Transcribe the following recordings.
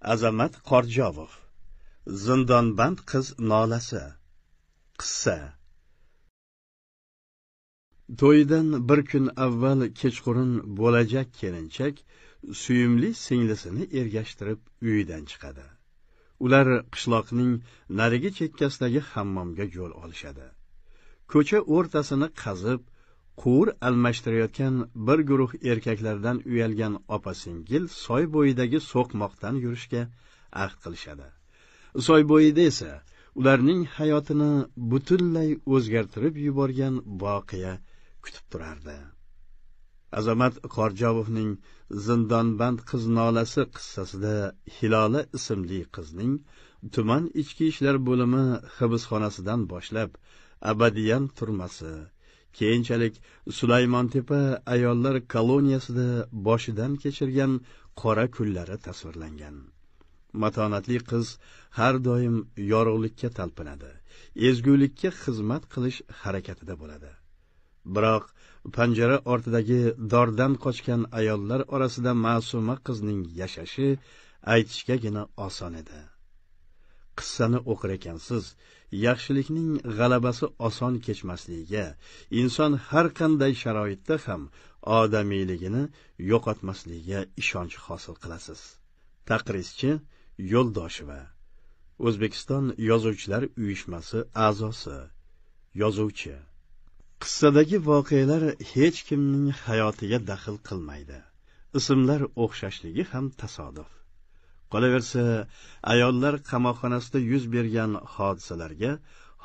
azamat qorjovov zindonband qiz nolasi qissa to'yidan bir kun avval kechqurun bo'lajak kelinchak suyumli singlisini ergashtirib uyidan chiqadi ular qishloqning narigi chekkasidagi hammomga yo'l olishadi ko'cha o'rtasini qazib quvur almashtirayotgan bir guruh erkaklardan uyalgan opa singil soy bo'yidagi so'qmoqdan yurishga ahd qilishadi soy bo'yida esa ularning hayotini butunlay o'zgartirib yuborgan voqea kutib turardi azamat qorjobovning zindonband qiz nolasi qissasida hilola ismli qizning tuman ichki ishlar bo'limi hibsxonasidan boshlab abadiyan turmasi keyinchalik sulaymontepa ayollar koloniyasida boshidan kechirgan qora kunlari tasvirlangan matonatli qiz har doim yorug'likka talpinadi ezgulikka xizmat qilish harakatida bo'ladi biroq panjara ortidagi dordan qochgan ayollar orasida ma'suma qizning yashashi aytishgagina oson edi qissani o'qir ekansiz yaxshilikning g'alabasi oson kechmasligiga inson har qanday sharoitda ham odamiyligini yo'qotmasligiga ishonch hosil qilasiz taqrizchi yo'ldoshova o'zbekiston yozuvchilar uyushmasi a'zosi yozuvchi qissadagi voqealar hech kimning hayotiga daxl qilmaydi ismlar o'xshashligi ham tasodif qolaversa ayollar qamoqxonasida yuz bergan hodisalarga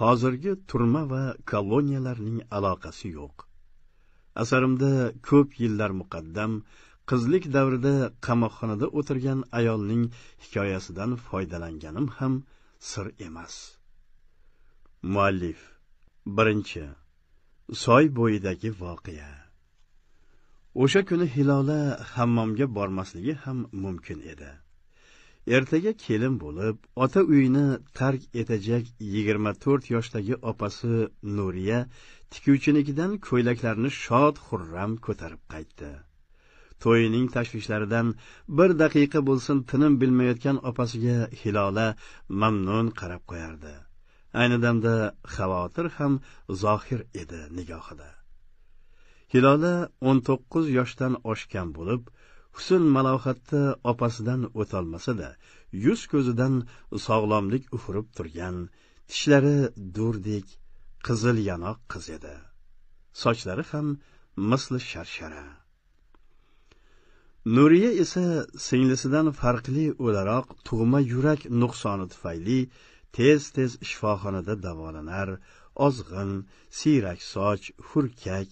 hozirgi turma va koloniyalarning aloqasi yo'q asarimda ko'p yillar muqaddam qizlik davrida qamoqxonada o'tirgan ayolning hikoyasidan foydalanganim ham sir emas muallif birinchi soy bo'yidagi voqea o'sha kuni hilola hammomga bormasligi ham mumkin edi ertaga kelin bo'lib ota uyini tark etajak yigirma to'rt yoshdagi opasi nuriya tikuvchinikidan ko'ylaklarni shod xurram ko'tarib qaytdi to'yining tashvishlaridan bir daqiqa bo'lsin tinim bilmayotgan opasiga hilola mamnun qarab qo'yardi ayni damda xavotir ham zohir edi nigohida hilola o'n to'qqiz yoshdan oshgan bo'lib husn malohatda opasidan o'tolmasa da yuz ko'zidan sog'lomlik ufurib turgan tishlari durdek qizil yanoq qiz edi sochlari ham misli sharshara nuriya esa singlisidan farqli o'laroq tug'ma yurak nuqsoni tufayli tez tez shifoxonada davolanar ozg'in siyrak soch hurkak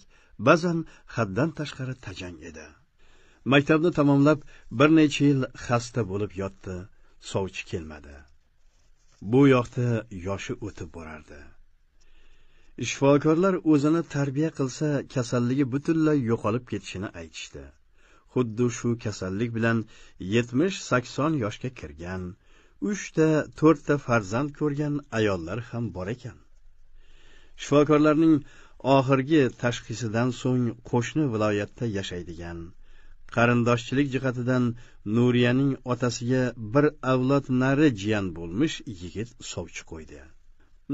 ba'zan haddan tashqari tajang edi maktabni tamomlab bir necha yil xasta bo'lib yotdi sovchi kelmadi bu yoqda yoshi o'tib borardi shifokorlar o'zini tarbiya qilsa kasalligi butunlay yo'qolib ketishini aytishdi xuddi shu kasallik bilan yetmish sakson yoshga kirgan uchta to'rtta farzand ko'rgan ayollar ham bor ekan shifokorlarning oxirgi tashxisidan so'ng qo'shni viloyatda yashaydigan qarindoshchilik jihatidan nuriyaning otasiga bir avlod nari jiyan bo'lmish yigit sovchi qo'ydi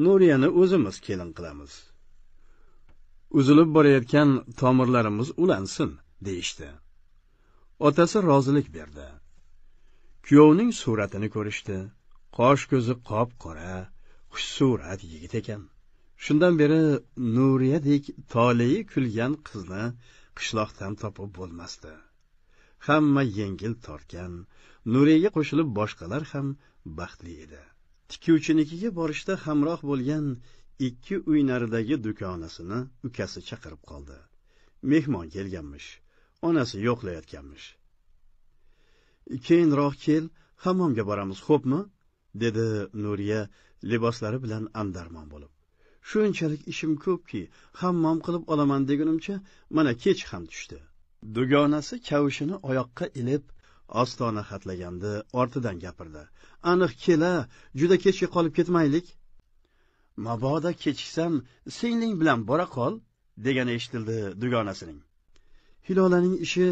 nuriyani o'zimiz kelin qilamiz uzilib borayotgan tomirlarimiz ulansin deyishdi otasi rozilik berdi kuyovning suratini ko'rishdi qosh ko'zi qop qora xushsurat yigit ekan shundan beri nuriyadek toleyi kulgan qizni qishloqdan topib bo'lmasdi hamma yengil tortgan nuriyaga qo'shilib boshqalar ham baxtli edi tikuvchinikiga borishda hamroh bo'lgan ikki uy naridagi do'konasini ukasi chaqirib qoldi mehmon kelganmish onasi yo'qlayotganmish keyinroq kel hammomga boramiz xo'pmi dedi nuriya liboslari bilan andarmon bo'lib shunchalik ishim ko'pki hammom qilib olaman degunimcha mana kech ham tushdi dugonasi kavushini oyoqqa ilib ostona hatlagandi ortidan gapirdi aniq kela juda kechga qolib ketmaylik mabodo kechiksam singling bilan bora qol degani eshitildi dugonasining hilolaning ishi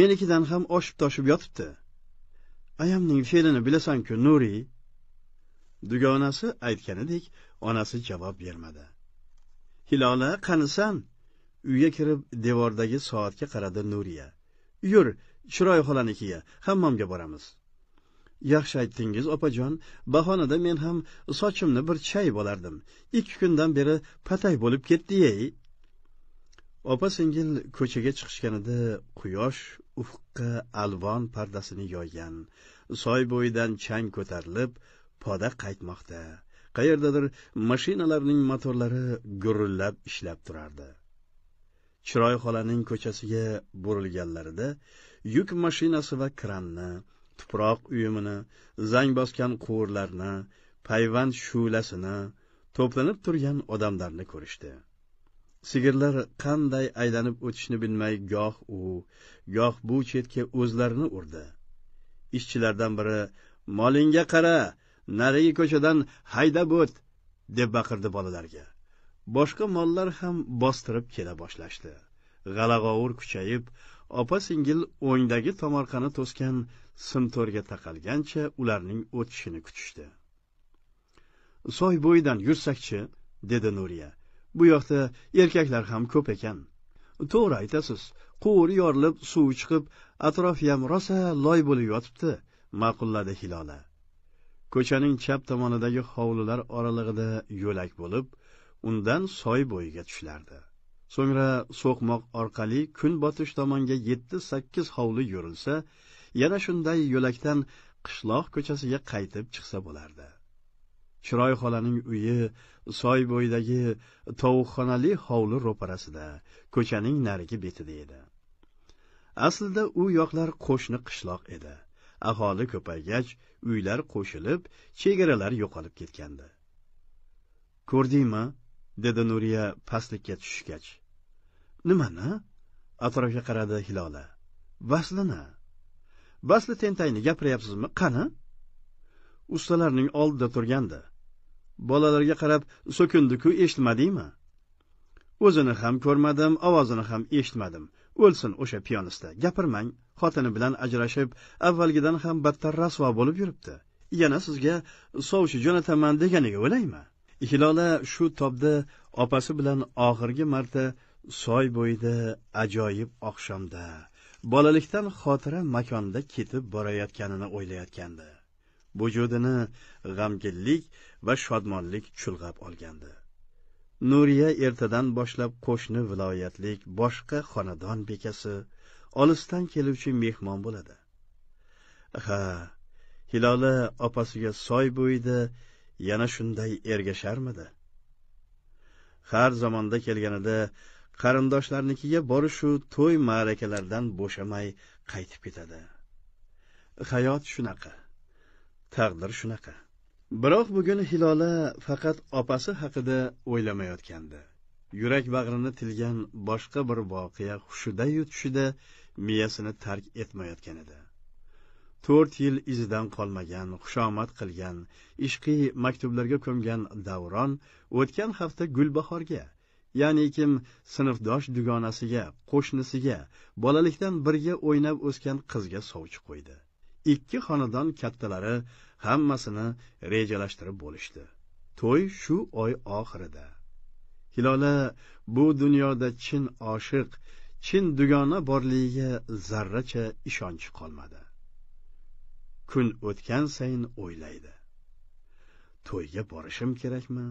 menikidan ham oshib toshib yotibdi ayamning fe'lini bilasanku nuriy dugonasi aytganidek onasi javob bermadi hilola qanisan uyga kirib devordagi soatga qaradi nuriya yur chiroy xolanikiga hammomga boramiz yaxshi aytdingiz opajon bahonada men ham sochimni bir chayib olardim ikki kundan beri patay bo'lib ketdi ey opa singil ko'chaga chiqishganida quyosh ufqqa alvon pardasini yoygan soy bo'yidan chang ko'tarilib poda qaytmoqda qayerdadir mashinalarning motorlari gurillab ishlab turardi chiroy xolaning ko'chasiga burilganlarida yuk mashinasi va kranni tuproq uyumini zang bosgan quvurlarni payvand shu'lasini to'planib turgan odamlarni ko'rishdi sigirlar qanday aylanib o'tishni bilmay goh u goh bu chetga o'zlarini urdi ishchilardan biri molingga qara narigi ko'chadan haydab o't deb baqirdi bolalarga boshqa mollar ham bostirib kela boshlashdi g'alag'ovur kuchayib opa singil o'ngdagi tomorqani to'sgan simto'rga taqalgancha ularning o'tishini kutishdi soy bo'yidan yursakchi dedi nuriya bu yoqda erkaklar ham ko'p ekan to'g'ri aytasiz quvur yorilib suv chiqib atrofiyam rosa loy bo'lib yotibdi ma'qulladi hilola ko'chaning chap tomonidagi hovlilar oralig'ida yo'lak bo'lib undan soy bo'yiga tushilardi so'ngra so'qmoq orqali kun botish tomonga yetti sakkiz hovli yurilsa yana shunday yo'lakdan qishloq ko'chasiga qaytib chiqsa bo'lardi chiroy xolaning uyi soy bo'yidagi tovuqxonali hovli ro'parasida ko'chaning narigi betida edi aslida u yoqlar qo'shni qishloq edi aholi ko'paygach uylar qo'shilib chegaralar yo'qolib ketgandi ko'rdingmi dedi nuriya pastlikka tushgach nimani atrofga qaradi hilola vaslini basli tentayni gapiryapsizmi qani ustalarning oldida turgandi bolalarga qarab so'kindiku eshitmadingmi o'zini ham ko'rmadim ovozini ham eshitmadim o'lsin o'sha piyonista gapirmang xotini bilan ajrashib avvalgidan ham battar rasvo bo'lib yuribdi yana sizga sovchi jo'nataman deganiga o'laymi hilola shu tobda opasi bilan oxirgi marta soy bo'yida ajoyib oqshomda bolalikdan xotira makonda ketib borayotganini o'ylayotgandi vujudini g'amginlik va shodmonlik chulg'ab olgandi nuriya ertadan boshlab qo'shni viloyatlik boshqa xonadon bekasi olisdan keluvchi mehmon bo'ladi ha hilola opasiga soy bo'yida yana shunday ergasharmidi har zamonda kelganida qarindoshlarnikiga borishu to'y ma'rakalardan bo'shamay qaytib ketadi hayot shunaqa taqdir shunaqa biroq bugun hilola faqat opasi haqida o'ylamayotgandi yurak bag'rini tilgan boshqa bir voqea hushidayu tushida miyasini tark etmayotgan edi to'rt yil izidan qolmagan xushomad qilgan ishqiy maktublarga ko'mgan davron o'tgan hafta gulbahorga ya'ni kim sinfdosh dugonasiga qo'shnisiga bolalikdan birga o'ynab o'sgan qizga sovchi qo'ydi ikki xonadon kattalari hammasini rejalashtirib bo'lishdi to'y shu oy oxirida hilola bu dunyoda chin oshiq chin dugona borligiga zarracha ishonchi qolmadi kun o'tgan sayin o'ylaydi to'yga borishim kerakmi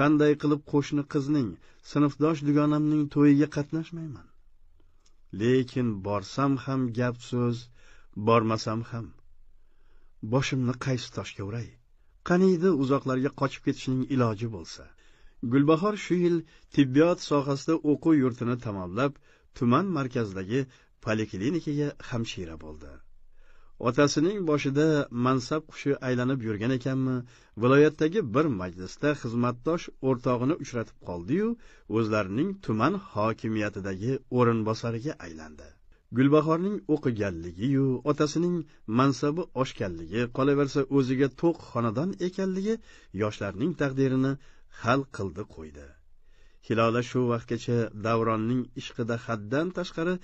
qanday qilib qo'shni qizning sinfdosh dugonamning to'yiga qatnashmayman lekin borsam ham gap so'z bormasam ham boshimni qaysi toshga uray qaniydi uzoqlarga qochib ketishning iloji bo'lsa gulbahor shu yil tibbiyot sohasida o'quv yurtini tamomlab tuman markazidagi poliklinikaga hamshira bo'ldi otasining boshida mansab qushi aylanib yurgan ekanmi viloyatdagi bir majlisda xizmatdosh o'rtog'ini uchratib qoldiyu o'zlarining tuman hokimiyatidagi o'rinbosariga aylandi gulbahorning o'qiganligiyu otasining mansabi oshganligi qolaversa o'ziga to'q xonadon ekanligi yoshlarning taqdirini hal qildi qo'ydi hilola shu vaqtgacha davronning ishqida haddan tashqari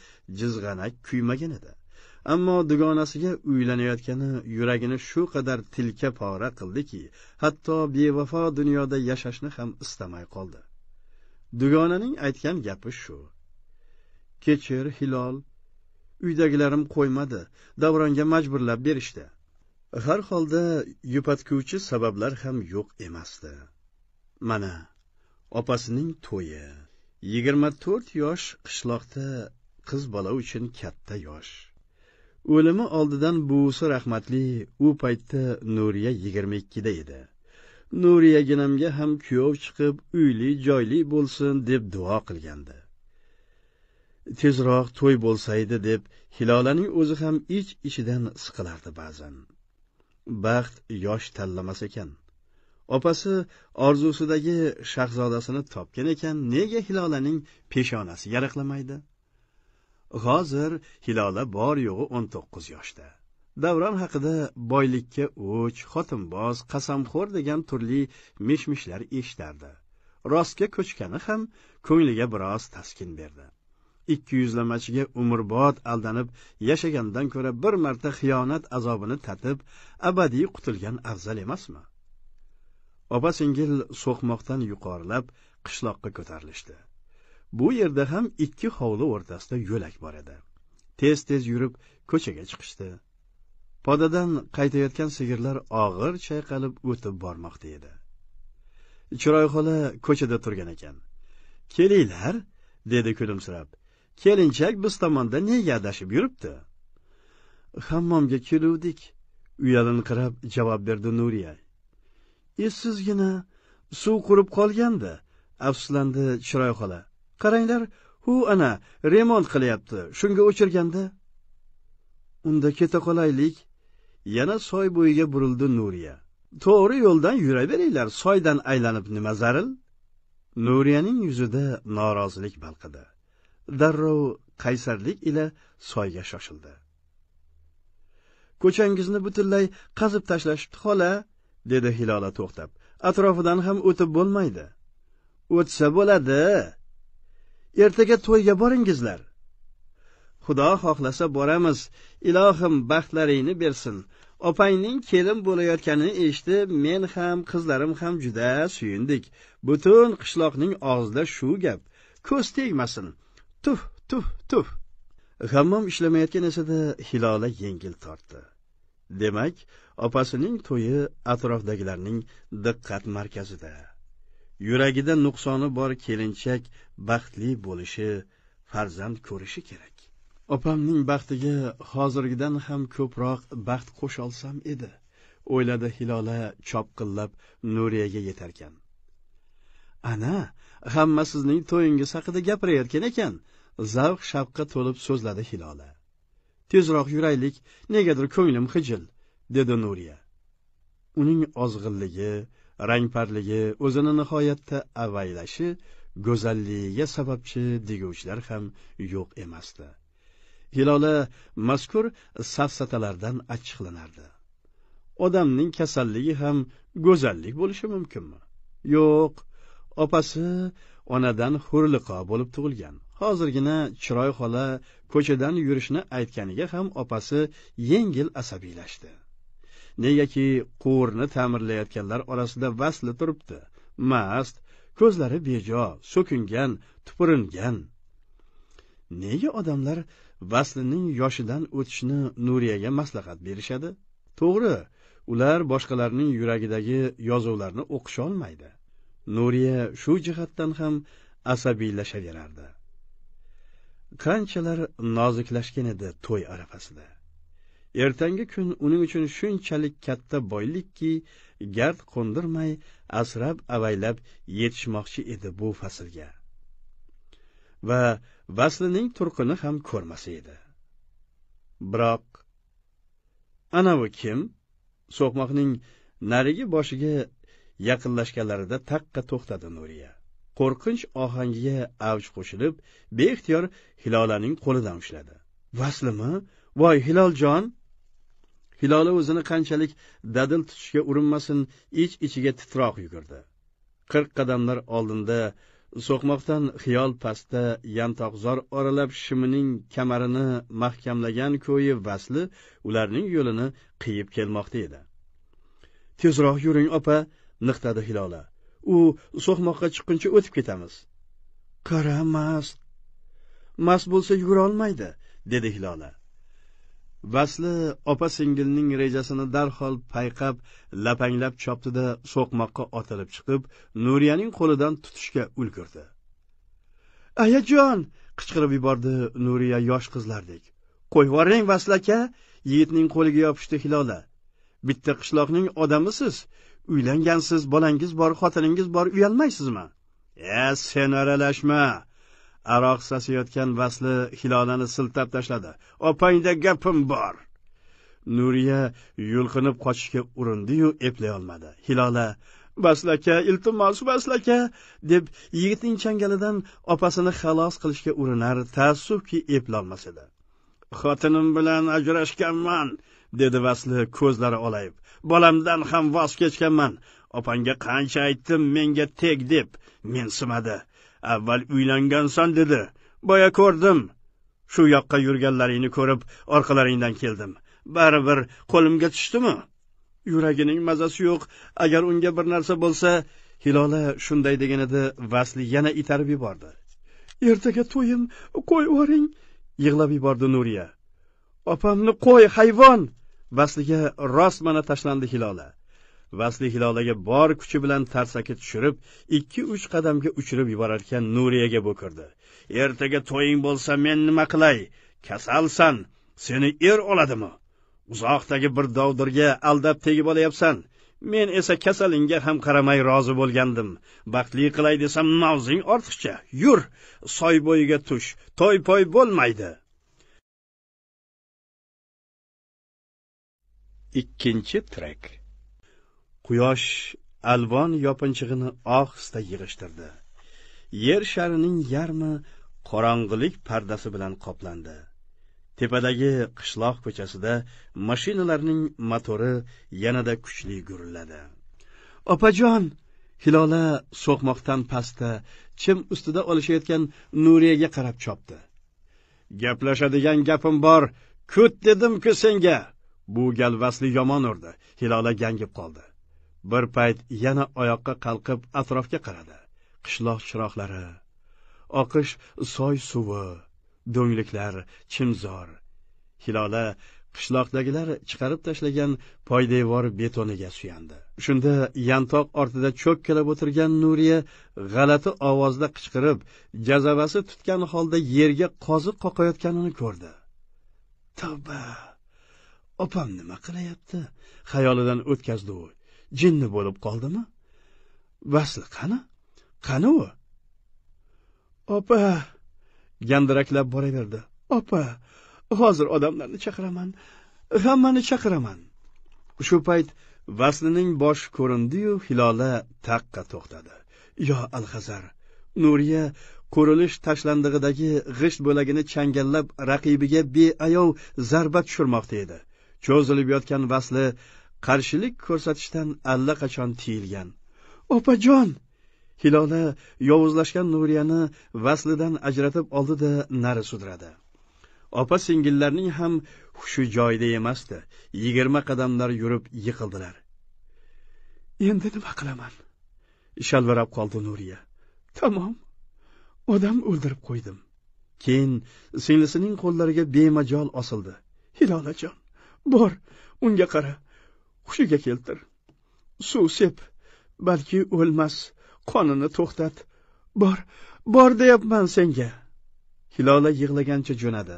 jizg'anak kuymagan edi ammo dugonasiga uylanayotgani yuragini shu qadar tilka pora qildiki hatto bevafo dunyoda yashashni ham istamay qoldi dugonaning aytgan gapi shu kechir hilol uydagilarim qo'ymadi davronga majburlab berishdi har holda yupatguvchi sabablar ham yo'q emasdi mana opasining to'yi yigirma to'rt yosh qishloqda qiz bola uchun katta yosh o'limi oldidan buvisi rahmatli u paytda nuriya yigirma ikkida edi nuriyaginamga ham kuyov chiqib uyli joyli bo'lsin deb duo qilgandi tezroq to'y bo'lsaydi deb hilolaning o'zi ham ich ichidan siqilardi ba'zan baxt yosh tanlamas ekan opasi orzusidagi shahzodasini topgan ekan nega hilolaning peshonasi yaraqlamaydi hozir hilola bor yo'g'i o'n to'qqiz yoshda davron haqida boylikka o'ch xotinboz qasamxo'r degan turli mish mishlar eshitardi rostga ko'chgani ham ko'ngliga biroz taskin berdi ikki yuzlamachiga umrbod aldanib yashagandan ko'ra bir marta xiyonat azobini tatib abadiy qutulgan afzal emasmi opa singil so'qmoqdan yuqorilab qishloqqa ko'tarilishdi bu yerda ham ikki hovli o'rtasida yo'lak bor edi tez tez yurib ko'chaga chiqishdi podadan qaytayotgan sigirlar og'ir chayqalib o'tib bormoqda edi chiroy xola ko'chada turgan ekan kelinglar dedi kulimsirab kelinchak biz tomonda nega adashib yuribdi hammomga keluvdik uyalinqirab javob berdi nuriya esizgina suv qurib qolgandi afsuslandi chiroy xola qaranglar hu ana remont qilyapti shunga o'chirganda unda keta qolaylik yana soy bo'yiga burildi nuriya to'g'ri yo'ldan yuraveringlar soydan aylanib nima zaril nuriyaning yuzida norozilik balqidi darrov qaysarlik ila soyga shoshildi ko'changizni butunlay qazib tashlashibdi xola dedi hilola to'xtab atrofidan ham o'tib bo'lmaydi o'tsa bo'ladi ertaga to'yga boringizlar xudo xohlasa boramiz ilohim baxtlaringni bersin opangning kelin bo'layotganini eshitib men ham qizlarim ham juda suyundik butun qishloqning og'zida shu gap ko'z tegmasin tuf tuf tuf hammom ishlamayotgan esada hilola yengil tortdi demak opasining to'yi atrofdagilarning diqqat markazida yuragida nuqsoni bor kelinchak baxtli bo'lishi farzand ko'rishi kerak opamning baxtiga hozirgidan ham ko'proq baxt qo'sholsam edi o'yladi hilola chopqillab nuriyaga yetarkan ana hamma sizning to'yingiz haqida gapirayotgan ekan zavq shavqqa to'lib so'zladi hilola tezroq yuraylik negadir ko'nglim xijil dedi nuriya uning ozg'inligi rangparligi o'zini nihoyatda avaylashi go'zalligiga sababchi deguvchilar ham yo'q emasdi hilola mazkur safsatalardan achchiqlanardi odamning kasalligi ham go'zallik bo'lishi mumkinmi yo'q opasi onadan hurliqo bo'lib tug'ilgan hozirgina chiroy xola ko'chadan yurishni aytganiga ham opasi yengil asabiylashdi negaki quvurni ta'mirlayotganlar orasida vasli turibdi mast ko'zlari bejo so'kingan tupuringan nega odamlar vaslining yoshidan o'tishni nuriyaga maslahat berishadi to'g'ri ular boshqalarning yuragidagi yozuvlarni o'qisholmaydi nuriya shu jihatdan ham asabiylashaverardi qanchalar noziklashgan edi to'y arafasida ertangi kun uning uchun shunchalik katta boylikki gard qo'ndirmay asrab avaylab yetishmoqchi edi bu faslga va vaslining turqini ham ko'rmas edi biroq anavi kim so'qmoqning narigi boshiga yaqinlashganlarida taqqa to'xtadi nuriya qo'rqinch ohangiga avj qo'shilib beixtiyor hilolaning qo'lidan ushladi vaslimi voy hiloljon hilola o'zini qanchalik dadil tutishga urinmasin ich iç ichiga titroq yugurdi qirq qadamlar oldinda so'qmoqdan xiyol pastda yantoqzor oralab shimining kamarini mahkamlagan ko'yi vasli ularning yo'lini qiyib kelmoqda edi tezroq yuring opa niqtadi hilola u so'qmoqqa chiqquncha o'tib ketamiz qara mast mast bo'lsa yugurolmaydi dedi hilola vasli opa singilning rejasini darhol payqab lapanglab chopdida so'qmoqqa otilib chiqib nuriyaning qo'lidan tutishga ulgurdi ayajon qichqirib yubordi nuriya yosh qizlardek qo'yvorang vasl aka yigitning qo'liga yopishdi hilola bitta qishloqning odamisiz uylangansiz bolangiz bor xotiningiz bor uyalmaysizmi e sen aralashma aroq sasayotgan vasli hilolani siltab tashladi opangda gapim bor nuriya yulqinib qochishga urindi-yu, eplay olmadi hilola aka iltimos aka deb yigitning changalidan opasini xalos qilishga urinar taassufki eplolmas edi xotinim bilan ajrashganman dedi vasli ko'zlari olayib bolamdan ham voz kechganman opangga qancha aytdim menga teg deb mensimadi avval uylangansan dedi boya ko'rdim shu yoqqa yurganlaringni ko'rib orqalaringdan keldim baribir qo'limga tushdimi yuragining mazasi yo'q agar unga bir narsa bo'lsa hilola shunday deganida vasli yana itarib yubordi ertaga to'yim qo'y yuboring yig'lab yubordi nuriya opamni qo'y hayvon vasliga rostmana tashlandi hilola vasli hilolaga bor kuchi bilan tarsaki tushirib ikki uch qadamga uchirib yuborarkan nuriyaga bo'kirdi ertaga to'ying bo'lsa men nima qilay kasalsan seni er oladimi uzoqdagi bir dovdirga aldab tegib olyapsan men esa kasalingga ham qaramay rozi bo'lgandim baxtli qilay desam mavzing ortiqcha yur soy bo'yiga tush to'y poy bo'lmaydi ikkinchi trek quyosh alvon yopinchig'ini ohista yig'ishtirdi yer sharining yarmi qorong'ilik pardasi bilan qoplandi tepadagi qishloq ko'chasida mashinalarning motori yanada kuchli gurilladi opajon hilola so'qmoqdan pastda chim ustida olishayotgan nuriyaga qarab chopdi gaplashadigan gapim bor kut dedimku senga bu galvasli yomon urdi hilola gangib qoldi bir payt yana oyoqqa qalqib atrofga qaradi qishloq chiroqlari oqish soy suvi do'ngliklar chimzor hilola qishloqdagilar chiqarib tashlagan poydevor betoniga suyandi shunda yantoq ortida cho'kkalab o'tirgan nuriya g'alati ovozda qichqirib jazavasi tutgan holda yerga qoziq qoqayotganini ko'rdi tavba opam nima qilyapti xayolidan o'tkazdi u jinni bo'lib qoldimi vasli qani qani u opa gandiraklab boraverdi opa hozir odamlarni chaqiraman hammani chaqiraman shu payt vaslining boshi ko'rindiyu hilola taqqa to'xtadi yo alhazar nuriya ko'rilish tashlandig'idagi g'isht bo'lagini changallab raqibiga beayov zarba tushirmoqda edi cho'zilib yotgan vasli qarshilik ko'rsatishdan allaqachon tiyilgan opajon hilola yovuzlashgan nuriyani vaslidan ajratib oldi da nari sudradi opa singillarning ham hushi joyida emasdi yigirma qadamlar yurib yiqildilar endi nima qilaman shalvarab qoldi nuriya tamom odam o'ldirib qo'ydim keyin singlisining qo'llariga bemajol osildi hilolajon bor unga qara hushiga keltir suv sep balki o'lmas qonini to'xtat bor bor deyapman senga hilola yig'lagancha jo'nadi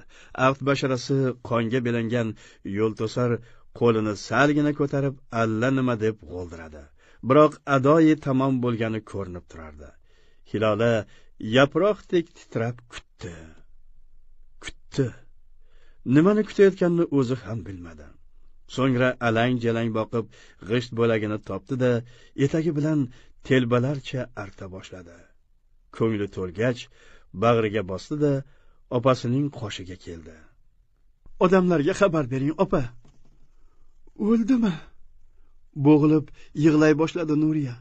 aft basharasi qonga belangan yo'lto'sar qo'lini salgina ko'tarib alla nima deb g'o'ldiradi biroq adoyi tamom bo'lgani ko'rinib turardi hilola yaproqdek titrab kutdi kutdi nimani kutayotganini o'zi ham bilmadi so'ngra alang jalang boqib g'isht bo'lagini topdi da etagi bilan telbalarcha arta boshladi ko'ngli to'lgach bag'riga bosdi da opasining qoshiga keldi odamlarga xabar bering opa o'ldimi bo'g'ilib yig'lay boshladi nuriya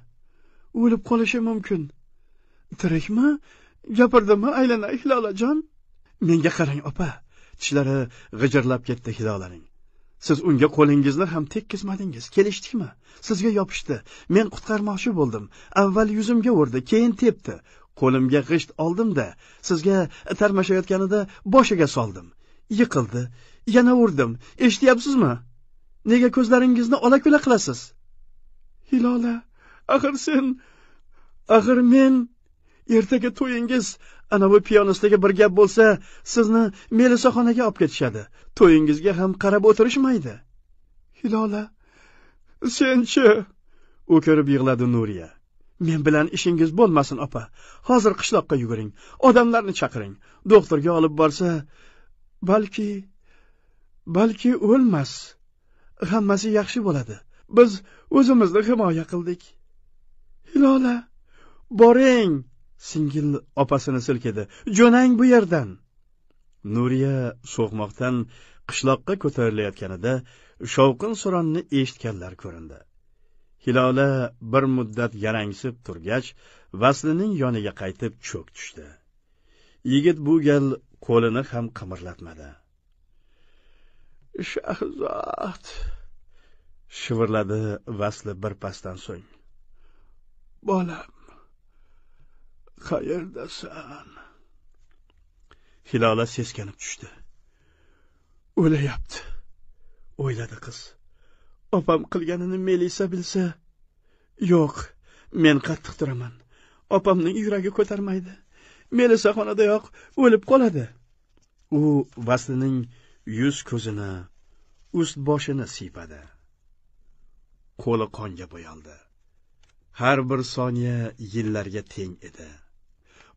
o'lib qolishi mumkin tirikmi gapirdimi aylanay hilolajon menga qarang opa tishlari g'ijirlab ketdi hilolaning siz unga qo'lingizni ham tekkizmadingiz kelishdikmi sizga yopishdi men qutqarmoqchi bo'ldim avval yuzimga urdi keyin tepdi qo'limga g'isht oldimda sizga tarmashayotganida boshiga soldim yiqildi yana urdim eshityapsizmi nega ko'zlaringizni ola kula qilasiz hilola axir sen axir men ertaga to'yingiz anavi piyonistaga bir gap bo'lsa sizni melisaxonaga olib ketishadi to'yingizga ham qarab o'tirishmaydi hilola senchi o'kirib yig'ladi nuriya men bilan ishingiz bo'lmasin opa hozir qishloqqa yuguring odamlarni chaqiring do'xtirga olib borsa balki balki o'lmas hammasi yaxshi bo'ladi biz o'zimizni himoya qildik hilola boring singil opasini silkidi jo'nang bu yerdan nuriya so'qmoqdan qishloqqa ko'tarilayotganida shovqin suronni eshitganlar ko'rindi hilola bir muddat yarangsib turgach vaslining yoniga qaytib cho'k tushdi yigit bu gal qo'lini ham qimirlatmadi shahzod shivirladi vasli bir pasdan so'ng bolam qayerdasan hilola seskanib tushdi o'layapti o'yladi qiz opam qilganini melisa bilsa yo'q men qattiq turaman opamning yuragi ko'tarmaydi xonadayoq o'lib qoladi u vaslining yuz ko'zini ust boshini siypadi qo'li qonga bo'yaldi har bir soniya yillarga teng edi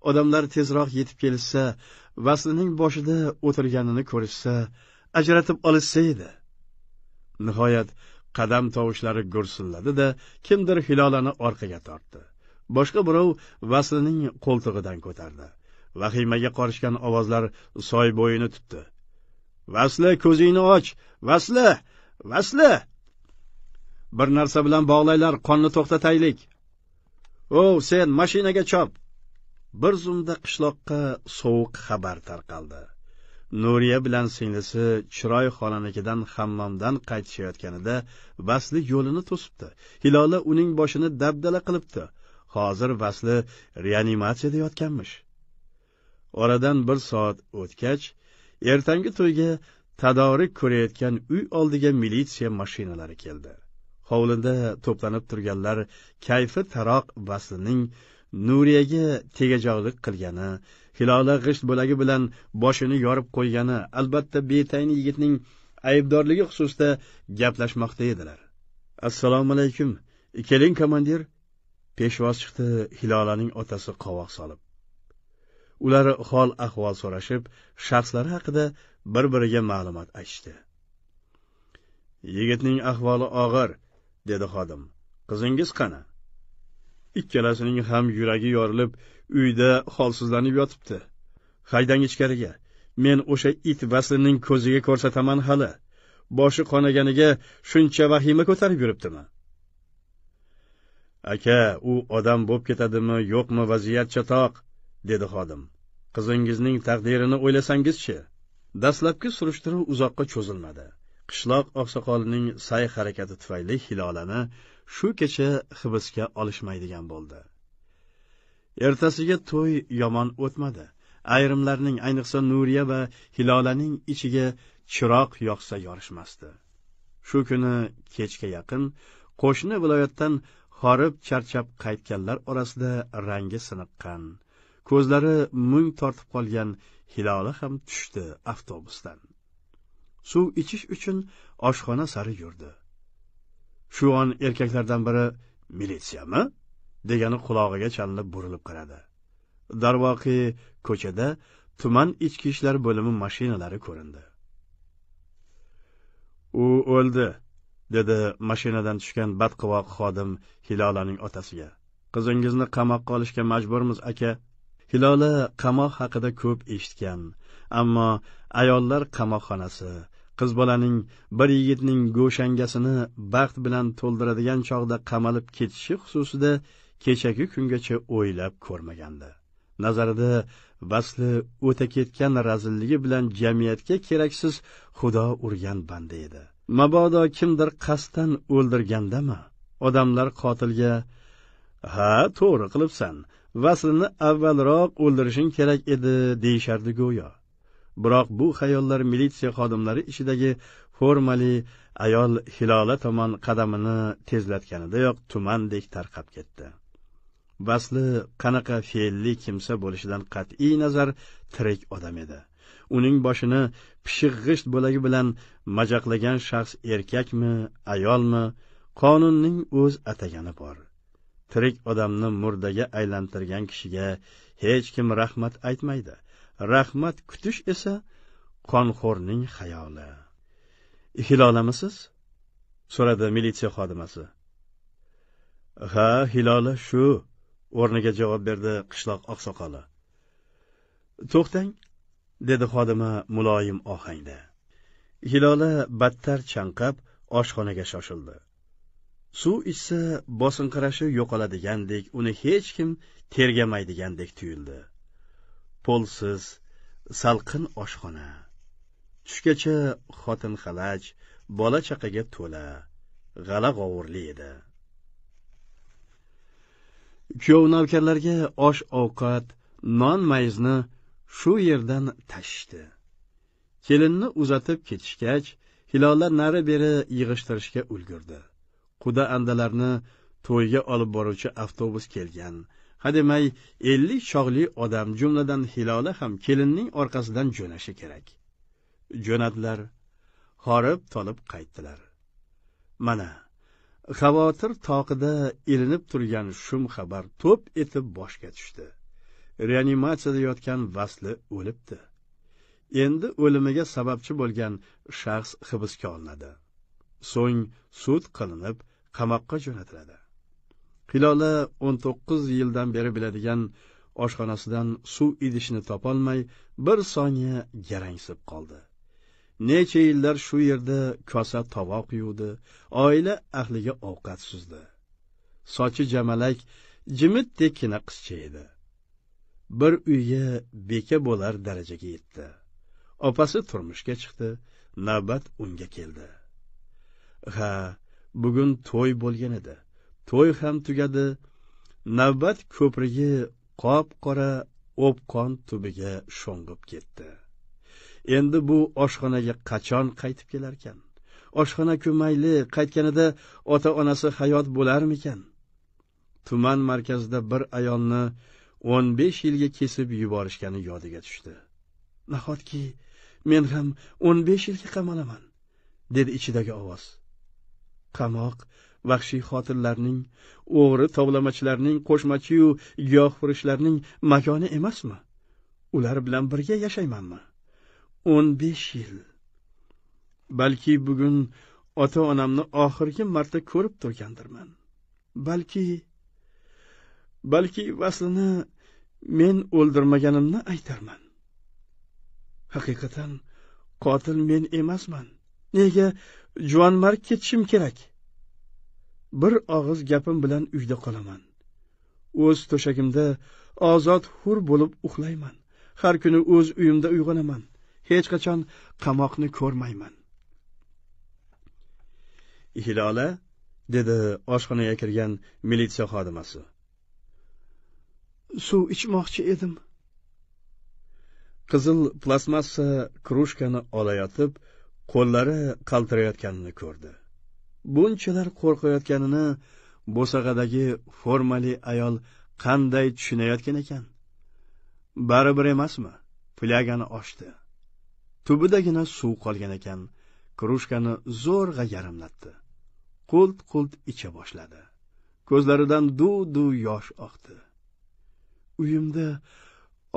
odamlar tezroq yetib kelishsa vaslining boshida o'tirganini ko'rishsa ajratib olishsa edi nihoyat qadam tovushlari gursilladi da kimdir hilolani orqaga tortdi boshqa birov vaslining qo'ltig'idan ko'tardi vahimaga qorishgan ovozlar soy bo'yini tutdi vasli ko'zingni och vasli vasli bir narsa bilan bog'laylar qonni to'xtataylik o sen mashinaga chop bir zumda qishloqqa sovuq xabar tarqaldi nuriya bilan singlisi chiroy xolanikidan hammomdan qaytishayotganida vasli yo'lini to'sibdi hilola uning boshini dabdala qilibdi hozir vasli reanimatsiyada yotganmish oradan bir soat o'tgach ertangi to'yga tadorik ko'rayotgan uy oldiga militsiya mashinalari keldi hovlida to'planib turganlar kayfi taroq vaslining nuriyaga tegajog'lik qilgani hilola g'isht bo'lagi bilan boshini yorib qo'ygani albatta betayin yigitning aybdorligi xususida gaplashmoqda edilar assalomu alaykum keling komandir peshvoz chiqdi hilolaning otasi qovoq solib ular hol ahvol so'rashib shaxslari haqida bir biriga ma'lumot aytishdi yigitning ahvoli og'ir dedi xodim qizingiz qani ikkalasining ham yuragi yorilib uyda holsizlanib yotibdi haydang ichkariga men o'sha it vaslining ko'ziga ko'rsataman hali boshi qonaganiga shuncha vahima ko'tarib yuribdimi aka u odam bo'p ketadimi yo'qmi vaziyat chatoq dedi xodim qizingizning taqdirini o'ylasangizchi dastlabki surishtiruv uzoqqa cho'zilmadi qishloq oqsoqolining sa'y harakati tufayli hilolani shu kecha hibsga olishmaydigan bo'ldi ertasiga to'y yomon o'tmadi ayrimlarning ayniqsa nuriya va hilolaning ichiga chiroq yoqsa yorishmasdi shu kuni kechga yaqin qo'shni viloyatdan horib charchab qaytganlar orasida rangi siniqqan ko'zlari mung tortib qolgan hiloli ham tushdi avtobusdan suv ichish uchun oshxona sari yurdi shu on erkaklardan biri militsiyami degani qulog'iga chalinib burilib qaradi darvoqe ko'chada tuman ichki ishlar bo'limi mashinalari ko'rindi u o'ldi dedi mashinadan tushgan badqivoq xodim hilolaning otasiga qizingizni qamoqqa olishga majburmiz aka hilola qamoq haqida ko'p eshitgan ammo ayollar qamoqxonasi qiz bolaning bir yigitning go'shangasini baxt bilan to'ldiradigan chog'da qamalib ketishi xususida kechagi kungacha o'ylab ko'rmagandi nazarida vasli o'ta ketgan razilligi bilan jamiyatga keraksiz xudo urgan banda edi mabodo kimdir qasddan o'ldirgandami odamlar qotilga ha to'g'ri qilibsan vaslini avvalroq o'ldirishing kerak edi deyishardi go'yo biroq bu xayollar militsiya xodimlari ishidagi formali ayol hilola tomon qadamini tezlatganidayoq tumandek tarqab ketdi vasli qanaqa fe'lli kimsa bo'lishidan qat'iy nazar tirik odam edi uning boshini pishiq g'isht bo'lagi bilan majaqlagan shaxs erkakmi ayolmi qonunning o'z atagani bor tirik odamni murdaga aylantirgan kishiga hech kim rahmat aytmaydi rahmat kutish esa qonxo'rning xayoli hil olamisiz so'radi militsiya xodimasi ha hiloli shu o'rniga javob berdi qishloq oqsoqoli to'xtang dedi xodima muloyim ohangda hiloli battar chanqab oshxonaga shoshildi suv ichsa bosinqirashi yo'qoladigandek uni hech kim tergamaydigandek tuyuldi polsiz salqin oshxona tushgacha xotin xalaj bola chaqaga to'la g'ala g'ovurli edi kuyov navkarlarga osh ovqat non mayizni shu yerdan tashishdi kelinni uzatib ketishgach hilollar nari beri yig'ishtirishga ulgurdi quda andalarni to'yga olib boruvchi avtobus kelgan hademay ellik chog'li odam jumladan hilola ham kelinning orqasidan jo'nashi kerak jo'nadilar horib tolib qaytdilar mana xavotir toqida ilinib turgan shum xabar to'p etib boshga tushdi reanimatsiyada yotgan vasli o'libdi endi o'limiga sababchi bo'lgan shaxs hibsga olinadi so'ng sud qilinib qamoqqa jo'natiladi hilola o'n to'qqiz yildan beri biladigan oshxonasidan suv idishini topolmay bir soniya garangsib qoldi necha yillar shu yerda kosa tovoq yuvdi oila ahliga ovqat suzdi sochi jamalak jimitdekkina qizcha edi bir uyga beka bo'lar darajaga yetdi opasi turmushga chiqdi navbat unga keldi ha bugun to'y bo'lgan edi to'y ham tugadi navbat ko'prigi qop qora o'pqon tubiga sho'ng'ib ketdi endi bu oshxonaga qachon qaytib kelarkan oshxona ku mayli qaytganida ota onasi hayot bo'larmikan tuman markazida bir ayolni o'n besh yilga kesib yuborishgani yodiga tushdi nahotki men ham o'n besh yilga qamalaman dedi ichidagi ovoz qamoq vahshiy xotinlarning o'g'ri tovlamachilarning qo'shmachiyu giyohfurishlarning makoni emasmi ular bilan birga yashaymanmi o'n besh yil balki bugun ota onamni oxirgi marta ko'rib turgandirman balki balki vaslini men o'ldirmaganimni aytarman haqiqatan qotil men emasman nega juvonmarg ketishim kerak bir og'iz gapim bilan uyda qolaman o'z to'shagimda ozod hur bo'lib uxlayman har kuni o'z uyimda uyg'onaman hech qachon qamoqni ko'rmayman hilola dedi oshxonaga kirgan militsiya xodimasi suv ichmoqchi edim qizil plastmassa krujkani olayotib qo'llari qaltirayotganini ko'rdi bunchalar qo'rqayotganini bo'sag'adagi formali ayol qanday tushunayotgan ekan baribir emasmi flagani ochdi tubidagina suv qolgan ekan krujkani zo'rg'a yarimlatdi qult qult icha boshladi ko'zlaridan duv duv yosh oqdi uyimda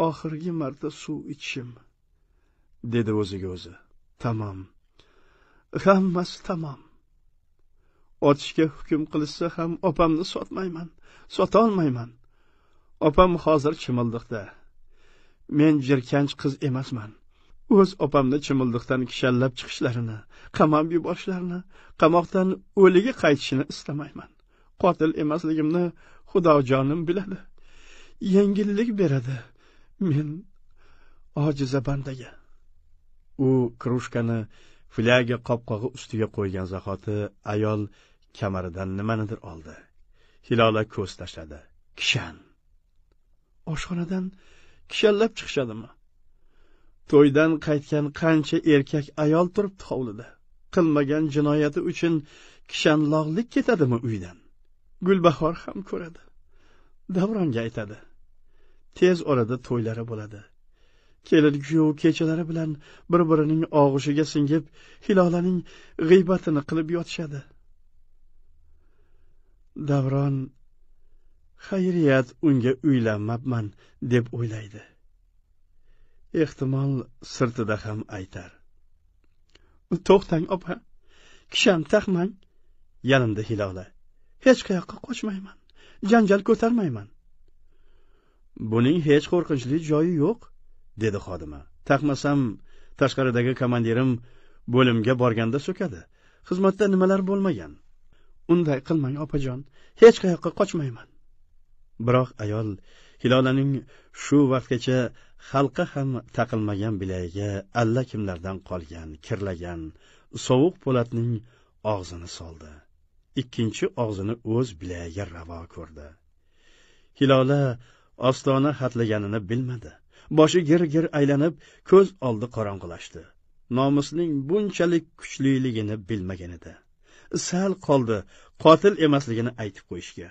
oxirgi marta suv ichishim dedi o'ziga o'zi tamom hammasi tamom otishga hukm qilishsa ham opamni sotmayman sotolmayman opam hozir chimildiqda men jirkanch qiz emasman o'z opamni chimildiqdan kishallab chiqishlarini qamab yuborishlarini qamoqdan o'liga qaytishini istamayman qotil emasligimni xudojonim biladi yengillik beradi men ojiza bandaga u krujkani flyaga qopqog'i ustiga qo'ygan zahoti ayol kamaridan nimanidir oldi hilola ko'z tashladi kishan oshxonadan kishanlab chiqishadimi to'ydan qaytgan qancha erkak ayol turibdi hovlida qilmagan jinoyati uchun kishanlog'lik ketadimi uydan gulbahor ham ko'radi davronga aytadi tez orada to'ylari bo'ladi kelin kuyov kechalari bilan bir birining og'ushiga singib hilolaning g'iybatini qilib yotishadi davron xayriyat unga uylanmabman deb o'ylaydi ehtimol sirtida ham aytar to'xtang opa kisham taqmang yalindi hilola hech qayoqqa qochmayman janjal ko'tarmayman buning hech qo'rqinchli joyi yo'q dedi xodima taqmasam tashqaridagi komandirim bo'limga borganda so'kadi xizmatda nimalar bo'lmagan unday qilmang opajon hech qayoqqa qochmayman biroq ayol hilolaning shu vaqtgacha xalqqa ham taqilmagan bilagiga allakimlardan qolgan kirlagan sovuq po'latning og'zini soldi ikkinchi og'zini o'z bilagiga ravo ko'rdi hilola ostona hatlaganini bilmadi boshi gir gir aylanib ko'z oldi qorong'ilashdi nomusning bunchalik kuchliligini bilmagan edi sal qoldi qotil emasligini aytib qo'yishga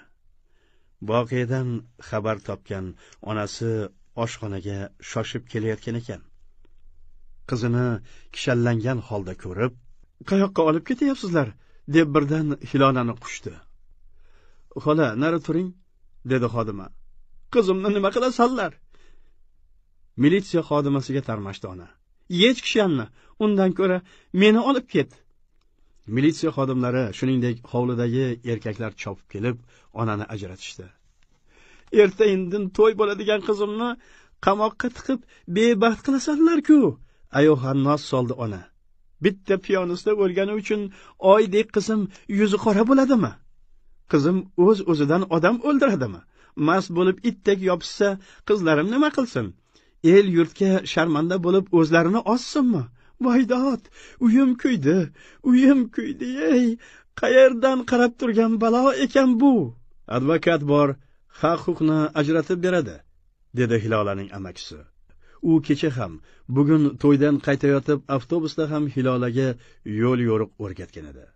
voqeadan xabar topgan onasi oshxonaga shoshib kelayotgan ekan qizini kishanlangan holda ko'rib qayoqqa olib ketyapsizlar deb birdan hilonani quchdi xola nari turing dedi xodima qizimni nima qilasanlar militsiya xodimasiga tarmashdi ona yech kishanni undan ko'ra meni olib ket militsiya xodimlari shuningdek hovlidagi erkaklar chopib kelib onani ajratishdi erta indin to'y bo'ladigan qizimni qamoqqa tiqib bebaxt qilasanlarku ayohannos soldi ona bitta piyonista o'lgani uchun oydek qizim yuzi qora bo'ladimi qizim o'z o'zidan odam o'ldiradimi mast bo'lib itdek yopishsa qizlarim nima qilsin el yurtga sharmanda bo'lib o'zlarini ossinmi voydod uyim kuydi uyim kuydi ey qayerdan qarab turgan balo ekan bu advokat bor haq huquqni ajratib beradi dedi hilolaning amakisi u kecha ham bugun to'ydan qaytayotib avtobusda ham hilolaga yo'l yo'riq o'rgatgan edi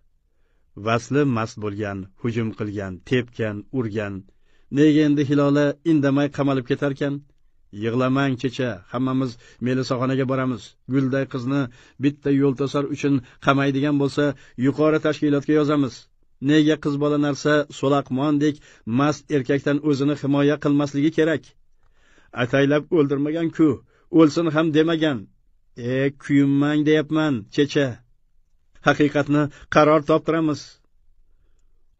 vasli mast bo'lgan hujum qilgan tepgan urgan nega endi hilola indamay qamalib ketarkan yig'lamang kecha hammamiz melisaxonaga boramiz gulday qizni bitta yo'ltasar uchun qamaydigan bo'lsa yuqori tashkilotga yozamiz nega qiz bola narsa so'laqmondek mast erkakdan o'zini himoya qilmasligi kerak ataylab o'ldirmagan ku o'lsin ham demagan e kuyinmang deyapman kecha haqiqatni qaror toptiramiz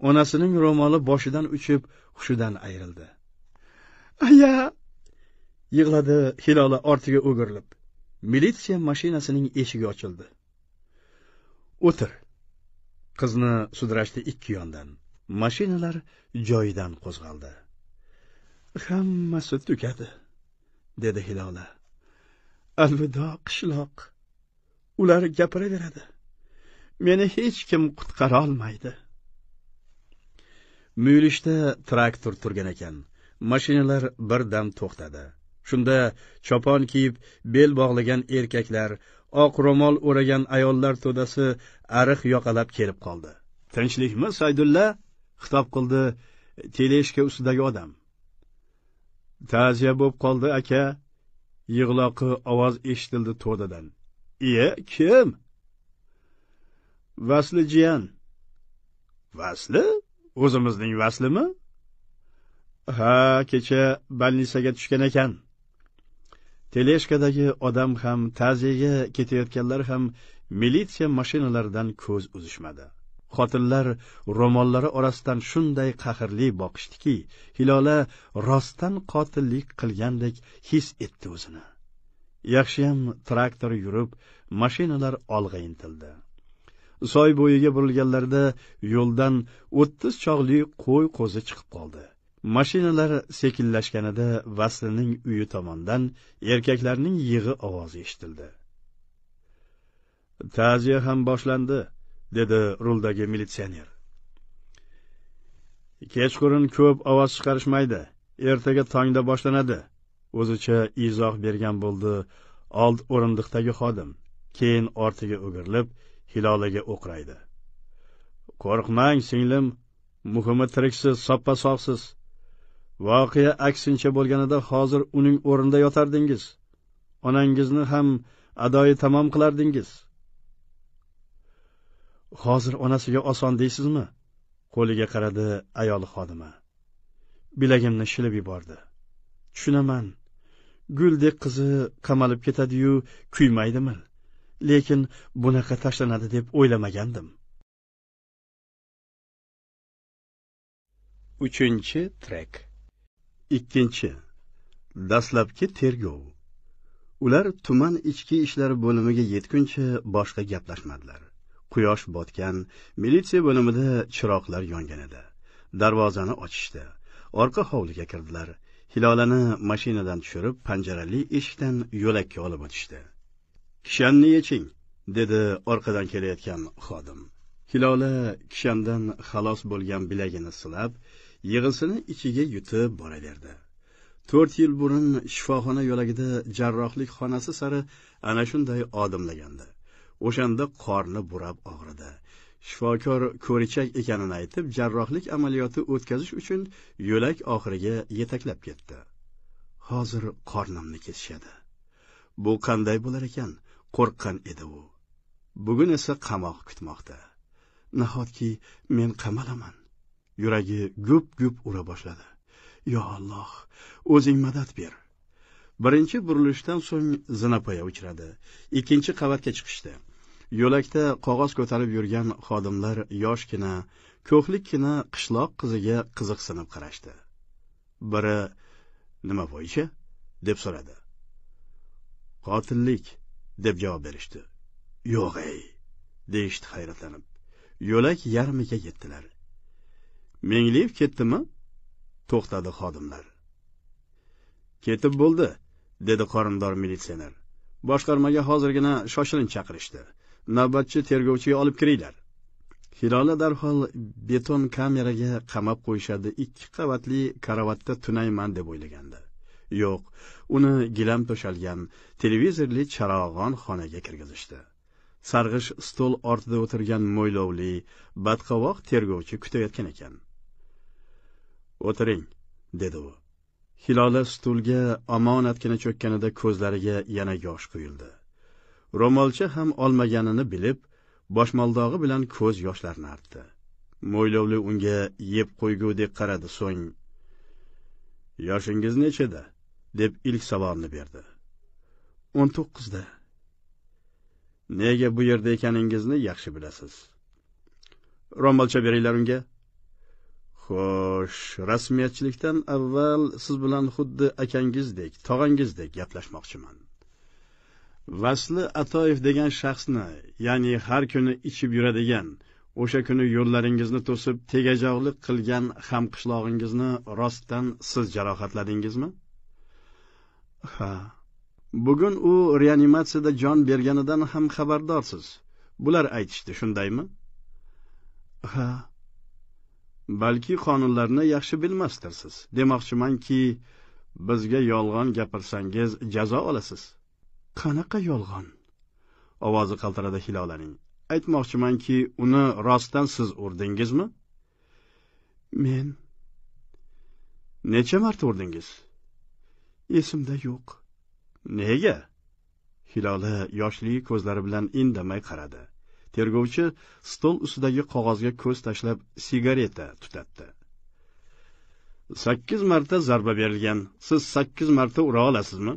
onasining ro'moli boshidan uchib hushidan ayrildi aya yig'ladi hilola ortiga o'girilib militsiya mashinasining eshigi ochildi o'tir qizni sudrashdi ikki yondan mashinalar joyidan qo'zg'aldi hammasi tugadi dedi hilola alvido qishloq ular gapiraveradi meni hech kim qutqara olmaydi muyulishda traktor turgan ekan mashinalar bir dam to'xtadi shunda chopon kiyib bel bog'lagan erkaklar oq ro'mol o'ragan ayollar to'dasi ariq yoqalab kelib qoldi tinchlikmi saydulla xitob qildi teleshka ustidagi odam ta'ziya bo'lib qoldi aka yig'loqi ovoz eshitildi to'dadan iye kim vasli jiyan vasli o'zimizning vaslimi ha kecha balnisaga tushgan ekan teleshkadagi odam ham ta'ziyaga ketayotganlar ham militsiya mashinalaridan ko'z uzishmadi xotinlar ro'mollari orasidan shunday qahrli boqishdiki hilola rostdan qotillik qilgandek his etdi o'zini yaxshiyam traktor yurib mashinalar olg'a intildi soy bo'yiga burilganlarida yo'ldan o'ttiz chog'li qo'y qo'zi chiqib qoldi mashinalar sekinlashganida vaslining uyi tomondan erkaklarning yig'i ovozi eshitildi ta'ziya ham boshlandi dedi ruldagi militsioner kechqurun ko'p ovoz chiqarishmaydi ertaga tongda boshlanadi o'zicha izoh bergan bo'ldi old o'rindiqdagi xodim keyin ortiga o'girilib hilolaga o'qraydi qo'rqmang singlim muhimi tiriksiz soppa sog'siz voqea aksincha bo'lganida hozir uning o'rnida yotardingiz onangizni ham adoyi tamom qilardingiz hozir onasiga oson deysizmi qo'liga qaradi ayol xodima bilagimni shilib yubordi tushunaman guldek qizi qamalib ketadiyu kuymaydimi lekin bunaqa tashlanadi deb o'ylamagandim uchinchi trek ikkinchi dastlabki tergov ular tuman ichki ishlar bo'limiga yetguncha boshqa gaplashmadilar quyosh botgan militsiya bo'limida chiroqlar yongan edi darvozani ochishdi orqa hovliga kirdilar hilolani mashinadan tushirib panjarali eshikdan yo'lakka olib o'tishdi kishanni yeching dedi orqadan kelayotgan xodim hilola kishandan xalos bo'lgan bilagini silab yig'isini ichiga yutib boraverdi to'rt yil burun shifoxona yo'lagida jarrohlik xonasi sari ana shunday odimlagandi o'shanda qorni burab og'ridi shifokor ko'richak ekanini aytib jarrohlik amaliyoti o'tkazish uchun yo'lak oxiriga yetaklab ketdi hozir qornimni kesishadi bu qanday bo'lar ekan qo'rqqan edi u bugun esa qamoq kutmoqda nahotki men qamalaman yuragi gup gup ura boshladi yo alloh o'zing madad ber birinchi burilishdan so'ng zinapoya uchradi ikkinchi qavatga chiqishdi yo'lakda qog'oz ko'tarib yurgan xodimlar yoshgina ko'hlikkina qishloq qiziga qiziqsinib qarashdi biri nima bo'yicha deb so'radi qotillik deb javob berishdi yo'g'ey ey deyishdi hayratlanib yo'lak yarmiga yetdilar mengliyev ketdimi to'xtadi xodimlar ketib bo'ldi dedi qorindor militsioner boshqarmaga hozirgina shoshilinch chaqirishdi navbatchi tergovchiga olib kiringlar hilola darhol beton kameraga qamab qo'yishadi ikki qavatli karavatda tunayman deb o'ylagandi yo'q uni gilam to'shalgan televizorli charog'on xonaga kirgizishdi sarg'ish stol ortida o'tirgan mo'ylovli badqovoq tergovchi kutayotgan ekan o'tiring dedi u hilola stulga omonatgina cho'kkanida ko'zlariga yana yosh quyildi ro'molcha ham olmaganini bilib boshmoldog'i bilan ko'z yoshlarini artdi mo'ylovli unga yeb qo'ygudek qaradi so'ng yoshingiz nechada deb ilk savolni berdi o'n to'qqizda nega bu yerda ekaningizni yaxshi bilasiz ro'molcha beringlar unga xo'sh rasmiyatchilikdan avval siz bilan xuddi akangizdek tog'angizdek gaplashmoqchiman vasli atoyev degan shaxsni ya'ni har kuni ichib yuradigan o'sha kuni yo'llaringizni to'sib tegajog'lik qilgan hamqishlog'ingizni rostdan siz jarohatladingizmi ha bugun u reanimatsiyada jon berganidan ham xabardorsiz bular aytishdi shundaymi ha balki qonunlarni yaxshi bilmasdirsiz demoqchimanki bizga yolg'on gapirsangiz jazo olasiz qanaqa yolg'on ovozi qaltiradi hilolaning aytmoqchimanki uni rostdan siz urdingizmi men necha marta urdingiz esimda yo'q nega hilola yoshli ko'zlari bilan indamay qaradi tergovchi stol ustidagi qog'ozga ko'z tashlab sigareta tutatdi sakkiz marta zarba berilgan siz sakkiz marta ura olasizmi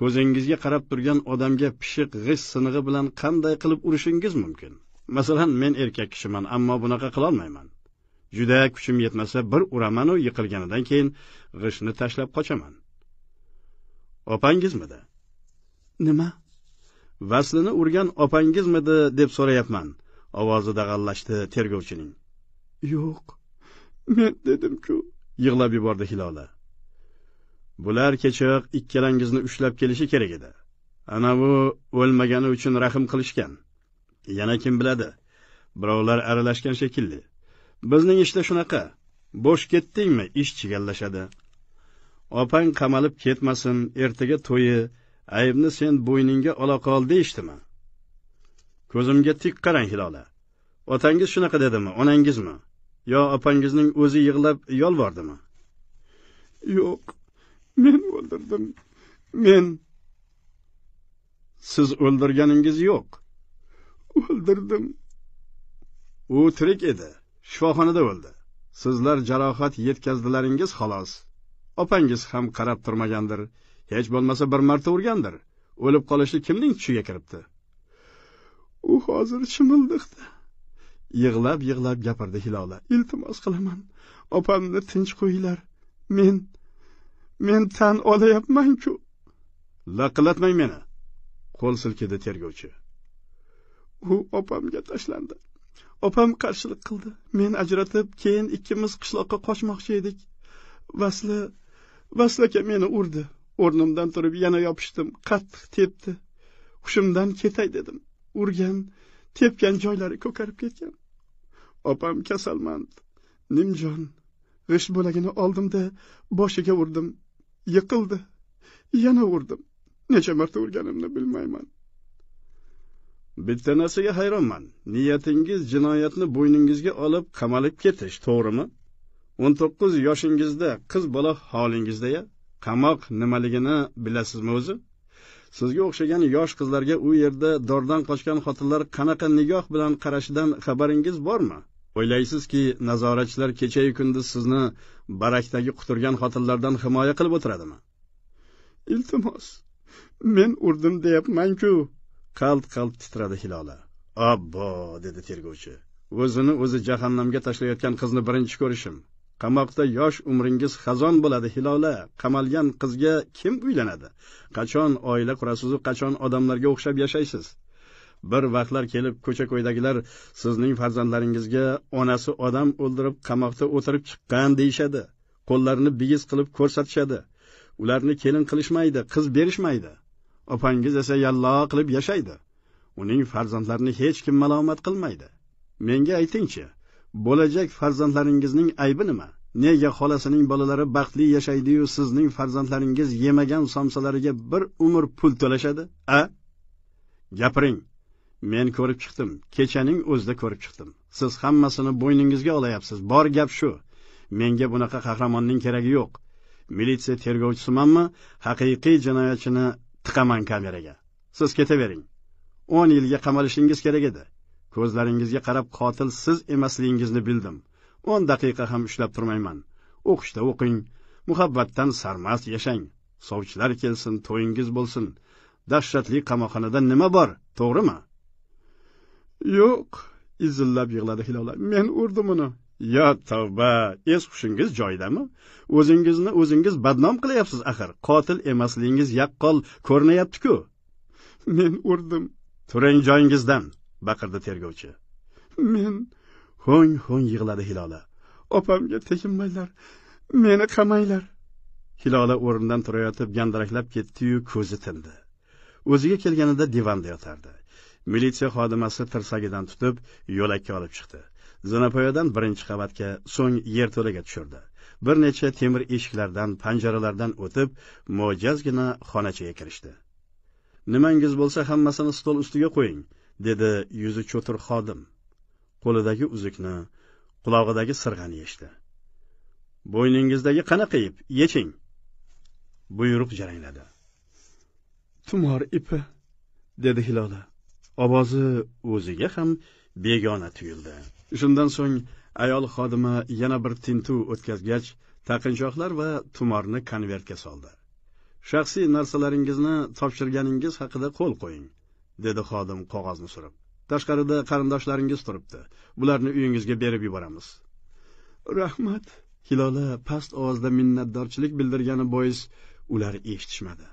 ko'zingizga qarab turgan odamga pishiq g'isht sinig'i bilan qanday qilib urishingiz mumkin masalan men erkak kishiman ammo bunaqa qilolmayman juda kuchim yetmasa bir uramanu yiqilganidan keyin g'ishtni tashlab qochaman opangizmidi nima vaslini urgan opangizmidi deb so'rayapman ovozi dag'allashdi tergovchining yo'q men dedimku yig'lab yubordi hilola bular kechiroq ikkalangizni ushlab kelishi kerak edi anavi o'lmagani uchun rahm qilishgan yana kim biladi birovlar aralashgan shekilli bizning ishda işte shunaqa bo'sh ketdingmi ish chigallashadi opang qamalib ketmasin ertaga to'yi aybni sen bo'yningga ola qol deyishdimi ko'zimga tik qarang hilola otangiz shunaqa dedimi onangizmi yo opangizning o'zi yig'lab yolvordimi yo'q men o'ldirdim men siz o'ldirganingiz yo'q o'ldirdim u tirik edi shifoxonada o'ldi sizlar jarohat yetkazdilaringiz xolos opangiz ham qarab turmagandir hech bo'lmasa bir marta urgandir o'lib qolishi kimning tushiga kiribdi u hozir chimildiqda yig'lab yig'lab gapirdi hilola iltimos qilaman opamni tinch qo'yinglar men men tan olayapmanku laqillatmang meni qo'l silkidi tergovchi u opamga tashlandi opam qarshilik qildi men ajratib keyin ikkimiz qishloqqa qochmoqchi edik vasli aka meni urdi o'rnimdan turib yana yopishdim qattiq tepdi hushimdan ketay dedim urgan tepgan joylari ko'karib ketgan opam kasalmand nimjon g'isht bo'lagini oldimda boshiga urdim yiqildi yana urdim necha marta urganimni bilmayman bitta narsaga hayronman niyatingiz jinoyatni bo'yningizga olib qamalib ketish to'g'rimi o'n to'qqiz yoshingizda qiz bola holingizda ya qamoq nimaligini bilasizmi o'zi sizga o'xshagan yosh qizlarga u yerda dordan qochgan xotinlar qanaqa nigoh bilan qarashidan xabaringiz bormi o'ylaysizki nazoratchilar kechayu kunduz sizni barakdagi quturgan xotinlardan himoya qilib o'tiradimi iltimos men urdim deyapmanku qalt qalt titradi hilola obbo dedi tergovchi o'zini o'zi jahannamga tashlayotgan qizni birinchi ko'rishim qamoqda yosh umringiz xazon bo'ladi hilola qamalgan qizga kim uylanadi qachon oila qurasizu qachon odamlarga o'xshab yashaysiz bir vaqtlar kelib ko'cha ko'ydagilar sizning farzandlaringizga onasi odam o'ldirib qamoqda o'tirib chiqqan deyishadi qo'llarini bigiz qilib ko'rsatishadi ularni kelin qilishmaydi qiz berishmaydi opangiz esa yallo qilib yashaydi uning farzandlarini hech kim malomat qilmaydi menga aytingchi bo'lajak farzandlaringizning aybi nima nega xolasining bolalari baxtli yashaydiyu sizning farzandlaringiz yemagan somsalariga bir umr pul to'lashadi a gapiring men ko'rib chiqdim kechaning o'zida ko'rib chiqdim siz hammasini bo'yningizga olayapsiz bor gap shu menga bunaqa qahramonning keragi yo'q militsiya tergovchisimanmi haqiqiy jinoyatchini tiqaman kameraga siz ketavering o'n yilga qamalishingiz kerak edi ko'zlaringizga qarab qotil siz emasligingizni bildim o'n daqiqa ham ushlab turmayman o'qishda o'qing muhabbatdan sarmast yashang sovchilar kelsin to'yingiz bo'lsin dahshatli qamoqxonada nima bor to'g'rimi yo'q izillab yig'ladi hilola men urdim uni yo tavba es hushingiz joyidami o'zingizni o'zingiz badnom qilyapsiz axir qotil emasligingiz yaqqol ko'rinyaptiku men urdim turing joyingizdan baqirdi tergovchi men ho'ng ho'ng yig'ladi hilola opamga teginmanglar meni qamanglar hilola o'rnidan turayotib gandiraklab ketdiyu ko'zi tindi o'ziga kelganida divanda yotardi militsiya xodimasi tirsagidan tutib yo'lakka olib chiqdi zinapoyadan birinchi qavatga so'ng yerto'laga tushirdi bir necha temir eshiklardan panjaralardan o'tib mo'jazgina xonachaga kirishdi nimangiz bo'lsa hammasini stol ustiga qo'ying dedi yuzi cho'tir xodim qo'lidagi uzukni qulog'idagi sirg'ani yechdi bo'yningizdagi qanaqa ip yeching buyruq jarangladi tumor ipi dedi hilola ovozi o'ziga ham begona tuyuldi shundan so'ng ayol xodima yana bir tintuv o'tkazgach taqinchoqlar va tumorni konvertga soldi shaxsiy narsalaringizni topshirganingiz haqida qo'l qo'ying dedi xodim qog'ozni surib tashqarida qarindoshlaringiz turibdi ularni uyingizga berib yuboramiz rahmat hilola past ovozda minnatdorchilik bildirgani bois ular eshitishmadi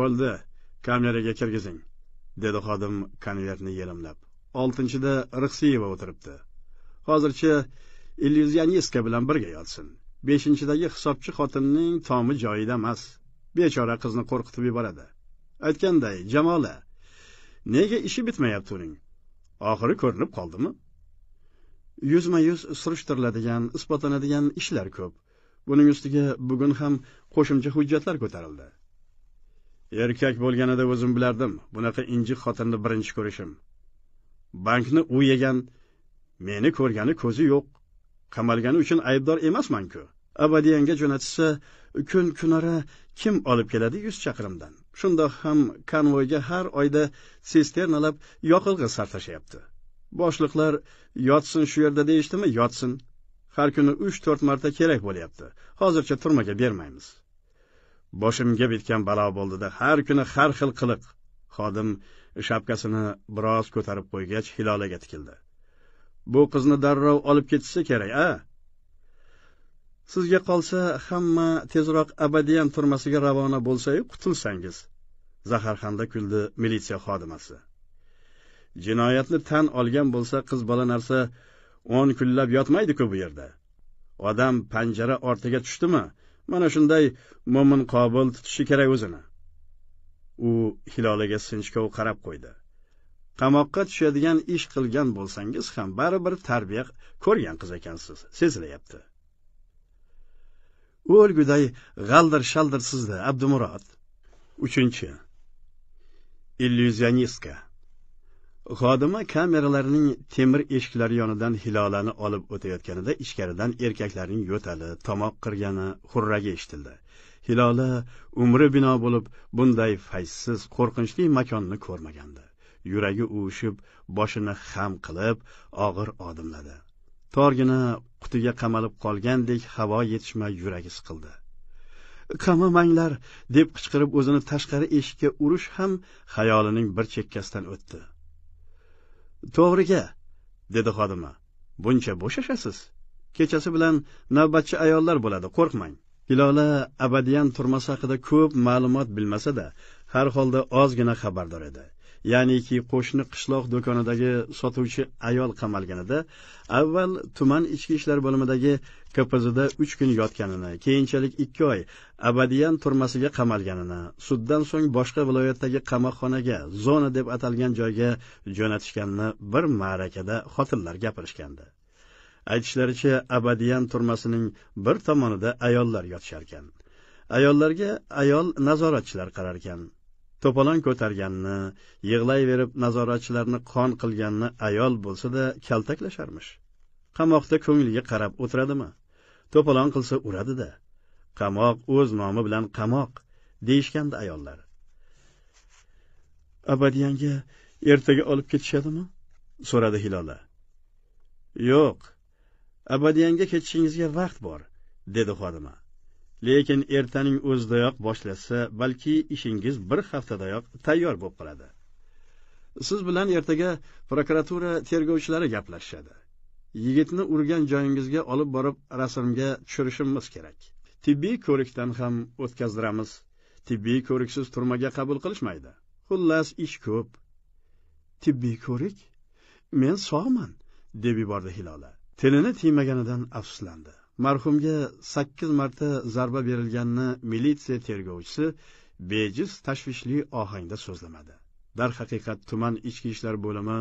bo'ldi kameraga kirgizing dedi xodim konvertni yelimlab oltinchida rixsiyeva o'tiribdi hozircha illyuzionistka bilan birga yotsin beshinchidagi hisobchi xotinning tomi joyida emas bechora qizni qo'rqitib yuboradi aytganday jamola nega ishi bitmayapti uning oxiri ko'rinib qoldimi yuzma yuz surishtiriladigan isbotlanadigan ishlar ko'p buning ustiga bugun ham qo'shimcha hujjatlar ko'tarildi erkak bo'lganida o'zim bilardim bunaqa injiq xotinni birinchi ko'rishim bankni u yegan meni ko'rgani ko'zi yo'q qamalgani uchun aybdor emasmanku abadiyanga jo'natishsa kun kunora kim olib keladi yuz chaqirimdan shundoq ham konvoyga har oyda sisternalab yoqilg'i sarflashyapti boshliqlar yotsin shu yerda deyishdimi yotsin har kuni uch to'rt marta kerak bo'lyapti hozircha turmaga bermaymiz boshimga bitgan balo bo'ldida har kuni har xil qiliq xodim shapkasini biroz ko'tarib qo'ygach hilolaga tikildi bu qizni darrov olib ketishsa kerak a sizga qolsa hamma tezroq abadiyan turmasiga ravona bo'lsayu qutulsangiz zaharxanda kuldi militsiya xodimasi jinoyatni tan olgan bo'lsa qiz bola narsa o'n kunlab yotmaydiku bu yerda odam panjara ortiga tushdimi mana shunday mo'min qobil tutishi kerak o'zini u hilolaga sinchkov qarab qo'ydi qamoqqa tushadigan ish qilgan bo'lsangiz ham baribir tarbiya ko'rgan qiz ekansiz sezilyapti o'lguday g'aldir shaldir sizdi abdumurod uchinchi illyuzionistka xodima kameralarning temir eshiklari yonidan hilolani olib o'tayotganida ichkaridan erkaklarning yo'tali tomoq qirgani hurragi eshitildi hilola umri bino bo'lib bunday fayzsiz qo'rqinchli makonni ko'rmagandi yuragi uvushib boshini xam qilib og'ir odimladi torgina qutiga qamalib qolgandek havo yetishmay yuragi siqildi qamamanglar deb qichqirib o'zini tashqari eshikka urish ham xayolining bir chekkasidan o'tdi to'g'riga dedi xodima buncha bo'shashasiz kechasi bilan navbatchi ayollar bo'ladi qo'rqmang hilola abadiyan turmasi haqida ko'p ma'lumot bilmasa da har holda ozgina xabardor edi ya'niki qo'shni qishloq do'konidagi sotuvchi ayol qamalganida avval tuman ichki ishlar bo'limidagi kpzda uch kun yotganini keyinchalik ikki oy abadiyan turmasiga qamalganini suddan so'ng boshqa viloyatdagi qamoqxonaga zona deb atalgan joyga jo'natishganini bir ma'rakada xotinlar gapirishgandi aytishlaricha abadiyan turmasining bir tomonida ayollar yotisharkan ayollarga ayol nazoratchilar qararkan to'polon ko'targanni yig'layverib nazoratchilarni qon qilganni ayol bo'lsa-da kaltaklasharmish qamoqda ko'ngliga qarab o'tiradimi to'polon qilsa uradida qamoq o'z nomi bilan qamoq deyishgandi ayollar abadiyanga ertaga olib ketishadimi so'radi hilola yo'q abadiyanga ketishingizga vaqt bor dedi xodima lekin ertaning o'zidayoq boshlasa balki ishingiz bir haftadayoq tayyor bo'lib qoladi siz bilan ertaga prokuratura tergovchilari gaplashishadi yigitni urgan joyingizga olib borib rasmga tushirishimiz kerak tibbiy ko'rikdan ham o'tkazdiramiz tibbiy ko'riksiz turmaga qabul qilishmaydi xullas ish ko'p tibbiy ko'rik men sog'man deb yubordi hilola tilini tiymaganidan afsuslandi marhumga sakkiz marta zarba berilganini militsiya tergovchisi bejiz tashvishli ohangda so'zlamadi darhaqiqat tuman ichki ishlar bo'limi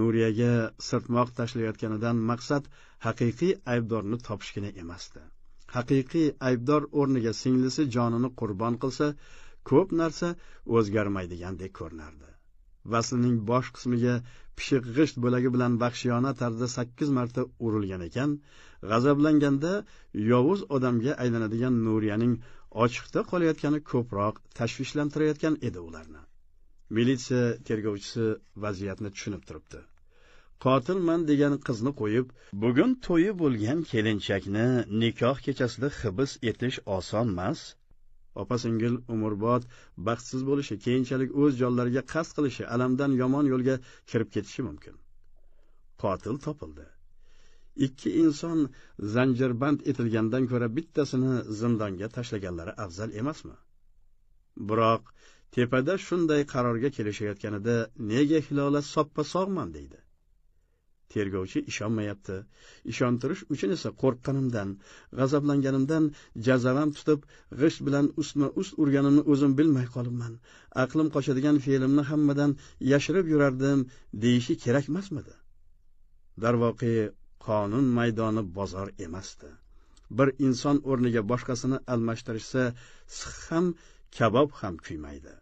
nuriyaga sirtmoq tashlayotganidan maqsad haqiqiy aybdorni topishgina emasdi haqiqiy aybdor o'rniga singlisi jonini qurbon qilsa ko'p narsa o'zgarmaydigandek ko'rinardi vaslining bosh qismiga pishiq g'isht bo'lagi bilan baxshiyona tarzda sakkiz marta urilgan ekan g'azablanganda yovuz odamga aylanadigan nuriyaning ochiqda qolayotgani ko'proq tashvishlantirayotgan edi ularni militsiya tergovchisi vaziyatni tushunib turibdi qotilman degan qizni qo'yib bugun to'yi bo'lgan kelinchakni nikoh kechasida hibs etish osonmas opa singil umrbod baxtsiz bo'lishi keyinchalik o'z jonlariga qasd qilishi alamdan yomon yo'lga kirib ketishi mumkin qotil topildi ikki inson zanjirband etilgandan ko'ra bittasini zindonga tashlaganlari afzal emasmi biroq tepada shunday qarorga kelishayotganida nega hilola soppa sog'man deydi tergovchi ishonmayapti ishontirish uchun esa qo'rqqanimdan g'azablanganimdan jazavam tutib g'isht bilan ustma ust urganimni o'zim bilmay qolibman aqlim qochadigan fe'limni hammadan yashirib yurardim deyishi kerakmasmidi darvoqe qonun maydoni bozor emasdi bir inson o'rniga boshqasini almashtirishsa six ham kabob ham kuymaydi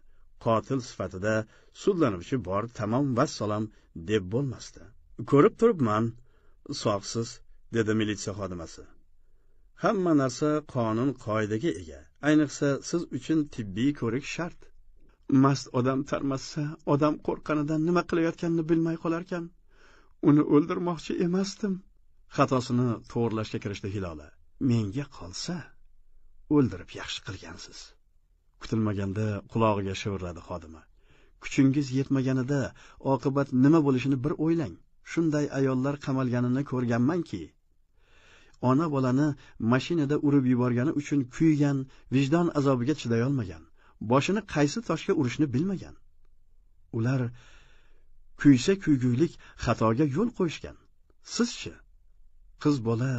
qotil sifatida sudlanuvchi bor tamom vassalom deb bo'lmasdi ko'rib turibman sog'siz dedi militsiya xodimasi hamma narsa qonun qoidaga ega ayniqsa siz uchun tibbiy ko'rik shart mast odam tarmassa odam qo'rqqanidan nima qilayotganini bilmay qolarkan uni o'ldirmoqchi emasdim xatosini to'g'irlashga kirishdi hilola menga qolsa o'ldirib yaxshi qilgansiz kutilmaganda qulog'iga shivirladi xodima kuchingiz yetmaganida oqibat nima bo'lishini bir o'ylang shunday ayollar qamalganini ko'rganmanki ona bolani mashinada urib yuborgani uchun kuygan vijdon azobiga chidayolmagan boshini qaysi toshga urishni bilmagan ular kuysa kuygulik xatoga yo'l qo'yishgan sizchi qiz bola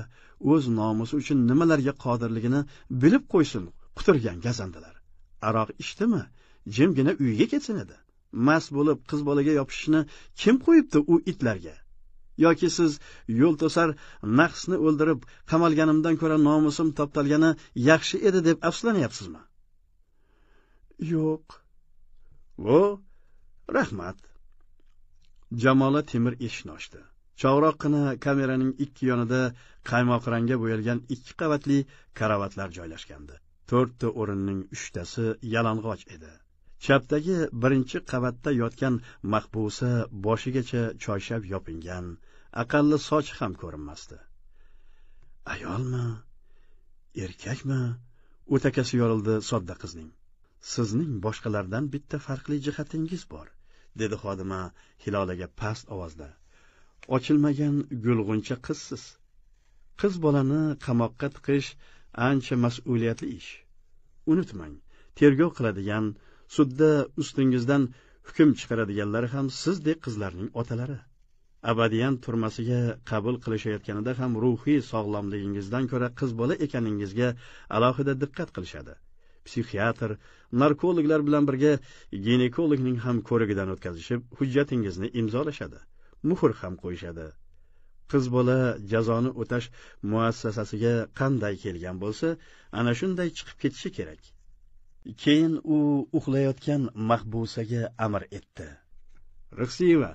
o'z nomusi uchun nimalarga qodirligini bilib qo'ysin quturgan gazandalar aroq ichdimi jimgina uyga ketsin edi mast bo'lib qiz bolaga yopishishni kim qo'yibdi u itlarga yoki siz yo'l to'sar naqsni o'ldirib qamalganimdan ko'ra nomusim toptalgani yaxshi edi deb afsuslanyapsizmi yo'q vo rahmat jamola temir eshikni ochdi chog'roqqina kameraning ikki yonida qaymoq rangga bo'yalgan ikki qavatli karavatlar joylashgandi to'rtta o'rinning uchtasi yalang'och edi chapdagi birinchi qavatda yotgan mahbusa boshigacha choyshab yopingan aqalli soch ham ko'rinmasdi ayolmi erkakmi o'takasi yorildi sodda qizning sizning boshqalardan bitta farqli jihatingiz bor dedi xodima hilolaga past ovozda ochilmagan gulg'uncha qizsiz qiz bolani qamoqqa tiqish ancha mas'uliyatli ish unutmang tergov qiladigan sudda ustingizdan hukm chiqaradiganlari ham sizdek qizlarning otalari abadiyan turmasiga qabul qilishayotganida ham ruhiy sog'lomligingizdan ko'ra qiz bola ekaningizga alohida diqqat qilishadi psixiatr narkologlar bilan birga ginekologning ham ko'rigidan o'tkazishib hujjatingizni imzolashadi muhr ham qo'yishadi qiz bola jazoni o'tash muassasasiga qanday kelgan bo'lsa ana shunday chiqib ketishi kerak keyin u uxlayotgan mahbusaga amr etdi rixsiyeva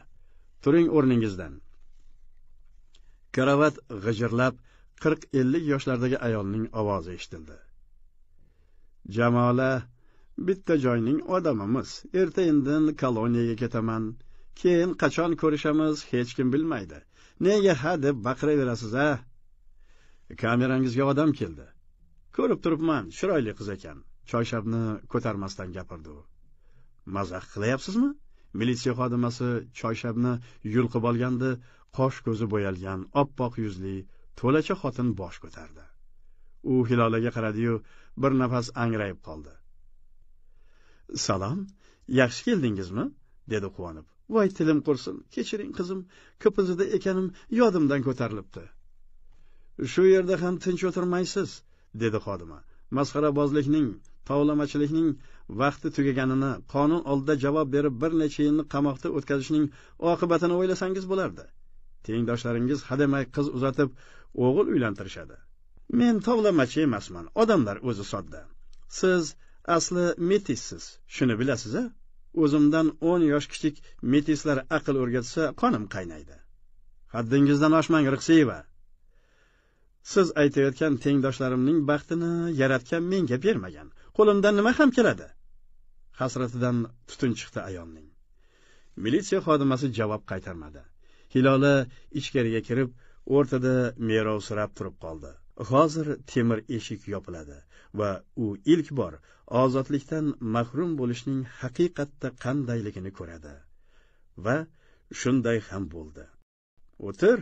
turing o'rningizdan karavat g'ijirlab qirq ellik yoshlardagi ayolning ovozi eshitildi jamola bitta joyning odamimiz erta indin koloniyaga ketaman keyin qachon ko'rishamiz hech kim bilmaydi nega ha deb baqiraverasiz a kamerangizga odam keldi ko'rib turibman chiroyli qiz ekan choyshabni ko'tarmasdan gapirdi u mazax qilyapsizmi militsiya xodimasi choyshabni yulqib olganda qosh ko'zi bo'yalgan oppoq yuzli to'lacha xotin bosh ko'tardi u hilolaga qaradiyu bir nafas angrayib qoldi salom yaxshi keldingizmi dedi quvonib voy tilim qursin kechiring qizim ko'pizida ekanim yodimdan ko'tarilibdi shu yerda ham tinch o'tirmaysiz dedi xodima masxarabozlikning tovlamachilikning vaqti tugaganini qonun oldida javob berib bir necha yilni qamoqda o'tkazishning oqibatini o'ylasangiz bo'lardi tengdoshlaringiz hademay qiz uzatib o'g'il uylantirishadi men tovlamachi emasman odamlar o'zi sodda siz asli metissiz shuni bilasiz a o'zimdan o'n yosh kichik metislar aql o'rgatsa qonim qaynaydi haddingizdan oshmang rixsiyeva siz aytayotgan tengdoshlarimning baxtini yaratgan menga bermagan qo'limdan nima ham keladi hasratidan tutun chiqdi ayolning militsiya xodimasi javob qaytarmadi hiloli ichkariga kirib o'rtada merovsirab turib qoldi hozir temir eshik yopiladi va u ilk bor ozodlikdan mahrum bo'lishning haqiqatda qandayligini ko'radi va shunday ham bo'ldi o'tir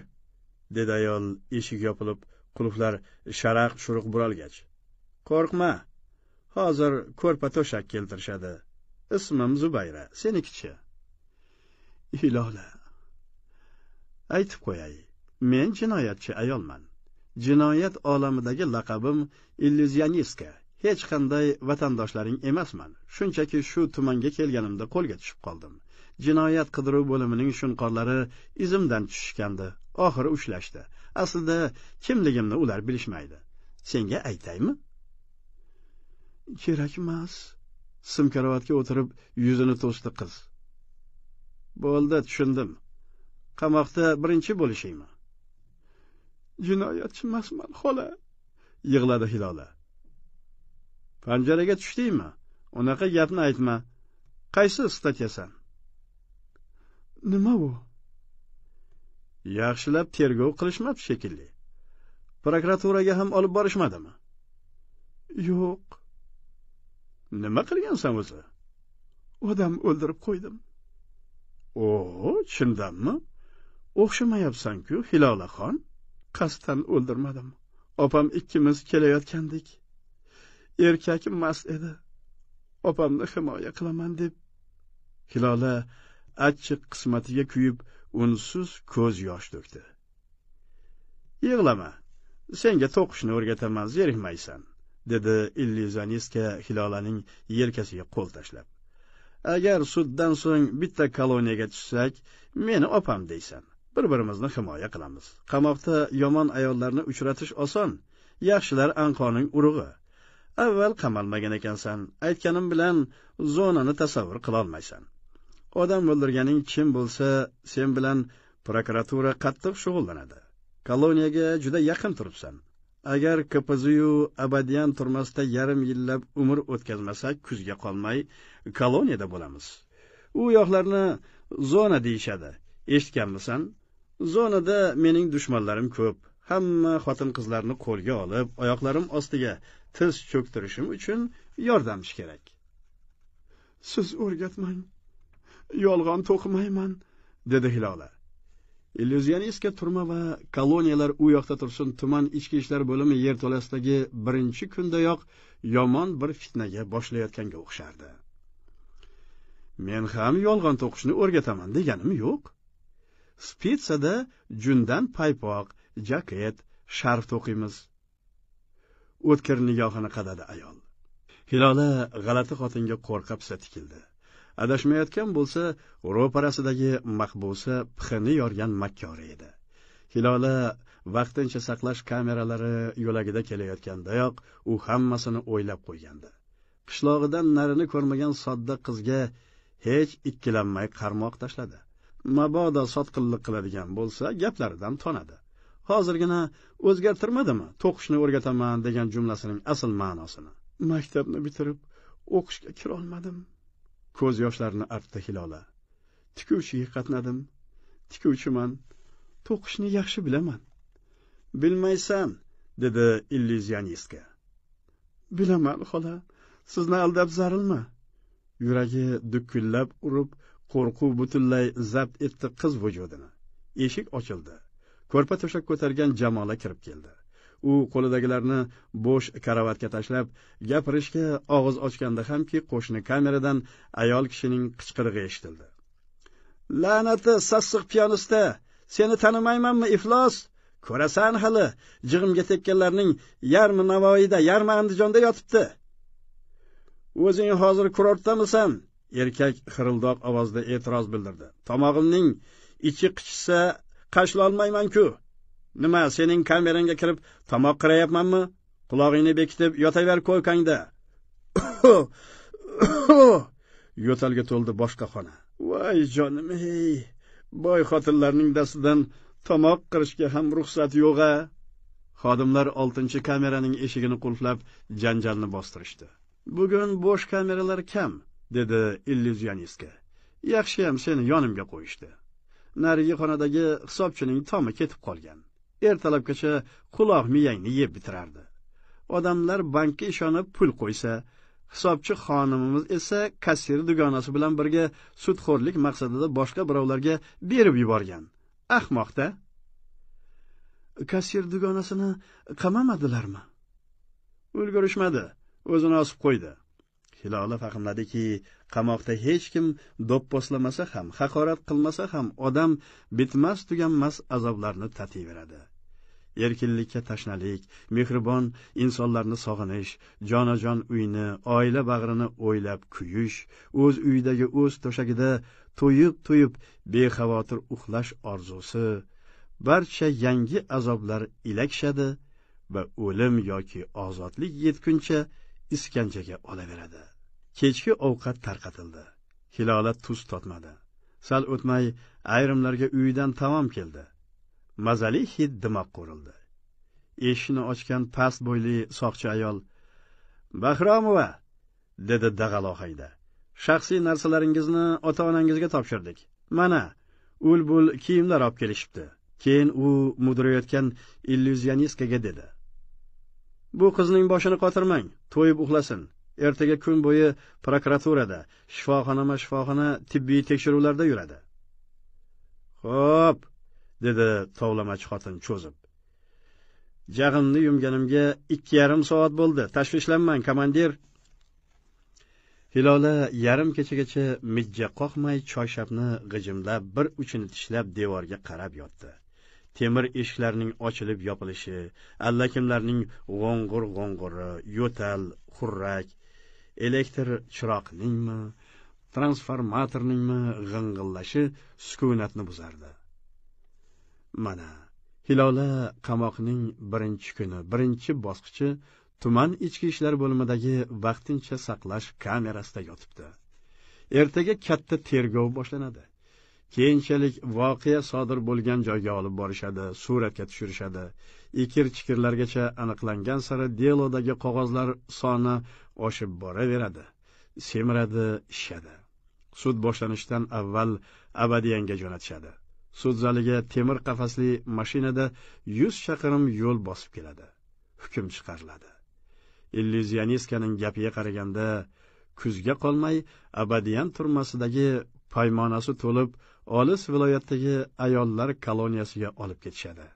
dedi ayol eshik yopilib qulflar sharaq shuruq buralgach qo'rqma hozir ko'rpa to'shak keltirishadi ismim zubayra senikichi ilola aytib qo'yay men jinoyatchi ayolman jinoyat olamidagi laqabim illyuzionistka hech qanday vatandoshlaring emasman shunchaki shu tumanga kelganimda qo'lga tushib qoldim jinoyat qidiruv bo'limining shunqorlari izimdan tushishgandi oxiri ushlashdi aslida kimligimni ular bilishmaydi senga aytaymi kerakmas sim karavatga o'tirib yuzini to'sdi qiz bo'ldi tushundim qamoqda birinchi bo'lishingmi jinoyatchi emasman xola yig'ladi hilola panjaraga tushdingmi unaqa gapni aytma qaysi statyasan nima u yaxshilab tergov qilishmabdi shekilli prokuraturaga ham olib borishmadimi yo'q nima qilgansan o'zi odam o'ldirib qo'ydim o chindanmi o'xshamayapsan-ku, Hilolaxon. Qasddan o'ldirmadim. Opam ikkimiz kelayotgandik. Erkak mast edi. Opamni himoya qilaman deb Hilola achchiq qismatiga kuyib, unsiz ko'z yosh to'kdi. Yig'lama. Senga to'qishni o'rgataman, zerikmaysan. dedi illizaniska hilolaning yelkasiga qo'l tashlab agar suddan so'ng bitta koloniyaga tushsak meni opam deysan bir birimizni himoya qilamiz qamoqda yomon ayollarni uchratish oson yaxshilar anqoning urug'i avval qamalmagan ekansan aytganim bilan zonani tasavvur qilolmaysan odam o'ldirganing kim bo'lsa sen bilan prokuratura qattiq shug'ullanadi koloniyaga juda yaqin turibsan agar kpzu abadiyan turmasda yarim yillab umr o'tkazmasak kuzga qolmay koloniyada bo'lamiz u yoqlarni zona deyishadi eshitganmisan zonada mening dushmanlarim ko'p hamma xotin qizlarni qo'lga olib oyoqlarim ostiga tiz cho'ktirishim uchun yordamchi kerak siz o'rgatmang yolg'on to'qimayman dedi hilola illyuzionistka turma va koloniyalar u yoqda tursin tuman ichki ishlar bo'limi yer to'lasidagi birinchi kundayoq yomon bir fitnaga boshlayotganga o'xshardi men ham yolg'on to'qishni o'rgataman deganim yo'q spitsada jundan paypoq jaket sharf to'qiymiz o'tkir nigohini qadadi ayol hilola g'alati xotinga qo'rqa pisa tikildi adashmayotgan bo'lsa ro'parasidagi mahbusa pixini yorgan makkori edi hilola vaqtincha saqlash kameralari yo'lagida kelayotgandayoq u hammasini o'ylab qo'ygandi qishlog'idan narini ko'rmagan sodda qizga hech ikkilanmay qarmoq tashladi mabodo sotqinlik qiladigan bo'lsa gaplaridan tonadi hozirgina o'zgartirmadimi to'qishni o'rgataman degan jumlasining asl ma'nosini maktabni bitirib o'qishga kirolmadim ko'z yoshlarini artdi hilola tikuvchiga qatnadim tikuvchiman to'qishni yaxshi bilaman bilmaysan dedi illyuzionistka bilaman xola sizni aldab zarilma yuragi dukkillab urib qo'rquv butunlay zabt etdi qiz vujudini eshik ochildi ko'rpa to'shak ko'targan jamola kirib keldi u qo'lidagilarni bo'sh karavatga tashlab gapirishga og'iz ochganda hamki qo'shni kameradan ayol kishining qichqirig'i eshitildi la'nati sassiq piyonista seni tanimaymanmi iflos ko'rasan hali jig'imga tekkanlarning yarmi navoiyda yarmi andijonda yotibdi o'zing hozir kurortdamisan erkak xirildoq ovozda e'tiroz bildirdi tomog'imning ichi qichishsa qashlolmaymanku nima sening kamerangga kirib tomoq qirayapmanmi qulog'ingni bekitib yotaver ko'kangda yo'talga to'ldi boshqa xona voy jonim ey boy xotinlarning dastidan tomoq qirishga ham ruxsat yo'g'a xodimlar oltinchi kameraning eshigini qulflab janjalni bostirishdi bugun bo'sh kameralar kam dedi illyuzionistga yaxshiyam seni yonimga qo'yishdi narigi xonadagi hisobchining tomi ketib qolgan ertalabgacha quloq miyangni yeb bitirardi odamlar bankka ishonib pul qo'ysa hisobchi xonimimiz esa kassir dugonasi bilan birga sudxo'rlik maqsadida boshqa birovlarga berib yuborgan ahmoqda kassir dugonasini qamamadilarmi ulgurishmadi o'zini osib qo'ydi hilola fahmladiki qamoqda hech kim do'pposlamasa ham haqorat qilmasa ham odam bitmas tuganmas azoblarni tatiyveradi erkinlikka tashnalik mehribon insonlarni sog'inish jonajon uyni oila bag'rini o'ylab kuyish o'z uyidagi o'z to'shagida to'yib to'yib bexavotir uxlash orzusi barcha yangi azoblar ilakshadi va o'lim yoki ozodlik yetguncha iskanjaga olaveradi kechki ovqat tarqatildi hilola tuz totmadi sal o'tmay ayrimlarga uyidan tamom keldi mazali hid dimoq qo'rildi eshikni ochgan past bo'yli soqchi ayol bahromova dedi dag'alohayda shaxsiy narsalaringizni ota onangizga topshirdik mana ul bul kiyimlar olib kelishibdi keyin u mudrayotgan illyuzionistkaga dedi bu qizning boshini qotirmang to'yib uxlasin ertaga kun bo'yi prokuraturada shifoxonama shifoxona tibbiy tekshiruvlarda yuradi xo'p dedi tovlamachi xotin cho'zib jag'imni yumganimga ikki yarim soat bo'ldi tashvishlanmang komandir hilola yarim kechagacha mijja qoqmay choyshabni g'ijimlab bir uchini tishlab devorga qarab yotdi temir eshiklarning ochilib yopilishi allakimlarning g'o'ng'ir g'o'ng'uri yo'tal xurrak elektr chiroqningmi transformatorningmi g'ing'illashi sukunatni buzardi mana hilola qamoqning birinchi kuni birinchi bosqichi tuman ichki ishlar bo'limidagi vaqtincha saqlash kamerasida yotibdi ertaga katta tergov boshlanadi keyinchalik voqea sodir bo'lgan joyga olib borishadi suratga tushirishadi ikir chikirlargacha aniqlangan sari delodagi qog'ozlar soni oshib boraveradi semiradi ishadi sud boshlanishdan avval abadiyanga jo'natishadi sud zaliga temir qafasli mashinada yuz chaqirim yo'l bosib keladi hukm chiqariladi illyuzionistkaning gapiga qaraganda kuzga qolmay abadiyan turmasidagi paymonasi to'lib olis viloyatdagi ayollar koloniyasiga olib ketishadi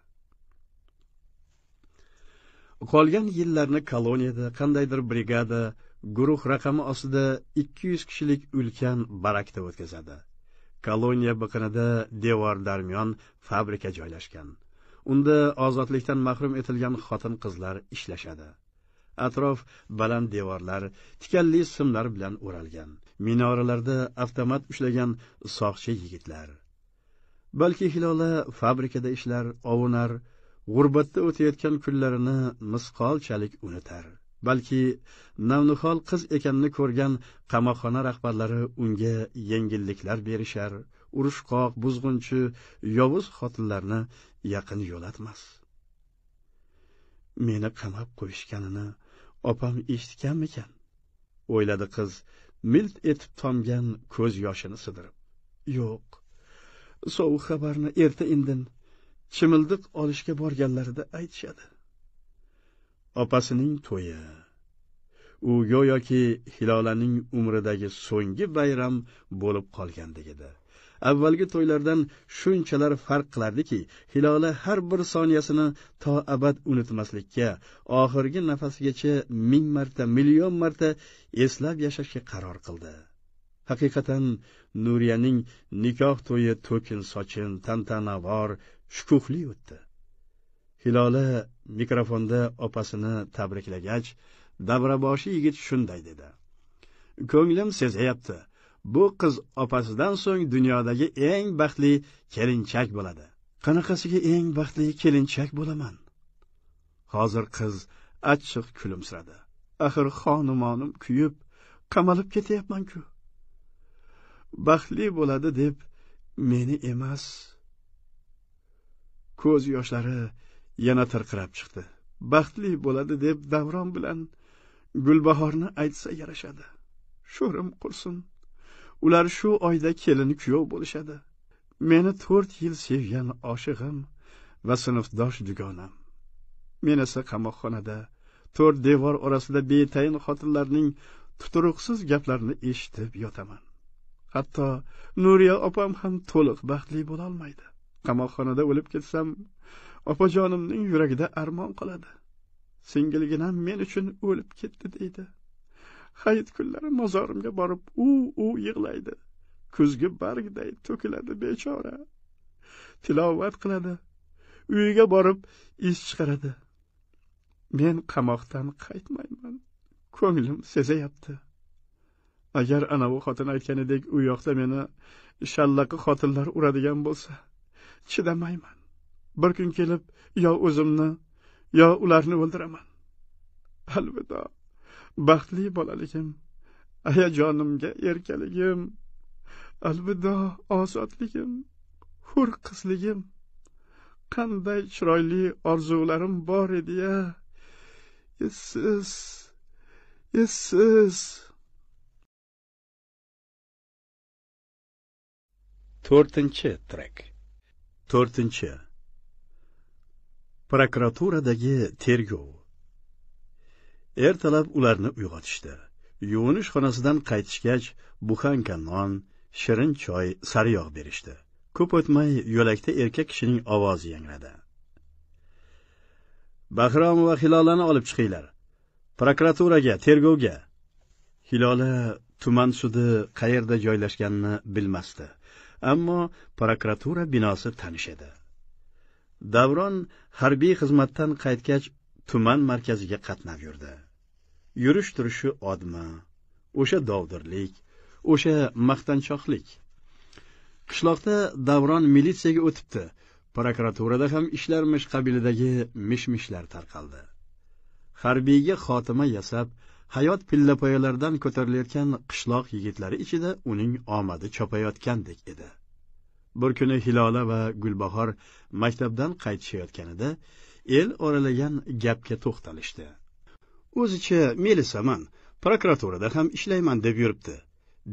qolgan yillarni koloniyada qandaydir brigada guruh raqami ostida ikki yuz kishilik ulkan barakda o'tkazadi koloniya biqinida devor darmiyon fabrika joylashgan unda ozodlikdan mahrum etilgan xotin qizlar ishlashadi atrof baland devorlar tikanli simlar bilan o'ralgan minoralarda avtomat ushlagan soqchi yigitlar balki hilola fabrikada ishlar ovunar g'urbatda o'tayotgan kunlarini misqolchalik unutar balki navnihol qiz ekanini ko'rgan qamoqxona rahbarlari unga yengilliklar berishar urushqoq buzg'unchi yovuz xotinlarni yaqin yo'latmas meni qamab qo'yishganini opam eshitganmikan o'yladi qiz milt etib tomgan ko'z yoshini sidirib yo'q sovuq xabarni erta indin chimildiq olishga borganlarida aytishadi opasining to'yi u go'yoki hilolaning umridagi so'nggi bayram bo'lib qolgandek edi avvalgi to'ylardan shunchalar farq qilardiki hilola har bir soniyasini to abad unutmaslikka oxirgi nafasigacha ming marta million marta eslab yashashga qaror qildi haqiqatan nuriyaning nikoh to'yi to'kin sochin tantanavor shukuhli o'tdi hilola mikrofonda opasini tabriklagach davraboshi yigit shunday dedi ko'nglim sezayapti bu qiz opasidan so'ng dunyodagi eng baxtli kelinchak bo'ladi qanaqasiga eng baxtli kelinchak bo'laman hozir qiz achchiq kulimsiradi axir xonumonim kuyib qamalib ketyapmanku baxtli bo'ladi deb meni emas ko'z yoshlari yana tirqirab chiqdi baxtli bo'ladi deb davron bilan gulbahorni aytsa yarashadi sho'rim qursin ular shu oyda kelin kuyov bo'lishadi meni to'rt yil sevgan oshig'im va sinfdosh dugonam men esa qamoqxonada to'rt devor orasida betayin xotinlarning tuturuqsiz gaplarini eshitib yotaman hatto nuriya opam ham to'liq baxtli bo'lolmaydi qamoqxonada o'lib ketsam opajonimning yuragida armon qoladi singilginam men uchun o'lib ketdi deydi hayit kunlari mozorimga borib u u yig'laydi kuzgi bargday to'kiladi bechora tilovat qiladi uyiga borib ish chiqaradi men qamoqdan qaytmayman ko'nglim sezayapti agar anavi xotin aytganidek u yoqda meni shallaqi xotinlar uradigan bo'lsa chidamayman bir kun kelib yo o'zimni yo ularni o'ldiraman alvido baxtli bolaligim ayajonimga erkaligim alvido ozodligim hur qizligim qanday chiroyli orzularim bor edi ya essiz esiz to'rtinchi trek to'rtinchi prokuraturadagi tergov ertalab ularni uyg'otishdi yuvinish xonasidan qaytishgach buxanka non shirin choy sariyog' berishdi ko'p o'tmay yo'lakda erkak kishining ovozi yangradi bahrom va hilolani olib chiqinglar prokuraturaga tergovga hilola tuman sudi qayerda joylashganini bilmasdi ammo prokuratura binosi tanish edi davron harbiy xizmatdan qaytgach tuman markaziga qatnab yurdi yurish turishi odmi o'sha dovdirlik o'sha maqtanchoqlik qishloqda davron militsiyaga o'tibdi prokuraturada ham ishlarmish qabilidagi mish mishlar tarqaldi harbiyga xotima yasab hayot pillapoyalaridan ko'tarilayotgan qishloq yigitlari ichida uning omadi chopayotgandek edi bir kuni hilola va gulbahor maktabdan qaytishayotganida el oralagan gapga to'xtalishdi o'zicha melisaman prokuraturada ham ishlayman deb yuribdi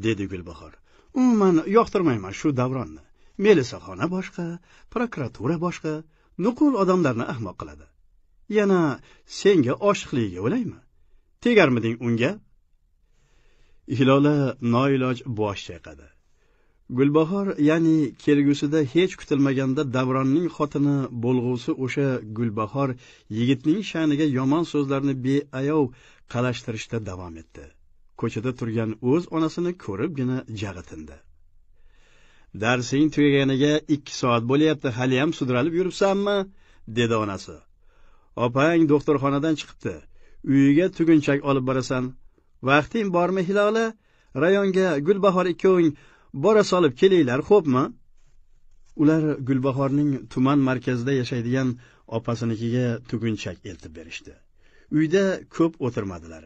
dedi gulbahor umuman yoqtirmayman shu davronni melisaxona boshqa prokuratura boshqa nuqul odamlarni ahmoq qiladi yana senga oshiqligiga o'laymi tegarmiding unga hilola noiloj bosh chayqadi gulbahor ya'ni kelgusida hech kutilmaganda davronning xotini bo'lg'usi o'sha gulbahor yigitning sha'niga yomon so'zlarni beayov qalashtirishda davom etdi ko'chada turgan o'z onasini ko'ribgina jag'itindi darsing tugaganiga ikki soat bo'lyapti haliyam sudralib yuribsanmi dedi onasi opang do'xtirxonadan chiqibdi uyiga tugunchak olib borasan vaqting bormi hilola rayonga gulbahor ikkoving bora solib kelinglar xo'pmi ular gulbahorning tuman markazida yashaydigan opasinikiga tugunchak eltib berishdi uyda ko'p o'tirmadilar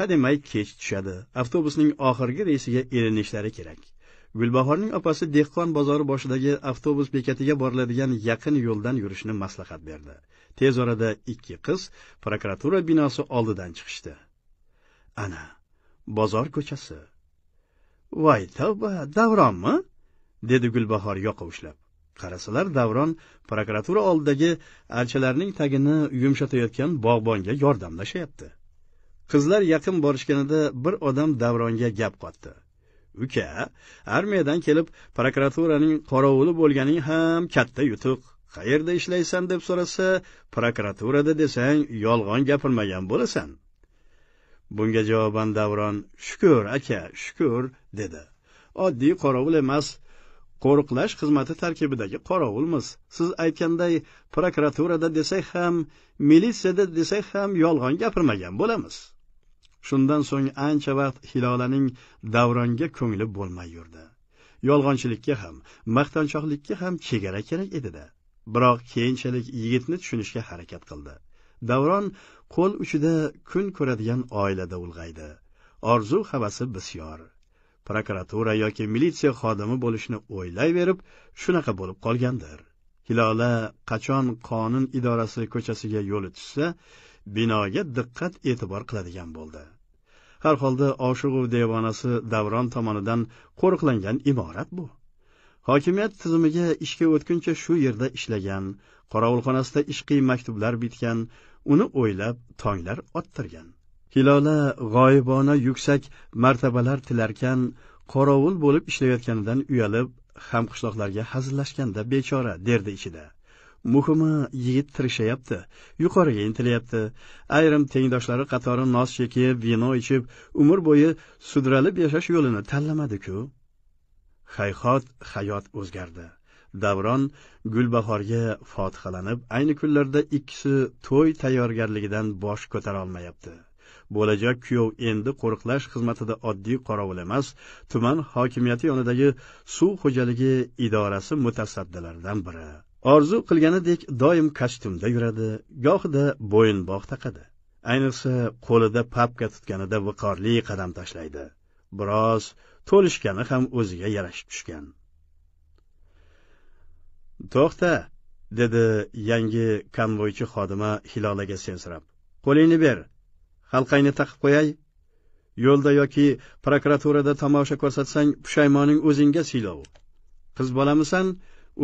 hademay kech tushadi avtobusning oxirgi reysiga erinishlari kerak gulbahorning opasi dehqon bozori boshidagi avtobus bekatiga boriladigan yaqin yo'ldan yurishni maslahat berdi tez orada ikki qiz prokuratura binosi oldidan chiqishdi ana bozor ko'chasi voy tavba davronmi dedi gulbahor ushlab qarasalar davron prokuratura oldidagi archalarning tagini yumshatayotgan bog'bonga yordamlashyapti qizlar yaqin borishganida bir odam davronga gap qotdi uka armiyadan kelib prokuraturaning qorovuli bo'lganing ham katta yutuq qayerda ishlaysan deb so'rasa prokuraturada desang yolg'on gapirmagan bo'lasan bunga javoban davron shukur aka shukur dedi oddiy qorovul emas qo'riqlash xizmati tarkibidagi qorovulmiz siz aytganday prokuraturada desak ham militsiyada desak ham yolg'on gapirmagan bo'lamiz shundan so'ng ancha vaqt hilolaning davronga ko'ngli bo'lmay yurdi yolg'onchilikka ham maqtanchoqlikka ham chegara kerak edida biroq keyinchalik yigitni tushunishga harakat qildi davron qo'l uchida kun ko'radigan oilada ulg'aydi orzu havasi bisyor prokuratura yoki militsiya xodimi bo'lishni o'ylayverib shunaqa bo'lib qolgandir hilola qachon qonun idorasi ko'chasiga yo'li tushsa binoga diqqat e'tibor qiladigan bo'ldi har holda oshig'u devonasi davron tomonidan qo'riqlangan imorat bu hokimiyat tizimiga ishga o'tguncha shu yerda ishlagan qorovulxonasida ishqiy maktublar bitgan uni o'ylab tonglar ottirgan hilola g'oyibona yuksak martabalar tilarkan qorovul bo'lib ishlayotganidan uyalib hamqishloqlarga hazillashganda bechora derdi ichida muhimi yigit tirishayapti yuqoriga intilyapti ayrim tengdoshlari qatori noz chekib vino ichib umr bo'yi sudralib yashash yo'lini tanlamadiku hayhot hayot o'zgardi davron gulbahorga fotihalanib ayni kunlarda ikkisi to'y tayyorgarligidan bosh ko'tarolmayapti bo'lajak kuyov endi qo'riqlash xizmatida oddiy qorovul emas tuman hokimiyati yonidagi suv xo'jaligi idorasi mutasaddilaridan biri orzu qilganidek doim kostyumda yuradi gohida bo'yinbog' taqadi ayniqsa qo'lida papka tutganida viqorli qadam tashlaydi biroz to'lishgani ham o'ziga yarashib tushgan to'xta dedi yangi konvoychi xodima hilolaga sensirab qo'lingni ber halqangni taqib qo'yay yo'lda yoki prokuraturada tomosha ko'rsatsang pushaymoning o'zingga siylov qiz bolamisan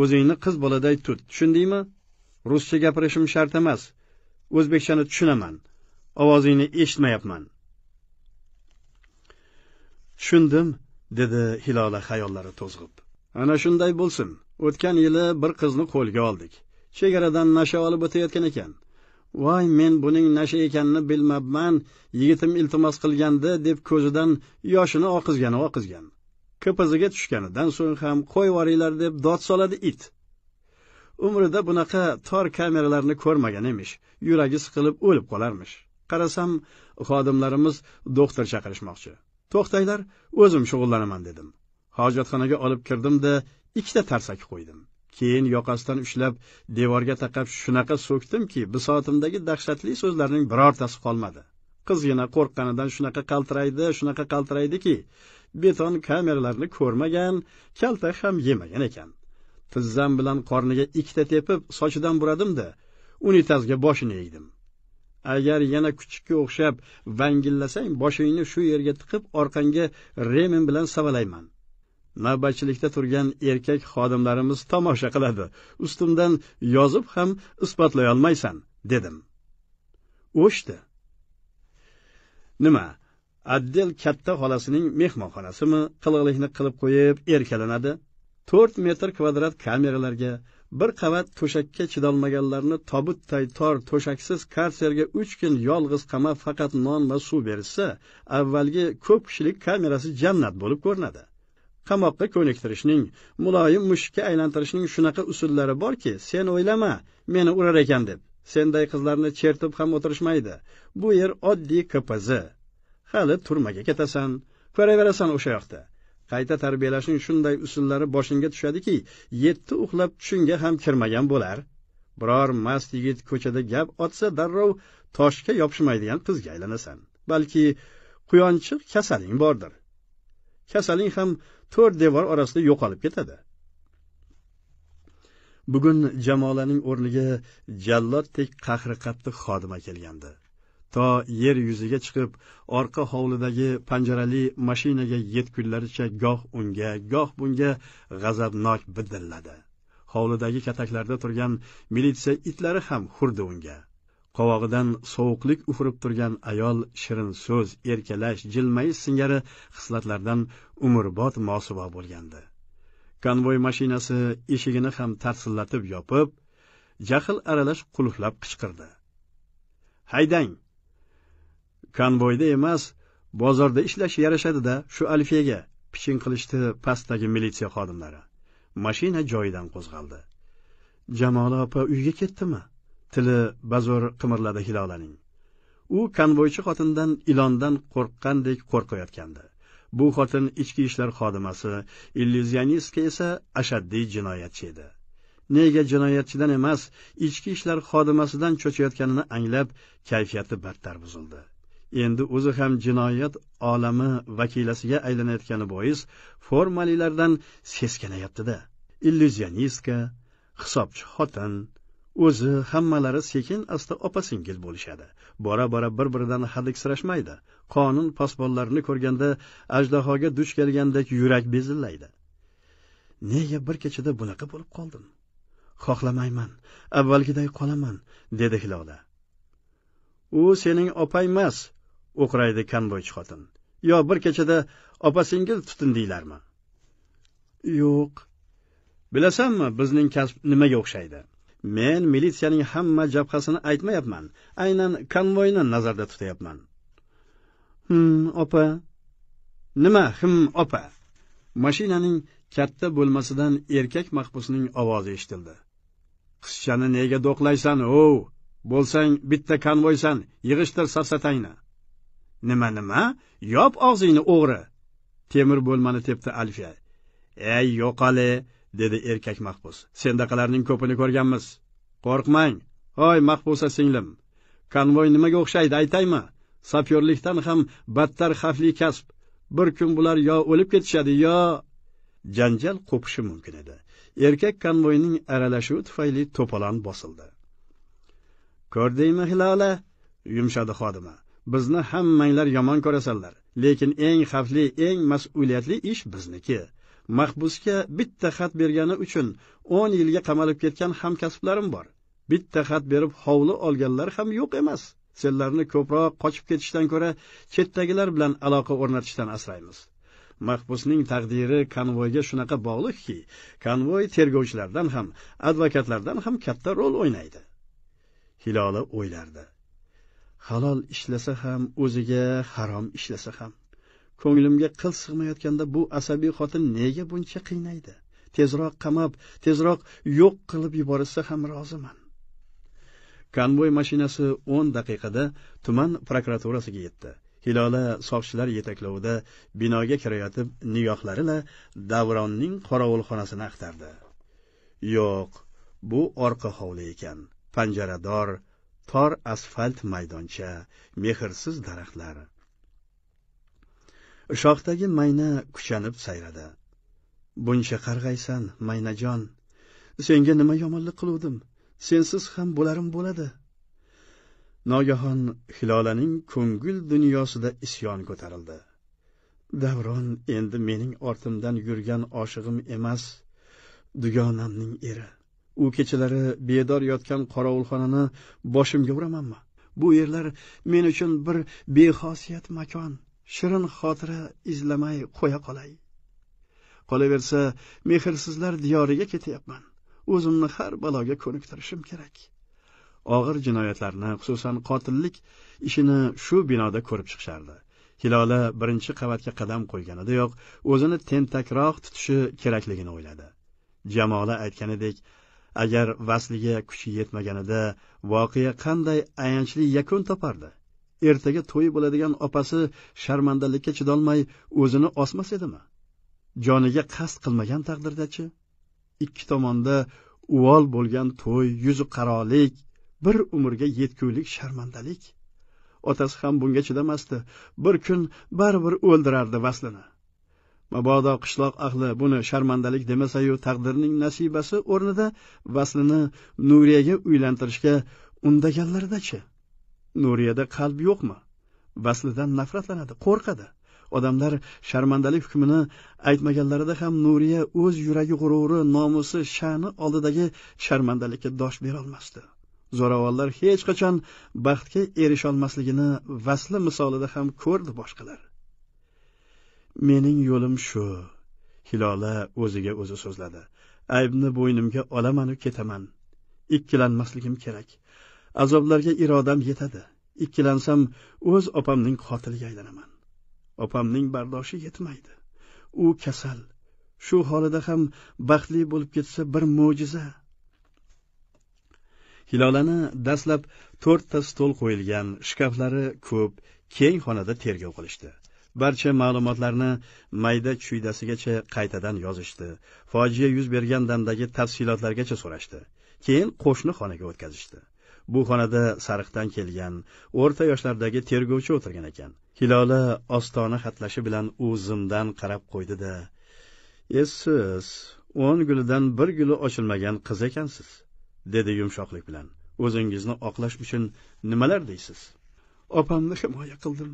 o'zingni qiz boladay tut tushundingmi ruscha gapirishim shart emas o'zbekchani tushunaman ovozingni eshitmayapman tushundim dedi hilola xayollari to'zg'ib ana shunday bo'lsin o'tgan yili bir qizni qo'lga oldik chegaradan nasha olib o'tayotgan ekan voy men buning nasha ekanini bilmabman yigitim iltimos qilganda deb ko'zidan yoshini oqizgani oqizgan ko'piziga tushganidan so'ng ham qo'yvoringlar deb dod soladi it umrida bunaqa tor kameralarni ko'rmagan emish yuragi siqilib o'lib qolarmish qarasam xodimlarimiz doktor chaqirishmoqchi to'xtanglar o'zim shug'ullanaman dedim hojatxonaga olib kirdimda ikkita tarsak qo'ydim keyin yoqasidan ushlab devorga taqab shunaqa so'kdimki bisotimdagi dahshatli so'zlarning birortasi qolmadi qizgina qo'rqqanidan shunaqa qaltiraydi shunaqa qaltiraydiki beton kameralarni ko'rmagan kaltak ham yemagan ekan tizzam bilan qorniga ikkita tepib sochidan buradimda unitazga boshini egdim agar yana kuchukka o'xshab vangillasang boshingni shu yerga tiqib orqangga remen bilan savalayman navbatchilikda turgan erkak xodimlarimiz tomosha qiladi ustimdan yozib ham isbotlayolmaysan dedim o'shdi nima addel katta xolasining mehmonxonasimi qiliqlikni qilib qo'yib erkalanadi to'rt metr kvadrat kameralarga bir qavat to'shakka chidolmaganlarni tobutday tor to'shaksiz karserga uch kun yolg'iz qamab faqat non va suv berishsa avvalgi ko'p kishilik kamerasi jannat bo'lib ko'rinadi qamoqqa ko'niktirishning muloyim mushukka aylantirishning shunaqa usullari borki sen o'ylama meni urar ekan deb senday qizlarni chertib ham o'tirishmaydi bu yer oddiy kpz hali turmaga ketasan ko'raverasan o'sha yoqda qayta tarbiyalashning shunday usullari boshingga tushadiki yetti uxlab tushingga ham kirmagan bo'lar biror mast yigit ko'chada gap otsa darrov toshga yopishmaydigan qizga aylanasan balki quyonchiq kasaling bordir kasaling ham to'rt devor orasida yo'qolib ketadi bugun jamolaning o'rniga jalloddek qahri qattiq xodima kelgandi to yer yuziga chiqib orqa hovlidagi panjarali mashinaga yetgunlaricha goh unga goh bunga g'azabnok bidilladi hovlidagi kataklarda turgan militsiya itlari ham xurdi unga qovog'idan sovuqlik ufurib turgan ayol shirin so'z erkalash jilmayish singari xislatlardan umrbod mosuvo bo'lgandi konvoy mashinasi eshigini ham tarsillatib yopib jahl aralash qulflab qichqirdi haydang konvoyda emas bozorda ishlash yarashadida shu alfiyaga piching qilishdi pastdagi militsiya xodimlari mashina joyidan qo'zg'aldi jamola opa uyga ketdimi tili bazo'r qimirladi hilolaning u konvoychi xotindan ilondan qo'rqqandek qo'rqayotgandi bu xotin ichki ishlar xodimasi illyuzionistka esa ashaddiy jinoyatchi edi nega jinoyatchidan emas ichki ishlar xodimasidan cho'chayotganini anglab kayfiyati battar buzildi endi o'zi ham jinoyat olami vakilasiga aylanayotgani bois formalilardan seskanayaptida illyuzionistka hisobchi xotin o'zi hammalari sekin asta opa singil bo'lishadi bora bora bir biridan hadiksirashmaydi qonun posbonlarini ko'rganda ajdahoga duch kelgandek yurak bezillaydi nega bir kechada bunaqa bo'lib qoldim xohlamayman avvalgiday qolaman dedi hilola u sening opang emas o'qraydi konvoychi xotin yo bir kechada opa singil tutindinglarmi yo'q bilasanmi bizning kasb nimaga o'xshaydi men militsiyaning hamma jabhasini aytmayapman aynan konvoyni nazarda tutyapman him opa nima him opa mashinaning katta bo'lmasidan erkak mahbusning ovozi eshitildi qizchani nega do'qlaysan ov bo'lsang bitta konvoysan yig'ishtir safsatangni nima nima yop og'zingni o'g'ri temir bo'lmani tepdi alfiya ey yo'qoli dedi erkak mahbus sendaqalarning ko'pini ko'rganmiz qo'rqmang hoy mahbusa singlim konvoy nimaga o'xshaydi aytaymi sapyorlikdan ham battar xavfli kasb bir kun bular yo o'lib ketishadi yo janjal qo'pishi mumkin edi erkak konvoyning aralashuvi tufayli to'polon bosildi ko'rdingmi hilola yumshadi xodima bizni hammanglar yomon ko'rasanlar lekin eng xavfli eng mas'uliyatli ish bizniki mahbusga bitta xat bergani uchun o'n yilga qamalib ketgan hamkasblarim bor bitta xat berib hovli olganlar ham yo'q emas senlarni ko'proq qochib ketishdan ko'ra chetdagilar bilan aloqa o'rnatishdan asraymiz mahbusning taqdiri konvoyga shunaqa bog'liqki konvoy tergovchilardan ham advokatlardan ham katta rol o'ynaydi hiloli o'ylardi halol ishlasa ham o'ziga harom ishlasa ham ko'nglimga qil sig'mayotganda bu asabiy xotin nega buncha qiynaydi tezroq qamab tezroq yo'q qilib yuborishsa ham roziman konvoy mashinasi o'n daqiqada tuman prokuraturasiga yetdi hilola soqchilar yetaklovida binoga kirayotib nigohlari la davronning qorovulxonasini axtardi yo'q bu orqa hovli ekan panjarador tor asfalt maydoncha mehrsiz daraxtlar shoxdagi mayna kuchanib sayradi buncha qarg'aysan maynajon senga nima yomonlik qiluvdim sensiz ham bo'larim bo'ladi nogahon hilolaning ko'ngil dunyosida isyon ko'tarildi davron endi mening ortimdan yurgan oshig'im emas dugonamning eri u kechalari bedor yotgan qorovulxonani boshimga uramanmi bu yerlar men uchun bir bexosiyat makon shirin xotira izlamay qo'ya qolay qolaversa mehrsizlar diyoriga ketyapman o'zimni har baloga ko'niktirishim kerak og'ir jinoyatlarni xususan qotillik ishini shu binoda ko'rib chiqishardi hilola birinchi qavatga qadam qo'yganidayoq o'zini tentakroq tutishi kerakligini o'yladi jamola aytganidek agar vasliga kuchi yetmaganida voqea qanday ayanchli yakun topardi ertaga to'yi bo'ladigan opasi sharmandalikka chidolmay o'zini osmas edimi joniga qasd qilmagan taqdirdachi ikki tomonda uvol bo'lgan to'y yuzi qarolik bir umrga yetgulik sharmandalik otasi ham bunga chidamasdi bir kun baribir o'ldirardi vaslini mabodo qishloq ahli buni sharmandalik demasayu taqdirning nasibasi o'rnida vaslini nuriyaga uylantirishga undaganlaridachi nuriyada qalb yo'qmi vaslidan nafratlanadi qo'rqadi odamlar sharmandalik hukmini aytmaganlarida ham nuriya o'z yuragi g'ururi nomusi sha'ni oldidagi sharmandalikka dosh berolmasdi zo'ravonlar hech qachon baxtga erisholmasligini vasli misolida ham ko'rdi boshqalar mening yo'lim shu hilola o'ziga o'zi so'zladi aybni bo'ynimga olamanu ketaman ikkilanmasligim kerak azoblarga irodam yetadi ikkilansam o'z opamning qotiliga aylanaman opamning bardoshi yetmaydi u kasal shu holida ham baxtli bo'lib ketsa bir mo'jiza hilolani dastlab to'rtta stol qo'yilgan shkaflari ko'p keng xonada tergov qilishdi barcha ma'lumotlarni mayda chuydasigacha qaytadan yozishdi fojia yuz bergan damdagi tafsilotlargacha so'rashdi keyin qo'shni xonaga o'tkazishdi bu xonada sariqdan kelgan o'rta yoshlardagi tergovchi o'tirgan ekan hilola ostona xatlashi bilan u zimdan qarab qo'ydi da esiz o'n gulidan bir guli ochilmagan qiz ekansiz dedi yumshoqlik bilan o'zingizni oqlash uchun nimalar deysiz opamni himoya qildim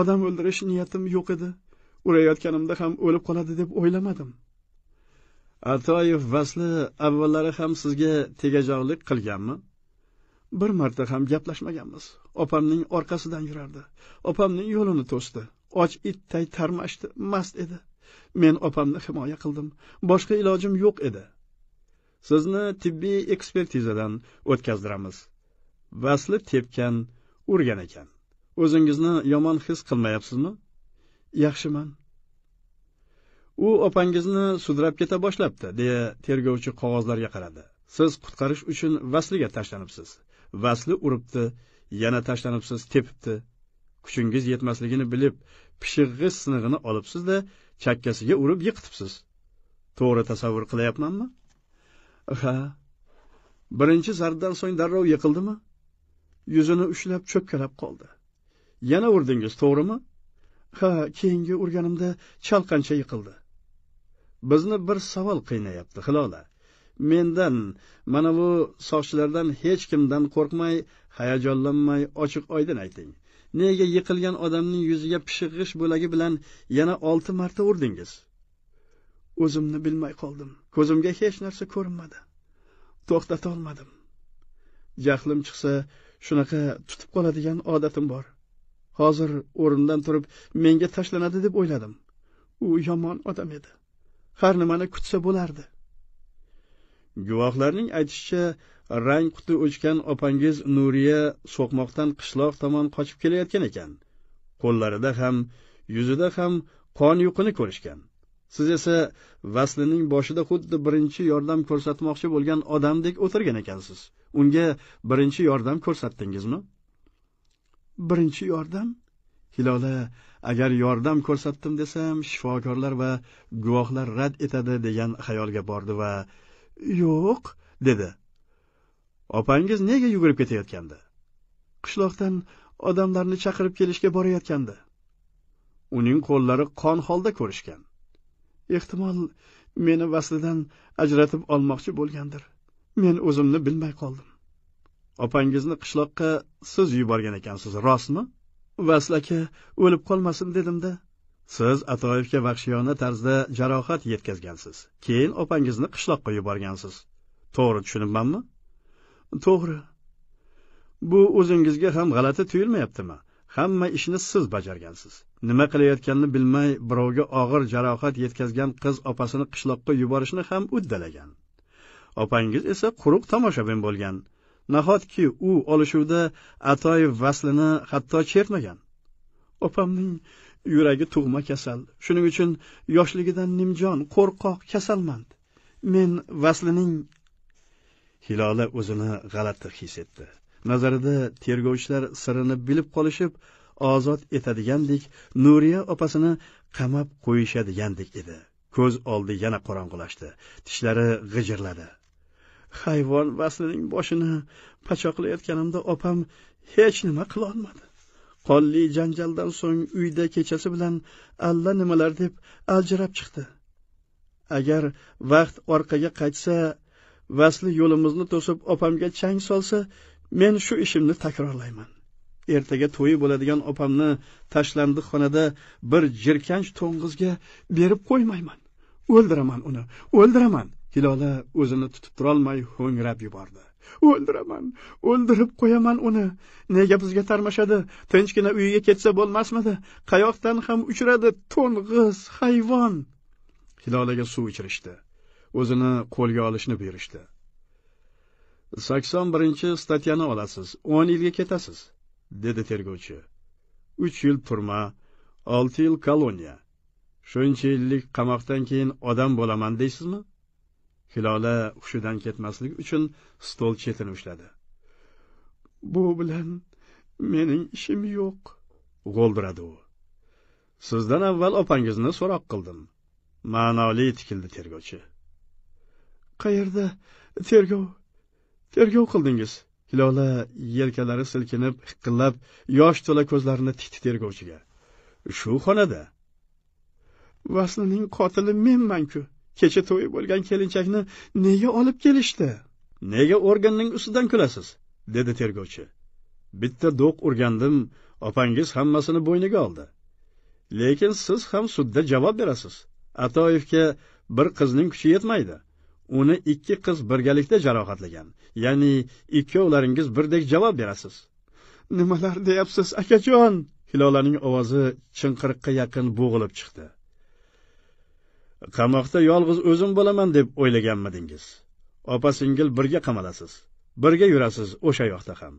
odam o'ldirish niyatim yo'q edi urayotganimda ham o'lib qoladi deb o'ylamadim atoyev vasli avvallari ham sizga tegajog'lik qilganmi bir marta ham gaplashmaganmiz opamning orqasidan yurardi opamning yo'lini to'sdi och itday tarmashdi mast edi men opamni himoya qildim boshqa ilojim yo'q edi sizni tibbiy ekspertizadan o'tkazdiramiz vasli tepgan urgan ekan o'zingizni yomon his qilmayapsizmi yaxshiman u opangizni sudrab keta boshlabdi deya tergovchi qog'ozlarga qaradi siz qutqarish uchun vasliga tashlanibsiz vasli uribdi yana tashlanibsiz tepibdi kuchingiz yetmasligini bilib pishig'i sinig'ini olibsizda chakkasiga urib yiqitibsiz to'g'ri tasavvur qilyapmanmi ha birinchi zarbdan so'ng darrov yiqildimi yuzini ushlab cho'kkalab qoldi yana urdingiz to'g'rimi ha keyingi urganimda chalqancha yiqildi bizni bir savol qiynayapti hilola mendan mana bu soqchilardan hech kimdan qo'rqmay hayajonlanmay ochiq oydin ayting nega yiqilgan odamning yuziga pishig'ish bo'lagi bilan yana olti marta urdingiz o'zimni bilmay qoldim ko'zimga hech narsa ko'rinmadi to'xtatolmadim jahlim chiqsa shunaqa tutib qoladigan odatim bor hozir o'rnimdan turib menga tashlanadi deb o'yladim u yomon odam edi har nimani kutsa bo'lardi guvohlarning aytishicha rang quti o'chgan opangiz nuriya so'qmoqdan qishloq tomon qochib kelayotgan ekan qo'llarida ham yuzida ham qon yuqini ko'rishgan siz esa vaslining boshida xuddi birinchi yordam ko'rsatmoqchi bo'lgan odamdek o'tirgan ekansiz unga birinchi yordam ko'rsatdingizmi birinchi yordam hilola agar yordam ko'rsatdim desam shifokorlar va guvohlar rad etadi degan xayolga bordi va yo'q dedi opangiz nega yugurib ketayotgandi qishloqdan odamlarni chaqirib kelishga borayotgandi uning qo'llari qon holda ko'rishgan ehtimol meni vaslidan ajratib olmoqchi bo'lgandir men o'zimni bilmay qoldim opangizni qishloqqa siz yuborgan ekansiz rostmi vasl aka o'lib qolmasin dedimda siz atoyevga vahshiyona tarzda jarohat yetkazgansiz keyin opangizni qishloqqa yuborgansiz to'g'ri tushunibmanmi to'g'ri bu o'zingizga ham g'alati tuyulmayaptimi hamma ishni siz bajargansiz nima qilayotganini bilmay birovga og'ir jarohat yetkazgan qiz opasini qishloqqa yuborishni ham uddalagan opangiz esa quruq tomoshabin bo'lgan nahotki u olishuvda atoyev vaslini hatto chertmagan opamning yuragi tug'ma kasal shuning uchun yoshligidan nimjon qo'rqoq kasalmand men vaslining hilola o'zini g'alati his etdi nazarida tergovchilar sirini bilib qolishib ozod etadigandek nuriya opasini qamab qo'yishadigandek edi ko'z oldi yana qorong'ulashdi tishlari g'ijirladi hayvon vaslining boshini pachoqlayotganimda opam hech nima qilolmadi qonli janjaldan so'ng uyda kechasi bilan alla nimalar deb aljirab chiqdi agar vaqt orqaga qaytsa vasli yo'limizni to'sib opamga chang solsa men shu ishimni takrorlayman ertaga to'yi bo'ladigan opamni tashlandiq xonada bir jirkanch to'ng'izga berib qo'ymayman o'ldiraman uni o'ldiraman hilola o'zini tutib turolmay ho'ngrab yubordi o'ldiraman o'ldirib qo'yaman uni nega bizga tarmashadi tinchgina uyiga ketsa bo'lmasmidi qayoqdan ham uchradi to'ng'iz hayvon hilolaga suv ichirishdi o'zini qo'lga olishni buyurishdi sakson birinchi statyani olasiz o'n yilga ketasiz dedi tergovchi uch yil turma olti yil koloniya shuncha yillik qamoqdan keyin odam bo'laman deysizmi hilola hushidan ketmaslik uchun stol chetini ushladi bu bilan mening ishim yo'q g'o'ldiradi u sizdan avval opangizni so'roq qildim ma'noli tikildi tergovchi qayerda tergov tergov qildingiz hilola yelkalari silkinib hiqillab yosh to'la ko'zlarini tikdi tergovchiga shu xonada vaslining qotili menmanku kecha to'y bo'lgan kelinchakni nega olib kelishdi nega organning ustidan kulasiz dedi tergovchi bitta do'q urgandim opangiz hammasini bo'yniga oldi lekin siz ham sudda javob berasiz atoyevga bir qizning kuchi yetmaydi uni ikki qiz birgalikda jarohatlagan ya'ni ikkovlaringiz birdek javob berasiz nimalar deyapsiz akajon hilolaning ovozi chinqiriqqa yaqin bo'g'ilib chiqdi qamoqda yolg'iz o'zim bo'laman deb o'ylaganmidingiz opa singil birga qamalasiz birga yurasiz o'sha yoqda ham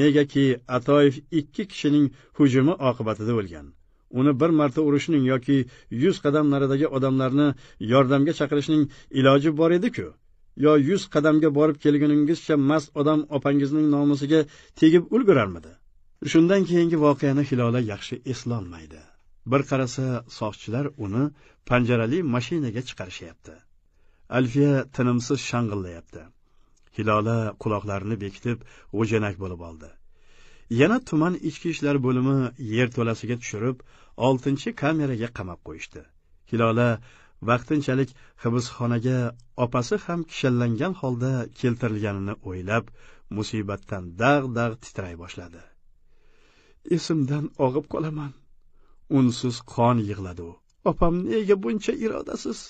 negaki atoyev ikki kishining hujumi oqibatida o'lgan uni bir marta urishning yoki yuz qadam naridagi odamlarni yordamga chaqirishning iloji bor edi-ku yo yuz qadamga borib kelguningizcha mast odam opangizning nomusiga tegib ulgurarmidi shundan keyingi voqeani hilola yaxshi eslolmaydi bir qarasa soqchilar uni panjarali mashinaga chiqarishyapti alfiya tinimsiz shang'illayapti hilola quloqlarini bekitib g'ujanak bo'lib oldi yana tuman ichki ishlar bo'limi yer to'lasiga tushirib oltinchi kameraga qamab qo'yishdi hilola vaqtinchalik hibsxonaga opasi ham kishanlangan holda keltirilganini o'ylab musibatdan dag' dag' titray boshladi esimdan og'ib qolaman unsiz qon yig'ladi u opam nega buncha irodasiz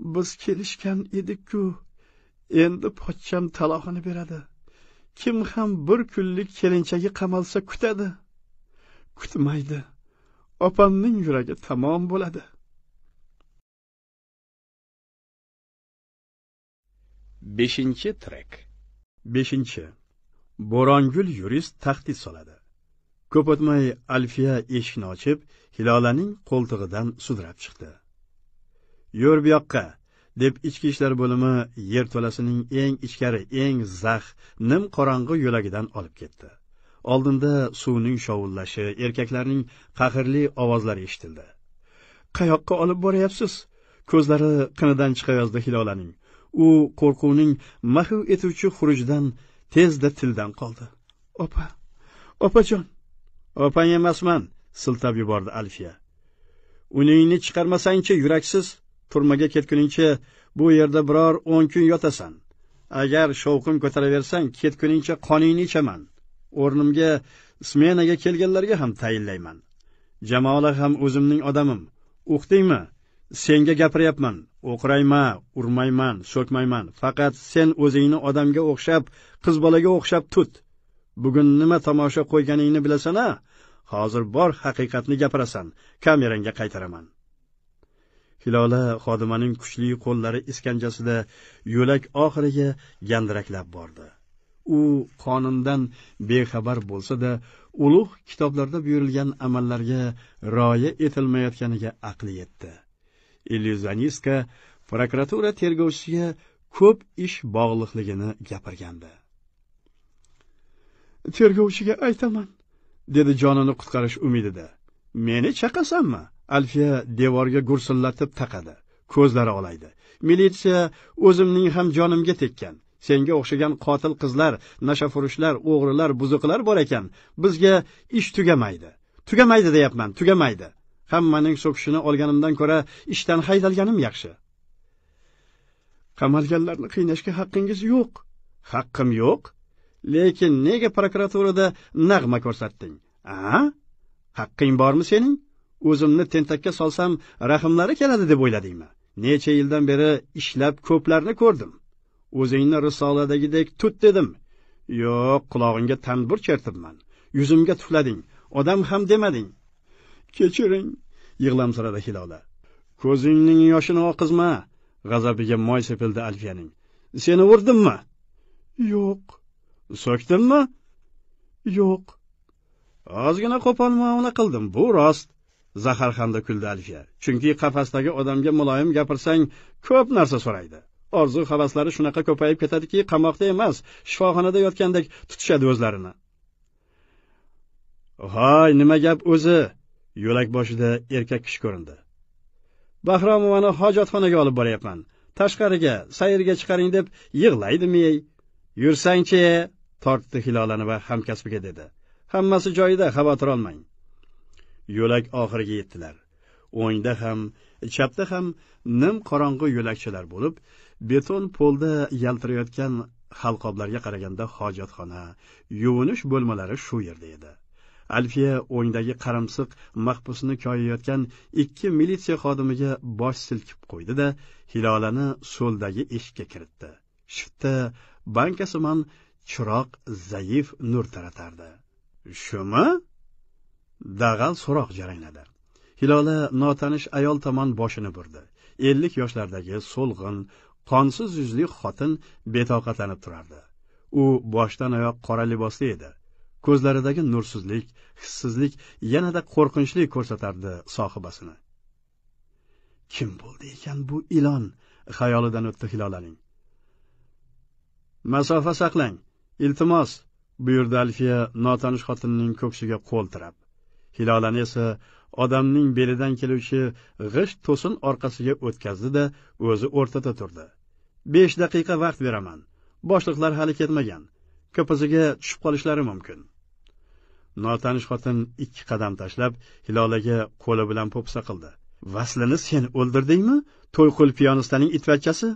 biz kelishgan edik ku endi pochcham talohini beradi kim ham bir kunlik kelinchagi qamalsa kutadi kutmaydi opamning yuragi tamom bo'ladi beshinchi trek beshinchi bo'rongul yurist tahdid soladi ko'p o'tmay alfiya eshikni ochib hilolaning qo'ltig'idan sudrab chiqdi yur bu yoqqa deb ichki ishlar bo'limi yer to'lasining eng ichkari eng zax nim qorong'i yo'lagidan olib ketdi oldinda suvning shovullashi erkaklarning qahrli ovozlari eshitildi qayoqqa olib boryapsiz ko'zlari qinidan chiqayozdi hilolaning u qo'rquvning mahv etuvchi xurujidan tezda tildan qoldi opa opajon opang emasman siltab yubordi alfiya uningni chiqarmasangchi yuraksiz turmaga ketguningcha bu yerda biror o'n kun yotasan agar shovqin ko'taraversang ketguningcha qoningni ichaman o'rnimga smenaga kelganlarga ham tayinlayman jamola ham o'zimning odamim uqdingmi uh senga gapiryapman o'qrayma urmayman so'kmayman faqat sen o'zingni odamga o'xshab qiz bolaga o'xshab tut bugun nima tomosha qo'yganingni bilasan a hozir bor haqiqatni gapirasan kamerangga qaytaraman hilola xodimaning kuchli qo'llari iskanjasida yo'lak oxiriga gandiraklab bordi u qonundan bexabar bo'lsa-da, ulug' kitoblarda buyurilgan amallarga rioya etilmayotganiga aqli yetdi illyuzionistka prokuratura tergovchisiga ko'p ish bog'liqligini gapirgandi tergovchiga aytaman dedi jonini qutqarish umidida meni chaqasanmi alfiya devorga gursillatib taqadi ko'zlari olaydi militsiya o'zimning ham jonimga tekkan senga o'xshagan qotil qizlar nashafurushlar o'g'rilar buzuqlar bor ekan bizga ish tugamaydi tugamaydi deyapman tugamaydi hammaning so'kishini olganimdan ko'ra ishdan haydalganim yaxshi qamalganlarni qiynashga haqqingiz yo'q haqqim yo'q lekin nega prokuraturada nag'ma ko'rsatding a haqqing bormi sening o'zimni tentakka solsam rahmlari keladi deb o'yladingmi necha yildan beri ishlab ko'plarni ko'rdim o'zingni risoladagidek tut dedim yo'q qulog'ingga tanbur chertibman yuzimga tuflading odam ham demading kechiring yig'lamsiradi hilola ko'zingning yoshini oqizma g'azabiga moy sepildi alfiyaning seni urdimmi yo'q so'kdimmi yo'q ozgina qo'polmaona qildim bu rost zaharxanda kuldi alfiya chunki qafasdagi odamga muloyim gapirsang ko'p narsa so'raydi orzu havaslari shunaqa ko'payib ketadiki qamoqda emas shifoxonada yotgandek tutishadi o'zlarini hoy nima gap o'zi yo'lak boshida erkak kishi ko'rindi bahromovani hojatxonaga olib boryapman tashqariga sayrga chiqaring deb yig'laydimi ey yursangchi tortdi hilolani va hamkasbiga dedi hammasi joyida xavotir olmang yo'lak oxiriga yetdilar o'ngda ham chapda ham nim qorong'i yo'lakchalar bo'lib beton polda yaltirayotgan halqoblarga qaraganda hojatxona yuvinish bo'lmalari shu yerda edi alfiya o'ngdagi qarimsiq mahbusni koyayotgan ikki militsiya xodimiga bosh silkib qo'ydi da hilolani so'ldagi eshikka kiritdi shiftda bankasimon chiroq zaif nur taratardi shumi dag'al so'roq jarangladi hilola notanish ayol tomon boshini burdi ellik yoshlardagi so'lg'in qonsiz yuzli xotin betoqatlanib turardi u boshdan oyoq qora libosli edi ko'zlaridagi nursizlik hissizlik yanada qo'rqinchli ko'rsatardi sohibasini kim bo'ldi ekan bu ilon xayolidan o'tdi hilolaning masofa saqlang iltimos buyurdi alfiya notanish xotinning ko'ksiga qo'l tirab hilolani esa odamning belidan keluvchi g'isht to'sin orqasiga o'tkazdi-da, o'zi o'rtada turdi. 5 daqiqa vaqt beraman. Boshliqlar hali ketmagan. Ko'piziga tushib qolishlari mumkin. Notanish xotin ikki qadam tashlab, Hilolaga qo'li bilan po'pisa qildi. Vaslini sen o'ldirdingmi? To'y qo'l piyonistaning itvachchasi?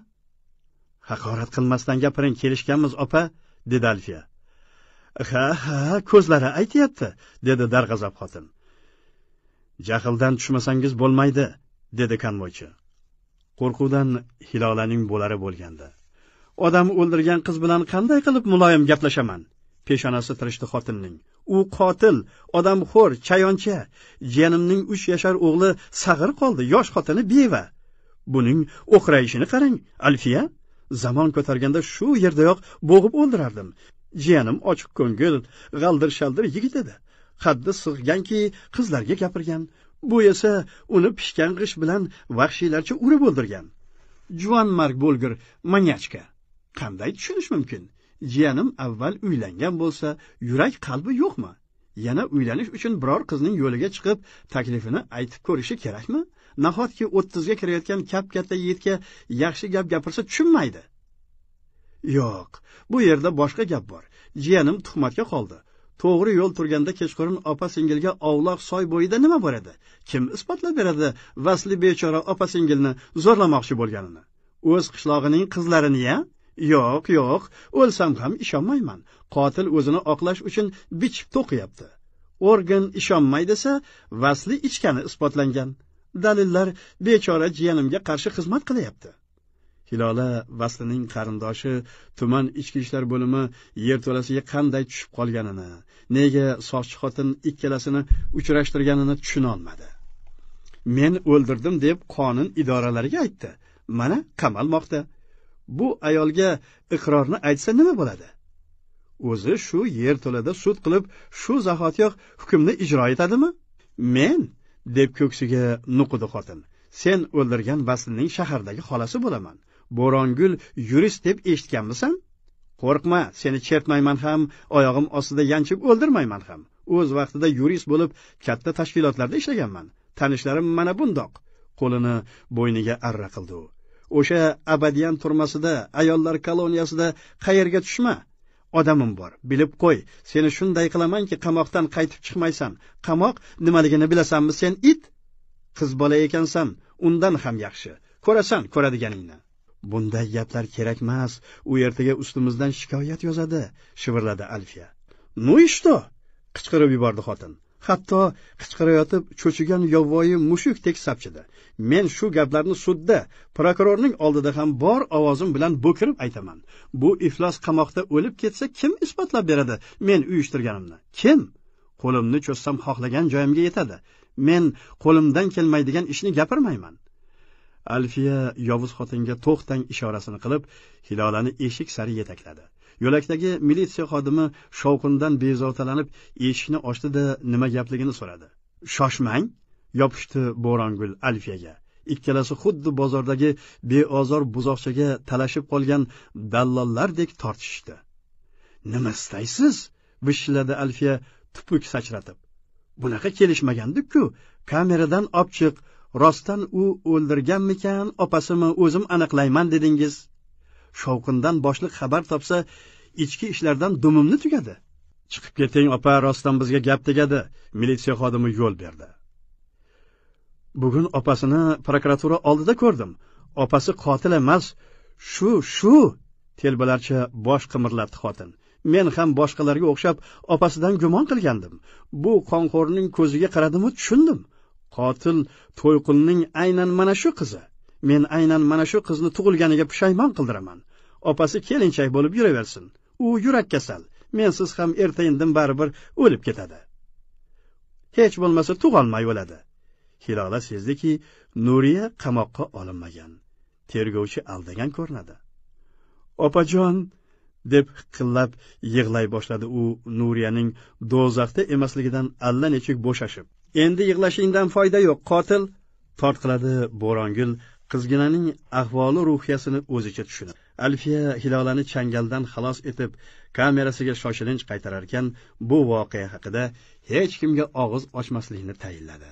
Haqorat qilmasdan gapiring, kelishganmiz, opa, dedi Alfiya. ha ha ko'zlari aytyapti dedi darg'azab xotin jahldan tushmasangiz bo'lmaydi dedi konvoychi qo'rquvdan hilolaning bo'lari bo'lgandi odam o'ldirgan qiz bilan qanday qilib muloyim gaplashaman peshonasi tirishdi xotinning u qotil odamxo'r chayoncha jiyanimning uch yashar o'g'li sag'ir qoldi yosh xotini beva buning o'qrayishini qarang alfiya zamon ko'targanda shu yerdayoq bo'g'ib o'ldirardim jiyanim ochiq ko'ngil g'aldir shaldir yigit edi haddi sig'ganki qizlarga gapirgan bu esa uni pishgan g'ish bilan vahshiylarcha urib o'ldirgan juvon mark bo'lgir manyachka qanday tushunish mumkin jiyanim avval uylangan bo'lsa yurak qalbi yo'qmi yana uylanish uchun biror qizning yo'liga chiqib taklifini aytib ko'rishi kerakmi nahotki o'ttizga kirayotgan kap katta yigitga yaxshi gap gapirsa tushunmaydi yo'q bu yerda boshqa gap bor jiyanim tuhmatga qoldi to'g'ri yo'l turganda kechqurun opa singilga ovloq soy bo'yida nima bor edi kim isbotlab beradi vasli bechora opa singilni zo'rlamoqchi bo'lganini o'z qishlog'ining qizlarini ya yo'q yo'q o'lsam ham ishonmayman qotil o'zini oqlash uchun bichib to'qiyapti organ ishonmay desa vasli ichgani isbotlangan dalillar bechora jiyanimga qarshi xizmat qilyapti hilola vaslining qarindoshi tuman ichki ishlar bo'limi yerto'lasiga qanday tushib qolganini nega soqchi xotin ikkalasini uchrashtirganini tushunolmadi men o'ldirdim deb qonun idoralariga aytdi mana qamalmoqda bu ayolga iqrorni aytsa nima bo'ladi o'zi shu yerto'lada sud qilib shu zahotiyoq hukmni ijro etadimi men deb ko'ksiga nuqidi xotin sen o'ldirgan vaslining shahardagi xolasi bo'laman bo'rongul yurist deb eshitganmisan qo'rqma seni chertmayman ham oyog'im ostida yanchib o'ldirmayman ham o'z vaqtida yurist bo'lib katta tashkilotlarda ishlaganman tanishlarim mana bundoq qo'lini bo'yniga arra qildi u o'sha abadiyan turmasida ayollar koloniyasida qayerga tushma odamim bor bilib qo'y seni shunday qilamanki qamoqdan qaytib chiqmaysan qamoq nimaligini bilasanmi sen it qiz bola ekansan undan ham yaxshi ko'rasan ko'radiganingni bunday gaplar kerakmas u ertaga ustimizdan shikoyat yozadi shivirladi alfiya ну и что qichqirib yubordi xotin hatto qichqirayotib cho'chigan yovvoyi mushuk sapchida. men shu gaplarni sudda prokurorning oldida ham bor ovozim bilan bo'kirib aytaman bu iflos qamoqda o'lib ketsa kim isbotlab beradi men uyushtirganimni kim qo'limni cho'zsam xohlagan joyimga yetadi men qo'limdan kelmaydigan ishni gapirmayman alfiya yovuz xotinga to'xtang ishorasini qilib hilolani eshik sari yetakladi yo'lakdagi militsiya xodimi shovqindan bezovtalanib eshikni ochdida nima gapligini so'radi shoshmang yopishdi bo'rongul alfiyaga ikkalasi xuddi bozordagi beozor buzoqchaga talashib qolgan dallollardek tortishishdi nima istaysiz vishilladi alfiya tupuk sachratib bunaqa kelishmagandikku ku kameradan opchiq rostdan u o'ldirganmikan opasimi o'zim aniqlayman dedingiz shovqindan boshliq xabar topsa ichki ishlardan dumimni tugadi chiqib keting opa rostdan bizga gap tegadi militsiya xodimi yo'l berdi bugun opasini prokuratura oldida ko'rdim opasi qotil emas shu shu telbalarcha bosh qimirlatdi xotin men ham boshqalarga o'xshab opasidan gumon qilgandim bu qonxo'rning ko'ziga qaradimu tushundim qotil to'yqulning aynan mana shu qizi men aynan mana shu qizni tug'ilganiga pushaymon qildiraman opasi kelinchak bo'lib yuraversin u yurak kasal mensiz ham erta indin baribir o'lib ketadi hech bo'lmasa tug'olmay o'ladi hilola sezdiki nuriya qamoqqa olinmagan tergovchi aldagan ko'rinadi opajon deb hiqillab yig'lay boshladi u nuriyaning do'zaxda emasligidan allanechuk bo'shashib endi yig'lashingdan foyda yo'q qotil tortqiladi bo'rongul qizginaning ahvoli ruhiyasini o'zicha tushunib alfiya hilolani changaldan xalos etib kamerasiga shoshilinch qaytararkan bu voqea haqida hech kimga og'iz ochmaslikni tayinladi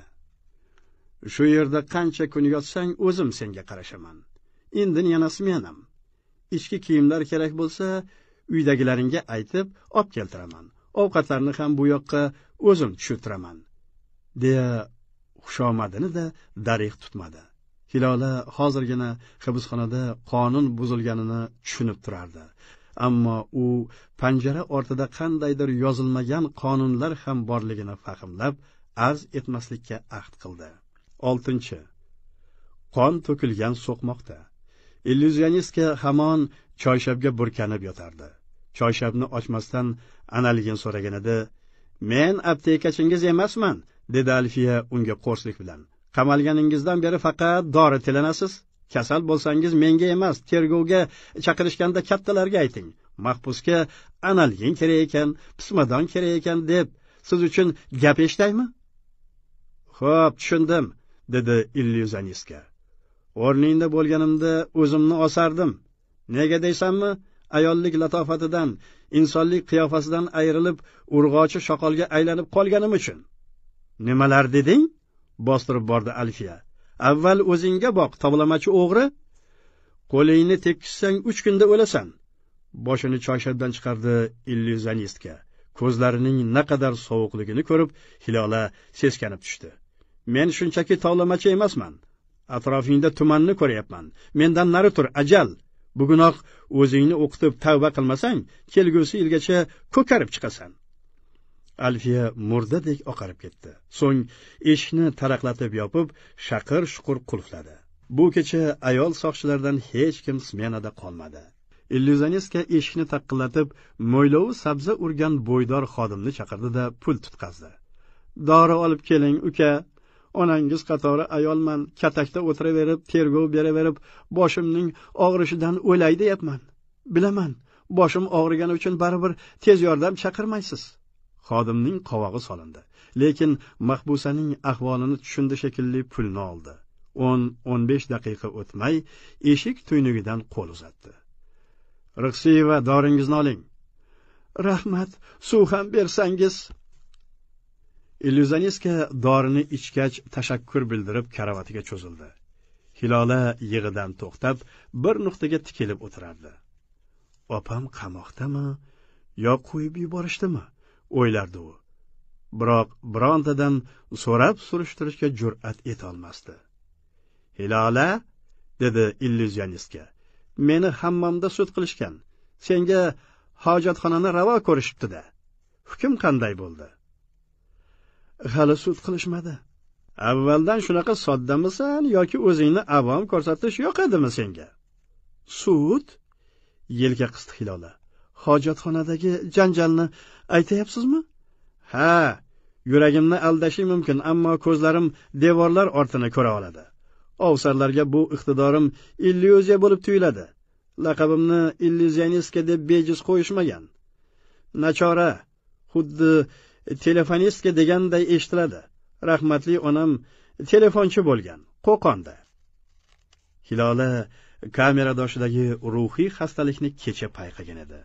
shu yerda qancha kun yotsang o'zim senga qarashaman endin yana smenam ichki kiyimlar kerak bo'lsa uydagilaringga aytib olib keltiraman ovqatlarni ham bu yoqqa o'zim tushirtiraman deya xushomadini da darig' tutmadi hilola hozirgina hibsxonada qonun buzilganini tushunib turardi ammo u panjara ortida qandaydir yozilmagan qonunlar ham borligini fahmlab arz etmaslikka ahd qildi oltinchi qon to'kilgan so'qmoqda illyuzionistka hamon choyshabga burkanib yotardi choyshabni ochmasdan analigin so'raganida men aptekachingiz emasman dedi alfiya unga qo'rslik bilan qamalganingizdan beri faqat dori tilanasiz kasal bo'lsangiz menga emas tergovga chaqirishganda kattalarga ayting mahbusga analgin kerak ekan pismadon kerak ekan deb siz uchun gap eshitaymi xo'p tushundim dedi illyuzioniska o'rningda bo'lganimda o'zimni osardim nega deysanmi ayollik latofatidan insonlik qiyofasidan ayrilib urg'ochi shoqolga aylanib qolganim uchun nimalar deding bostirib bordi alfiya avval o'zingga boq tovlamachi o'g'ri qo'lingni tekkizsang uch kunda o'lasan boshini choyshabdan chiqardi illyuzionistka ko'zlarining naqadar sovuqligini ko'rib hilola seskanib tushdi men shunchaki tovlamachi emasman atrofingda tumanni ko'ryapman mendan nari tur ajal bugunoq o'zingni o'qitib tavba qilmasang kelgusi yilgacha ko'karib chiqasan alfiya murdadek oqarib ketdi so'ng eshikni taraqlatib yopib shaqir shuqur qulfladi bu kecha ayol soqchilardan hech kim smenada qolmadi illyuzionistka eshikni taqillatib mo'ylovi sabza urgan bo'ydor xodimni chaqirdi da pul tutqazdi dori olib keling uka onangiz qatori ayolman katakda o'tiraverib tergov beraverib boshimning og'rishidan o'lay deyapman bilaman boshim og'rigani uchun baribir tez yordam chaqirmaysiz xodimning qovog'i solindi lekin mahbusaning ahvolini tushundi shekilli pulni oldi o'n o'n besh daqiqa o'tmay eshik tuynugidan qo'l uzatdi rixsiyeva doringizni oling rahmat suv ham bersangiz illyuzaniska dorini ichgach tashakkur bildirib karavatiga cho'zildi hilola yig'idan to'xtab bir nuqtaga tikilib o'tirardi opam qamoqdami yo qo'yib yuborishdimi o'ylardi u biroq birontadan so'rab surishtirishga jur'at etolmasdi hilola dedi illyuzionistga meni hammomda sud qilishgan senga hojatxonani ravo ko'rishibdida hukm qanday bo'ldi hali sud qilishmadi avvaldan shunaqa soddamisan yoki o'zingni avom ko'rsatish yoqadimi senga sud yelka qisdi hilola hojatxonadagi janjalni aytayapsizmi ha yuragimni aldashi mumkin ammo ko'zlarim devorlar ortini ko'ra oladi ovsarlarga bu iqtidorim illyuziya bo'lib tuyuladi laqabimni illyuzionistka deb bejiz qo'yishmagan nachora xuddi telefonistka deganday eshitiladi rahmatli onam telefonchi bo'lgan qo'qonda hilola kameradoshidagi ruhiy xastalikni kecha payqagan edi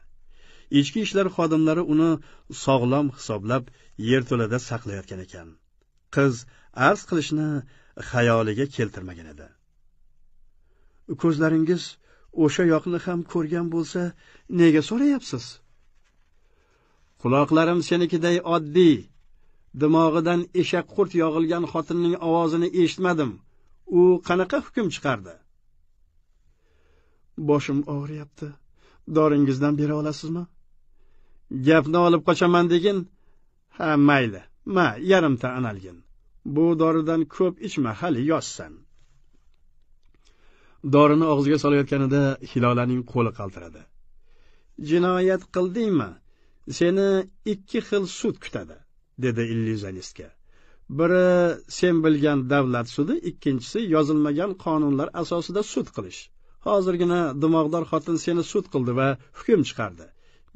ichki ishlar xodimlari uni sog'lom hisoblab yerto'lada saqlayotgan ekan qiz arz qilishni xayoliga keltirmagan edi ko'zlaringiz o'sha yoqni ham ko'rgan bo'lsa nega so'rayapsiz quloqlarim senikiday oddiy dimog'idan eshak qurt yog'ilgan xotinning ovozini eshitmadim u qanaqa hukm chiqardi boshim og'riyapti doringizdan bera olasizmi gapni olib qochaman degin ha mayli ma yarimta analgin bu doridan ko'p ichma hali yozsan dorini og'ziga solayotganida hilolaning qo'li qaltiradi jinoyat qildingmi seni ikki xil sud kutadi dedi illyuzionistga biri sen bilgan davlat sudi ikkinchisi yozilmagan qonunlar asosida sud qilish hozirgina dimog'dor xotin seni sud qildi va hukm chiqardi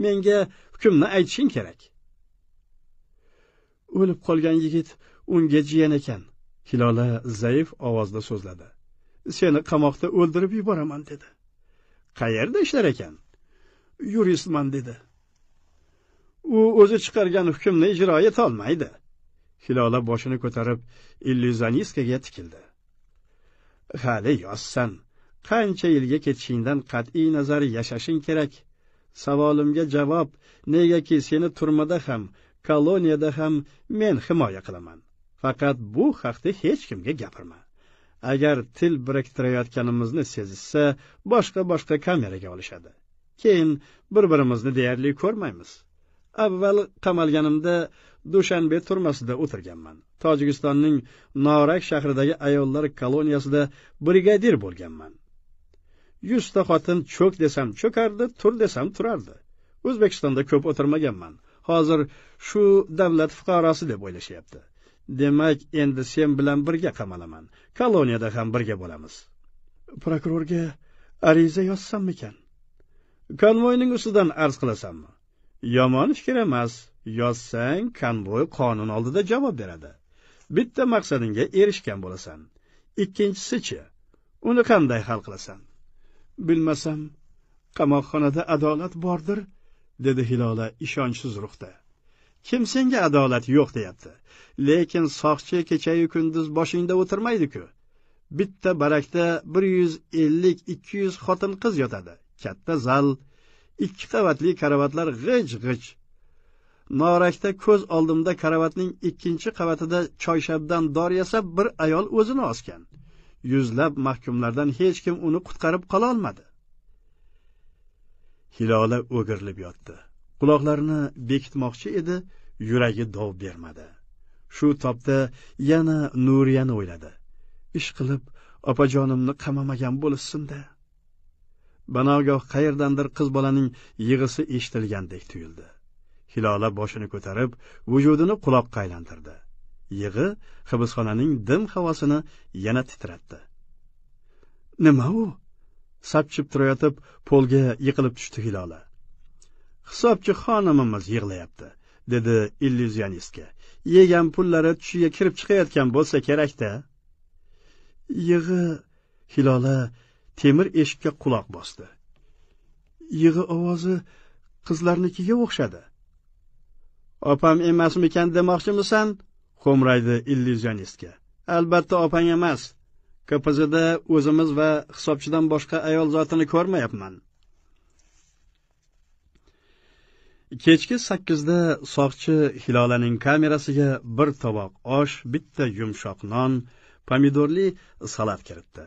Menga hukmni aytishing kerak. O'lib qolgan yigit unga jiyan ekan. Hilola zaif ovozda so'zladi. Seni qamoqda o'ldirib yuboraman dedi. Qayerda ishlar ekan? Yuristman dedi. U o'zi chiqargan hukmni ijro etolmaydi Hilola boshini ko'tarib illyuzanistkaga tikildi. Hali yozsan, qancha yilga ketishingdan qat'iy nazar yashashing kerak. savolimga javob negaki seni turmada ham koloniyada ham men himoya qilaman faqat bu haqda hech kimga gapirma agar til biriktirayotganimizni sezishsa boshqa boshqa kameraga olishadi keyin bir birimizni deyarli ko'rmaymiz avval qamalganimda dushanbe turmasida o'tirganman tojikistonning norak shahridagi ayollar koloniyasida brigadir bo'lganman yuzta xotin cho'k desam cho'kardi tur desam turardi o'zbekistonda ko'p o'tirmaganman hozir shu davlat fuqarosi deb o'ylashyapti demak endi sen bilan birga qamalaman koloniyada ham birga bo'lamiz prokurorga ariza yozsammikan konvoyning ustidan arz qilasanmi yomon fikr emas yozsang konvoy qonun oldida javob beradi bitta maqsadingga erishgan bo'lasan ikkinchisichi uni qanday hal qilasan bilmasam qamoqxonada adolat bordir dedi hilola ishonchsiz ruhda kim senga adolat yo'q deyapti lekin soqchi kechayu kunduz boshingda o'tirmaydiku bitta barakda bir yuz ellik ikki yuz xotin qiz yotadi katta zal ikki qavatli karavatlar g'ij g'ij norakda ko'z oldimda karavatning ikkinchi qavatida choyshabdan dor yasab bir ayol o'zini osgan yuzlab mahkumlardan hech kim uni qutqarib qololmadi hilola o'girilib yotdi quloqlarini bekitmoqchi edi yuragi dov bermadi shu topda yana nuriyani o'yladi ish qilib opajonimni qamamagan bo'lishsinda banogoh qayerdandir qiz bolaning yig'isi eshitilgandek tuyuldi hilola boshini ko'tarib vujudini quloqqa aylantirdi yig'i hibsxonaning dim havosini yana titratdi nima u sapchib turayotib polga yiqilib tushdi hilola hisobchi xonimimiz yig'layapti dedi illyuzionistga yegan pullari tushiga kirib chiqayotgan bo'lsa kerakda yig'i hilola temir eshikka quloq bosdi yig'i ovozi qizlarnikiga o'xshadi opam emasmikan demoqchimisan xo'mraydi illyuzionistga albatta opang emas kpzda o'zimiz va hisobchidan boshqa ayol zotini ko'rmayapman kechki sakkizda soqchi hilolaning kamerasiga bir tovoq osh bitta yumshoq non pomidorli salat kiritdi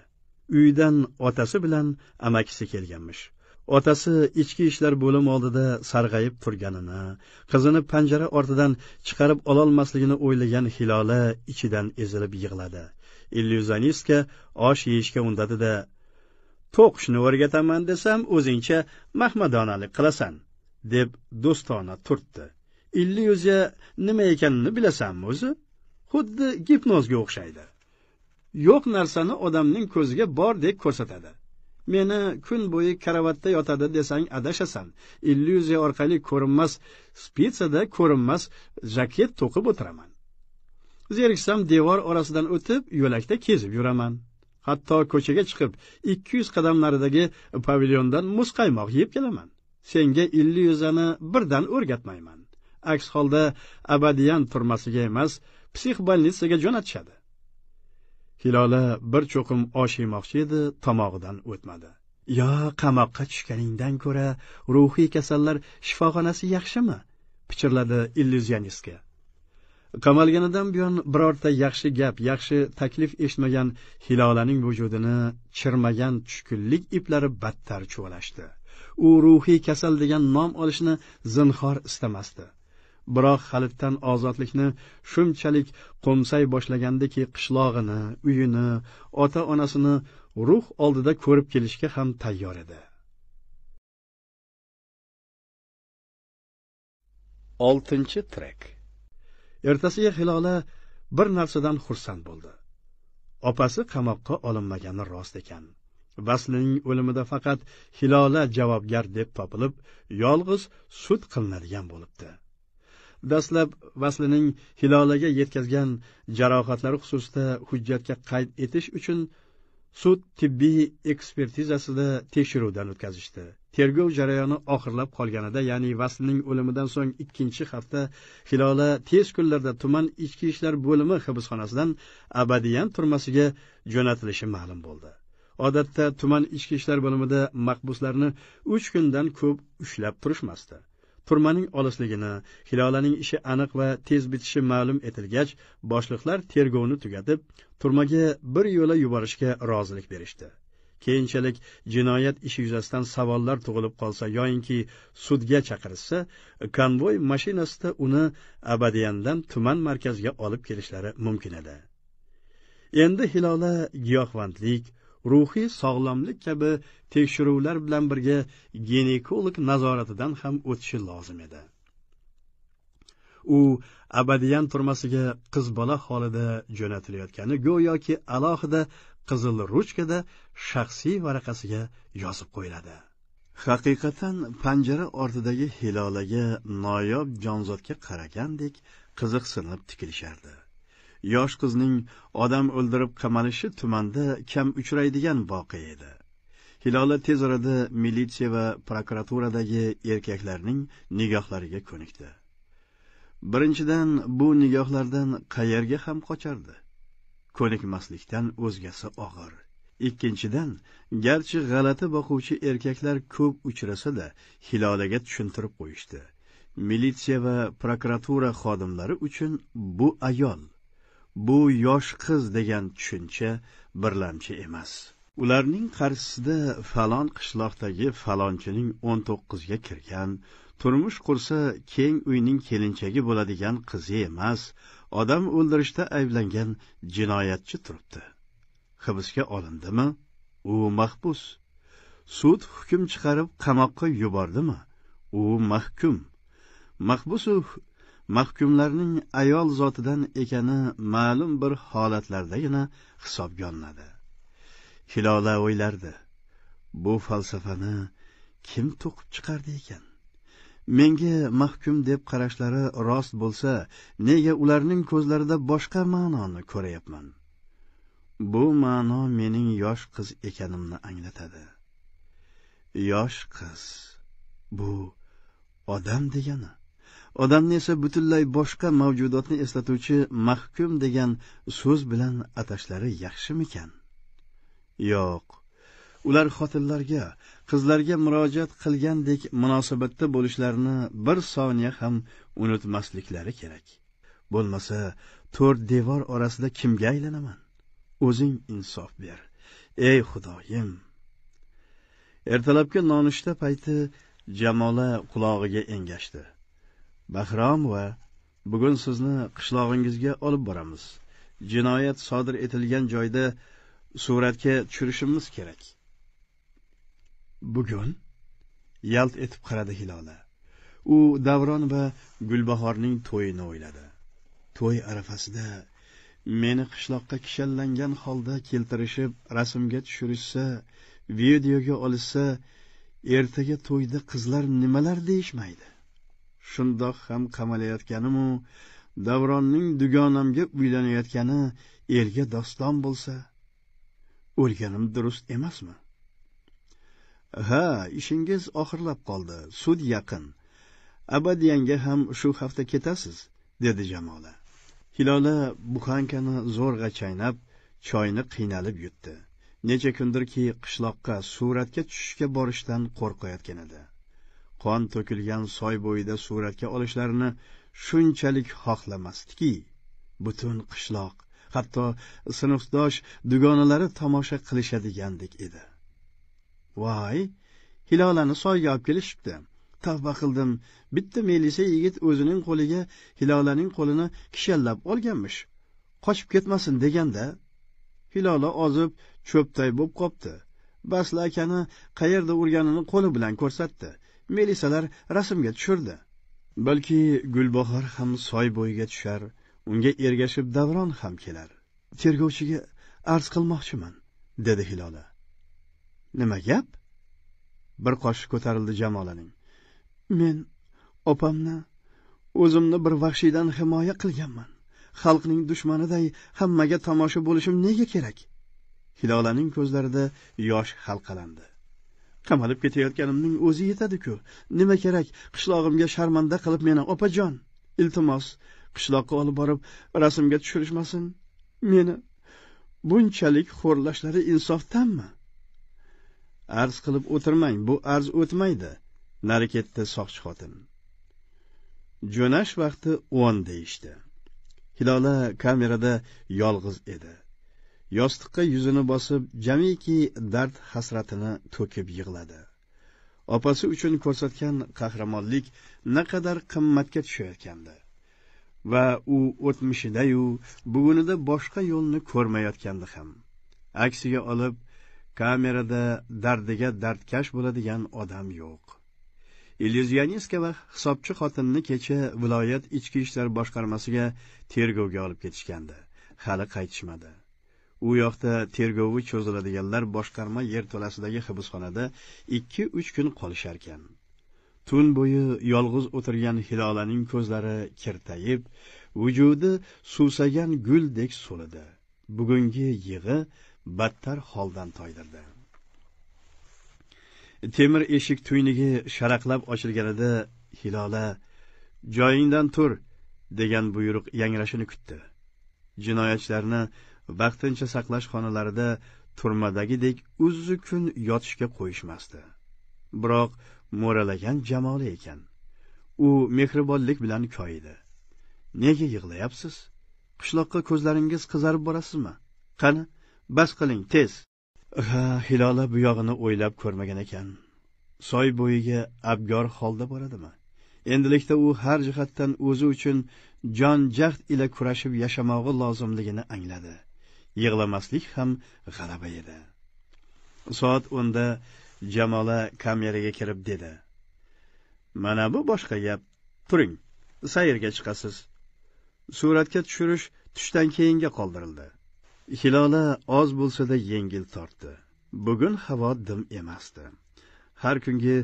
uydan otasi bilan amakisi kelganmish otasi ichki ishlar bo'limi oldida sarg'ayib turganini qizini panjara ortidan chiqarib ololmasligini o'ylagan hilola ichidan ezilib yig'ladi illyuzionistka osh yeyishga undadida to'qishni o'rgataman desam o'zingcha mahmadonalik qilasan deb do'stona turtdi illyuziya nima ekanini bilasanmi o'zi xuddi gipnozga o'xshaydi yo'q narsani odamning ko'ziga bordek ko'rsatadi meni kun bo'yi karavotda yotadi desang adashasan illyuziya orqali ko'rinmas spitsada ko'rinmas jaket to'qib o'tiraman zeriksam devor orasidan o'tib yo'lakda kezib yuraman hatto ko'chaga chiqib ikki yuz qadam naridagi pavilyondan muzqaymoq yeb kelaman senga illyuziyani birdan o'rgatmayman aks holda abadiyan turmasiga emas psixbolnitsaga jo'natishadi hilola bir cho'qim osh yemoqchi edi tomog'idan o'tmadi yo qamoqqa tushganingdan ko'ra ruhiy kasallar shifoxonasi yaxshimi pichirladi illyuzionistga qamalganidan buyon birorta yaxshi gap yaxshi taklif eshitmagan hilolaning vujudini chirmagan tushkunlik iplari battar chuvalashdi u ruhiy kasal degan nom olishni zinhor istamasdi biroq xalitdan ozodlikni shunchalik qo'msay boshlagandiki qishlog'ini uyini ota onasini ruh oldida ko'rib kelishga ham tayyor edi oltinchi trek ertasiga hilola bir narsadan xursand bo'ldi opasi qamoqqa olinmagani rost ekan vaslining o'limida faqat hilola javobgar deb topilib yolg'iz sud qilinadigan bo'libdi dastlab vaslining hilolaga yetkazgan jarohatlari xususida hujjatga qayd etish uchun sud tibbiy ekspertizasida tekshiruvdan o'tkazishdi tergov jarayoni oxirlab qolganida ya'ni vaslining o'limidan so'ng ikkinchi hafta hilola tez kunlarda tuman ichki ishlar bo'limi hibsxonasidan abadiyan turmasiga jo'natilishi ma'lum bo'ldi odatda tuman ichki ishlar bo'limida mahbuslarni uch kundan ko'p ushlab turishmasdi turmaning olisligini hilolaning ishi aniq va tez bitishi ma'lum etilgach boshliqlar tergovni tugatib turmaga bir yo'la yuborishga rozilik berishdi keyinchalik jinoyat ishi yuzasidan savollar tug'ilib qolsa yoyinki sudga chaqirishsa konvoy mashinasida uni abadiyandan tuman markaziga olib kelishlari mumkin edi endi hilola giyohvandlik ruhiy sog'lomlik kabi tekshiruvlar bilan birga ginekolog nazoratidan ham o'tishi lozim edi u abadiyan turmasiga qiz bola holida jo'natilayotgani go'yoki alohida qizil ruchkada shaxsiy varaqasiga yozib qo'yiladi haqiqatan panjara ortidagi hilolaga noyob jonzotga qaragandek qiziqsinib tikilishardi yosh qizning odam o'ldirib qamalishi tumanda kam uchraydigan voqea edi hilola tez orada militsiya va prokuraturadagi erkaklarning nigohlariga ko'nikdi birinchidan bu nigohlardan qayerga ham qochardi ko'nikmaslikdan o'zgasi og'ir ikkinchidan garchi g'alati boquvchi erkaklar ko'p uchrasa-da, hilolaga tushuntirib qo'yishdi militsiya va prokuratura xodimlari uchun bu ayol bu yosh qiz degan tushuncha birlamchi emas ularning qarshisida falon qishloqdagi falonchining o'n to'qqizga kirgan turmush qursa keng uyning kelinchagi bo'ladigan qizi emas odam o'ldirishda ayblangan jinoyatchi turibdi hibsga olindimi u mahbus sud hukm chiqarib qamoqqa yubordimi u mahkum mahbusu mahkumlarning ayol zotidan ekani ma'lum bir holatlardagina hisobga olinadi hilola o'ylardi bu falsafani kim to'qib chiqardi ekan menga mahkum deb qarashlari rost bo'lsa nega ularning ko'zlarida boshqa ma'noni ko'ryapman bu ma'no mening yosh qiz ekanimni anglatadi yosh qiz bu odam degani odamni esa butunlay boshqa mavjudotni eslatuvchi mahkum degan so'z bilan atashlari yaxshimikan yo'q ular xotinlarga qizlarga murojaat qilgandek munosabatda bo'lishlarini bir soniya ham unutmasliklari kerak bo'lmasa to'rt devor orasida kimga aylanaman o'zing insof ber ey xudoyim ertalabki nonushta payti jamola qulog'iga engashdi bahrom va bugun sizni qishlog'ingizga olib boramiz jinoyat sodir etilgan joyda suratga tushirishimiz kerak bugun yalt etib qaradi hilola u davron va gulbahorning to'yini o'yladi to'y arafasida meni qishloqqa kishanlangan holda keltirishib rasmga tushirishsa videoga olishsa ertaga to'yda qizlar nimalar deyishmaydi shundoq ham qamalayotganimu davronning dugonamga uylanayotgani erga doston bo'lsa o'lganim durust emasmi ha ishingiz oxirlab qoldi sud yaqin abadiyanga ham shu hafta ketasiz dedi jamola hilola buxankani zo'rg'a chaynab choyni qiynalib yutdi necha kundirki qishloqqa suratga tushishga borishdan qo'rqayotgan edi qon to'kilgan soy bo'yida suratga olishlarini shunchalik xohlamasdiki butun qishloq hatto sinfdosh dugonalari tomosha qilishadigandek edi voy hilolani soyga olib kelishibdi tavba qildim bitta melisa yigit o'zining qo'liga hilolaning qo'lini kishallab olganmish qochib ketmasin deganda hilola ozib cho'pday bo'p qopti basla akani qayerda urganini qo'li bilan ko'rsatdi melisalar rasmga tushirdi balki gulbahor ham soy bo'yiga tushar unga ergashib davron ham kelar tergovchiga arz qilmoqchiman dedi hilola nima gap bir qoshi ko'tarildi jamolaning men opamni o'zimni bir vahshiydan himoya qilganman xalqning dushmaniday hammaga tomosha bo'lishim nega kerak hilolaning ko'zlarida yosh halqalandi qamalib ketayotganimning o'zi yetadi-ku. Nima kerak qishlog'imga sharmanda qilib meni opajon, iltimos, qishloqqa olib borib rasmga tushirishmasin. Meni bunchalik xo'rlashlari insofdanmi? Arz qilib o'tirmang, bu arz o'tmaydi. Nari ketdi soqchi xotin. Jo'nash vaqti 10 deyishdi. Hilola kamerada yolg'iz edi. yostiqqa yuzini bosib jamiki dard hasratini to'kib yig'ladi opasi uchun ko'rsatgan qahramonlik naqadar qimmatga tushayotgandi va u o'tmishidayu bugunida boshqa yo'lni ko'rmayotgandi ham aksiga olib kamerada dardiga dardkash bo'ladigan odam yo'q illyuzionistka va hisobchi xotinni kecha viloyat ichki ishlar boshqarmasiga tergovga olib ketishgandi hali qaytishmadi u yoqda tergovi cho'ziladiganlar boshqarma yerto'lasidagi hibsxonada ikki uch kun qolisharkan tun bo'yi yolg'iz o'tirgan hilolaning ko'zlari kirtayib vujudi suvsagan guldek so'lidi bugungi yig'i battar holdan toydirdi temir eshik tuynigi sharaqlab ochilganida hilola joyingdan tur degan buyruq yangrashini kutdi jinoyatchilarni vaqtincha saqlash xonalarida turmadagidek uzzu kun yotishga qo'yishmasdi biroq mo'ralagan jamoli ekan u mehribonlik bilan koyidi nega yig'layapsiz qishloqqa ko'zlaringiz qizarib borasizmi qani bas qiling tez ha hilola bu yog'ini o'ylab ko'rmagan ekan soy bo'yiga abgor holda boradimi endilikda u har jihatdan o'zi uchun jon jahd ila kurashib yashamog'i lozimligini angladi yig'lamaslik ham g'alaba edi soat o'nda jamola kameraga kirib dedi mana bu boshqa gap turing sayrga chiqasiz suratga tushirish tushdan keyinga qoldirildi hilola oz bo'lsada yengil tortdi bugun havo dim emasdi har kungi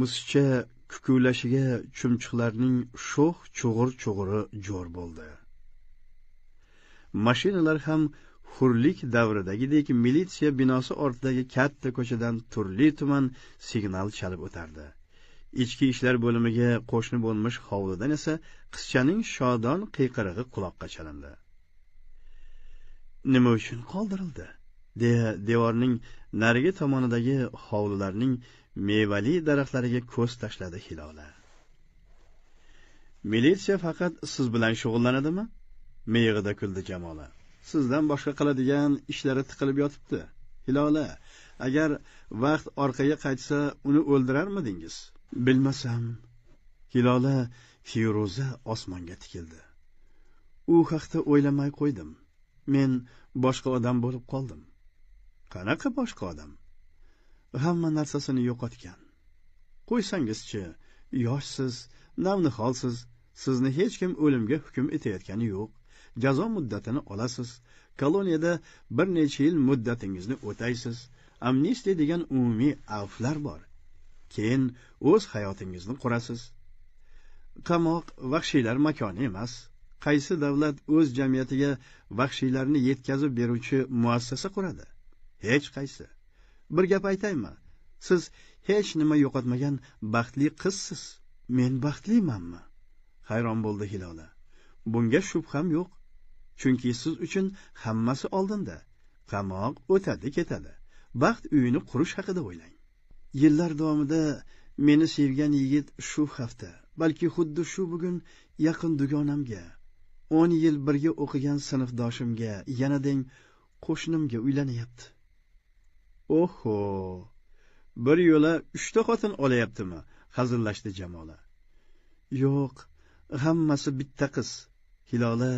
muscha kukuvlashiga chumchuqlarning sho'x chug'ur chug'uri jo'r bo'ldi mashinalar ham hurlik davridagidek militsiya binosi ortidagi katta ko'chadan turli tuman signal chalib o'tardi ichki ishlar bo'limiga qo'shni bo'lmish hovlidan esa qizchaning shodon qiyqirig'i quloqqa chalindi nima uchun qoldirildi deya devorning narigi tomonidagi hovlilarning mevali daraxtlariga ko'z tashladi hilola militsiya faqat siz bilan shug'ullanadimi miyig'ida kuldi jamola sizdan boshqa qiladigan ishlari tiqilib yotibdi hilola agar vaqt orqaga qaytsa uni o'ldirarmidingiz bilmasam hilola feruza osmonga tikildi u haqda o'ylamay qo'ydim men boshqa odam bo'lib qoldim qanaqa boshqa odam hamma narsasini yo'qotgan qo'ysangizchi yoshsiz navniholsiz sizni hech kim o'limga hukm etayotgani yo'q jazo muddatini olasiz koloniyada bir necha yil muddatingizni o'taysiz amnistiya degan umumiy aflar bor keyin o'z hayotingizni qurasiz qamoq vahshiylar makoni emas qaysi davlat o'z jamiyatiga vahshiylarni yetkazib beruvchi muassasa quradi hech qaysi bir gap aytaymi siz hech nima yo'qotmagan baxtli qizsiz men baxtlimanmi hayron bo'ldi hilola bunga shubham yo'q chunki siz uchun hammasi oldinda qamoq o'tadi ketadi baxt uyini qurish haqida o'ylang yillar davomida meni sevgan yigit shu hafta balki xuddi shu bugun yaqin dugonamga o'n yil birga o'qigan sinfdoshimga yana deng qo'shnimga uylanyapti oho bir yo'la uchta xotin olyaptimi hazillashdi jamola yo'q hammasi bitta qiz hilola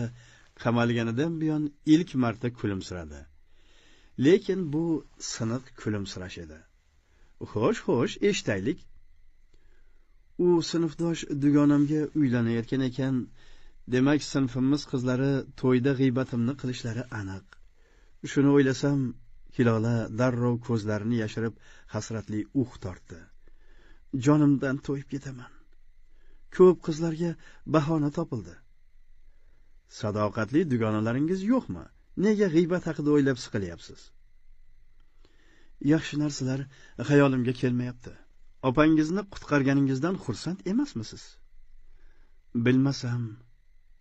qamalganidan buyon ilk marta kulimsiradi lekin bu siniq kulimsirash edi xo'sh xo'sh eshitaylik u sinfdosh dugonamga uylanayotgan ekan demak sinfimiz qizlari to'yda g'iybatimni qilishlari aniq shuni o'ylasam hilola darrov ko'zlarini yashirib hasratli uh tortdi jonimdan to'yib ketaman ko'p qizlarga bahona topildi sadoqatli dugonalaringiz yo'qmi nega g'iybat haqida o'ylab siqilyapsiz yaxshi narsalar xayolimga kelmayapti opangizni qutqarganingizdan xursand emasmisiz bilmasam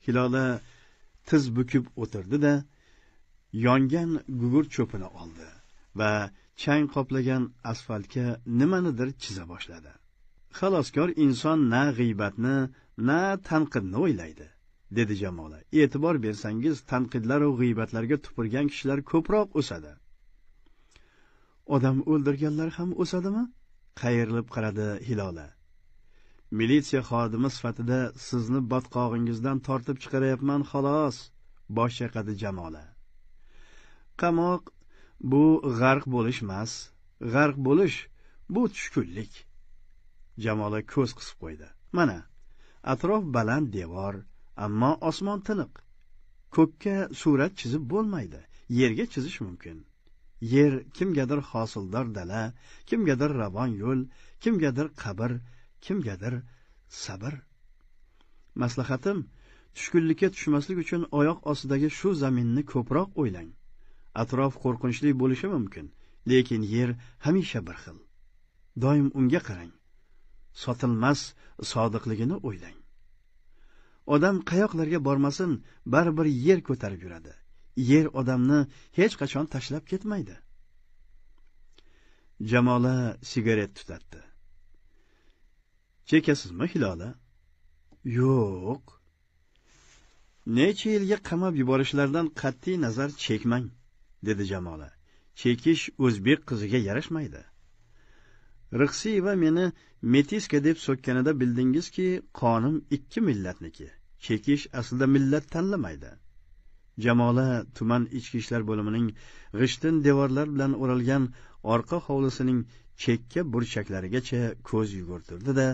hilola tiz bukib o'tirdi da yongan gugur cho'pini oldi va chang qoplagan asfaltga nimanidir chiza boshladi xaloskor inson na g'iybatni na tanqidni o'ylaydi dedi jamola e'tibor bersangiz tanqidlaru g'iybatlarga tupurgan kishilar ko'proq o'sadi odam o'ldirganlar ham o'sadimi qayrilib qaradi hilola militsiya xodimi sifatida sizni botqog'ingizdan tortib chiqaryapman xolos bosh chayqadi jamola qamoq bu g'arq bo'lishmas g'arq bo'lish bu tushkunlik jamola ko'z qisib qo'ydi mana atrof baland devor ammo osmon tiniq ko'kka surat chizib bo'lmaydi yerga chizish mumkin yer kimgadir hosildor dala kimgadir ravon yo'l kimgadir qabr kimgadir sabr maslahatim tushkunlikka tushmaslik uchun oyoq ostidagi shu zaminni ko'proq o'ylang atrof qo'rqinchli bo'lishi mumkin lekin yer hamisha bir xil doim unga qarang sotilmas sodiqligini o'ylang odam qayoqlarga bormasin baribir yer ko'tarib yuradi yer odamni hech qachon tashlab ketmaydi jamola sigaret tutatdi chekasizmi hilola yo'q necha yilga qamab yuborishlaridan qat'iy nazar chekmang dedi jamola chekish o'zbek qiziga yarashmaydi rixsiyeva meni metiska deb so'kkanida bildingizki qonim ikki millatniki chekish aslida millat tanlamaydi jamola tuman ichki ishlar bo'limining g'ishtin devorlar bilan o'ralgan orqa hovlisining chekka burchaklarigacha ko'z yugurtirdi da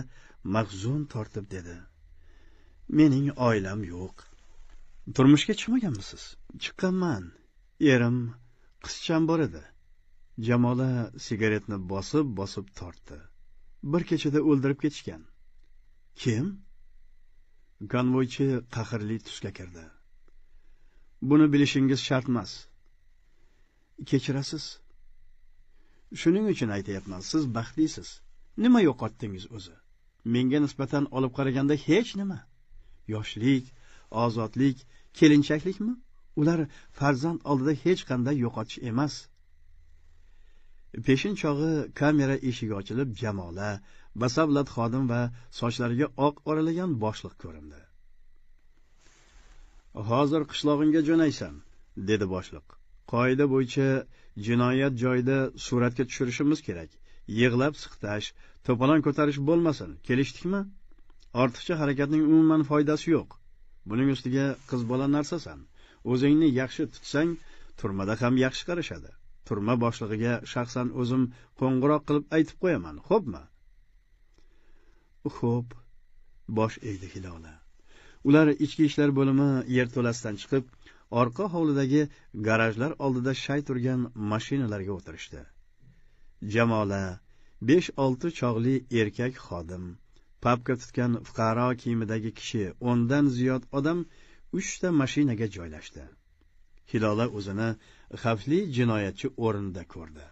mahzun tortib dedi mening oilam yo'q turmushga chiqmaganmisiz chiqqanman erim qizcham bor edi jamola sigaretni bosib bosib tortdi bir kechada o'ldirib ketishgan kim konvoychi qahrli tusga kirdi buni bilishingiz emas kechirasiz shuning uchun aytayapman siz baxtlisiz nima yo'qotdingiz o'zi menga nisbatan olib qaraganda hech nima yoshlik ozodlik kelinchaklikmi ular farzand oldida hech qanday yo'qotish emas peshin chog'i kamera eshigi ochilib jamola basavlat xodim va sochlariga oq oralagan boshliq ko'rindi hozir qishlog'ingga jo'naysan dedi boshliq qoida bo'yicha jinoyat joyida suratga tushirishimiz kerak yig'lab siqtash to'polon ko'tarish bo'lmasin kelishdikmi ortiqcha harakatning umuman foydasi yo'q buning ustiga qiz bola narsasan o'zingni yaxshi tutsang turmada ham yaxshi qarashadi turma boshlig'iga shaxsan o'zim qo'ng'iroq qilib aytib qo'yaman xo'pmi xo'p bosh egdi hilola ular ichki ishlar bo'limi yerto'lasidan chiqib orqa hovlidagi garajlar oldida shay turgan mashinalarga o'tirishdi jamola besh olti chog'li erkak xodim papka tutgan fuqaro kiyimidagi kishi o'ndan ziyod odam uchta mashinaga joylashdi hilola o'zini xavfli jinoyatchi o'rinda ko'rdi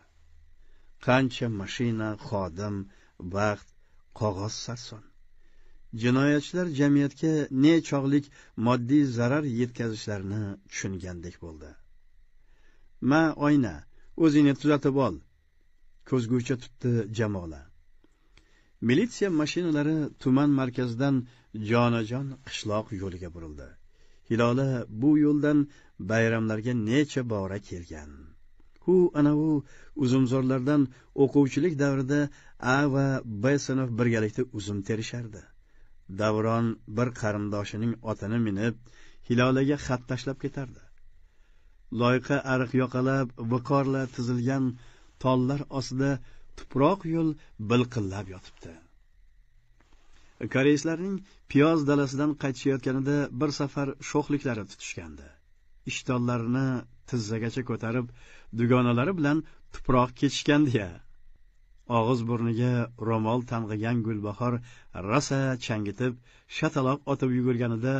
qancha mashina xodim vaqt qog'oz sarson jinoyatchilar jamiyatga nechog'lik moddiy zarar yetkazishlarini tushungandek bo'ldi ma oyna o'zingni tuzatib ol ko'zguvchi tutdi jamola militsiya mashinalari tuman markazidan jonajon qishloq yo'liga burildi hilola bu yo'ldan bayramlarga necha bora kelgan u anavi uzumzorlardan o'quvchilik davrida a va b sinf birgalikda uzum terishardi davron bir qarindoshining otini minib hilolaga xat tashlab ketardi loyqa ariq yoqalab viqorla tizilgan tollar ostida tuproq yo'l bilqillab yotibdi koreyslarning piyoz dalasidan qaytishayotganida bir safar sho'xliklari tutishgandi ishtonlarini tizzagacha ko'tarib dugonalari bilan tuproq kechishgandi ya og'iz burniga ro'mol tang'igan gulbahor rosa changitib shataloq otib yugurganida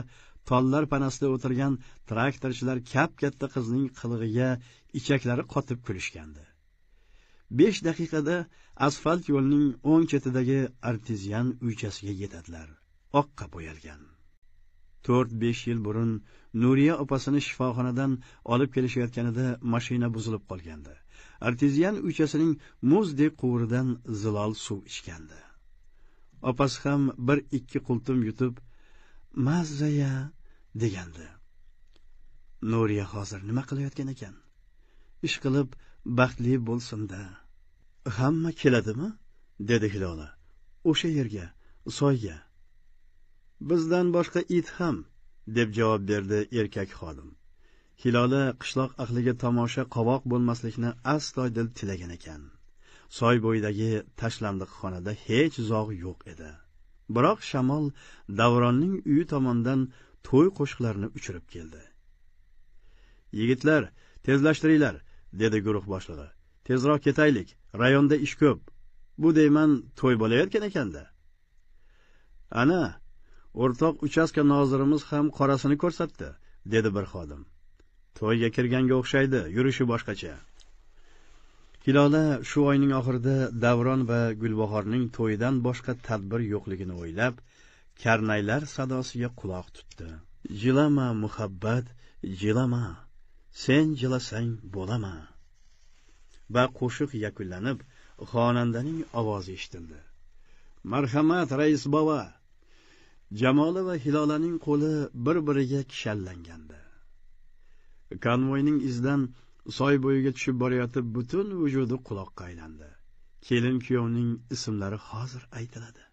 tollar panasida o'tirgan traktorchilar kap katta qizning qilig'iga ichaklari qotib kulishgandi besh daqiqada asfalt yo'lning o'ng chetidagi artizyan uychasiga yetadilar oqqa bo'yalgan to'rt besh yil burun nuriya opasini shifoxonadan olib kelishayotganida mashina buzilib qolgandi artezian uychasining muzdek quvuridan zilol suv ichgandi opasi ham bir ikki qultum yutib mazzaya degandi nuriya hozir nima qilayotgan ekan ish qilib baxtli bo'lsinda hamma keladimi dedi hilola o'sha yerga soyga bizdan boshqa it ham deb javob berdi erkak xodim hilola qishloq ahliga tomosha qovoq bo'lmaslikni astoydil tilagan ekan soy bo'yidagi tashlandiq xonada hech zog' yo'q edi biroq shamol davronning uyi tomondan to'y qo'shiqlarini uchirib keldi yigitlar tezlashtiringlar dedi guruh boshlig'i tezroq ketaylik rayonda ish ko'p bu deyman to'y bo'layotgan ekanda ana o'rtoq uchastka nozirimiz ham qorasini ko'rsatdi dedi bir xodim to'yga kirganga o'xshaydi yurishi boshqacha hilola shu oyning oxirida davron va gulbahorning to'yidan boshqa tadbir yo'qligini o'ylab karnaylar sadosiga quloq tutdi jilama muhabbat jilama sen jilasang bo'lama va qo'shiq yakunlanib xonandaning ovozi eshitildi marhamat rais bova jamoli va hilolaning qo'li bir biriga kishanlangandi konvoyning izidan soy bo'yiga tushib borayotib butun vujudi quloqqa aylandi kelin kuyovning ismlari hozir aytiladi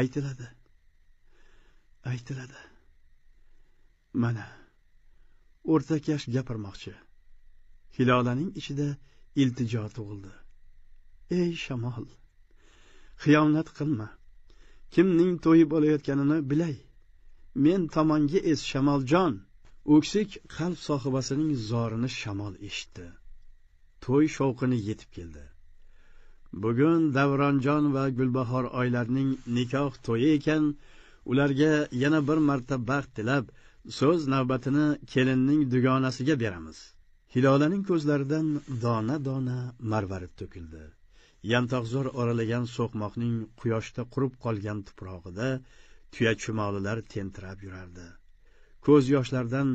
aytiladi aytiladi mana o'rtakash gapirmoqchi hilolaning ichida iltijo tug'ildi ey shamol xiyonat qilma kimning to'yi bo'layotganini bilay men tomonga es shamoljon o'ksik qalb sohibasining zorini shamol eshitdi to'y shovqini yetib keldi bugun davronjon va gulbahor oylarning nikoh to'yi ekan ularga yana bir marta baxt tilab so'z navbatini kelinning dugonasiga beramiz hilolaning ko'zlaridan dona dona marvarid to'kildi yantoqzor oralagan so'qmoqning quyoshda qurib qolgan tuprog'ida tuya chumolilar tentirab yurardi ko'z yoshlardan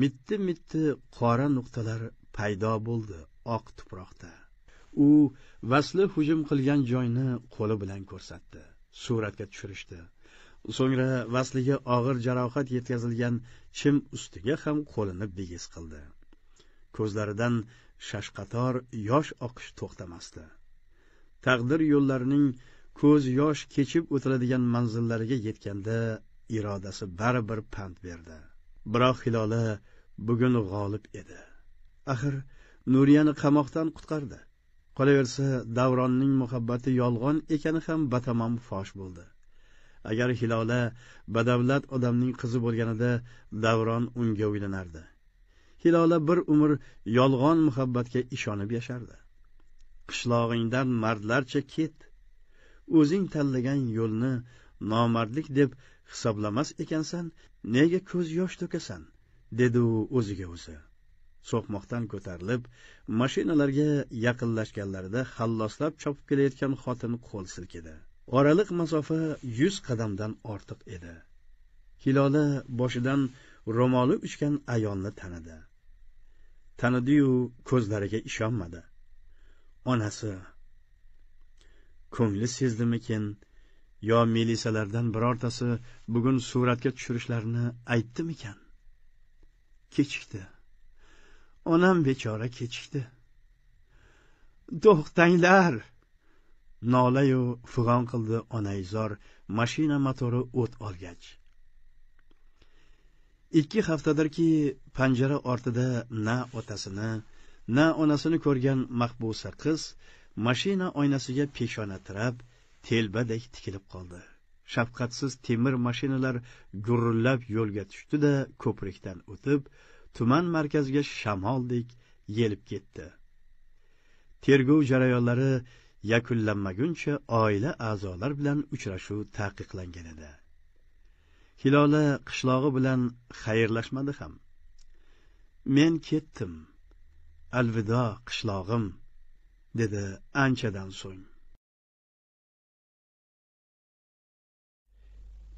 mitti mitti qora nuqtalar paydo bo'ldi oq tuproqda u vasli hujum qilgan joyni qo'li bilan ko'rsatdi suratga tushirishdi so'ngra vasliga og'ir jarohat yetkazilgan chim ustiga ham qo'lini bigiz qildi ko'zlaridan shashqator yosh oqish to'xtamasdi taqdir yo'llarining ko'z yosh kechib o'tiladigan manzillariga yetganda irodasi baribir pand berdi biroq hilola bugun g'olib edi axir nuriyani qamoqdan qutqardi qolaversa davronning muhabbati yolg'on ekani ham batamom fosh bo'ldi agar hilola badavlat odamning qizi bo'lganida davron unga uylanardi hilola bir umr yolg'on muhabbatga ishonib yashardi qishlog'ingdan mardlarcha ket o'zing tanlagan yo'lni nomardlik deb hisoblamas ekansan nega ko'z yosh to'kasan dedi u o'ziga o'zi so'qmoqdan ko'tarilib mashinalarga yaqinlashganlarida halloslab chopib kelayotgan xotin qo'l silkidi oraliq masofa yuz qadamdan ortiq edi hilola boshidan ro'moli uchgan ayolni tanidi tanidiyu ko'zlariga ishonmadi onasi ko'ngli sezdimikin yo milisalardan birortasi bugun suratga tushirishlarini aytdimikan kechikdi onam bechora kechikdi to'xtanglar nolayu fig'on qildi onaizor mashina motori o't olgach ikki haftadirki panjara ortida na otasini na onasini ko'rgan mahbusa qiz mashina oynasiga peshona tirab telbadek tikilib qoldi shafqatsiz temir mashinalar gurillab yo'lga tushdi da ko'prikdan o'tib tuman markaziga shamoldek yelib ketdi tergov jarayonlari yakunlanmaguncha oila a'zolar bilan uchrashuv taqiqlangan edi hilola qishlog'i bilan xayrlashmadi ham men ketdim alvido qishlog'im dedi anchadan so'ng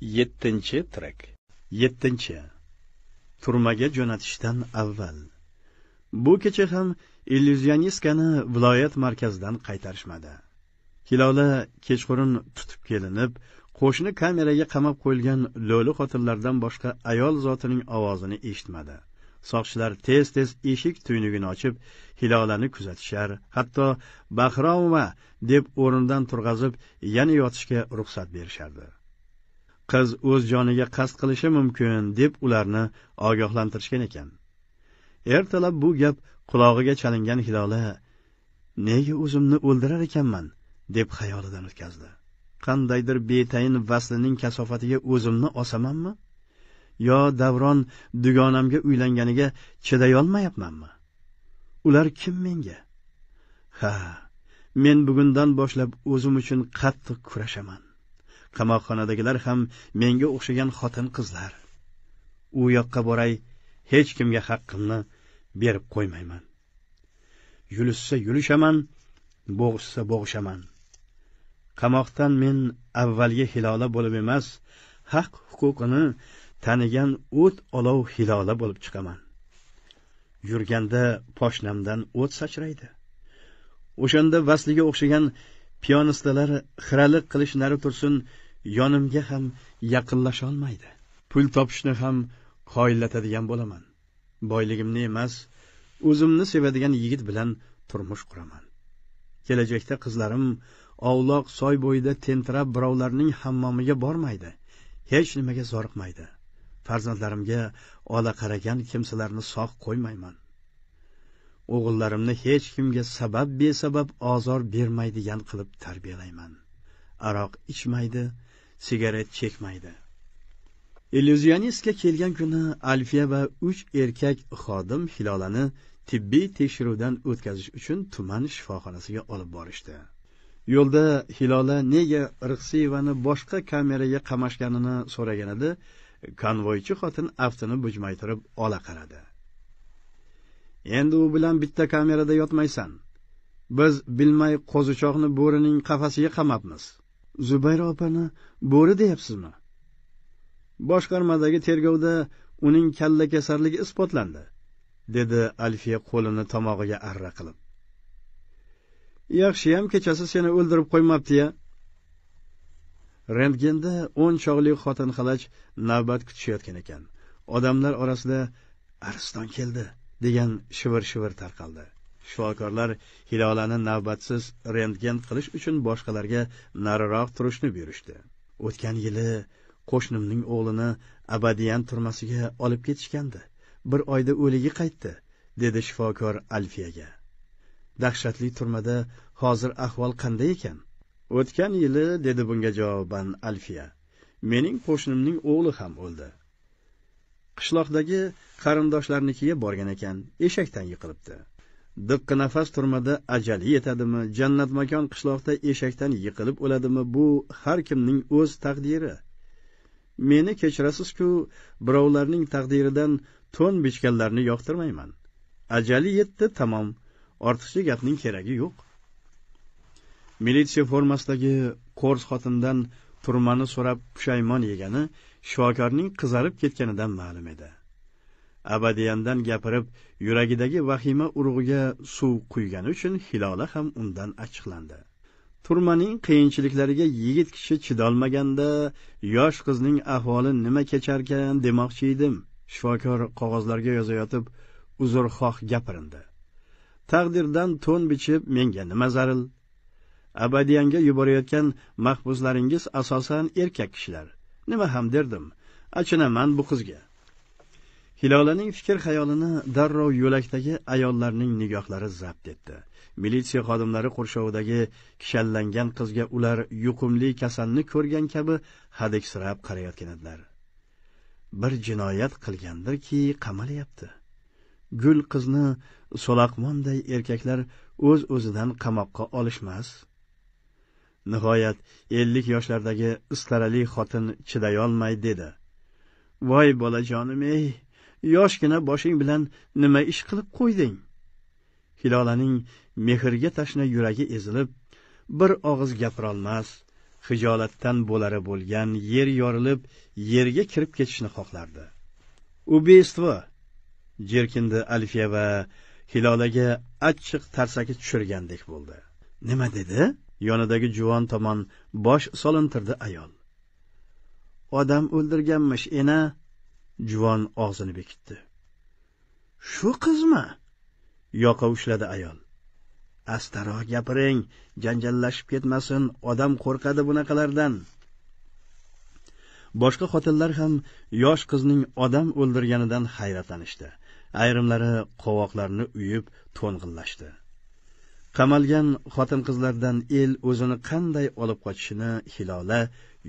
7 trek. 7 turmaga jo'natishdan avval bu kecha ham illyuzionistkani viloyat markazidan qaytarishmadi hilola kechqurun tutib kelinib qo'shni kameraga qamab qo'yilgan lo'li xotinlardan boshqa ayol zotining ovozini eshitmadi soqchilar tez tez eshik tuynugini ochib hilolani kuzatishar hatto bahromova deb o'rnidan turg'azib yana yotishga ruxsat berishardi qiz o'z joniga qasd qilishi mumkin deb ularni ogohlantirishgan ekan ertalab bu gap qulog'iga chalingan hilola nega o'zimni o'ldirar ekanman deb xayolidan o'tkazdi qandaydir betayin vaslining kasofatiga o'zimni osamanmi yo davron dugonamga uylanganiga chidayolmayapmanmi ular kim menga ha men bugundan boshlab o'zim uchun qattiq kurashaman qamoqxonadagilar ham menga o'xshagan xotin qizlar u yoqqa boray hech kimga haqqimni berib qo'ymayman yulishsa yulishaman bo'g'ishsa bo'g'ishaman qamoqdan men avvalgi hilola bo'lib emas haq huquqini tanigan o't olov hilola bo'lib chiqaman yurganda poshnamdan o't sachraydi o'shanda vasliga o'xshagan piyonistalar xiralik qilish nari tursin yonimga ham yaqinlasholmaydi pul topishni ham qoyillatadigan bo'laman boyligimni emas o'zimni sevadigan yigit bilan turmush quraman kelajakda qizlarim ovloq soy bo'yida tentirab birovlarning hammomiga bormaydi hech nimaga zoriqmaydi farzandlarimga ola qaragan kimsalarni sog' qo'ymayman o'g'illarimni hech kimga sabab besabab ozor bermaydigan qilib tarbiyalayman aroq ichmaydi sigaret chekmaydi illyuzionistga kelgan kuni alfiya va uch erkak xodim hilolani tibbiy tekshiruvdan o'tkazish uchun tuman shifoxonasiga olib borishdi yo'lda hilola nega rixsiyevani boshqa kameraga qamashganini so'raganida konvoychi xotin aftini bujmaytirib ola qaradi endi u bilan bitta kamerada yotmaysan biz bilmay qo'zichoqni bo'rining qafasiga qamabmiz zubayra opani bo'ri deyapsizmi boshqarmadagi tergovda uning kalla kasalligi isbotlandi dedi alfiya qo'lini tomog'iga arra qilib yaxshiyam kechasi seni o'ldirib qo'ymabdiya ya rentgenda o'n chog'li xotin xalaj navbat kutishayotgan ekan odamlar orasida ariston keldi degan shivir shivir tarqaldi shifokorlar hilolani navbatsiz rentgen qilish uchun boshqalarga nariroq turishni buyurishdi o'tgan yili qo'shnimning o'g'lini abadiyan turmasiga olib ketishgandi bir oyda o'ligi qaytdi dedi shifokor alfiyaga dahshatli turmada hozir ahvol qanday ekan o'tgan yili dedi bunga javoban alfiya mening qo'shnimning o'g'li ham o'ldi qishloqdagi qarindoshlarnikiga borgan ekan eshakdan yiqilibdi diqqi nafas turmada ajali yetadimi jannat makon qishloqda eshakdan yiqilib o'ladimi bu har kimning o'z taqdiri meni kechirasizku birovlarning taqdiridan to'n bichganlarni yoqtirmayman ajali yetdi tamom ortiqcha gapning keragi yo'q militsiya formasidagi qo'rs xotindan turmani so'rab pushaymon yegani shifokorning qizarib ketganidan ma'lum edi abadiyandan gapirib yuragidagi vahima urug'iga suv quygani uchun hilola ham undan achchiqlandi turmaning qiyinchiliklariga yigit kishi chidolmaganda yosh qizning ahvoli nima kecharkan demoqchi edim shifokor qog'ozlarga yozayotib uzrxoh gapirindi taqdirdan to'n bichib menga nima zaril abadiyanga yuborayotgan mahbuslaringiz asosan erkak kishilar nima ham derdim achinaman bu qizga hilolaning fikr xayolini darrov yo'lakdagi ayollarning nigohlari zabt etdi militsiya xodimlari qurshovidagi kishanlangan qizga ular yuqumli kasalni ko'rgan kabi hadiksirab qarayotgan edilar bir jinoyat qilgandirki qamalyapti gul qizni so'loqmonday erkaklar o'z o'zidan qamoqqa olishmas nihoyat ellik yoshlardagi istarali xotin chidayolmay dedi voy bolajonim ey yoshgina boshing bilan nima ish qilib qo'yding hilolaning mehrga tashna yuragi ezilib bir og'iz gapirolmas hijolatdan bo'lari bo'lgan yer yorilib yerga kirib ketishni xohlardi убийство jerkindi alfiya va hilolaga achchiq tarsaki tushirgandek bo'ldi nima dedi yonidagi juvon tomon bosh solintirdi ayol odam o'ldirganmish ena juvon og'zini bekitdi shu qizmi yoqa ushladi ayol astaroq gapiring janjallashib ketmasin odam qo'rqadi bunaqalardan boshqa xotinlar ham yosh qizning odam o'ldirganidan hayratlanishdi ayrimlari qovoqlarini uyib to'ng'illashdi qamalgan xotin qizlardan el o'zini qanday olib qochishini hilola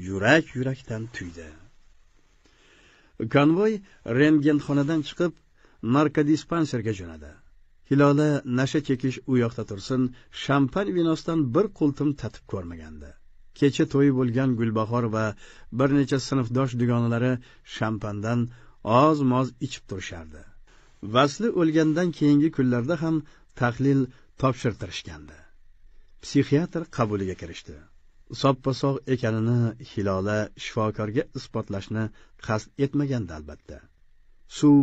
yurak yurakdan tuydi konvoy rentgenxonadan chiqib narkodispanserga jo'nadi hilola nasha chekish u yoqda tursin shampan vinosidan bir qultum tatib ko'rmagandi kecha to'yi bo'lgan gulbahor va bir necha sinfdosh dugonalari shampandan oz moz ichib turishardi vasli o'lgandan keyingi kunlarda ham tahlil topshirtirishgandi psixiatr qabuliga kirishdi soppa sog' ekanini hilola shifokorga isbotlashni qasd etmagandi albatta suv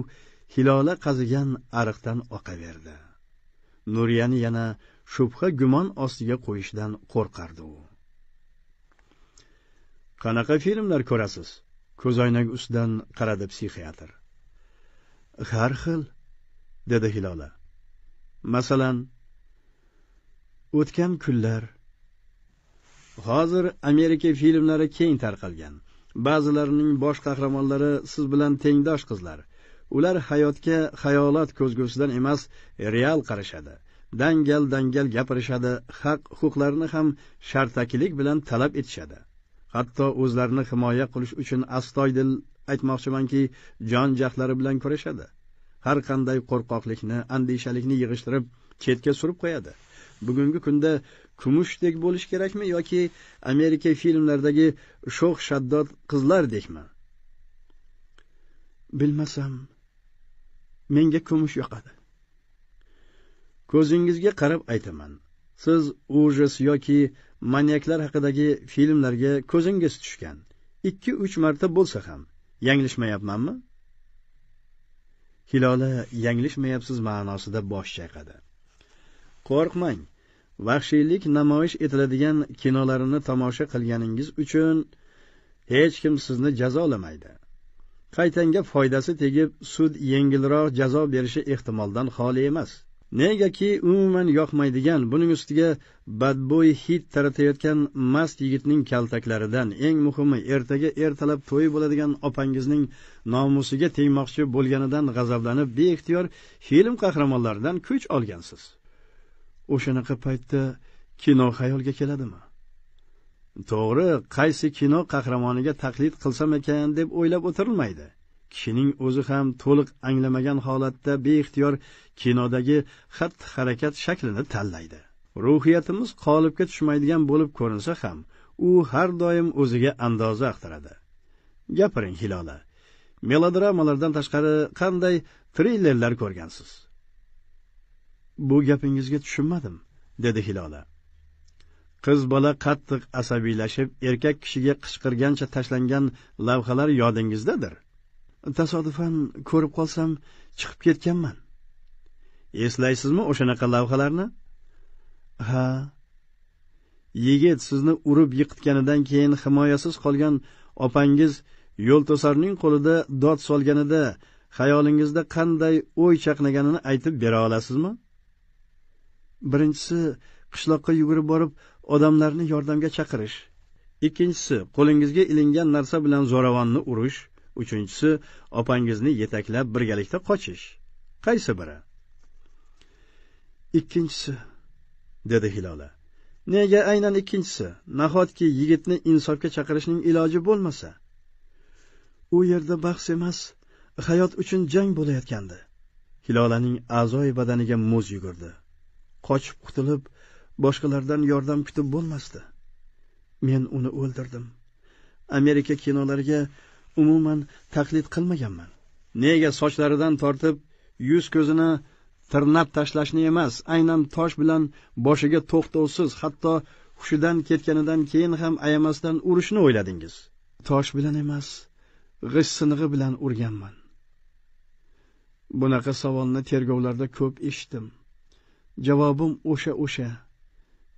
hilola qazigan ariqdan oqaverdi nuriyani yana shubha gumon ostiga qo'yishdan qo'rqardi u qanaqa filmlar ko'rasiz ko'zoynak ustidan qaradi psixiatr har xil dedi hilola masalan o'tgan kunlar hozir amerika filmlari keng tarqalgan ba'zilarining bosh qahramonlari siz bilan tengdosh qizlar ular hayotga xayolot ko'zgusidan emas real qarashadi dangal dangal gapirishadi haq huquqlarini ham shartakilik bilan talab etishadi hatto o'zlarini himoya qilish uchun astoydil aytmoqchimanki jon jahlari bilan kurashadi har qanday qo'rqoqlikni andishalikni yig'ishtirib chetga surib qo'yadi bugungi kunda kumushdek bo'lish kerakmi yoki amerika filmlaridagi sho'x shaddod qizlardekmi bilmasam menga kumush yoqadi ko'zingizga qarab aytaman siz ujas yoki manyaklar haqidagi filmlarga ko'zingiz tushgan ikki uch marta bo'lsa ham yanglishmayapmanmi hilola yanglishmayapsiz ma'nosida bosh chayqadi qo'rqmang vahshiylik namoyish etiladigan kinolarini tomosha qilganingiz uchun hech kim sizni jazolamaydi qaytanga foydasi tegib sud yengilroq jazo berishi ehtimoldan xoli emas negaki umuman yoqmaydigan buning ustiga badbo'y hid taratayotgan mast yigitning kaltaklaridan eng muhimi ertaga ertalab to'y bo'ladigan opangizning nomusiga tegmoqchi bo'lganidan g'azablanib beixtiyor film qahramonlaridan kuch olgansiz o'shanaqa paytda kino xayolga keladimi to'g'ri qaysi kino qahramoniga taqlid qilsam ekan deb o'ylab o'tirilmaydi kishining o'zi ham to'liq anglamagan holatda beixtiyor kinodagi xatti harakat shaklini tanlaydi ruhiyatimiz qolipga tushmaydigan bo'lib ko'rinsa ham u har doim o'ziga andoza axtaradi gapiring hilola melodramalardan tashqari qanday trillerlar ko'rgansiz bu gapingizga tushunmadim dedi hilola qiz bola qattiq asabiylashib erkak kishiga qichqirgancha tashlangan lavhalar yodingizdadir tasodifan ko'rib qolsam chiqib ketganman eslaysizmi o'shanaqa lavhalarni ha yigit sizni urib yiqitganidan keyin himoyasiz qolgan opangiz yo'l to'sarning qo'lida dod solganida xayolingizda qanday o'y chaqnaganini aytib bera olasizmi birinchisi qishloqqa yugurib borib odamlarni yordamga chaqirish ikkinchisi qo'lingizga ilingan narsa bilan zo'ravonni urish uchinchisi opangizni yetaklab birgalikda qochish qaysi biri ikkinchisi dedi hilola nega aynan ikkinchisi nahotki yigitni insofga chaqirishning iloji bo'lmasa u yerda bahs emas hayot uchun jang bo'layotgandi hilolaning a'zoyi badaniga muz yugurdi qochib qutulib boshqalardan yordam kutib bo'lmasdi men uni o'ldirdim amerika kinolariga umuman taqlid qilmaganman nega sochlaridan tortib yuz ko'zini tirnab tashlashni emas aynan tosh bilan boshiga to'xtovsiz hatto hushidan ketganidan keyin ham ayamasdan urishni o'yladingiz tosh bilan emas g'ish sinig'i bilan urganman bunaqa savolni tergovlarda ko'p eshitdim javobim o'sha o'sha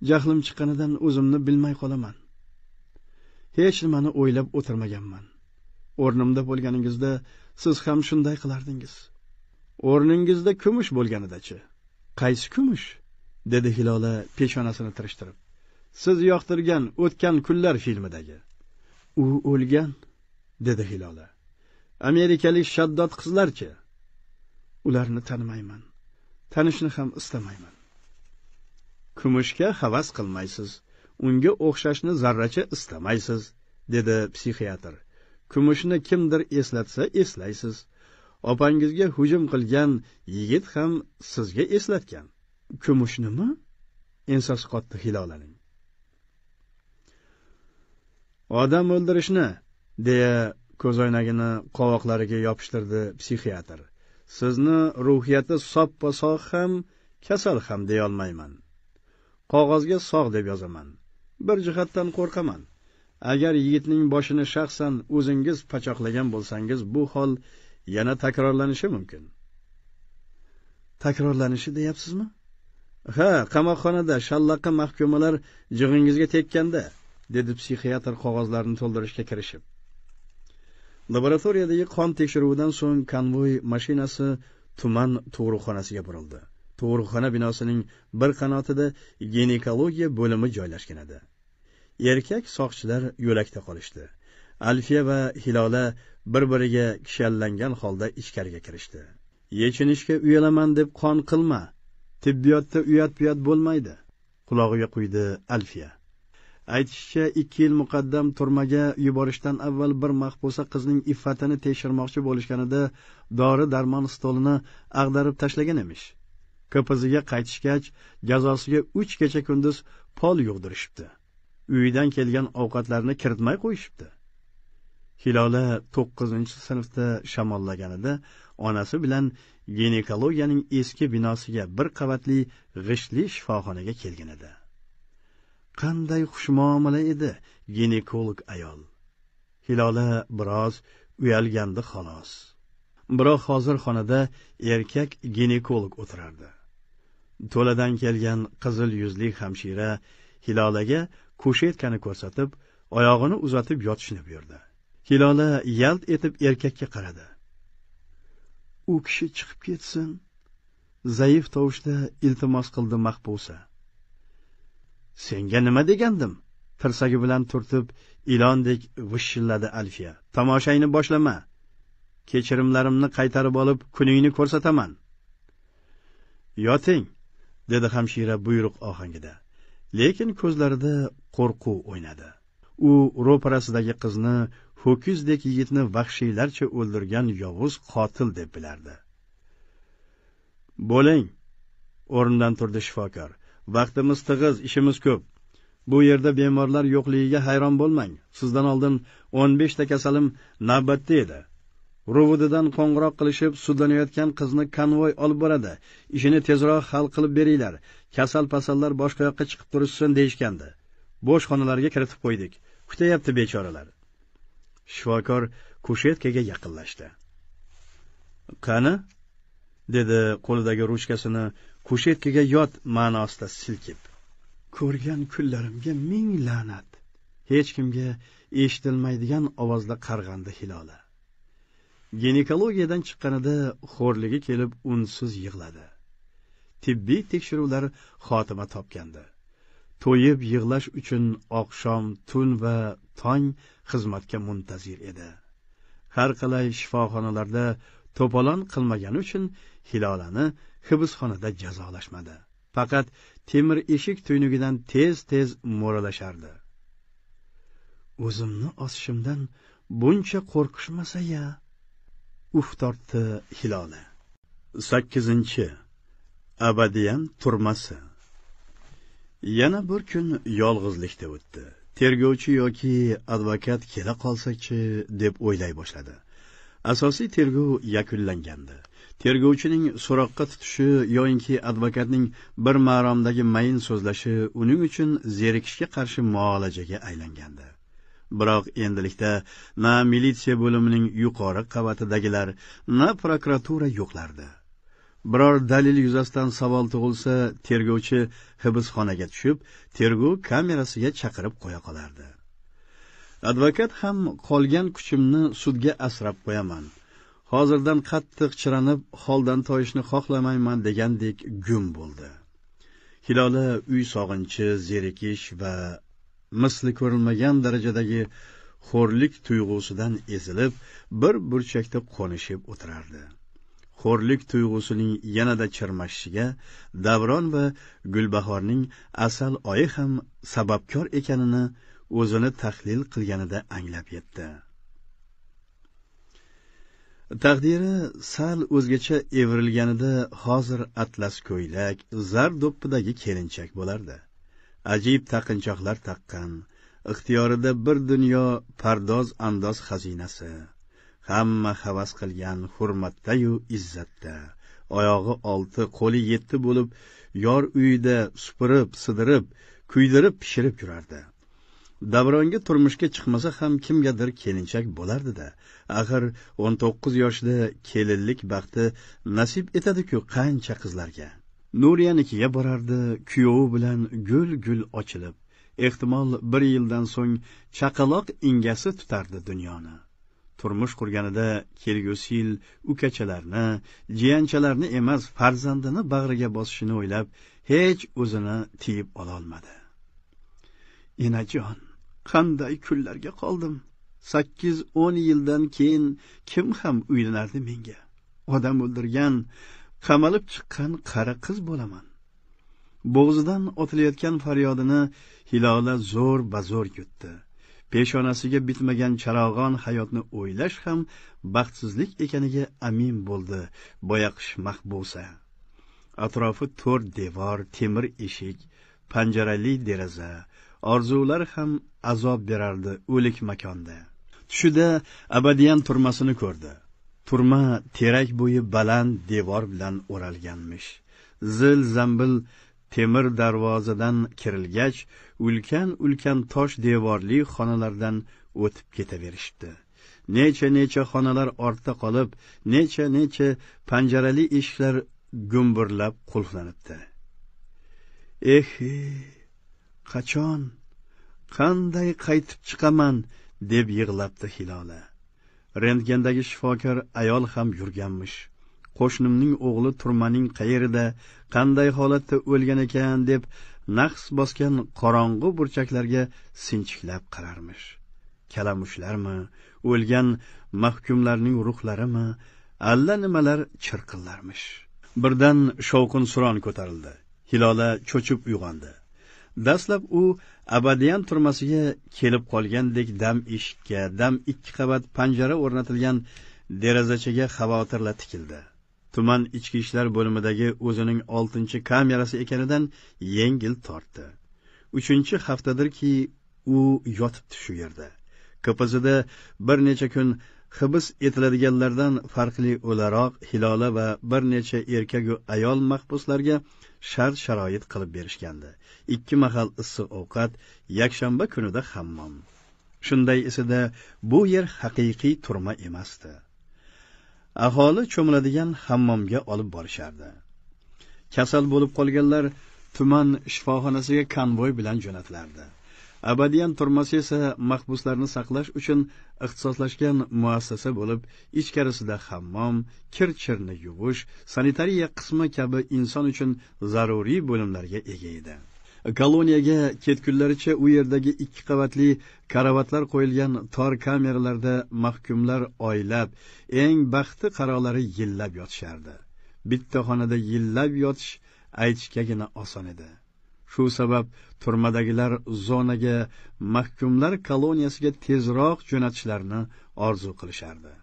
jahlim chiqqanidan o'zimni bilmay qolaman hech nimani o'ylab o'tirmaganman o'rnimda bo'lganingizda siz ham shunday qilardingiz o'rningizda kumush bo'lganidachi qaysi kumush dedi hilola peshonasini tirishtirib siz yoqtirgan o'tgan kunlar filmidagi u o'lgan dedi hilola amerikalik shaddod qizlarchi ularni tanimayman tanishni ham istamayman kumushga havas qilmaysiz unga o'xshashni zarracha istamaysiz dedi psixiatr kumushni kimdir eslatsa eslaysiz opangizga hujum qilgan yigit ham sizga eslatgan kumushnimi ensasi qotdi hilolaning odam o'ldirishni deya ko'zoynagini qovoqlariga yopishtirdi psixiatr sizni ruhiyati soppa sog' ham kasal ham deyolmayman qog'ozga sog' deb yozaman bir jihatdan qo'rqaman agar yigitning boshini shaxsan o'zingiz pachoqlagan bo'lsangiz bu hol yana takrorlanishi mumkin takrorlanishi deyapsizmi ha qamoqxonada shallaqqa mahkumalar jig'ingizga tekkanda dedi psixiatr qog'ozlarni to'ldirishga kirishib Laboratoriyadagi qon tekshiruvidan so'ng konvoy mashinasi tuman tug'ruqxonasiga burildi. Tug'ruqxona binosining bir qanotida ginekologiya bo'limi joylashgan edi. Erkak soqchilar yo'lakda qolishdi. Alfiya va Hilola bir-biriga kishallangan holda ichkariga kirishdi. Yechinishga uyalaman deb qon qilma. Tibbiyotda uyat piyat bo'lmaydi. Qulog'iga quydi Alfiya. aytishicha ikki yil muqaddam turmaga yuborishdan avval bir mahbusa qizning iffatini tekshirmoqchi bo'lishganida dori darmon stolini ag'darib tashlagan emish kpzga qaytishgach jazosiga uch kecha kunduz pol yug'dirishibdi uyidan kelgan ovqatlarni kiritmay qo'yishibdi hilola to'qqizinchi sinfda shamollaganida onasi bilan ginekologiyaning eski binosiga bir qavatli g'ishtli shifoxonaga kelgan edi qanday xushmuomala edi ginekolog ayol hilola biroz uyalgandi xolos biroq hozir xonada erkak ginekolog o'tirardi to'ladan kelgan qizil yuzli hamshira hilolaga kushetkani ko'rsatib oyog'ini uzatib yotishni buyurdi hilola yalt etib erkakka qaradi u kishi chiqib ketsin zaif tovushda iltimos qildi mahbusa senga nima degandim tirsagi bilan turtib ilondek vishilladi alfiya tomoshangni boshlama kechirimlarimni qaytarib olib kuningni ko'rsataman yoting dedi hamshira buyruq ohangida lekin ko'zlarida qo'rquv o'ynadi u ro'parasidagi qizni ho'kizdek yigitni vahshiylarcha o'ldirgan yovuz qotil deb bilardi bo'ling o'rnidan turdi shifokor vaqtimiz tig'iz ishimiz ko'p bu yerda bemorlar yo'qligiga hayron bo'lmang sizdan oldin o'n beshta kasalim navbatda edi ruvudidan qo'ng'iroq qilishib sudlanayotgan qizni konvoy olib boradi ishini tezroq hal qilib beringlar kasal pasallar boshqa yoqqa chiqib turishsin deyishgandi bo'sh xonalarga kiritib qo'ydik kutayapti bechoralar shifokor kushetkaga yaqinlashdi qani dedi qo'lidagi ruchkasini kushetkaga yot ma'nosida silkib ko'rgan kunlarimga ming la'nat hech kimga eshitilmaydigan ovozda qarg'andi hilola ginekologiyadan chiqqanida xo'rligi kelib unsiz yig'ladi tibbiy tekshiruvlar xotima topgandi to'yib yig'lash uchun oqshom tun va tong xizmatga muntazir edi har qalay shifoxonalarda to'polon qilmagani uchun hilolani hibsxonada jazolashmadi faqat temir eshik tuynugidan tez tez mo'ralashardi o'zimni osishimdan buncha qo'rqishmasa ya uf tortdi hilola sakkizinchi abadiyan turmasi yana bir kun yolg'izlikda o'tdi tergovchi yoki advokat kela qolsachi deb o'ylay boshladi asosiy tergov yakunlangandi tergovchining so'roqqa tutishi yoinki advokatning bir maromdagi mayin so'zlashi uning uchun zerikishga qarshi muolajaga aylangandi biroq endilikda na militsiya bo'limining yuqori qavatidagilar na prokuratura yo'qlardi biror dalil yuzasidan savol tug'ilsa tergovchi hibsxonaga tushib tergov kamerasiga chaqirib qo'ya qolardi advokat ham qolgan kuchimni sudga asrab qo'yaman hozirdan qattiq chiranib holdan toyishni xohlamayman degandek gum bo'ldi hilola uy sog'inchi zerikish va misli ko'rilmagan darajadagi xo'rlik tuyg'usidan ezilib bir burchakda qo'nishib o'tirardi xo'rlik tuyg'usining yanada chirmashishiga davron va gulbahorning asal oyi ham sababkor ekanini o'zini tahlil qilganida anglab yetdi taqdiri sal o'zgacha evrilganida hozir atlas ko'ylak zar do'ppidagi kelinchak bo'lardi ajib taqinchoqlar taqqan ixtiyorida bir dunyo pardoz andoz xazinasi hamma havas qilgan hurmatdayu izzatda oyog'i olti qo'li yetti bo'lib yor uyida supurib sidirib kuydirib pishirib yurardi davronga turmushga chiqmasa ham kimgadir kelinchak bo'lardida axir o'n to'qqiz yoshda kelinlik baxti nasib etadiku qancha qizlarga nuriyanikiga borardi kuyovi bilan gul gul ochilib ehtimol bir yildan so'ng chaqaloq ingasi tutardi dunyoni turmush qurganida kelgusi yil ukachalarni jiyanchalarni emas farzandini bag'riga bosishini o'ylab hech o'zini tiyib ololmadi enajon qanday kunlarga qoldim sakkiz o'n yildan keyin kim ham uylanardi menga odam o'ldirgan qamalib chiqqan qari qiz bo'laman bo'g'zidan otilayotgan faryodini hilola zo'r bazo'r yutdi peshonasiga bitmagan charog'on hayotni o'ylash ham baxtsizlik ekaniga amin bo'ldi boyaqish mahbusa atrofi to'rt devor temir eshik panjarali deraza orzular ham azob berardi o'lik makonda tushida abadiyan turmasini ko'rdi turma terak bo'yi baland devor bilan o'ralganmish zil zambil temir darvozadan kirilgach ulkan ulkan tosh devorli xonalardan o'tib ketaverishibdi necha necha xonalar ortda qolib necha necha panjarali eshiklar gumburlab qulflanibdi eh, eh qachon qanday qaytib chiqaman deb yig'labdi hilola rentgendagi shifokor ayol ham yurganmish qo'shnimning o'g'li turmaning qayerida qanday holatda o'lgan ekan deb naqs bosgan qorong'u burchaklarga sinchiklab qararmish kalamushlarmi o'lgan mahkumlarning ruhlarimi alla nimalar chirqillarmish birdan shovqin suron ko'tarildi hilola cho'chib uyg'ondi dastlab u abadiyan turmasiga kelib qolgandek dam eshikka dam ikki qavat panjara o'rnatilgan derazachaga xavotirla tikildi tuman ichki ishlar bo'limidagi o'zining oltinchi kamerasi ekanidan yengil tortdi uchinchi haftadirki u yotibdi shu yerda kpzda bir necha kun hibs etiladiganlardan farqli o'laroq hilola va bir necha erkagu ayol mahbuslarga shart sharoit qilib berishgandi ikki mahal issiq ovqat yakshanba kunida hammom shunday isida bu yer haqiqiy turma emasdi aholi cho'miladigan hammomga olib borishardi kasal bo'lib qolganlar tuman shifoxonasiga konvoy bilan jo'natilardi abadiyan turmasi esa mahbuslarni saqlash uchun ixtisoslashgan muassasa bo'lib ichkarisida hammom kir chirni yuvish sanitariya qismi kabi inson uchun zaruriy bo'limlarga ega edi koloniyaga ketgunlaricha u yerdagi ikki qavatli karavatlar qo'yilgan tor kameralarda mahkumlar oylab eng baxti qarolari yillab yotishardi bitta xonada yillab yotish aytishgagina oson edi shu sabab turmadagilar zonaga mahkumlar koloniyasiga tezroq jo'natishlarini orzu qilishardi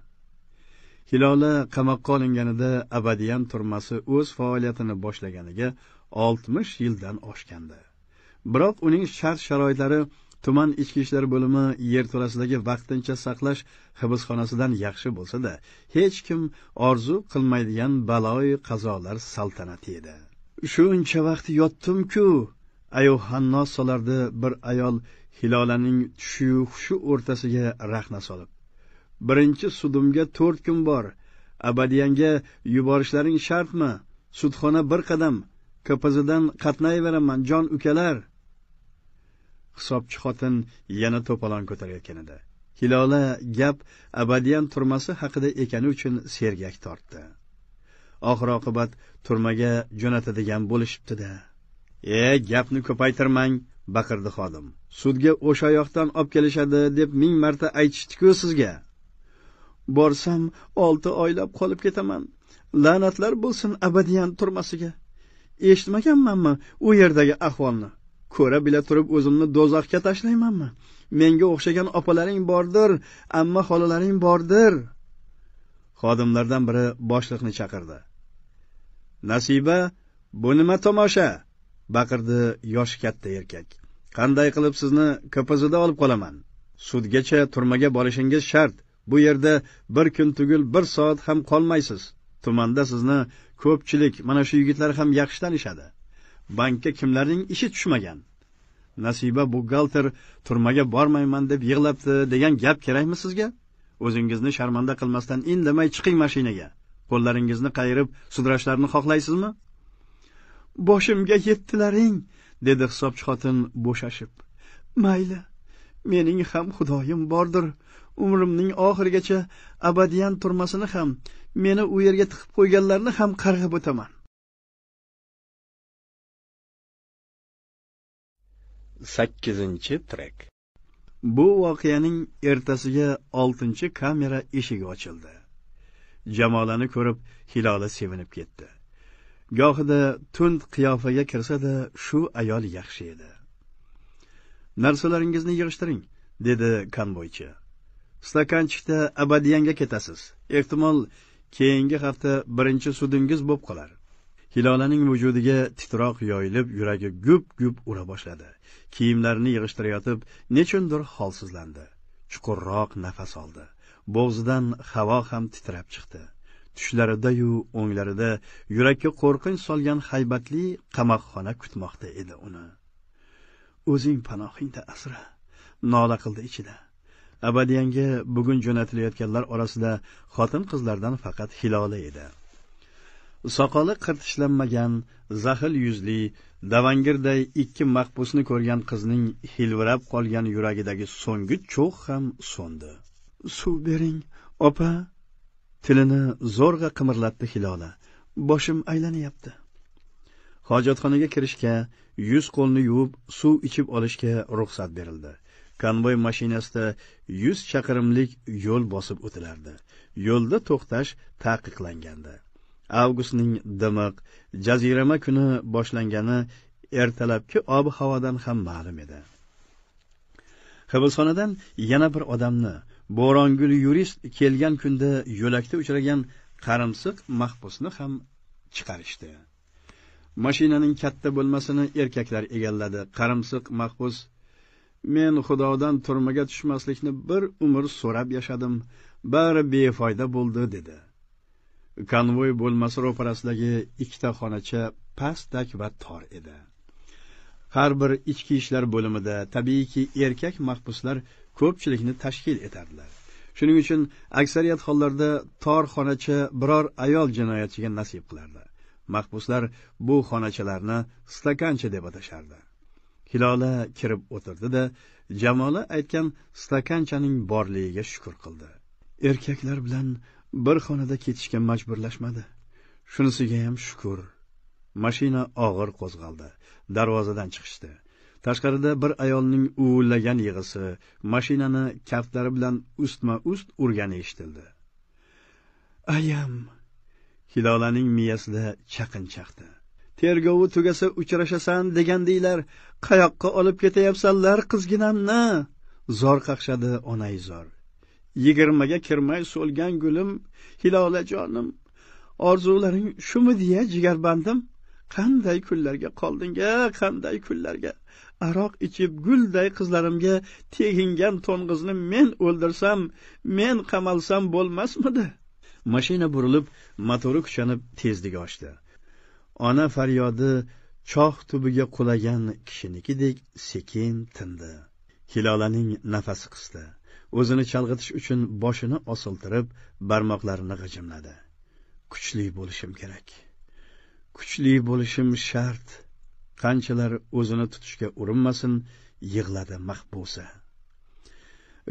hilola qamoqqa olinganida abadiyan turmasi o'z faoliyatini boshlaganiga oltmish yildan oshgandi biroq uning shart sharoitlari tuman ichki ishlar bo'limi yerto'lasidagi vaqtincha saqlash hibsxonasidan yaxshi bo'lsa-da, hech kim orzu qilmaydigan baloyi qazolar saltanati edi. shuncha vaqt yotdimku ayvhanno solardi bir ayol hilolaning tushiyu hushi o'rtasiga rahna solib birinchi sudimga to'rt kun bor abadiyanga yuborishlaring shartmi sudxona bir qadam kpzdan qatnayveraman jon ukalar hisobchi xotin yana to'polon ko'targan edi hilola gap abadiyan turmasi haqida ekani uchun sergak tortdi oxir oqibat turmaga jo'natadigan bo'lishibdida e gapni ko'paytirmang baqirdi xodim sudga o'sha yoqdan olib kelishadi deb ming marta aytishdiku sizga borsam olti oylab qolib ketaman la'natlar bo'lsin abadiyan turmasiga eshitmaganmanmi u yerdagi ahvolni ko'ra bila turib o'zimni do'zaxga tashlaymanmi menga o'xshagan opalaring bordir amma xolalaring bordir xodimlardan biri boshliqni chaqirdi nasiba bu nima tomosha baqirdi yoshi katta erkak qanday qilib sizni kpzda olib qolaman sudgacha turmaga borishingiz shart bu yerda bir kun tugul bir soat ham qolmaysiz tumanda sizni ko'pchilik mana shu yigitlar ham yaxshi tanishadi bankka kimlarning ishi tushmagan nasiba buxgalter turmaga bormayman deb yig'labdi degan gap kerakmi sizga o'zingizni sharmanda qilmasdan indamay chiqing mashinaga qo'llaringizni qayirib sudrashlarini xohlaysizmi boshimga yetdilaring dedi hisobchi xotin bo'shashib mayli mening ham xudoyim bordir umrimning oxirigacha abadiyan turmasini ham meni u yerga tiqib qo'yganlarni ham qarg'ib o'taman sakkizinchi trek bu voqeaning ertasiga oltinchi kamera eshigi ochildi jamolani ko'rib hilola sevinib ketdi gohida tund qiyofaga kirsada shu ayol yaxshi edi narsalaringizni yig'ishtiring dedi konvoychi stakanchikda abadiyanga ketasiz ehtimol keyingi hafta birinchi sudingiz bo'lib qolar hilolaning vujudiga titroq yoyilib yuragi gup gup ura boshladi kiyimlarini yig'ishtirayotib nechundir holsizlandi chuqurroq nafas oldi bo'g'zidan havo ham titrab chiqdi tushlarida-yu o'nglarida yurakka qo'rqinch solgan haybatli qamoqxona kutmoqda edi uni o'zing panohingda asra nola qildi ichida abadiyanga bugun jo'natilayotganlar orasida xotin qizlardan faqat hilola edi soqoli qirtishlanmagan zahil yuzli davangirday ikki mahbusni ko'rgan qizning hilvirab qolgan yuragidagi so'nggi cho'g' ham so'ndi suv bering opa tilini zo'rg'a qimirlatdi hilola boshim aylanyapti hojatxonaga kirishga yuz qo'lni yuvib suv ichib olishga ruxsat berildi konvoy mashinasida yuz chaqirimlik yo'l bosib o'tilardi yo'lda to'xtash taqiqlangandi avgustning dimiq jazirama kuni boshlangani ertalabki ob havodan ham ma'lum edi hibsxonadan yana bir odamni Borongul yurist kelgan kunda yo'lakda uchragan qarimsiq mahbusni ham chiqarishdi. Mashinaning katta bo'lmasini erkaklar egalladi. Qarimsiq mahbus Men Xudodan turmaga tushmaslikni bir umr so'rab yashadim, bari befoyda bo'ldi dedi. Konvoy bo'lmasi ro'parasidagi ikkita xonacha pastak va tor edi. Har bir ichki ishlar bo'limida tabiiyki erkak mahbuslar ko'pchilikni tashkil etardilar shuning uchun aksariyat hollarda tor xonacha biror ayol jinoyatchiga nasib qilardi mahbuslar bu xonachalarni stakancha deb atashardi hilola kirib o'tirdi da jamoli aytgan stakanchaning borligiga shukur qildi erkaklar bilan bir xonada ketishga majburlashmadi shunisigayam ham shukur mashina og'ir qo'zg'aldi darvozadan chiqishdi tashqarida bir ayolning uvillagan yig'isi mashinani kaftlari bilan ustma ust urgani eshitildi ayam hilolaning miyasida chaqin chaqdi tergovi tugasa uchrashasan degandinglar qayoqqa olib ketayapsanlar qizginamni zor qaqshadi onay zor yigirmaga kirmay so'lgan gulim hilolajonim orzularing shumidiya jigarbandim qanday kunlarga qoldinga qanday kunlarga aroq ichib gulday qizlarimga tegingan to'ng'izni men o'ldirsam men qamalsam bo'lmasmidi mashina burilib motori kuchanib tezligi oshdi ona faryodi choh tubiga qulagan kishinikidek sekin tindi hilolaning nafasi qisdi o'zini chalg'itish uchun boshini osiltirib barmoqlarini g'ijimladi kuchli bo'lishim kerak kuchli bo'lishim shart qanchalar o'zini tutishga urinmasin yig'ladi mahbusa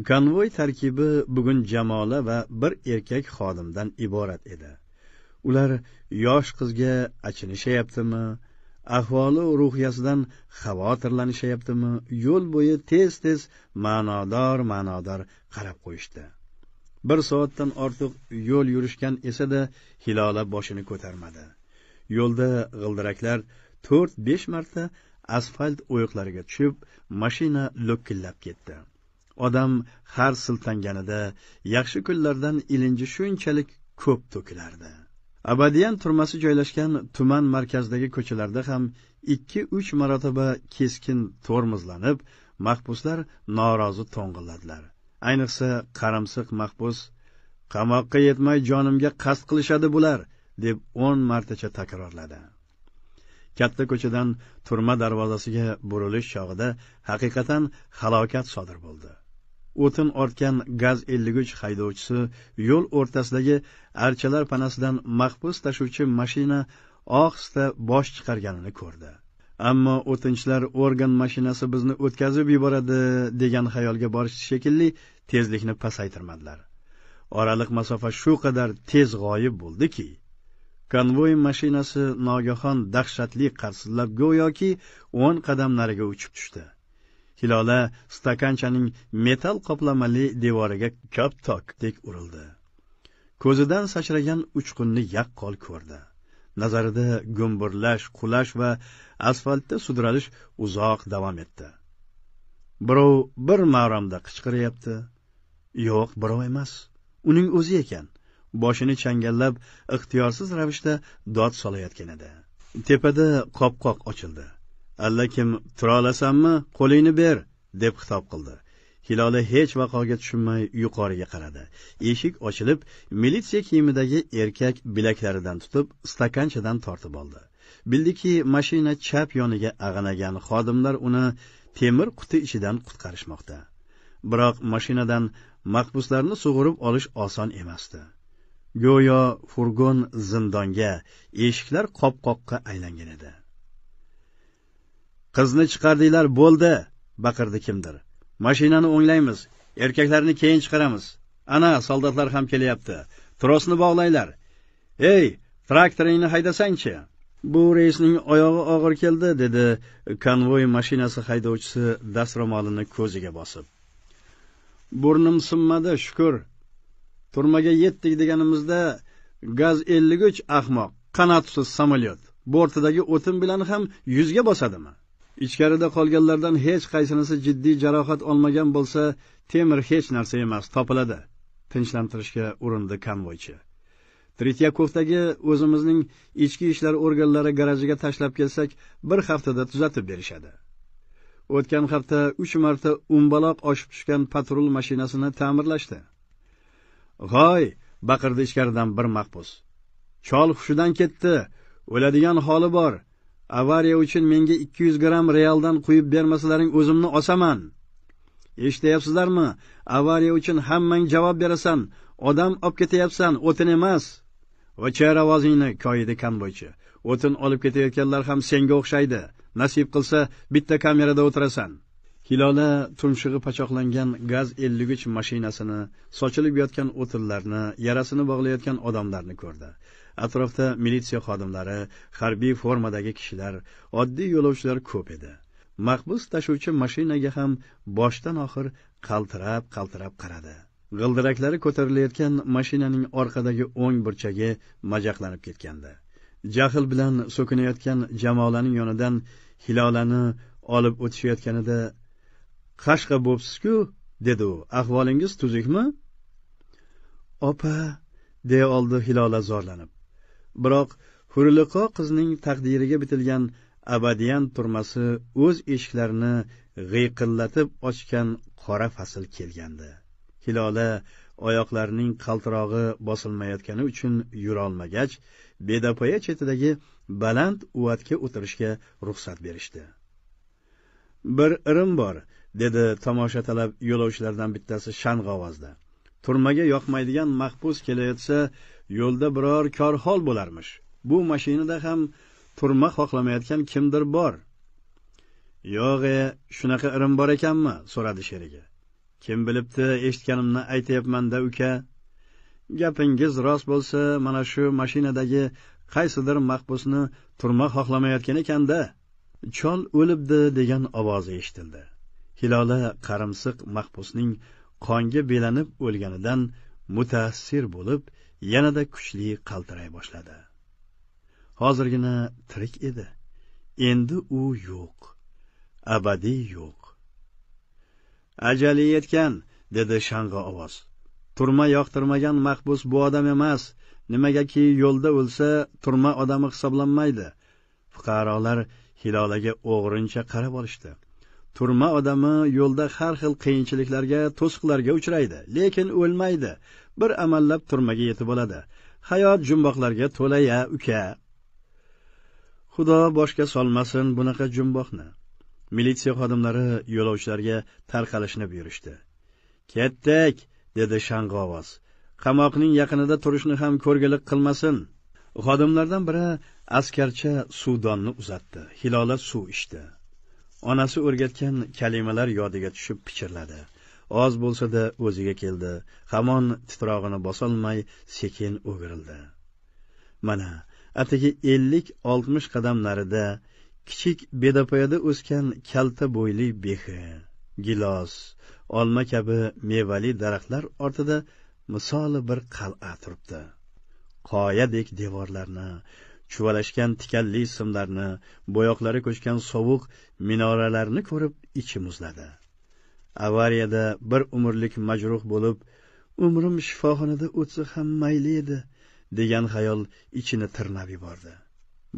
konvoy tarkibi bugun jamola va bir erkak xodimdan iborat edi ular yosh qizga achinishyaptimi ahvoli ruhiyasidan xavotirlanishyaptimi yo'l bo'yi tez tez ma'nodor ma'nodor qarab qo'yishdi bir soatdan ortiq yo'l yurishgan esa da hilola boshini ko'tarmadi yo'lda g'ildiraklar to'rt besh marta asfalt o'yiqlariga tushib mashina lo'killab ketdi odam har siltanganida yaxshi kunlardan ilinji shunchalik ko'p to'kilardi abadiyan turmasi joylashgan tuman markazidagi ko'chalarda ham ikki uch marotaba keskin tormozlanib mahbuslar norozi to'ng'illadilar ayniqsa qaramsiq mahbus qamoqqa yetmay jonimga qasd qilishadi bular deb o'n martacha takrorladi katta ko'chadan turma darvozasiga burilish chog'ida haqiqatan halokat sodir bo'ldi o'tin ortgan gaz ellik uch haydovchisi yo'l o'rtasidagi archalar panasidan mahbus tashuvchi mashina ohista bosh chiqarganini ko'rdi ammo o'tinchilar organ mashinasi bizni o'tkazib yuboradi degan xayolga borishdi shekilli tezlikni pasaytirmadilar oraliq masofa shu qadar tez g'oyib bo'ldiki konvoy mashinasi nogahon dahshatli qarsillab go'yoki o'n qadam nariga uchib tushdi hilola stakanchaning metal qoplamali devoriga tokdek urildi ko'zidan sachragan uchqunni yaqqol ko'rdi nazarida gumburlash qulash va asfaltda sudralish uzoq davom etdi birov bir maromda qichqiryapti yo'q birov emas uning o'zi ekan boshini changallab ixtiyorsiz ravishda dod solayotgan edi tepada qopqoq ochildi allakim turolasanmi qo'lingni ber deb xitob qildi hilola hech vaqoga tushunmay yuqoriga qaradi eshik ochilib militsiya kiyimidagi erkak bilaklaridan tutib stakanchadan tortib oldi bildiki mashina chap yoniga ag'anagan xodimlar uni temir quti ichidan qutqarishmoqda biroq mashinadan mahbuslarni sug'urib olish oson emasdi go'yo furgon zindonga eshiklar qopqoqqa aylangan edi qizni chiqardinglar bo'ldi baqirdi kimdir mashinani o'nglaymiz erkaklarni keyin chiqaramiz ana soldatlar ham kelyapti trosni bog'langlar ey traktoringni haydasangchi bu reysning oyog'i og'ir keldi dedi konvoy mashinasi haydovchisi dastro'molini ko'ziga bosib burnim sinmadi shukur turmaga yetdik deganimizda gaz ellik uch ahmoq qanotsiz samolyot bortidagi o'tin bilan ham yuzga bosadimi ichkarida qolganlardan hech qaysinisi jiddiy jarohat olmagan bo'lsa temir hech narsa emas topiladi tinchlantirishga urindi konvoychi tretyakovdagi o'zimizning ichki ishlar organlari garajiga tashlab kelsak bir haftada tuzatib berishadi o'tgan hafta uch marta umbaloq oshib tushgan patrul mashinasini ta'mirlashdi g'oy baqirdi ichkaridan bir mahbus chol hushidan ketdi o'ladigan holi bor avariya uchun menga ikki yuz gramm realdan quyib bermasalaring o'zimni osaman eshityapsizlarmi avariya uchun hammang javob berasan odam olib ketyapsan o'tin emas o'char ovozingni koyidi komboychi o'tin olib ketayotganlar ham senga o'xshaydi nasib qilsa bitta kamerada o'tirasan hilola tumshug'i pachoqlangan gaz 53 mashinasini sochilib yotgan o'tinlarni yarasini bog'layotgan odamlarni ko'rdi atrofda militsiya xodimlari harbiy formadagi kishilar oddiy yo'lovchilar ko'p edi mahbus tashuvchi mashinaga ham boshdan oxir qaltirab qaltirab qaradi g'ildiraklari ko'tarilayotgan mashinaning orqadagi o'ng burchagi majaqlanib ketgandi jahl bilan so'kinayotgan jamolaning yonidan hilolani olib o'tishayotganida qashqa bo'psizku dedi u ahvolingiz tuzukmi opa deya oldi hilola zorlanib biroq huriliqo qizning taqdiriga bitilgan abadiyan turmasi o'z eshiklarini g'iyqillatib ochgan qora fasl kelgandi hilola oyoqlarining qaltirog'i bosilmayotgani uchun yurolmagach bedapoya chetidagi baland uvatga o'tirishga ruxsat berishdi bir irim bor dedi tomosha talab yo'lovchilardan bittasi shang ovozda turmaga yoqmaydigan mahbus kelayotsa yo'lda biror korhol bo'larmish bu mashinada ham turma xohlamayotgan kimdir bor yo'g' e shunaqa irim bor ekanmi so'radi sherigi kim bilibdi eshitganimni aytyapmanda uka gapingiz rost bo'lsa mana shu mashinadagi qaysidir mahbusni turma xohlamayotgan ekanda chol o'libdi degan ovozi eshitildi hilola qarimsiq mahbusning qonga belanib o'lganidan mutaassir bo'lib yanada kuchli qaltiray boshladi hozirgina tirik edi endi u yo'q abadiy yo'q ajali yetgan dedi shang'i ovoz turma yoqtirmagan mahbus bu odam emas nimagaki yo'lda o'lsa turma odami hisoblanmaydi fuqarolar hilolaga o'g'rincha qarab olishdi turma odami yo'lda har xil qiyinchiliklarga to'siqlarga uchraydi lekin o'lmaydi bir amallab turmaga yetib oladi hayot jumboqlarga to'la ya uka xudo boshga solmasin bunaqa jumboqni militsiya xodimlari yo'lovchilarga tarqalishni buyurishdi ketdik dedi shang'i ovoz qamoqning yaqinida turishni ham ko'rgilik qilmasin xodimlardan biri askarcha suvdonni uzatdi hilola suv ichdi onasi o'rgatgan kalimalar yodiga tushib pichirladi oz bo'lsa-da o'ziga keldi hamon titrog'ini bosolmay sekin o'girildi mana atigi 50-60 qadam narida kichik bedapoyada o'sgan kalta bo'yli behi gilos olma kabi mevali daraxtlar ortida misoli bir qal'a turibdi qoyadek devorlarni chuvalashgan tikanli simlarni bo'yoqlari ko'chgan sovuq minoralarni ko'rib ichi muzladi avariyada bir umrlik majruh bo'lib umrim shifoxonada o'tsa ham mayli edi degan xayol ichini tirnab yubordi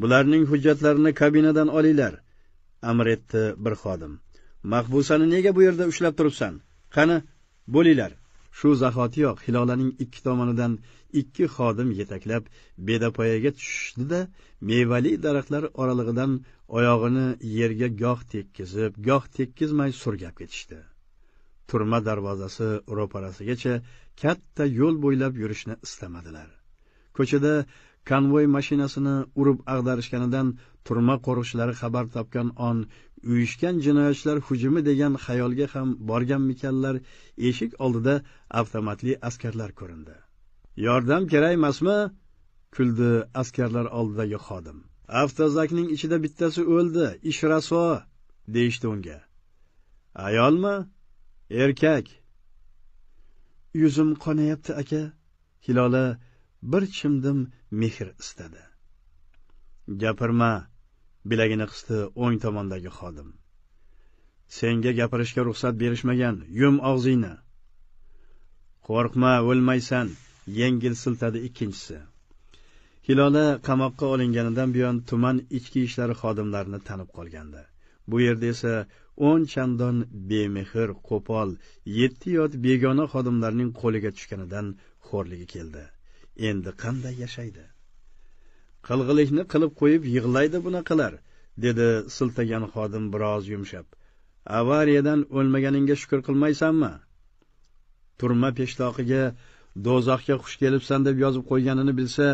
bularning hujjatlarini kabinadan olinglar amr etdi bir xodim mahbusani nega bu yerda ushlab turibsan qani bo'linglar shu zahotiyoq hilolaning ikki tomonidan ikki xodim yetaklab bedapoyaga tushishdida mevali daraxtlar oralig'idan oyog'ini yerga goh tekkizib goh tekkizmay surgab ketishdi turma darvozasi ro'parasigacha katta yo'l bo'ylab yurishni istamadilar ko'chada konvoy mashinasini urib ag'darishganidan turma qo'riqchilari xabar topgan on uyushgan jinoyatchilar hujumi degan xayolga ham borganmikanlar eshik oldida avtomatli askarlar ko'rindi yordam kerak emasmi kuldi askarlar oldidagi xodim avtozakning ichida bittasi o'ldi ish raso deyishdi unga ayolmi erkak yuzim qonayapti aka hilola bir chimdim mehr istadi gapirma bilagini qisdi o'ng tomondagi xodim senga gapirishga ruxsat berishmagan yum og'zingni qo'rqma o'lmaysan yengil siltadi ikkinchisi hilola qamoqqa olinganidan buyon tuman ichki ishlari xodimlarini tanib qolgandi bu yerda esa o'n chandon bemehr qo'pol yetti yot begona xodimlarning qo'liga tushganidan xo'rligi keldi endi qanday yashaydi qilg'ilikni qilib qo'yib yig'laydi bunaqalar dedi siltagan xodim biroz yumshab avariyadan o'lmaganingga shukur qilmaysanmi turma peshtoqiga do'zaxga xush kelibsan deb yozib qo'yganini bilsa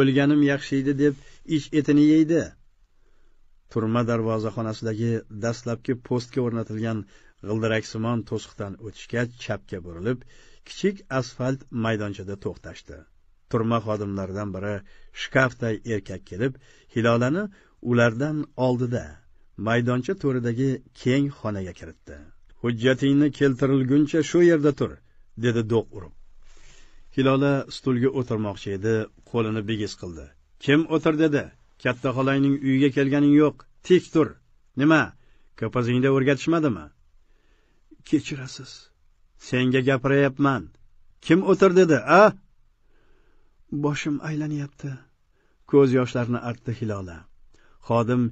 o'lganim yaxshi edi deb ich etini yeydi turma darvozaxonasidagi dastlabki postga o'rnatilgan g'ildiraksimon to'siqdan o'tishgach chapga burilib kichik asfalt maydonchada to'xtashdi turma xodimlaridan biri shkafday erkak kelib hilolani ulardan oldida maydoncha to'ridagi keng xonaga kiritdi hujjatingni keltirilguncha shu yerda tur dedi do'q urib hilola stulga o'tirmoqchi edi qo'lini bigiz qildi kim o'tir dedi katta xolangning uyiga kelganing yo'q tik tur nima ko'pazingda o'rgatishmadimi kechirasiz senga gapiryapman kim o'tir dedi a boshim aylanyapti ko'z yoshlarini artdi hilola xodim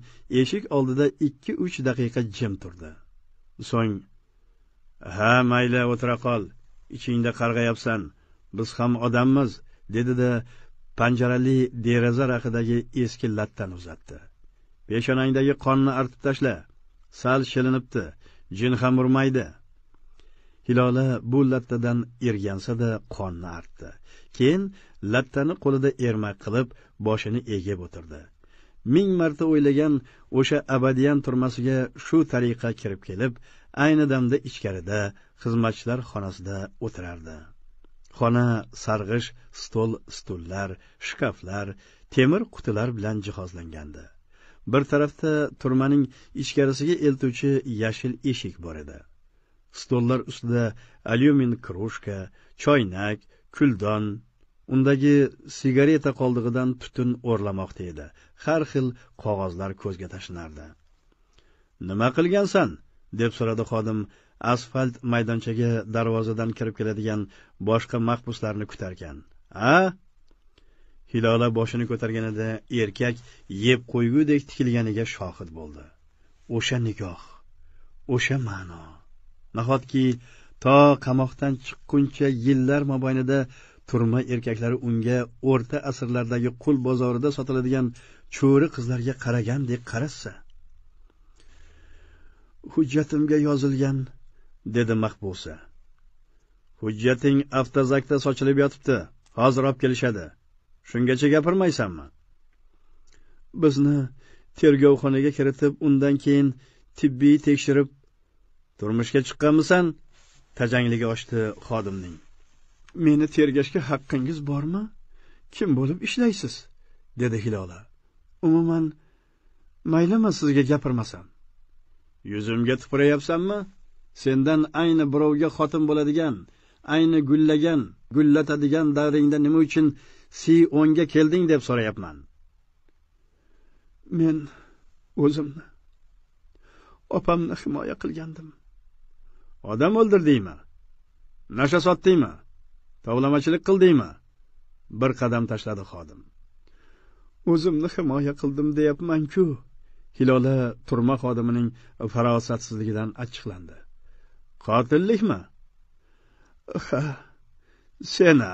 eshik oldida ikki uch daqiqa jim turdi so'ng ha mayli o'tira qol ichingda qarg'ayapsan biz ham odammiz dedi da panjarali deraza raqidagi eski lattani uzatdi peshonangdagi qonni artib tashla sal shilinibdi jin ham urmaydi hilola bu lattadan ergansa da qonni artdi keyin lattani qo'lida ermak qilib boshini egib o'tirdi ming marta o'ylagan o'sha abadiyan turmasiga shu tariqa kirib kelib ayni damda ichkarida xizmatchilar xonasida o'tirardi xona sarg'ish stol stullar shkaflar temir qutilar bilan jihozlangandi bir tarafda turmaning ichkarisiga eltuvchi yashil eshik bor edi stollar ustida alyumin krujka choynak kuldon undagi sigareta qoldig'idan tutun o'rlamoqda edi har xil qog'ozlar ko'zga tashlanardi nima qilgansan deb so'radi xodim asfalt maydonchaga darvozadan kirib keladigan boshqa mahbuslarni kutarkan a hilola boshini ko'targanida erkak yeb qo'ygudek tikilganiga shohid bo'ldi o'sha nigoh o'sha ma'no nahotki to qamoqdan chiqquncha yillar mobaynida turma erkaklari unga o'rta asrlardagi qul bozorida sotiladigan cho'ri qizlarga qaragandek qarashsa hujjatimga yozilgan dedi mahbusa hujjating avtozakda sochilib yotibdi hozir olib kelishadi shungacha gapirmaysanmi bizni tergovxonaga kiritib undan keyin tibbiy tekshirib turmushga chiqqanmisan tajangligi ochdi xodimning meni tergashga haqqingiz bormi kim bo'lib ishlaysiz dedi hilola umuman maylimi sizga gapirmasam yuzimga tupurayapsanmi sendan ayni birovga xotin bo'ladigan ayni gullagan gullatadigan davringda nima uchun si o'nga kelding deb so'rayapman men o'zimni opamni himoya qilgandim odam o'ldirdingmi nasha sotdingmi tovlamachilik qildingmi bir qadam tashladi xodim o'zimni himoya qildim deyapmanku hilola turma xodimining farosatsizligidan achchiqlandi qotillikmi ha sen a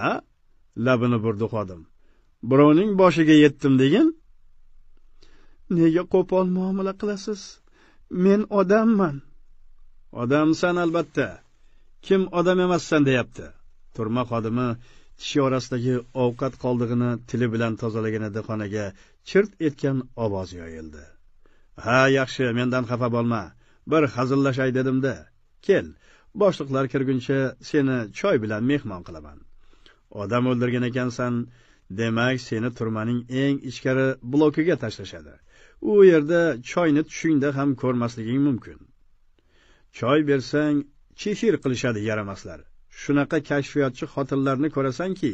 labini burdi xodim birovning boshiga yetdim degin nega qo'pol muomala qilasiz men odamman odamsan albatta kim odam emassan deyapti turma xodimi tishi orasidagi ovqat qoldig'ini tili bilan tozalagan dixonaga chirt etgan ovoz yoyildi ha yaxshi mendan xafa bo'lma bir hazillashay dedimda kel boshliqlar kirguncha seni choy bilan mehmon qilaman odam o'ldirgan ekansan demak seni turmaning eng ichkari blokiga tashlashadi u yerda choyni tushingda ham ko'rmasliging mumkin choy bersang chehir qilishadi yaramaslar shunaqa kashfiyotchi xotinlarni ko'rasanki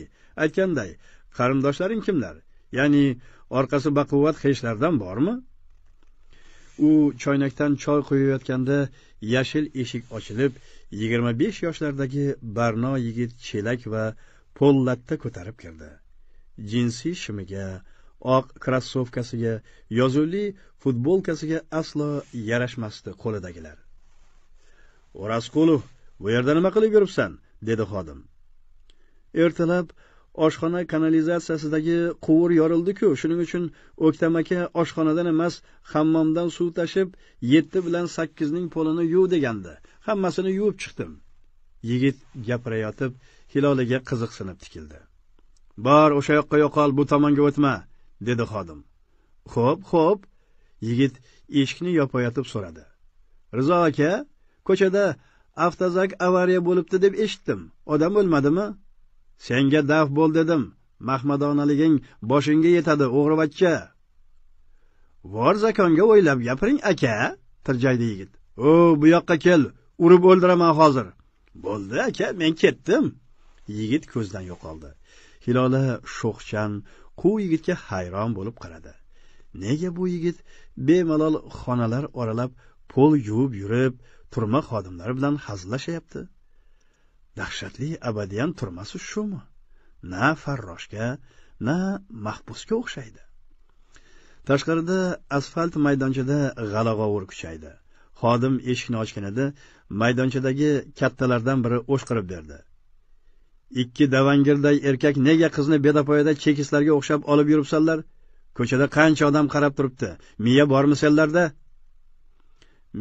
aytganday qarindoshlaring kimlar ya'ni orqasi baquvvat hechlardan bormi u choynakdan choy quyayotganda yashil eshik ochilib yigirma besh yoshlardagi barno yigit chelak va pollatta ko'tarib kirdi jinsiy shimiga oq krossovkasiga yozuvli futbolkasiga aslo yarashmasdi qo'lidagilar o'rasqulov bu yerda nima qilib yuribsan dedi xodim ertalab oshxona kanalizatsiyasidagi quvur yorildi-ku, shuning uchun O'ktam aka oshxonadan emas, hammomdan suv tashib, 7 bilan 8 ning polini yuv degandi hammasini yuvib chiqdim. Yigit gapirayotib, hiloliga qiziqsinib tikildi. "Bor, o'sha yoqqa yo'qol, bu tomonga o'tma", dedi xodim. "Xo'p, xo'p", yigit eshikni yopayotib so'radi. "Rizo aka, ko'chada Avtozak avariya bo'libdi deb eshitdim. Odam o'lmadimi? Senga daf bo'l dedim. Mahmadonaliging boshingga yetadi, o'g'rivachcha. Vor zakonga o'ylab gapiring, aka, tirjaydi yigit. O, bu yoqqa kel, urib o'ldiraman hozir. Bo'ldi, aka, men ketdim. Yigit ko'zdan yo'qoldi. Hilola sho'xchan quv yigitga hayron bo'lib qaradi. Nega bu yigit bemalol xonalar oralab, pol yuvib yurib, turma xodimlari bilan hazillashyapti dahshatli abadiyan turmasi shumi na farroshga na mahbusga o'xshaydi tashqarida asfalt maydonchada g'alag'ovur kuchaydi xodim eshikni ochganida maydonchadagi kattalardan biri o'shqirib berdi ikki davangirday erkak nega qizni bedapoyada chekistlarga o'xshab olib yuribsanlar ko'chada qancha odam qarab turibdi miya bormi senlarda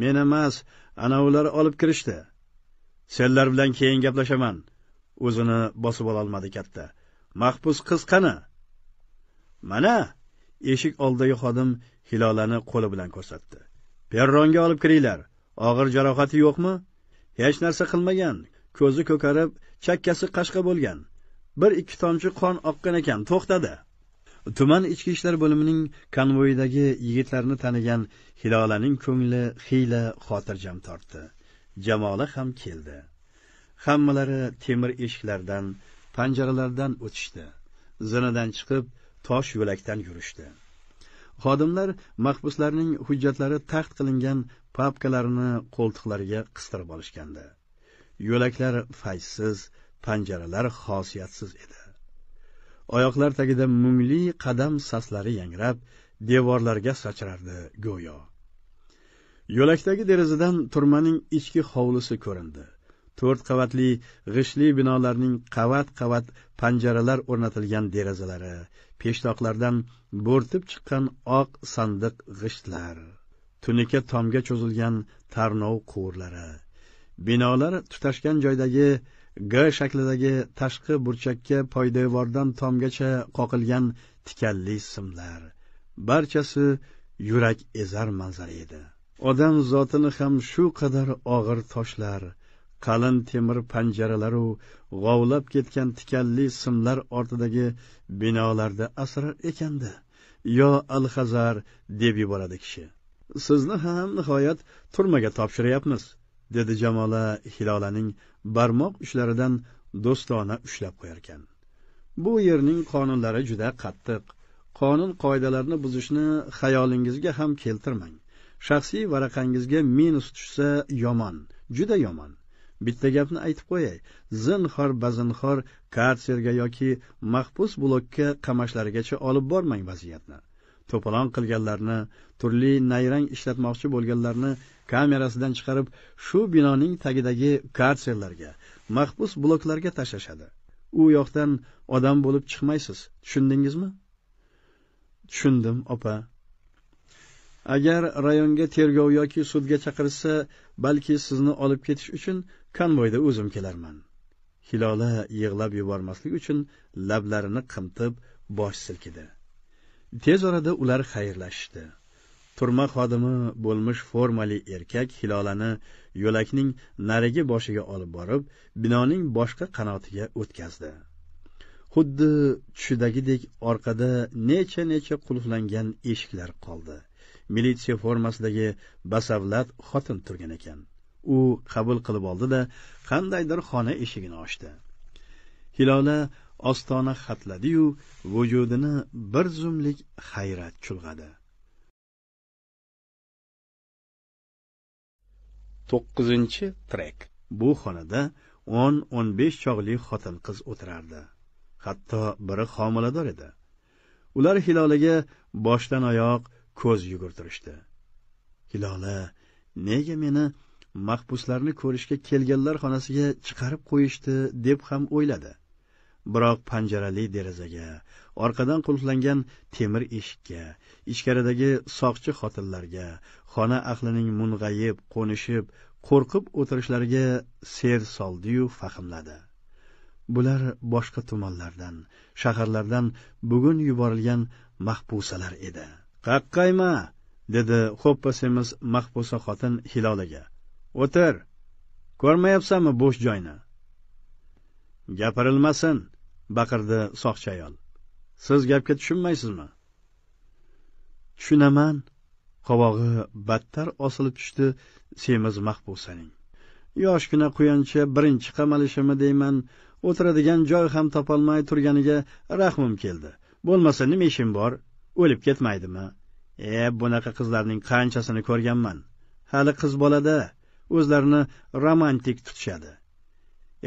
men emas ana ular olib kirishdi senlar bilan keyin gaplashaman o'zini bosib ololmadi katta mahbus qiz qani mana eshik oldidagi xodim hilolani qo'li bilan ko'rsatdi perronga olib kiringlar og'ir jarohati yo'qmi hech narsa qilmagan ko'zi ko'karib chakkasi qashqa bo'lgan bir ikki tomchi qon oqqan ekan to'xtadi tuman ichki ishlar bo'limining konvoyidagi yigitlarni tanigan hilolaning ko'ngli xiyla xotirjam tortdi jamoli ham keldi hammalari temir eshiklardan panjaralardan o'tishdi zinadan chiqib tosh yo'lakdan yurishdi xodimlar mahbuslarning hujjatlari taxt qilingan papkalarini qo'ltiqlariga qistirib olishgandi yo'laklar fayzsiz panjaralar xosiyatsiz edi oyoqlar tagida mungli qadam saslari yangrab devorlarga sachrardi go'yo yo'lakdagi derazadan turmaning ichki hovlisi ko'rindi to'rt qavatli g'ishli binolarning qavat qavat panjaralar o'rnatilgan derazalari peshtoqlardan bo'rtib chiqqan oq sandiq g'ishtlar tunika tomga cho'zilgan tarnov quvurlari binolar tutashgan joydagi g shaklidagi tashqi burchakka poydevordan tomgacha qoqilgan tikanli simlar barchasi yurak ezar manzara edi odam zotini ham shu qadar og'ir toshlar qalin temir panjaralaru g'ovlab ketgan tikanli simlar ortidagi binolarda asrar ekandi yo alhazar deb yuboradi kishi sizni ham nihoyat turmaga topshiryapmiz dedi jamola hilolaning barmoq uchlaridan do'stona ushlab qo'yarkan bu yerning qonunlari juda qattiq qonun qoidalarni buzishni xayolingizga ham keltirmang shaxsiy varaqangizga minus tushsa yomon juda yomon bitta gapni aytib qo'yay zinhor bazinhor karserga yoki mahbus blokka qamashlarigacha olib bormang vaziyatni to'polon qilganlarni turli nayrang ishlatmoqchi bo'lganlarni kamerasidan chiqarib shu binoning tagidagi karserlarga mahbus bloklarga tashlashadi u yoqdan odam bo'lib chiqmaysiz tushundingizmi tushundim opa agar rayonga tergov yoki sudga chaqirishsa balki sizni olib ketish uchun konvoyda o'zim kelarman hilola yig'lab yubormaslik uchun lablarini qimtib bosh silkidi tez orada ular xayrlashishdi turma xodimi bo'lmish formali erkak hilolani yo'lakning narigi boshiga olib borib binoning boshqa qanotiga o'tkazdi xuddi tushidagidek orqada necha necha qulflangan eshiklar qoldi militsiya formasidagi basavlat xotin turgan ekan u qabul qilib oldi da qandaydir xona eshigini ochdi hilola ostona xatladiyu vujudini bir zumlik hayrat chulg'adi to'qqizinchi trek bu xonada o'n o'n besh chog'li xotin qiz o'tirardi hatto biri homilador edi ular hilolaga boshdan oyoq ko'z yugurtirishdi hilola nega meni mahbuslarni ko'rishga kelganlar xonasiga chiqarib qo'yishdi deb ham o'yladi biroq panjarali derazaga orqadan qulflangan temir eshikka ichkaridagi soqchi xotinlarga xona ahlining mung'ayib qo'nishib qo'rqib o'tirishlariga ser soldiyu fahmladi bular boshqa tumanlardan shaharlardan bugun yuborilgan mahbusalar edi qaqqayma dedi xo'ppa semiz mahbusa xotin hilolaga o'tir ko'rmayapsanmi bo'sh joyni gapirilmasin baqirdi soqchi ayol siz gapga tushunmaysizmi tushunaman qovog'i battar osilib tushdi semiz mahbusaning yoshgina quyoncha birinchi qamalishimi deyman o'tiradigan joy ham topolmay turganiga rahmim keldi bo'lmasa nima ishim bor o'lib ketmaydimi e bunaqa qizlarning qanchasini ko'rganman hali qiz bolada o'zlarini romantik tutishadi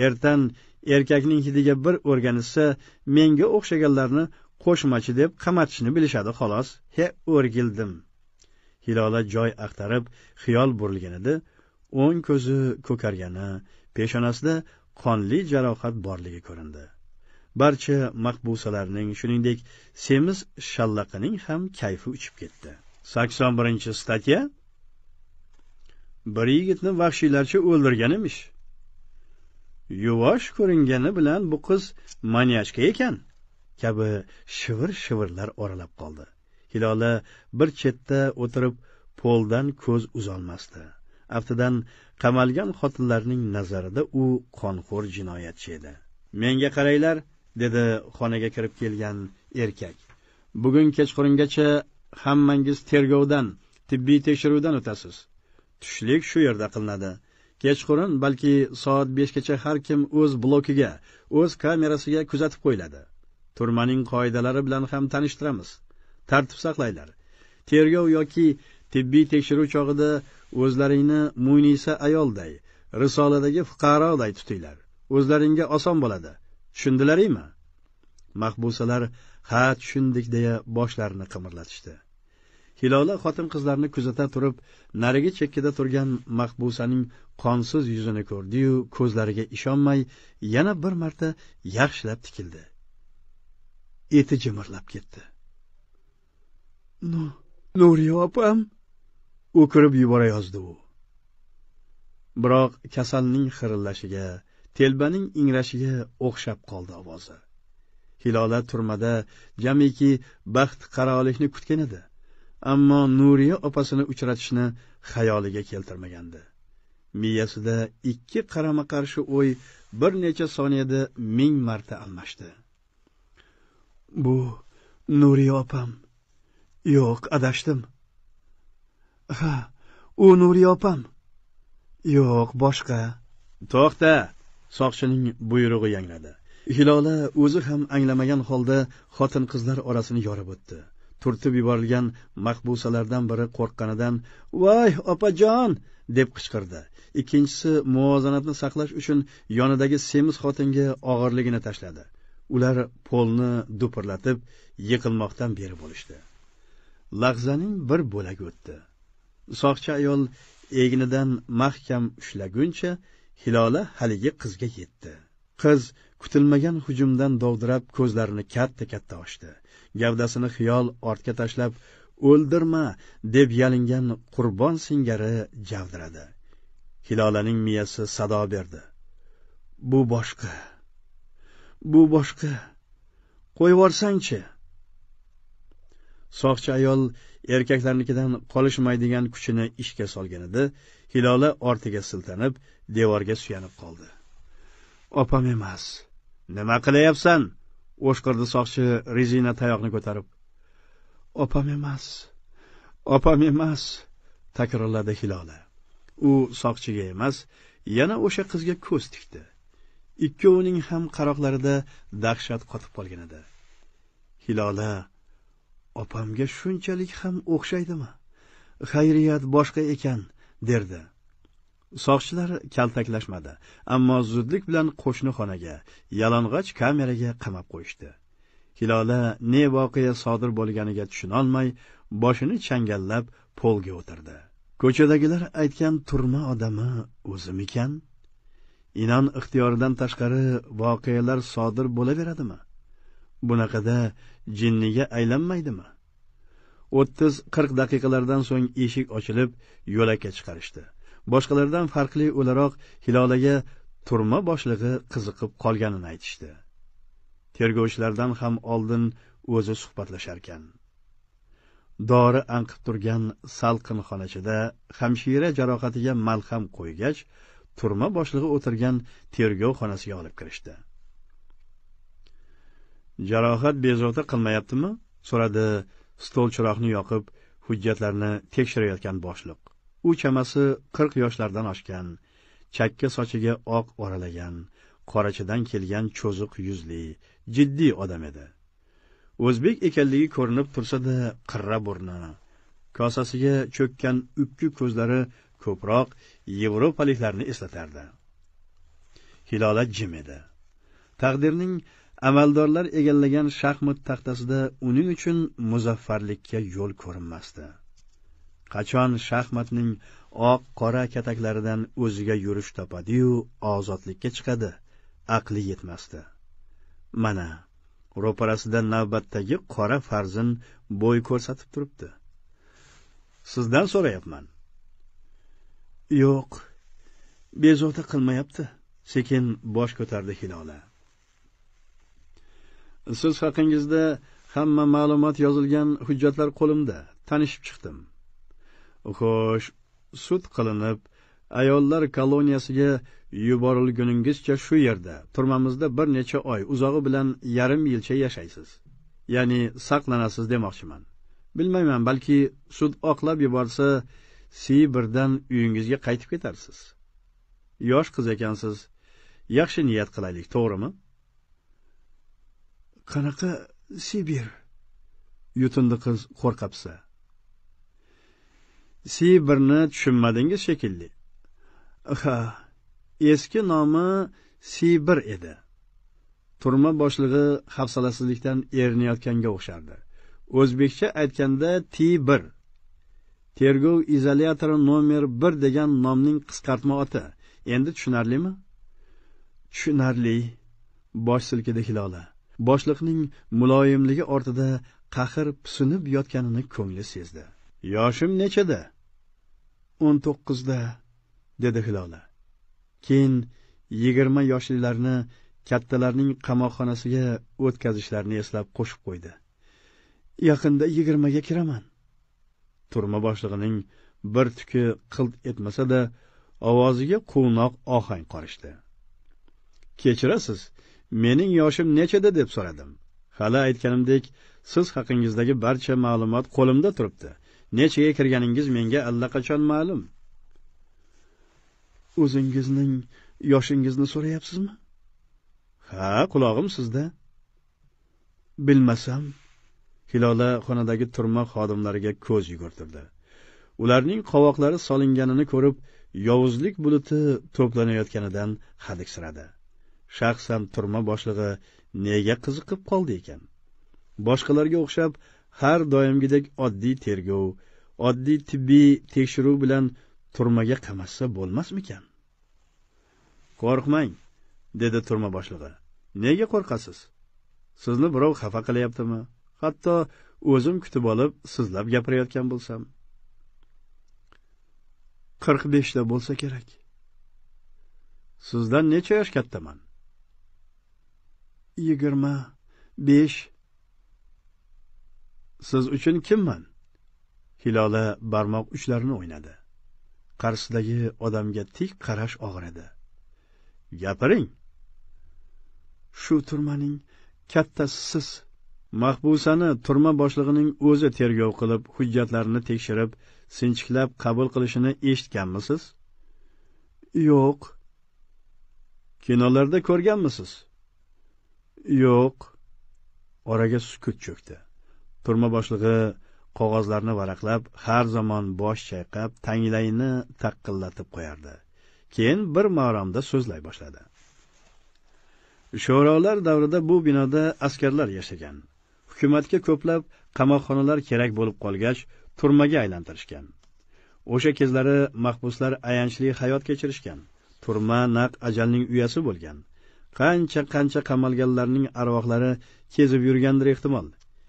ertan erkakning hidiga bir o'rganishsa menga o'xshaganlarni qo'shmachi deb qamatishni bilishadi xolos he o'rgildim hilola joy axtarib xiyol edi o'ng ko'zi ko'kargani peshonasida qonli jarohat borligi ko'rindi barcha maqbusalarning shuningdek semiz shallaqining ham kayfi uchib ketdi sakson birinchi statya bir yigitni vahshiylarcha o'ldirgan emish yuvosh ko'ringani bilan bu qiz manyachka ekan kabi shivir shivirlar oralab qoldi hilola bir chetda o'tirib poldan ko'z uzolmasdi aftidan qamalgan xotinlarning nazarida u qonxo'r jinoyatchi edi menga qaranglar dedi xonaga kirib kelgan erkak bugun kechqurungacha hammangiz tergovdan tibbiy tekshiruvdan o'tasiz tushlik shu yerda qilinadi kechqurun balki soat beshgacha har kim o'z blokiga o'z kamerasiga kuzatib qo'yiladi turmaning qoidalari bilan ham tanishtiramiz tartib saqlaylar tergov yoki tibbiy tekshiruv chog'ida o'zlaringni muynisa ayolday risoladagi fuqaroday tutinglar o'zlaringga oson bo'ladi tushundilaringmi mahbusalar ha tushundik deya boshlarini qimirlatishdi hilola xotin qizlarni kuzata turib narigi chekkada turgan mahbusaning qonsiz yuzini ko'rdiyu ko'zlariga ishonmay yana bir marta yaxshilab tikildi eti jimirlab ketdi no nuriya opam o'kirib yuborayozdi u biroq kasalning xirillashiga telbaning ingrashiga o'xshab qoldi ovozi hilola turmada jamiki baxt qarolikni kutgan edi ammo nuriya opasini uchratishni xayoliga keltirmagandi miyasida ikki qarama qarshi o'y bir necha soniyada ming marta almashdi bu nuriya opam yo'q adashdim ha u nuriya opam yo'q boshqa to'xta soqchining buyrug'i yangradi hilola o'zi ham anglamagan holda xotin qizlar orasini yorib o'tdi turtib yuborilgan mahbusalardan biri qo'rqqanidan voy opajon deb qichqirdi ikkinchisi muvozanatni saqlash uchun yonidagi semiz xotinga og'irligini tashladi ular polni dupirlatib yiqilmoqdan beri bo'lishdi lahzaning bir bo'lagi o'tdi soqchi ayol egnidan mahkam ushlaguncha hilola haligi qizga yetdi qiz kutilmagan hujumdan dovdirab ko'zlarini katta katta ochdi gavdasini xiyol ortga tashlab o'ldirma deb yalingan qurbon singari javdiradi hilolaning miyasi sado berdi bu boshqa bu boshqa qo'yvorsangchi soqchi ayol erkaklarnikidan qolishmaydigan kuchini ishga solgan edi hilola ortiga siltanib devorga suyanib qoldi opam emas nima qilyapsan o'shqirdi soqchi rezina tayoqni ko'tarib opam emas opam emas takrorladi hilola u soqchiga emas yana o'sha qizga ko'z tikdi ikkovining ham qaroqlarida dahshat qotib qolgan edi hilola opamga shunchalik ham o'xshaydimi xayriyat boshqa ekan derdi soqchilar kaltaklashmadi ammo zudlik bilan qo'shni xonaga yalang'och kameraga qamab qo'yishdi hilola ne voqea sodir bo'lganiga tushunolmay boshini changallab polga o'tirdi ko'chadagilar aytgan turma odami o'zimikan inon ixtiyoridan tashqari voqealar sodir bo'laveradimi bunaqada jinniga aylanmaydimi o'ttiz qirq daqiqalardan so'ng eshik ochilib yo'lakka chiqarishdi boshqalardan farqli o'laroq hilolaga turma boshlig'i qiziqib qolganini aytishdi tergovchilardan ham oldin o'zi suhbatlasharkan dori anqib turgan salqin xonachada hamshira jarohatiga malham qo'ygach turma boshlig'i o'tirgan tergov xonasiga olib kirishdi jarohat bezovta qilmayaptimi so'radi stol chiroqni yoqib hujjatlarni tekshirayotgan boshliq u chamasi qirq yoshlardan oshgan chakka sochiga oq oralagan qorachadan kelgan cho'ziq yuzli jiddiy odam edi o'zbek ekanligi ko'rinib tursa-da, qirra burni kosasiga cho'kkan ukki ko'zlari ko'proq yevropaliklarni eslatardi hilola jim edi taqdirning amaldorlar egallagan shaxmat taxtasida uning uchun muzaffarlikka yo'l ko'rinmasdi qachon shaxmatning oq qora kataklaridan o'ziga yurish topadiyu ozodlikka chiqadi aqli yetmasdi mana ro'parasida navbatdagi qora farzin bo'y ko'rsatib turibdi sizdan so'rayapman yo'q bezovta qilmayapti sekin bosh ko'tardi hilola siz haqingizda hamma ma'lumot yozilgan hujjatlar qo'limda tanishib chiqdim xo'sh sud qilinib ayollar koloniyasiga yuborilguningizcha shu yerda turmamizda bir necha oy uzog'i bilan yarim yilcha yashaysiz ya'ni saqlanasiz demoqchiman bilmayman balki sud oqlab yuborsa sibirdan uyingizga qaytib ketarsiz yosh qiz ekansiz yaxshi niyat qilaylik to'g'rimi qanaqa sibir yutindi qiz qo'rqapsa birni tushunmadingiz shekilli ha eski nomi sibir edi turma boshlig'i hafsalasizlikdan erinayotganga o'xshardi o'zbekcha aytganda bir tergov izolyatori nomer bir degan nomning qisqartma oti endi tushunarlimi tushunarli bosh silkidi hilola boshliqning muloyimligi ortida qahr pusinib yotganini ko'ngli sezdi Yoshim nechada 19da, dedi Hilola. Keyin 20 yoshlilarni kattalarning qamoqxonasiga o'tkazishlarini eslab qo'shib qo'ydi. Yaqinda 20 ga kiraman. Turma boshlig'ining bir tuki qilt etmasa-da, ovoziga quvnoq ohang qorishdi. Kechirasiz, mening yoshim nechada deb so'radim. Hali aytganimdek, siz haqingizdagi barcha ma'lumot qo'limda turibdi. nechaga kirganingiz menga allaqachon ma'lum o'zingizning yoshingizni so'rayapsizmi ha qulog'im sizda bilmasam hilola xonadagi turma xodimlariga ko'z yugurtirdi ularning qovoqlari solinganini ko'rib yovuzlik buluti to'planayotganidan hadiksiradi shaxsan turma boshlig'i nega qiziqib qoldi ekan boshqalarga o'xshab har doimgidek oddiy tergov oddiy tibbiy tekshiruv bilan turmaga qamashsa bo'lmasmikan qo'rqmang dedi turma boshlig'i nega qo'rqasiz sizni birov xafa qilyaptimi hatto o'zim kutib olib sizlab gapirayotgan bo'lsam qirq beshda bo'lsa kerak sizdan necha yosh kattaman yigirma besh siz uchun kimman hilola barmoq uchlarini o'ynadi qarshisidagi odamga tik qarash og'ir edi gapiring shu turmaning kattasi siz mahbusani turma boshlig'ining o'zi tergov qilib hujjatlarini tekshirib sinchiklab qabul qilishini eshitganmisiz yo'q kinolarda ko'rganmisiz yo'q oraga sukut cho'kdi turma boshlig'i qog'ozlarni varaqlab har zamon bosh chayqab tanglayini taqillatib qo'yardi keyin bir maromda so'zlay boshladi sho'rolar davrida bu binoda askarlar yashagan hukumatga ko'plab qamoqxonalar kerak bo'lib qolgach turmaga aylantirishgan o'sha kezlari mahbuslar ayanchli hayot kechirishgan turma naq ajalning uyasi bo'lgan qancha qancha qamalganlarning arvohlari kezib yurgandir ehtimol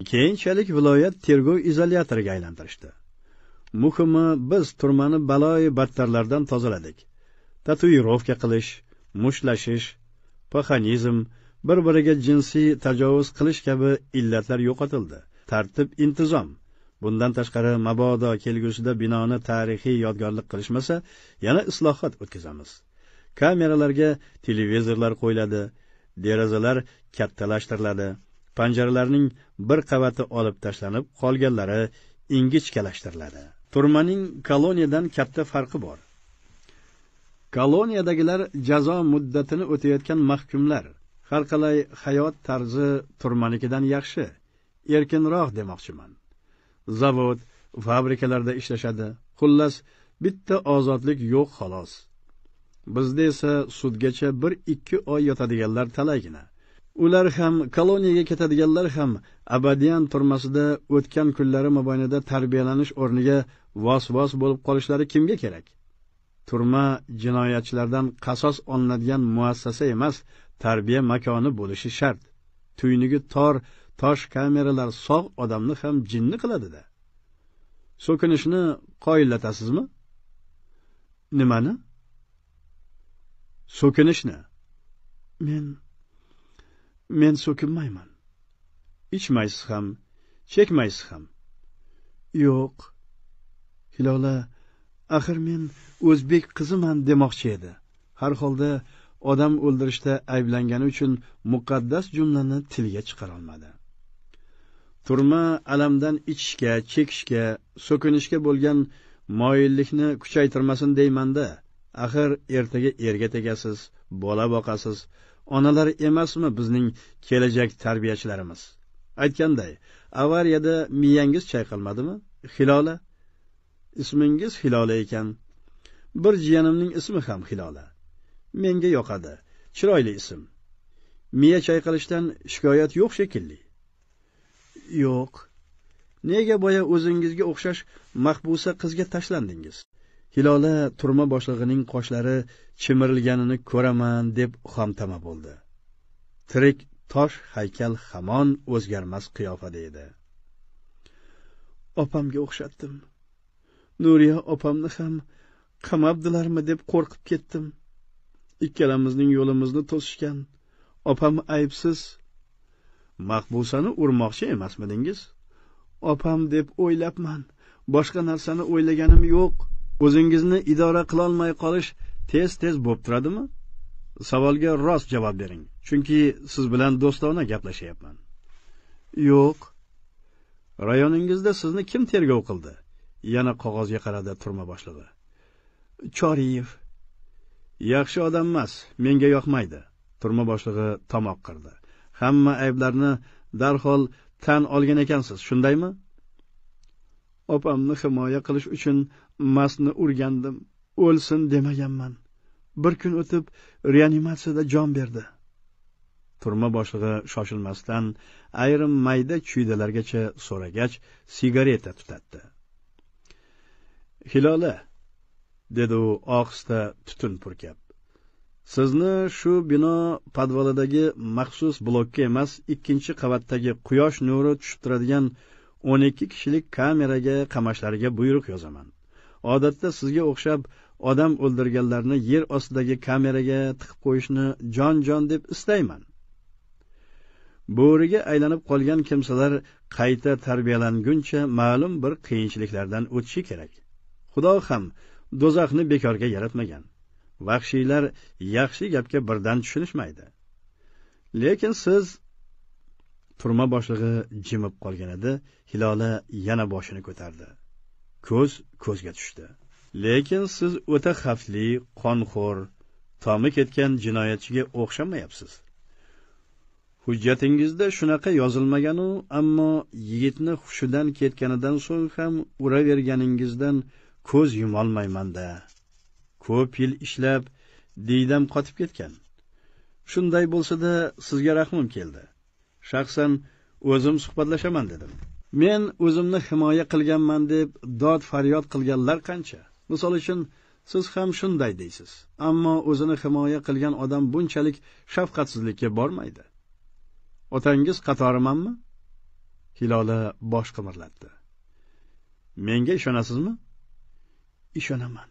keyinchalik viloyat tergov izolyatoriga aylantirishdi muhimi biz turmani baloyi battarlardan tozaladik tatuirovka qilish mushtlashish paxanizm bir biriga jinsiy tajovuz qilish kabi illatlar yo'qotildi tartib intizom bundan tashqari mabodo kelgusida binoni tarixiy yodgorlik qilishmasa yana islohot o'tkazamiz kameralarga televizorlar qo'yiladi derazalar kattalashtiriladi panjaralarning bir qavati olib tashlanib qolganlari ingichkalashtiriladi turmaning koloniyadan katta farqi bor koloniyadagilar jazo muddatini o'tayotgan mahkumlar har qalay hayot tarzi turmanikidan yaxshi erkinroq demoqchiman zavod fabrikalarda ishlashadi xullas bitta ozodlik yo'q xolos bizda esa sudgacha bir ikki oy yotadiganlar talaygina ular ham koloniyaga ketadiganlar ham abadiyan turmasida o'tgan kunlari mobaynida tarbiyalanish o'rniga vos vos bo'lib qolishlari kimga kerak turma jinoyatchilardan qasos olinadigan muassasa emas tarbiya makoni bo'lishi shart tuynugi tor tosh kameralar sog' odamni ham jinni qiladida so'kinishni qoyillatasizmi nimani so'kinishni men men so'kinmayman ichmaysiz ham chekmaysiz ham yo'q hilola axir men o'zbek qiziman demoqchi edi har holda odam o'ldirishda ayblangani uchun muqaddas jumlani tilga chiqarolmadi turma alamdan ichishga chekishga so'kinishga bo'lgan moyillikni kuchaytirmasin deymanda axir ertaga erga tegasiz bola boqasiz onalar emasmi bizning kelajak tarbiyachilarimiz aytganday avariyada miyangiz chayqalmadimi hilola ismingiz hilola ekan bir jiyanimning ismi ham hilola menga yoqadi chiroyli ism miya chayqalishdan shikoyat yo'q shekilli yo'q nega boya o'zingizga o'xshash mahbusa qizga tashlandingiz hilola turma boshlig'ining qoshlari chimirilganini ko'raman deb xomtama bo'ldi tirik tosh haykal hamon o'zgarmas qiyofada edi opamga o'xshatdim nuriya opamni ham qamabdilarmi deb qo'rqib ketdim ikkalamizning yo'limizni to'sishgan opam aybsiz mahbusani urmoqchi emasmidingiz opam deb o'ylabman boshqa narsani o'ylaganim yo'q o'zingizni idora qilolmay qolish tez tez bo'lib turadimi savolga rost javob bering chunki siz bilan do'stona gaplashyapman yo'q rayoningizda sizni kim tergov qildi yana qog'ozga qaradi turma boshlig'i choriyev yaxshi odam emas menga yoqmaydi turma boshlig'i tomoq qirdi hamma ayblarni darhol tan olgan ekansiz shundaymi opamni himoya qilish uchun masni urgandim o'lsin demaganman bir kun o'tib reanimatsiyada jon berdi turma boshlig'i shoshilmasdan ayrim mayda chuydalargacha so'ragach sigareta tutatdi hilola dedi u ohista tutun purkab sizni shu bino podvalidagi maxsus blokka emas ikkinchi qavatdagi quyosh nuri tushib turadigan o'n ikki kishilik kameraga qamashlariga buyruq yozaman odatda sizga o'xshab odam o'ldirganlarni yer ostidagi kameraga tiqib qo'yishni jon jon deb istayman bo'riga aylanib qolgan kimsalar qayta tarbiyalanguncha ma'lum bir qiyinchiliklardan o'tishi kerak xudo ham do'zaxni bekorga yaratmagan vahshiylar yaxshi gapga birdan tushunishmaydi lekin siz turma boshlig'i jimib qolgan edi hilola yana boshini ko'tardi ko'z ko'zga tushdi lekin siz o'ta xavfli qonxo'r tomi ketgan jinoyatchiga o'xshamayapsiz hujjatingizda shunaqa yozilmaganu ammo yigitni hushidan ketganidan so'ng ham uraverganingizdan ko'z yumolmaymanda ko'p yil ishlab diydam qotib ketgan shunday bo'lsada sizga rahmim keldi shaxsan o'zim suhbatlashaman dedim men o'zimni himoya qilganman deb dod faryod qilganlar qancha misol uchun siz ham shunday deysiz ammo o'zini himoya qilgan odam bunchalik shafqatsizlikka bormaydi otangiz qatorimanmi hilola bosh qimirlatdi menga ishonasizmi ishonaman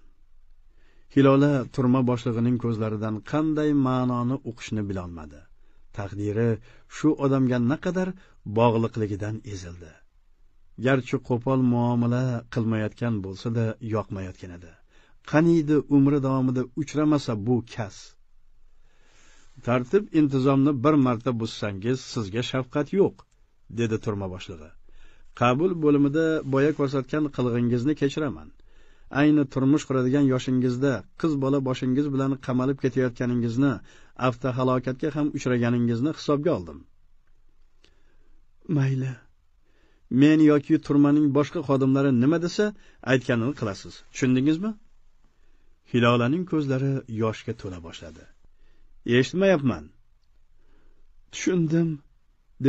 hilola turma boshlig'ining ko'zlaridan qanday ma'noni uqishni bilolmadi taqdiri shu odamga naqadar bog'liqligidan ezildi garchi qo'pol muomala qilmayotgan bo'lsa-da yoqmayotgan edi qaniydi umri davomida uchramasa bu kas tartib intizomni bir marta buzsangiz sizga shafqat yo'q dedi turma boshlig'i qabul bo'limida boya ko'rsatgan qilig'ingizni kechiraman ayni turmush quradigan yoshingizda qiz bola boshingiz bilan qamalib ketayotganingizni avtohalokatga ham uchraganingizni hisobga oldim mayli men yoki turmaning boshqa xodimlari nima desa aytganini qilasiz tushundingizmi hilolaning ko'zlari yoshga to'la boshladi eshitmayapman tushundim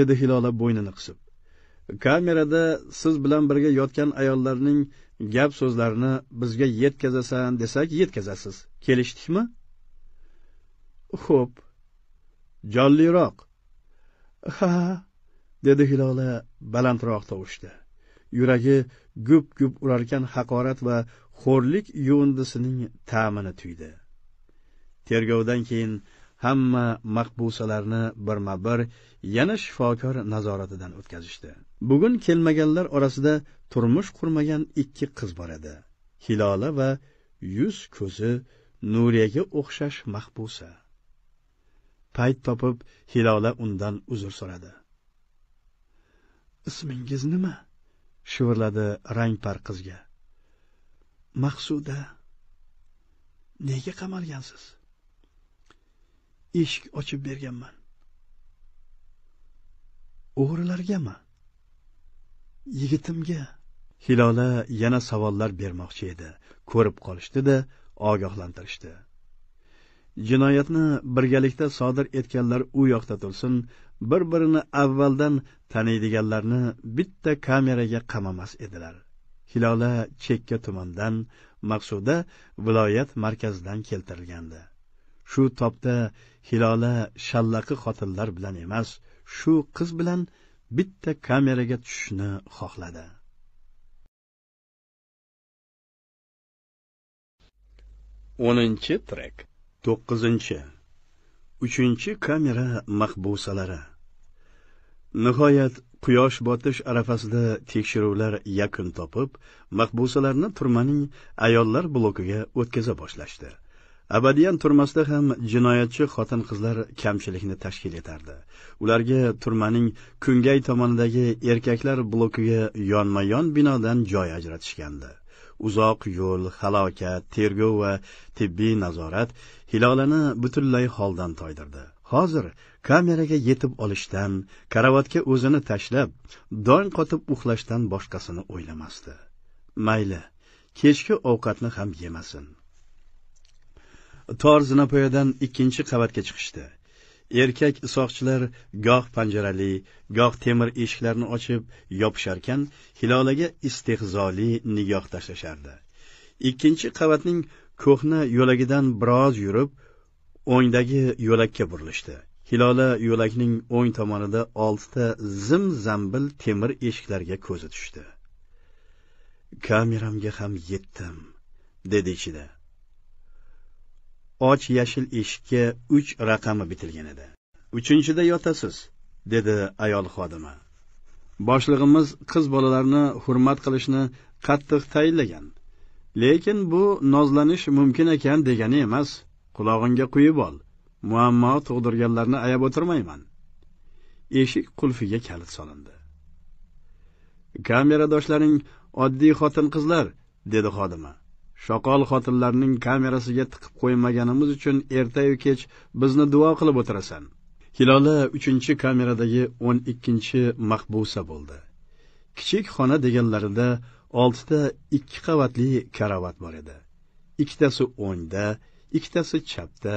dedi hilola bo'ynini qisib kamerada siz bilan birga yotgan ayollarning gap so'zlarini bizga yetkazasan desak yetkazasiz kelishdikmi xo'p jonliroq ha dedi hilola balandroq tovushda yuragi gup gup urarkan haqorat va xo'rlik yuvindisining ta'mini tuydi tergovdan keyin hamma maqbusalarni birma bir yana shifokor nazoratidan o'tkazishdi bugun kelmaganlar orasida turmush qurmagan ikki qiz bor edi hilola va yuz ko'zi nuriyaga o'xshash mahbusa payt topib hilola undan uzr so'radi ismingiz nima shivirladi rangpar qizga maqsuda nega qamalgansiz eshik ochib berganman o'g'rilargami yigitimga hilola yana savollar bermoqchi edi ko'rib qolishdi da ogohlantirishdi jinoyatni birgalikda sodir etganlar u yoqda tursin bir birini avvaldan taniydiganlarni bitta kameraga qamamas edilar hilola chekka tumandan maqsuda viloyat markazidan keltirilgandi shu topda hilola shallaqi xotinlar bilan emas shu qiz bilan bitta kameraga tushishni xohladi o'ninchi trek to'qqizinchi uchinchi kamera mahbusalari nihoyat quyosh botish arafasida tekshiruvlar yakun topib mahbusalarni turmaning ayollar blokiga o'tkaza boshlashdi abadiyan turmasida ham jinoyatchi xotin qizlar kamchilikni tashkil etardi ularga turmaning kungay tomonidagi erkaklar blokiga yonma yon binodan joy ajratishgandi uzoq yo'l halokat tergov va tibbiy nazorat hilolani butunlay holdan toydirdi hozir kameraga yetib olishdan karavotga o'zini tashlab dong qotib uxlashdan boshqasini o'ylamasdi mayli kechki ovqatni ham yemasin tor zinapoyadan ikkinchi qavatga chiqishdi erkak isoqchilar goh panjarali goh temir eshiklarni ochib yopisharkan hilolaga istehzoli nigoh tashlashardi ikkinchi qavatning ko'hna yo'lagidan biroz yurib o'ngdagi yo'lakka burilishdi hilola yo'lakning o'ng tomonida oltita zim zambil temir eshiklarga ko'zi tushdi kameramga ham yetdim dedi ichida och yashil eshikka uch raqami bitilgan edi uchinchida yotasiz dedi ayol xodima boshlig'imiz qiz bolalarni hurmat qilishni qattiq tayinlagan lekin bu nozlanish mumkin ekan degani emas qulog'ingga quyib ol muammo tug'dirganlarni ayab o'tirmayman eshik qulfiga kalit solindi kameradoshlaring oddiy xotin qizlar dedi xodima shoqol xotinlarning kamerasiga tiqib qo'ymaganimiz uchun ertayu kech bizni duo qilib o'tirasan hilola uchinchi kameradagi o'n ikkinchi mahbusa bo'ldi kichik xona deganlarida oltita ikki qavatli karavat bor edi ikkitasi o'ngda ikkitasi chapda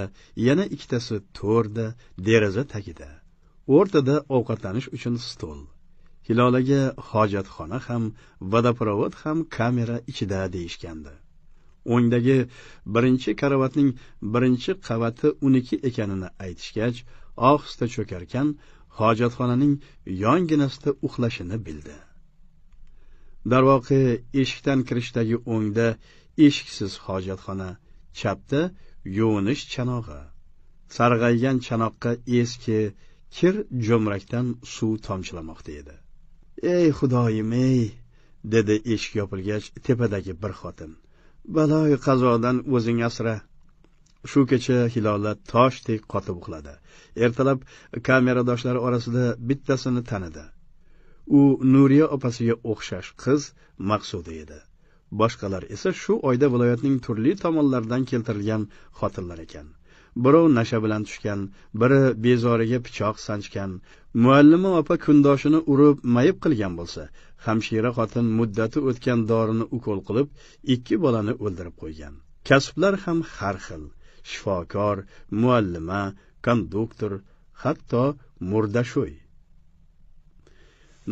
yana ikkitasi to'rda deraza tagida o'rtada ovqatlanish uchun stol hilolaga hojatxona ham vodoprovod ham kamera ichida deyishgandi o'ngdagi birinchi karavatning birinchi qavati uniki ekanini aytishgach ohista cho'karkan hojatxonaning yonginasida uxlashini bildi darvoqe eshikdan kirishdagi o'ngda eshiksiz hojatxona chapda yuvinish chanog'i sarg'aygan chanoqqa eski kir jo'mrakdan suv tomchilamoqda edi ey xudoyim ey dedi eshik yopilgach tepadagi bir xotin baloyi qazodan o'zing asra shu kecha hilola toshdek qotib uxladi ertalab kameradoshlari orasida bittasini tanidi u nuriya opasiga o'xshash qiz maqsuda edi boshqalar esa shu oyda viloyatning turli tomonlaridan keltirilgan xotinlar ekan birov nasha bilan tushgan biri bezoriga pichoq sanchgan muallima opa kundoshini urib mayib qilgan bo'lsa hamshira xotin muddati o'tgan dorini ukol qilib ikki bolani o'ldirib qo'ygan kasblar ham har xil shifokor muallima konduktor hatto murdasho'y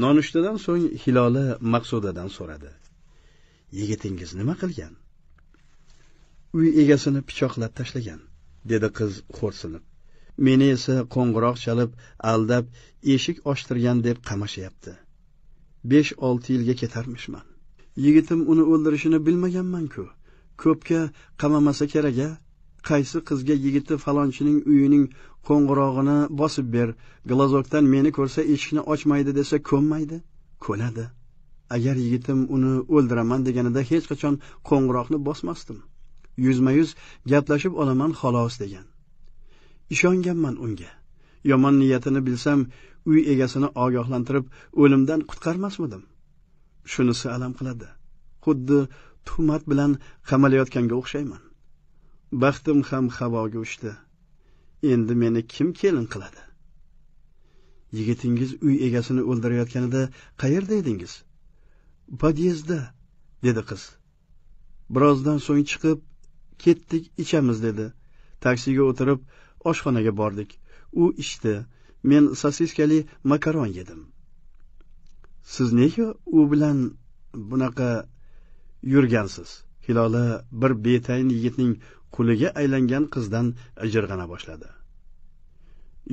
nonushtadan so'ng hilola maqsudadan so'radi yigitingiz nima qilgan uy egasini pichoqlab tashlagan dedi qiz xo'rsinib meni esa qo'ng'iroq chalib aldab eshik ochtirgan deb qamashyapti besh olti yilga ketarmishman yigitim uni o'ldirishini bilmaganman-ku. ko'pga qamamasa kerak a qaysi qizga yigiti falonchining uyining qo'ng'irog'ini bosib ber glazokdan meni ko'rsa eshikni ochmaydi desa ko'nmaydi ko'nadi agar yigitim uni o'ldiraman deganida hech qachon qo'ng'iroqni bosmasdim yuzma yuz gaplashib olaman xolos degan ishonganman unga yomon niyatini bilsam uy egasini ogohlantirib o'limdan qutqarmasmidim shunisi alam qiladi xuddi tuhmat bilan qamalayotganga o'xshayman baxtim ham havoga uchdi endi meni kim kelin qiladi yigitingiz uy egasini o'ldirayotganida qayerda edingiz podyezdda dedi qiz birozdan so'ng chiqib ketdik ichamiz dedi taksiga o'tirib oshxonaga bordik u ichdi men sosiskali makaron yedim siz nega u bilan bunaqa yurgansiz hilola bir betayin yigitning quliga aylangan qizdan ijirg'ana boshladi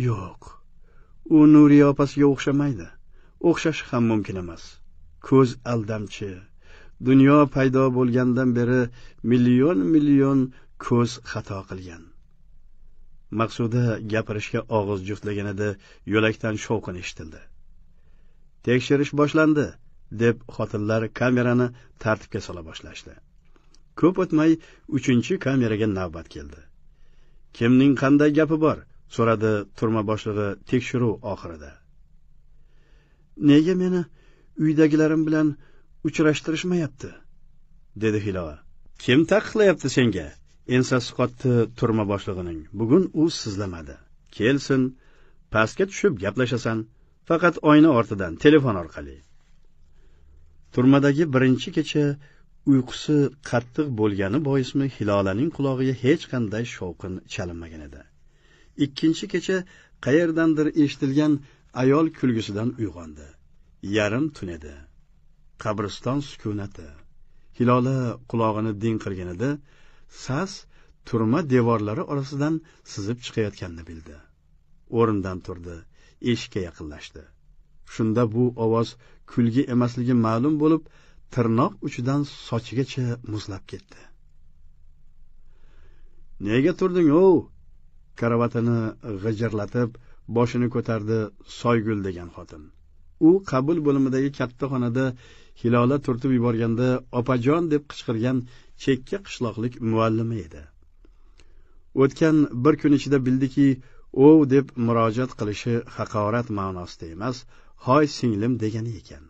yo'q u nuriya opasiga o'xshamaydi o'xshashi ham mumkin emas ko'z aldamchi dunyo paydo bo'lgandan beri million million ko'z xato qilgan maqsuda gapirishga og'iz juftlaganida yo'lakdan shovqin eshitildi tekshirish boshlandi deb xotinlar kamerani tartibga sola boshlashdi ko'p o'tmay uchinchi kameraga navbat keldi kimning qanday gapi bor so'radi turma boshlig'i tekshiruv oxirida nega meni uydagilarim bilan uchrashtirishmayapti dedi hilola kim taqiqlayapti senga ensasi qotdi turma boshlig'ining bugun u sizlamadi kelsin pastga tushib gaplashasan faqat oyna ortidan telefon orqali turmadagi birinchi kecha uyqusi qattiq bo'lgani boismi hilolaning qulog'iga hech qanday shovqin chalinmagan edi ikkinchi kecha qayerdandir eshitilgan ayol kulgisidan uyg'ondi yarim tun edi qabriston sukunati hilola qulog'ini ding qilganida sas turma devorlari orasidan sizib chiqayotganini bildi o'rnidan turdi eshikka yaqinlashdi shunda bu ovoz kulgi emasligi ma'lum bo'lib tirnoq uchidan sochigacha muzlab ketdi nega turding ov karavatini g'ijirlatib boshini ko'tardi soygul degan xotin u qabul bo'limidagi katta xonada hilola turtib yuborganda opajon deb qichqirgan chekka qishloqlik muallima edi o'tgan bir kun ichida bildiki ov deb murojaat qilishi haqorat ma'nosida emas hoy singlim degani ekan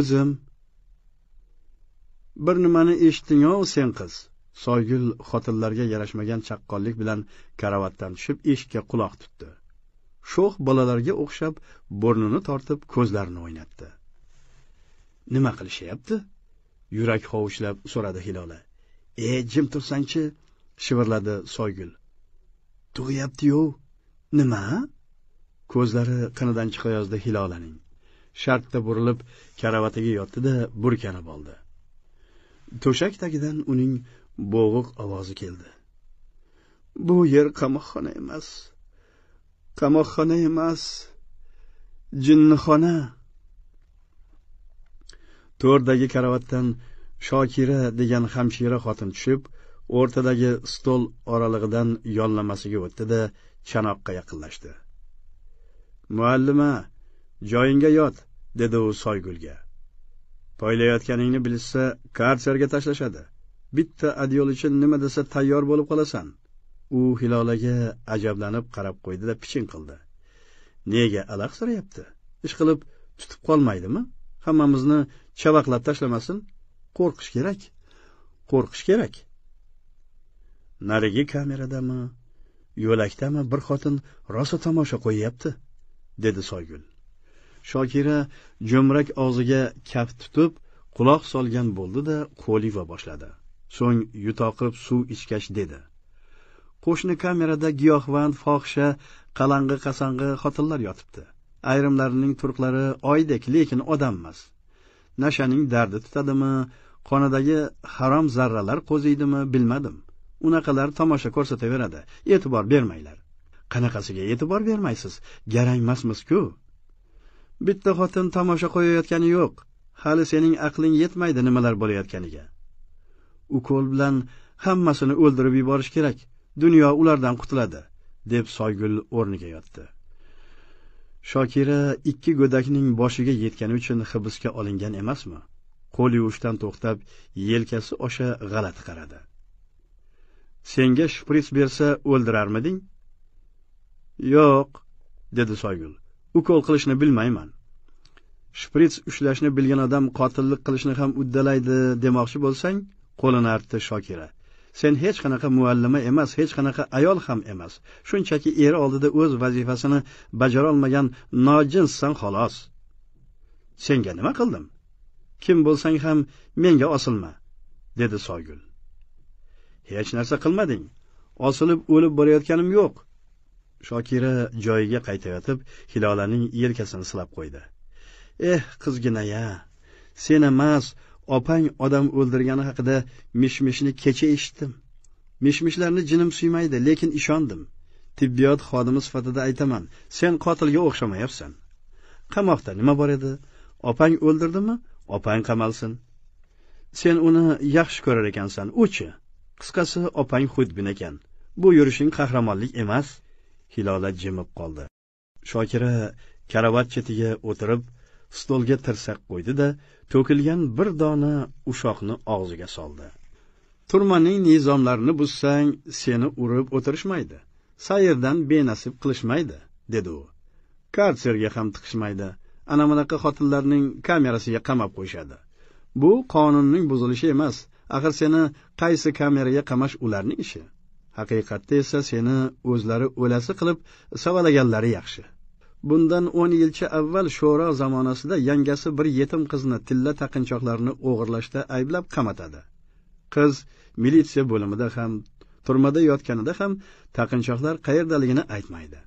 o'zim bir nimani eshitding ov sen qiz soygul xotinlarga yarashmagan chaqqonlik bilan karavotdan tushib eshikka quloq tutdi sho'x bolalarga o'xshab burnini tortib ko'zlarini o'ynatdi nima qilishyapti yurak hovuchlab so'radi hilola e jim tursangchi shivirladi soygul tug'yaptiyu nima ko'zlari qinidan chiqayozdi hilolaning shartta burilib karavatiga yotdi-da, burkanib oldi to'shak tagidan uning bo'g'iq ovozi keldi bu yer qamoqxona emas qamoqxona emas jinnixona to'rdagi karavotdan shokira degan hamshira xotin tushib o'rtadagi stol oralig'idan yonlamasiga o'tdida chanoqqa yaqinlashdi muallima joyingga yot dedi u soygulga poylayotganingni bilishsa karserga tashlashadi bitta adyol uchun nima desa tayyor bo'lib qolasan u hilolaga ajablanib qarab qo'ydi da piching qildi nega ish ishqilib tutib qolmaydimi hammamizni chavaqlab tashlamasin qo'rqish kerak qo'rqish kerak narigi kameradami yo'lakdami bir xotin rosa tomosha qo'yyapti dedi soygul shokira jo'mrak og'ziga kaft tutib quloq solgan bo'ldi da qo'liva boshladi so'ng yutoqib suv ichgach dedi qo'shni kamerada giyohvand fohisha qalang'i qasang'i xotinlar yotibdi ayrimlarining turqlari oydek lekin odammas nashaning dardi tutadimi qonidagi harom zarralar qo'ziydimi bilmadim unaqalar tomosha ko'rsataveradi e'tibor bermanglar qanaqasiga e'tibor bermaysiz garangmasmiz-ku. bitta xotin tomosha qo'yayotgani yo'q hali sening aqling yetmaydi nimalar bo'layotganiga ukol bilan hammasini o'ldirib yuborish kerak dunyo ulardan qutuladi deb soygul o'rniga yotdi shokira ikki go'dakning boshiga yetgani uchun hibsga olingan emasmi qo'l yuvishdan to'xtab yelkasi osha g'alati qaradi senga shprits bersa o'ldirarmiding yo'q dedi soygul ukol qilishni bilmayman shprits ushlashni bilgan odam qotillik qilishni ham uddalaydi demoqchi bo'lsang qo'lini artdi shokira sen hech qanaqa muallima emas hech qanaqa ayol ham emas shunchaki eri oldida o'z vazifasini bajarolmagan nojinssan xolos senga nima qildim kim bo'lsang ham menga osilma dedi soygul hech narsa qilmading osilib o'lib borayotganim yo'q shokira joyiga qaytayotib hilolaning yelkasini silab qo'ydi eh qizginaya sen emas opang odam o'ldirgani haqida mish mishni kecha eshitdim mishmishlarni jinim suymaydi lekin ishondim tibbiyot xodimi sifatida aytaman sen qotilga o'xshamayapsan qamoqda nima bor edi opang o'ldirdimi opang qamalsin sen uni yaxshi ko'rar ekansan uchi qisqasi opang xudbin ekan bu yurishing qahramonlik emas hilola jimib qoldi shokira karavat chetiga o'tirib stolga tirsak qo'ydi da to'kilgan bir dona ushoqni og'ziga soldi turmaning nizomlarini buzsang seni urib o'tirishmaydi sayrdan benasib qilishmaydi dedi u karserga ham tiqishmaydi ana bunaqa xotinlarning kamerasiga qamab qo'yishadi bu qonunning buzilishi emas axir seni qaysi kameraga qamash ularning ishi haqiqatda esa seni o'zlari o'lasi qilib savalaganlari yaxshi bundan 10 yilcha avval sho'ro zamonasida yangasi bir yetim qizni tilla taqinchoqlarini o'g'irlashda ayblab qamatadi qiz militsiya bo'limida ham turmada yotganida ham taqinchoqlar qayerdaligini aytmaydi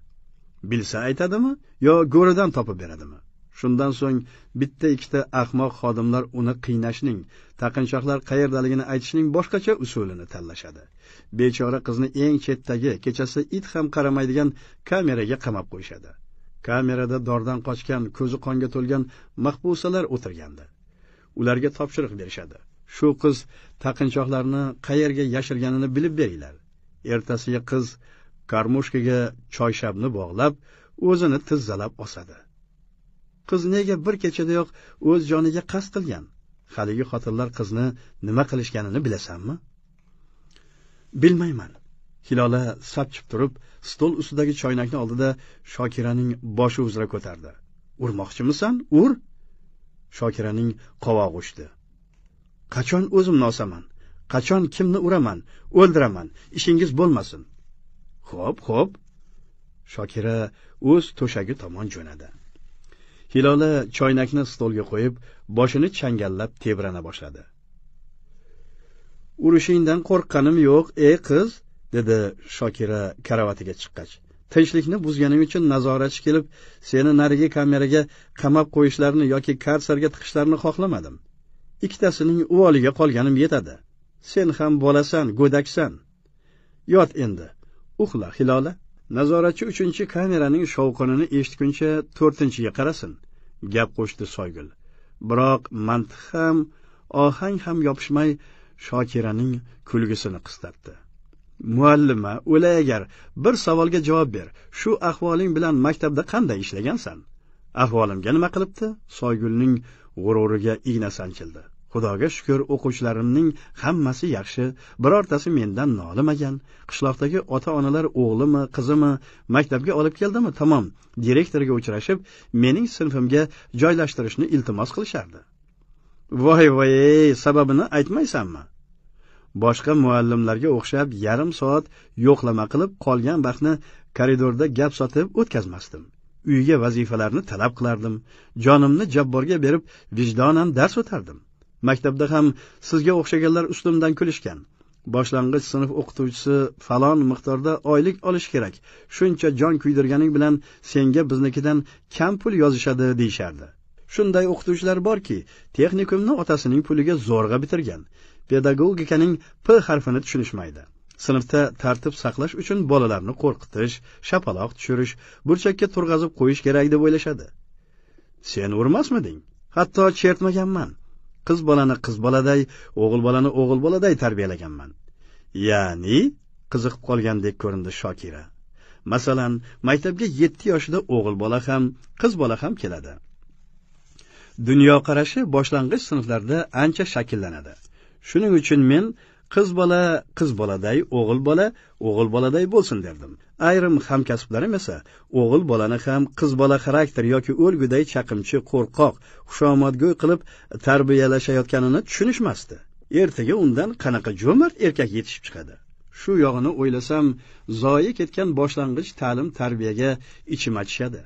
bilsa aytadimi yo go'ridan topib beradimi shundan so'ng bitta ikkita ahmoq xodimlar uni qiynashning taqinchoqlar qayerdaligini aytishning boshqacha usulini tanlashadi bechora qizni eng chetdagi kechasi it ham qaramaydigan kameraga qamab qo'yishadi kamerada dordan qochgan ko'zi qonga to'lgan mahbusalar o'tirgandi ularga topshiriq berishadi shu qiz taqinchoqlarni qayerga yashirganini bilib beringlar ertasiga qiz karmushkaga choyshabni bog'lab o'zini tizzalab osadi qiz nega bir kechadayoq o'z joniga qasd qilgan haligi xotinlar qizni nima qilishganini bilasanmi bilmayman hilola sapchib turib stol ustidagi choynakni oldida shokiraning boshi uzra ko'tardi urmoqchimisan ur shokiraning qovog'i uchdi qachon o'zimni osaman qachon kimni uraman o'ldiraman ishingiz bo'lmasin xo'p xo'p shokira o'z to'shagi tomon jo'nadi hilola choynakni stolga qo'yib boshini changallab tebrana boshladi urishingdan qo'rqqanim yo'q ey qiz dedi shokira karavatiga chiqqach tinchlikni buzganim uchun nazoratchi kelib seni narigi kameraga qamab qo'yishlarini yoki karsarga tiqishlarini xohlamadim ikkitasining uvoliga qolganim yetadi sen ham bolasan go'daksan yot endi uxla hilola nazoratchi uchinchi kameraning shovqinini eshitguncha to'rtinchiga qarasin gap qo'shdi soygul biroq mantiq ham ohang ham yopishmay shokiraning kulgisini qistatdi muallima o'lay agar bir savolga javob ber shu ahvoling bilan maktabda qanday ishlagansan ahvolimga nima qilibdi soygulning g'ururiga igna sanchildi xudoga shukur o'quvchilarimning hammasi yaxshi birortasi mendan nolimagan qishloqdagi ota onalar o'g'limi qizimi maktabga olib keldimi tamom direktorga uchrashib mening sinfimga joylashtirishni iltimos qilishardi voy voy sababini aytmaysanmi boshqa muallimlarga o'xshab yarim soat yo'qlama qilib qolgan vaqtni koridorda gap sotib o'tkazmasdim uyga vazifalarni talab qilardim jonimni jabborga berib vijdonan dars o'tardim maktabda ham sizga o'xshaganlar ustimdan kulishgan boshlang'ich sinf o'qituvchisi falon miqdorda oylik olish kerak shuncha jon kuydirganing bilan senga biznikidan kam pul yozishadi deyishardi shunday o'qituvchilar borki texnikumni otasining puliga zo'rg'a bitirgan pedagogikaning p harfini tushunishmaydi sinfda tartib saqlash uchun bolalarni qo'rqitish shapaloq tushirish burchakka turg'azib qo'yish kerak deb o'ylashadi sen urmasmiding hatto chertmaganman qiz bolani qiz boladay o'g'il bolani o'g'il boladay tarbiyalaganman ya'ni qiziqib qolgandek ko'rindi shokira masalan maktabga yetti yoshida o'g'il bola ham qiz bola ham keladi dunyoqarashi boshlang'ich sinflarda ancha shakllanadi shuning uchun men qiz bola qiz boladay o'g'il bola o'g'il boladay bo'lsin derdim ayrim hamkasblarim esa o'g'il bolani ham qiz bola xarakter yoki o'lguday chaqimchi qo'rqoq xushomadgo'y qilib tarbiyalashayotganini tushunishmasdi ertaga undan qanaqa jo'mard erkak yetishib chiqadi shu yog'ini o'ylasam zoyi ketgan boshlang'ich ta'lim tarbiyaga ichim achishadi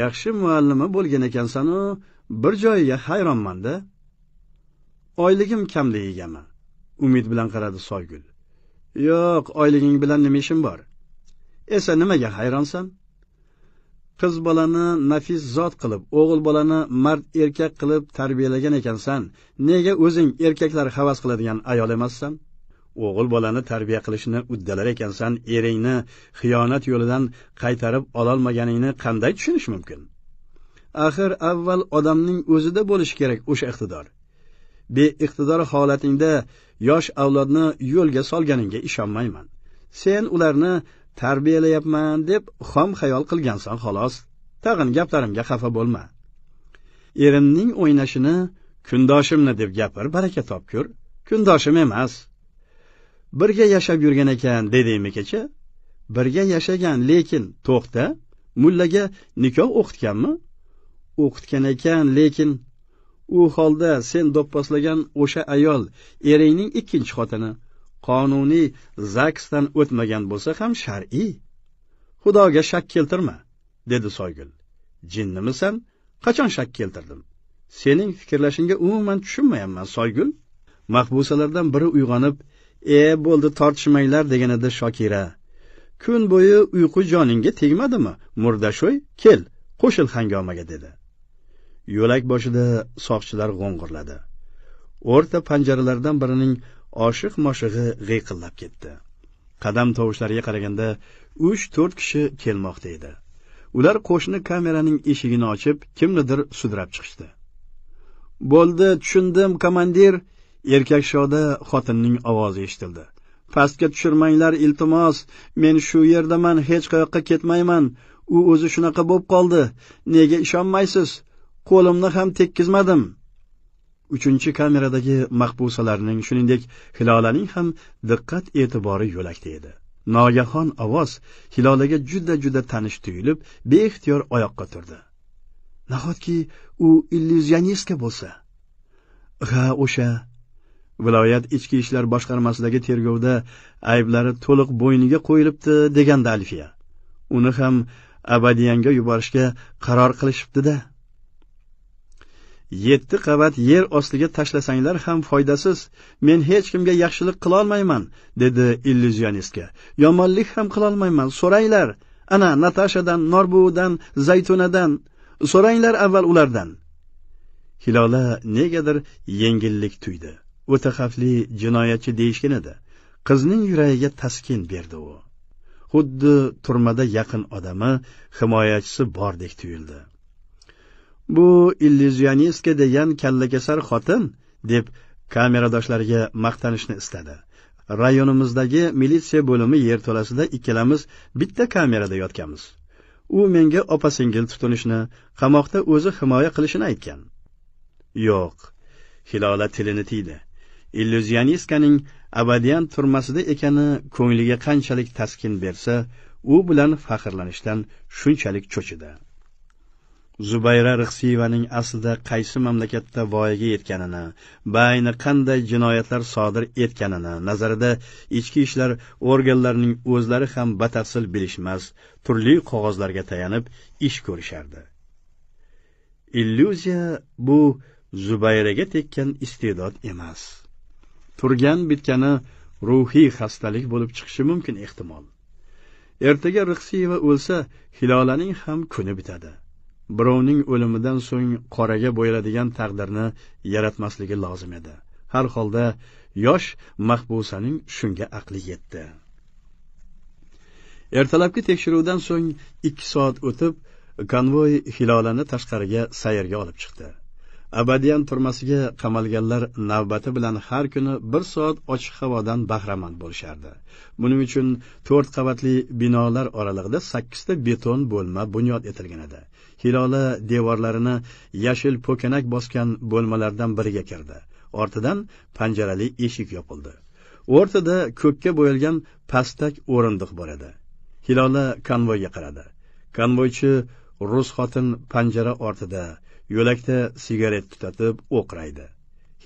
yaxshi muallima bo'lgan ekansanu bir joyiga hayronmanda oyligim kamligigami umid bilan qaradi soygul yo'q oyliging bilan nima ishim bor esa nimaga hayronsan qiz bolani nafis zot qilib o'g'il bolani mard erkak qilib tarbiyalagan ekansan nega o'zing erkaklar havas qiladigan ayol emassan o'g'il bolani tarbiya qilishni uddalar ekansan eringni xiyonat yo'lidan qaytarib ololmaganingni qanday tushunish mumkin axir avval odamning o'zida bo'lishi kerak o'sha iqtidor beiqtidor holatingda yosh avlodni yo'lga solganingga ishonmayman sen ularni tarbiyalayapman deb xom xayol qilgansan xolos tag'in gaplarimga xafa bo'lma erimning o'ynashini kundoshimni deb gapir baraka topkur kundoshim emas birga yashab yurgan ekan dedingmi kecha birga yashagan lekin to'xta mullaga nikoh o'qitganmi o'qitgan ekan lekin u holda sen do'pposlagan o'sha ayol eringning ikkinchi xotini qonuniy zagsdan o'tmagan bo'lsa ham shar'iy xudoga shak keltirma dedi soygul jinnimisan qachon shak keltirdim sening fikrlashingga umuman tushunmayapman soygul mahbusalardan biri uyg'onib e bo'ldi tortishmanglar deganida shokira kun bo'yi uyqu joningga tegmadimi murdasho'y kel qo'shil hangomaga dedi yo'lak boshida soqchilar g'o'ng'irladi o'rta panjaralardan birining oshiq moshig'i g'iyqillab ketdi qadam tovushlariga qaraganda uch to'rt kishi kelmoqda edi ular qo'shni kameraning eshigini ochib kimnidir sudrab chiqishdi bo'ldi tushundim komandir erkak shoda xotinning ovozi eshitildi pastga tushirmanglar iltimos men shu yerdaman hech qayoqqa ketmayman u o'zi shunaqa bo'lib qoldi nega ishonmaysiz qo'limni ham tekkizmadim uchinchi kameradagi mahbusalarning shuningdek hilolaning ham diqqat e'tibori yo'lakda edi nogahon ovoz hilolaga juda juda tanish tuyulib beixtiyor oyoqqa turdi nahotki u illyuzionistka bo'lsa ha o'sha viloyat ichki ishlar boshqarmasidagi tergovda ayblari to'liq bo'yniga qo'yilibdi degandi alfiya uni ham abadiyanga yuborishga qaror qilishibdida yetti qavat yer ostiga tashlasanglar ham foydasiz men hech kimga yaxshilik qilolmayman dedi illyuzionistga yomonlik ham qilolmayman so'ranglar ana natashadan norbuvidan zaytunadan so'ranglar avval ulardan hilola negadir yengillik tuydi o'ta xavfli jinoyatchi deyishgan edi qizning yuragiga taskin berdi u xuddi turmada yaqin odami himoyachisi bordek tuyuldi bu illyuzionistka degan kallakasar xotin deb kameradoshlariga maqtanishni istadi rayonimizdagi militsiya bo'limi yerto'lasida ikkalamiz bitta kamerada yotganmiz u menga opa singil tutinishni qamoqda o'zi himoya qilishini aytgan yo'q hilola tilini tiydi illyuzionistkaning abadiyan turmasida ekani ko'ngliga qanchalik taskin bersa u bilan faxrlanishdan shunchalik cho'chidi zubayra rixsiyevaning aslida qaysi mamlakatda voyaga yetganini va ayni qanday jinoyatlar sodir etganini nazarida ichki ishlar organlarining o'zlari ham batafsil bilishmas turli qog'ozlarga tayanib ish ko'rishardi illyuziya bu zubayraga tekkan iste'dod emas turgan bitgani ruhiy xastalik bo'lib chiqishi mumkin ehtimol ertaga rixsiyeva o'lsa hilolaning ham kuni bitadi birovning o'limidan so'ng qoraga bo'yaladigan taqdirni yaratmasligi lozim edi har holda yosh mahbusaning shunga aqli yetdi ertalabki tekshiruvdan so'ng ikki soat o'tib konvoy hilolani tashqariga sayrga olib chiqdi abadiyan turmasiga qamalganlar navbati bilan har kuni bir soat ochiq havodan bahramand bo'lishardi buning uchun to'rt qavatli binolar oralig'ida sakkizta beton bo'lma bunyod etilgan edi hilola devorlarini yashil po'kanak bosgan bo'lmalardan biriga kirdi ortidan panjarali eshik yopildi o'rtada ko'kka bo'yalgan pastak o'rindiq bor edi hilola konvoyga qaradi konvoychi rus xotin panjara ortida yo'lakda sigaret tutatib o'qraydi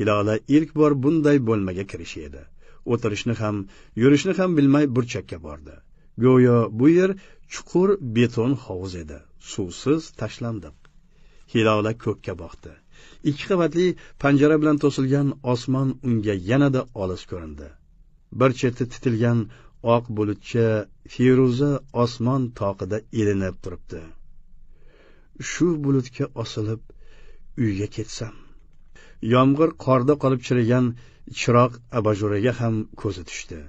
hilola ilk bor bunday bo'lmaga kirishi edi o'tirishni ham yurishni ham bilmay burchakka bordi go'yo bu yer chuqur beton hovuz edi suvsiz tashlandiq hilola ko'kka boqdi ikki qavatli panjara bilan to'silgan osmon unga yanada olis ko'rindi bir cheti titilgan oq bulutcha feruza osmon toqida ilinib turibdi shu bulutga osilib uyga ketsam yomg'ir qorda qolib chirigan chiroq abajuriga ham ko'zi tushdi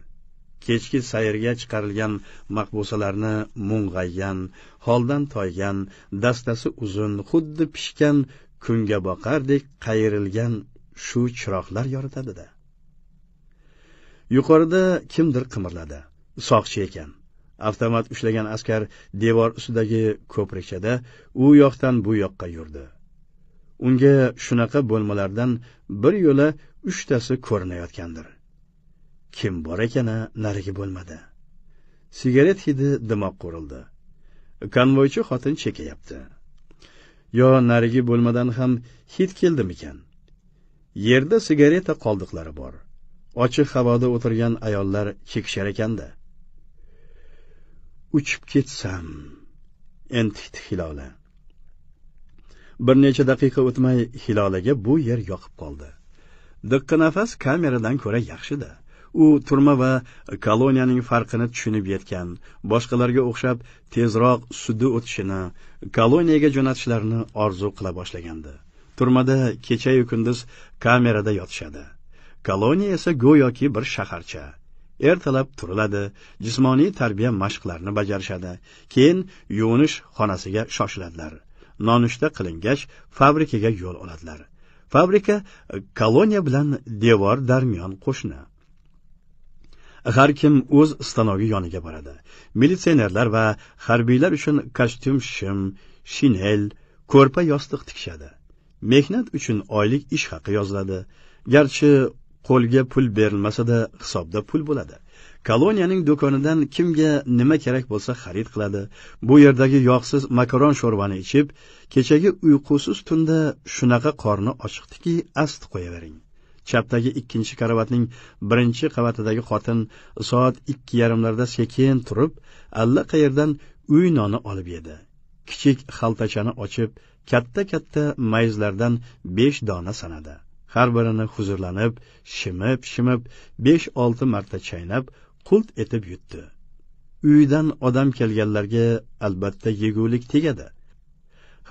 kechki sayrga chiqarilgan maqbusalarni mung'aygan holdan toygan dastasi uzun xuddi pishgan kunga boqardek qayrilgan shu chiroqlar yoritadida yuqorida kimdir qimirladi soqchi ekan avtomat ushlagan askar devor ustidagi ko'prikchada u yoqdan bu yoqqa yurdi unga shunaqa bo'lmalardan bir yo'la uchtasi ko'rinayotgandir kim bor ekan narigi bo'lmadi sigaret hidi dimoq qurildi konvoychi xotin chekayapti yo narigi bo'lmadan ham hid keldimikan yerda sigareta qoldiqlari bor ochiq havoda o'tirgan ayollar chekishar ekanda uchib ketsam entikdi hilola bir necha daqiqa o'tmay hilolaga bu yer yoqib qoldi diqqi nafas kameradan ko'ra yaxshida u turma va koloniyaning farqini tushunib yetgan boshqalarga o'xshab tezroq sudni o'tishini koloniyaga jo'natishlarini orzu qila boshlagandi turmada kechayu kunduz kamerada yotishadi koloniya esa go'yoki bir shaharcha ertalab turiladi jismoniy tarbiya mashqlarini bajarishadi keyin yuvinish xonasiga shoshiladilar nonushta qilingach fabrikaga yo'l oladilar fabrika koloniya bilan devor darmiyon qo'shni har kim o'z stanogi yoniga boradi militsionerlar va harbiylar uchun kostyum shim shinel ko'rpa yostiq tikishadi mehnat uchun oylik ish haqi yoziladi garchi qo'lga pul berilmasada hisobda pul bo'ladi koloniyaning do'konidan kimga nima kerak bo'lsa xarid qiladi bu yerdagi yog'siz makaron sho'rvani ichib kechagi uyqusiz tunda shunaqa qorni ochiqdiki asti qo'yavering chapdagi ikkinchi karavatning birinchi qavatidagi xotin soat ikki yarimlarda sekin turib allaqayerdan uy noni olib yedi kichik xaltachani ochib katta katta mayizlardan besh dona sanadi har birini huzurlanib shimib shimib besh olti marta chaynab qult etib yutdi uydan odam kelganlarga albatta yegulik tegadi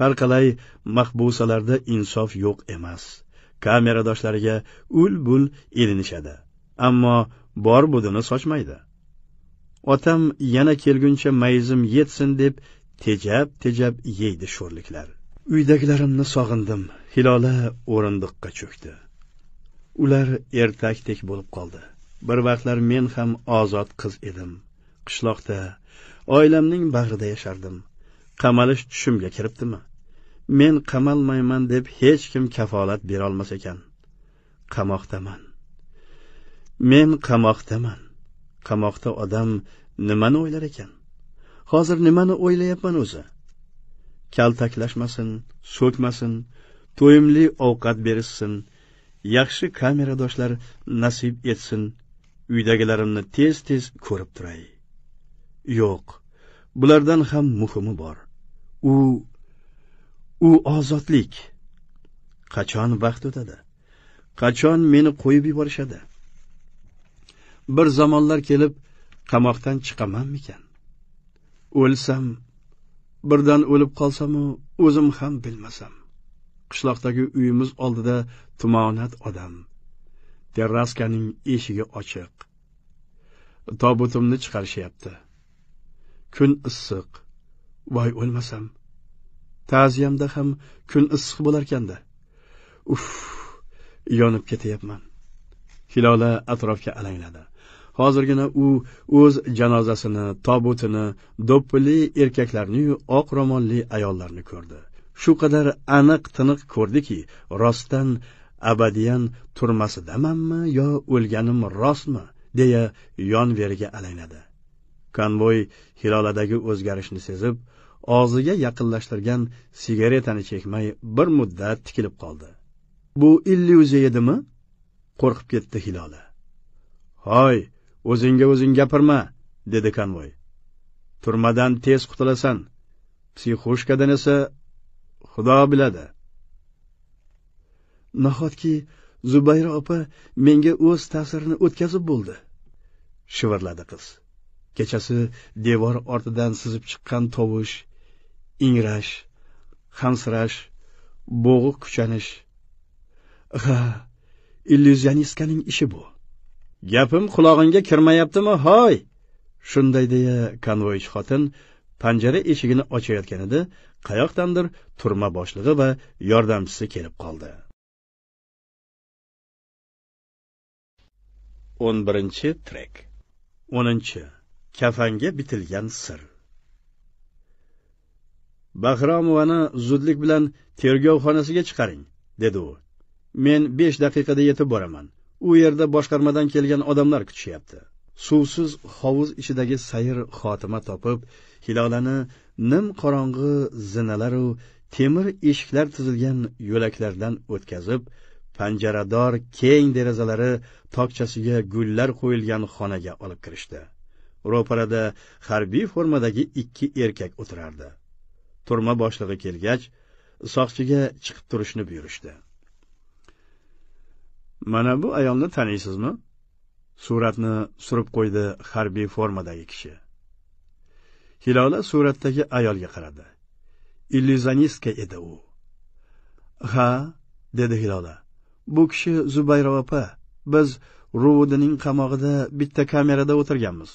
har qalay mahbusalarda insof yo'q emas kameradoshlariga ul bul ilinishadi ammo bor budini sochmaydi otam yana kelguncha mayizim yetsin deb tejab tejab yeydi sho'rliklar uydagilarimni sog'indim hilola o'rindiqqa cho'kdi ular ertakdek bo'lib qoldi bir vaqtlar men ham ozod qiz edim qishloqda oilamning bag'rida yashardim qamalish tushimga kiribdimi men qamalmayman deb hech kim kafolat berolmas ekan qamoqdaman men qamoqdaman qamoqda odam nimani o'ylar ekan hozir nimani o'ylayapman o'zi kaltaklashmasin so'kmasin to'yimli ovqat berishsin yaxshi kameradoshlar nasib etsin uydagilarimni tez tez ko'rib turay yo'q bulardan ham muhimi bor u u ozodlik qachon vaqt o'tadi qachon meni qo'yib yuborishadi bir zamonlar kelib qamoqdan chiqamanmikan o'lsam birdan o'lib qolsamu o'zim ham bilmasam qishloqdagi uyimiz oldida tumonat odam terraskaning eshigi ochiq tobutimni chiqarishyapti kun issiq voy o'lmasam ta'ziyamda ham kun issiq bo'larkanda uff yonib ketyapman hilola atrofga alangladi hozirgina u o'z janozasini tobutini do'ppili erkaklarniyu oq ro'molli ayollarni ko'rdi shu qadar aniq tiniq ko'rdiki rostdan abadiyan turmasidamanmi yo o'lganim rostmi deya yon veriga alangladi konvoy hiloladagi o'zgarishni sezib og'ziga yaqinlashtirgan sigaretani chekmay bir muddat tikilib qoldi bu illyuziya edimi qo'rqib ketdi hilola hoy o'zingga o'zing gapirma dedi konvoy turmadan tez qutulasan psixushkadan esa xudo biladi nahotki zubayra opa menga o'z ta'sirini o'tkazib bo'ldi shivirladi qiz kechasi devor ortidan sizib chiqqan tovush ingrash hansirash bo'g'iq kuchanish ha illyuzionistkaning ishi bu gapim qulog'ingga kirmayaptimi hoy shunday deya konvoychi xotin panjara eshigini ochayotganida qayoqdandir turma boshlig'i va yordamchisi kelib qoldi o'n birinchi trek o'ninchi kafanga bitilgan sir bahromovani zudlik bilan tergov xonasiga chiqaring dedi u men besh daqiqada yetib boraman u yerda boshqarmadan kelgan odamlar kutishyapti suvsiz hovuz ichidagi sayr xotima topib hilolani nim qorong'i zinalaru temir eshiklar tizilgan yo'laklardan o'tkazib panjarador keng derazalari tokchasiga gullar qo'yilgan xonaga olib kirishdi ro'parada harbiy formadagi ikki erkak o'tirardi turma boshlig'i kelgach soqchiga chiqib turishni buyurishdi mana bu ayolni taniysizmi suratni surib qo'ydi harbiy formadagi kishi hilola suratdagi ayolga qaradi illyuzionistka edi u ha dedi hilola bu kishi zubayra opa biz ruvudining qamog'ida bitta kamerada o'tirganmiz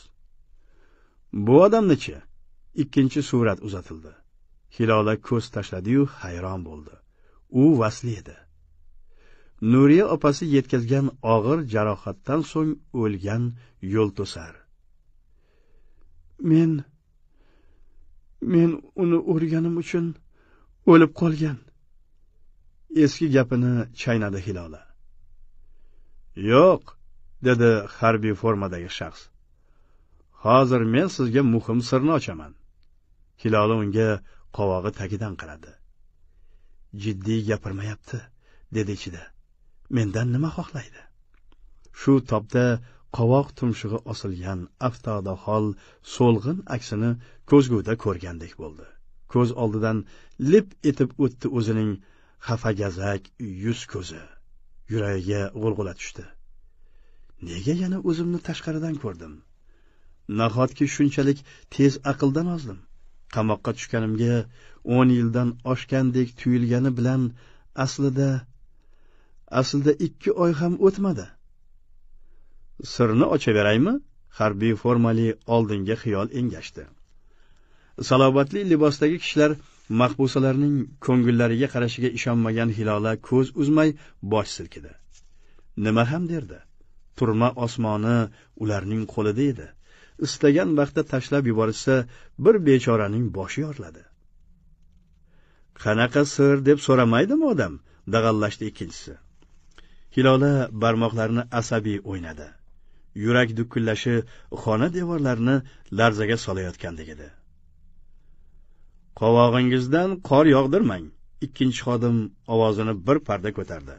bu odamnichi ikkinchi surat uzatildi hilola ko'z tashladiyu hayron bo'ldi u vasli edi nuriya opasi yetkazgan og'ir jarohatdan so'ng o'lgan yo'l to'sar men men uni urganim uchun o'lib qolgan eski gapini chaynadi hilola yo'q dedi harbiy formadagi shaxs hozir men sizga muhim sirni ochaman hilola unga qovog'i tagidan qaradi jiddiy gapirmayapti dedi ichida mendan nima xohlaydi shu topda qovoq tumshug'i osilgan hol so'lg'in aksini ko'zguda ko'rgandek bo'ldi ko'z oldidan lip etib o'tdi o'zining xafagazak yuz ko'zi yuragiga g'ulg'ula tushdi nega yana o'zimni tashqaridan ko'rdim nahotki shunchalik tez aqldan ozdim qamoqqa tushganimga o'n yildan oshgandek tuyulgani bilan aslida aslida ikki oy ham o'tmadi sirni ochaveraymi harbiy formali oldinga xiyol engashdi salobatli libosdagi kishilar mahbusalarning ko'ngillariga qarashiga ishonmagan hilola ko'z uzmay bosh silkidi nima ham derdi turma osmoni ularning qo'lida edi istagan vaqtda tashlab yuborishsa bir bechoraning boshi yoriladi qanaqa sir deb so'ramaydimi odam dag'allashdi ikkinchisi hilola barmoqlarini asabiy o'ynadi yurak dukillashi xona devorlarini larzaga solayotgandek edi qovog'ingizdan qor yog'dirmang ikkinchi xodim ovozini bir parda ko'tardi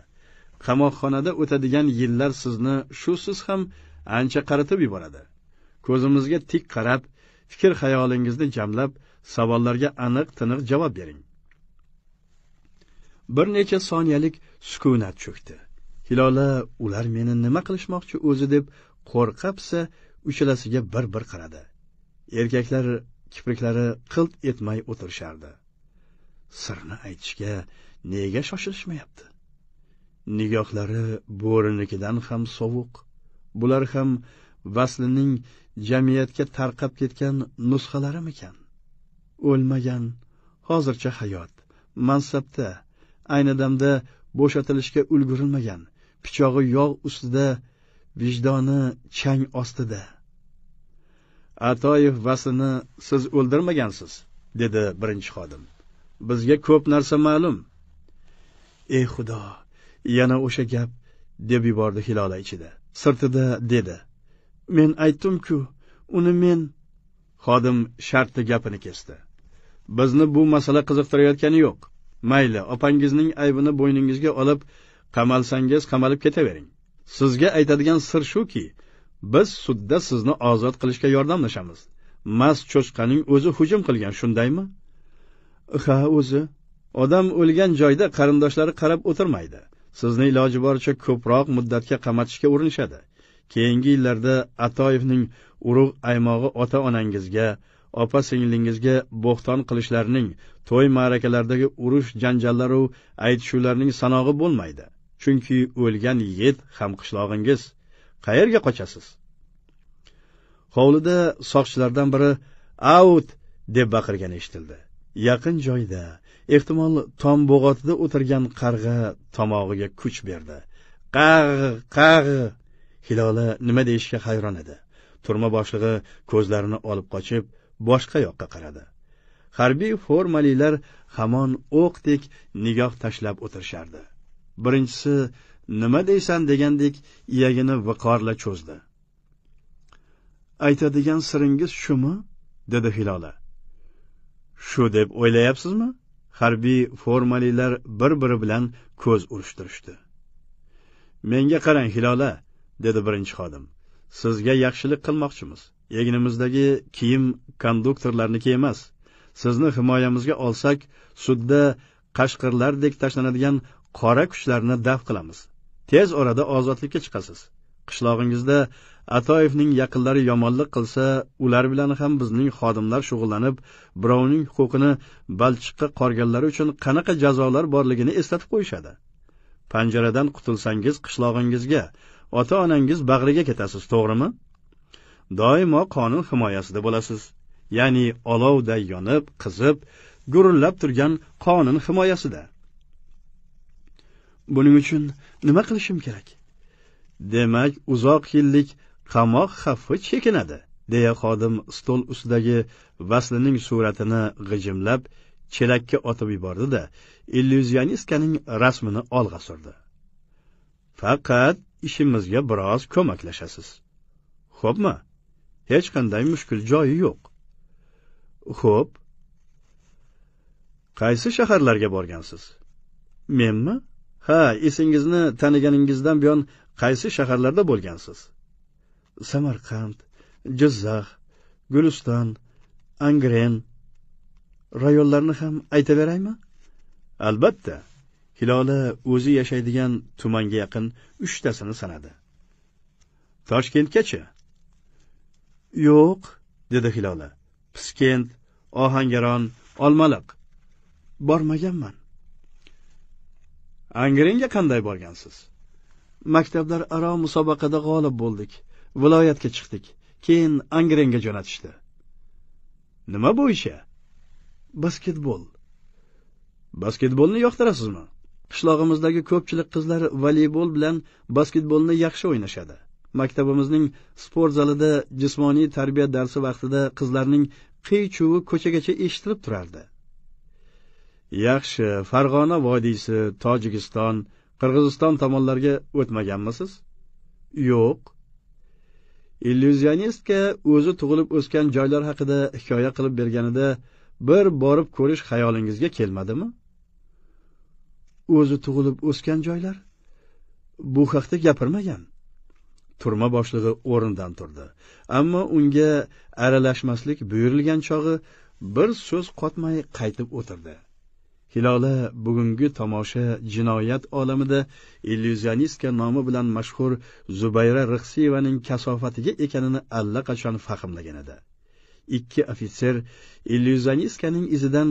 qamoqxonada o'tadigan yillar sizni shusiz ham ancha qaritib yuboradi ko'zimizga tik qarab fikr hayolingizni jamlab savollarga aniq tiniq javob bering bir necha soniyalik sukunat cho'kdi hilola ular meni nima qilishmoqchi o'zi deb qo'rqabsa uchalasiga bir bir qaradi erkaklar kipriklari qilt etmay o'tirishardi sirni aytishga nega shoshilishmayapti nigohlari bo'rinikidan ham sovuq bular ham vaslining jamiyatga tarqab ketgan nusxalarimikan o'lmagan hozircha hayot mansabda ayni damda bo'shatilishga ulgurilmagan pichog'i yog' ustida vijdoni chang ostida atoyev vaslini siz o'ldirmagansiz dedi birinchi xodim bizga ko'p narsa ma'lum ey xudo yana o'sha gap deb yubordi hilola ichida sirtida dedi men aytdim-ku uni men xodim shartta gapini kesdi bizni bu masala qiziqtirayotgani yo'q mayli opangizning aybini bo'yningizga olib qamalsangiz qamalib ketavering sizga aytadigan sir shuki biz sudda sizni ozod qilishga yordamlashamiz mast cho'chqaning o'zi hujum qilgan shundaymi ha o'zi odam o'lgan joyda qarindoshlari qarab o'tirmaydi sizni iloji boricha ko'proq muddatga qamatishga urinishadi keyingi yillarda atoyevning urug' aymog'i ota onangizga opa singlingizga bo'xton qilishlarining to'y ma'rakalardagi urush janjallaru aytishuvlarning sanog'i bo'lmaydi chunki o'lgan yigit hamqishlog'ingiz qayerga qochasiz hovlida soqchilardan biri aut deb baqirgani eshitildi yaqin joyda ehtimol tom bo'g'otida o'tirgan qarg'a tomog'iga kuch berdi qag' qag' hilola nima deyishga hayron edi turma boshlig'i ko'zlarini olib qochib boshqa yoqqa qaradi harbiy formalilar hamon o'qdek nigoh tashlab o'tirishardi birinchisi nima deysan degandek iyagini viqorla cho'zdi aytadigan siringiz shumi dedi hilola shu deb o'ylayapsizmi harbiy formalilar bir biri bilan ko'z urishtirishdi menga qarang hilola dedi birinchi xodim sizga yaxshilik qilmoqchimiz egnimizdagi kiyim konduktorlarniki emas sizni himoyamizga olsak sudda qashqirlardek tashlanadigan qora kuchlarni daf qilamiz tez orada ozodlikka chiqasiz qishlog'ingizda atoyevning yaqinlari yomonlik qilsa ular bilan ham bizning xodimlar shug'ullanib birovning huquqini balchiqqa qorganlari uchun qanaqa jazolar borligini eslatib qo'yishadi panjaradan qutulsangiz qishlog'ingizga ota onangiz bag'riga ketasiz to'g'rimi doimo qonun himoyasida bo'lasiz ya'ni olovday yonib qizib gurillab turgan qonun himoyasida buning uchun nima qilishim kerak demak uzoq yillik qamoq xavfi chekinadi deya xodim stol ustidagi vaslining suratini g'ijimlab chelakka otib yubordi da illyuzionistkaning rasmini olg'a surdi faqat ishimizga biroz ko'maklashasiz xo'pmi hech qanday mushkul joyi yo'q xo'p qaysi shaharlarga borgansiz menmi ha esingizni taniganingizdan buyon qaysi shaharlarda bo'lgansiz samarqand jizzax guliston angren rayonlarni ham aytaveraymi albatta hilola o'zi yashaydigan tumanga yaqin uchtasini sanadi toshkentgacha yo'q dedi hilola piskent ohangaron olmaliq bormaganman angrenga qanday borgansiz maktablar aro musobaqada g'olib bo'ldik viloyatga chiqdik keyin angrenga jo'natishdi nima bo'yicha basketbol basketbolni yoqtirasizmi Qishlog'imizdagi ko'pchilik qizlar voleybol bilan basketbolni yaxshi o'ynashadi. Maktabimizning sport zalida jismoniy tarbiya darsi vaqtida qizlarning qiy-chuvi ko'chagacha eshitilib turardi. Yaxshi, Farg'ona vodiysi, Tojikiston, Qirg'iziston tomonlarga o'tmaganmisiz? Yo'q. Illyuzionistka o'zi tug'ilib o'sgan joylar haqida hikoya qilib berganida bir borib ko'rish xayolingizga kelmadimi? o'zi tug'ilib o'sgan joylar bu haqda gapirmagan turma boshlig'i o'rnidan turdi ammo unga aralashmaslik buyurilgan chog'i bir so'z qotmay qaytib o'tirdi hilola bugungi tomosha jinoyat olamida illyuzionistka nomi bilan mashhur zubayra rixsiyevaning kasofatiga ekanini allaqachon fahmlagan edi ikki ofitser illyuzionistkaning izidan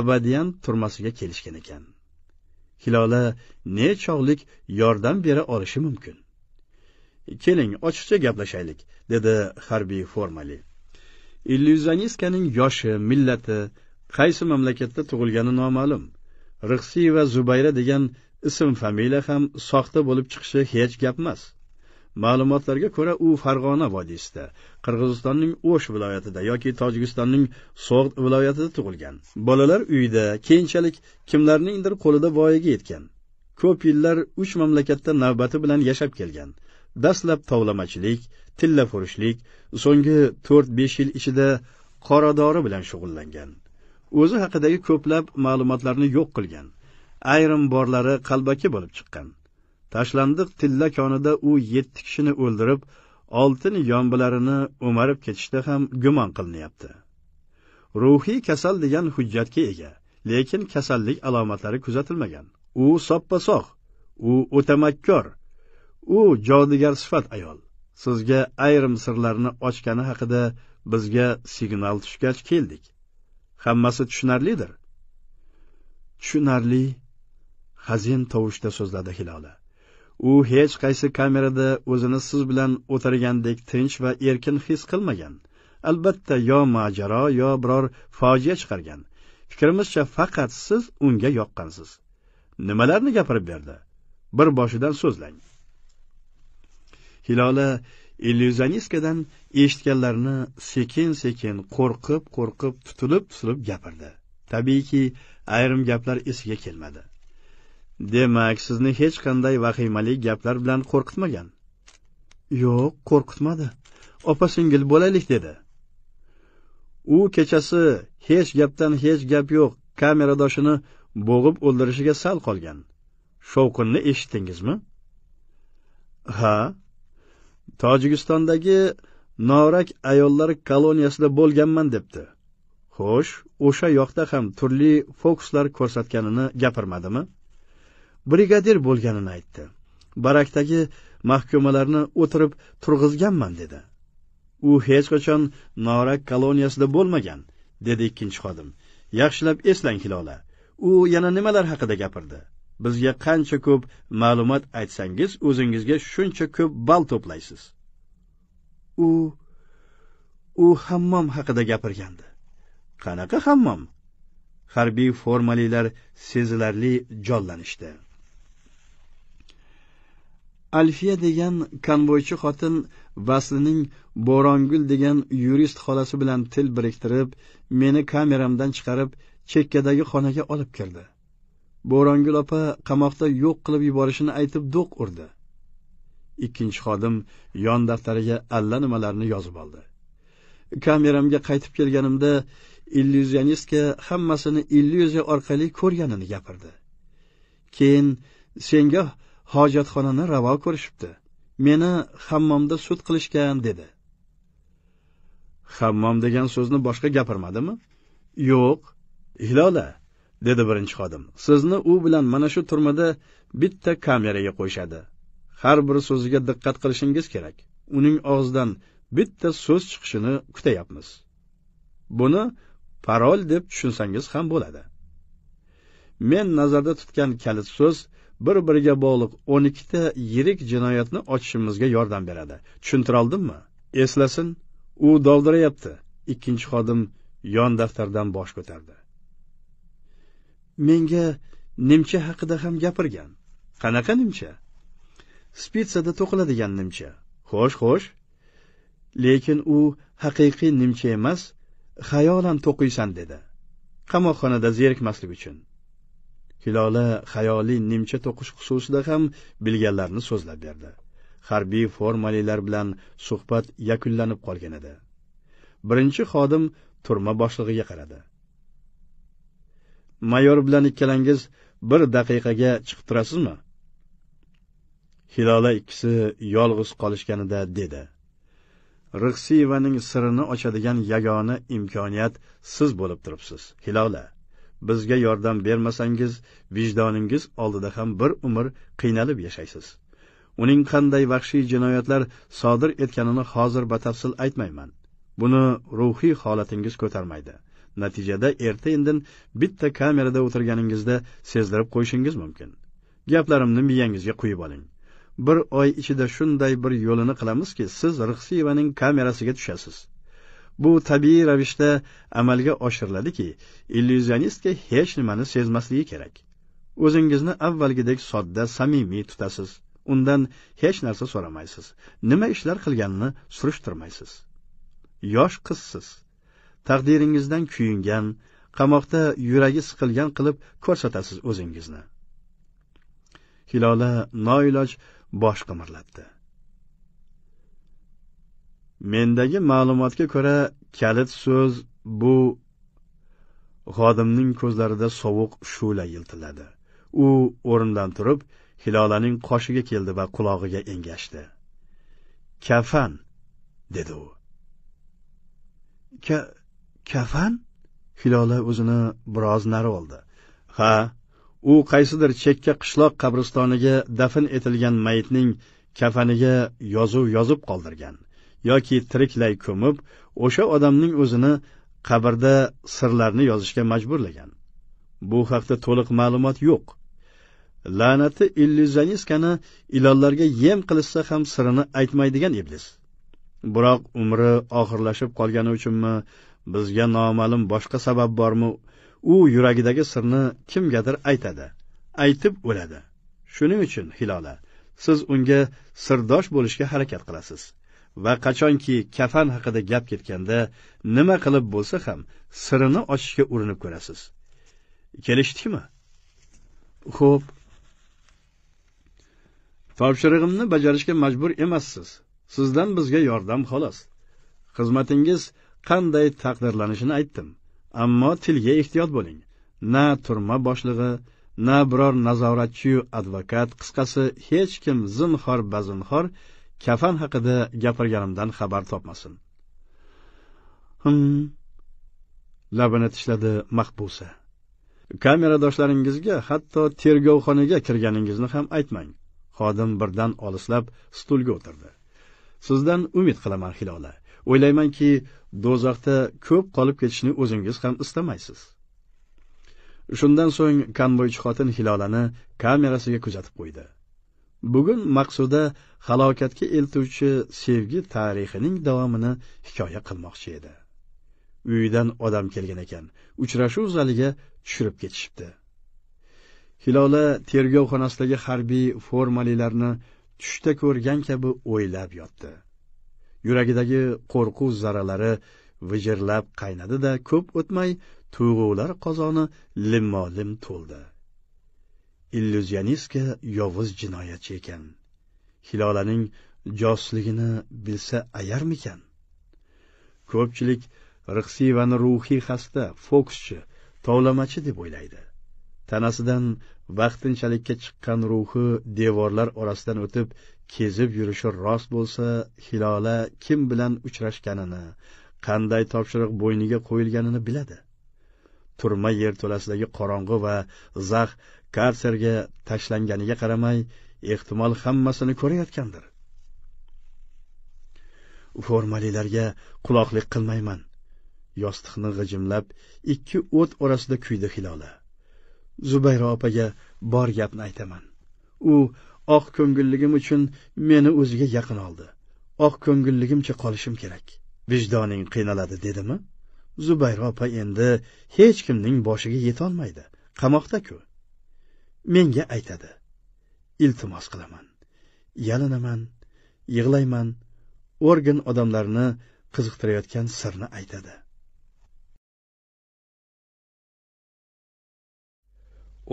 abadiyan turmasiga kelishgan ekan hilola nechog'lik yordam bera olishi mumkin keling ochiqcha gaplashaylik dedi harbiy formali illyuzionistkaning yoshi millati qaysi mamlakatda tug'ilgani noma'lum rixsiy va zubayra degan ism familiya ham soxta bo'lib chiqishi hech gapmas Ma'lumotlarga ko'ra, u Farg'ona vodiysida, Qirg'izistonning O'sh viloyatida yoki Tojikistonning So'g'd viloyatida tug'ilgan. Bolalar uyida keyinchalik kimlarningdir qo'lida voyaga yetgan. Ko'p yillar uch mamlakatda navbati bilan yashab kelgan. Dastlab tovlamachilik, tillafurushlik, so'nggi 4-5 yil ichida qoradori bilan shug'ullangan. O'zi haqidagi ko'plab ma'lumotlarni yo'q qilgan. Ayrim borlari qalbaki bo'lib chiqqan. tashlandiq tilla konida u yetti kishini o'ldirib oltin yombilarini o'marib ketishda ham gumon qilinyapti ruhiy kasal degan hujjatga ega lekin kasallik alomatlari kuzatilmagan u soppa sog' u o'tamakkor u jodigar sifat ayol sizga ayrim sirlarni ochgani haqida bizga signal tushgach keldik hammasi tushunarlidir tushunarli hazin tovushda so'zladi hilola u hech qaysi kamerada o'zini siz bilan o'tirgandek tinch va erkin his qilmagan albatta yo mojaro yo biror fojia chiqargan fikrimizcha faqat siz unga yoqqansiz nimalarni gapirib berdi bir boshidan so'zlang hilola illyuzionistkadan eshitganlarini sekin sekin qo'rqib qo'rqib tutilib tutilib gapirdi tabiiyki ayrim gaplar esiga kelmadi Demak, sizni hech qanday vahimali gaplar bilan qo'rqitmagan. Yo'q, qo'rqitmadi. Opa singil bo'laylik dedi. U kechasi hech gapdan hech gap yo'q, kameradoshini bo'g'ib o'ldirishiga sal qolgan. Shovqinni eshitdingizmi? Ha. Tojikistondagi norak ayollar koloniyasida bo'lganman debdi. Xo'sh, o'sha yoqda ham turli fokuslar ko'rsatganini gapirmadimi? brigadir bo'lganini aytdi barakdagi mahkumalarni o'tirib turg'izganman dedi u hech qachon norak koloniyasida bo'lmagan dedi ikkinchi xodim yaxshilab eslang hilola u yana nimalar haqida gapirdi bizga qancha ko'p ma'lumot aytsangiz o'zingizga shuncha ko'p ball to'playsiz u u hammom haqida gapirgandi qanaqa hammom harbiy formalilar sezilarli jonlanishdi alfiya degan konvoychi xotin vaslining bo'rongul degan yurist xolasi bilan til biriktirib meni kameramdan chiqarib chekkadagi xonaga olib kirdi bo'rongul opa qamoqda yo'q qilib yuborishini aytib do'q urdi ikkinchi xodim yon daftariga alla nimalarni yozib oldi kameramga qaytib kelganimda illyuzionistka hammasini illyuziya orqali ko'rganini gapirdi keyin senga hojatxonani ravo ko'rishibdi meni hammomda sud qilishgan dedi hammom degan so'zni boshqa gapirmadimi yo'q hilola dedi birinchi xodim sizni u bilan mana shu turmada bitta kameraga qo'yishadi har bir so'ziga diqqat qilishingiz kerak uning og'zidan bitta so'z chiqishini kutayapmiz buni parol deb tushunsangiz ham bo'ladi men nazarda tutgan kalit so'z bir biriga bog'liq o'n ikkita yirik jinoyatni ochishimizga yordam beradi tushuntira oldimmi eslasin u dovdirayapti ikkinchi xodim yon daftardan bosh ko'tardi menga nimcha haqida ham gapirgan qanaqa nimcha spitsada to'qiladigan nimcha xo'sh xo'sh lekin u haqiqiy nimcha emas xayolan to'qiysan dedi qamoqxonada zerikmaslik uchun hilola xayoliy nimcha to'qish xususida ham bilganlarini so'zlab berdi harbiy formalilar bilan suhbat yakunlanib qolgan edi birinchi xodim turma boshlig'iga qaradi mayor bilan ikkalangiz bir daqiqaga chiqib turasizmi hilola ikkisi yolg'iz qolishganida dedi rixsiyevaning sirini ochadigan yagona imkoniyat siz bo'lib turibsiz hilola bizga yordam bermasangiz vijdoningiz oldida ham bir umr qiynalib yashaysiz uning qanday vahshiy jinoyatlar sodir etganini hozir batafsil aytmayman buni ruhiy holatingiz ko'tarmaydi natijada erta indin bitta kamerada o'tirganingizda sezdirib qo'yishingiz mumkin gaplarimni miyangizga quyib oling bir oy ichida shunday bir yo'lini qilamizki siz rixsiyevaning kamerasiga tushasiz bu tabiiy ravishda amalga oshiriladiki illyuzionistga hech nimani sezmasligi kerak o'zingizni avvalgidek sodda samimiy tutasiz undan hech narsa so'ramaysiz nima ishlar qilganini surishtirmaysiz yosh qizsiz taqdiringizdan kuyingan qamoqda yuragi siqilgan qilib ko'rsatasiz o'zingizni hilola noiloj bosh qimirlatdi mendagi ma'lumotga ko'ra kalit so'z bu xodimning ko'zlarida sovuq shu'la yiltiladi u o'rnidan turib hilolaning qoshiga keldi va qulog'iga engashdi kafan dedi u ka kafan hilola o'zini biroz nari oldi ha u qaysidir chekka qishloq qabristoniga dafn etilgan mayitning kafaniga yozuv yozib qoldirgan yoki tiriklay ko'mib o'sha odamning o'zini qabrda sirlarni yozishga majburlagan bu haqda to'liq ma'lumot yo'q la'nati illyuzioniskani ilonlarga yem qilishsa ham sirini aytmaydigan iblis biroq umri oxirlashib qolgani uchunmi bizga noma'lum boshqa sabab bormi u yuragidagi sirni kimgadir aytadi aytib o'ladi shuning uchun hilola siz unga sirdosh bo'lishga harakat qilasiz va qachonki kafan haqida gap ketganda nima qilib bo'lsa ham sirini ochishga urinib ko'rasiz kelishdikmi xo'p topshirig'imni bajarishga majbur emassiz sizdan bizga yordam xolos xizmatingiz qanday taqdirlanishini aytdim ammo tilga ehtiyot bo'ling na turma boshlig'i na biror nazoratchiyu advokat qisqasi hech kim zinhor bazinhor kafan haqida gapirganimdan xabar topmasin hmm labini tishladi mahbusa kameradoshlaringizga hatto tergovxonaga kirganingizni ham aytmang xodim birdan olislab stulga o'tirdi sizdan umid qilaman hilola o'ylaymanki do'zaxda ko'p qolib ketishni o'zingiz ham istamaysiz shundan so'ng konvoychi xotin hilolani kamerasiga kuzatib qo'ydi bugun maqsuda halokatga eltuvchi sevgi tarixining davomini hikoya qilmoqchi edi uyidan odam kelgan ekan uchrashuv zaliga tushirib ketishibdi hilola tergov xonasidagi harbiy formalilarni tushda ko'rgan kabi o'ylab yotdi yuragidagi qo'rquv zarralari vijirlab qaynadi da ko'p o'tmay tuyg'ular qozoni limmo lim to'ldi illyuzionistka yovuz jinoyatchi ekan hilolaning josligini bilsa ayarmikan ko'pchilik rixsivani ruhiy xasta fokuschi tovlamachi deb o'ylaydi tanasidan vaqtinchalikka chiqqan ruhi devorlar orasidan o'tib kezib yurishi rost bo'lsa hilola kim bilan uchrashganini qanday topshiriq bo'yniga qo'yilganini biladi turma yerto'lasidagi qorong'i va zax karserga tashlanganiga qaramay ehtimol hammasini ko'rayotgandir formalilarga quloqlik qilmayman yostiqni g'ijimlab ikki o't orasida kuydi hilola zubayra opaga bor gapni aytaman u oq ko'ngilligim uchun meni o'ziga yaqin oldi oq ko'ngilligimcha qolishim kerak vijdoning qiynaladi dedimi zubayra opa endi hech kimning boshiga yetolmaydi qamoqda-ku menga aytadi iltimos qilaman yalinaman yig'layman organ odamlarni qiziqtirayotgan sirni aytadi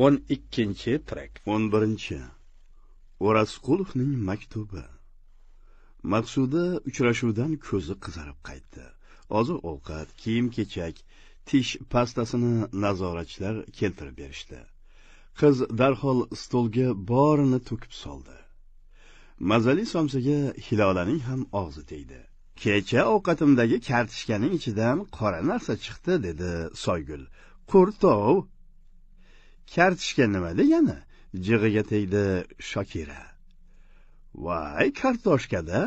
o'n ikkinchi trek o'n birinchi o'rasqulovning maktubi maqsuda uchrashuvdan ko'zi qizarib qaytdi oziq ovqat kiyim kechak tish pastasini nazoratchilar keltirib berishdi qiz darhol stolga borini to'kib soldi mazali somsaga hilolaning ham og'zi tegdi kecha ovqatimdagi kartishkaning ichidan qora narsa chiqdi dedi soygul qurtov kartishka nima degani jig'iga tegdi shokira voy kartoshkada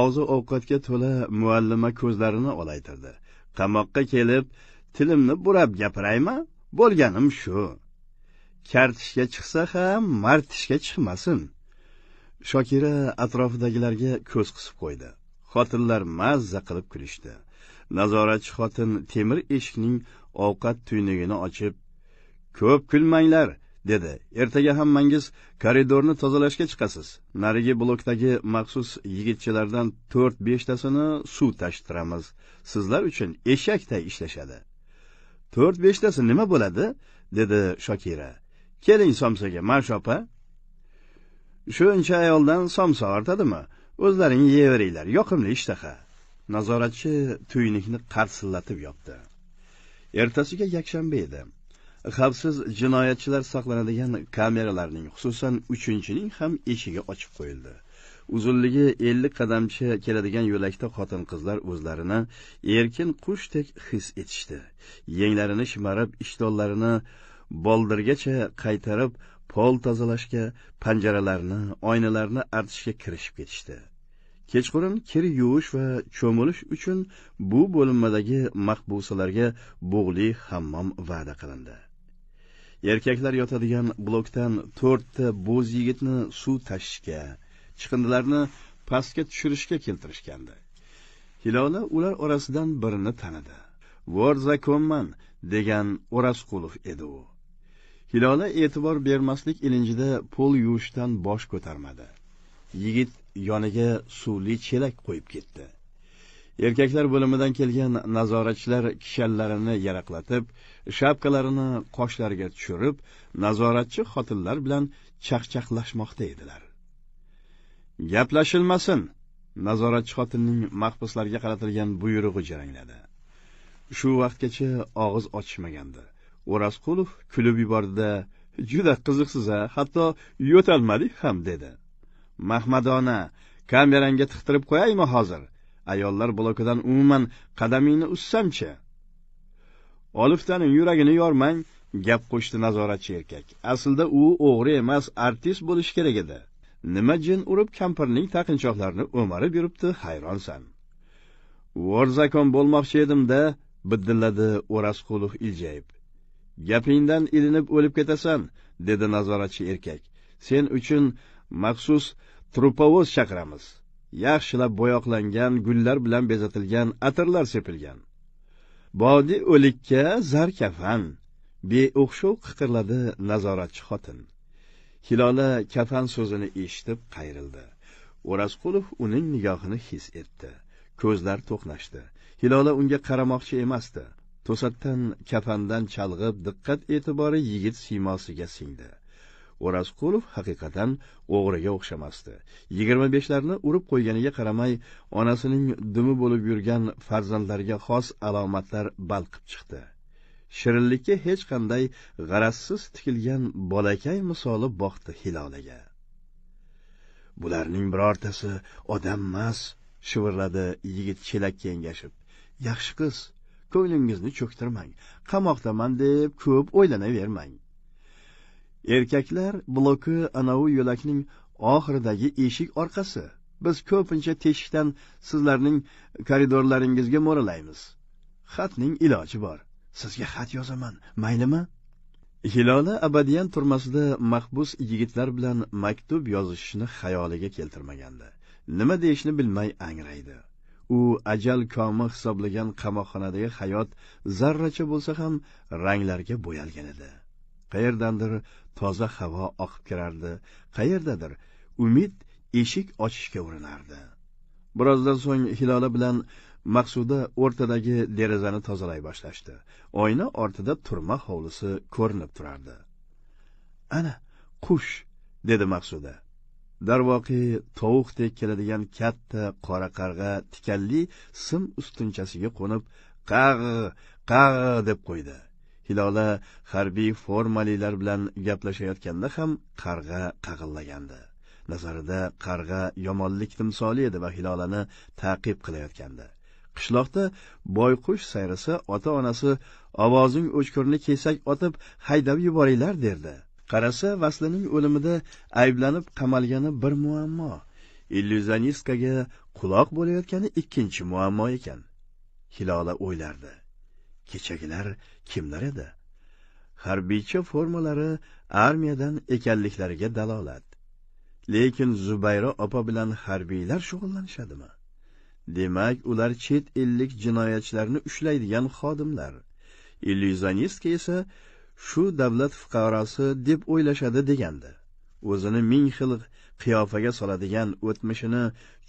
og'zi ovqatga to'la muallima ko'zlarini olaytirdi qamoqqa kelib tilimni burab gapiraymi bo'lganim shu kartishga chiqsa ham martishga chiqmasin shokira atrofidagilarga ko'z qisib qo'ydi xotinlar mazza qilib kulishdi nazoratchi xotin temir eshikning ovqat tuynugini ochib ko'p kulmanglar dedi ertaga hammangiz koridorni tozalashga chiqasiz narigi blokdagi maxsus yigitchalardan to'rt beshtasini suv tashtiramiz sizlar uchun eshakday ishlashadi to'rt beshtasi nima bo'ladi dedi shokira keling somsaga mash opa shuncha ayoldan somsa ortadimi o'zlaring yeyveringlar yoqimli ishtaha nazoratchi tuynukni qarsillatib yopdi ertasiga yakshanba edi xavfsiz jinoyatchilar saqlanadigan kameralarning xususan uchinchining ham eshigi ochib qo'yildi uzunligi ellik qadamcha keladigan yo'lakda xotin qizlar o'zlarini erkin qushdek his etishdi yenglarini shimarib ishtollarini boldirgacha qaytarib pol tozalashga panjaralarni oynalarni artishga kirishib ketishdi kechqurun kir yuvish va cho'milish uchun bu bo'linmadagi mahbusalarga bug'li hammom va'da qilindi erkaklar yotadigan blokdan to'rtta bo'z yigitni suv tashishga chiqindilarni pastga tushirishga keltirishgandi hilola ular orasidan birini tanidi vorzakomman degan o'rasqulov edi u hilola e'tibor bermaslik ilinjida pol yuvishdan bosh ko'tarmadi yigit yoniga suvli chelak qo'yib ketdi erkaklar bo'limidan kelgan nazoratchilar kishanlarini yaraqlatib shapkalarini qoshlariga tushirib nazoratchi xotinlar bilan chaqchaqlashmoqda edilar gaplashilmasin nazoratchi xotinning mahbuslarga qaratilgan buyrug'i jarangladi shu vaqtgacha og'iz ochishmagandi o'rozqulov kulib yubordi juda qiziqsiz a hatto yo'talmadik ham dedi mahmadona kamerangga tiqtirib qo'yaymi hozir ayollar blokidan umuman qadamingni uzsamchi oliftaning yuragini yormang gap qo'shdi nazoratchi erkak aslida u o'g'ri emas artist bo'lishi kerak edi nima jin urib kampirning taqinchoqlarini o'marib yuribdi hayronsan vorzakon bo'lmoqchi edimda biddilladi o'rasqulov iljayib gapingdan ilinib o'lib ketasan dedi nazoratchi erkak sen uchun maxsus trupovoz chaqiramiz yaxshilab bo'yoqlangan gullar bilan bezatilgan atirlar sepilgan bodi o'likka zar kafan beo'xshov qiqirladi nazoratchi xotin hilola kafan so'zini eshitib qayrildi o'rasqulov uning nigohini his etdi ko'zlar to'qnashdi hilola unga qaramoqchi emasdi to'satdan kafandan chalg'ib diqqat e'tibori yigit siymosiga singdi o'rasqulov haqiqatan o'g'riga o'xshamasdi yigirma beshlarni urib qo'yganiga qaramay onasining dumi bo'lib yurgan farzandlariga xos alomatlar balqib chiqdi shirinlikka hech qanday g'arazsiz tikilgan bolakay misoli boqdi hilolaga bularning birortasi odammas shivirladi yigit chelak kengashib yaxshi qiz ko'nglingizni cho'ktirmang qamoqdaman deb ko'p o'ylanavermang erkaklar bloki anavi yo'lakning oxiridagi eshik orqasi biz ko'pincha teshikdan sizlarning koridorlaringizga mo'ralaymiz xatning iloji bor sizga xat yozaman maylimi hilola abadiyan turmasida mahbus yigitlar bilan maktub yozishishni xayoliga keltirmagandi nima deyishni bilmay angraydi u ajal komi hisoblagan qamoqxonadagi hayot zarracha bo'lsa ham ranglarga bo'yalgan edi qayerdandir toza havo oqib kirardi qayerdadir umid eshik ochishga urinardi birozdan so'ng hilola bilan maqsuda o'rtadagi derazani tozalay boshlashdi oyna ortida turma hovlisi ko'rinib turardi ana qush dedi maqsuda darvoqe tovuqdek keladigan katta qora qarg'a tikanli sim ustunchasiga qo'nib qag'i qag'i deb qo'ydi hilola harbiy formalilar bilan gaplashayotganda ham qarg'a qag'illagandi nazarida qarg'a yomonlik timsoli edi va hilolani taqib qilayotgandi qishloqda boyqush sayrasa ota onasi ovozing o'chkurni kesak otib haydab yuboringlar derdi qarasa vaslining o'limida ayblanib qamalgani bir muammo illyuzionistkaga quloq bo'layotgani ikkinchi muammo ekan hilola o'ylardi kechagilar kimlar edi harbiycha formalari armiyadan ekanliklariga dalolat lekin zubayra opa bilan harbiylar shug'ullanishadimi demak ular chet ellik jinoyatchilarni ushlaydigan xodimlar illyuzionistka esa shu davlat fuqarosi deb o'ylashadi degandi o'zini ming xil qiyofaga soladigan o'tmishini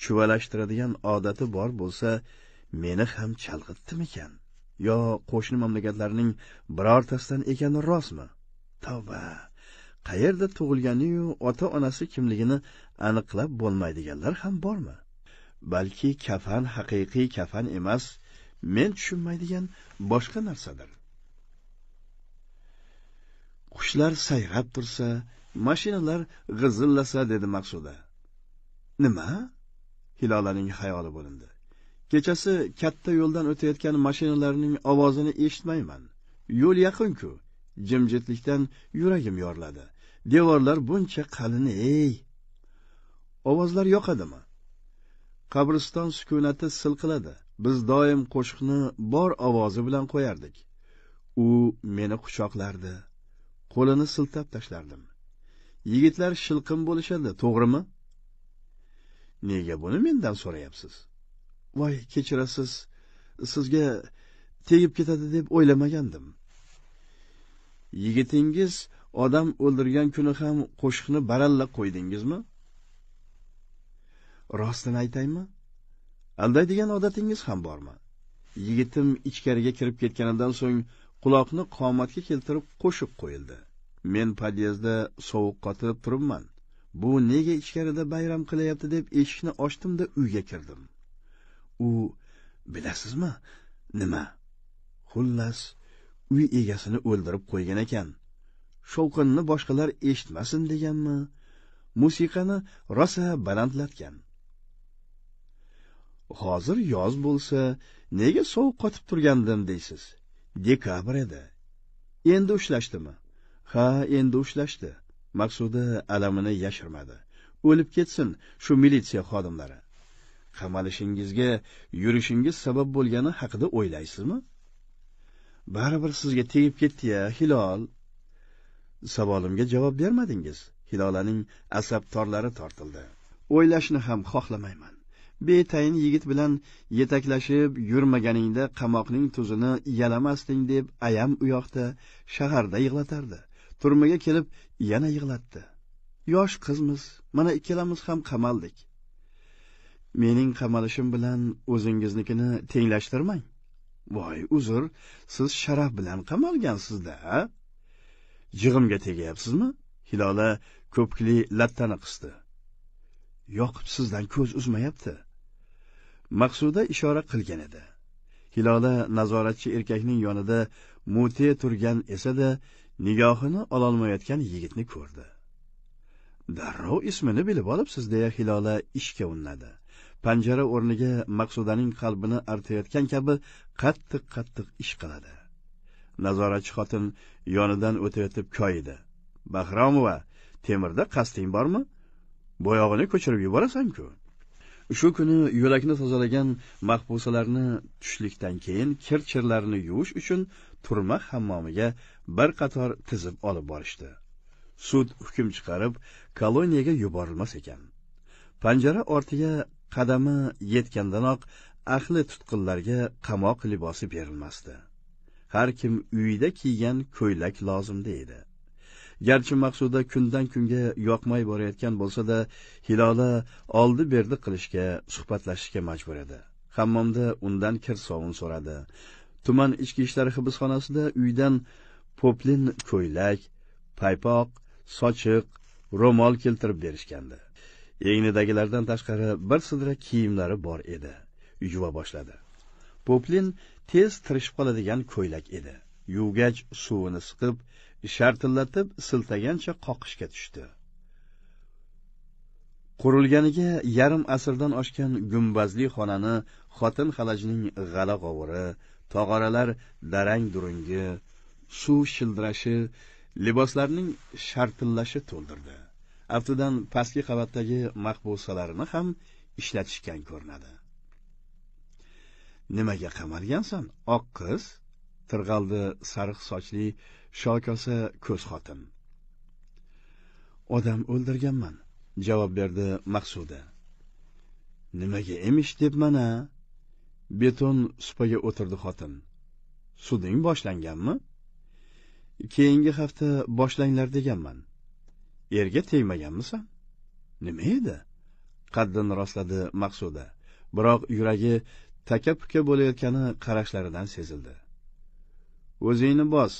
chuvalashtiradigan odati bor bo'lsa meni ham chalg'itdimikan yo qo'shni mamlakatlarning birortasidan ekani rostmi tavba qayerda tug'ilganiyu ota onasi kimligini aniqlab bo'lmaydiganlar ham bormi balki kafan haqiqiy kafan emas men tushunmaydigan boshqa narsadir qushlar sayrab tursa mashinalar g'izillasa dedi maqsuda nima hilolaning xayoli bo'lindi kechasi katta yo'ldan o'tayotgan mashinalarning ovozini eshitmayman yo'l yaqinku jimjitlikdan yuragim yoriladi devorlar buncha qalin ey ovozlar yoqadimi qabriston sukunati silqiladi biz doim qo'shiqni bor ovozi bilan qo'yardik u meni quchoqlardi qo'lini siltab tashlardim yigitlar shilqim bo'lishadi to'g'rimi nega buni mendan so'rayapsiz voy kechirasiz sizga tegib ketadi deb o'ylamagandim yigitingiz odam o'ldirgan kuni ham qo'shiqni baralla qo'ydingizmi rostini aytaymi aldaydigan odatingiz ham bormi yigitim ichkariga kirib ketganidan so'ng quloqni qomatga keltirib qo'shib qo'yildi men podyezdda sovuq qotirib turibman bu nega ichkarida bayram qilyapti deb eshikni ochdimda uyga kirdim u bilasizmi nima xullas uy egasini o'ldirib qo'ygan ekan shovqinni boshqalar eshitmasin deganmi musiqani rosa balandlatgan hozir yoz bo'lsa nega sovuq qotib turgandim deysiz dekabr edi endi ushlashdimi ha endi ushlashdi maqsuda alamini yashirmadi o'lib ketsin shu militsiya xodimlari qamalishingizga yurishingiz sabab bo'lgani haqida o'ylaysizmi baribir sizga tegib ketdi ya hilol savolimga javob bermadingiz hilolaning asab torlari tortildi o'ylashni ham xohlamayman betayin yigit bilan yetaklashib yurmaganingda qamoqning tuzini yalamasding deb ayam u yoqda shaharda yig'latardi turmaga kelib yana yig'latdi yosh qizmiz mana ikkalamiz ham qamaldik mening qamalishim bilan o'zingiznikini tenglashtirmang voy uzr siz sharaf bilan qamalgansizda yig'imga tegyapsizmi hilola ko'pkli lattani qisdi yoqib sizdan ko'z uzmayapti maqsuda ishora qilgan edi hilola nazoratchi erkakning yonida mute turgan esada nigohini ololmayotgan yigitni ko'rdi darrov ismini bilib olibsiz deya hilola ishga unnadi panjara o'rniga maqsudaning qalbini artayotgan kabi qattiq qattiq ish qiladi nazoratchi xotin yonidan o'tayotib koyidi bahromova temirda qasding bormi bo'yog'ini ko'chirib yuborasanku shu kuni yo'lakni tozalagan mahbusalarni tushlikdan keyin kir chirlarini yuvish uchun turma hammomiga bir qator tizib olib borishdi sud hukm chiqarib koloniyaga yuborilmas ekan panjara ortiga qadami yetgandanoq ahli tutqinlarga qamoq libosi berilmasdi har kim uyida kiygan ko'ylak lozimda edi garchi maqsuda kundan kunga yoqmay borayotgan bo'lsa-da, Hilola oldi berdi qilishga, suhbatlashishga majbur edi. Hammomda undan kir sovun so'radi. Tuman ichki ishlar hibsxonasida uydan poplin ko'ylak, paypoq, sochiq, ro'mol keltirib berishgandi. Egnidagilardan tashqari bir sidra kiyimlari bor edi. Yuva boshladi. Poplin tez tirishib qoladigan ko'ylak edi. Yuvgach suvini siqib, shartillatib siltagancha qoqishga tushdi qurilganiga yarim asrdan oshgan gumbazli xonani xotin xalajning g'ala g'ovuri tog'oralar darang durungi suv shildirashi liboslarning shartillashi to'ldirdi aftidan pastki qavatdagi mahbusalarini ham ishlatishgan ko'rinadi nimaga qamalgansan oq qiz tirg'aldi sariq sochli shokasi ko'z xotin odam o'ldirganman javob berdi maqsuda nimaga emish debman a beton supaga o'tirdi xotin suding boshlanganmi keyingi hafta boshlanglar deganman erga tegmaganmisan nima edi qaddini rostladi maqsuda biroq yuragi taka puka bo'layotgani qarashlaridan sezildi o'zingni bos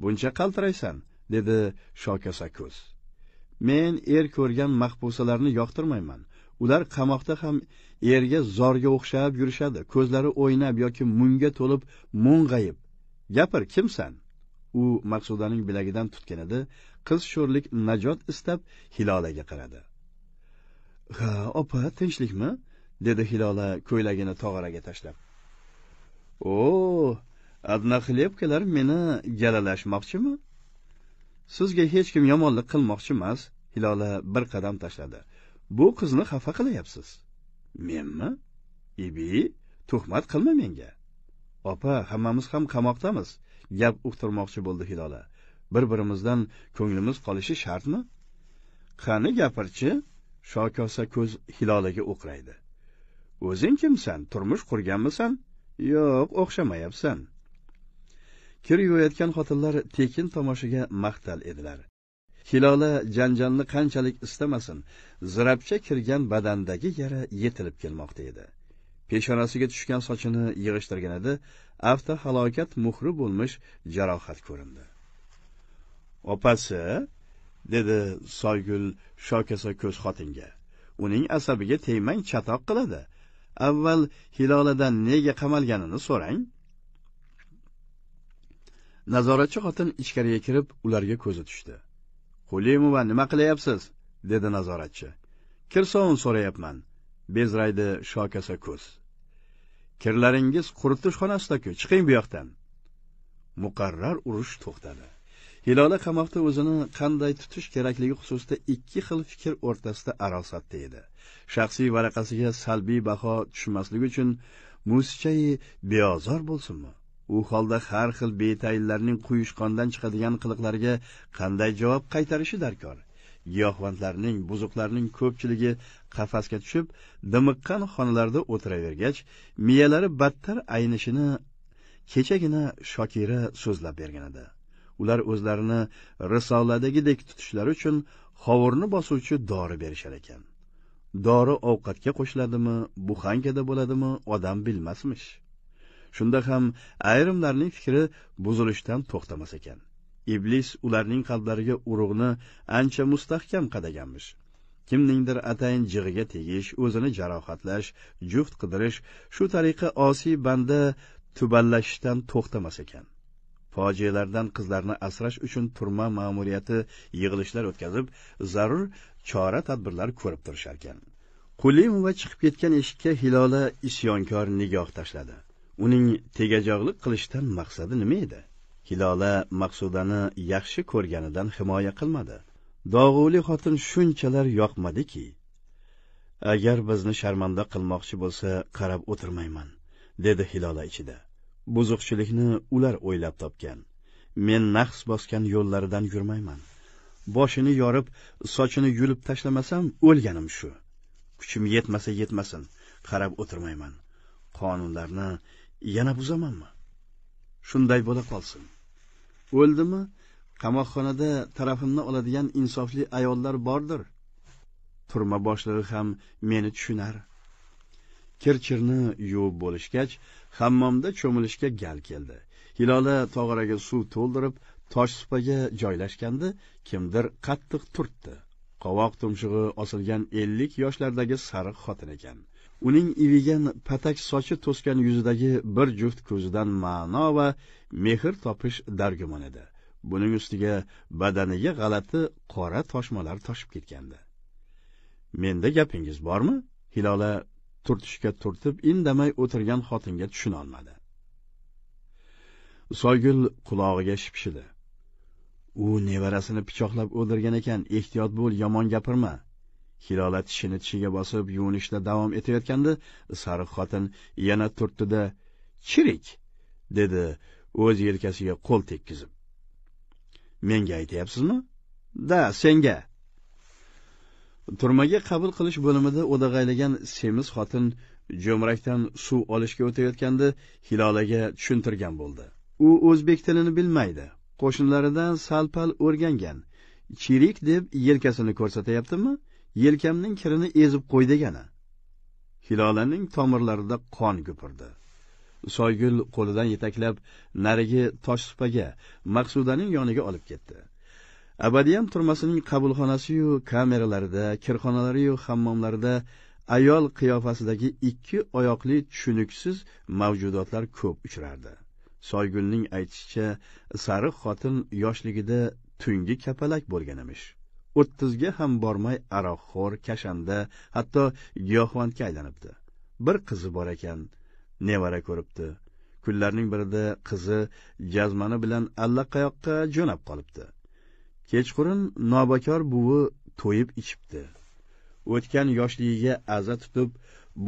buncha qaltiraysan dedi shokasa ko'z men er ko'rgan mahbusalarni yoqtirmayman ular qamoqda ham erga zorga o'xshab yurishadi ko'zlari o'ynab yoki mungga to'lib mung'ayib gapir kimsan u maqsudaning bilagidan tutgan edi qiz sho'rlik najot istab hilolaga qaradi ha opa tinchlikmi dedi hilola ko'ylagini tog'oraga tashlab o adnaxlebkalar meni galalashmoqchimi sizga hech kim yomonlik qilmoqchi emas hilola bir qadam tashladi bu qizni xafa qilyapsiz menmi ibi tuhmat qilma menga opa hammamiz ham qamoqdamiz gap uqtirmoqchi bo'ldi hilola bir birimizdan ko'nglimiz qolishi shartmi qani gapirchi shokosa ko'z hilolaga o'qraydi o'zing kimsan turmush qurganmisan yo'q o'xshamayapsan kir yuvayotgan xotinlar tekin tomoshaga maqtal edilar hilola janjalni qanchalik istamasin zirabcha kirgan badandagi yara yetilib kelmoqda edi peshonasiga tushgan sochini yig'ishtirganida avtohalokat muhri bo'lmish jarohat ko'rindi opasi dedi soygul shokasa ko'z xotinga uning asabiga tegmang chatoq qiladi avval hiloladan nega qamalganini so'rang nazoratchi xotin ichkariga kirib ularga ko'zi tushdi qulimova nima qilyapsiz dedi nazoratchi kir sovun so'rayapman bezraydi shokasa ko'z kirlaringiz quritish xonasidaku chiqing bu yoqdan muqarrar urush to'xtadi hilola qamoqda o'zini qanday tutish kerakligi xususida ikki xil fikr o'rtasida arosatda edi shaxsiy varaqasiga salbiy baho tushmasligi uchun musichai beozor bo'lsinmi u holda har xil betayinlarning quyushqondan chiqadigan qiliqlariga qanday javob qaytarishi darkor giyohvandlarning buzuqlarning ko'pchiligi qafasga tushib dimiqqan xonalarda o'tiravergach miyalari battar aynishini kechagina shokira so'zlab bergan edi ular o'zlarini risoladagidek tutishlari uchun hovurni bosuvchi dori berishar ekan dori ovqatga qo'shiladimi buxankada bo'ladimi odam bilmasmish shunda ham ayrimlarning fikri buzilishdan to'xtamas ekan iblis ularning qalblariga urug'ni ancha mustahkam qadaganmish kimningdir atayin jig'iga tegish o'zini jarohatlash juft qidirish shu tariqa osiy banda tuballashishdan to'xtamas ekan fojialardan qizlarni asrash uchun turma ma'muriyati yig'ilishlar o'tkazib zarur chora tadbirlar ko'rib turisharkan qulimova chiqib ketgan eshikka hilola isyonkor nigoh tashladi uning tegajog'lik qilishdan maqsadi nima edi hilola maqsudani yaxshi ko'rganidan himoya qilmadi dog'uli xotin shunchalar yoqmadiki agar bizni sharmanda qilmoqchi bo'lsa qarab o'tirmayman dedi hilola ichida buzuqchilikni ular o'ylab topgan men naqs bosgan yo'llaridan yurmayman boshini yorib sochini yulib tashlamasam o'lganim shu kuchim yetmasa yetmasin qarab o'tirmayman qonunlarni yana bu shunday bo'la qolsin o'ldimi qamoqxonada tarafimni oladigan insofli ayollar bordir turma boshlig'i ham meni tushunar kirchirni yuvib bo'lishgach hammomda cho'milishga gal keldi hilola tog'araga suv to'ldirib tosh supaga joylashganda kimdir qattiq turtdi qovoq tumshug'i osilgan ellik yoshlardagi sariq xotin ekan uning ivigan patak sochi to'sgan yuzidagi bir juft ko'zidan ma'no va mehr topish dargumon edi buning ustiga badaniga g'alati qora toshmalar toshib ketgandi menda gapingiz bormi hilola turtishga turtib indamay o'tirgan xotinga tushunolmadi soygul qulog'iga shipshidi u nevarasini pichoqlab o'ldirgan ekan ehtiyot bo'l yomon gapirma Hilola tishini tishiga bosib yuvinishda davom etayotganda sariq xotin yana turtdida "Chirik", dedi o'z yelkasiga qo'l tekkizib. "Menga aytyapsizmi?" "Da, senga." Turmaga qabul qilish bo'limida o'dag'aylagan semiz xotin jo'mrakdan suv olishga o'tayotganda Hilolaga tushuntirgan bo'ldi. U o'zbek tilini bilmaydi. Qo'shnilaridan sal-pal o'rgangan. Chirik deb yelkasini ko'rsatyaptimi? yelkamning kirini ezib qo'y degani hilolaning tomirlarida qon gupurdi soygul qo'lidan yetaklab narigi toshsupaga maqsudaning yoniga olib ketdi abadiyam turmasining qabulxonasiyu kameralarida kirxonalariyu hammomlarida ayol qiyofasidagi ikki oyoqli tushuniksiz mavjudotlar ko'p uchrardi soygulning aytishicha sariq xotin yoshligida tungi kapalak bo'lgan emish o'ttizga ham bormay aroqxo'r kashanda hatto giyohvandga aylanibdi bir qizi bor ekan nevara ko'ribdi kunlarning birida qizi jazmani bilan allaqayoqqa jo'nab qolibdi kechqurun nobakor buvi to'yib ichibdi o'tgan yoshligiga aza tutib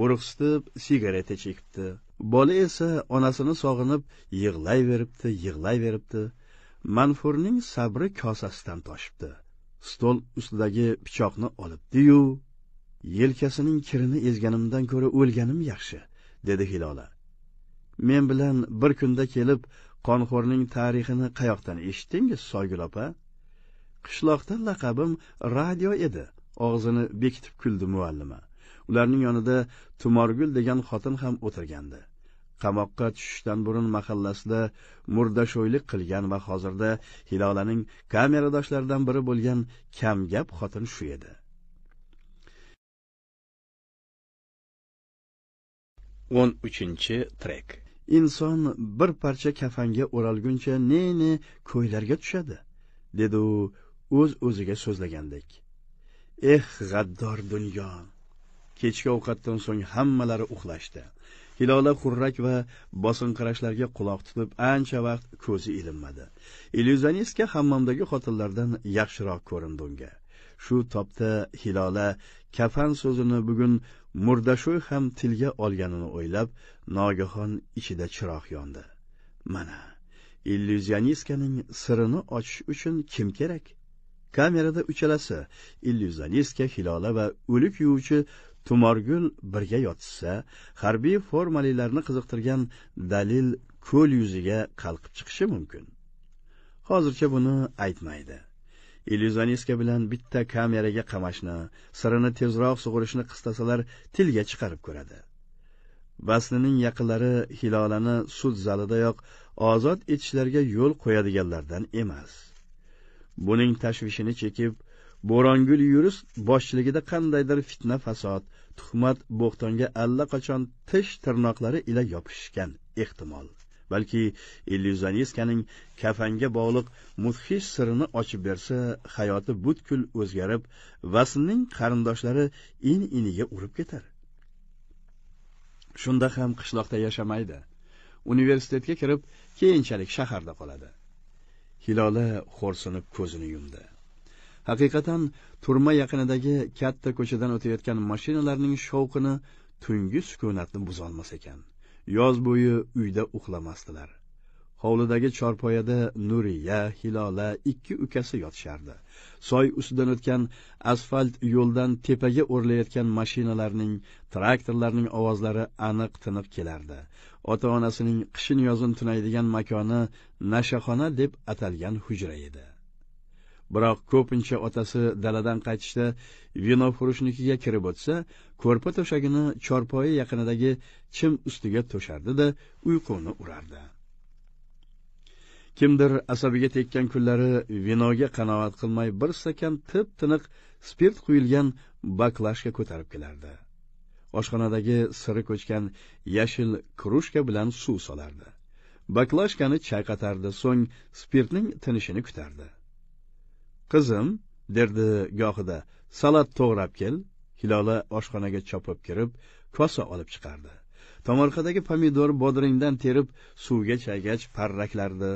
buruqsitib sigareta chekibdi bola esa onasini sog'inib yig'layveribdi yig'layveribdi manfurning sabri kosasidan toshibdi stol ustidagi pichoqni olibdi-yu, yelkasining kirini ezganimdan ko'ra o'lganim yaxshi, dedi Hilola. Men bilan bir kunda kelib qonxo'rning tarixini qayoqdan eshitdingiz, Soygul opa? Qishloqda laqabim radio edi, og'zini bekitib kuldi muallima. Ularning yonida Tumorgul degan xotin ham o'tirgandi. qamoqqa tushishdan burun mahallasida murdasho'ylik qilgan va hozirda hilolaning kameradoshlaridan biri bo'lgan kamgap xotin shu edi o'n uchinchi trek inson bir parcha kafanga o'ralguncha ne ne ko'ylarga tushadi dedi u o'z uz o'ziga so'zlagandek eh g'addor dunyo kechki ovqatdan so'ng hammalari uxlashdi hilola xurrak va qarashlarga quloq tutib ancha vaqt ko'zi ilinmadi illyuzionistka hammomdagi xotinlardan yaxshiroq ko'rindi unga shu topda hilola kafan so'zini bugun murdasho'y ham tilga olganini o'ylab nogahon ichida chiroq yondi mana illyuzionistkaning sirini ochish uchun kim kerak kamerada uchalasi illyuzionistka hilola va o'lik yuvchi tumorgul birga yotishsa harbiy formalilarni qiziqtirgan dalil ko'l yuziga qalqib chiqishi mumkin hozircha buni aytmaydi illyuzionistka bilan bitta kameraga qamashni sirini tezroq sug'urishni qistasalar tilga chiqarib ko'radi vaslining yaqinlari hilolani sud zalidayoq ozod etishlarga yo'l qo'yadiganlardan emas buning tashvishini chekib bo'rongul yurus boshchiligida qandaydir fitna fasod tuhmat bo'xtonga allaqachon tish tirnoqlari ila yopishgan ehtimol balki illyuzionistkaning kafanga bog'liq mudhish sirini ochib bersa hayoti butkul o'zgarib vaslning qarindoshlari in iniga urib ketar shunda ham qishloqda yashamaydi universitetga kirib keyinchalik shaharda qoladi hilola xo'rsinib ko'zini yumdi haqiqatan turma yaqinidagi katta ko'chadan o'tayotgan mashinalarning shovqini tungi sukunatni buzolmas ekan yoz bo'yi uyda uxlamasdilar hovlidagi chorpoyada nuriya hilola ikki ukasi yotishardi soy ustidan o'tgan asfalt yo'ldan tepaga o'rlayotgan mashinalarning traktorlarning ovozlari aniq tinib kelardi ota onasining qishin yozin tunaydigan makoni nashaxona deb atalgan hujra edi biroq ko'pincha otasi daladan qaytishda vinoxurishnikiga kirib o'tsa ko'rpa to'shagini chorpoyi yaqinidagi chim ustiga to'shardi da uyquni urardi kimdir asabiga tekkan kunlari vinoga qanoat qilmay bir stakan tip tiniq spirt quyilgan baklashka ko'tarib kelardi oshxonadagi siri ko'chgan yashil krushka bilan suv solardi baklashkani chayqatardi so'ng spirtning tinishini kutardi qizim derdi gohida salat to'g'rab kel hilola oshxonaga chopib kirib kosa olib chiqardi tomorqadagi pomidor bodringdan terib suvga chaygach parraklardi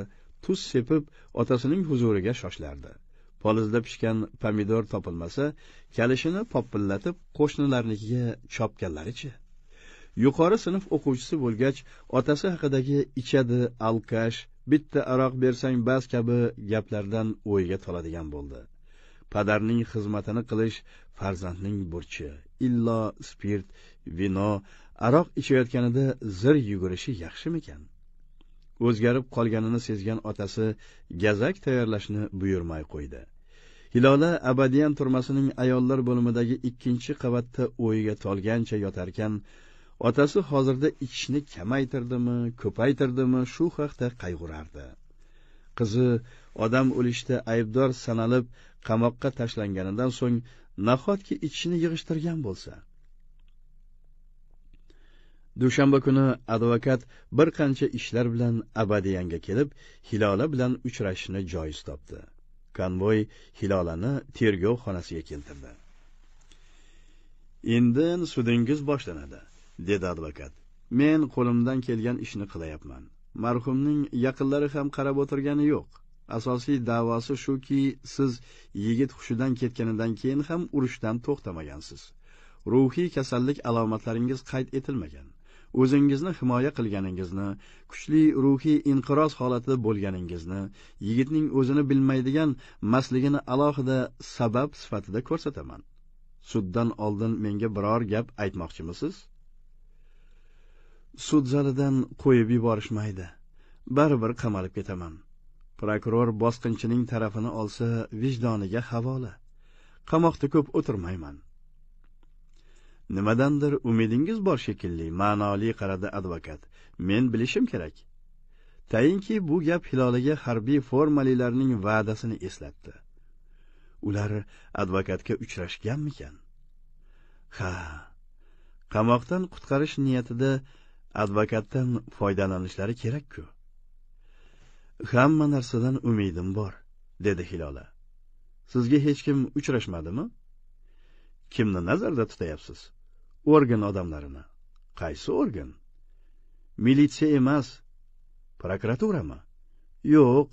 tuz sepib otasining huzuriga shoshlardi polizda pishgan pomidor topilmasa kalishini popillatib qo'shnilarnikiga chopganlarichi yuqori sinf o'quvchisi bo'lgach otasi haqidagi ichadi alkash bitta aroq bersang bas kabi gaplardan o'yga toladigan bo'ldi padarning xizmatini qilish farzandning burchi illo spirt vino aroq ichayotganida zir yugurishi yaxshimikan o'zgarib qolganini sezgan otasi gazak tayyorlashni buyurmay qo'ydi hilola abadiyan turmasining ayollar bo'limidagi ikkinchi qavatda o'yga tolgancha yotarkan otasi hozirda ichishni kamaytirdimi ko'paytirdimi shu haqda qayg'urardi qizi odam o'lishda aybdor sanalib qamoqqa tashlanganidan so'ng nahotki ichishni yig'ishtirgan bo'lsa dushanba kuni advokat bir qancha ishlar bilan abadiyanga kelib hilola bilan uchrashishni joiz topdi konvoy hilolani tergov xonasiga keltirdi endi sudingiz boshlanadi dedi advokat men qo'limdan kelgan ishni qilyapman marhumning yaqinlari ham qarab o'tirgani yo'q asosiy da'vosi shuki siz yigit hushidan ketganidan keyin ham urushdan to'xtamagansiz ruhiy kasallik alomatlaringiz qayd etilmagan o'zingizni himoya qilganingizni kuchli ruhiy inqiroz holatida bo'lganingizni yigitning o'zini bilmaydigan masligini alohida sabab sifatida ko'rsataman suddan oldin menga biror gap aytmoqchimisiz sud zalidan qo'yib yuborishmaydi baribir qamalib ketaman prokuror bosqinchining tarafini olsa vijdoniga havola qamoqda ko'p o'tirmayman nimadandir umidingiz bor shekilli ma'noli qaradi advokat men bilishim kerak tayinki bu gap hiloliga harbiy formalilarning va'dasini eslatdi ular advokatga uchrashganmikan ha qamoqdan qutqarish niyatida advokatdan foydalanishlari kerak-ku. Hamma narsadan umidim bor, dedi Hilola. Sizga hech kim uchrashmadimi? Kimni nazarda tutayapsiz? Organ odamlarini. Qaysi organ? Militsiya emas, prokuraturami? Yo'q.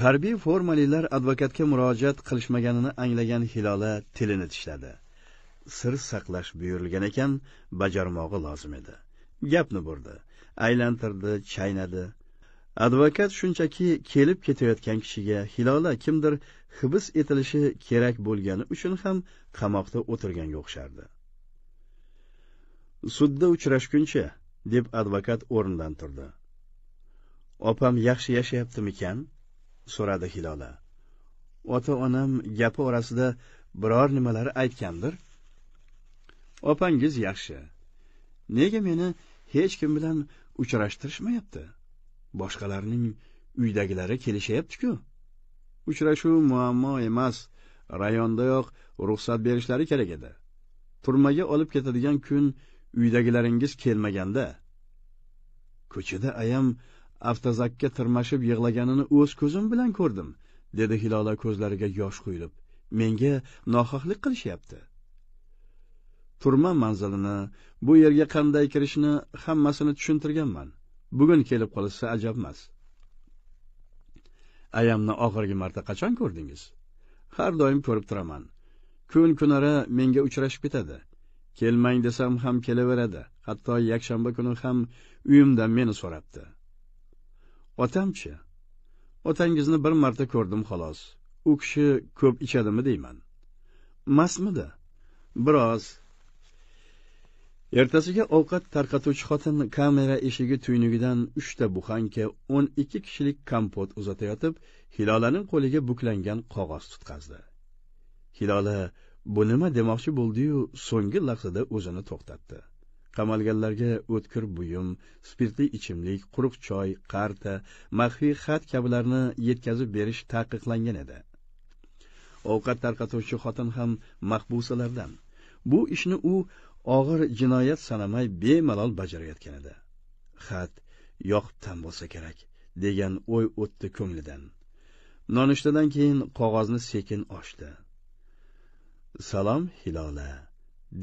Harbiy formalilar advokatga murojaat qilishmaganini anglagan Hilola tilini tishladi. sir saqlash buyurilgan ekan bajarmog'i lozim edi gapni burdi aylantirdi chaynadi advokat shunchaki kelib ketayotgan kishiga hilola kimdir hibs etilishi kerak bo'lgani uchun ham qamoqda o'tirganga o'xshardi sudda uchrashguncha deb advokat o'rnidan turdi opam yaxshi yashayaptimikan so'radi hilola ota onam gapi orasida biror nimalar aytgandir opangiz yaxshi nega meni hech kim bilan uchrashtirishmayapti boshqalarning uydagilari kelishyaptiku ku uchrashuv muammo emas rayondayoq ruxsat berishlari kerak edi turmaga olib ketadigan kun uydagilaringiz kelmaganda ko'chada ayam avtozakka tirmashib yig'laganini o'z ko'zim bilan ko'rdim dedi hilola ko'zlariga yosh quyilib menga nohaqlik qilishyapti turma manzilini bu yerga qanday kirishni hammasini tushuntirganman bugun kelib qolishsa ajabmas ayamni oxirgi marta qachon ko'rdingiz har doim ko'rib turaman kun kunora menga uchrashib ketadi kelmang desam ham kelaveradi hatto yakshanba kuni ham uyimdan meni so'rabdi otamchi otangizni bir marta ko'rdim xolos u kishi ko'p ichadimi deyman mastmidi biroz ertasiga ovqat tarqatuvchi xotin kamera eshigi tuynugidan uchta buxanka o'n ikki kishilik kompot uzatayotib hilolaning qo'liga buklangan qog'oz tutqazdi hilola bu nima demoqchi bo'ldiyu so'nggi lahzada o'zini to'xtatdi qamalganlarga o'tkir buyum spirtli ichimlik quruq choy qarta maxfiy xat kabilarni yetkazib berish taqiqlangan edi ovqat tarqatuvchi xotin ham mahbusalardan bu ishni u og'ir jinoyat sanamay bemalol bajarayotgan edi xat yoqibdan bo'lsa kerak degan o'y o'tdi ko'nglidan nonushtadan keyin qog'ozni sekin ochdi salom hilola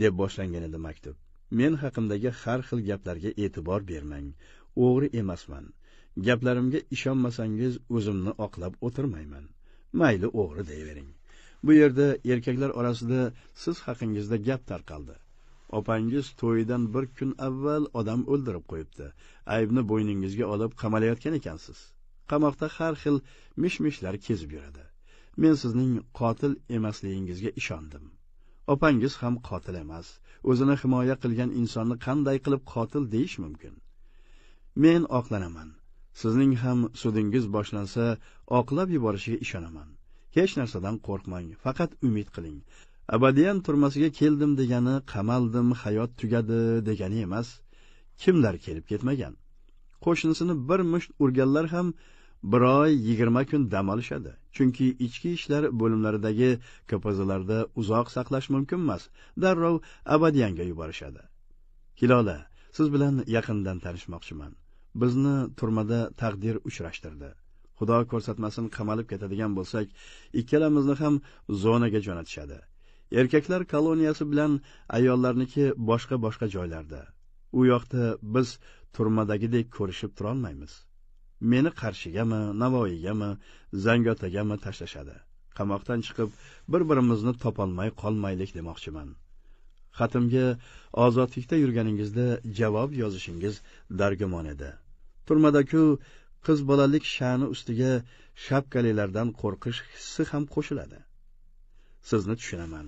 deb boshlangan edi maktub men haqimdagi har xil gaplarga e'tibor bermang o'g'ri emasman gaplarimga ishonmasangiz o'zimni oqlab o'tirmayman mayli o'g'ri deyavering bu yerda erkaklar orasida siz haqingizda gap tarqaldi opangiz to'yidan bir kun avval odam o'ldirib qo'yibdi aybni bo'yningizga olib qamalayotgan ekansiz qamoqda har xil mish mishlar kezib yuradi men sizning qotil emasligingizga ishondim opangiz ham qotil emas o'zini himoya qilgan insonni qanday qilib qotil deyish mumkin men oqlanaman sizning ham sudingiz boshlansa oqlab yuborishiga ishonaman hech narsadan qo'rqmang faqat umid qiling abadiyan turmasiga keldim degani qamaldim hayot tugadi degani emas kimlar kelib ketmagan qo'shnisini bir musht urganlar ham bir oy yigirma kun dam olishadi chunki ichki ishlar bo'limlaridagi kpzlarda uzoq saqlash mumkin emas darrov abadiyanga yuborishadi hilola siz bilan yaqindan tanishmoqchiman bizni turmada taqdir uchrashtirdi xudo ko'rsatmasin qamalib ketadigan bo'lsak ikkalamizni ham zonaga jo'natishadi erkaklar koloniyasi bilan ayollarniki boshqa boshqa joylarda u yoqda biz turmadagidek ko'rishib turolmaymiz meni qarshigami navoiygami zangotagami tashlashadi qamoqdan chiqib bir birimizni topolmay qolmaylik demoqchiman xatimga ozodlikda yurganingizda javob yozishingiz dargumon edi turmadaku qiz bolalik sha'ni ustiga shapkalilardan qo'rqish hissi ham qo'shiladi sizni tushunaman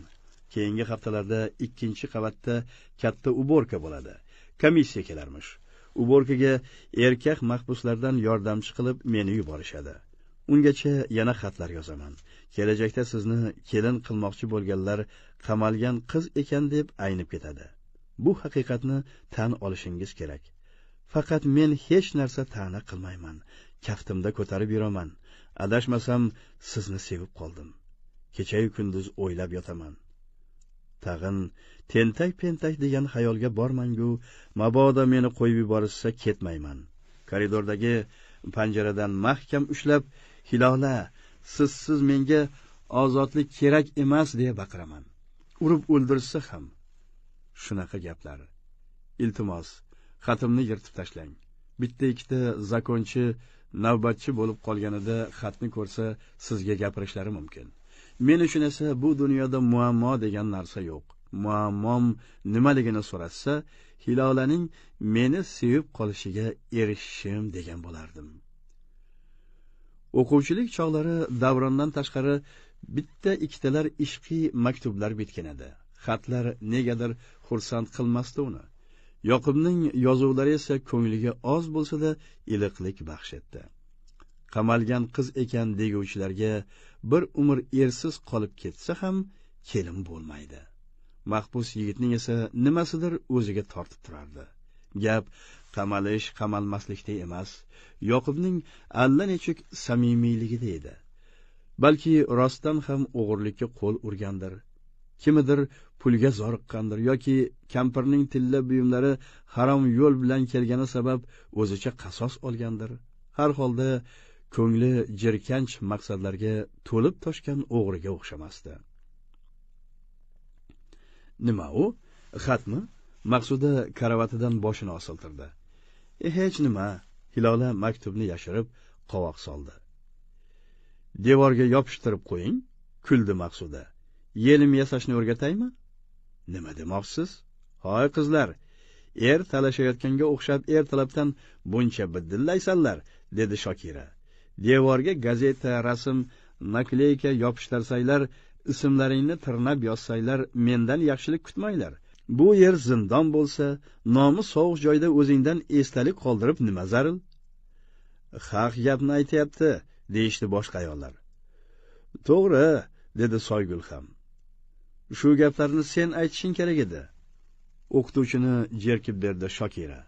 keyingi haftalarda ikkinchi qavatda katta uborka bo'ladi komissiya kelarmish uborkaga erkak mahbuslardan yordamchi qilib meni yuborishadi ungacha yana xatlar yozaman kelajakda sizni kelin qilmoqchi bo'lganlar qamalgan qiz ekan deb aynib ketadi bu haqiqatni tan olishingiz kerak faqat men hech narsa ta'na qilmayman kaftimda ko'tarib yuraman adashmasam sizni sevib qoldim kechayu kunduz o'ylab yotaman tag'in tentak pentak degan xayolga bormangu mabodo meni qo'yib yuborishsa ketmayman koridordagi panjaradan mahkam ushlab hilola sizsiz menga ozodlik kerak emas deya baqiraman urib o'ldirishsa ham shunaqa gaplar iltimos xatimni yirtib tashlang bitta ikkita zakonchi navbatchi bo'lib qolganida xatni ko'rsa sizga gapirishlari mumkin men uchun esa bu dunyoda muammo degan narsa yo'q muammom nimaligini so'rashsa hilolaning meni sevib qolishiga erishishim degan bo'lardim o'quvchilik chog'lari davrondan tashqari bitta ikkitalar ishqiy maktublar bitgan edi xatlar negadir xursand qilmasdi uni yoqubning yozuvlari esa ko'ngliga oz bo'lsada iliqlik baxsh etdi qamalgan qiz ekan deguvchilarga bir umr ersiz qolib ketsa ham kelin bo'lmaydi mahbus yigitning esa nimasidir o'ziga tortib turardi gap qamalish qamalmaslikda emas yoqubning allanechuk samimiyligida edi balki rostdan ham o'g'irlikka qo'l urgandir kimidir pulga zoriqqandir yoki kampirning tilla buyumlari harom yo'l bilan kelgani sabab o'zicha qasos olgandir har holda ko'ngli jirkanch maqsadlarga to'lib toshgan o'g'riga o'xshamasdi nima u xatmi maqsuda karavatidan boshini osiltirdi e, hech nima hilola maktubni yashirib qovoq soldi devorga yopishtirib qo'ying kuldi maqsuda yelim yasashni o'rgataymi nima demoqchisiz hoy qizlar er talashayotganga o'xshab ertalabdan buncha bidillaysanlar dedi shokira devorga gazeta rasm nakleyka yopishtirsanglar ismlaringni tirnab yozsanglar mendan yaxshilik kutmanglar bu yer zindon bo'lsa nomi sovuq joyda o'zingdan esdalik qoldirib nima zaril haq gapni aytyapti deyishdi boshqa ayollar to'g'ri dedi soygul ham shu gaplarni sen aytishing kerak edi o'qituvchini jerkib berdi shokira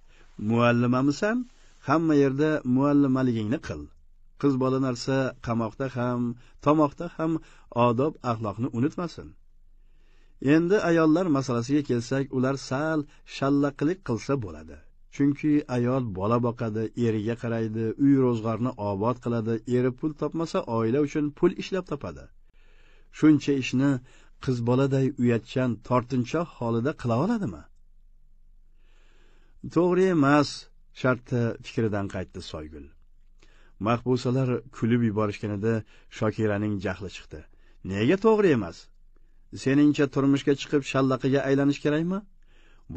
muallimamisan hamma yerda muallimaligingni qil qiz bola narsa qamoqda ham tomoqda ham odob axloqni unutmasin endi ayollar masalasiga kelsak ular sal shallaqilik qilsa bo'ladi chunki ayol bola boqadi eriga qaraydi uy ro'zg'orni obod qiladi eri pul topmasa oila uchun pul ishlab topadi shuncha ishni qiz boladay uyatchan tortinchoq holida qila oladimi to'g'ri emas shartta fikridan qaytdi soygul mahbusalar kulib yuborishganida shokiraning jahli chiqdi nega to'g'ri emas seningcha turmushga chiqib shallaqiga aylanish kerakmi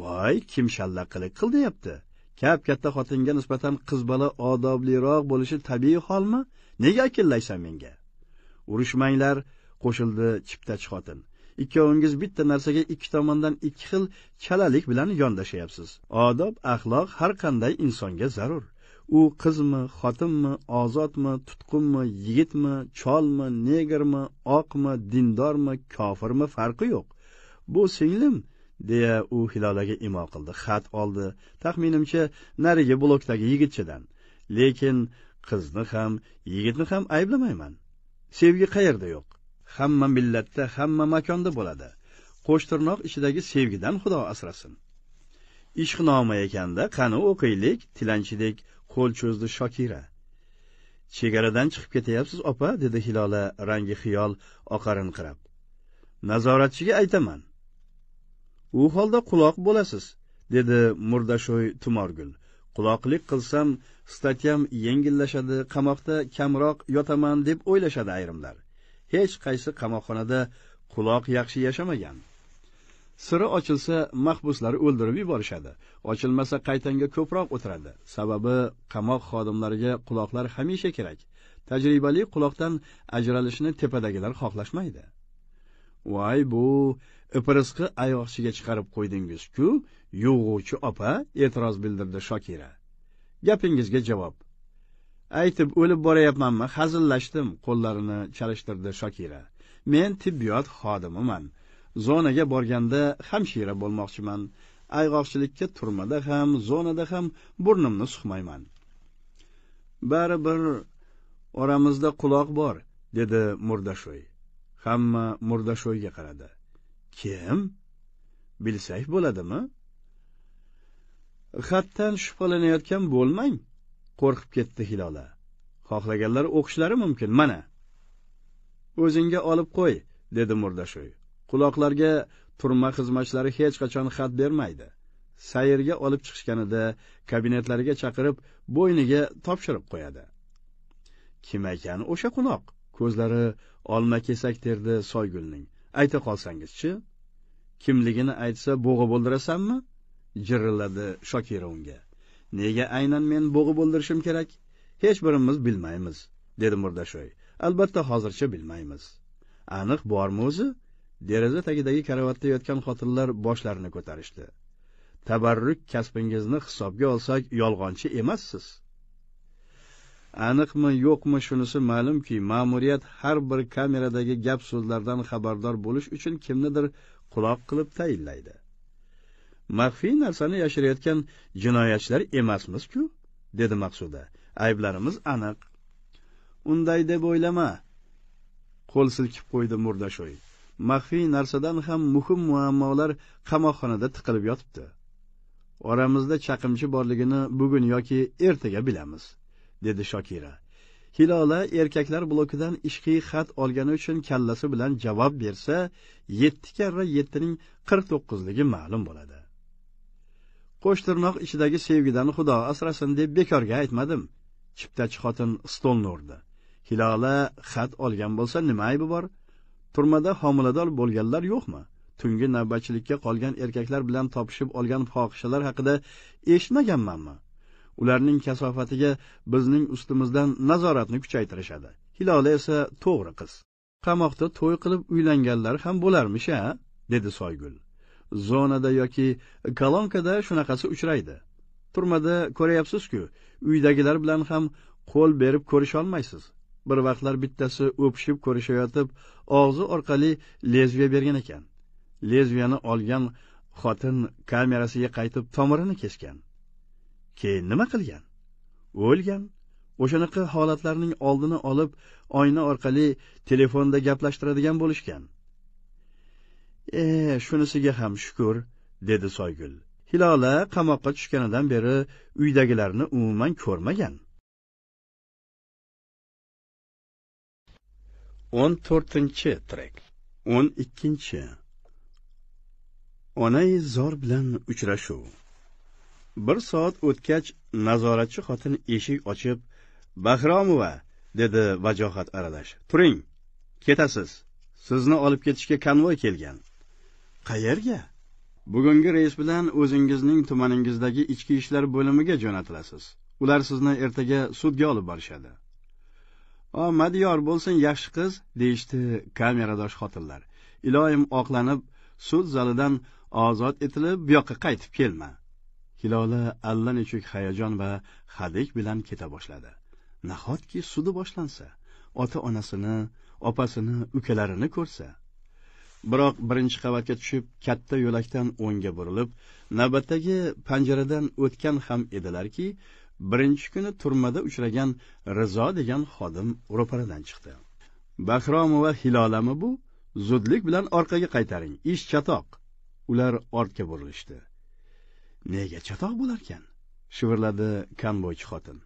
voy kim shallaqilik qil deyapti kap katta xotinga nisbatan qiz bola odobliroq bo'lishi tabiiy holmi nega akillaysan menga urushmanglar qo'shildi chiptachi xotin ikkovingiz bitta narsaga ikki tomondan ikki xil chalalik bilan yondashayapsiz odob axloq har qanday insonga zarur u qizmi xotinmi ozodmi tutqunmi yigitmi cholmi negrmi oqmi dindormi kofirmi farqi yo'q bu singlim deya u hilolaga imo qildi xat oldi taxminimcha narigi blokdagi yigitchadan lekin qizni ham yigitni ham ayblamayman sevgi qayerda yo'q hamma millatda hamma makonda bo'ladi qo'shtirnoq ichidagi sevgidan xudo asrasin ishqnoma ekanda qani o'qiylik tilanchidek qo'l cho'zdi shokira chegaradan chiqib ketyapsiz opa dedi hilola rangi xiyol oqarinqirab nazoratchiga aytaman u holda quloq bo'lasiz dedi murdasho'y tumorgul quloqlik qilsam statyam yengillashadi qamoqda kamroq yotaman deb o'ylashadi ayrimlar hech qaysi qamoqxonada quloq yaxshi yashamagan siri ochilsa mahbuslar o'ldirib yuborishadi ochilmasa qaytanga ko'proq o'tiradi sababi qamoq xodimlariga quloqlar hamisha kerak tajribali quloqdan ajralishni tepadagilar xohlashmaydi voy bu ipirisqi oyoqchiga chiqarib qo'ydingiz ku yug'uvchi opa e'tiroz bildirdi shokira gapingizga javob aytib o'lib borayapmanmi hazillashdim qo'llarini chalishtirdi shokira men tibbiyot xodimiman zonaga borganda hamshira bo'lmoqchiman ayg'oqchilikka turmada ham zonada ham burnimni suqmayman baribir oramizda quloq bor dedi murdasho'y hamma murdasho'yga qaradi kim bilsak bo'ladimi xatdan shubhalanayotgan bo'lmang qo'rqib ketdi hilola xohlaganlar o'qishlari mumkin mana o'zingga olib qo'y dedi murdasho'y Quloqlarga turma xizmatchilari hech qachon xat bermaydi. Sayrga olib chiqishganida kabinetlariga chaqirib, bo'yniga topshirib qo'yadi. Kim ekan o'sha quloq? Ko'zlari olma kesak terdi Soygulning. Ayta qolsangizchi? Kimligini aytsa bo'g'i bo'ldirasanmi? jirilladi Shokira unga. Nega aynan men bo'g'i bo'ldirishim kerak? Hech birimiz bilmaymiz, dedi Murdashoy. Albatta hozircha bilmaymiz. Aniq bormi o'zi? deraza tagidagi karavotda yotgan xotinlar boshlarini ko'tarishdi tabarruk kasbingizni hisobga olsak yolg'onchi emassiz aniqmi yo'qmi shunisi ma'lumki ma'muriyat har bir kameradagi gap so'zlardan xabardor bo'lish uchun kimnidir quloq qilib tayinlaydi maxfiy narsani yashirayotgan jinoyatchilar emasmiz-ku, dedi maqsuda ayblarimiz aniq unday deb o'ylama qo'l silkib qo'ydi murdasho'y maxfiy narsadan ham muhim muammolar qamoqxonada tiqilib yotibdi oramizda chaqimchi borligini bugun yoki ertaga bilamiz dedi shokira hilola erkaklar blokidan ishqiy xat olgani uchun kallasi bilan javob bersa yetti karra yettining qirq to'qqizligi ma'lum bo'ladi qo'shtirnoq ichidagi sevgidan xudo asrasin deb bekorga aytmadim chiptachi xotin stolni urdi hilola xat olgan bo'lsa nima aybi bor turmada homilador bo'lganlar yo'qmi tungi navbatchilikka qolgan erkaklar bilan topishib olgan fohishalar haqida eshitmaganmanmi ularning kasofatiga bizning ustimizdan nazoratni kuchaytirishadi hilola esa to'g'ri qiz qamoqda to'y qilib uylanganlar ham bo'larmish a dedi soygul zonada yoki kolonkada shunaqasi uchraydi turmada ko'ryapsizku uydagilar bilan ham qo'l berib ko'risholmaysiz bir vaqtlar bittasi o'pishib ko'rishayotib og'zi orqali lezviya bergan ekan lezviyani olgan xotin kamerasiga qaytib tomirini kesgan keyin nima qilgan o'lgan o'shanaqa holatlarning oldini olib oyna orqali telefonda gaplashtiradigan bo'lishgan e shunisiga ham shukur dedi soygul hilola qamoqqa tushganidan beri uydagilarni umuman ko'rmagan o'n to'rtinchi trek o'n ikkinchi onai zor bilan uchrashuv bir soat o'tgach nazoratchi xotin eshik ochib bahromova dedi vajohat aralash turing ketasiz sizni olib ketishga konvoy kelgan qayerga bugungi reys bilan o'zingizning tumaningizdagi ichki ishlar bo'limiga jo'natilasiz ular sizni ertaga sudga olib borishadi omadi yor bo'lsin yaxshi qiz deyishdi kameradosh xotinlar iloyim oqlanib sud zalidan ozod etilib bu yoqqa qaytib kelma hilola allanechuk hayajon va hadik bilan keta boshladi nahotki sudi boshlansa ota onasini opasini ukalarini ko'rsa biroq birinchi qavatga tushib katta yo'lakdan o'ngga burilib navbatdagi panjaradan o'tgan ham edilarki birinchi kuni turmada uchragan rizo degan xodim ro'paradan chiqdi bahromova hilolami bu zudlik bilan orqaga qaytaring ish chatoq ular ortga burilishdi nega chatoq bo'larkan shivirladi konvoychi xotin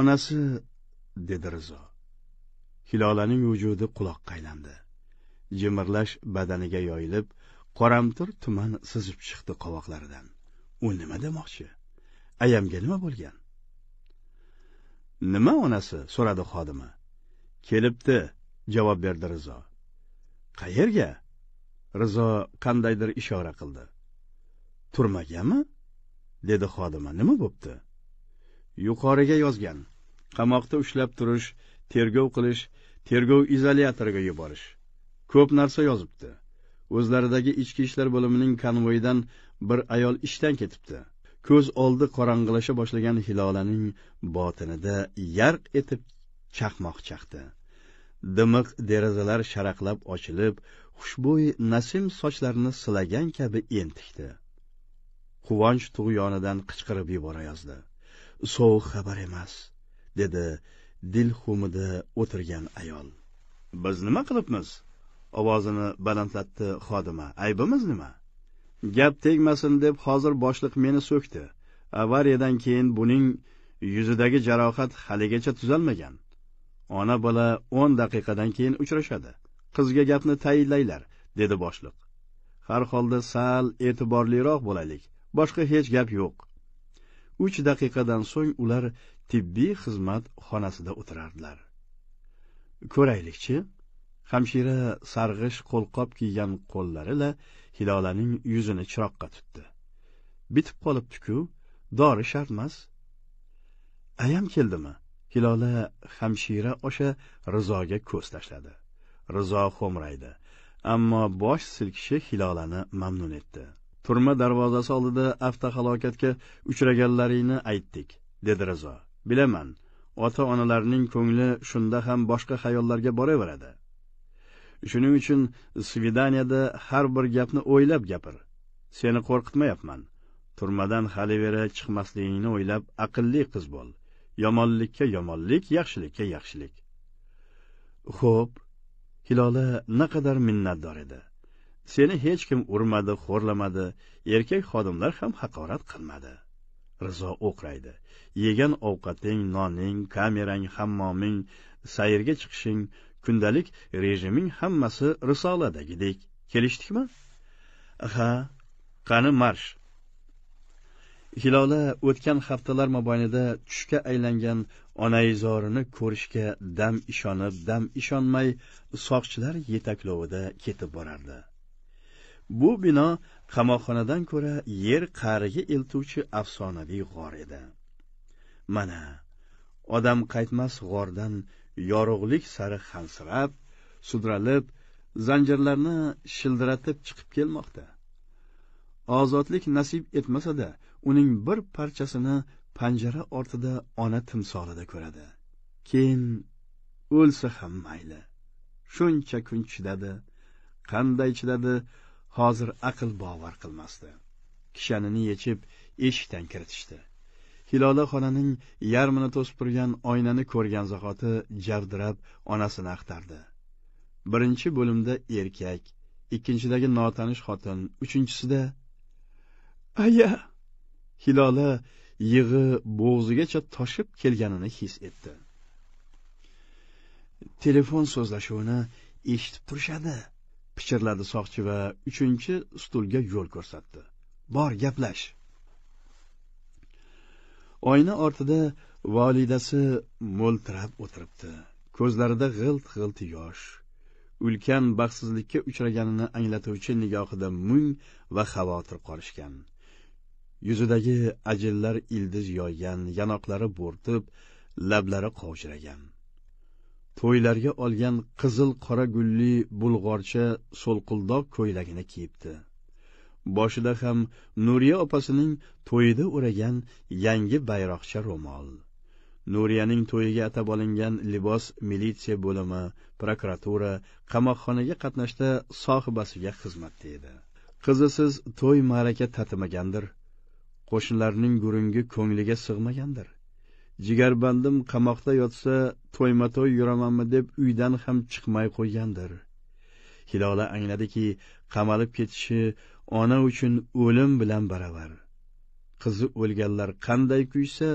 onasi dedi rizo hilolaning vujudi quloqqa aylandi jimirlash badaniga yoyilib qoramtir tuman sizib chiqdi qovoqlaridan u nima demoqchi ayamga nima bo'lgan nima onasi so'radi xodima kelibdi javob berdi rizo qayerga rizo qandaydir ishora qildi turmagami dedi xodima nima bo'pti yuqoriga yozgan qamoqda ushlab turish tergov qilish tergov izolyatoriga yuborish ko'p narsa yozibdi o'zlaridagi ichki ishlar bo'limining konvoyidan bir ayol ishdan ketibdi ko'z oldi qorong'ilasha boshlagan hilolaning botinida yarq etib chaqmoq chaqdi dimiq derazalar sharaqlab ochilib xushbo'y nasim sochlarini silagan kabi entikdi quvonch tug'yonidan qichqirib yuborayozdi sovuq xabar emas dedi dil xumida o'tirgan ayol biz nima qilibmiz ovozini balandlatdi xodima aybimiz nima gap tegmasin deb hozir boshliq meni so'kdi avariyadan keyin buning yuzidagi jarohat haligacha tuzalmagan ona bola o'n daqiqadan keyin uchrashadi qizga gapni tayinlanglar dedi boshliq har holda sal e'tiborliroq bo'laylik boshqa hech gap yo'q uch daqiqadan so'ng ular tibbiy xizmat xonasida o'tirardilar ko'raylikchi hamshira sarg'ish qo'lqop kiygan qo'llari la hilolaning yuzini chiroqqa tutdi bitib qolibdiku dori shartmas ayam keldimi hilola hamshira o'sha rizoga ko'z tashladi rizo xo'mraydi ammo bosh silkishi hilolani mamnun etdi turma darvozasi oldida avtohalokatga uchraganlaringni aytdik dedi rizo bilaman ota onalarning ko'ngli shunda ham boshqa xayollarga boraveradi Shuning uchun svidaniyada har bir gapni o'ylab gapir. Seni qo'rqitmayapman. Turmadan halivera chiqmasligingni o'ylab aqlli qiz bo'l. Yomonlikka yomonlik, yaxshilikka yaxshilik. Xo'p, Hilola naqadar minnatdor edi. Seni hech kim urmadi, xo'rlamadi, erkak xodimlar ham haqorat qilmadi. rizo o'qraydi yegan ovqating noning kamerang hammoming sayrga chiqishing kundalik rejiming hammasi risoladagidek kelishdikmi ha qani marsh hilola o'tgan haftalar mobaynida tushga aylangan onaizorini ko'rishga dam ishonib dam ishonmay soqchilar yetaklovida ketib borardi bu bino qamoqxonadan ko'ra yer qa'riga eltuvchi afsonaviy g'or edi mana odam qaytmas g'ordan yorug'lik sari hansirab sudralib zanjirlarni shildiratib chiqib kelmoqda ozodlik nasib etmasada uning bir parchasini panjara ortida ona timsolida ko'radi keyin o'lsa ham mayli shuncha kun chidadi qanday chidadi hozir aql bovar qilmasdi kishanini yechib eshikdan kiritishdi hilola xolaning yarmini to'sib turgan oynani ko'rgan zahoti javdirab onasini axtardi birinchi bo'limda erkak ikkinchidagi notanish xotin uchinchisida aya hilola yig'i bo'g'zigacha toshib kelganini his etdi telefon so'zlashuvini eshitib turishadi pichirladi soqchi va uchinchi stulga yo'l ko'rsatdi bor gaplash oyna ortida volidasi mo'ltirab o'tiribdi ko'zlarida g'ilt g'ilt yosh ulkan baxtsizlikka uchraganini anglatuvchi nigohida mung va xavotir qolishgan yuzidagi ajinlar ildiz yoygan yanoqlari bo'rtib lablari qovjiragan to'ylarga olgan qizil qora gulli bulg'orcha so'lqildoq ko'ylagini kiyibdi boshida ham nuriya opasining to'yida o'ragan yangi bayroqcha ro'mol nuriyaning to'yiga atab olingan libos militsiya bo'limi prokuratura qamoqxonaga qatnashda sohibasiga xizmatda edi qizisiz to'y ma'raka tatimagandir qo'shnilarning gurungi ko'ngliga sig'magandir jigarbandim qamoqda yotsa to'yma to'y yuramanmi deb uydan ham chiqmay qo'ygandir hilola angladiki qamalib ketishi ona uchun o'lim bilan baravar qizi o'lganlar qanday kuysa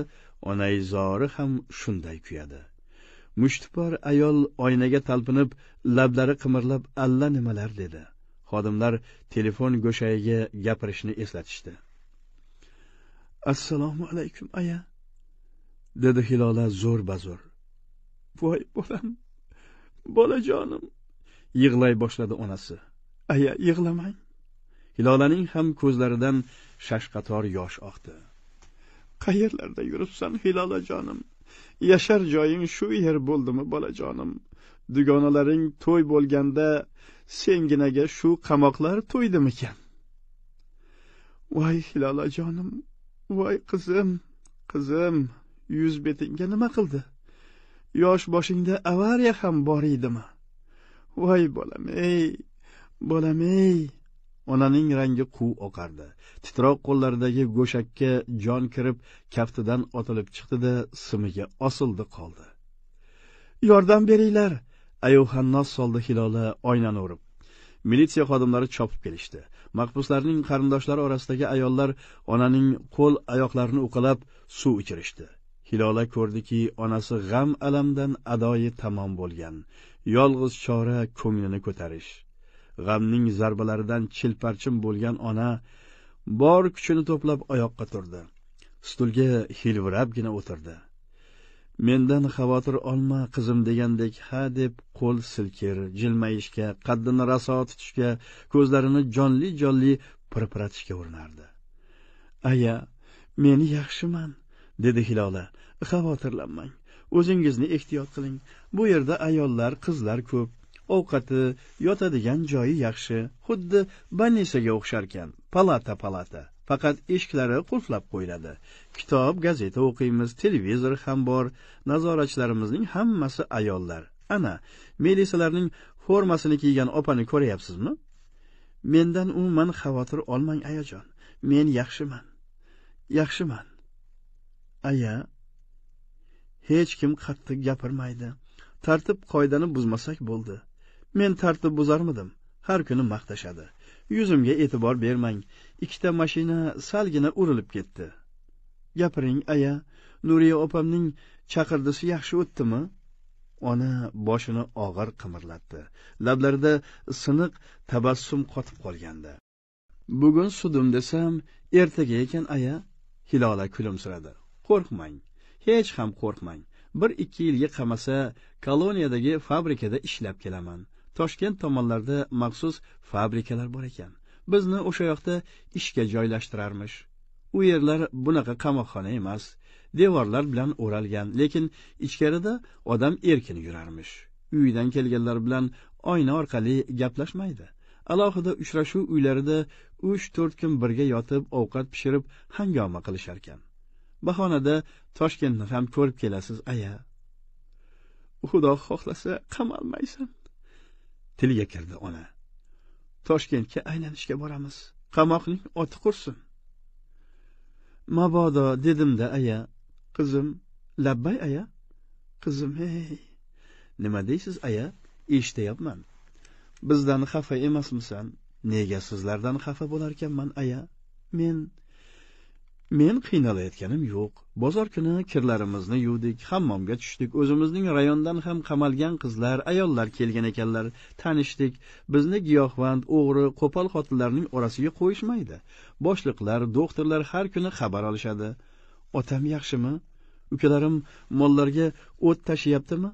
onai zori ham shunday kuyadi mushtipor ayol oynaga talpinib lablari qimirlab alla nimalar dedi xodimlar telefon go'shagiga gapirishni eslatishdi assalomu alaykum aya dedi hilola zo'r bazo'r voy bolam bolajonim yig'lay boshladi onasi aya yig'lamang hilolaning ham ko'zlaridan shashqator yosh oqdi qayerlarda yuribsan hilolajonim yashar joying shu yer bo'ldimi bolajonim dugonalaring to'y bo'lganda senginaga shu qamoqlar to'ydimikan voy hilolajonim voy qizim qizim yuz betingga nima qildi yosh boshingda avariya ham bor edimi voy bolam ey bolam ey onaning rangi quv oqardi titroq qo'llaridagi go'shakka jon kirib kaftidan otilib chiqdida simiga osildi qoldi yordam beringlar ayuhannos soldi hilola oynani urib militsiya xodimlari chopib kelishdi mahbuslarning qarindoshlari orasidagi ayollar onaning qo'l oyoqlarini uqalab suv ichirishdi hilola ko'rdiki onasi g'am alamdan adoyi tamom bo'lgan yolg'iz chora ko'nglini ko'tarish g'amning zarbalaridan chilparchin bo'lgan ona bor kuchini to'plab oyoqqa turdi stulga hilvirabgina o'tirdi mendan xavotir olma qizim degandek ha deb qo'l silkir jilmayishga qaddini raso tutishga ko'zlarini jonli jonli pirpiratishga urinardi aya men yaxshiman dedi hilola xavotirlanmang o'zingizni ehtiyot qiling bu yerda ayollar qizlar ko'p ovqati yotadigan joyi yaxshi xuddi больницаga o'xsharkan palata palata faqat eshiklari qulflab qo'yiladi kitob gazeta o'qiymiz televizor ham bor nazoratchilarimizning hammasi ayollar ana melisalarning formasini kiygan opani ko'ryapsizmi mendan umuman xavotir olmang ayajon men yaxshiman yaxshiman aya hech kim qattiq gapirmaydi tartib qoidani buzmasak bo'ldi Men tartib buzarmidim. Har kuni maqtashadi. Yuzimga e'tibor bermang. Ikkita mashina salgina urilib ketdi. Gapiring, aya. Nuriya opamning chaqirdisi yaxshi o'tdimi? Ona boshini og'ir qimirlatdi. Lablarida siniq tabassum qotib qolgandi. Bugun sudim desam, ertaga ekan aya. Hilola kulimsiradi. Qo'rqmang. Hech ham qo'rqmang. bir ikki yilga qamasa koloniyadagi fabrikada ishlab kelaman toshkent tomonlarda maxsus fabrikalar bor ekan bizni o'sha yoqda ishga joylashtirarmish u yerlar bunaqa qamoqxona emas devorlar bilan o'ralgan lekin ichkarida odam erkin yurarmish uydan kelganlar bilan oyna orqali gaplashmaydi alohida uchrashuv uylarida uch to'rt kun birga yotib ovqat pishirib hangoma qilisharkan bahonada toshkentni ham ko'rib kelasiz aya xudo xohlasa qamalmaysan tiliga kirdi ona toshkentga aylanishga boramiz qamoqning oti qursin mabodo dedimda aya qizim labbay aya qizim hey nima deysiz aya eshityapman bizdan xafa emasmisan nega sizlardan xafa bo'larkanman aya men Men qiynalayotganim yo'q. Bozor kuni kirlarimizni yuvdik, hammomga tushdik. O'zimizning rayondan ham qamalgan qizlar, ayollar kelgan ekanlar, tanishdik. Bizni giyohvand, o'g'ri, qo'pol xotinlarning orasiga qo'yishmaydi. Boshliqlar, doktorlar har kuni xabar olishadi. Otam yaxshimi? Ukalarim mollarga o't tashiyaptimi?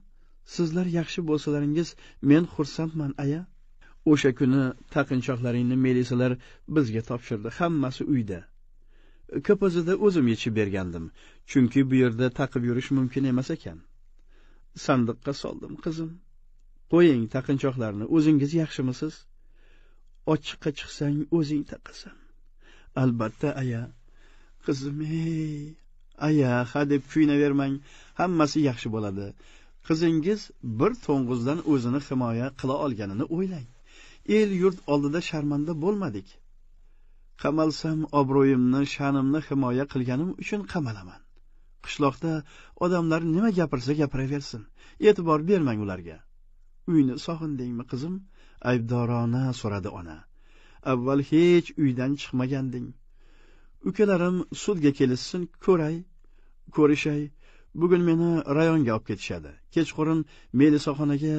Sizlar yaxshi bo'lsalaringiz, men xursandman, aya. O'sha kuni taqinchoqlaringni melisalar bizga topshirdi. Hammasi uyda. ko'pozida o'zim yechib bergandim chunki bu yerda taqib yurish mumkin emas ekan sandiqqa soldim qizim qo'ying taqinchoqlarni o'zingiz yaxshimisiz ochiqqa chiqsang o'zing taqasan albatta aya qizim ey aya ha deb kuyunavermang hammasi yaxshi bo'ladi qizingiz bir to'ng'izdan o'zini himoya qila olganini o'ylang el yurt oldida sharmanda bo'lmadik qamalsam obro'yimni sha'nimni himoya qilganim uchun qamalaman qishloqda odamlar nima gapirsa gapiraversin e'tibor bermang ularga uyni sog'indingmi qizim aybdorona so'radi ona avval hech uydan chiqmaganding ukalarim sudga kelishsin ko'ray ko'rishay bugun meni rayonga olib ketishadi kechqurun melisoxonaga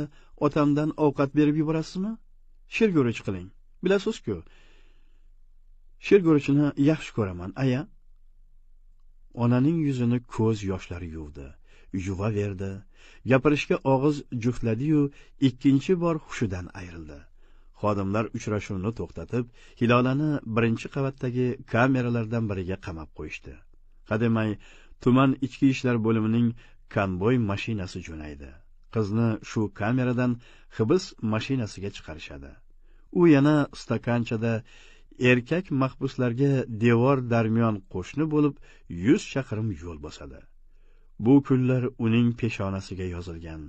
otamdan ovqat berib yuborasizmi shirgo'rich qiling bilasizku she'r ko'rishni yaxshi ko'raman aya onaning yuzini ko'z yoshlari yuvdi yuvaverdi gapirishga og'iz juftladiyu ikkinchi bor hushidan ayrildi xodimlar uchrashuvni to'xtatib hilolani birinchi qavatdagi kameralardan biriga qamab qo'yishdi hademay tuman ichki ishlar bo'limining konvoy mashinasi jo'naydi qizni shu kameradan hibs mashinasiga chiqarishadi u yana stakanchada erkak mahbuslarga devor darmiyon qo'shni bo'lib 100 chaqirim yo'l bosadi. Bu kunlar uning peshonasiga yozilgan.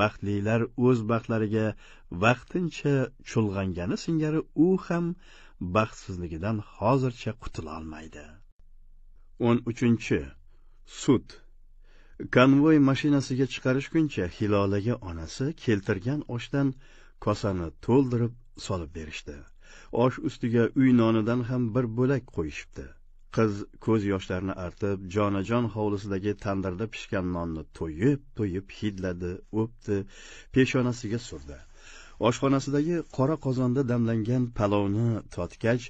Baxtlilar o'z baxtlariga vaqtincha chulg'angani singari u ham baxtsizligidan hozircha qutula olmaydi. 13. Sud Konvoy mashinasiga chiqarishguncha Hilolaga onasi keltirgan oshdan kosani to'ldirib solib berishdi. osh ustiga uy nonidan ham bir bo'lak qo'yishibdi qiz ko'z yoshlarini artib jonajon hovlisidagi tandirda pishgan nonni to'yib to'yib hidladi o'pdi peshonasiga surdi oshxonasidagi qora qozonda damlangan palovni totgach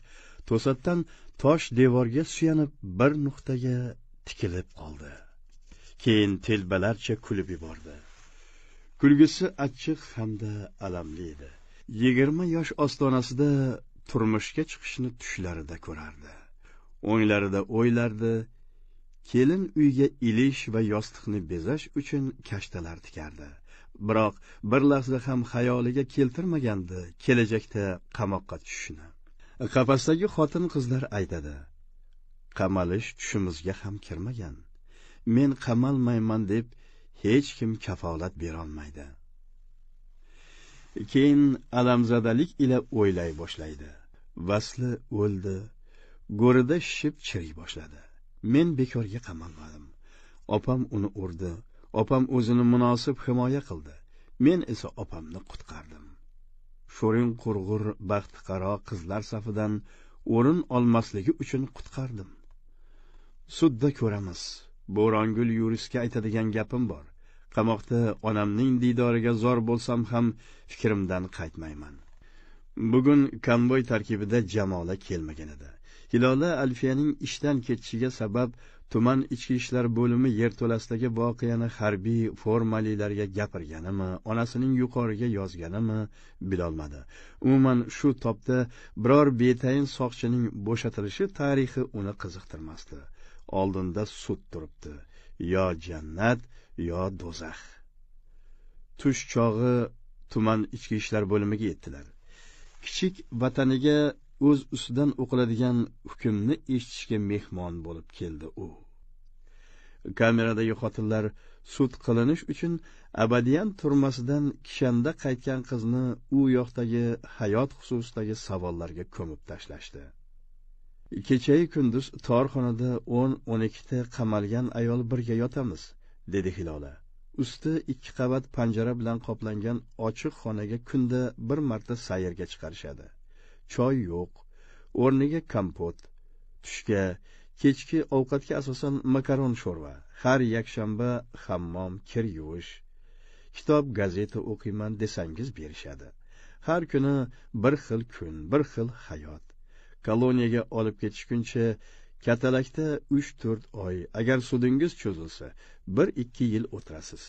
to'satdan tosh devorga suyanib bir nuqtaga tikilib qoldi keyin telbalarcha kulib yubordi kulgisi achchiq hamda alamli edi yigirma yosh ostonasida turmushga chiqishni tushlarida ko'rardi o'nglarida o'ylardi kelin uyga ilish va yostiqni bezash uchun kashtalar tikardi biroq bir lahza ham xayoliga keltirmagandi kelajakda qamoqqa tushishini qafasdagi xotin qizlar aytadi qamalish tushimizga ham kirmagan men qamalmayman deb hech kim kafolat berolmaydi keyin alamzadalik ila o'ylay boshlaydi vasli o'ldi go'rida shishib chiriy boshladi men bekorga qamalmadim opam uni urdi opam o'zini munosib himoya qildi men esa opamni qutqardim sho'ring qurg'ur baxtiqaro qizlar safidan o'rin olmasligi uchun qutqardim sudda ko'ramiz bo'rongul yurisga aytadigan gapim bor qamoqda onamning diydoriga zor bo'lsam ham fikrimdan qaytmayman bugun konvoy tarkibida jamola kelmagan edi hilola alfiyaning ishdan ketishiga sabab tuman ichki ishlar bo'limi yerto'lasidagi voqeani harbiy formalilarga gapirganimi onasining yuqoriga yozganimi bilolmadi umuman shu topda biror betayin soqchining bo'shatilishi tarixi uni qiziqtirmasdi oldinda sud turibdi yo jannat yo do'zax tush chog'i tuman ichki ishlar bo'limiga yetdilar kichik vataniga o'z ustidan o'qiladigan hukmni eshitishga mehmon bo'lib keldi u kameradagi xotinlar sud qilinish uchun abadiyan turmasidan kishanda qaytgan qizni u yoqdagi hayot xususidagi savollarga ko'mib tashlashdi kechayu kunduz torxonada o'n o'n ikkita qamalgan ayol birga yotamiz dedi hilola usti ikki qavat panjara bilan qoplangan ochiq xonaga kunda bir marta sayrga chiqarishadi choy yo'q o'rniga kompot tushga kechki ovqatga asosan makaron sho'rva har yakshanba hammom kir yuvish kitob gazeta o'qiyman desangiz berishadi har kuni bir xil kun bir xil hayot koloniyaga olib ketishguncha katalakda 3-4 oy agar sudingiz cho'zilsa 1-2 yil o'tirasiz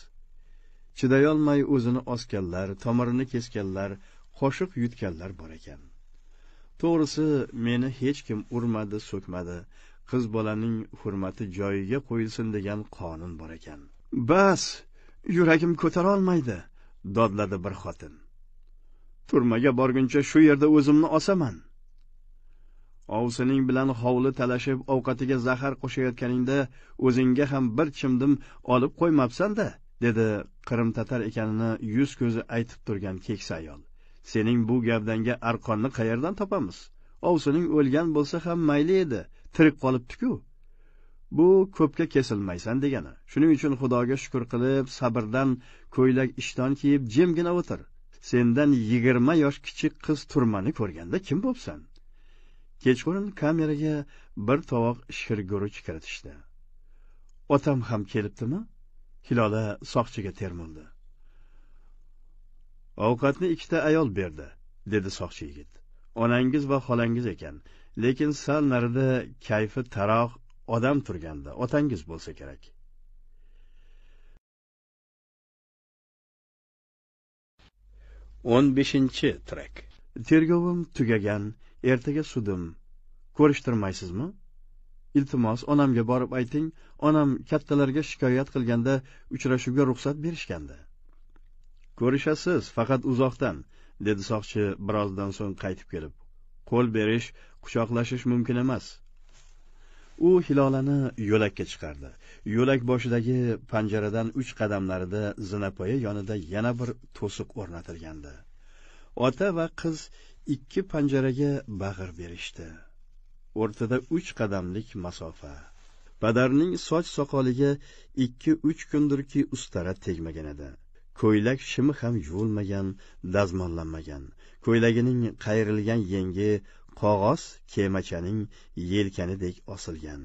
chidayolmay o'zini osganlar tomirini kesganlar qoshiq yutganlar bor ekan to'g'risi meni hech kim urmadi so'kmadi qiz bolaning hurmati joyiga qo'yilsin degan qonun bor ekan bas yuragim ko'tarolmaydi dodladi bir xotin turmaga borguncha shu yerda o'zimni osaman ovsining bilan hovli talashib ovqatiga zahar qo'shayotganingda o'zingga ham bir chimdim olib qo'ymabsan-da, dedi qirim tatar ekanini yuz ko'zi aytib turgan keksa ayol. Sening bu gavdanga arqonni qayerdan topamiz? Ovsining o'lgan bo'lsa ham mayli edi, tirik qolibdi-ku. Bu ko'pga kesilmaysan degani. Shuning uchun Xudoga shukr qilib, sabrdan ko'ylak ishton kiyib jimgina o'tir. Sendan 20 yosh kichik qiz turmani ko'rganda kim bo'psan kechqurun kameraga bir tovoq shirguruch kiritishdi otam ham kelibdimi hilola soqchiga termildi ovqatni ikkita ayol berdi dedi soqchi yigit onangiz va xolangiz ekan lekin sal narida kayfi taroq odam turganda otangiz bo'lsa kerak o'n beshinchi trek tergovim tugagan ertaga sudim ko'rishtirmaysizmi iltimos onamga borib ayting onam kattalarga shikoyat qilganda uchrashuvga ruxsat berishgandi ko'rishasiz faqat uzoqdan dedi soqchi birozdan so'ng qaytib kelib qo'l berish quchoqlashish mumkin emas u hilolani yo'lakka chiqardi yo'lak boshidagi panjaradan uch qadamlarida zinapoya yonida yana bir to'siq o'rnatilgandi ota va qiz ikki panjaraga bag'ir berishdi o'rtada uch qadamlik masofa badarning soch soqoliga ikki uch kundirki ustara tegmagan edi ko'ylak shimi ham yuvilmagan dazmollanmagan ko'ylagining qayrilgan yengi qog'oz kemachaning yelkanidek osilgan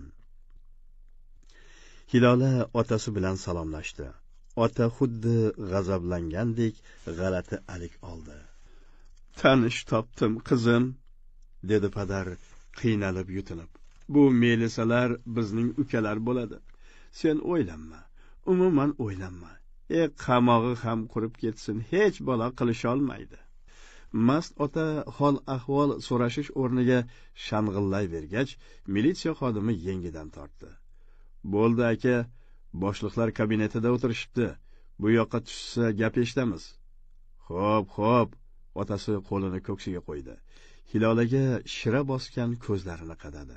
hilola otasi bilan salomlashdi ota xuddi g'azablangandek g'alati alik oldi tanish topdim qizim dedi padar qiynalib yutinib bu melisalar bizning ukalar bo'ladi sen o'ylanma umuman o'ylanma e qamog'i ham qurib ketsin hech balo qilisholmaydi mast ota hol ahvol so'rashish o'rniga shang'illayvergach militsiya xodimi yengidan tortdi bo'ldi aka boshliqlar kabinetida o'tirishibdi bu yoqqa tushsa gap eshitamiz xo'p xo'p otasi qo'lini ko'ksiga qo'ydi hilolaga shira bosgan ko'zlarini qadadi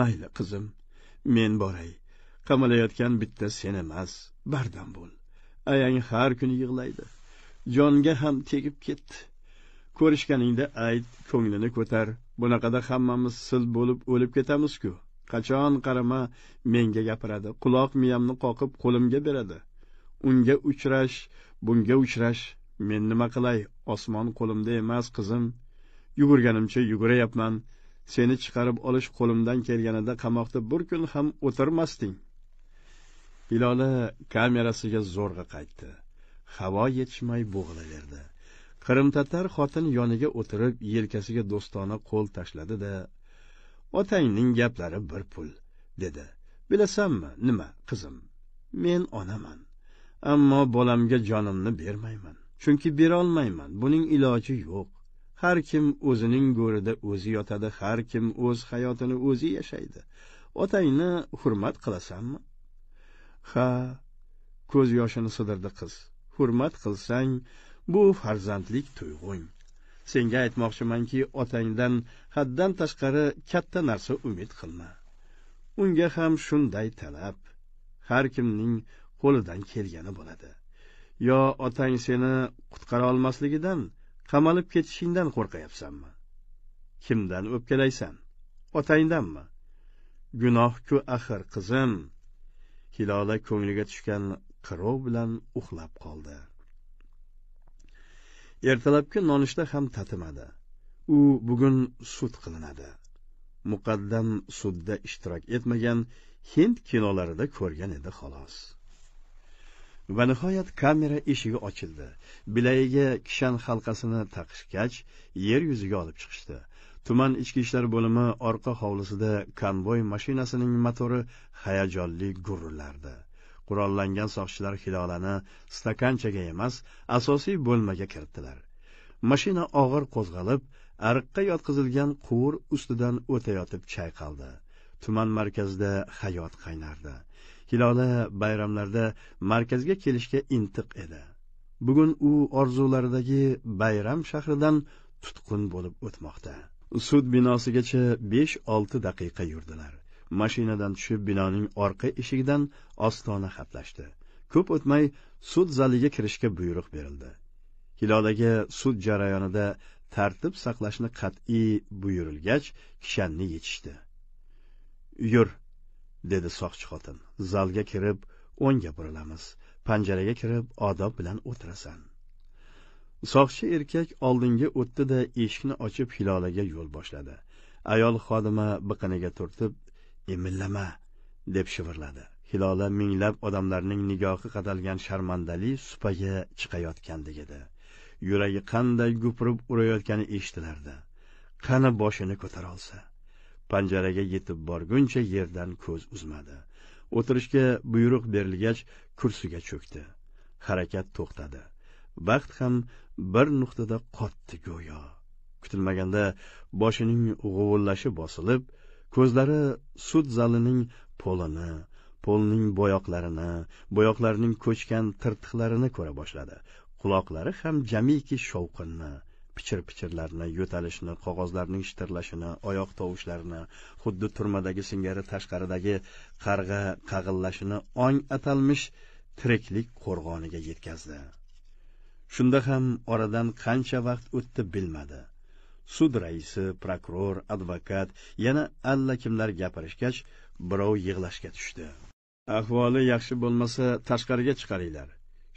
mayli qizim men boray qamalayotgan bitta sen emas bardam bo'l ayang har kuni yig'laydi jonga ham tegib ketdi ko'rishganingda ayt ko'nglini ko'tar bunaqada hammamiz sil bo'lib o'lib ketamizku qachon qarama menga gapiradi quloq miyamni qoqib qo'limga beradi unga uchrash bunga uchrash men nima qilay osmon qo'limda emas qizim yugurganimcha yugurayapman seni chiqarib olish qo'limdan kelganida qamoqda bir kun ham o'tirmasding hiloli kamerasiga zo'rg'a qaytdi havo yetishmay bo'g'ilaverdi tatar xotin yoniga o'tirib yelkasiga do'stona qo'l tashladi da otangning gaplari bir pul dedi bilasanmi nima qizim men onaman ammo bolamga jonimni bermayman chunki berolmayman buning iloji yo'q har kim o'zining go'rida o'zi yotadi har kim o'z hayotini o'zi yashaydi otangni hurmat qilasanmi ha ko'z yoshini sidirdi qiz hurmat qilsang bu farzandlik tuyg'ung senga aytmoqchimanki otangdan haddan tashqari katta narsa umid qilma unga ham shunday talab har kimning qo'lidan kelgani bo'ladi yo otang seni qutqara olmasligidan qamalib ketishingdan qo'rqayapsanmi kimdan o'pkalaysan otangdanmi gunohku axir qizim hilola ko'ngliga tushgan qirov bilan uxlab qoldi ertalabki nonushta ham tatimadi u bugun sud qilinadi muqaddam sudda ishtirok etmagan hind kinolarida ko'rgan edi xolos va nihoyat kamera eshigi ochildi bilayiga kishan halqasini taqishgach yer yuziga olib chiqishdi tuman ichki ishlar bo'limi orqa hovlisida konvoy mashinasining motori hayajonli gurrlardi qurollangan soqchilar hilolani stakanchaga emas asosiy bo'lmaga kiritdilar mashina og'ir qo'zg'alib ariqqa yotqizilgan quvur ustidan o'tayotib chayqaldi tuman markazida hayot qaynardi hilola bayramlarda markazga kelishga intiq edi bugun u orzularidagi bayram shahridan tutqun bo'lib o'tmoqda sud binosigacha besh olti daqiqa yurdilar mashinadan tushib binoning orqa eshigidan ostona hatlashdi ko'p o'tmay sud zaliga kirishga buyruq berildi hilolaga sud jarayonida tartib saqlashni qat'iy buyurilgach kishanni yechishdi yur dedi soqchi xotin zalga kirib o'ngga burilamiz panjaraga kirib odob bilan o'tirasan soqchi erkak oldinga o'tdida eshikni ochib hilolaga yo'l boshladi ayol xodima biqiniga turtib emillama deb shivirladi hilola minglab odamlarning nigohi qadalgan sharmandali supaga chiqayotgandek edi yuragi qanday gupirib urayotgani eshitilardi qani boshini ko'tara olsa panjaraga yetib borguncha yerdan ko'z uzmadi o'tirishga buyruq berilgach kursiga cho'kdi harakat to'xtadi vaqt ham bir nuqtada qotdi go'yo kutilmaganda boshining g'uvillashi bosilib ko'zlari sud zalining polini polning bo'yoqlarini bo'yoqlarning ko'chgan tirtiqlarini ko'ra boshladi quloqlari ham jamiki shovqinni pichir pichirlarni yo'talishni qog'ozlarning shitirlashini oyoq tovushlarini xuddi turmadagi singari tashqaridagi qarg'a qag'illashini ong atalmish tiriklik qo'rg'oniga yetkazdi shunda ham oradan qancha vaqt o'tdi bilmadi sud raisi prokuror advokat yana allakimlar gapirishgach birov yig'lashga tushdi ahvoli yaxshi bo'lmasa tashqariga chiqaringlar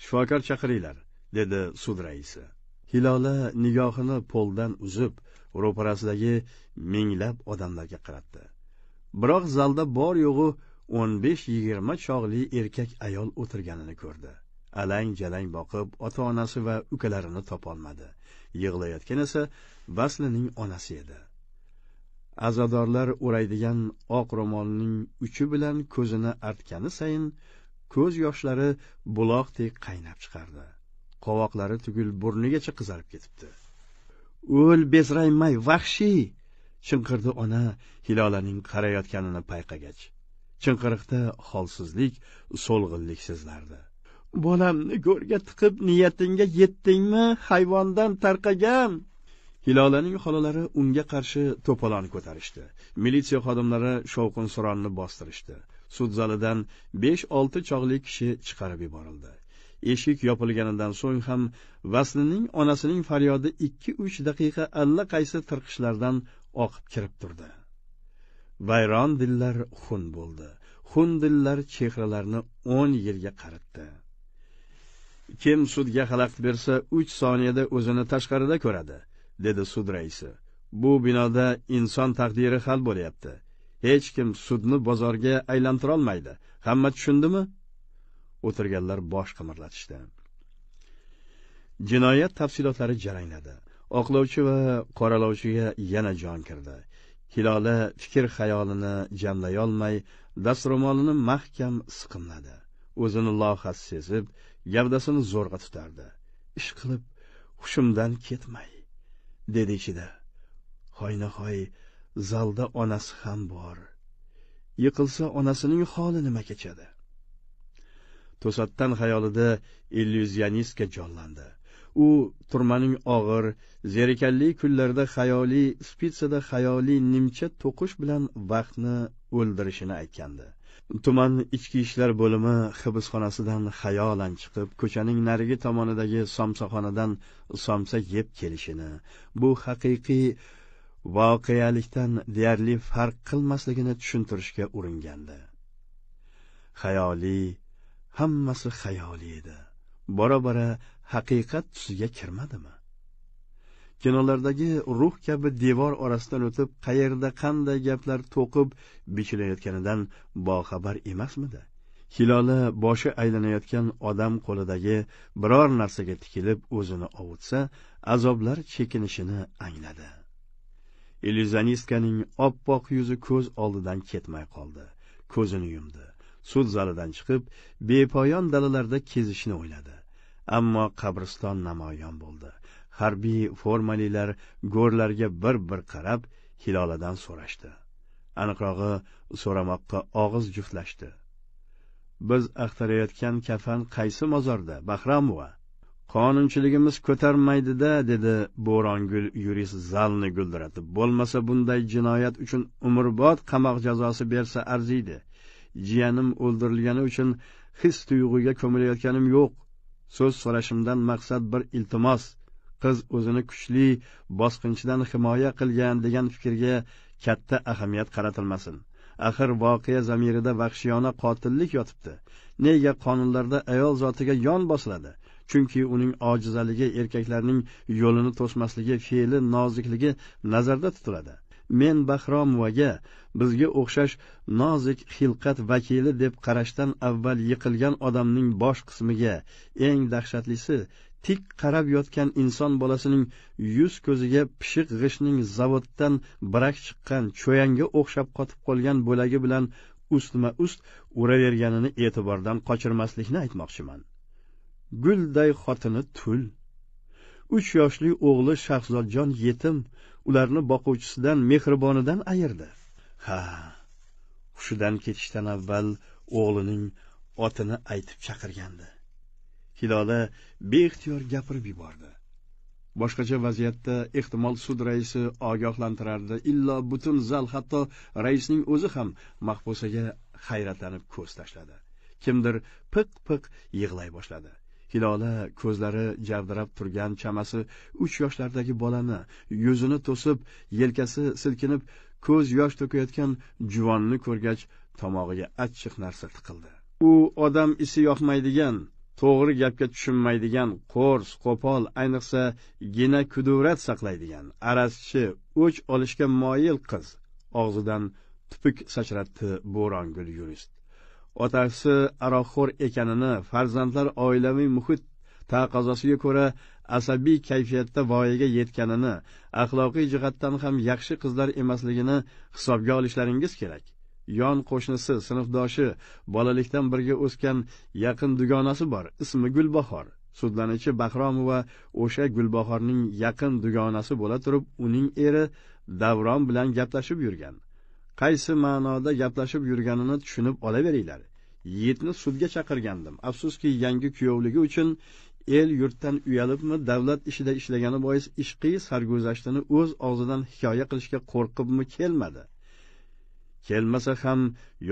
shifokor chaqiringlar dedi sud raisi hilola nigohini poldan uzib ro'parasidagi minglab odamlarga qaratdi biroq zalda bor yo'g'i o'n besh yigirma chog'li erkak ayol o'tirganini ko'rdi alang jalang boqib ota onasi va ukalarini topolmadi yig'layotgan esa vaslining onasi edi azodorlar o'raydigan oq ro'molning uchi bilan ko'zini artgani sayin ko'z yoshlari buloqdek qaynab chiqardi qovoqlari tugul burnigacha qizarib ketibdi o'l bezraymay vahshiy chinqirdi ona hilolaning qarayotganini payqagach chinqiriqda holsizlik so'lg'inlik sezilardi bolamni go'rga tiqib niyatingga yetdingmi hayvondan tarqagan hilolaning xolalari unga qarshi to'polon ko'tarishdi militsiya xodimlari shovqin suronni bostirishdi sud zalidan besh olti chog'lik kishi chiqarib yuborildi eshik yopilganidan so'ng ham vaslining onasining faryodi ikki uch daqiqa allaqaysi tirqishlardan oqib kirib turdi vayron dillar xun bo'ldi xun dillar chehralarni o'n yilga qaritdi kim sudga xalaqit bersa uch soniyada o'zini tashqarida ko'radi dedi sud raisi bu binoda inson taqdiri hal bo'lyapti hech kim sudni bozorga aylantirolmaydi hamma tushundimi o'tirganlar bosh qimirlatishdi jinoyat tafsilotlari jarangladi oqlovchi va qoralovchiga yana jon kirdi hilola fikr xayolini jamlayolmay dastro'molini mahkam siqimladi o'zini lohas sezib gavdasini zo'rg'a tutardi ishqilib hushimdan ketmay dedi ichida hoynahoy zalda onasi ham bor yiqilsa onasining holi nima kechadi to'satdan xayolida illyuzioniska jonlandi u turmaning og'ir zerikarli kunlarida xayoliy spitsada xayoliy nimcha to'qish bilan vaqtni o'ldirishini aytgandi tuman ichki ishlar bo'limi hibsxonasidan xayolan chiqib ko'chaning narigi tomonidagi somsaxonadan somsa yeb kelishini bu haqiqiy voqealikdan deyarli farq qilmasligini tushuntirishga uringandi xayoliy hammasi xayoli edi bora bora haqiqat tusiga kirmadimi kinolardagi ruh kabi devor orasidan o'tib qayerda qanday gaplar to'qib bichilayotganidan boxabar emasmidi hiloli boshi aylanayotgan odam qo'lidagi biror narsaga tikilib o'zini ovutsa azoblar chekinishini angladi illyuzionistkaning oppoq yuzi ko'z oldidan ketmay qoldi ko'zini yumdi sud zalidan chiqib bepoyon dalalarda kezishni o'yladi ammo qabriston namoyon bo'ldi harbiy formalilar go'rlarga bir bir qarab hiloladan so'rashdi aniqrog'i so'ramoqqa og'iz juftlashdi biz axtarayotgan kafan qaysi mozorda bahram buva qonunchiligimiz ko'tarmaydida dedi bo'rongul yurist zalni guldiratib bo'lmasa bunday jinoyat uchun umrbod qamoq jazosi bersa arziydi jiyanim o'ldirilgani uchun his tuyg'uga ko'milayotganim yo'q so'z so'rashimdan maqsad bir iltimos qiz o'zini kuchli bosqinchidan himoya qilgan degan fikrga katta ahamiyat qaratilmasin axir voqea zamirida vahshiyona qotillik yotibdi nega qonunlarda ayol zotiga yon bosiladi chunki uning ojizaligi erkaklarning yo'lini to'smasligi fe'li nozikligi nazarda tutiladi men bahromovaga bizga o'xshash nozik xilqat vakili deb qarashdan avval yiqilgan odamning bosh qismiga eng dahshatlisi tik qarab yotgan inson bolasining yuz ko'ziga pishiq g'ishtning zavoddan barak chiqqan cho'yanga o'xshab qotib qolgan bo'lagi bilan ustma ust uraverganini e'tibordan qochirmaslikni aytmoqchiman gulday xotini tul uch yoshli o'g'li shahzodjon yetim ularni boquvchisidan mehribonidan ayirdi ha hushidan ketishdan avval o'g'lining otini aytib chaqirgandi hilola beixtiyor gapirib yubordi boshqacha vaziyatda ehtimol sud raisi ogohlantirardi illo butun zal hatto raisning o'zi ham mahbusaga hayratlanib ko'z tashladi kimdir piq piq yig'lay boshladi hilola ko'zlari javdirab turgan chamasi uch yoshlardagi bolani yuzini to'sib yelkasi silkinib ko'z yosh to'kayotgan juvonni ko'rgach tomog'iga achchiq narsa tiqildi u odam isi yoqmaydigan to'g'ri gapga tushunmaydigan qo'rs qo'pol ayniqsa gina kudurat saqlaydigan arazchi o'ch olishga moyil qiz og'zidan tupuk sachratdi bo'rongul yurist otasi aroqxo'r ekanini farzandlar oilaviy muhit taqozosiga ko'ra asabiy kayfiyatda voyaga yetganini axloqiy jihatdan ham yaxshi qizlar emasligini hisobga olishlaringiz kerak yon qo'shnisi sinfdoshi bolalikdan birga o'sgan yaqin dugonasi bor ismi gulbahor sudlanuvchi bahromova o'sha gulbahorning yaqin dugonasi bo'la turib uning eri davron bilan gaplashib yurgan qaysi ma'noda gaplashib yurganini tushunib olaveringlar yigitni sudga chaqirgandim afsuski yangi kuyovligi uchun el yurtdan uyalibmi davlat ishida ishlagani bois ishqiy sarguzashtini o'z og'zidan hikoya qilishga qo'rqibmi kelmadi kelmasa ham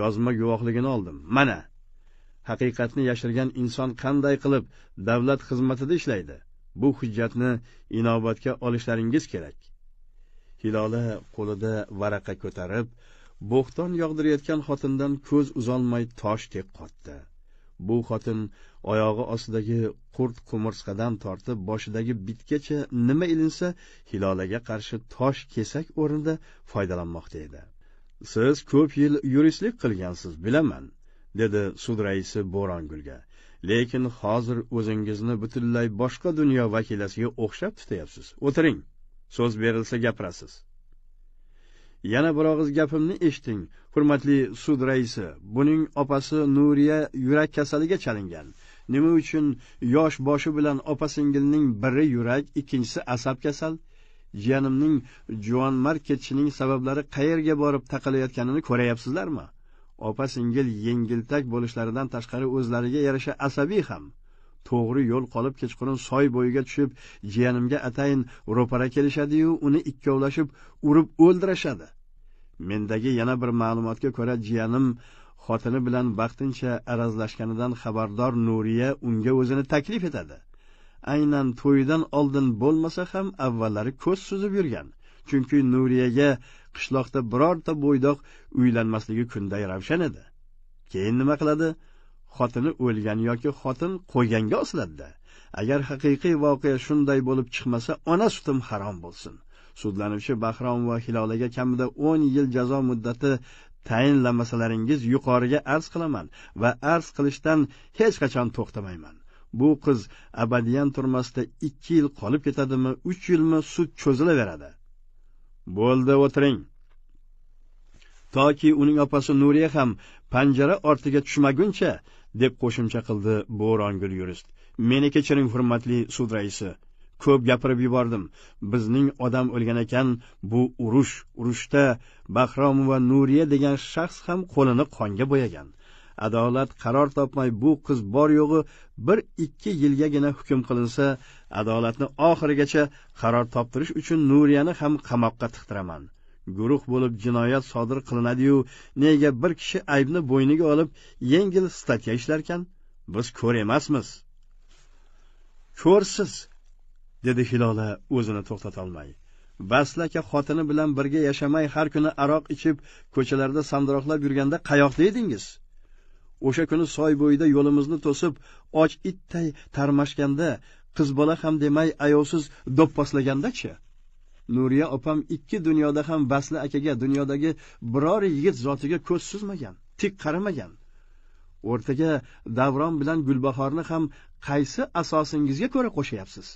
yozma guvohligini oldim mana haqiqatni yashirgan inson qanday qilib davlat xizmatida ishlaydi bu hujjatni inobatga olishlaringiz kerak hilola qo'lida varaqa ko'tarib bo'xton yog'dirayotgan xotindan ko'z uzolmay toshdek qotdi bu xotin oyog'i ostidagi qurt qumursqadan tortib boshidagi bitgacha nima ilinsa hilolaga qarshi tosh kesak o'rnida foydalanmoqda edi siz ko'p yil yuristlik qilgansiz bilaman dedi sud raisi bo'rongulga lekin hozir o'zingizni butunlay boshqa dunyo vakilasiga o'xshab tutyapsiz o'tiring so'z berilsa gapirasiz yana bir og'iz gapimni eshiting hurmatli sud raisi buning opasi nuriya yurak kasaliga chalingan nima uchun yosh boshi bilan opa singilning biri yurak ikkinchisi asab kasal jiyanimning juvonmar ketishining sabablari qayerga borib taqalayotganini ko'rayapsizlarmi opa singil yengiltak bo'lishlaridan tashqari o'zlariga yarasha asabiy ham to'g'ri yo'l qolib kechqurun soy bo'yiga tushib jiyanimga atayin ro'para kelishadiyu uni ikkovlashib urib o'ldirishadi mendagi yana bir ma'lumotga ko'ra jiyanim xotini bilan vaqtincha arazlashganidan xabardor nuriya unga o'zini taklif etadi aynan to'yidan oldin bo'lmasa ham avvallari ko'z suzib yurgan chunki nuriyaga qishloqda birorta bo'ydoq uylanmasligi kunday ravshan edi keyin nima qiladi xotini o'lgan yoki xotin qo'yganga osiladida agar haqiqiy voqea shunday bo'lib chiqmasa ona sutim harom bo'lsin sudlanuvchi bahrom va hilolaga kamida o'n yil jazo muddati tayinlamasalaringiz yuqoriga arz qilaman va arz qilishdan hech qachon to'xtamayman bu qiz abadiyan turmasda ikki yil qolib ketadimi uch yilmi sud cho'zilaveradi bo'ldi o'tiring toki uning opasi nuriya ham panjara ortiga tushmaguncha deb qo'shimcha qildi bo'rongul yurist meni kechiring hurmatli sud raisi ko'p gapirib yubordim bizning odam o'lgan ekan bu urush urushda bahrom va nuriya degan shaxs ham qo'lini qonga bo'yagan adolat qaror topmay bu qiz bor yo'g'i bir ikki yilgagina hukm qilinsa adolatni oxirigacha qaror toptirish uchun nuriyani ham qamoqqa tiqtiraman guruh bo'lib jinoyat sodir qilinadiyu nega bir kishi aybni bo'yniga olib yengil statya ishlarkan biz ko'r emasmiz ko'rsiz dedi hilola o'zini to'xtatolmay olmay aka xotini bilan birga yashamay har kuni aroq ichib ko'chalarda sandiroqlab yurganda qayoqda edingiz o'sha kuni soy bo'yida yo'limizni to'sib och itday tarmashganda qiz bola ham demay ayovsiz do'pposlagandachi nuriya opam ikki dunyoda ham vasli akaga dunyodagi biror yigit zotiga ko'z suzmagan tik qaramagan o'rtaga davron bilan gulbahorni ham qaysi asosingizga ko'ra qo'shyapsiz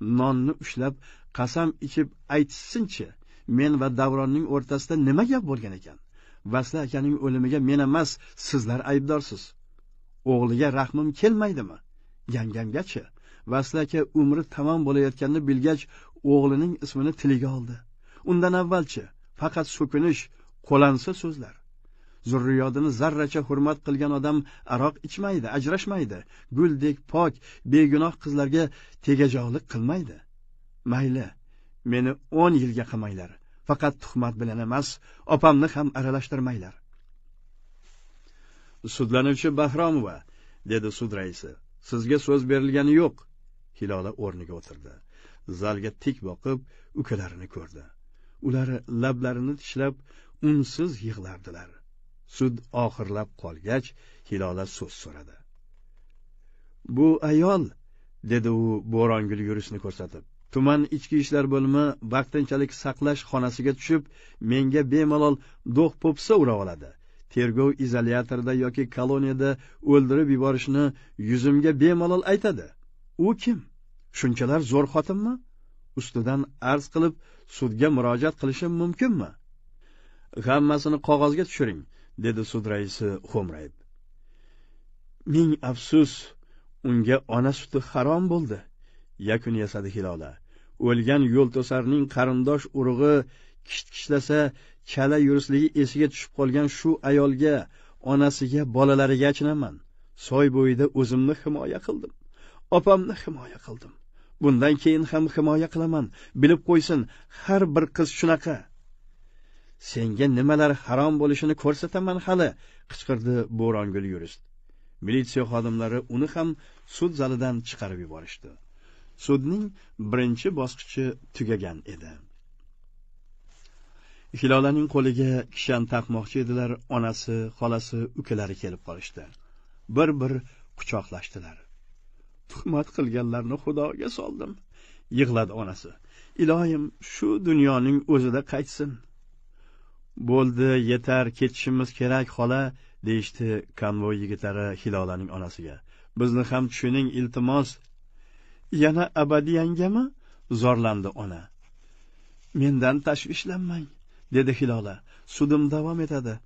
nonni ushlab qasam ichib aytishsinchi men va davronning o'rtasida nima gap bo'lgan ekan vasla akaning o'limiga men emas sizlar aybdorsiz o'g'liga rahmim kelmaydimi yangamgachi vasla aka umri tamom bo'layotganini bilgach o'g'lining ismini tiliga oldi undan avvalchi faqat so'kinish qo'lansa so'zlar zurriyodini zarracha hurmat qilgan odam aroq ichmaydi ajrashmaydi guldek pok begunoh qizlarga tegajog'lik qilmaydi mayli meni o'n yilga qamanglar faqat tuhmat bilan emas opamni ham aralashtirmanglar sudlanuvchi bahromova dedi sud raisi sizga so'z berilgani yo'q hilola o'rniga o'tirdi zalga tik boqib ukalarini ko'rdi ular lablarini tishlab unsiz yig'lardilar sud oxirlab qolgach hilola so'z so'radi bu ayol dedi u bo'rongul yurishni ko'rsatib tuman ichki ishlar bo'limi vaqtinchalik saqlash xonasiga tushib menga bemalol do'q po'pisa ura oladi tergov izolyatorida yoki koloniyada o'ldirib yuborishni yuzimga bemalol aytadi u kim shunchalar zo'r xotinmi ustidan arz qilib sudga murojaat qilishim mumkinmi hammasini qog'ozga tushiring dedi sud raisi xo'mrayib ming afsus unga ona suti harom bo'ldi yakun yasadi hilola o'lgan yo'lto'sarning qarindosh urug'i kisht kishlasa chala yurisligi esiga tushib qolgan shu ayolga onasiga bolalariga achinaman soy bo'yida o'zimni himoya qildim opamni himoya qildim bundan keyin ham himoya qilaman bilib qo'ysin har bir qiz shunaqa senga nimalar harom bo'lishini ko'rsataman hali qichqirdi bo'rongul yurist militsiya xodimlari uni ham sud zalidan chiqarib yuborishdi sudning birinchi bosqichi tugagan edi hilolaning qo'liga kishan taqmoqchi edilar onasi xolasi ukalari kelib qolishdi bir bir quchoqlashdilar tuhmat qilganlarni xudoga soldim yig'ladi onasi ilohim shu dunyoning o'zida qaytsin bo'ldi yetar ketishimiz kerak xola deyishdi konvoy yigitlari hilolaning onasiga bizni ham tushuning iltimos yana abadiyangami zorlandi ona mendan tashvishlanmang dedi hilola sudim davom etadi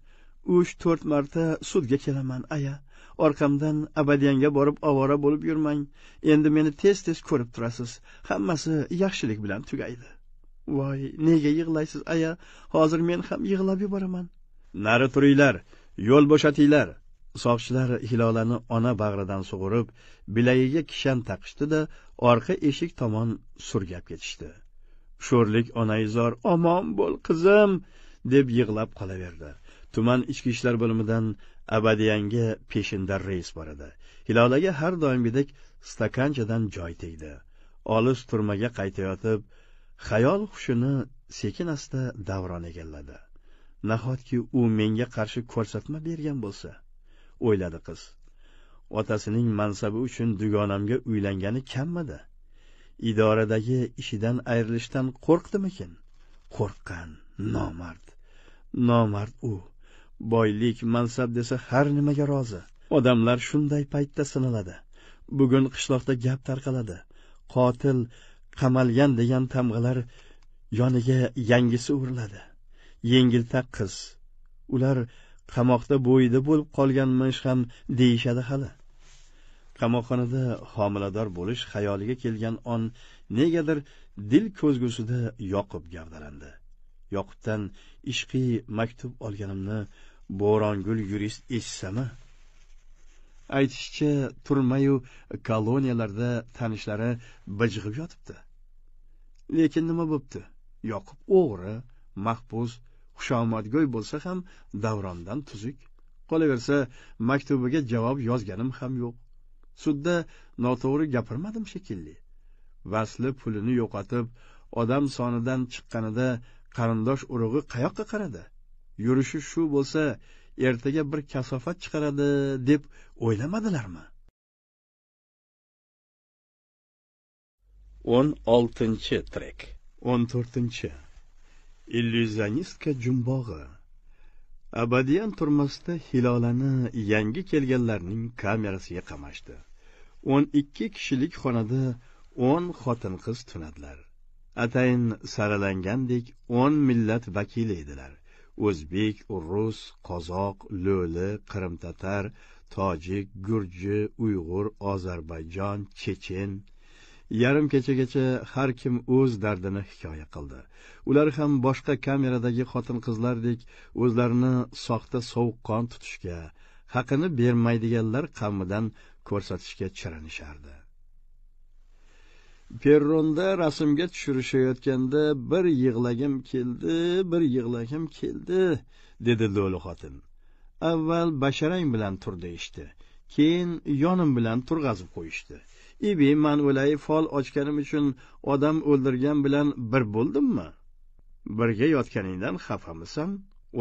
uch to'rt marta sudga kelaman aya orqamdan abadiyanga borib ovora bo'lib yurmang endi meni tez tez ko'rib turasiz hammasi yaxshilik bilan tugaydi voy nega yig'laysiz aya hozir men ham yig'lab yuboraman nari turinglar yo'l bo'shatinglar soqchilar hilolani ona bag'ridan sug'urib bilagiga kishan taqishdi da orqa eshik tomon surgab ketishdi sho'rlik onaizor omon bo'l qizim deb yig'lab qolaverdi tuman ichki ishlar bo'limidan abadiyanga peshinda reys bor edi hilolaga har doimgidek stakanchadan joy tegdi olis turmaga qaytayotib xayol hushini sekin asta davron egalladi nahotki u menga qarshi ko'rsatma bergan bo'lsa o'yladi qiz otasining mansabi uchun dugonamga uylangani kammidi idoradagi ishidan ayrilishdan qo'rqdimikin qo'rqqan nomard nomard u boylik mansab desa har nimaga rozi odamlar shunday paytda sinaladi bugun qishloqda gap tarqaladi qotil qamalgan degan tamg'alar yoniga yangisi uriladi yengiltak qiz ular qamoqda bo'yida bo'lib qolganmish ham deyishadi hali qamoqxonada homilador bo'lish xayoliga kelgan on negadir dil ko'zgusida yoqib gavdalandi yoqubdan ishqiy maktub olganimni bo'rongul yurist eshitsami aytishicha turmayu koloniyalarda tanishlari bijg'ib yotibdi lekin nima bo'pti yoqub o'g'ri mahbus xushomadgo'y bo'lsa ham davrondan tuzuk qolaversa maktubiga javob yozganim ham yo'q sudda noto'g'ri gapirmadim shekilli vasli pulini yo'qotib odam sonidan chiqqanida qarindosh urug'i qayoqqa qaradi yurishi shu bo'lsa ertaga bir kasofat chiqaradi deb o'ylamadilarmi o'n oltinchi trek o'n to'rtinchi illyuzionistka jumbog'i abadiyan turmasida hilolani yangi kelganlarning kamerasiga qamashdi o'n ikki kishilik xonada o'n xotin qiz tunadilar atayin saralangandek o'n millat vakili edilar o'zbek rus qozoq lo'li qirim tatar tojik gurji uyg'ur ozarbayjon chechen yarim kechagacha har kim o'z dardini hikoya qildi ular ham boshqa kameradagi xotin qizlardek o'zlarini soxta sovuqqon tutishga haqini bermaydiganlar qamidan ko'rsatishga chirinishardi perronda rasmga tushirishayotganda bir yig'lagim keldi bir yig'lagim keldi dedi lo'li xotin avval basharang bilan tur deyishdi keyin yonim bilan turg'azib qo'yishdi ibi man o'lay fol ochganim uchun odam o'ldirgan bilan bir bo'ldimmi birga yotganingdan xafamisan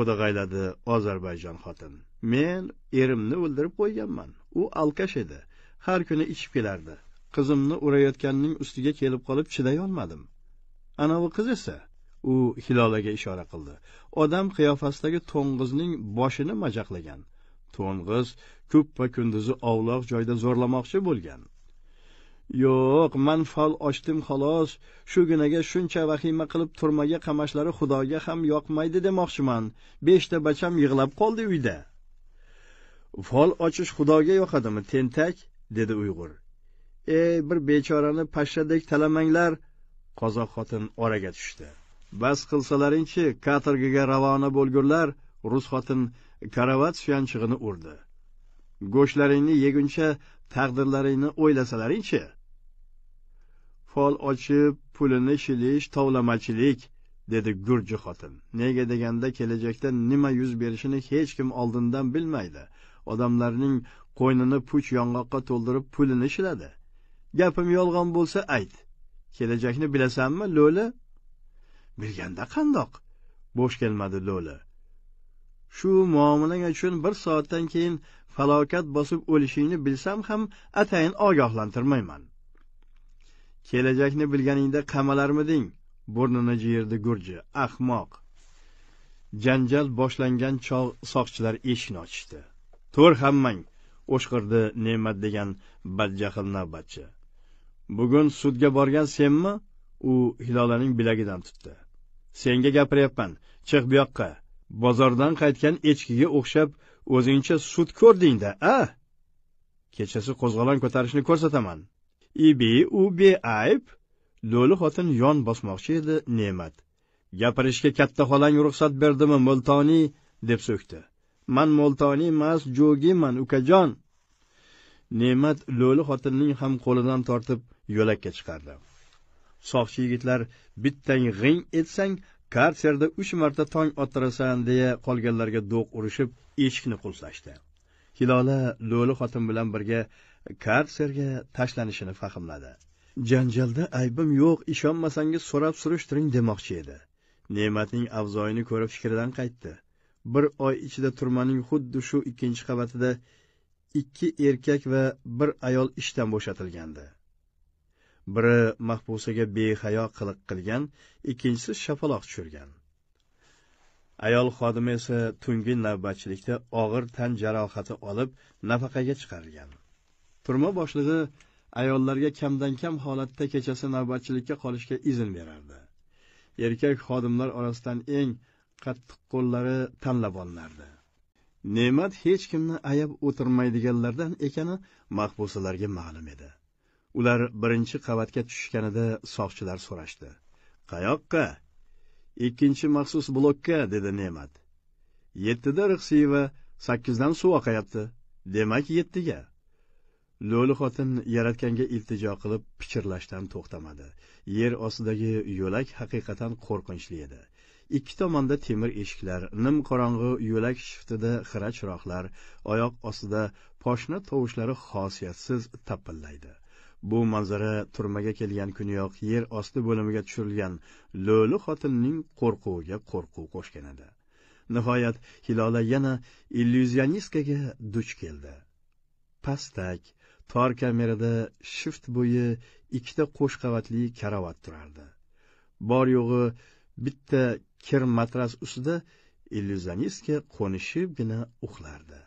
o'dag'ayladi ozarbayjon xotin men erimni o'ldirib qo'yganman u alkash edi har kuni ichib kelardi qizimni urayotganning ustiga kelib qolib chiday olmadim anavi qiz esa u hilolaga ishora qildi odam qiyofasidagi to'ng'izning boshini majaqlagan to'ng'iz kuppa kunduzi ovloq joyda zo'rlamoqchi bo'lgan yo'q man fol ochdim xolos shu gunaga shuncha vahima qilib turmaga qamashlari xudoga ham yoqmaydi demoqchiman beshta bacham yig'lab qoldi uyda fol ochish xudoga yoqadimi tentak dedi uyg'ur ey bir bechorani pashshadek talamanglar qozoq xotin oraga tushdi bas qilsalaringchi katorgaga ravona bo'lgurlar rus xotin karavat suyanchig'ini urdi go'shtlaringni yeguncha taqdirlaringni o'ylasalaringchi fol ochib pulini shilish tovlamachilik dedi gurji xotin nega deganda kelajakda nima yuz berishini hech kim oldindan bilmaydi odamlarning qo'ynini puch yong'oqqa to'ldirib pulini shiladi gapim yolg'on bo'lsa ayt kelajakni bilasanmi lo'li bilganda qandoq bo'sh kelmadi lo'li shu muomalang uchun bir soatdan keyin falokat bosib o'lishingni bilsam ham atayin ogohlantirmayman kelajakni bilganingda qamalarmiding burnini jiyirdi gurji ahmoq janjal boshlangan chog' soqchilar eshikni ochishdi to'r hammang o'shqirdi ne'mat degan badjahl navbatchi bugun sudga borgan senmi u hilolaning bilagidan tutdi senga gapiryapman chiq bu yoqqa bozordan qaytgan echkiga o'xshab o'zingcha sud ko'rdingda a kechasi qo'zg'olon ko'tarishni ko'rsataman ibi u beayb lo'li xotin yon bosmoqchi edi ne'mat gapirishga katta xolang ruxsat berdimi mo'ltoniy deb so'kdi man mo'ltoniy emas jo'giman ukajon ne'mat lo'li xotinning ham qo'lidan tortib yo'lakka chiqardi soqchi yigitlar bittang g'ing etsang karserda uch marta tong ottirasan deya qolganlarga do'q urishib eshikni qulflashdi hilola lo'li xotin bilan birga karserga tashlanishini fahmladi janjalda aybim yo'q ishonmasangiz so'rab surishtiring demoqchi edi ne'matning avzoyini ko'rib fikridan qaytdi bir oy ichida turmaning xuddi shu ikkinchi qavatida ikki erkak va bir ayol ishdan bo'shatilgandi biri mahbusaga behayo qiliq qilgan ikkinchisi shapaloq tushirgan ayol xodimi esa tungi navbatchilikda og'ir tan jarohati olib nafaqaga chiqarilgan turma boshlig'i ayollarga kamdan kam holatda kechasi navbatchilikka qolishga izn berardi erkak xodimlar orasidan eng qattiq qo'llari tanlab olinardi ne'mat hech kimni ayab o'tirmaydiganlardan ekani mahbusalarga ma'lum edi ular birinchi qavatga tushishganida soqchilar so'rashdi qayoqqa ikkinchi maxsus blokka dedi ne'mat yettida rixsiyeva sakkizdan suv oqayapti demak yettiga lo'li xotin yaratganga iltijo qilib pichirlashdan to'xtamadi yer ostidagi yo'lak haqiqatan qo'rqinchli edi ikki tomonda temir eshiklar nim qorong'i yo'lak shiftida xira chiroqlar oyoq ostida poshna tovushlari xosiyatsiz tapillaydi bu manzara turmaga kelgan kuniyoq yer osti bo'limiga tushirilgan lo'li xotinning qo'rquviga qo'rquv qo'shgan edi nihoyat hilola yana illyuzionistkaga duch keldi pastak tor kamerada shift bo'yi ikkita qo'sh qavatli karavot turardi bor yo'g'i bitta kir matras ustida illyuzionistga qo'nishibgina uxlardi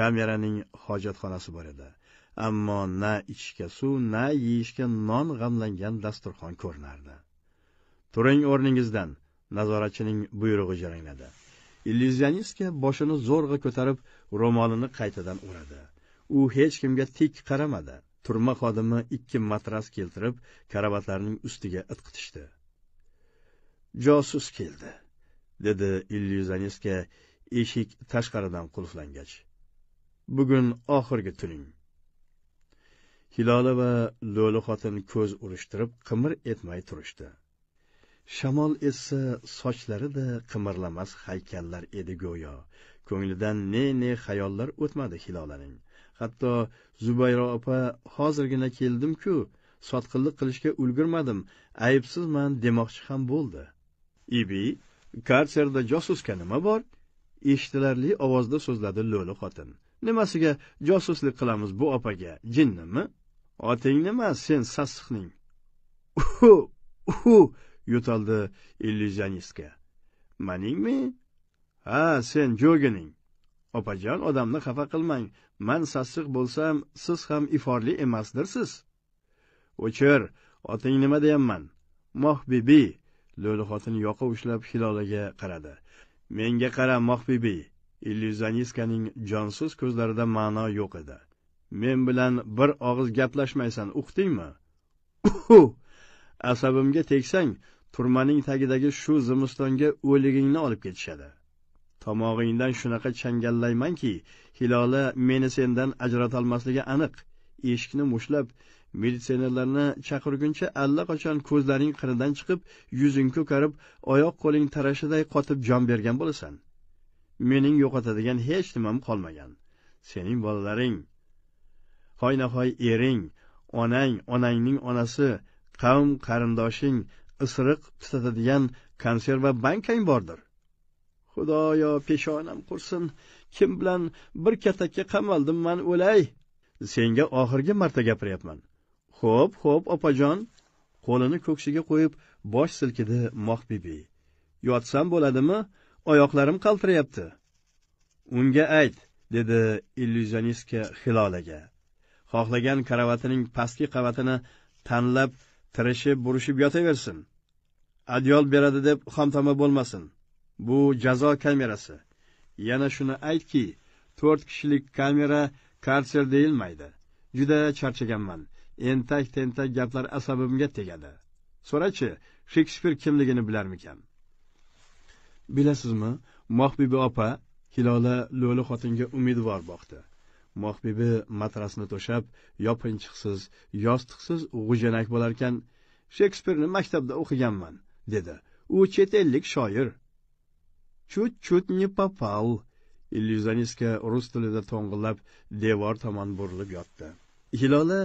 kameraning hojatxonasi bor edi ammo na ichishga suv na yeyishga non g'amlangan dasturxon ko'rinardi turing o'rningizdan nazoratchining buyrug'i jarangladi illyuzionistka boshini zo'rg'a ko'tarib ro'molini qaytadan o'radi u hech kimga tik qaramadi turma xodimi ikki matras keltirib karavatlarning ustiga itqitishdi josus keldi dedi illyuzanistga eshik tashqaridan qulflangach bugun oxirgi tuning hilola va lo'li xotin ko'z urishtirib qimir etmay turishdi shamol esa sochlarida qimirlamas haykallar edi go'yo ko'nglidan ne ne xayollar o'tmadi hilolaning hatto zubayra opa hozirgina keldimku sotqinlik qilishga ulgurmadim aybsizman demoqchi ham bo'ldi ibi karserda josusga nima bor eshitilarli ovozda so'zladi lo'li xotin nimasiga josuslik qilamiz bu opaga jinnimi oting nima sen sassiqning uhu uhu yo'taldi illyuzionistga maningmi ha sen jo'gining opajon odamni xafa qilmang man sassiq bo'lsam siz ham iforli emasdirsiz o'chir oting nima deyapman mohbibi lo'li xotini yoqa ushlab hilolaga qaradi menga qara mohbibi illyuzionistkaning jonsiz ko'zlarida ma'no yo'q edi men bilan bir og'iz gaplashmaysan uqdingmi asabimga tegsang turmaning tagidagi shu zimistonga o'ligingni olib ketishadi tomog'ingdan shunaqa changallaymanki hilola meni sendan ajratolmasligi aniq eshikni mushlab militsionerlarni chaqirguncha allaqachon ko'zlaring qinidan chiqib yuzing ko'karib oyoq qo'ling tarashiday qotib jon bergan bo'lasan mening yo'qotadigan hech nimam qolmagan sening bolalaring hoynahoy ering onang onangning onasi qavm qarindoshing isiriq tutatadigan konserva bankang bordir xudoyo peshonam qursin kim bilan bir katakka qamaldim man o'lay senga oxirgi marta gapiryapman xo'p xo'p opajon qo'lini ko'ksiga qo'yib bosh silkidi mohbibi yotsam bo'ladimi oyoqlarim qaltirayapti unga ayt dedi illyuzionistka hilolaga xohlagan karavatining pastki qavatini tanlab tirishib burishib yotaversin adyol beradi deb xomtama bo'lmasin bu jazo kamerasi yana shuni aytki to'rt kishilik kamera karser deyilmaydi juda charchaganman entak tentak gaplar asabimga tegadi so'rachi shekspir kimligini bilarmikan bilasizmi mohbibi opa hilola lo'li xotinga umidvor boqdi mohbibi matrasni to'shab yopinchiqsiz yostiqsiz g'ujanak bo'larkan shekspirni maktabda o'qiganman dedi u chet ellik shoir Чуть-чуть не попал. Ilizanisga rus tilida to'ng'illab devor tomon burilib yotdi. Hilola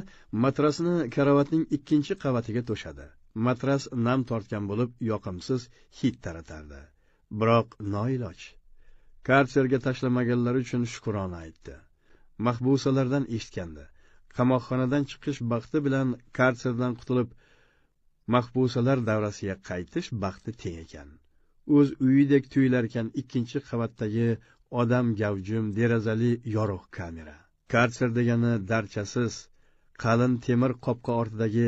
matrasni karavatning иккинчи qavatiga to'shadi. Матрас нам tortgan bo'lib, yoqimsiz hid taratardi. Biroq noiloj. Karserga tashlamaganlari uchun shukrona aytdi. Mahbusalardan eshitgandi. Qamoqxonadan chiqish baxti bilan karserdan qutulib, mahbusalar davrasiga qaytish baxti teng ekan. o'z uyidek tuyularkan ikkinchi qavatdagi odam gavjum derazali yorug' kamera karser degani darchasiz qalin temir qopqa ortidagi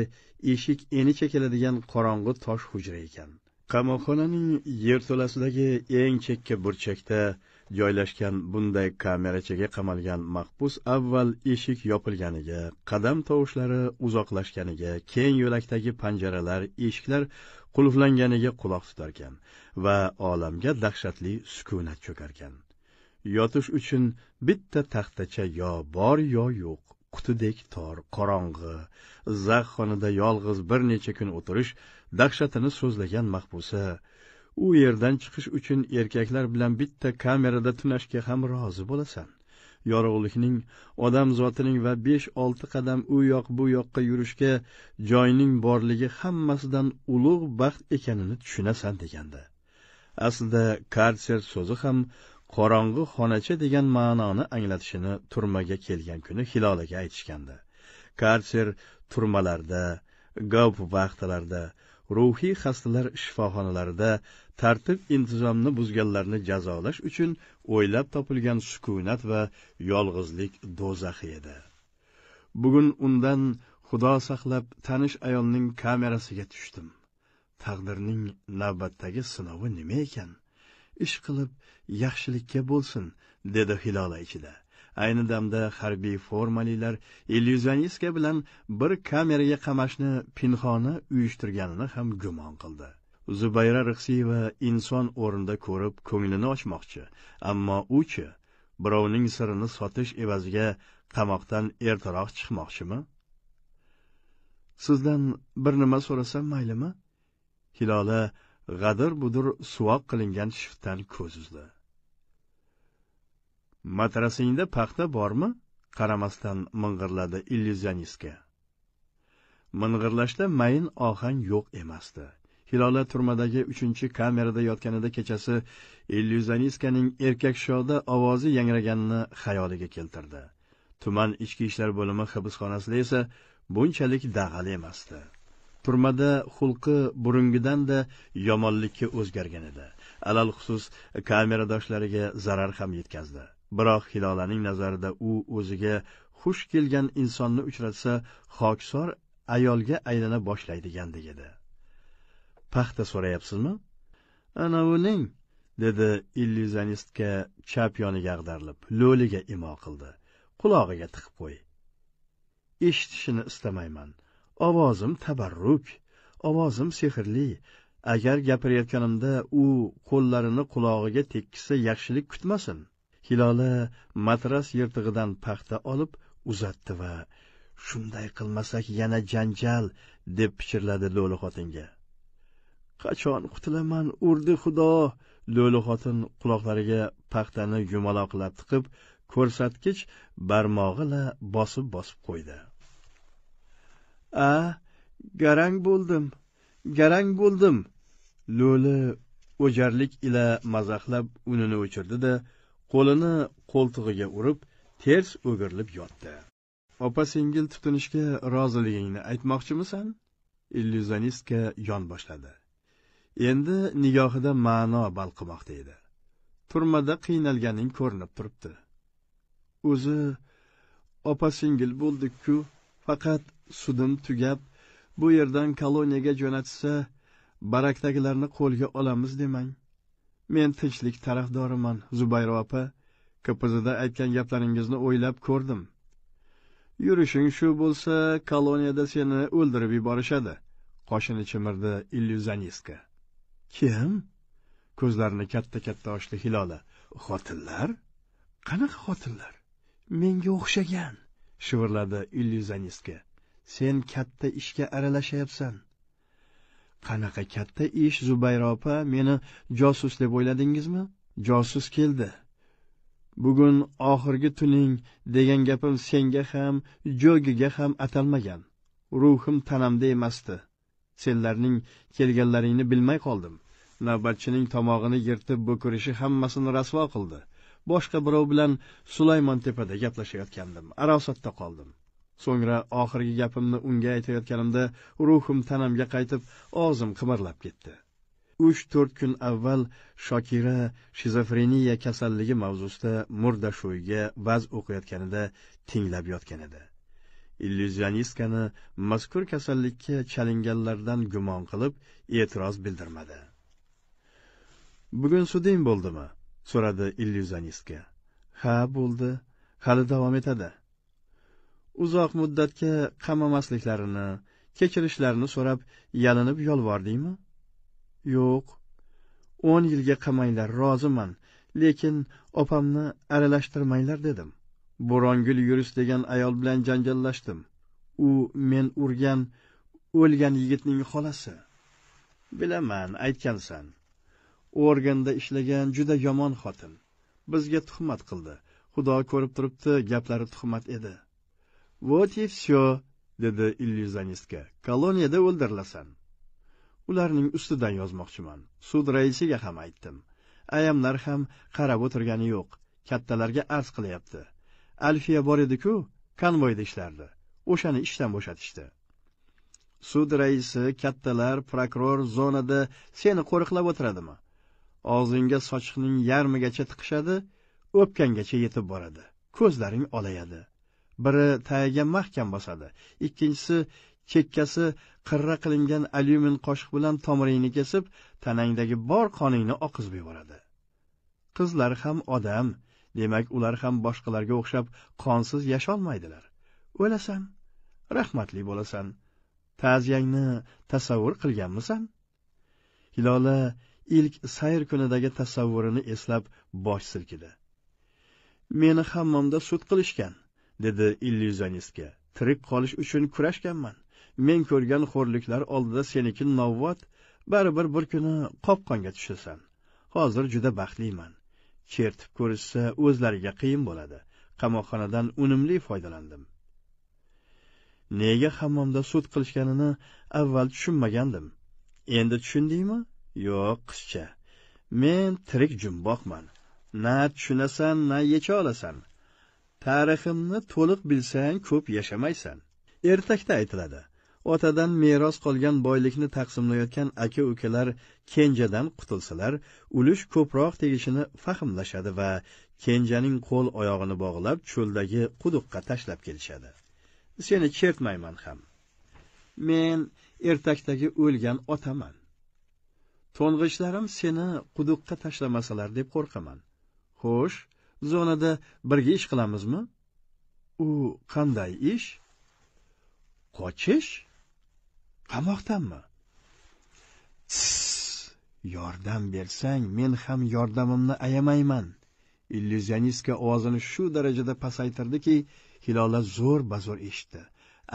eshik enicha keladigan qorong'i tosh hujra ekan qamoqxonaning yerto'lasidagi eng chekka burchakda joylashgan bunday kamerachaga qamalgan mahbus avval eshik yopilganiga qadam tovushlari uzoqlashganiga keng yo'lakdagi panjaralar eshiklar qulflanganiga quloq tutarkan va olamga dahshatli sukunat cho'karkan yotish uchun bitta taxtacha yo bor yo yo'q qutidek tor qorong'i zax xonada yolg'iz bir necha kun o'tirish dahshatini so'zlagan mahbusa u yerdan chiqish uchun erkaklar bilan bitta kamerada tunashga ham rozi bo'lasan yorug'likning odam zotining va besh olti qadam u yoq bu yoqqa yurishga joyning borligi hammasidan ulug' baxt ekanini tushunasan deganda aslida karser so'zi ham qorong'i xonacha degan ma'noni anglatishini turmaga kelgan kuni hilolaga aytishgandi karser turmalarda gov vaqtlarda ruhiy xastalar shifoxonalarida tartib intizomni buzganlarni jazolash uchun o'ylab topilgan sukunat va yolg'izlik do'zaxi edi bugun undan xudo saqlab tanish ayolning kamerasiga tushdim taqdirning navbatdagi sinovi nima ekan ish qilib yaxshilikka bo'lsin dedi hilola ichida ayni damda harbiy formalilar illyuzionistka bilan bir kameraga qamashni pinhona uyushtirganini ham gumon qildi zubayra rixsiyeva inson o'rnida ko'rib ko'nglini ochmoqchi ammo uchi birovning sirini sotish evaziga qamoqdan ertaroq chiqmoqchimi sizdan bir nima so'rasam maylimi hilola g'adir budir suvoq qilingan shiftdan ko'z uzdi matrasingda paxta bormi qaramasdan ming'irladi illyuzionistga ming'irlashda mayin ohang yo'q emasdi hilola turmadagi uchinchi kamerada yotganida kechasi illyuzionistkaning erkak ovozi yangraganini xayoliga keltirdi tuman ichki ishlar bo'limi hibsxonasida esa bunchalik dag'al emasdi turmada xulqi burungidan da yomonlikka o'zgargan edi alal xusus kameradoshlariga zarar ham yetkazdi biroq hilolaning nazarida u o'ziga xush kelgan insonni uchratsa xokisor ayolga aylana boshlaydigandek edi paxta so'rayapsizmi anavuning dedi illyuzionistga chap yoniga ag'darilib lo'liga imo qildi qulog'iga tiqib qo'y eshitishini istamayman ovozim tabarruk ovozim sehrli agar gapirayotganimda u qo'llarini qulog'iga tekkizsa yaxshilik kutmasin hilola matras yirtig'idan paxta olib uzatdi va shunday qilmasak yana janjal deb pichirladi lo'li xotinga qachon qutulaman urdi xudo lo'li xotin quloqlariga paxtani yumaloqlab tiqib ko'rsatkich barmog'i la bosib bosib qo'ydi a garang bo'ldim garang bo'ldim lo'li o'jarlik ila mazaxlab unini o'chirdi da qo'lini qo'ltig'iga urib ters o'girilib yotdi opa singil tutinishga roziligingni aytmoqchimisan illyuzionistka yon boshladi endi nigohida ma'no balqimoqda edi turmada qiynalganing ko'rinib turibdi o'zi opa singil bo'ldik ku faqat sudim tugab bu yerdan koloniyaga jo'natsa barakdagilarni qo'lga olamiz demang men tinchlik tarafdoriman zubayra opa kpzda aytgan gaplaringizni o'ylab ko'rdim yurishing shu bo'lsa koloniyada seni o'ldirib yuborishadi qoshini chimirdi illyuzionistka kim ko'zlarini katta katta ochdi hilola xotinlar qanaqa xotinlar menga o'xshagan shivirladi illyuzionistka sen katta ishga aralashyapsan qanaqa katta ish zubayra opa meni josus deb o'yladingizmi josus keldi bugun oxirgi tuning degan gapim senga ham jogiga ham atalmagan ruhim tanamda emasdi senlarning kelganlaringni bilmay qoldim navbatchining tomog'ini yirtib bo'kirishi hammasini rasvo qildi boshqa birov bilan sulaymon tepada gaplashayotgandim arosatda qoldim so'ngra oxirgi gapimni unga aytayotganimda ruhim tanamga qaytib og'zim qimirlab ketdi uch to'rt kun avval shokira shizofreniya kasalligi mavzusida murdasho'yga vaz o'qiyotganida tinglab yotgan edi illyuzionistkani mazkur kasallikka chalinganlardan gumon qilib e'tiroz bildirmadi bugun suding bo'ldimi so'radi illyuzionistka ha bo'ldi hali davom etadi uzoq muddatga qamamasliklarini kechirishlarini so'rab yalinib yolvordingmi yo'q o'n yilga qamanglar roziman lekin opamni aralashtirmanglar dedim bo'rongul yuris degan ayol bilan janjallashdim u men urgan o'lgan yigitning xolasi bilaman aytgansan organda ishlagan juda yomon xotin bizga tuhmat qildi xudo ko'rib turibdi gaplari tuhmat edi вот и все dedi illyuzionistga koloniyada o'ldirilasan ularning ustidan yozmoqchiman sud raisiga ham aytdim ayamlar ham qarab o'tirgani yo'q kattalarga arz qilyapti alfiya bor ediku konvoyda ishlardi o'shani ishdan bo'shatishdi sud raisi kattalar prokuror zonada seni qo'riqlab o'tiradimi og'zingga sochiqning yarmigacha tiqishadi o'pkanggacha yetib boradi ko'zlaring olayadi biri tayaga mahkam bosadi ikkinchisi chekkasi qirra qilingan alyumin qoshiq bilan tomiringni kesib tanangdagi bor qoningni oqizib yuboradi qizlar ham odam demak ular ham boshqalarga o'xshab qonsiz yasholmaydilar o'lasan rahmatli bo'lasan ta'ziyangni tasavvur qilganmisan hilola ilk sayr kunidagi tasavvurini eslab bosh silkidi meni hammomda sud qilishgan dedi illyuzionistga tirik qolish uchun kurashganman men ko'rgan xo'rliklar oldida seniki novvot baribir bir kuni qopqonga tushasan hozir juda baxtliman chertib ko'rishsa o'zlariga qiyin bo'ladi qamoqxonadan unumli foydalandim nega hammomda sud qilishganini avval tushunmagandim endi tushundingmi yo'q qizcha men tirik jumboqman na tushunasan na yecha olasan tariximni to'liq bilsang ko'p yashamaysan ertakda aytiladi otadan meros qolgan boylikni taqsimlayotgan aka ukalar kenjadan qutulsalar ulush ko'proq tegishini fahmlashadi va kenjaning qo'l oyog'ini bog'lab cho'ldagi quduqqa tashlab kelishadi seni chertmayman ham men ertakdagi o'lgan otaman to'ng'ichlarim seni quduqqa tashlamasalar deb qo'rqaman xo'sh zonada birga ish qilamizmi u qanday ish qochish qamoqdanmi yordam bersang men ham yordamimni ayamayman illyuzionistka ovozini shu darajada pasaytirdiki hilola zo'r bazo'r eshitdi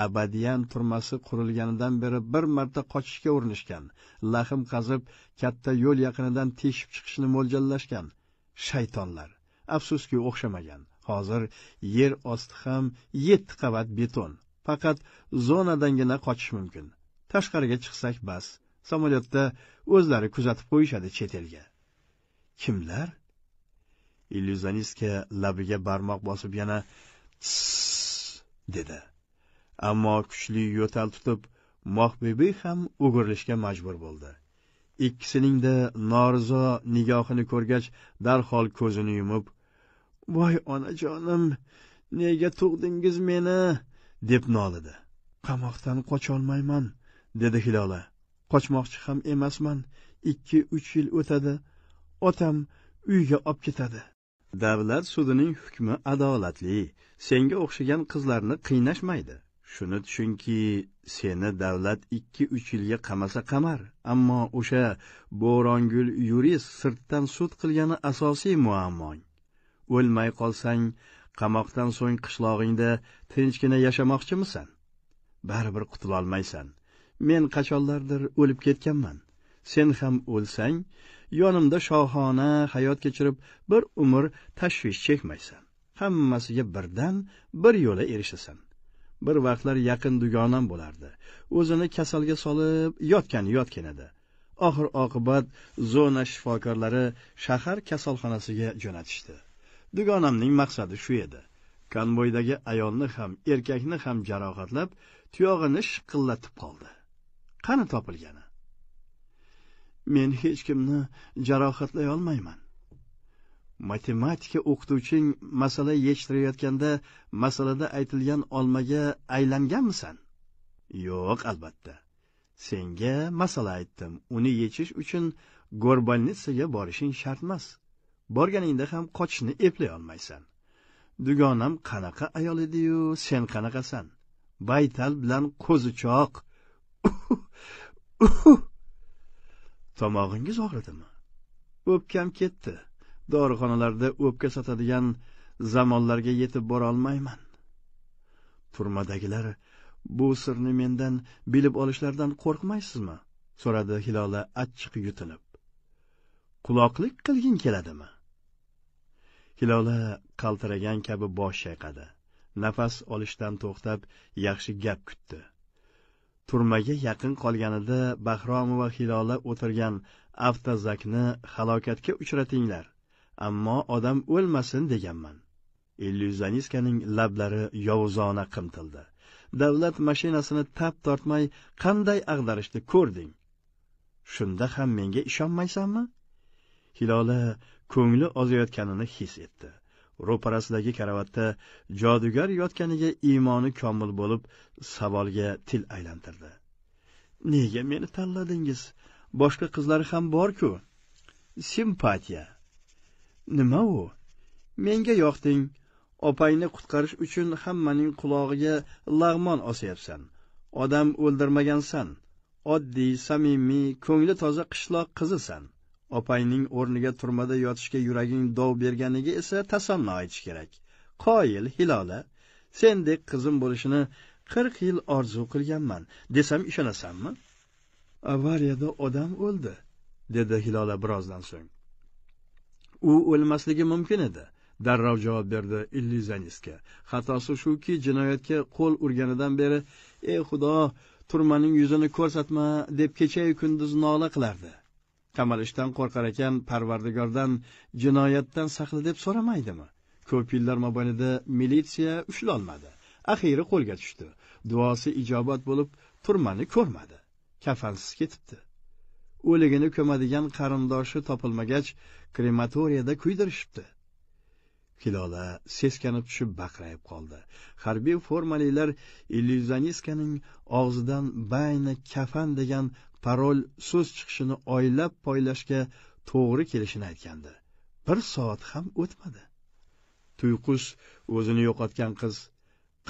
abadiyan turmasi qurilganidan beri bir marta qochishga urinishgan lahm qazib katta yo'l yaqinidan teshib chiqishni mo'ljallashgan shaytonlar afsuski o'xshamagan hozir yer osti ham yetti qavat beton faqat zonadangina qochish mumkin tashqariga chiqsak bas samolyotda o'zlari kuzatib qo'yishadi chet elga kimlar illyuzionistka labiga barmoq bosib yana tss dedi ammo kuchli yo'tal tutib mohbibi ham o'girilishga majbur bo'ldi ikkisining de norizo nigohini ko'rgach darhol ko'zini yumib voy onajonim nega tug'dingiz meni deb nolidi qamoqdan qocholmayman dedi hilola qochmoqchi ham emasman ikki uch yil o'tadi otam uyga olib ketadi davlat sudining hukmi adolatli senga o'xshagan qizlarni qiynashmaydi shuni tushunki seni davlat ikki uch yilga qamasa qamar ammo o'sha bo'rongul yurist sirtdan sud qilgani asosiy muammo. o'lmay qolsang qamoqdan so'ng qishlog'ingda tinchgina yashamoqchimisan baribir qutulolmaysan men qachonlardir o'lib ketganman sen ham o'lsang yonimda shohona hayot kechirib bir umr tashvish chekmaysan hammasiga birdan bir yo'la erishasan bir vaqtlar yaqin dugonam bo'lardi o'zini kasalga solib yotgan yotgan edi oxir oqibat zona shifokorlari shahar kasalxonasiga jo'natishdi dugonamning maqsadi shu edi konvoydagi ayolni ham erkakni ham jarohatlab tuyog'ini shiqillatib qoldi qani topilgani men hech kimni jarohatlay olmayman matematika o'qituvching masala yechtirayotganda masalada aytilgan olmaga aylanganmisan yo'q albatta senga masala aytdim uni yechish uchun gorbolnitsaga borishing shart emas borganingda ham qochishni eplay olmaysan dugonam qanaqa ayol ediyu sen qanaqasan baytal bilan qo'zichoq tomog'ingiz og'ridimi o'pkam ketdi dorixonalarda o'pka sotadigan zamonlarga yetib borolmayman turmadagilar bu sirni mendan bilib olishlaridan qo'rqmaysizmi so'radi hilola achchiq yutinib quloqlik qilging keladimi hilola qaltiragan kabi bosh chayqadi nafas olishdan to'xtab yaxshi gap kutdi turmaga yaqin qolganida bahromova hilola o'tirgan avtozakni halokatga uchratinglar ammo odam o'lmasin deganman illyuzionistkaning lablari yovuzona qimtildi davlat mashinasini tap tortmay qanday ag'darishni ko'rding shunda ham menga ishonmaysanmi hilola ko'ngli ozayotganini his etdi ro'parasidagi karavatda jodugar yotganiga iymoni komil bo'lib savolga til aylantirdi nega meni tanladingiz boshqa qizlar ham bor-ku simpatiya nima u menga yoqding opangni qutqarish uchun hammaning qulog'iga lag'mon osyapsan odam o'ldirmagansan oddiy samimiy ko'ngli toza qishloq qizisan opangning o'rniga turmada yotishga yuraging dov berganiga esa tasanno aytish kerak qoyil hilola sendek qizim bo'lishini qirq yil orzu qilganman desam ishonasanmi avariyada odam o'ldi dedi hilola birozdan so'ng u o'lmasligi mumkin edi darrov javob berdi illüzyonistga xatosi shuki jinoyatga qo'l urganidan beri ey xudo turmaning yuzini ko'rsatma deb kechayu kunduz nola qilardi qamalishdan qo'rqar ekan parvardigordan jinoyatdan saqla deb so'ramaydimi ko'p yillar mobaynida militsiya ushlolmadi axiyri qo'lga tushdi duosi ijobat bo'lib turmani ko'rmadi kafansiz ketibdi o'ligini ko'madigan qarindoshi topilmagach krematoriyada kuydirishibdi hilola seskanib tushib baqrayib qoldi harbiy formalilar illyuzioniskaning og'zidan bayni kafan degan parol so'z chiqishini oylab poylashga to'g'ri kelishini aytgandi bir soat ham o'tmadi tuyqus o'zini yo'qotgan qiz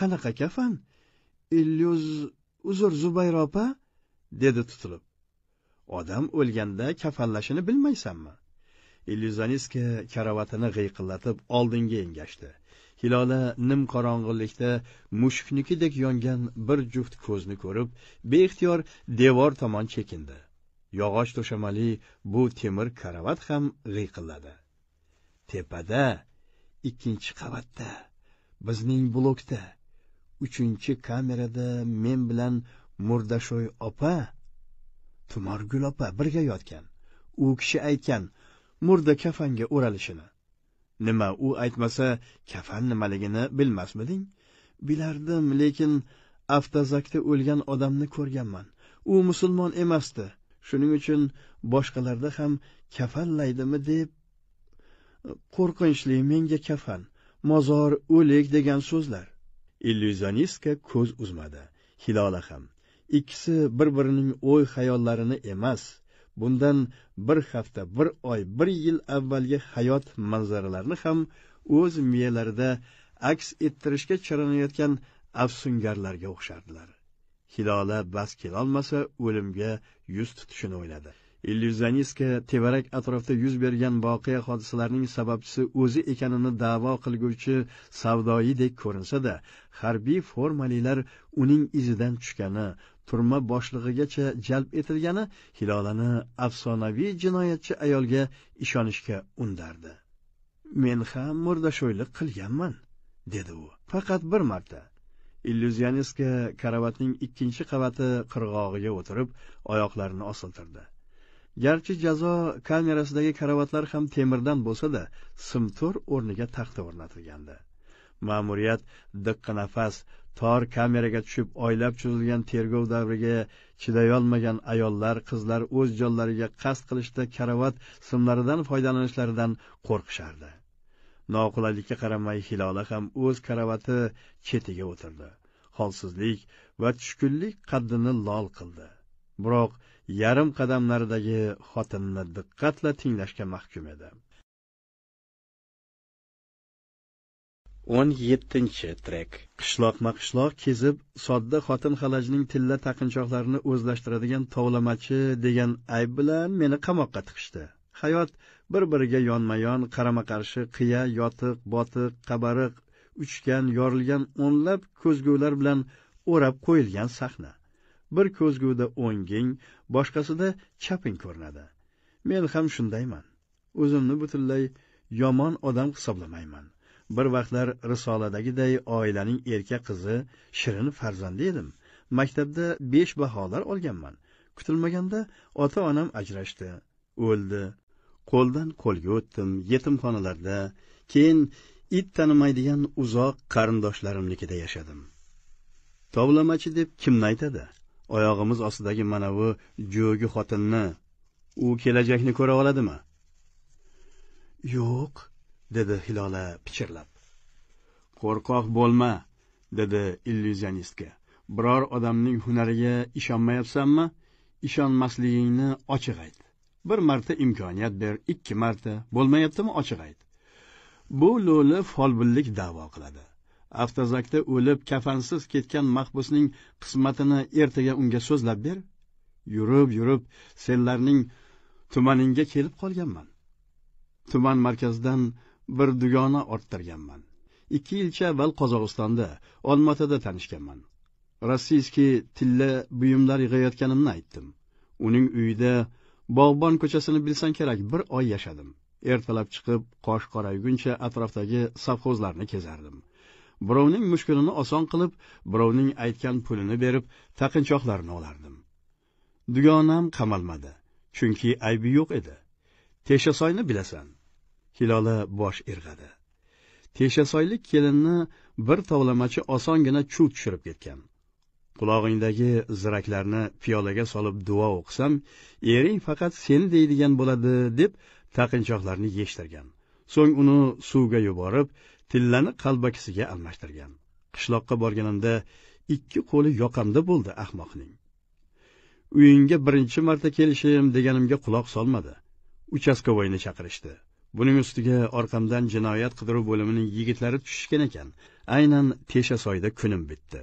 qanaqa kafan illyuz uzr zubayra opa dedi tutilib odam o'lganda kafanlashini bilmaysanmi illyuzaniska karavatini g'iyqillatib oldinga engashdi hilola nim qorong'ilikda mushuknikidek yongan bir juft ko'zni ko'rib beixtiyor devor tomon chekindi yog'och to'shamali bu temir karavat ham g'iyqilladi tepada ikkinchi qavatda bizning blokda uchinchi kamerada men bilan murdasho'y opa tumorgul opa birga yotgan u kishi aytgan murda kafanga o'ralishini nima u aytmasa kafan nimaligini bilmasmiding bilardim lekin avtozakda o'lgan odamni ko'rganman u musulmon emasdi shuning uchun boshqalarda ham kafanlaydimi deb qo'rqinchli menga kafan mozor o'lik degan so'zlar illyuzionistka ko'z uzmadi hilola ham ikkisi bir birining o'y xayollarini emas bundan bir hafta bir oy bir yil avvalgi hayot manzaralarini ham o'z miyalarida aks ettirishga chalinayotgan afsungarlarga o'xshardilar hilola bas kelolmasa o'limga yuz tutishini o'yladi illyuzionistka tevarak atrofda yuz bergan voqea hodisalarning sababchisi o'zi ekanini da'vo qilguvchi savdoyidek ko'rinsa-da, harbiy formalilar uning izidan tushgani turma boshlig'igacha jalb etilgani hilolani afsonaviy jinoyatchi ayolga ishonishga undardi men ham murdasho'ylik qilganman dedi u faqat bir marta illyuzionistka karavatning ikkinchi qavati qirg'og'iga o'tirib oyoqlarini osiltirdi garchi jazo kamerasidagi karavatlar ham temirdan bo'lsa-da, simtor o'rniga taxta o'rnatilgandi ma'muriyat diqqinafas tor kameraga tushib oylab cho'zilgan tergov davriga chidayolmagan ayollar qizlar o'z jonlariga qasd qilishda karavat simlaridan foydalanishlaridan qo'rqishardi noqulaylikka qaramay hilola ham o'z karavati chetiga o'tirdi holsizlik va tushkunlik qaddini lol qildi biroq yarim qadamlaridagi xotinni diqqat diqqatla tinglashga mahkum edi o'n yettinchi trek qishloqma qishloq kezib sodda xotin xalajning tilla taqinchoqlarini o'zlashtiradigan tovlamachi degan ayb bilan meni qamoqqa tiqishdi hayot bir biriga yonma yon qarama qarshi qiya yotiq botiq qabariq uchgan yorilgan o'nlab ko'zgular bilan o'rab qo'yilgan sahna bir ko'zguda o'nging boshqasida chaping ko'rinadi men ham shundayman o'zimni butunlay yomon odam hisoblamayman bir vaqtlar risoladagiday oilaning erkak qizi shirin farzandi edim maktabda besh baholar olganman kutilmaganda ota onam ajrashdi o'ldi qo'ldan qo'lga o'tdim yetimxonalarda keyin it tanimaydigan uzoq qarindoshlarimnikida yashadim tovlamachi deb kimni aytadi oyog'imiz ostidagi mana bu jo'gi xotinni u kelajakni ko'ra oladimi yo'q dedi hilola pichirlab qo'rqoq bo'lma dedi illyuzionistga biror odamning hunariga ishonmayapsanmi ishonmasligingni ochiq ayt bir marta imkoniyat ber ikki marta bo'lmayaptimi ochiq ayt bu lo'li folbinlik da'vo qiladi avtozakda o'lib kafansiz ketgan mahbusning qismatini ertaga unga so'zlab ber yurib yurib senlarning tumaningga kelib qolganman tuman markazidan bir dugona orttirganman ikki yilcha avval qozog'istonda olmatada tanishganman rossiyskiy tilla buyumlar yig'ayotganimni aytdim uning uyida bog'bon ko'chasini bilsang kerak bir oy yashadim ertalab chiqib qosh qorayguncha atrofdagi sovxozlarni kezardim birovning mushkulini oson qilib birovning aytgan pulini berib taqinchoqlarini olardim dugonam qamalmadi chunki aybi yo'q edi teshasoyni bilasan hilola bosh irg'adi teshasoylik kelinni bir tovlamachi osongina chuv tushirib ketgan qulog'ingdagi ziraklarni piyolaga solib duo o'qisam ering faqat seni deydigan bo'ladi deb taqinchoqlarni yeyishtirgan so'ng uni suvga yuborib tillani qalbakisiga almashtirgan qishloqqa borganimda ikki qo'li yoqamda bo'ldi ahmoqning uyingga birinchi marta kelishim deganimga quloq solmadi uchastkavoyni chaqirishdi buning ustiga orqamdan jinoyat qidiruv bo'limining yigitlari tushishgan ekan aynan soyda kunim bitdi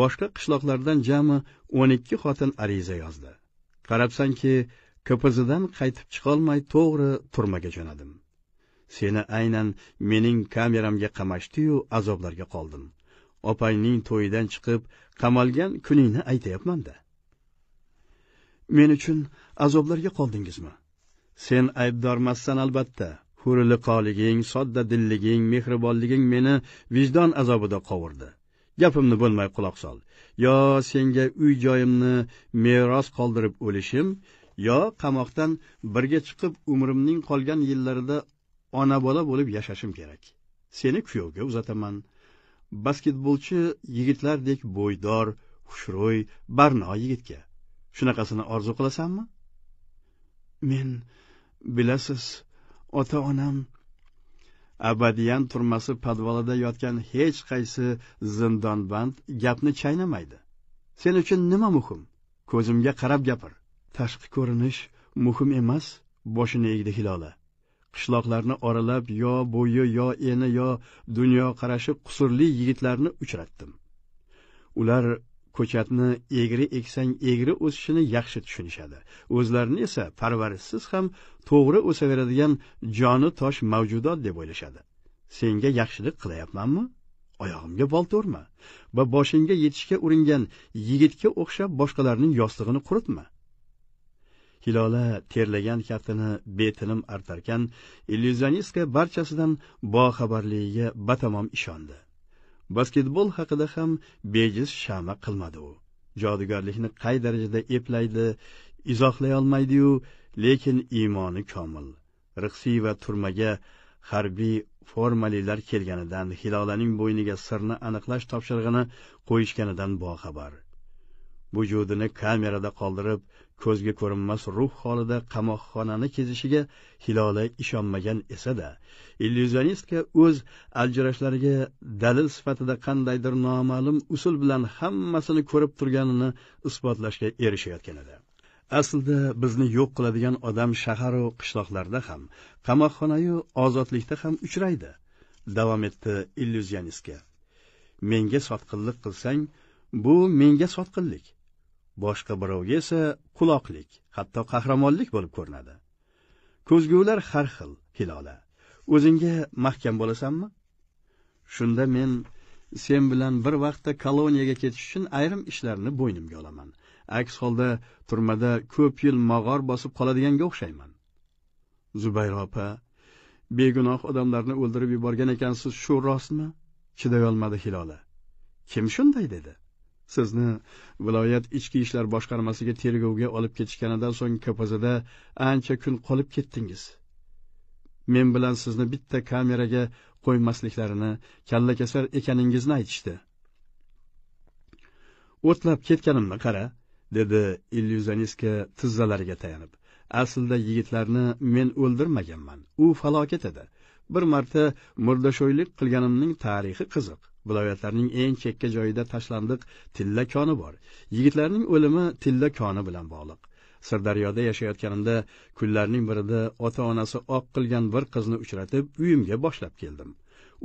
boshqa qishloqlardan jami o'n ikki xotin ariza yozdi qarabsanki kpzdan qaytib chiqolmay to'g'ri turmaga jo'nadim seni aynan mening kameramga qamashdiyu azoblarga qoldim opangning to'yidan chiqib qamalgan kuningni aytyapmanda men uchun azoblarga qoldingizmi sen aybdormassan albatta huri sodda dilliging mehribonliging meni vijdon azobida qovurdi gapimni bo'lmay quloq sol yo senga uy joyimni meros qoldirib o'lishim yo qamoqdan birga chiqib umrimning qolgan yillarida ona bola bo'lib yashashim kerak seni kuyovga uzataman basketbolchi yigitlardek bo'ydor xushro'y barno yigitga shunaqasini orzu qilasanmi men bilasiz ota onam abadiyan turmasi podvalida yotgan hech qaysi zindonband gapni chaynamaydi sen uchun nima muhim ko'zimga qarab gapir tashqi ko'rinish muhim emas boshini egdi hilola qishloqlarni oralab yo bo'yi yo eni yo dunyoqarashi qusurli yigitlarni uchratdim ular ko'chatni egri eksang egri o'sishini yaxshi tushunishadi o'zlarini esa parvarishsiz ham to'g'ri o'saveradigan joni tosh mavjudot deb o'ylashadi senga yaxshilik qilyapmanmi oyog'imga bolta urma va boshingga yetishga uringan yigitga o'xshab boshqalarning yostig'ini quritma hilola terlagan kaftini betinim artarkan illyuzionistka barchasidan boxabarligiga batamom ishondi basketbol haqida ham bejiz shama qilmadi u jodugarlikni qay darajada eplaydi izohlay olmaydiyu lekin iymoni komil rixsiy va turmaga harbiy formalilar kelganidan hilolaning bo'yniga sirni aniqlash topshirig'ini qo'yishganidan boxabar vujudini kamerada qoldirib ko'zga ko'rinmas ruh holida qamoqxonani kezishiga hilola ishonmagan esa-da illyuzionistka o'z aljirashlariga dalil sifatida qandaydir noma'lum usul bilan hammasini ko'rib turganini isbotlashga erishayotgan edi aslida bizni yo'q qiladigan odam shaharu qishloqlarda ham qamoqxonayu ozodlikda ham uchraydi davom etdi illyuzionistka menga sotqinlik qilsang bu menga sotqinlik boshqa birovga esa quloqlik hatto qahramonlik bo'lib ko'rinadi ko'zgular har xil hilola o'zingga mahkam bo'lasanmi shunda men sen bilan bir vaqtda koloniyaga ketish uchun ayrim ishlarni bo'ynimga olaman aks holda turmada ko'p yil mag'or bosib qoladiganga o'xshayman zubayra opa begunoh odamlarni o'ldirib yuborgan ekansiz shu rostmi chidayolmadi hilola kim shunday dedi sizni viloyat ichki ishlar boshqarmasiga tergovga olib ketishganidan so'ng kapazada ancha kun qolib ketdingiz men bilan sizni bitta kameraga qo'ymasliklarini kalla kasal ekaningizni aytishdi o'tlab ketganimni qara dedi illyuzionistka tizzalariga tayanib aslida yigitlarni men o'ldirmaganman u falokat edi bir marta murdasho'ylik qilganimning tarixi qiziq viloyatlarning eng chekka joyida tashlandiq tilla koni bor yigitlarning o'limi tilla koni bilan bog'liq sirdaryoda yashayotganimda kunlarning birida ota onasi oq qilgan bir qizni uchratib uyimga boshlab keldim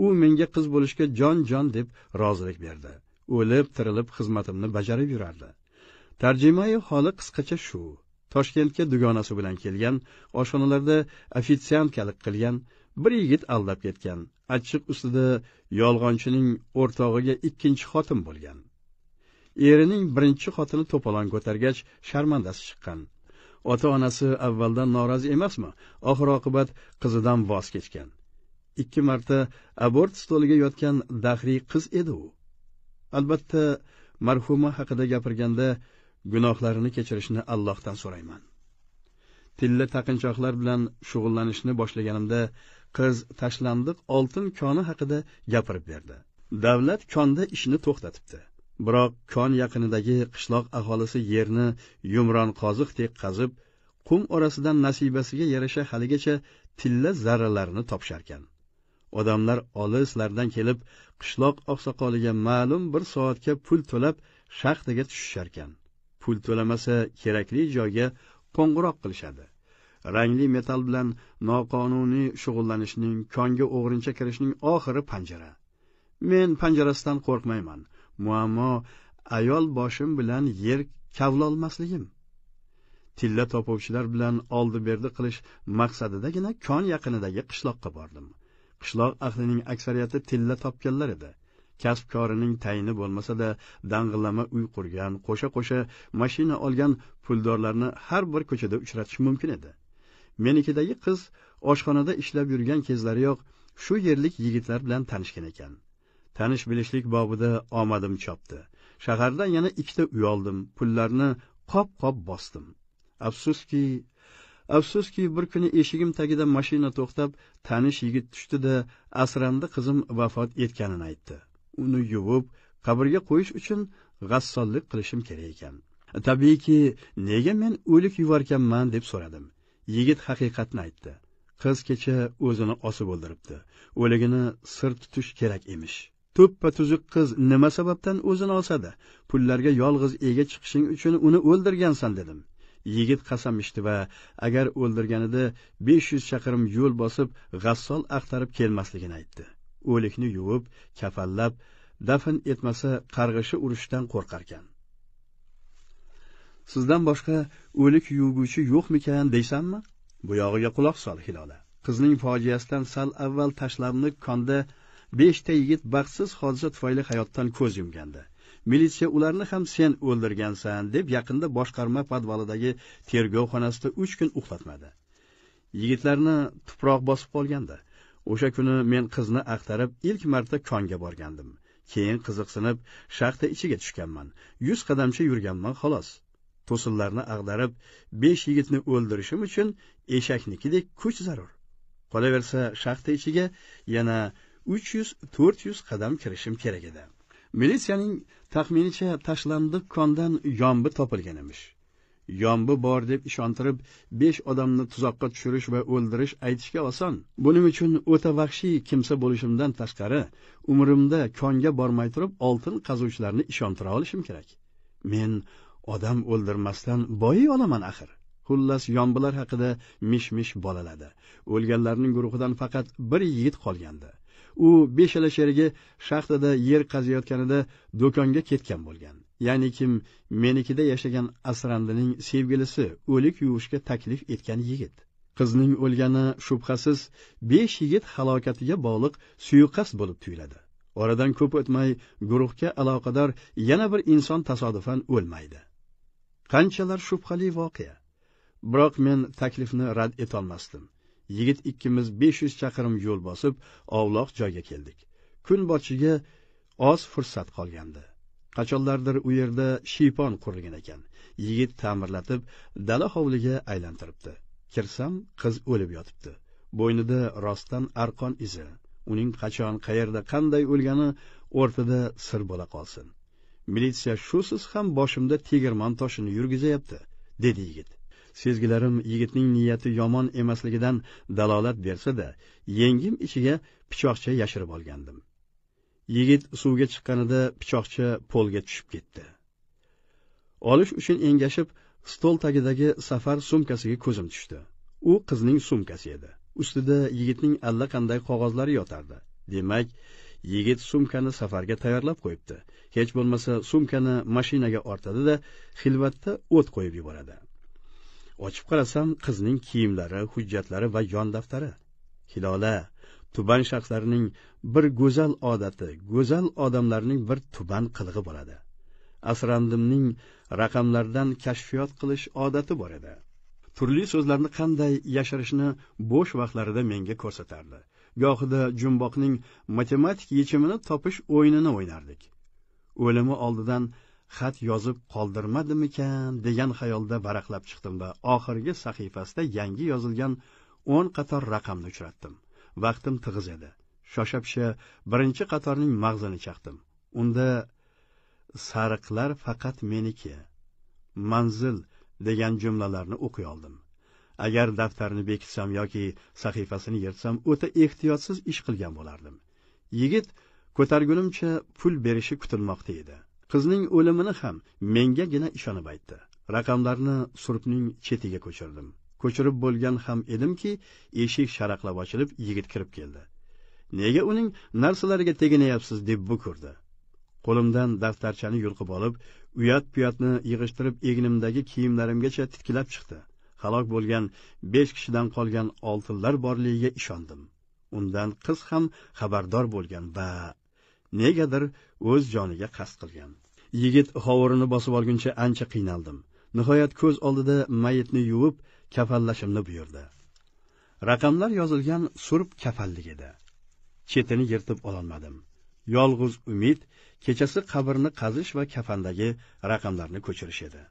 u menga qiz bo'lishga jon jon deb rozilik berdi o'lib tirilib xizmatimni bajarib yurardi tarjimai holi qisqacha shu toshkentga dugonasi bilan kelgan oshxonalarda ofitsiantkalik qilgan bir yigit aldab ketgan achchiq ustida yolg'onchining o'rtog'iga ikkinchi xotin bo'lgan erining birinchi xotini to'polon ko'targach sharmandasi chiqqan ota onasi avvaldan norozi emasmi oxir oqibat qizidan voz kechgan ikki marta abort stoliga yotgan dahriy qiz edi u albatta marhuma haqida gapirganda gunohlarini kechirishni allohdan so'rayman tilla taqinchoqlar bilan shug'ullanishni boshlaganimda qiz tashlandiq oltin koni haqida gapirib berdi davlat konda ishni to'xtatibdi biroq kon yaqinidagi qishloq aholisi yerni yumron qoziqdek qazib qum orasidan nasibasiga yarasha haligacha tilla zarralarini topisharkan odamlar olislardan kelib qishloq oqsoqoliga ma'lum bir soatga pul to'lab shaxtaga tushisharkan pul to'lamasa kerakli joyga qo'ng'iroq qilishadi rangli metal bilan noqonuniy shug'ullanishning konga o'g'rincha kirishning oxiri panjara men panjarasidan qo'rqmayman muammo ayol boshim bilan yer kavlolmasligim tilla topuvchilar bilan oldi berdi qilish maqsadidagina kon yaqinidagi qishloqqa bordim qishloq ahlining aksariyati tilla topganlar edi kasb korining tayini bo'lmasa-da dang'illama uy qurgan, qo'sha-qo'sha mashina olgan puldorlarni har bir ko'chada uchratish mumkin edi. menikidagi qiz oshxonada ishlab yurgan kezlariyoq shu yerlik yigitlar bilan tanishgan ekan tanish bilishlik bobida omadim chopdi shahardan yana ikkita uy oldim pullarni qop qop bosdim afsuski afsuski bir kuni eshigim tagida mashina to'xtab tanish yigit tushdi da asrandi qizim vafot etganini aytdi uni yuvib qabrga qo'yish uchun g'assollik qilishim kerak ekan tabiiyki nega men o'lik yuvarkanman deb so'radim yigit haqiqatni aytdi qiz kecha o'zini osib o'ldiribdi o'ligini sir tutish kerak emish to'ppa tuzuk qiz nima sababdan o'zini osadi pullarga yolg'iz ega chiqishing uchun uni o'ldirgansan dedim yigit qasam ichdi va agar o'ldirganida besh yuz chaqirim yo'l bosib g'assol axtarib kelmasligini aytdi o'likni yuvib kafallab dafn etmasa qarg'ishi urishdan qo'rqarkan sizdan boshqa o'lik yuvguvchi yo'qmikan deysanmi bu yog'iga quloq sol hilola qizning fojiasidan sal avval tashlabni konda beshta yigit baxtsiz hodisa tufayli hayotdan ko'z yumgandi militsiya ularni ham sen o'ldirgansan deb yaqinda boshqarma podvalidagi tergov xonasida uch kun uxlatmadi yigitlarni tuproq bosib qolgandi o'sha kuni men qizni axtarib ilk marta konga borgandim keyin qiziqsinib shaxta ichiga tushganman yuz qadamcha yurganman xolos to'sinlarni ag'darib besh yigitni o'ldirishim uchun eshaknikidek kuch zarur qolaversa shaxta ichiga yana uch yuz to'rt yuz qadam kirishim kerak edi militsiyaning taxminicha tashlandiq kondan yombi topilgan emish yombi bor deb ishontirib besh odamni tuzoqqa tushirish va o'ldirish aytishga oson buning uchun o'ta vahshiy kimsa bo'lishimdan tashqari umrimda konga bormay turib oltin qazuvchilarni ishontira olishim kerak men odam o'ldirmasdan boyiy olaman axir xullas yombilar haqida mish mish bolaladi o'lganlarning guruhidan faqat bir yigit qolgandi u beshala sherigi shaxtada yer qaziyotganida do'konga ketgan bo'lgan ya'ni kim menikida yashagan asrandining sevgilisi o'lik yuvishga taklif etgan yigit qizning o'lgani shubhasiz besh yigit halokatiga bog'liq suiqasd bo'lib tuyuladi oradan ko'p o'tmay guruhga aloqador yana bir inson tasodifan o'lmaydi qanchalar shubhali voqea biroq men taklifni rad etolmasdim yigit ikkimiz besh yuz chaqirim yo'l bosib ovloq joyga keldik kun botishiga oz fursat qolgandi qachonlardir u yerda shiypon qurilgan ekan yigit ta'mirlatib dala hovliga aylantiribdi kirsam qiz o'lib yotibdi bo'ynida rostdan arqon izi uning qachon qayerda qanday o'lgani o'rtada sir bo'la qolsin militsiya shusiz ham boshimda tegirmon toshini yurgizayapti dedi yigit sezgilarim yigitning niyati yomon emasligidan dalolat bersa da yengim ichiga pichoqcha yashirib olgandim yigit suvga chiqqanida pichoqcha polga tushib ketdi olish uchun engashib stol tagidagi safar sumkasiga ko'zim tushdi u qizning sumkasi edi ustida yigitning allaqanday qog'ozlari yotardi demak yigit sumkani safarga tayyorlab qo'yibdi hech bo'lmasa sumkani mashinaga ortadi da xilvatda o't qo'yib yuboradi ochib qarasam qizning kiyimlari hujjatlari va yon daftari hilola tuban shaxslarining bir go'zal odati go'zal odamlarning bir tuban qilig'i bo'ladi asrandimning raqamlardan kashfiyot qilish odati bor edi turli so'zlarni qanday yashirishni bo'sh vaqtlarida menga ko'rsatardi gohida jumboqning matematik yechimini topish o'yinini o'ynardik o'limi oldidan xat yozib qoldirmadimikan degan xayolda varaqlab va oxirgi sahifasida yangi yozilgan o'n qator raqamni uchratdim vaqtim tig'iz edi shosha pisha birinchi qatorning mag'zini chaqdim unda sariqlar faqat meniki manzil degan jumlalarni o'qiy oldim agar daftarni bekitsam yoki sahifasini yirtsam o'ta ehtiyotsiz ish qilgan bo'lardim yigit ko'targunimcha pul berishi kutilmoqda edi qizning o'limini ham mengagina ishonib aytdi raqamlarni surpning chetiga ko'chirdim ko'chirib bo'lgan ham edimki eshik sharaqlab ochilib yigit kirib keldi nega uning narsalariga teginayapsiz deb bukurdi qo'limdan daftarchani yulqib olib uyat puyatni yig'ishtirib egnimdagi kiyimlarimgacha titkilab chiqdi halok bo'lgan besh kishidan qolgan oltinlar borligiga ishondim undan qiz ham xabardor bo'lgan va negadir o'z joniga qasd qilgan yigit hovurini bosib olguncha ancha qiynaldim nihoyat ko'z oldida mayitni yuvib kafallashimni buyurdi raqamlar yozilgan surp kafallik edi chetini yirtib ololmadim yolg'iz umid kechasi qabrni qazish va kafandagi raqamlarni ko'chirish edi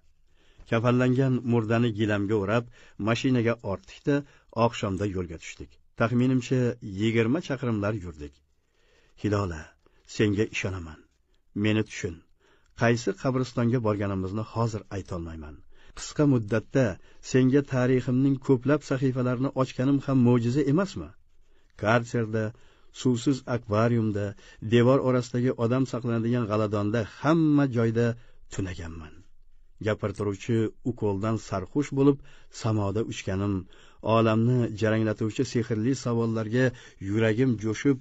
kafallangan murdani gilamga o'rab mashinaga ortdikda oqshomda yo'lga tushdik taxminimcha yigirma chaqirimlar yurdik hilola senga ishonaman meni tushun qaysi qabristonga borganimizni hozir aytolmayman qisqa muddatda senga tariximning ko'plab sahifalarini ochganim ham mo'jiza emasmi karserda suvsiz akvariumda devor orasidagi odam saqlanadigan g'aladonda hamma joyda tunaganman gapirtiruvchi ukoldan sarxush bo'lib samoda uchganim olamni jaranglatuvchi sehrli savollarga yuragim jo'shib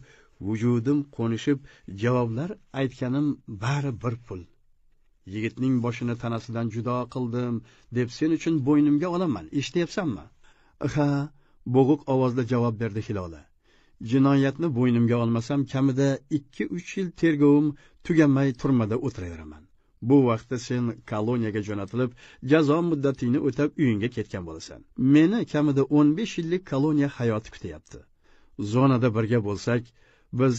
vujudim qo'nishib javoblar aytganim bari bir pul yigitning boshini tanasidan judo qildim deb sen uchun bo'ynimga olaman eshityapsanmi ha bo'g'iq ovozda javob berdi hilola jinoyatni bo'ynimga olmasam kamida ikki uch yil tergovim tugamay turmada o'tiraveraman bu vaqtda sen koloniyaga jo'natilib jazo muddatingni o'tab uyingga ketgan bo'lasan meni kamida o'n besh yillik koloniya hayoti kutyapti zonada birga bo'lsak biz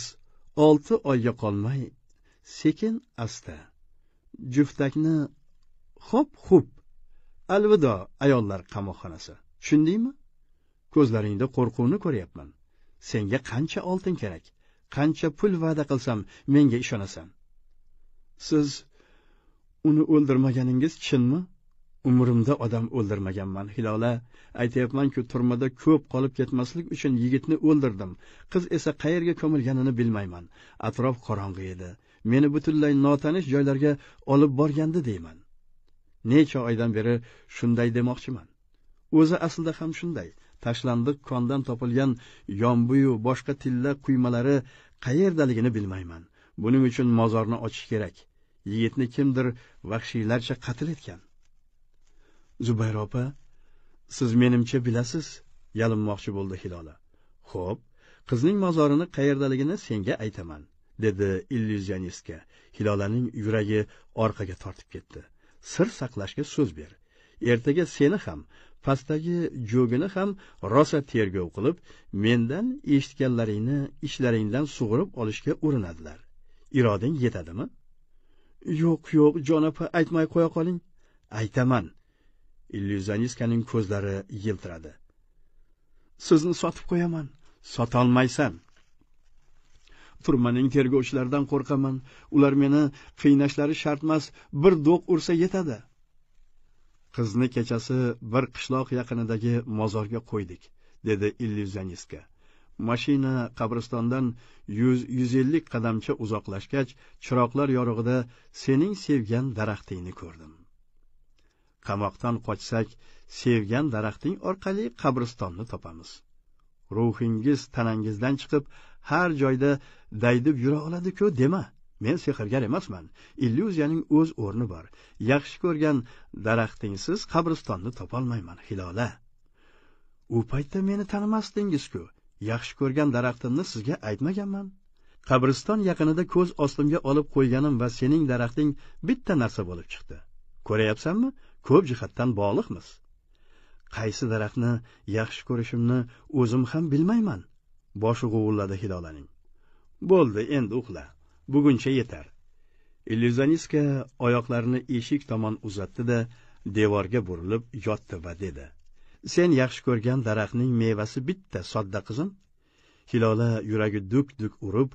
olti oyga qolmay sekin asta juftakni hop hop alvido ayollar qamoqxonasi tushundingmi ko'zlaringda qo'rquvni ko'ryapman senga qancha oltin kerak qancha pul va'da qilsam menga ishonasan siz uni o'ldirmaganingiz chinmi umrimda odam o'ldirmaganman hilola aytyapmanku turmada ko'p qolib ketmaslik uchun yigitni o'ldirdim qiz esa qayerga ko'milganini bilmayman atrof qorong'i edi meni butunlay notanish joylarga olib borgandi deyman necha oydan beri shunday demoqchiman o'zi aslida ham shunday tashlandiq kondan topilgan yombuyu boshqa tilla quymalari qayerdaligini bilmayman buning uchun mozorni ochish kerak yigitni kimdir vahshiylarcha qatl etgan zubayra opa siz menimcha bilasiz yalinmoqchi bo'ldi hilola xo'p qizning mozorini qayerdaligini senga aytaman dedi illyuzionistga hilolaning yuragi orqaga tortib ketdi sir saqlashga so'z ber ertaga seni ham pastdagi jo'gini ham rosa tergov qilib mendan eshitganlaringni ishlaringdan sug'urib olishga urinadilar irodang yetadimi yo'q yo'q jon opa aytmay qo'ya qoling aytaman illyuzionistkaning ko'zlari yiltiradi sizni sotib qo'yaman sotolmaysan turmaning tergovchilaridan qo'rqaman ular meni qiynashlari shartmas bir do'q ursa yetadi qizni kechasi bir qishloq yaqinidagi mozorga qo'ydik dedi illyuzionistka mashina qabristondan 100-150 qadamcha uzoqlashgach chiroqlar yorug'ida sening sevgan daraxtingni ko'rdim qamoqdan qochsak sevgan daraxting orqali qabristonni topamiz ruhingiz tanangizdan chiqib har joyda daydib yura oladi-ku dema men sehrgar emasman illyuziyaning o'z o'rni bor yaxshi ko'rgan daraxtingsiz qabristonni topolmayman hilola u paytda meni tanimasdingizku ku yaxshi ko'rgan daraxtimni sizga aytmaganman qabriston yaqinida ko'z ostimga olib qo'yganim va sening daraxting bitta narsa bo'lib chiqdi ko'ryapsanmi ko'p jihatdan bog'liqmiz qaysi daraxtni yaxshi ko'rishimni o'zim ham bilmayman boshi g'uvilladi hilolaning bo'ldi endi uxla buguncha yetar illyuzanistka oyoqlarini eshik tomon uzatdi da devorga burilib yotdi va dedi sen yaxshi ko'rgan daraxtning mevasi bitta sodda qizim hilola yuragi duk duk urib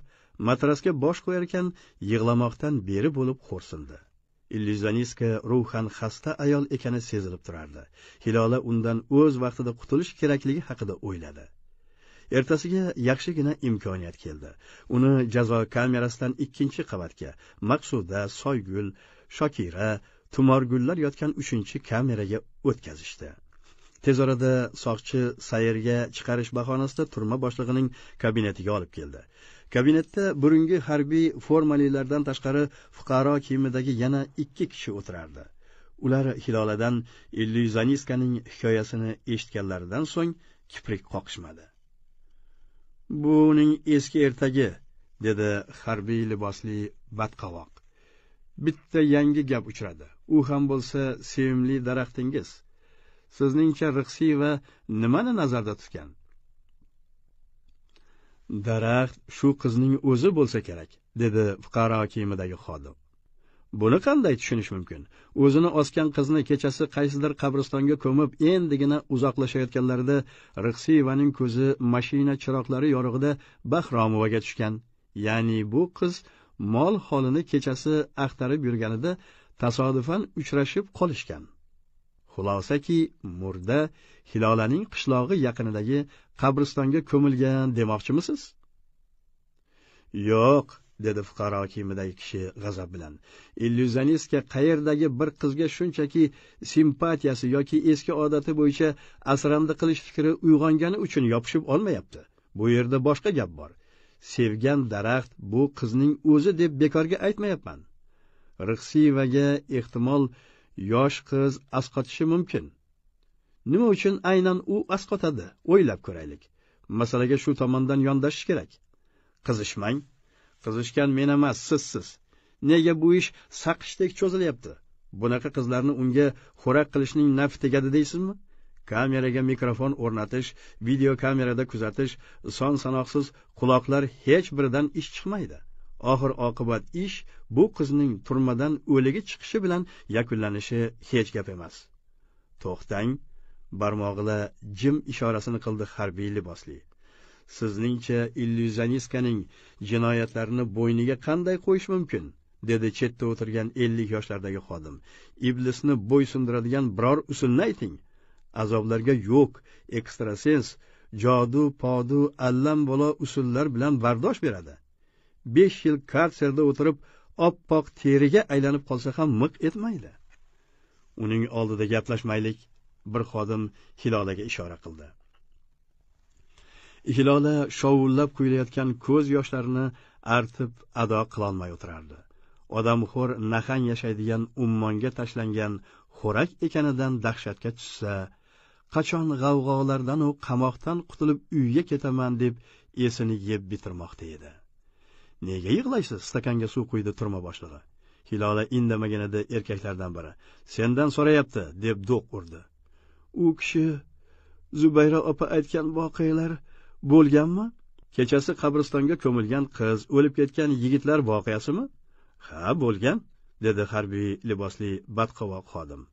matrasga bosh qo'yarkan yig'lamoqdan beri bo'lib xo'rsindi illyuzionistka ruhan xasta ayol ekani sezilib turardi hilola undan o'z vaqtida qutulish kerakligi haqida o'yladi ertasiga yaxshigina imkoniyat keldi uni jazo kamerasidan ikkinchi qavatga maqsuda soygul shokira tumorgullar yotgan uchinchi kameraga o'tkazishdi tez orada soqchi sayrga chiqarish bahonasida turma boshlig'ining kabinetiga olib keldi kabinetda burungi harbiy formalilardan tashqari fuqaro kiyimidagi yana ikki kishi o'tirardi ular hiloladan illyuzionistkaning hikoyasini eshitganlaridan so'ng kiprik qoqishmadi bu uning eski ertagi dedi harbiy libosli badqovoq bitta yangi gap uchradi u ham bo'lsa sevimli daraxtingiz sizningcha rixsiyeva nimani nazarda tutgan daraxt shu qizning o'zi bo'lsa kerak dedi fuqaro kiyimidagi xodim buni qanday tushunish mumkin o'zini osgan qizni kechasi qaysidir qabristonga ko'mib endigina uzoqlashayotganlarida rixsiyevaning ko'zi mashina chiroqlari yorug'ida bahromovaga tushgan ya'ni bu qiz mol holini kechasi axtarib yurganida tasodifan uchrashib qolishgan xulosaki murda hilolaning qishlog'i yaqinidagi qabristonga ko'milgan demoqchimisiz yo'q dedi fuqaro kiyimidagi kishi g'azab bilan illyuzionistga qayerdagi bir qizga shunchaki simpatiyasi yoki eski odati bo'yicha asrandi qilish fikri uyg'ongani uchun yopishib olmayapti bu yerda boshqa gap bor sevgan daraxt bu qizning o'zi deb bekorga aytmayapman rixsivaga ehtimol yosh qiz asqotishi mumkin nima uchun aynan u asqotadi o'ylab ko'raylik masalaga shu tomondan yondashish kerak qizishmang qizishgan men emas sizsiz nega bu ish saqishdek cho'zilyapti bunaqa qizlarni unga xo'rak qilishning nafi tegadi deysizmi kameraga mikrofon o'rnatish videokamerada kuzatish son sanoqsiz quloqlar hech biridan ish chiqmaydi oxir oqibat ish bu qizning turmadan o'ligi chiqishi bilan yakunlanishi hech gap emas to'xtang barmog'ila jim ishorasini qildi harbiy libosli sizningcha illyuzionistkaning jinoyatlarini bo'yniga qanday qo'yish mumkin dedi chetda o'tirgan ellik yoshlardagi xodim iblisni bo'ysundiradigan biror usulni ayting azoblarga yo'q ekstrasens jodu podu allam bola usullar bilan bardosh beradi besh yil karserda o'tirib oppoq teriga aylanib qolsa ham miq etmaydi uning oldida gaplashmaylik bir xodim hilolaga ishora qildi hilola shovullab quyilayotgan ko'z yoshlarini artib ado qilolmay o'tirardi odamxo'r nahang yashaydigan ummonga tashlangan xo'rak ekanidan dahshatga tushsa qachon g'avg'olardanu qamoqdan qutulib uyga ketaman deb esini yeb bitirmoqda edi nega yig'laysiz stakanga suv quydi turma boshlig'i hilola indamagan edi erkaklardan biri sendan so'rayapti deb do'q urdi u kishi zubayra opa aytgan voqealar bo'lganmi kechasi qabristonga ko'milgan qiz o'lib ketgan yigitlar voqeasimi ha bo'lgan dedi harbiy libosli badqovoq xodim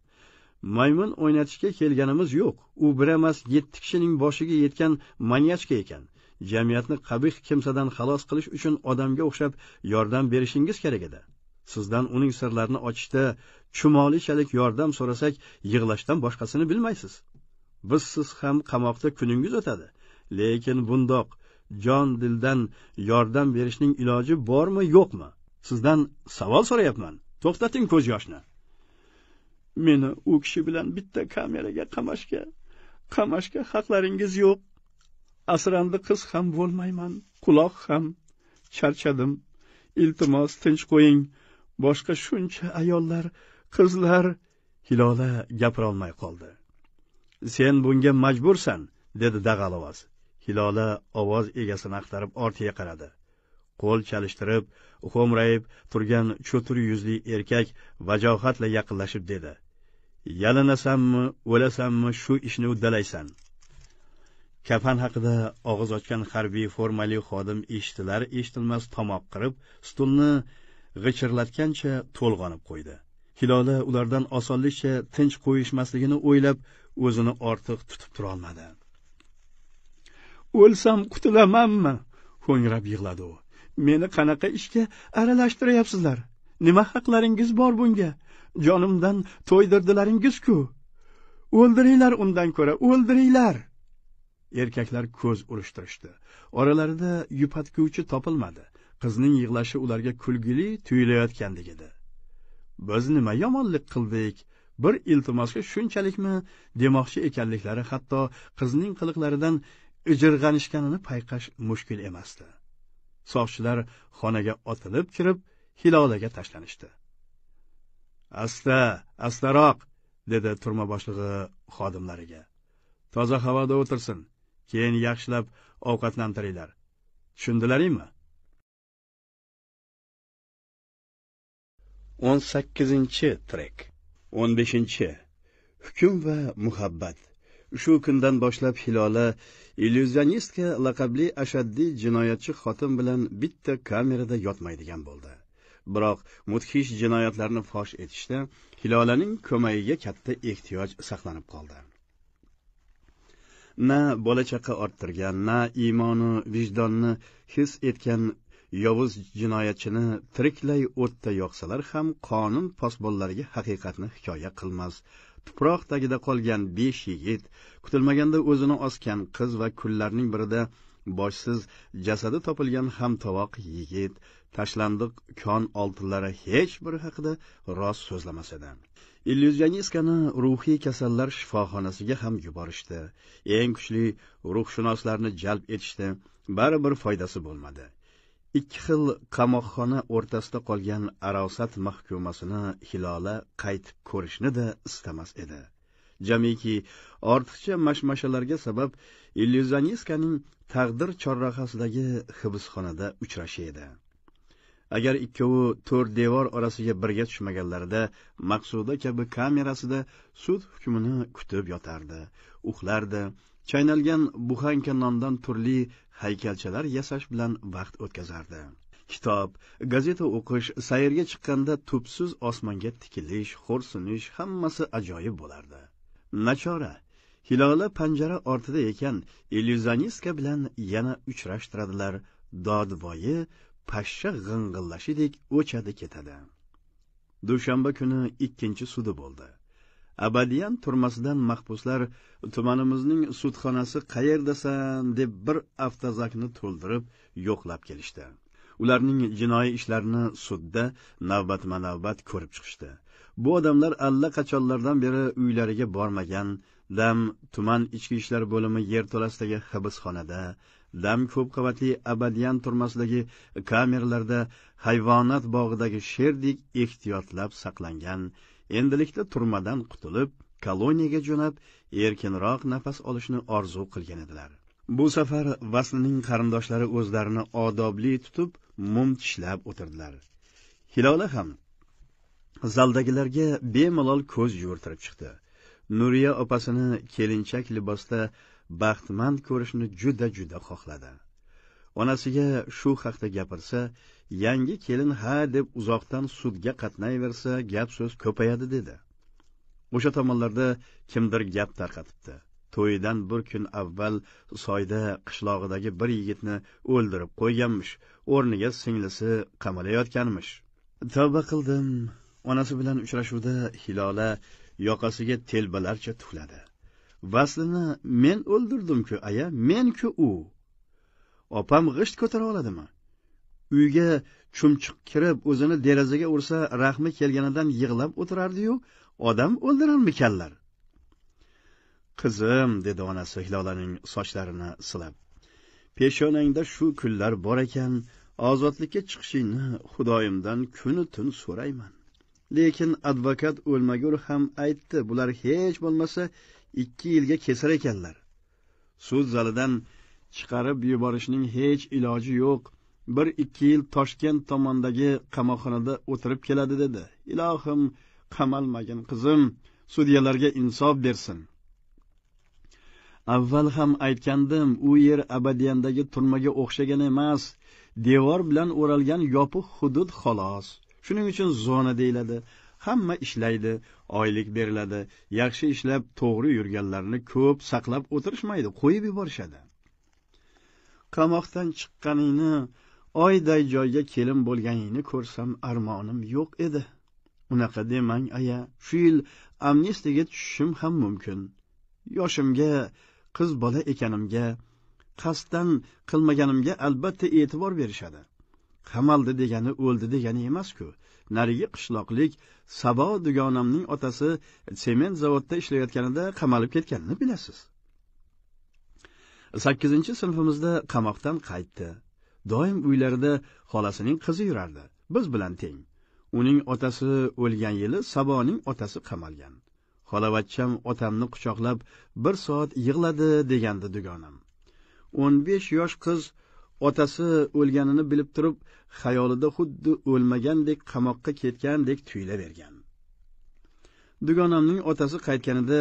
maymun o'ynatishga kelganimiz yo'q u bir emas yetti kishining boshiga yetgan manyachka ekan jamiyatni qabih kimsadan xalos qilish uchun odamga o'xshab yordam berishingiz kerak edi sizdan uning sirlarini ochishda chumolichalik yordam so'rasak yig'lashdan boshqasini bilmaysiz biz siz ham qamoqda kuningiz o'tadi lekin bundoq jon dildan yordam berishning iloji bormi yo'qmi sizdan savol so'rayapman to'xtating ko'z yoshni meni u kishi bilan bitta kameraga qamashga qamashga haqlaringiz yo'q asrandi qiz ham bo'lmayman quloq ham charchadim iltimos tinch qo'ying boshqa shuncha ayollar qizlar hilola gapirolmay qoldi sen bunga majbursan dedi dag'al ovoz hilola ovoz egasini axtarib ortiga qaradi qo'l chalishtirib xo'mrayib turgan cho'tur yuzli erkak vajohatla yaqinlashib dedi yalinasanmi o'lasanmi shu ishni uddalaysan kafan haqida og'iz ochgan harbiy formali xodim eshitilar eshitilmas tomoq qirib stulni g'ichirlatgancha to'lg'onib qo'ydi hilola ulardan osonlikcha tinch qo'yishmasligini o'ylab o'zini ortiq tutib turolmadi o'lsam qutulamanmi ho'ngrab yig'ladi u meni qanaqa ishga aralashtiryapsizlar nima haqlaringiz bor bunga jonimdan to'ydirdilaringiz ku o'ldiringlar undan ko'ra o'ldiringlar erkaklar ko'z urishtirishdi oralarida yupatguvchi topilmadi qizning yig'lashi ularga kulgili tuyulayotgandek edi biz nima yomonlik qildik bir iltimosga shunchalikmi demoqchi ekanliklari hatto qizning qiliqlaridan ijirg'anishganini payqash mushkul emasdi soqchilar xonaga otilib kirib hilolaga tashlanishdi asta astaroq dedi turma boshlig'i xodimlariga toza havoda o'tirsin keyin yaxshilab ovqatlantiringlar tushundilaringmi o'n sakkizinchi trek o'n beshinchi hukm va muhabbat shu kundan boshlab hilola illyuzionistka laqabli ashaddiy jinoyatchi xotin bilan bitta kamerada yotmaydigan bo'ldi biroq mudhish jinoyatlarni fosh etishda hilolaning ko'magiga katta ehtiyoj saqlanib qoldi na bola chaqa orttirgan na iymonu vijdonni his etgan yovuz jinoyatchini tiriklay o'tda yoqsalar ham qonun posbonlariga haqiqatni hikoya qilmas tuproq tagida qolgan besh yigit kutilmaganda o'zini osgan qiz va kunlarning birida boshsiz jasadi topilgan hamtovoq yigit tashlandiq kon oltinlari hech biri haqida rost so'zlamas edi illyuzionistkani ruhiy kasallar shifoxonasiga ham yuborishdi eng kuchli ruhshunoslarni jalb etishdi baribir foydasi bo'lmadi ikki xil qamoqxona o'rtasida qolgan arosat mahkumasini hilola qaytib ko'rishni da istamas edi jamiki ortiqcha mashmashalarga sabab illyuzionistkaning taqdir chorrahasidagi hibsxonada uchrashi edi agar ikkovi to'rt devor orasiga birga tushmaganlarida maqsuda kabi kamerasida sud hukmini kutib yotardi uxlardi chaynalgan buxanka nondan turli haykalchalar yasash bilan vaqt o'tkazardi kitob gazeta o'qish sayrga chiqqanda tubsiz osmonga tikilish xo'rsinish hammasi ajoyib bo'lardi nachora hilola panjara ortida ekan illyuzionistka bilan yana uchrashtiradilar dodvoyi pashsha g'ing'illashidek o'chadi ketadi dushanba kuni ikkinchi sudi bo'ldi abadiyan turmasidan mahbuslar tumanimizning sudxonasi qayerdasan deb bir avtozakni to'ldirib yo'qlab kelishdi ularning jinoiy ishlarini sudda navbatma navbat ko'rib chiqishdi bu odamlar allaqachonlardan beri uylariga bormagan dam tuman ichki ishlar bo'limi yerto'lasidagi hibsxonada dam ko'p qavatli abadiyan turmasidagi kameralarda hayvonot bog'idagi sherdek ehtiyotlab saqlangan endilikda turmadan qutulib koloniyaga jo'nab erkinroq nafas olishni orzu qilgan edilar bu safar vaslining qarindoshlari o'zlarini odobli tutib mum tishlab o'tirdilar hilola ham zaldagilarga bemalol ko'z yugurtirib chiqdi nuriya opasini kelinchak libosda baxtmand ko'rishni juda juda xohladi onasiga shu haqda gapirsa yangi kelin ha deb uzoqdan sudga qatnayversa gap so'z ko'payadi dedi o'sha tomonlarda kimdir gap tarqatibdi to'yidan bir kun avval soyda qishlog'idagi bir yigitni o'ldirib qo'yganmish o'rniga singlisi qamalayotganmish tavba qildim onasi bilan uchrashuvda hilola yoqasiga telbalarcha tufladi vaslini men o'ldirdimku aya menku u opam g'isht ko'tara oladimi uyga chumchuq kirib o'zini derazaga ursa rahmi kelganidan yig'lab o'tirardiyu odam o'ldirarmikanlar qizim dedi onasi hilolaning sochlarini silab peshonangda shu kunlar bor ekan ozodlikka chiqishingni xudoyimdan kunu tun so'rayman lekin advokat o'lmagur ham aytdi bular hech bo'lmasa ikki yilga kesar ekanlar sud zalidan chiqarib yuborishning hech iloji yo'q bir ikki yil toshkent tomondagi qamoqxonada o'tirib keladi dedi ilohim qamalmagin qizim sudyalarga insof bersin avval ham aytgandim u yer abadiyandagi turmaga o'xshagan emas devor bilan o'ralgan yopiq hudud xolos shuning uchun zona deyiladi hamma ishlaydi oylik beriladi yaxshi ishlab to'g'ri yurganlarni ko'p saqlab o'tirishmaydi qo'yib yuborishadi qamoqdan chiqqaningni oyday joyga kelin bo'lganingni ko'rsam armonim yo'q edi unaqa demang aya shu yil amnistiyaga tushishim ham mumkin yoshimga qiz bola ekanimga qasddan qilmaganimga albatta e'tibor berishadi qamaldi degani o'ldi degani emasku narigi qishloqlik sabo dugonamning otasi sement zavodda ishlayotganida qamalib ketganini bilasiz sakkizinchi sinfimizda qamoqdan qaytdi doim uylarida xolasining qizi yurardi biz bilan teng uning otasi o'lgan yili saboning otasi qamalgan xolavachcham otamni quchoqlab bir soat yig'ladi degandi dugonam o'n besh yosh qiz otasi o'lganini bilib turib xayolida xuddi o'lmagandek qamoqqa ketgandek tuyulavergan dugonamning otasi qaytganida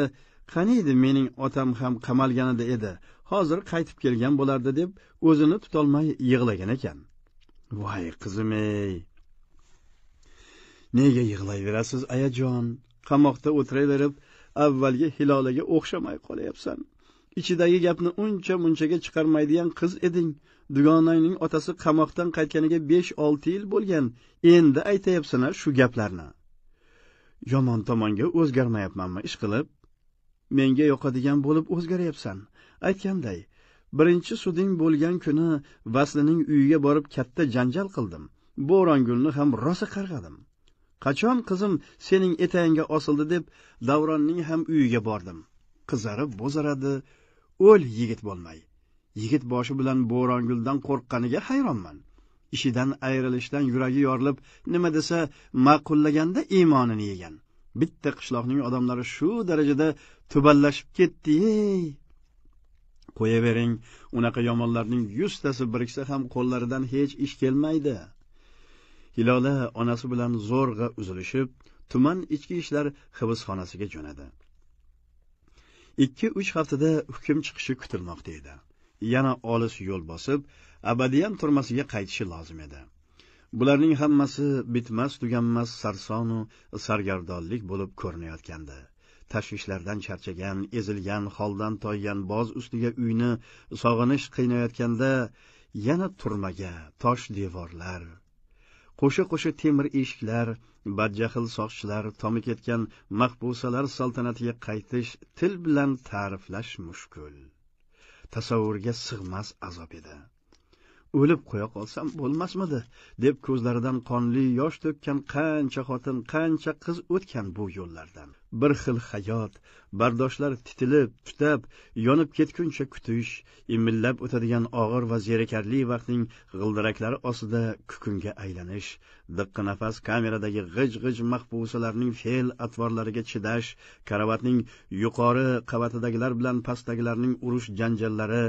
qaniydi mening otam ham qamalganida edi hozir qaytib kelgan bo'lardi deb o'zini tutolmay yig'lagan ekan voy qizim ey nega yig'layverasiz ayajon qamoqda o'tiraverib avvalgi hilolaga o'xshamay qolyapsan ichidagi gapni uncha munchaga chiqarmaydigan qiz eding dugonangning otasi qamoqdan qaytganiga besh olti yil bo'lgan endi aytayapsan shu gaplarni yomon tomonga o'zgarmayapmanmi ishqilib menga yoqadigan bo'lib o'zgaryapsan aytganday birinchi suding bo'lgan kuni vaslining uyiga borib katta janjal qildim bo'rongulni ham rosa qarg'adim qachon qizim sening etagingga osildi deb davronning ham uyiga bordim qizarib bo'zaradi o'l yigit bo'lmay yigit boshi bilan bo'ronguldan qo'rqqaniga hayronman ishidan ayrilishdan yuragi yorilib nima desa ma'qullaganda iymonini yegan bitta qishloqning odamlari shu darajada tuballashib ketdi qo'yavering unaqa yomonlarning yuztasi biriksa ham qo'llaridan hech ish kelmaydi hilola onasi bilan zo'rg'a uzilishib tuman ichki ishlar hibsxonasiga jo'nadi ikki uch haftada hukm chiqishi kutilmoqda edi yana olis yo'l bosib abadiyan turmasiga qaytishi lozim edi bularning hammasi bitmas tuganmas sarsonu sargardonlik bo'lib ko'rinayotgandi tashvishlardan charchagan ezilgan holdan toygan boz ustiga uyni sog'inish qiynayotganda yana turmaga tosh devorlar qo'sha qo'sha temir eshiklar badjahl soqchilar tomi ketgan mahbusalar saltanatiga qaytish til bilan ta'riflash mushkul tasavvurga sig'mas azob edi o'lib qo'ya qolsam bo'lmasmidi deb ko'zlaridan qonli yosh to'kkan qancha xotin qancha qiz o'tgan bu yo'llardan bir xil hayot bardoshlar titilib tutab yonib ketguncha kutish imillab o'tadigan og'ir va zerikarli vaqtning g'ildiraklari ostida kukunga aylanish diqqi nafas kameradagi g'ij g'ij mahbusalarning fe'l atvorlariga chidash karavatning yuqori qavatidagilar bilan pastdagilarning urush janjallari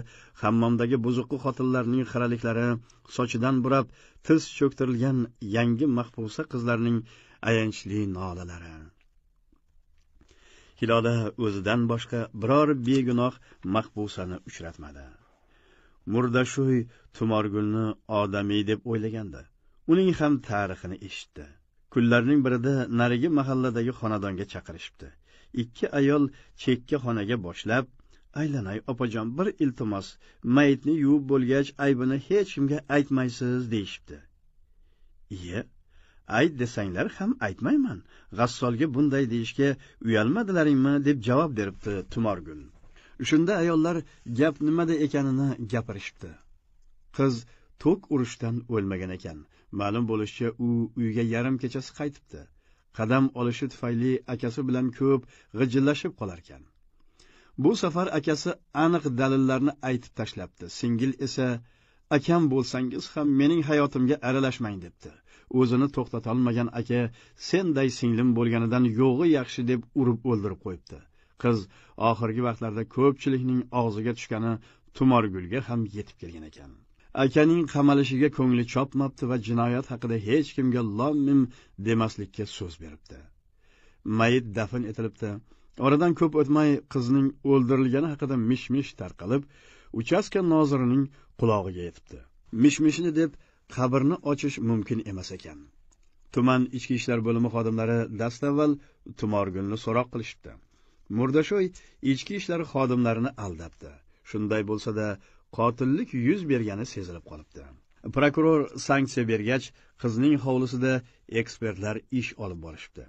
hammomdagi buzuqqi xotinlarning xiraliklari sochidan burab tiz cho'ktirilgan yangi mahbusa qizlarning ayanchli nolalari hilola o'zidan boshqa biror begunoh mahbusani uchratmadi murdashuy tumorgulni odamiy deb o'ylagandi uning ham tarixini eshitdi kunlarning birida narigi mahalladagi xonadonga chaqirishibdi ikki ayol chekka xonaga boshlab aylanay opajon bir iltimos mayitni yuvib bo'lgach aybini hech kimga aytmaysiz deyishibdi iye ayt desanglar ham aytmayman g'assolga bunday deyishga uyalmadilaringmi deb javob beribdi tumorgul shunda ayollar gap nimada ekanini gapirishibdi qiz to'k urishdan o'lmagan ekan ma'lum bo'lishicha u uyga yarim kechasi qaytibdi qadam olishi tufayli akasi bilan ko'p g'ijillashib qolarkan bu safar akasi aniq dalillarni aytib tashlabdi singil esa akam bo'lsangiz ham mening hayotimga aralashmang debdi o'zini to'xtatolmagan aka senday singlim bo'lganidan yo'g'i yaxshi deb urib o'ldirib qo'yibdi qiz oxirgi vaqtlarda ko'pchilikning og'ziga tushgani tumorgulga ham yetib kelgan ekan akaning qamalishiga ko'ngli chopmabdi va jinoyat haqida hech kimga lomim demaslikka so'z beribdi mayit dafn etilibdi oradan ko'p o'tmay qizning o'ldirilgani haqida mish mish tarqalib uchastka nozirining qulog'iga yetibdi mish mishni deb qabrni ochish mumkin emas ekan tuman ichki ishlar bo'limi xodimlari dastavval tumorgunni so'roq qilishibdi murdasho'y ichki ishlar xodimlarini aldabdi shunday bo'lsa-da, qotillik yuz bergani sezilib qolibdi prokuror sanksiya bergach qizning hovlisida ekspertlar ish olib borishibdi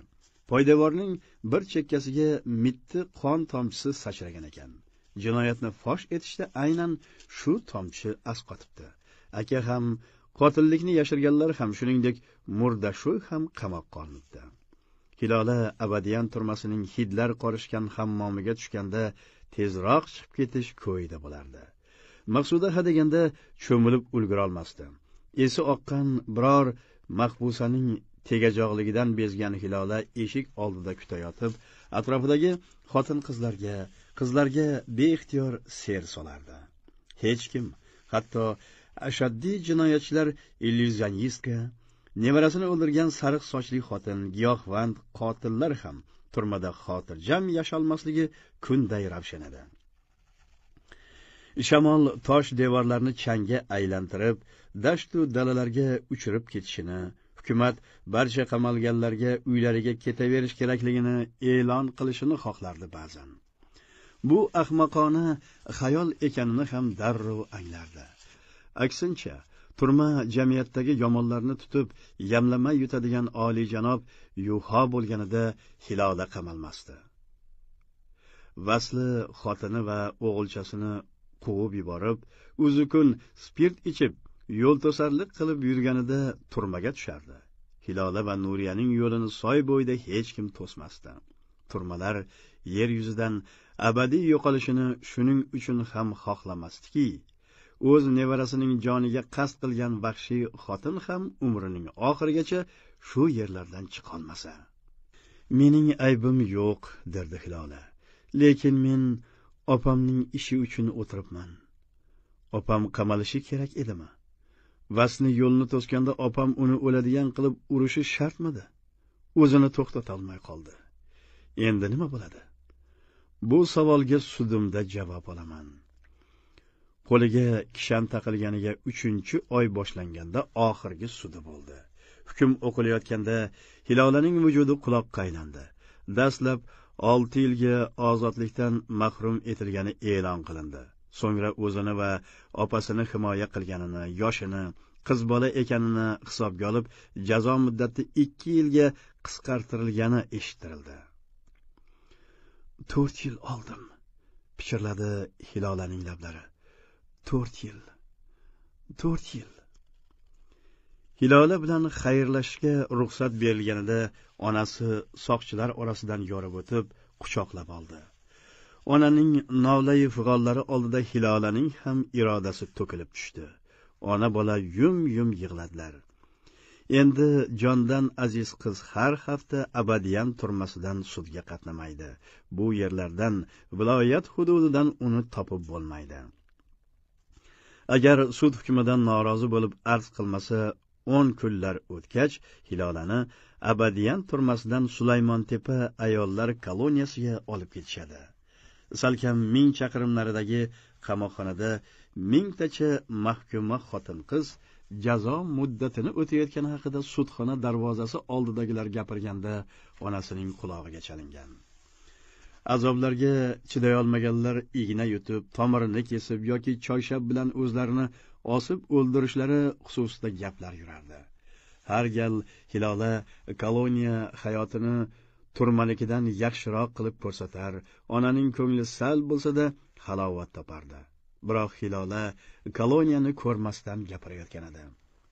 poydevorning bir chekkasiga mitti qon tomchisi sachragan ekan jinoyatni fosh etishda aynan shu tomchi asqotibdi aka ham qotillikni yashirganlar ham shuningdek murdashu ham qamoqqa olinibdi hilola abadiyan turmasining hidlar qorishgan hammomiga tushganda tezroq chiqib ketish ko'yida bo'lardi maqsuda ha deganda cho'milib ulgurolmasdi esi oqqan biror mahbusaning tegajog'ligidan bezgan hilola eshik oldida kutayotib atrofidagi xotin qizlarga qizlarga beixtiyor ser solardi hech kim hatto ashaddiy jinoyatchilar illyuzionistka nevarasini o'ldirgan sariq sochli xotin giyohvand qotillar ham turmada xotirjam yasholmasligi kunday ravshan edi shamol tosh devorlarni changga aylantirib dashtu dalalarga uchirib ketishini hukumat barcha qamalganlarga uylariga ketaverish kerakligini e'lon qilishini xohlardi ba'zan bu ahmoqona xayol ekanini ham darrov anglardi aksincha turma jamiyatdagi yomonlarni tutib yamlamay yutadigan oliyjanob yuho bo'lganida hilola qamalmasdi vasli xotini va o'g'ilchasini quvib yuborib o'zi kun spirt ichib yo'lto'sarlik qilib yurganida turmaga tushardi hilola va nuriyaning yo'lini soy bo'yida hech kim to'smasdi turmalar yer yuzidan abadiy yo'qolishini shuning uchun ham xohlamasdiki o'z nevarasining joniga qasd qilgan vahshiy xotin ham umrining oxirigacha shu yerlardan chiqolmasa mening aybim yo'q derdi hilola lekin men opamning ishi uchun o'tiribman opam qamalishi kerak edimi vasni yo'lni to'sganda opam uni o'ladigan qilib urishi shartmidi o'zini to'xtatolmay qoldi endi nima bo'ladi bu savolga sudimda javob olaman qo'liga kishan taqilganiga uchinchi oy boshlanganda oxirgi sudi bo'ldi hukm o'qilayotganda hilolaning vujudi quloqqa aylandi dastlab olti yilga ozodlikdan mahrum etilgani e'lon qilindi so'ngra o'zini va opasini himoya qilganini yoshini qiz bola ekanini hisobga olib jazo muddati ikki yilga qisqartirilgani eshittirildi to'rt yil oldim pichirladi hilolaning lablari to'rt yil to'rt yil hilola bilan xayrlashishga ruxsat berilganida onasi soqchilar orasidan yorib o'tib quchoqlab oldi onaning novlai fig'onlari oldida hilolaning ham irodasi to'kilib tushdi ona bola yum yum yig'ladilar endi jondan aziz qiz har hafta abadiyan turmasidan sudga qatnamaydi bu yerlardan viloyat hududidan uni topib bo'lmaydi agar sud hukmidan norozi bo'lib arz qilmasa o'n kunlar o'tgach hilolani abadiyan turmasidan sulaymontepa ayollar koloniyasiga olib ketishadi salkam ming chaqirim naridagi qamoqxonada mingtacha mahkuma xotin qiz jazo muddatini o'tayotgani haqida sudxona darvozasi oldidagilar gapirganda onasining qulog'iga chalingan azoblarga chiday olmaganlar igna yutib tomirini kesib yoki choyshab bilan o'zlarini osib o'ldirishlari xususida gaplar yurardi har gal hilola koloniya hayotini turmanikidan yaxshiroq qilib ko'rsatar onaning ko'ngli sal bo'lsada halovat topardi biroq hilola koloniyani ko'rmasdan gapirayotgan edi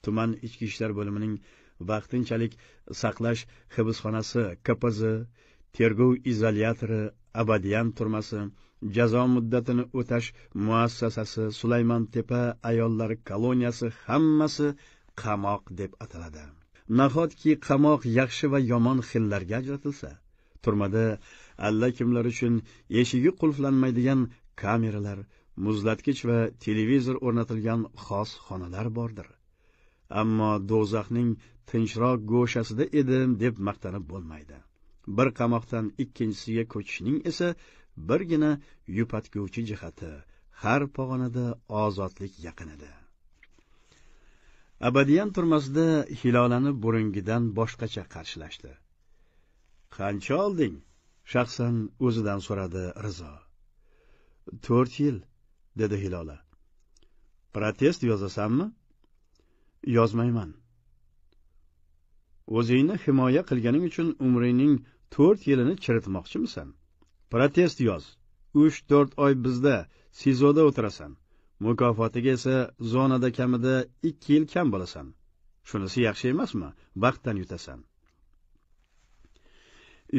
tuman ichki ishlar bo'limining vaqtinchalik saqlash hibsxonasi kpz tergov izolyatori abadiyan turmasi jazo muddatini o'tash muassasasi sulaymon tepa ayollar koloniyasi hammasi qamoq deb ataladi nahotki qamoq yaxshi va yomon xillarga ajratilsa turmada alla kimlar uchun eshigi qulflanmaydigan kameralar muzlatgich va televizor o'rnatilgan xos xonalar bordir ammo do'zaxning tinchroq go'shasida edim deb maqtanib bo'lmaydi bir qamoqdan ikkinchisiga ko'chishning esa birgina yupatguvchi jihati har pog'onada ozodlik yaqin edi abadiyan turmasida hilolani burungidan boshqacha qarshilashdi qancha olding shaxsan o'zidan so'radi rizo to'rt yil dedi hilola protest yozasanmi yozmayman o'zingni himoya qilganing uchun umringning to'rt yilini chiritmoqchimisan protest yoz uch to'rt oy bizda sizoda o'tirasan mukofotiga esa zonada kamida ikki yil kam bo'lasan shunisi yaxshi emasmi vaqtdan yutasan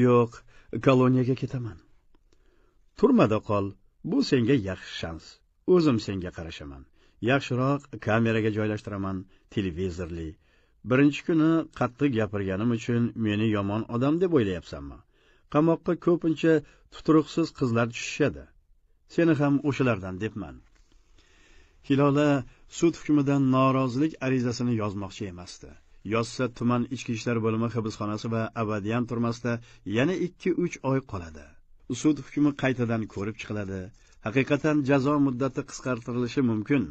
yo'q koloniyaga ketaman turmada qol bu senga yaxshi shans o'zim senga qarashaman yaxshiroq kameraga joylashtiraman televizorli birinchi kuni qattiq gapirganim uchun meni yomon odam deb o'ylayapsanmi qamoqqa ko'pincha tuturuqsiz qizlar tushishadi seni ham o'shalardan debman hilola sud hukmidan norozilik arizasini yozmoqchi emasdi yozsa tuman ichki ishlar bo'limi hibsxonasi va abadiyan turmasida yana ikki uch oy qoladi sud hukmi qaytadan ko'rib chiqiladi haqiqatan jazo muddati qisqartirilishi mumkin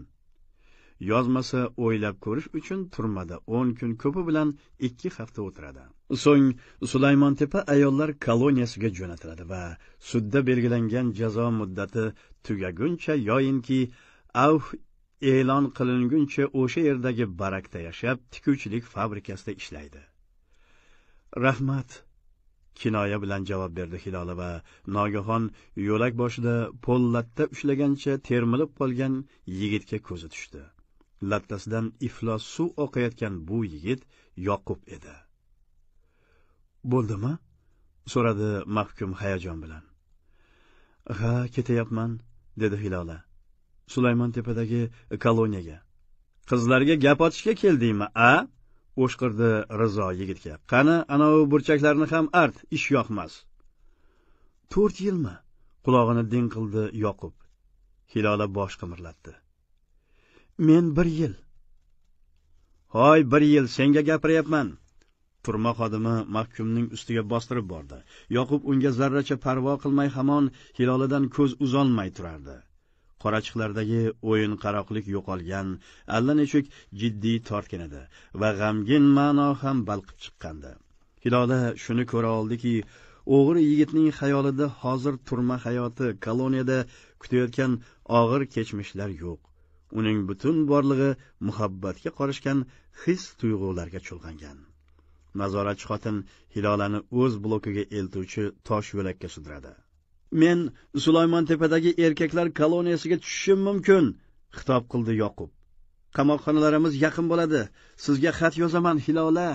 yozmasa o'ylab ko'rish uchun turmada o'n kun ko'pi bilan ikki hafta o'tiradi so'ng sulaymontepa ayollar koloniyasiga jo'natiladi va sudda belgilangan jazo muddati tugaguncha yoyinki avf e'lon qilinguncha o'sha yerdagi barakda yashab tikuvchilik fabrikasida ishlaydi rahmat kinoya bilan javob berdi hilola va nogahon yo'lak boshida pollatda ushlagancha termilib qolgan yigitga ko'zi tushdi lattasidan iflos suv oqayotgan bu yigit yoqub edi bo'ldimi so'radi mahkum hayajon bilan ha ketayapman dedi hilola sulaymon tepadagi koloniyaga qizlarga gap ochishga keldingmi a o'shqirdi rizo yigitga qani anavi burchaklarni ham art ish yoqmas to'rt yilmi qulog'ini ding qildi yoqub hilola bosh qimirlatdi men bir yil hoy bir yil senga gapiryapman turma xodimi mahkumning ustiga bostirib bordi yoqub unga zarracha parvo qilmay hamon hilolidan ko'z uzolmay turardi qorachiqlardagi o'yin qaroqlik yo'qolgan allanechuk jiddiy tortgan edi va g'amgin ma'no ham balqib chiqqandi hilola shuni ko'ra oldiki o'g'ri yigitning xayolida hozir turma hayoti koloniyada kutayotgan og'ir kechmishlar yo'q uning butun borlig'i muhabbatga qorishgan his tuyg'ularga chulg'angan nazoratchi xotin hilolani o'z blokiga eltuvchi tosh yo'lakka sudradi men sulaymon tepadagi erkaklar koloniyasiga tushishim mumkin xitob qildi yoqub qamoqxonalarimiz yaqin bo'ladi sizga xat yozaman hilola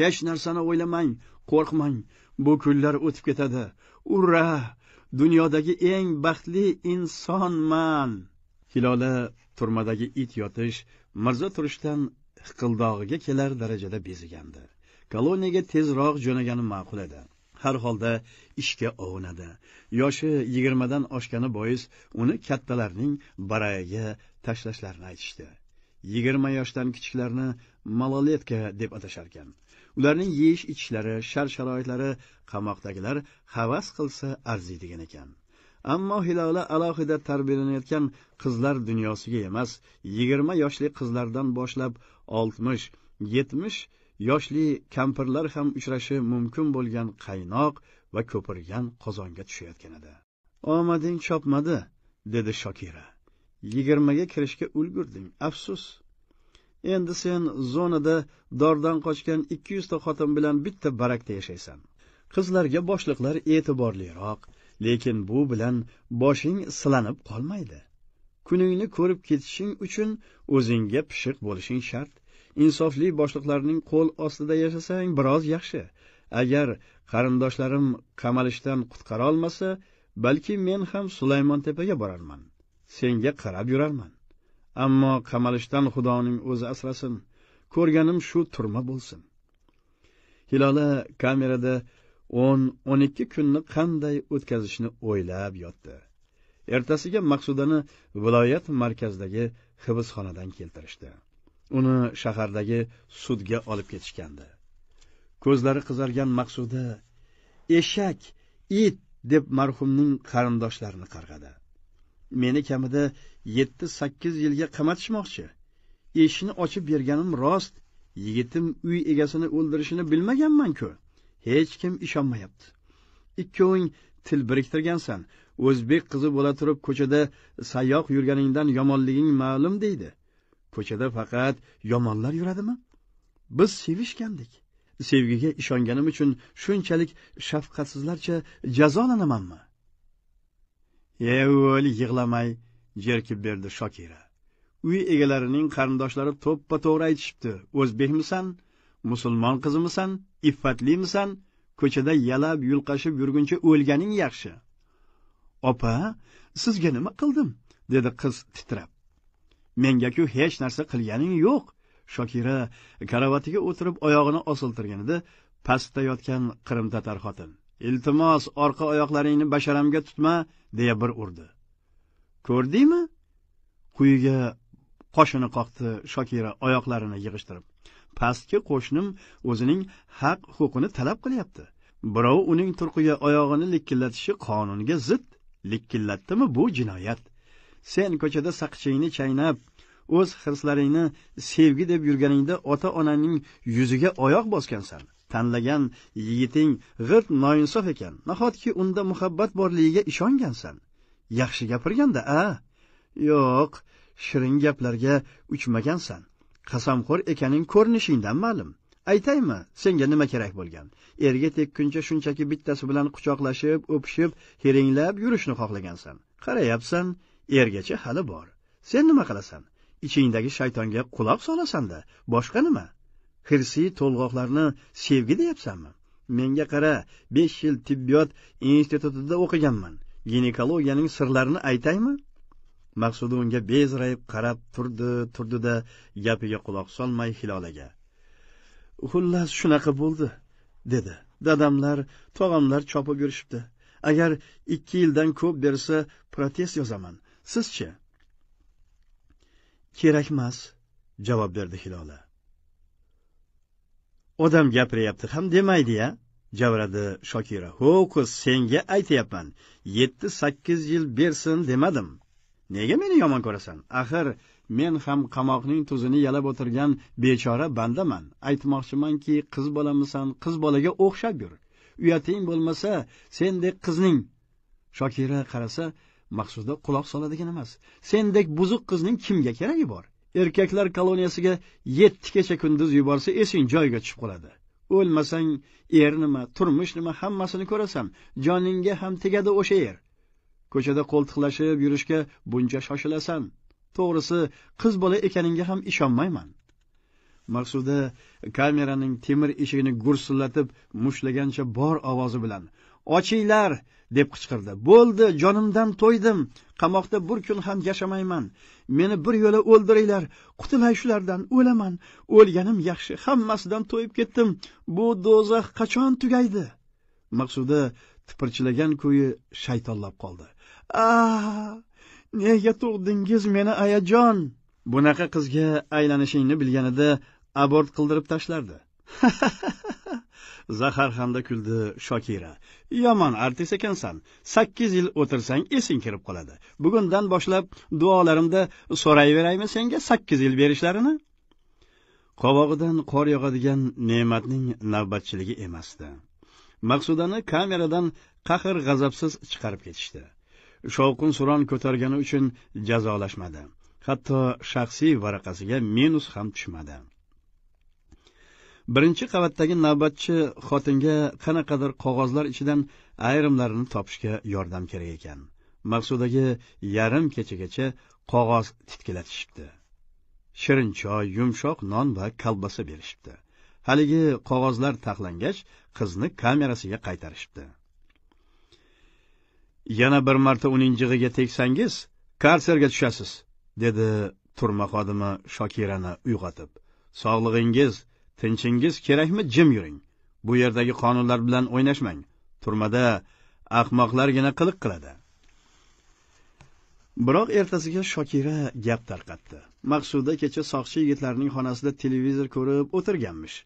hech narsani o'ylamang qo'rqmang bu kunlar o'tib ketadi ura dunyodagi eng baxtli insonman hilola turmadagi it yotish mirzo turishdan hiqildog'iga kelar darajada bezigandi koloniyaga tezroq jo'nagani ma'qul edi har holda ishga ovunadi yoshi yigirmadan oshgani bois uni kattalarning barayaga tashlashlarini aytishdi yigirma yoshdan kichiklarni maloletka deb atasharkan ularning yeyish ichishlari shart sharoitlari qamoqdagilar havas qilsa arziydigan ekan ammo hilola alohida tarbiyalanayotgan qizlar dunyosiga emas yigirma yoshli qizlardan boshlab oltmish yetmish yoshli kampirlar ham uchrashi mumkin bo'lgan qaynoq va ko'pirgan qozonga tushayotgan edi omading chopmadi dedi shokira yigirmaga kirishga ulgurding afsus endi sen zonada dordan qochgan ikki yuzta xotin bilan bitta barakda yashaysan qizlarga boshliqlar e'tiborliroq lekin bu bilan boshing silanib qolmaydi kuningni ko'rib ketishing uchun o'zingga pishiq bo'lishing shart insofli boshliqlarning qo'l ostida yashasang biroz yaxshi agar qarindoshlarim qamalishdan qutqarolmasa balki men ham sulaymon tepaga borarman senga qarab yurarman ammo qamalishdan xudoning o'zi asrasin ko'rganim shu turma bo'lsin hilola kamerada o'n o'n ikki kunni qanday o'tkazishni o'ylab yotdi ertasiga maqsudani viloyat markazidagi hibsxonadan keltirishdi uni shahardagi sudga olib ketishgandi ko'zlari qizargan maqsuda eshak it deb marhumning qarindoshlarini qarg'adi meni kamida yetti sakkiz yilga qamatishmoqchi eshikni ochib berganim rost yigitim uy egasini o'ldirishini bilmaganman ku hech kim ishonmayapti ikkoving til biriktirgansan o'zbek qizi bo'la turib ko'chada sayyoq yurganingdan yomonliging ma'lum deydi ko'chada faqat yomonlar yuradimi biz sevishgandik sevgiga ishonganim uchun shunchalik shafqatsizlarcha jazolanamanmi e o'l yig'lamay jerkib berdi shokira uy egalarining qarindoshlari to'ppa to'g'ri aytishibdi o'zbekmisan musulmon qizimisan iffatlimisan ko'chada yalab yulqashib yurguncha o'lganing yaxshi opa sizga nima qildim dedi qiz titrab mengaku hech narsa qilganing yo'q shokira karavatiga o'tirib oyog'ini osiltirganida pastda yotgan qrimtatar xotin iltimos orqa oyoqlaringni basharamga tutma deya bir urdi ko'rdingmi quyiga qoshini qoqdi shokira oyoqlarini yig'ishtirib pastki qo'shnim o'zining haq huquqini talab qilyapti birov uning turqiga oyog'ini likkillatishi qonunga zid likillatdimi bu jinoyat sen ko'chada saqichingni chaynab o'z hirslaringni sevgi deb yurganingda ota onangning yuziga oyoq bosgansan tanlagan yigiting g'irt noinsof ekan nahotki unda muhabbat borligiga ishongansan yaxshi gapirganda a yo'q shirin gaplarga uchmagansan qasamxo'r ekaning ko'rinishingdan ma'lum aytaymi senga nima kerak bo'lgan erga tekkuncha shunchaki bittasi bilan quchoqlashib o'pishib hiringlab yurishni xohlagansan qarayapsan ergacha hali bor sen nima qilasan ichingdagi shaytonga quloq solasanda boshqa nima hirsiy to'lg'oqlarni sevgi deyapsanmi menga qara besh yil tibbiyot institutida o'qiganman ginekologiyaning sirlarini aytaymi maqsudi unga bezrayib qarab turdi turdi da gapiga quloq solmay hilolaga xullas shunaqa bo'ldi dedi dadamlar tog'amlar chopib yurishibdi agar ikki yildan ko'p bersa protez yozaman sizchi kerakmas javob berdi hilola odam gapiryapti ham demaydi ya javradi shokira ho senga aytyapman yetti sakkiz yil bersin demadim nega meni yomon ko'rasan axir men ham qamoqning tuzini yalab o'tirgan bechora bandaman aytmoqchimanki qiz bolamisan qiz bolaga o'xshab yur uyating bo'lmasa sendek qizning shokira qarasa maqsuda quloq soladigan emas sendek buzuq qizning kimga keragi bor erkaklar koloniyasiga yetti kecha kunduz yuborsa esing joyiga tushib qoladi o'lmasang er nima turmush nima hammasini ko'rasan joningga ham tegadi o'sha yer ko'chada qo'ltiqlashib yurishga buncha shoshilasan to'g'risi qiz bola ekaningga ham ishonmayman maqsuda kameraning temir eshigini gursillatib mushtlagancha bor ovozi bilan ochinglar deb qichqirdi bo'ldi jonimdan to'ydim qamoqda bir kun ham yashamayman meni bir yo'la o'ldiringlar qutulay shulardan o'laman o'lganim yaxshi hammasidan to'yib ketdim bu do'zax qachon tugaydi maqsuda tipirchilagan ko'yi shaytonlab qoldi a ah, nega tug'dingiz meni ayajon bunaqa qizga aylanishingni bilganida abort qildirib tashlardi zahar hamda kuldi shokira yomon artist ekansan sakkiz yil o'tirsang esing kirib qoladi bugundan boshlab duolarimda so'rayveraymi senga sakkiz yil berishlarini qovog'idan qor yog'adigan ne'matning navbatchiligi emasdi maqsudani kameradan qahr g'azabsiz chiqarib ketishdi shovqin suron ko'targani uchun jazolashmadi hatto shaxsiy varaqasiga minus ham tushmadi birinchi qavatdagi navbatchi xotinga qanaqadir qog'ozlar ichidan ayrimlarini topishga yordam kerak ekan maqsudaga yarim kechagacha qog'oz titkilatishibdi shirin choy yumshoq non va kolbasa berishibdi haligi qog'ozlar taxlangach qizni kamerasiga qaytarishibdi yana bir marta uning jig'iga tegsangiz karserga tushasiz dedi turma xodimi shokirani uyg'otib sog'lig'ingiz tinchingiz kerakmi jim yuring bu yerdagi qonunlar bilan o'ynashmang turmada ahmoqlargina qiliq qiladi biroq ertasiga shokira gap tarqatdi maqsuda kecha soqchi yigitlarning xonasida televizor ko'rib o'tirganmish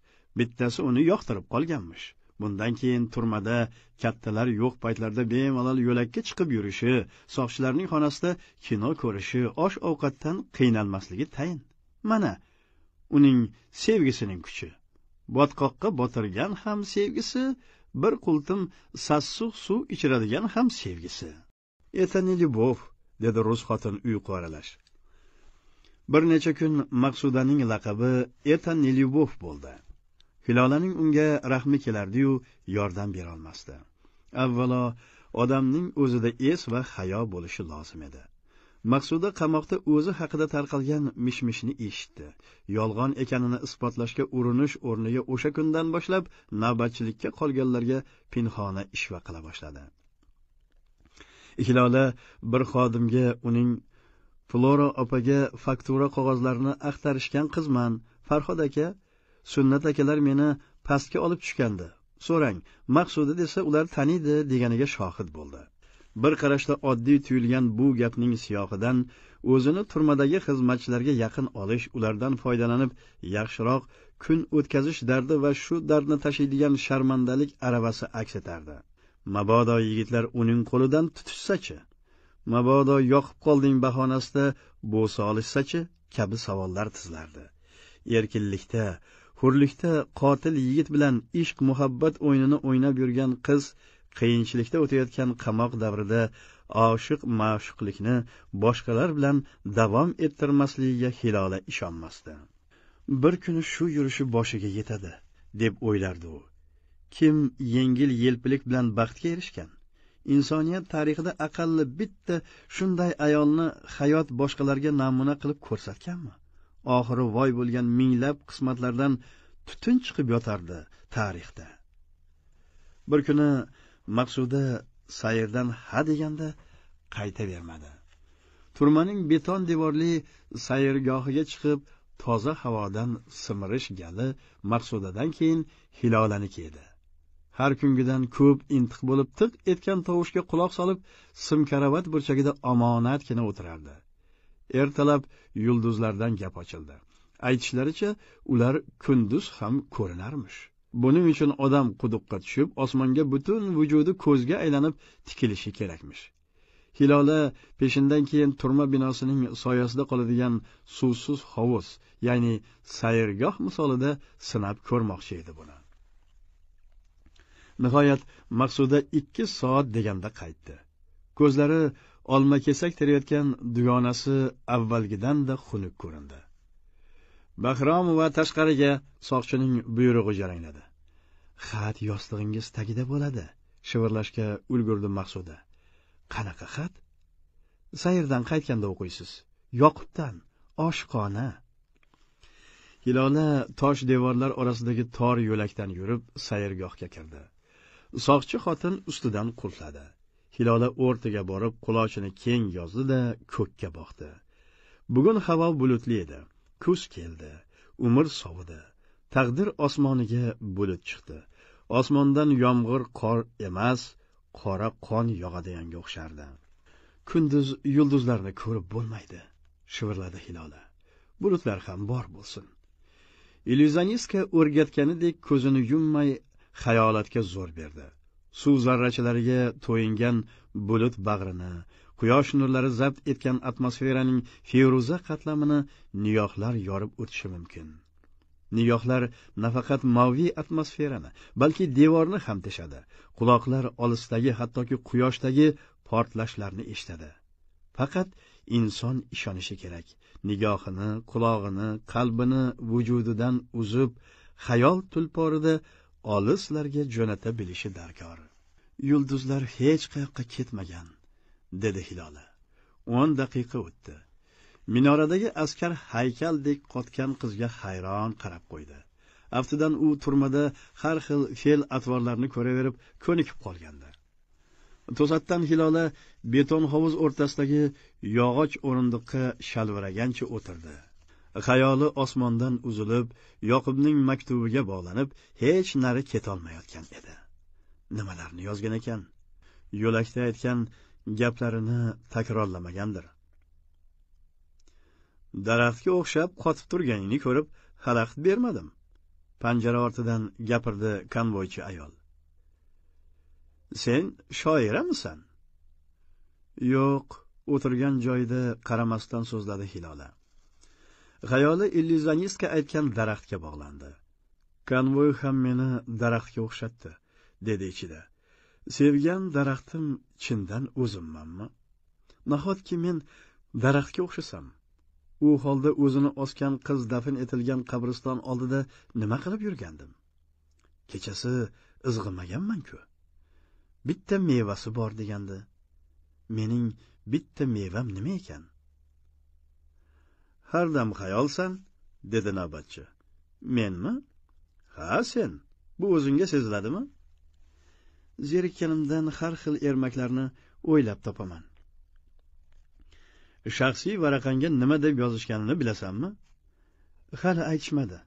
bittasi uni yoqtirib qolganmish bundan keyin turmada kattalar yo'q paytlarda bemalol yo'lakka chiqib yurishi soqchilarning xonasida kino ko'rishi osh ovqatdan qiynalmasligi tayin mana uning sevgisining kuchi botqoqqa botirgan ham sevgisi bir qultum sassuq suv ichiradigan ham sevgisi это не любовь dedi rus xotin uyqu aralash bir necha kun maqsudaning laqabi eta lyubov bo'ldi hilolaning unga rahmi kelardiyu yordam berolmasdi avvalo odamning o'zida es va hayo bo'lishi lozim edi maqsuda qamoqda o'zi haqida tarqalgan mish mishni eshitdi yolg'on ekanini isbotlashga urinish o'rniga o'sha kundan boshlab navbatchilikka qolganlarga pinhona ishva qila boshladi hilola bir xodimga uning flora opaga faktura qog'ozlarini axtarishgan qizman farhod aka sunnat akalar meni pastga olib tushgandi so'rang maqsuda desa ular taniydi deganiga shohid bo'ldi bir qarashda oddiy tuyulgan bu gapning siyohidan o'zini turmadagi xizmatchilarga yaqin olish ulardan foydalanib yaxshiroq kun o'tkazish dardi va shu dardni tashiydigan sharmandalik aravasi aks etardi mabodo yigitlar uning qo'lidan tutishsachi mabodo yoqib qolding bahonasida bo'sa olishsachi kabi savollar tizlardi erkinlikda hurlikda qotil yigit bilan ishq muhabbat o'yinini o'ynab yurgan qiz qiyinchilikda o'tayotgan qamoq davrida oshiq ma'shuqlikni boshqalar bilan davom ettirmasligiga hilola ishonmasdi bir kuni shu yurishi boshiga yetadi deb o'ylardi u kim yengil yelpilik bilan baxtga erishgan insoniyat tarixida aqalli bitta shunday ayolni hayot boshqalarga namuna qilib ko'rsatganmi oxiri voy bo'lgan minglab qismatlardan tutun chiqib yotardi tarixda bir kuni maqsuda sayrdan deganda qaytavermadi turmaning beton devorli sayrgohiga chiqib toza havodan simirish gali maqsudadan keyin hilolaniki edi har kungidan ko'p intiq bo'lib tiq etgan tovushga quloq solib simkaravat burchagida omonatgina o'tirardi ertalab yulduzlardan gap ochildi aytishlaricha ular kunduz ham ko'rinarmish buning uchun odam quduqqa tushib osmonga butun vujudi ko'zga aylanib tikilishi kerakmish hilola peshindan keyin turma binosining soyasida qoladigan suvsiz hovuz ya'ni sayrgoh misolida sinab ko'rmoqchi edi buni nihoyat maqsuda ikki soat deganda qaytdi ko'zlari olma kesak terayotgan dugonasi avvalgidanda xunuk ko'rindi bahrom va tashqariga soqchining buyrug'i jarangladi xat yostig'ingiz tagida bo'ladi shivirlashga ulgurdi maqsuda qanaqa xat sayrdan qaytganda o'qiysiz yoqubdan oshiqona hilola tosh devorlar orasidagi tor yo'lakdan yurib sayrgohga kirdi soqchi xotin ustidan qulfladi hilola o'rtaga borib qulochini keng yozdi da ko'kka boqdi bugun havo bulutli edi kuz keldi umr sovidi taqdir osmoniga bulut chiqdi osmondan yomg'ir qor emas qora qon yog'adiganga o'xshardi kunduz yulduzlarni ko'rib bo'lmaydi shivirladi hilola bulutlar ham bor bo'lsin illyuzionistka o'rgatganidek ko'zini yummay xayolatga zo'r berdi suv zarrachalariga to'yingan bulut bag'rini quyosh nurlari zabt etgan atmosferaning feruza qatlamini nigohlar yorib o'tishi mumkin nigohlar nafaqat moviy atmosferani balki devorni ham teshadi quloqlar olisdagi hattoki quyoshdagi portlashlarni eshitadi faqat inson ishonishi kerak nigohini qulog'ini qalbini vujudidan uzib xayol tulporida olislarga jo'nata bilishi darkor yulduzlar hech qayoqqa ketmagan dedi hilola o'n daqiqa o'tdi minoradagi askar haykaldek qotgan qizga hayron qarab qo'ydi aftidan u turmada har xil fe'l atvorlarni ko'raverib ko'nikib qolgandi to'satdan hilola beton hovuz o'rtasidagi yog'och o'rindiqqa shalviragancha o'tirdi xayoli osmondan uzilib yoqubning maktubiga bog'lanib hech nari ketolmayotgan edi nimalarni yozgan ekan yo'lakda aytgan gaplarini takrorlamagandir daraxtga o'xshab qotib turganingni ko'rib xalaqit bermadim panjara ortidan gapirdi konvoychi ayol sen shoiramisan yo'q o'tirgan joyida qaramasdan so'zladi hilola xayoli illyuzionistka aytgan daraxtga bog'landi konvoy ham meni daraxtga o'xshatdi dedi ichida sevgan daraxtim chindan o'zimmanmi nahotki men daraxtga o'xshasam u holda o'zini osgan qiz dafn etilgan qabriston oldida nima qilib yurgandim kechasi izg'imaganman-ku. Bitta mevasi bor degandi. Mening bitta mevam nima ekan? har dam xayolsan dedi navbatchi menmi ha sen bu o'zingga seziladimi zerikkanimdan har xil ermaklarni o'ylab topaman shaxsiy varaqangga nima deb yozishganini bilasanmi hali aytishmadi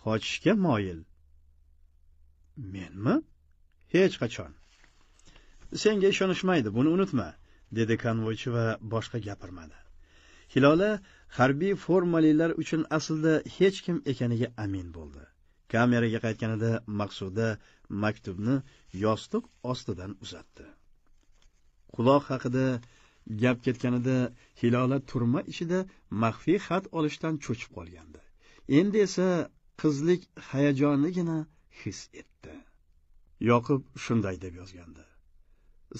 qochishga moyil menmi hech qachon senga ishonishmaydi buni unutma dedi konvoychi va boshqa gapirmadi hilola harbiy formalilar uchun aslida hech kim ekaniga amin bo'ldi kameraga qaytganida maqsuda maktubni yostiq ostidan uzatdi quloq haqida gap ketganida hilola turma ichida maxfiy xat olishdan cho'chib qolgandi endi esa qizlik hayajonigina his etdi yoqub shunday deb yozgandi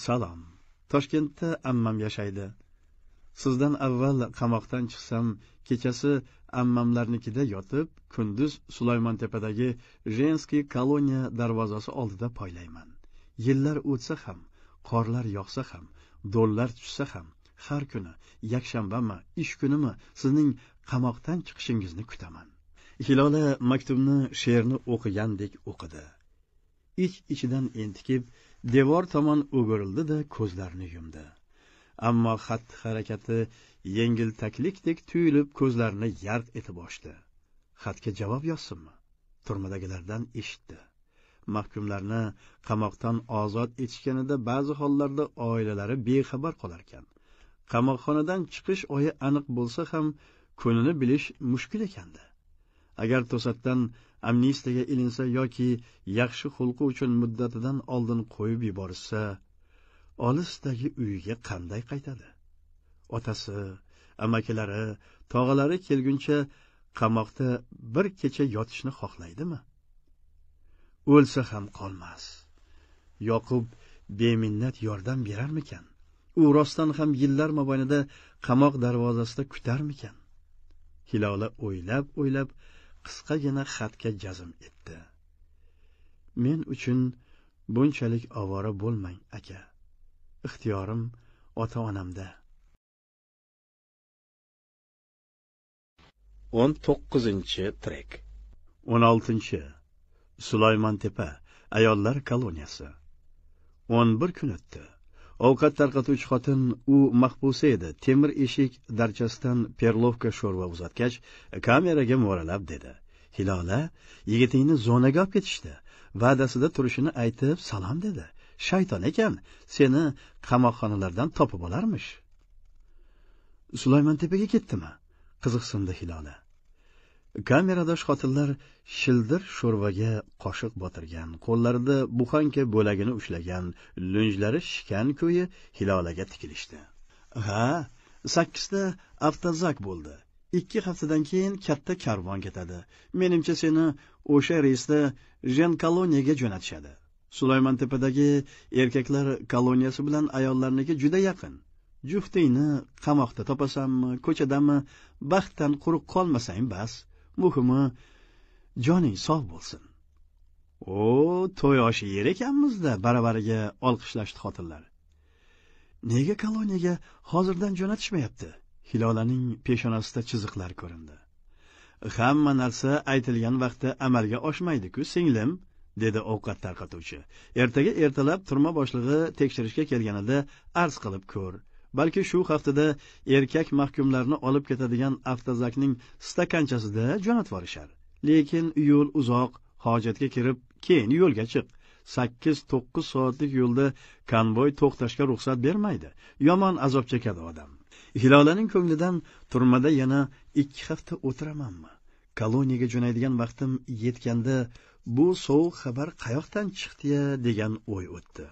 salom toshkentda ammam yashaydi sizdan avval qamoqdan chiqsam kechasi ammamlarnikida yotib kunduz sulaymon tepadagi jenskiy koloniya darvozasi oldida poylayman yillar o'tsa ham qorlar yog'sa ham do'llar tushsa ham har kuni yakshanbami ish kunimi sizning qamoqdan chiqishingizni kutaman hilola maktubni she'rni o'qigandek o'qidi ich ichidan entikib devor tomon o'girildi da ko'zlarini yumdi ammo xatti harakati yengil taklikdek tuyulib ko'zlarini yarq etib ochdi xatga javob yozsinmi turmadagilardan eshitdi mahkumlarni qamoqdan ozod etishganida ba'zi hollarda oilalari bexabar qolarkan qamoqxonadan chiqish oyi aniq bo'lsa ham kunini bilish mushkul ekandi agar to'satdan amnistiyaga ilinsa yoki yaxshi xulqi uchun muddatidan oldin qo'yib yuborishsa olisdagi uyiga qanday qaytadi otasi amakilari tog'alari kelguncha qamoqda bir kecha yotishni xohlaydimi o'lsa ham qolmas yoqub beminnat yordam berarmikan u rostdan ham yillar mobaynida qamoq darvozasida kutarmikan hilola o'ylab o'ylab qisqagina xatga jazm etdi men uchun bunchalik ovora bo'lmang aka ixtiyorim ota onamda o'n to'qqizinchi trek o'n oltinchi sulaymon tepa ayollar koloniyasi o'n bir kun o'tdi ovqat tarqatuvchi xotin u mahbusa edi temir eshik darchasidan perlovka sho'rva uzatgach kameraga mo'ralab dedi hilola yigitingni zonaga olib ketishdi va'dasida turishini aytib salom dedi shayton ekan seni qamoqxonalardan topib olarmish sulaymon tepaga ketdimi qiziqsindi hilola kameradosh xotinlar shildir sho'rvaga qoshiq botirgan qo'llarida buxanka bo'lagini ushlagan lunjlari shikan ko'yi hilolaga tikilishdi ha sakkizta avtozak bo'ldi ikki haftadan keyin katta karvon ketadi menimcha seni o'sha reysda jen koloniyaga jo'natishadi tepadagi erkaklar koloniyasi bilan ayollarniki juda yaqin juftingni qamoqda topasanmi ko'chadami baxtdan quruq qolmasang bas muhimi joning sog' bo'lsin o to'y oshi yer ekanmizda baravariga olqishlashdi xotinlar nega koloniyaga hozirdan jo'natishmayapti hilolaning peshonasida chiziqlar ko'rindi hamma narsa aytilgan vaqtda amalga oshmaydiku singlim dedi ovqat tarqatuvchi ertaga ertalab turma boshlig'i tekshirishga kelganida arz qilib ko'r balki shu haftada erkak mahkumlarni olib ketadigan avtozakning stakanchasida jo'natib yuborishar lekin yo'l uzoq hojatga kirib keyin yo'lga chiq sakkiz to'qqiz soatlik yo'lda konvoy to'xtashga ruxsat bermaydi yomon azob chekadi odam hilolaning ko'nglidan turmada yana ikki hafta o'tiramanmi koloniyaga jo'naydigan vaqtim yetganda bu sovuq xabar qayoqdan chiqdi ya degan o'y o'tdi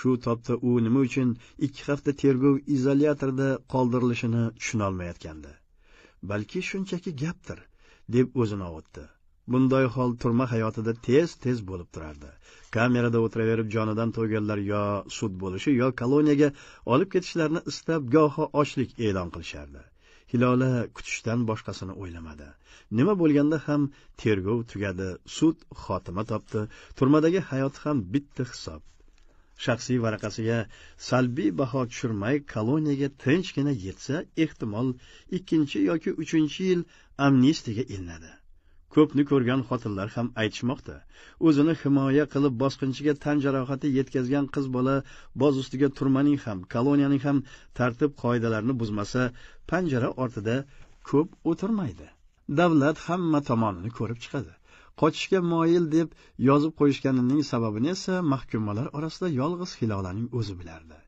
shu topda u nima uchun ikki hafta tergov izolyatorida qoldirilishini tushunolmayotgandi balki shunchaki gapdir deb o'zini ovutdi bunday hol turma hayotida tez tez bo'lib turardi kamerada o'tiraverib jonidan to'yganlar yo sud bo'lishi yo koloniyaga olib ketishlarini istab goho ochlik e'lon qilishardi hilola kutishdan boshqasini o'ylamadi nima bo'lganda ham tergov tugadi sud xotima topdi turmadagi hayoti ham bitta hisob shaxsiy varaqasiga salbiy baho tushirmay koloniyaga tinchgina yetsa ehtimol ikkinchi yoki uchinchi yil amnistiyaga ilinadi ko'pni ko'rgan xotinlar ham aytishmoqda o'zini himoya qilib bosqinchiga tan jarohati yetkazgan qiz bola boz ustiga turmaning ham koloniyaning ham tartib qoidalarini buzmasa panjara ortida ko'p o'tirmaydi davlat hamma tomonini ko'rib chiqadi qochishga moyil deb yozib qo'yishganining sababini esa mahkumalar orasida yolg'iz hilolaning o'zi bilardi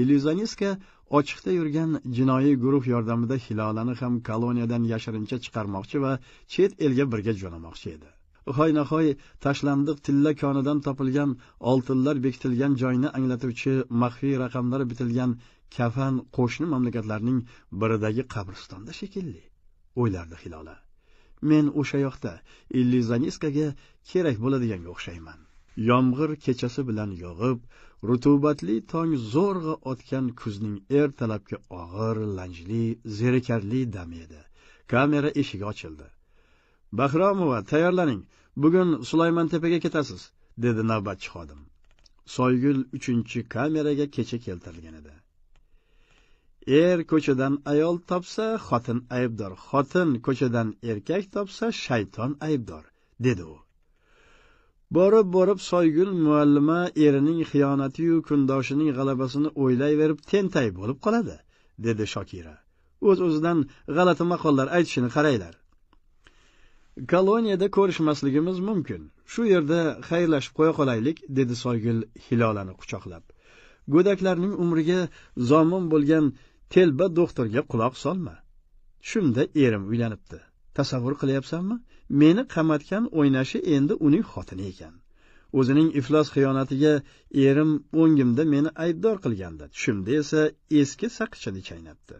illyuzionistga ochiqda yurgan jinoiy guruh yordamida hilolani ham koloniyadan yashirincha chiqarmoqchi va chet elga birga jo'namoqchi edi hoy nahoy tashlandiq tilla konidan topilgan oltinlar bekitilgan joyni anglatuvchi maxfiy raqamlar bitilgan kafan qo'shni mamlakatlarning biridagi qabristonda shekilli o'ylardi hilola men o'sha yoqda illyuzionistkaga kerak bo'ladiganga o'xshayman yomg'ir kechasi bilan yog'ib rutubatli tong zo'rg'a otgan kuzning ertalabki og'ir lanjli zerikarli dami edi kamera eshigi ochildi bahromova tayyorlaning bugun sulaymon tepaga ketasiz dedi navbatchi xodim soygul uchinchi kameraga kecha keltirilgan edi er ko'chadan ayol topsa xotin aybdor xotin ko'chadan erkak topsa shayton aybdor dedi u borib borib soygul muallima erining xiyonatiyu kundoshining g'alabasini o'ylayverib tentay bo'lib qoladi dedi shokira o'z Uz o'zidan g'alati maqollar aytishini qaranglar koloniyada ko'rishmasligimiz mumkin shu yerda xayrlashib qo'ya qolaylik dedi soygul hilolani quchoqlab go'daklarning umriga zomin bo'lgan telba do'xtirga quloq solma shunda erim uylanibdi tasavvur qilyapsanmi meni qamatgan o'ynashi endi uning xotini ekan o'zining iflos xiyonatiga erim o'ngimda meni aybdor qilgandi tushimda esa eski saqichini chaynabdi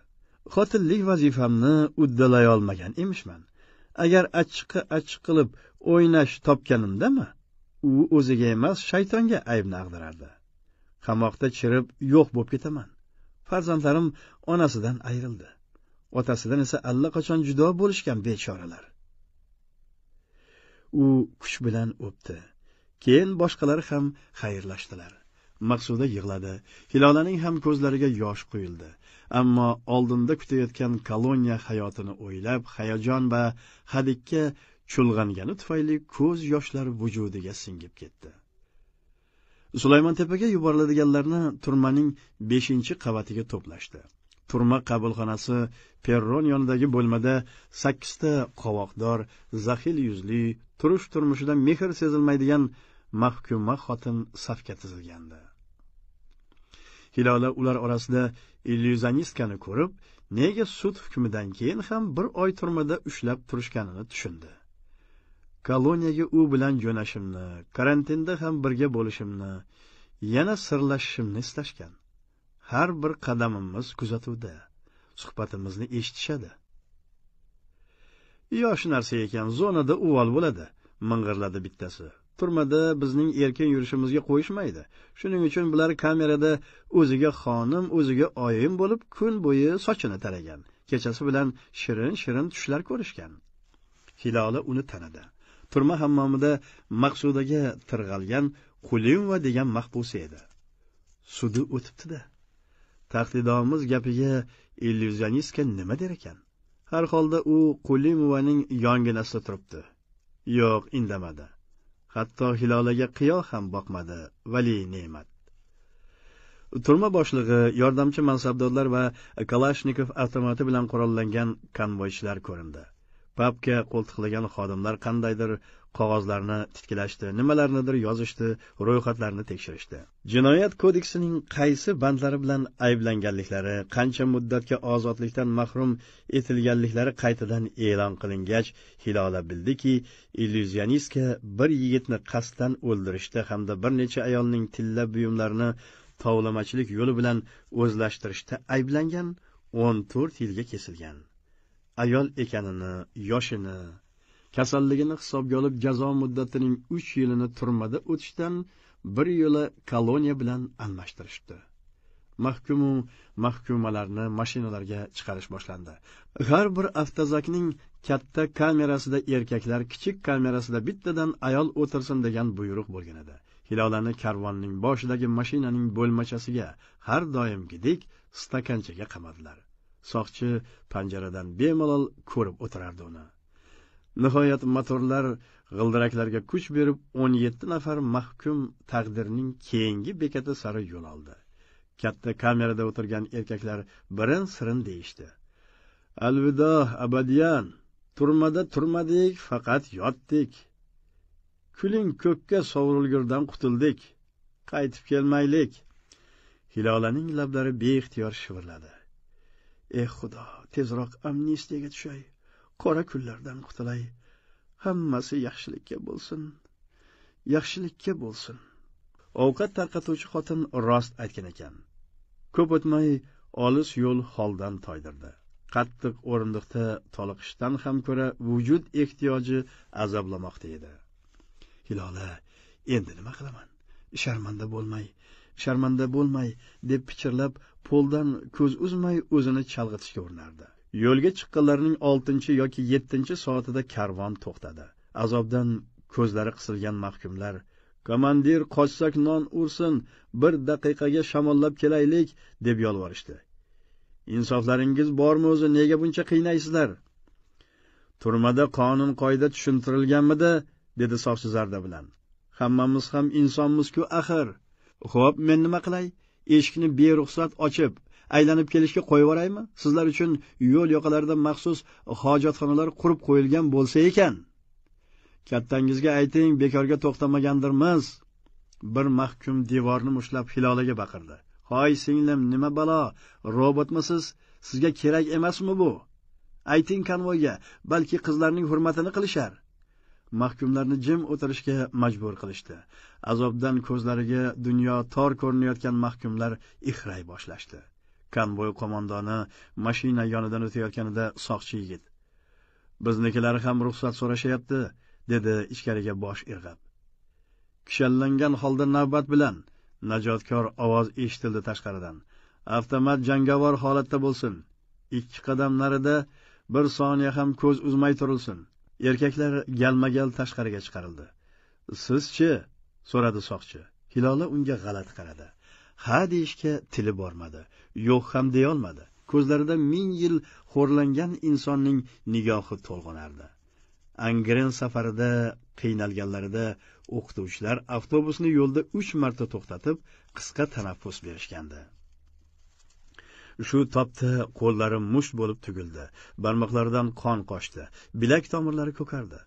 xotinlik vazifamni uddalay olmagan emishman agar achchiqqa achchiq qilib o'ynash topganimdami u o'ziga emas shaytonga aybni ag'darardi qamoqda chirib yo'q bo'lib ketaman farzandlarim onasidan ayrildi otasidan esa allaqachon judo bo'lishgan bechoralar u kuch bilan o'pdi keyin boshqalari ham xayrlashdilar maqsuda yig'ladi hilolaning ham ko'zlariga yosh quyildi ammo oldinda kutayotgan koloniya hayotini o'ylab hayajon va hadikka chulg'angani tufayli ko'z yoshlar vujudiga singib ketdi sulaymon tepaga yuboriladiganlarni turmaning beshinchi qavatiga to'plashdi turma qabulxonasi perron yonidagi bo'lmada sakkizta qovoqdor zahil yuzli turish turmushida mehr sezilmaydigan mahkuma xotin safga tizilgandi hilola ular orasida illyuzionistkani ko'rib nega sud hukmidan keyin ham bir oy turmada ushlab turishganini tushundi koloniyaga u bilan jo'nashimni karantinda ham birga bo'lishimni yana sirlashishimni istashgan har bir qadamimiz kuzatuvda suhbatimizni eshitishadi yosh narsa ekan zonada uvol bo'ladi ming'irladi bittasi turmada bizning erkin yurishimizga qo'yishmaydi shuning uchun bular kamerada o'ziga xonim o'ziga oyim bo'lib kun bo'yi sochini taragan kechasi bilan shirin shirin tushlar ko'rishgan hilola uni tanidi turma hammomida maqsudaga tirg'algan va degan mahbusi edi sudi o'tibdida tahdidomiz gapiga illyuzionistka nima der ekan har holda u qulimovaning yonginasida turibdi yo'q indamadi hatto hilolaga qiyo ham boqmadi vali ne'mat turma boshlig'i yordamchi mansabdorlar va kalashnikov avtomati bilan qurollangan konvoychilar ko'rindi papka qo'ltiqlagan xodimlar qandaydir qog'ozlarni titkilashdi nimalarnidir yozishdi ro'yxatlarni tekshirishdi jinoyat kodeksining qaysi bandlari bilan ayblanganliklari qancha muddatga ozodlikdan mahrum etilganliklari qaytadan e'lon qilingach hilola bildiki illyuzionistka bir yigitni qasddan o'ldirishda hamda bir necha ayolning tilla buyumlarini tovlamachilik yo'li bilan o'zlashtirishda ayblangan o'n to'rt yilga kesilgan ayol ekanini yoshini kasalligini hisobga olib jazo muddatining uch yilini turmada o'tishdan bir yo'la koloniya bilan almashtirishdi mahkumu mahkumalarni mashinalarga chiqarish boshlandi har bir avtozakning katta kamerasida erkaklar kichik kamerasida bittadan ayol o'tirsin degan buyruq bo'lgan edi hilolani karvonning boshidagi mashinaning bo'lmachasiga har doimgidek stakanchaga qamadilar soqchi panjaradan bemalol ko'rib o'tirardi uni nihoyat motorlar g'ildiraklarga kuch berib o'n yetti nafar mahkum taqdirning keyingi bekati sari yo'l oldi katta kamerada o'tirgan erkaklar birin sirin deyishdi alvido abadiyan turmada turmadik faqat yotdik kuling ko'kka sovrilgurdan qutuldik qaytib kelmaylik hilolaning lablari beixtiyor shivirladi ey xudo tezroq amnistiyaga tushay qora kunlardan qutulay hammasi yaxshilikka bo'lsin yaxshilikka bo'lsin ovqat tarqatuvchi xotin rost aytgan ekan ko'p o'tmay olis yo'l holdan toydirdi qattiq o'rindiqda toliqishdan ham ko'ra vujud ehtiyoji azoblamoqda edi hilola endi nima qilaman sharmanda bo'lmay sharmanda bo'lmay deb pichirlab poldan ko'z uzmay o'zini chalg'itishga urinardi yo'lga chiqqanlarning oltinchi yoki yettinchi soatida karvon to'xtadi azobdan ko'zlari qisilgan mahkumlar komandir qochsak non ursin bir daqiqaga shamollab kelaylik deb yolvorishdi insoflaringiz bormi o'zi nega buncha qiynaysizlar turmada qonun qoida tushuntirilganmidi dedi sofsizarda bilan hammamiz ham insonmizku axir xo'p men nima qilay eshikni beruxsat ochib aylanib kelishga qo'yib yuboraymi sizlar uchun yo'l yoqalarida maxsus hojatxonalar qurib qo'yilgan bo'lsa ekan kattangizga ayting bekorga to'xtamagandirmiz bir mahkum devorni mushlab hilolaga baqirdi hoy singlim nima balo robotmisiz sizga kerak emasmi bu ayting konvoyga balki qizlarning hurmatini qilishar mahkumlarni jim o'tirishga majbur qilishdi azobdan ko'zlariga dunyo tor ko'rinayotgan mahkumlar ixray boshlashdi konvoy qo'mondoni mashina yonidan o'tayotganida soqchi yigit biznikilar ham ruxsat so'rashyapti dedi ichkariga bosh irg'ab kishallangan holda navbat bilan najotkor ovoz eshitildi tashqaridan avtomat jangovar holatda bo'lsin ikki qadam narida bir soniya ham ko'z uzmay turilsin erkaklar galma-gal tashqariga chiqarildi. "Sizchi?" so'radi soqchi. Hilola unga g'alati qaradi. Ha deyishga tili bormadi, yo'q ham deyolmadi Ko'zlarida ming yil xo'rlangan insonning nigohi to'lg'onardi. Angren safarida qiynalganlarida o'qituvchilar avtobusni yo'lda 3 marta to'xtatib, qisqa tanaffus berishgandi. shu topda qo'llarim musht bo'lib tugildi barmoqlaridan qon qochdi bilak tomirlari ko'kardi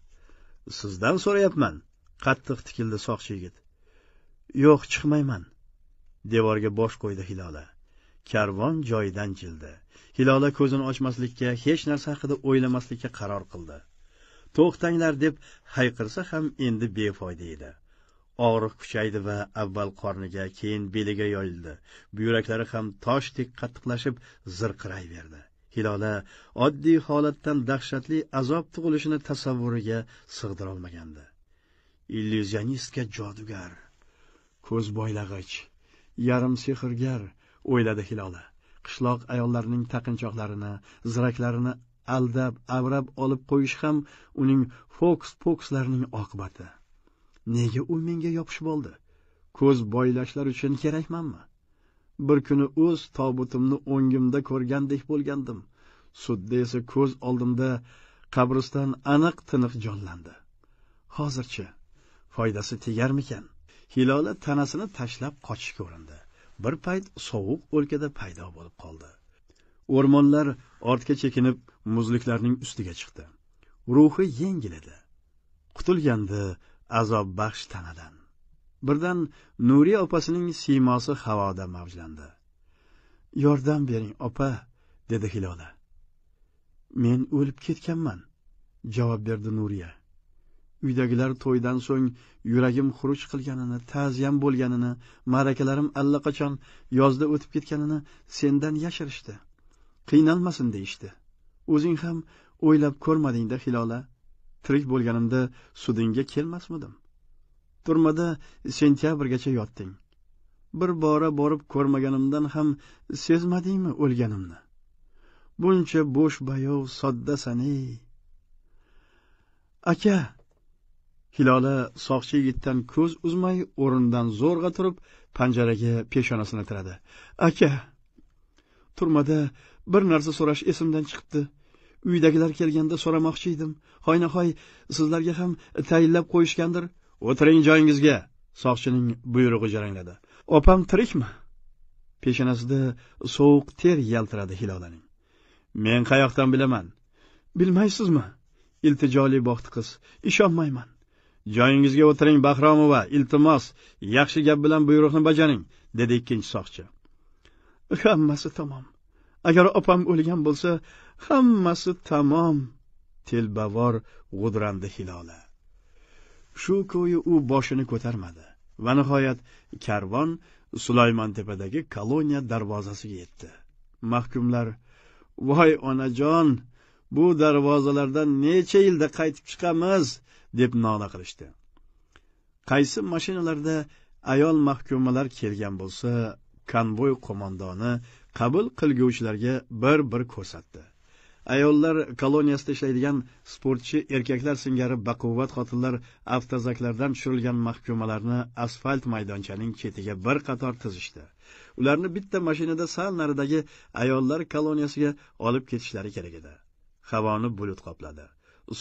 sizdan so'rayapman qattiq tikildi soqchi yigit yo'q chiqmayman devorga bosh qo'ydi hilola karvon joyidan jildi hilola ko'zini ochmaslikka hech narsa haqida o'ylamaslikka qaror qildi to'xtanglar deb hayqirsa ham endi befoyda edi og'riq kuchaydi va avval qorniga keyin beliga yoyildi buyraklari ham toshdek qattiqlashib zirqirayverdi hilola oddiy holatdan dahshatli azob tug'ilishini tasavvuriga sig'dirolmagandi illyuzionistga jodugar ko'z boylag'ich yarim sehrgar o'yladi hilola qishloq ayollarining taqinchoqlarini ziraklarini aldab avrab olib qo'yish ham uning fokus pokslarining oqibati nega u menga yopishib oldi ko'z boylashlar uchun kerakmanmi bir kuni o'z tobutimni o'ngimda ko'rgandek bo'lgandim sudda esa ko'z oldimda qabriston aniq tiniq jonlandi hozirchi foydasi tegarmikan hilola tanasini tashlab qochishga urindi bir payt sovuq o'lkada paydo bo'lib qoldi o'rmonlar ortga chekinib muzliklarning ustiga chiqdi ruhi yengil edi qutulgandi azobbaxsh tanadan birdan nuriya opasining siymosi havoda mavjlandi yordam bering opa dedi hilola men o'lib ketganman javob berdi nuriya uydagilar to'ydan so'ng yuragim xuruj qilganini ta'ziyam bo'lganini ma'rakalarim allaqachon yozda o'tib ketganini sendan yashirishdi qiynalmasin deyishdi o'zing ham o'ylab ko'rmadingda hilola tirik bo'lganimda sudingga kelmasmidim turmada sentyabrgacha yotding bir bora borib ko'rmaganimdan ham sezmadingmi o'lganimni buncha bo'sh bayov soddasan ey aka hilola soqchi yigitdan ko'z uzmay o'rnidan zo'rg'a turib panjaraga peshonasini tiradi aka turmada bir narsa so'rash esimdan chiqibdi uydagilar kelganda so'ramoqchi edim hoynahoy sizlarga ham tayinlab qo'yishgandir o'tiring joyingizga soqchining buyrug'i jarangladi opam tirikmi peshonasida sovuq ter yaltiradi hilodaning men qayoqdan bilaman bilmaysizmi iltijoli boqdi qiz ishonmayman joyingizga o'tiring bahromova iltimos yaxshi gap bilan buyruqni bajaring dedi ikkinchi soqchi hammasi tamom agar opam o'lgan bo'lsa hammasi tamom telbavor g'udrandi hilola shu ko'yi u boshini ko'tarmadi va nihoyat karvon tepadagi koloniya darvozasiga yetdi mahkumlar voy onajon bu darvozalardan necha yilda qaytib chiqamiz deb nola qilishdi qaysi mashinalarda ayol mahkumalar kelgan bo'lsa konvoy qo'mondoni qabul qilguvchilarga bir bir ko'rsatdi ayollar koloniyasida ishlaydigan sportchi erkaklar singari baquvvat xotinlar avtozaklardan tushirilgan mahkumalarni asfalt maydonchaning chetiga bir qator tizishdi ularni bitta mashinada sal naridagi ayollar koloniyasiga olib ketishlari kerak edi havoni bulut qopladi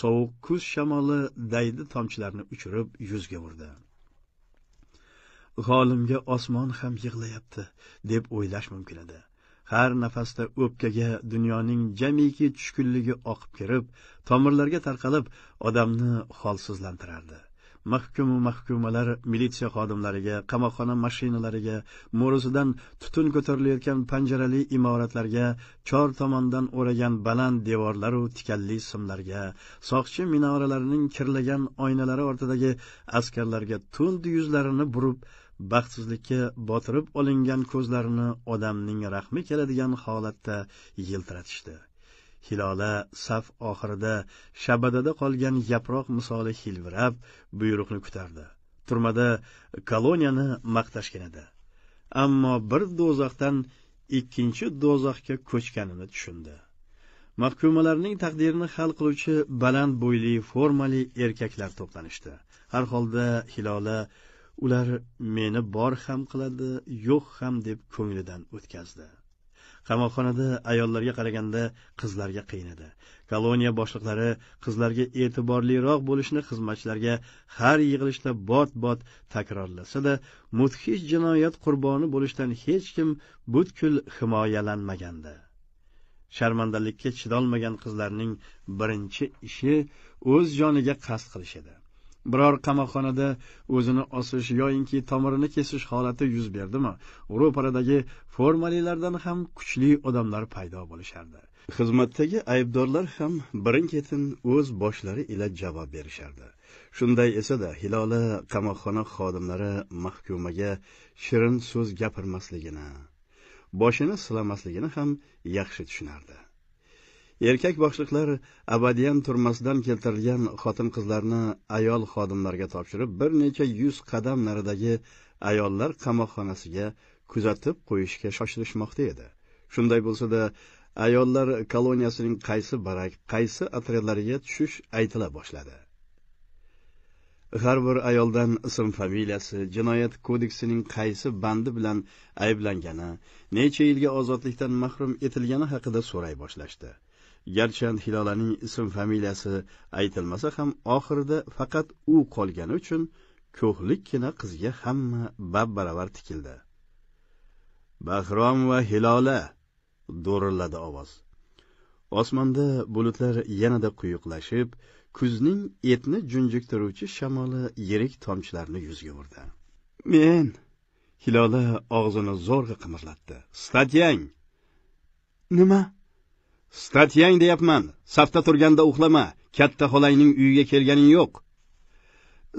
sovuq kuz shamoli daydi tomchilarni uchirib yuzga urdi g'olimga osmon ham yig'layapti deb o'ylash mumkin edi har nafasda o'pkaga dunyoning jamiki tushkunligi oqib kirib tomirlarga tarqalib odamni holsizlantirardi mahkumu mahkumalar militsiya xodimlariga qamoqxona mashinalariga mo'risidan tutun ko'tarilayotgan panjarali imoratlarga chor tomondan o'ragan baland devorlaru tikanli simlarga soqchi minoralarining kirlagan oynalari ortidagi askarlarga tund yuzlarini burib baxtsizlikka botirib olingan ko'zlarini odamning rahmi keladigan holatda yiltiratishdi hilola saf oxirida shabadada qolgan yaproq misoli hilvirab buyruqni kutardi turmada koloniyani maqtashgan edi ammo bir do'zaxdan ikkinchi do'zaxga ko'chganini tushundi mahkumalarning taqdirini hal qiluvchi baland bo'yli formali erkaklar to'planishdi har holda hilola ular meni bor ham qiladi yo'q ham deb ko'nglidan o'tkazdi qamoqxonada ayollarga qaraganda qizlarga qiyin edi koloniya boshliqlari qizlarga e'tiborliroq bo'lishni xizmatchilarga har yig'ilishda bot bot takrorlasada mudhish jinoyat qurboni bo'lishdan hech kim butkul himoyalanmagandi sharmandalikka chidolmagan qizlarning birinchi ishi o'z joniga qasd qilish edi biror qamoqxonada o'zini osish yoyinki tomirini kesish holati yuz berdimi ro'paradagi formalilardan ham kuchli odamlar paydo bo'lishardi xizmatdagi aybdorlar ham birin ketin o'z boshlari ila javob berishardi shunday esada hilola qamoqxona xodimlari mahkumaga shirin so'z gapirmasligini boshini silamasligini ham yaxshi tushunardi erkak boshliqlar abadiyan turmasidan keltirilgan xotin qizlarni ayol xodimlarga topshirib bir necha yuz qadam naridagi ayollar qamoqxonasiga kuzatib qo'yishga shoshilishmoqda edi shunday bo'lsa-da, ayollar koloniyasining qaysi barak qaysi otryadlariga tushish aytila boshladi har bir ayoldan ism familiyasi jinoyat kodeksining qaysi bandi bilan ayblangani necha yilga ozodlikdan mahrum etilgani haqida so'ray boshlashdi garchi hilolaning ism familiyasi aytilmasa ham oxirida faqat u qolgani uchun ko'hlikkina qizga hamma bab baravar tikildi bahrom va hilola do'rilladi ovoz osmonda bulutlar yanada quyuqlashib kuzning etni junjiktiruvchi shamoli yirik tomchilarni yuzga urdi men hilola og'zini zo'rg'a qimirlatdi statyang nima statyang deyapman safda turganda uxlama katta xolangning uyiga kelganing yo'q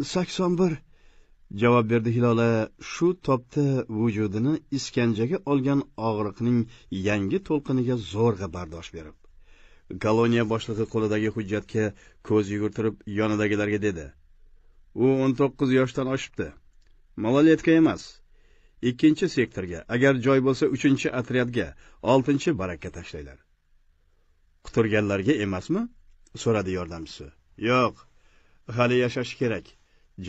sakson bir javob berdi hilola shu topda vujudini iskanjaga olgan og'riqning yangi to'lqiniga zo'rg'a bardosh berib koloniya boshlig'i qo'lidagi hujjatga ko'z yugurtirib yonidagilarga dedi u o'n to'qqiz yoshdan oshibdi maloletka emas ikkinchi sektorga agar joy bo'lsa uchinchi otryadga oltinchi barakka tashlaylar quturganlarga emasmi so'radi yordamchisi yo'q hali yashashi kerak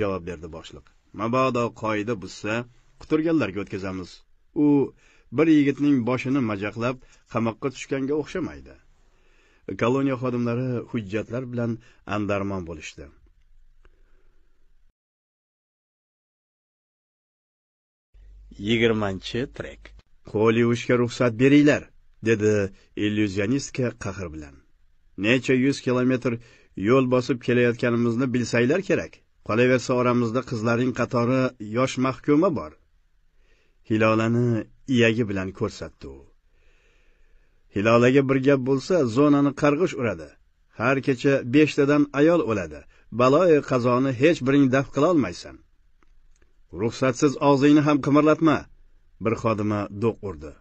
javob berdi boshliq mabodo qoida buzsa quturganlarga o'tkazamiz u bir yigitning boshini majaqlab qamoqqa tushganga o'xshamaydi koloniya xodimlari hujjatlar bilan andarmon bo'lishdi yigirmanchi trek qo'l yuvishga ruxsat beringlar dedi illyuzionistka qahr bilan necha yuz kilometr yo'l bosib kelayotganimizni bilsanglar kerak qolaversa oramizda qizlarning qatori yosh mahkuma bor hilolani iyagi bilan ko'rsatdi u hilolaga bir gap bo'lsa zonani qarg'ish uradi har kecha beshtadan ayol o'ladi baloyi qazoni hech biring daf qilolmaysan ruxsatsiz og'zingni ham qimirlatma bir xodima do'q urdi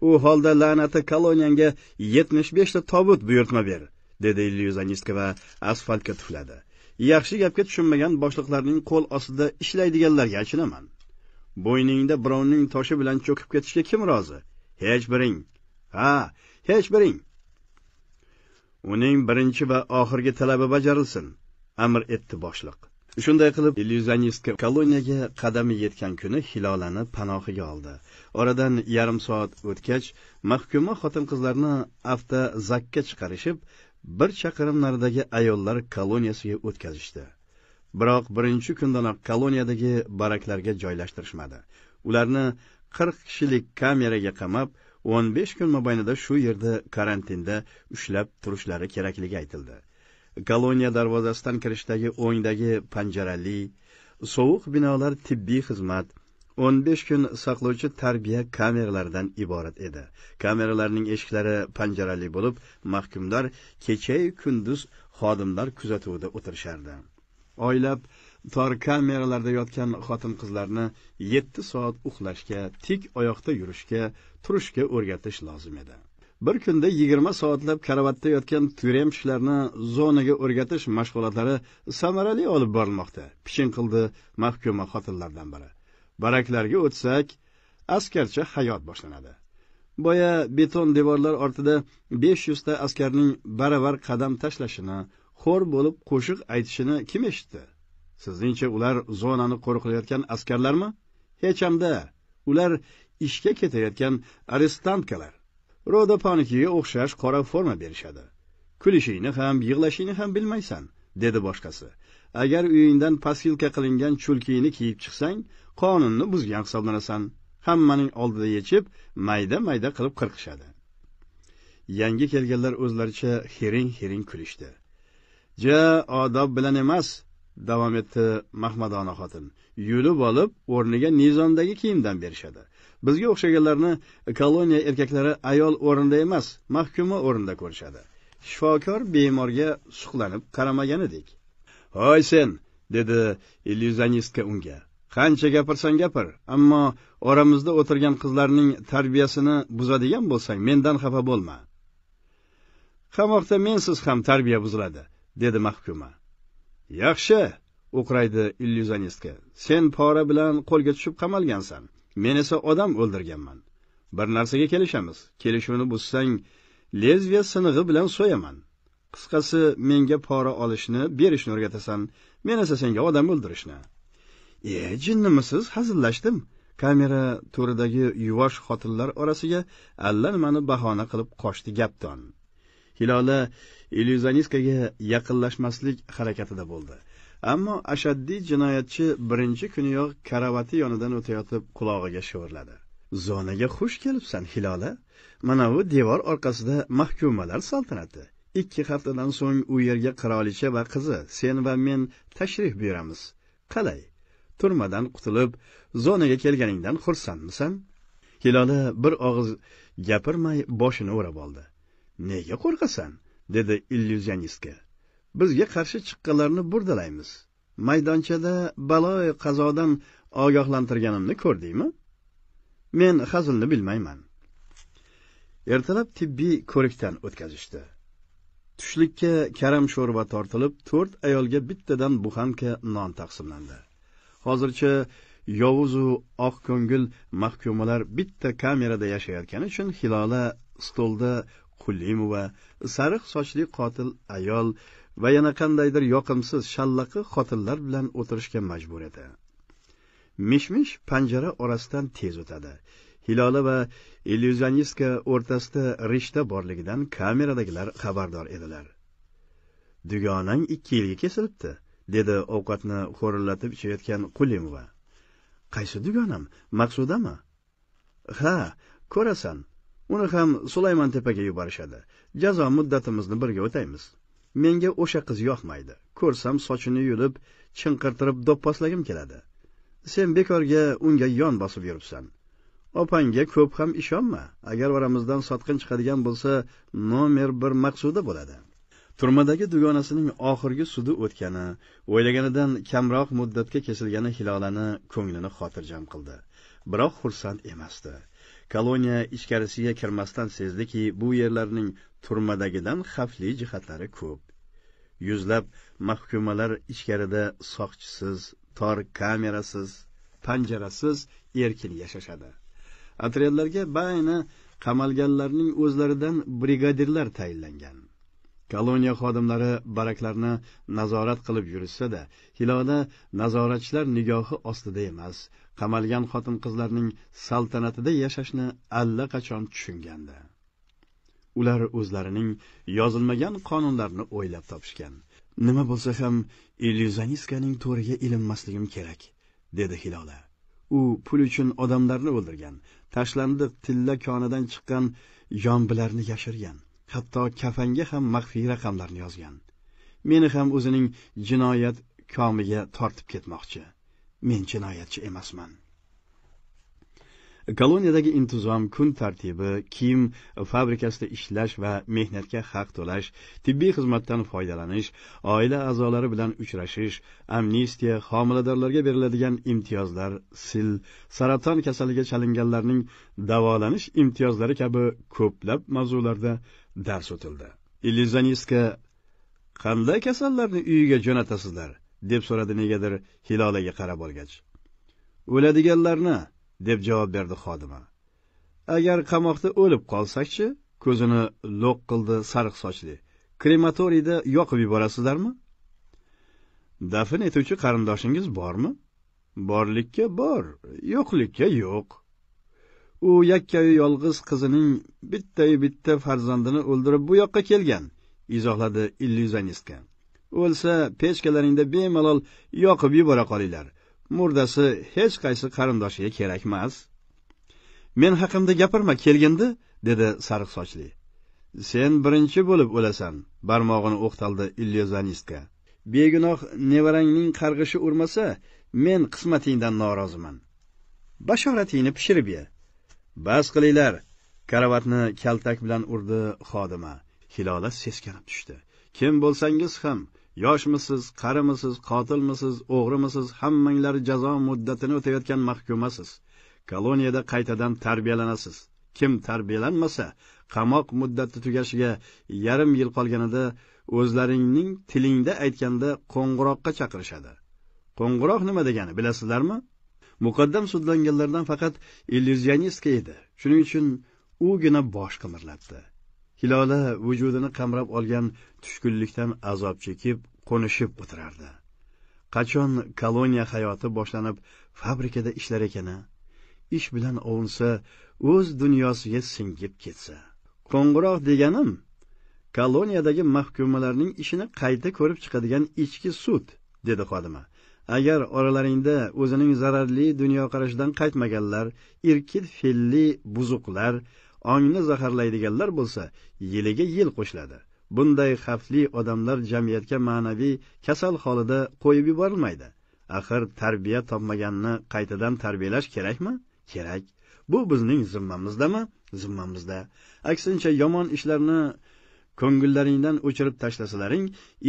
u holda la'nati koloniyangga yetmish beshta tobut buyurtma ber dedi illyuzionistka va asfaltga tufladi yaxshi gapga tushunmagan boshliqlarning qo'l ostida ishlaydiganlarga achinaman bo'yningda birovning toshi bilan cho'kib ketishga kim rozi hech biring ha hech biring uning birinchi va oxirgi talabi bajarilsin amr etdi boshliq shunday qilib illyuzionistka koloniyaga qadami yetgan kuni hilolani panohiga oldi oradan yarim soat o'tgach mahkuma xotin qizlarni avto zakka chiqarishib bir chaqirim naridagi ayollar koloniyasiga o'tkazishdi biroq birinchi kundanoq koloniyadagi baraklarga joylashtirishmadi ularni qirq kishilik kameraga qamab o'n besh kun mobaynida shu yerda karantinda ushlab turishlari kerakligi aytildi koloniya darvozasidan kirishdagi o'ngdagi panjarali sovuq binolar tibbiy xizmat o'n besh kun saqlovchi tarbiya kameralaridan iborat edi kameralarning eshiklari panjarali bo'lib mahkumlar kechayu kunduz xodimlar kuzatuvida o'tirishardi oylab tor kameralarda yotgan xotin qizlarni yetti soat uxlashga tik oyoqda yurishga turishga o'rgatish lozim edi bir kunda yigirma soatlab karavatda yotgan tyurenshlarni zonaga o'rgatish mashg'ulotlari samarali olib borilmoqda pichin qildi mahkuma xotinlardan biri baraklarga o'tsak askarcha hayot boshlanadi boya beton devorlar ortida besh yuzta askarning baravar qadam tashlashini xo'r bo'lib qo'shiq aytishini kim eshitdi sizningcha ular zonani qo'riqlayotgan askarlarmi hech hamda ular ishga ketayotgan arestantkalar rodopanikiga o'xshash qora forma berishadi kulishingni ham yig'lashingni ham bilmaysan dedi boshqasi agar uyingdan posilka qilingan chulkingni kiyib chiqsang qonunni buzgan hisoblanasan hammaning oldida yechib mayda mayda qilib qirqishadi yangi kelganlar o'zlaricha xiring-xiring kulishdi ja odob bilan emas davom etdi mahmadona xotin yulib olib o'rniga nizomdagi kiyimdan berishadi bizga o'xshaganlarni koloniya erkaklari ayol o'rinda emas mahkuma o'rinda ko'rishadi shifokor bemorga suqlanib qaramaganidek hoy sen dedi illyuzionistka unga qancha gapirsang gapir ammo oramizda o'tirgan qizlarning tarbiyasini buzadigan bo'lsang mendan xafa bo'lma qamoqda mensiz ham tarbiya buziladi dedi mahkuma yaxshi o'qraydi illyuzionistka sen pora bilan qo'lga tushib qamalgansan men esa odam o'ldirganman bir narsaga kelishamiz kelishuvni buzsang lezviya sinig'i bilan so'yaman qisqasi menga pora olishni berishni o'rgatasan men esa senga odam o'ldirishni e jinnimisiz hazillashdim kamera to'ridagi yuvosh xotinlar orasiga allanimani bahona qilib qochdi gapdon hilola illyuzionistkaga yaqinlashmaslik harakatida bo'ldi ammo ashaddiy jinoyatchi birinchi kuniyoq karavati yonidan o'tayotib qulog'iga shivirladi zonaga xush kelibsan hilola mana bu devor orqasida mahkumalar saltanati ikki haftadan so'ng u yerga qirolicha va qizi sen va men tashrif buyuramiz qalay turmadan qutulib zonaga kelganingdan xursandmisan hilola bir og'iz gapirmay boshini o'rab oldi nega qo'rqasan dedi illyuzionistga bizga qarshi chiqqanlarni burdalaymiz maydonchada baloy qazodan ogohlantirganimni ko'rdingmi men hazilni bilmayman ertalab tibbiy ko'rikdan o'tkazishdi tushlikka karam sho'rva tortilib to'rt ayolga bittadan buxanka non taqsimlandi hozircha yovuzu oq ko'ngil mahkumalar bitta kamerada yashayotgani uchun hilola stolda qulimova sariq sochli qotil ayol va yana qandaydir yoqimsiz shallaqi xotinlar bilan o'tirishga majbur edi mish mish panjara orasidan tez o'tadi hilola va illyuzionistka o'rtasida rishta borligidan kameradagilar xabardor edilar dugonang ikki yilga kesilibdi dedi ovqatni xo'rillatib ichayotgan qulimova qaysi dugonam maqsudami ha ko'rasan uni ham sulaymon tepaga yuborishadi jazo muddatimizni birga o'taymiz menga o'sha qiz yoqmaydi ko'rsam sochini yulib chinqirtirib do'pposlagim keladi sen bekorga unga yon bosib yuribsan opangga ko'p ham ishonma agar oramizdan sotqin chiqadigan bo'lsa nomer bir maqsuda bo'ladi turmadagi dugonasining oxirgi sudi o'tgani o'ylaganidan kamroq muddatga kesilgani hilolani ko'nglini xotirjam qildi biroq xursand emasdi koloniya ichkarisiga kirmasdan sezdiki bu yerlarning turmadagidan xavfli jihatlari ko'p yuzlab mahkumalar ichkarida soqchisiz tor kamerasiz panjarasiz erkin yashashadi otryadlarga bayni qamalganlarning o'zlaridan brigadirlar tayinlangan koloniya xodimlari baraklarni nazorat qilib yurishsa da hilola nazoratchilar nigohi ostida emas qamalgan xotin qizlarning saltanatida yashashni allaqachon tushungandi ular o'zlarining yozilmagan qonunlarini o'ylab topishgan nima bo'lsa ham illyuzanistkaning to'riga ilinmasligim kerak dedi hilola u pul uchun odamlarni o'ldirgan tashlandiq tilla konidan chiqqan yombilarni yashirgan hatto kafanga ham maxfiy raqamlarni yozgan meni ham o'zining jinoyat komiga tortib ketmoqchi men jinoyatchi emasman koloniyadagi intizom kun tartibi kiyim fabrikasida ishlash va mehnatga haq to'lash tibbiy xizmatdan foydalanish oila a'zolari bilan uchrashish amnistiya homiladorlarga beriladigan imtiyozlar sil saraton kasaliga chalinganlarning davolanish imtiyozlari kabi ko'plab mavzularda dars o'tildi illyuzionistka qanday kasallarni uyiga jo'natasizlar deb so'radi negadir hilolaga qarab olgach o'ladiganlarni deb javob berdi xodima agar qamoqda o'lib qolsakchi ko'zini lo'q qildi sariq sochli krematoriyda yoqib yuborasizlarmi dafn etuvchi qarindoshingiz bormi borlikka bor yo'qlikka yo'q u yakkayu yolg'iz qizining bittayu bitta farzandini o'ldirib bu yoqqa kelgan izohladi illyuzionistka o'lsa pechkalaringda bemalol yoqib yubora qolinglar murdasi hech qaysi qarindoshiga kerakmas men haqimda gapirma kelgindi dedi sariq sochli sen birinchi bo'lib o'lasan barmog'ini o'qtaldi illyuzionistka begunoh nevarangning qarg'ishi urmasa men qismatingdan noroziman bashoratingni pishirib ye bas qilinglar karavatni kaltak bilan urdi xodima hilola seskanib tushdi kim bo'lsangiz ham yoshmisiz qarimisiz qotilmisiz o'g'rimisiz hammanglar jazo muddatini o'tayotgan mahkumasiz koloniyada qaytadan tarbiyalanasiz kim tarbiyalanmasa qamoq muddati tugashiga yarim yil qolganida o'zlaringning tilingda aytganda qo'ng'iroqqa chaqirishadi qo'ng'iroq nima degani bilasizlarmi muqaddam sudlanganlardan faqat illyuzionistka edi shuning uchun ugina bosh qimirlatdi hilola vujudini qamrab olgan tushkunlikdan azob chekib qo'nishib o'tirardi qachon koloniya hayoti boshlanib fabrikada ishlar ekani ish bilan ovunsa o'z dunyosiga singib ketsa qo'ng'iroq deganim koloniyadagi mahkumalarning ishini qayta ko'rib chiqadigan ichki sud dedi xodima agar oralaringda o'zining zararli dunyoqarashidan qaytmaganlar erkid fe'lli buzuqlar ongni zaharlaydiganlar bo'lsa yiliga yil qo'shiladi bunday xavfli odamlar jamiyatga ma'naviy kasal holida qo'yib yuborilmaydi axir tarbiya topmaganni qaytadan tarbiyalash kerakmi kerak bu bizning zimmamizdami zimmamizda aksincha yomon ishlarni ko'ngillaringdan o'chirib tashlasalaring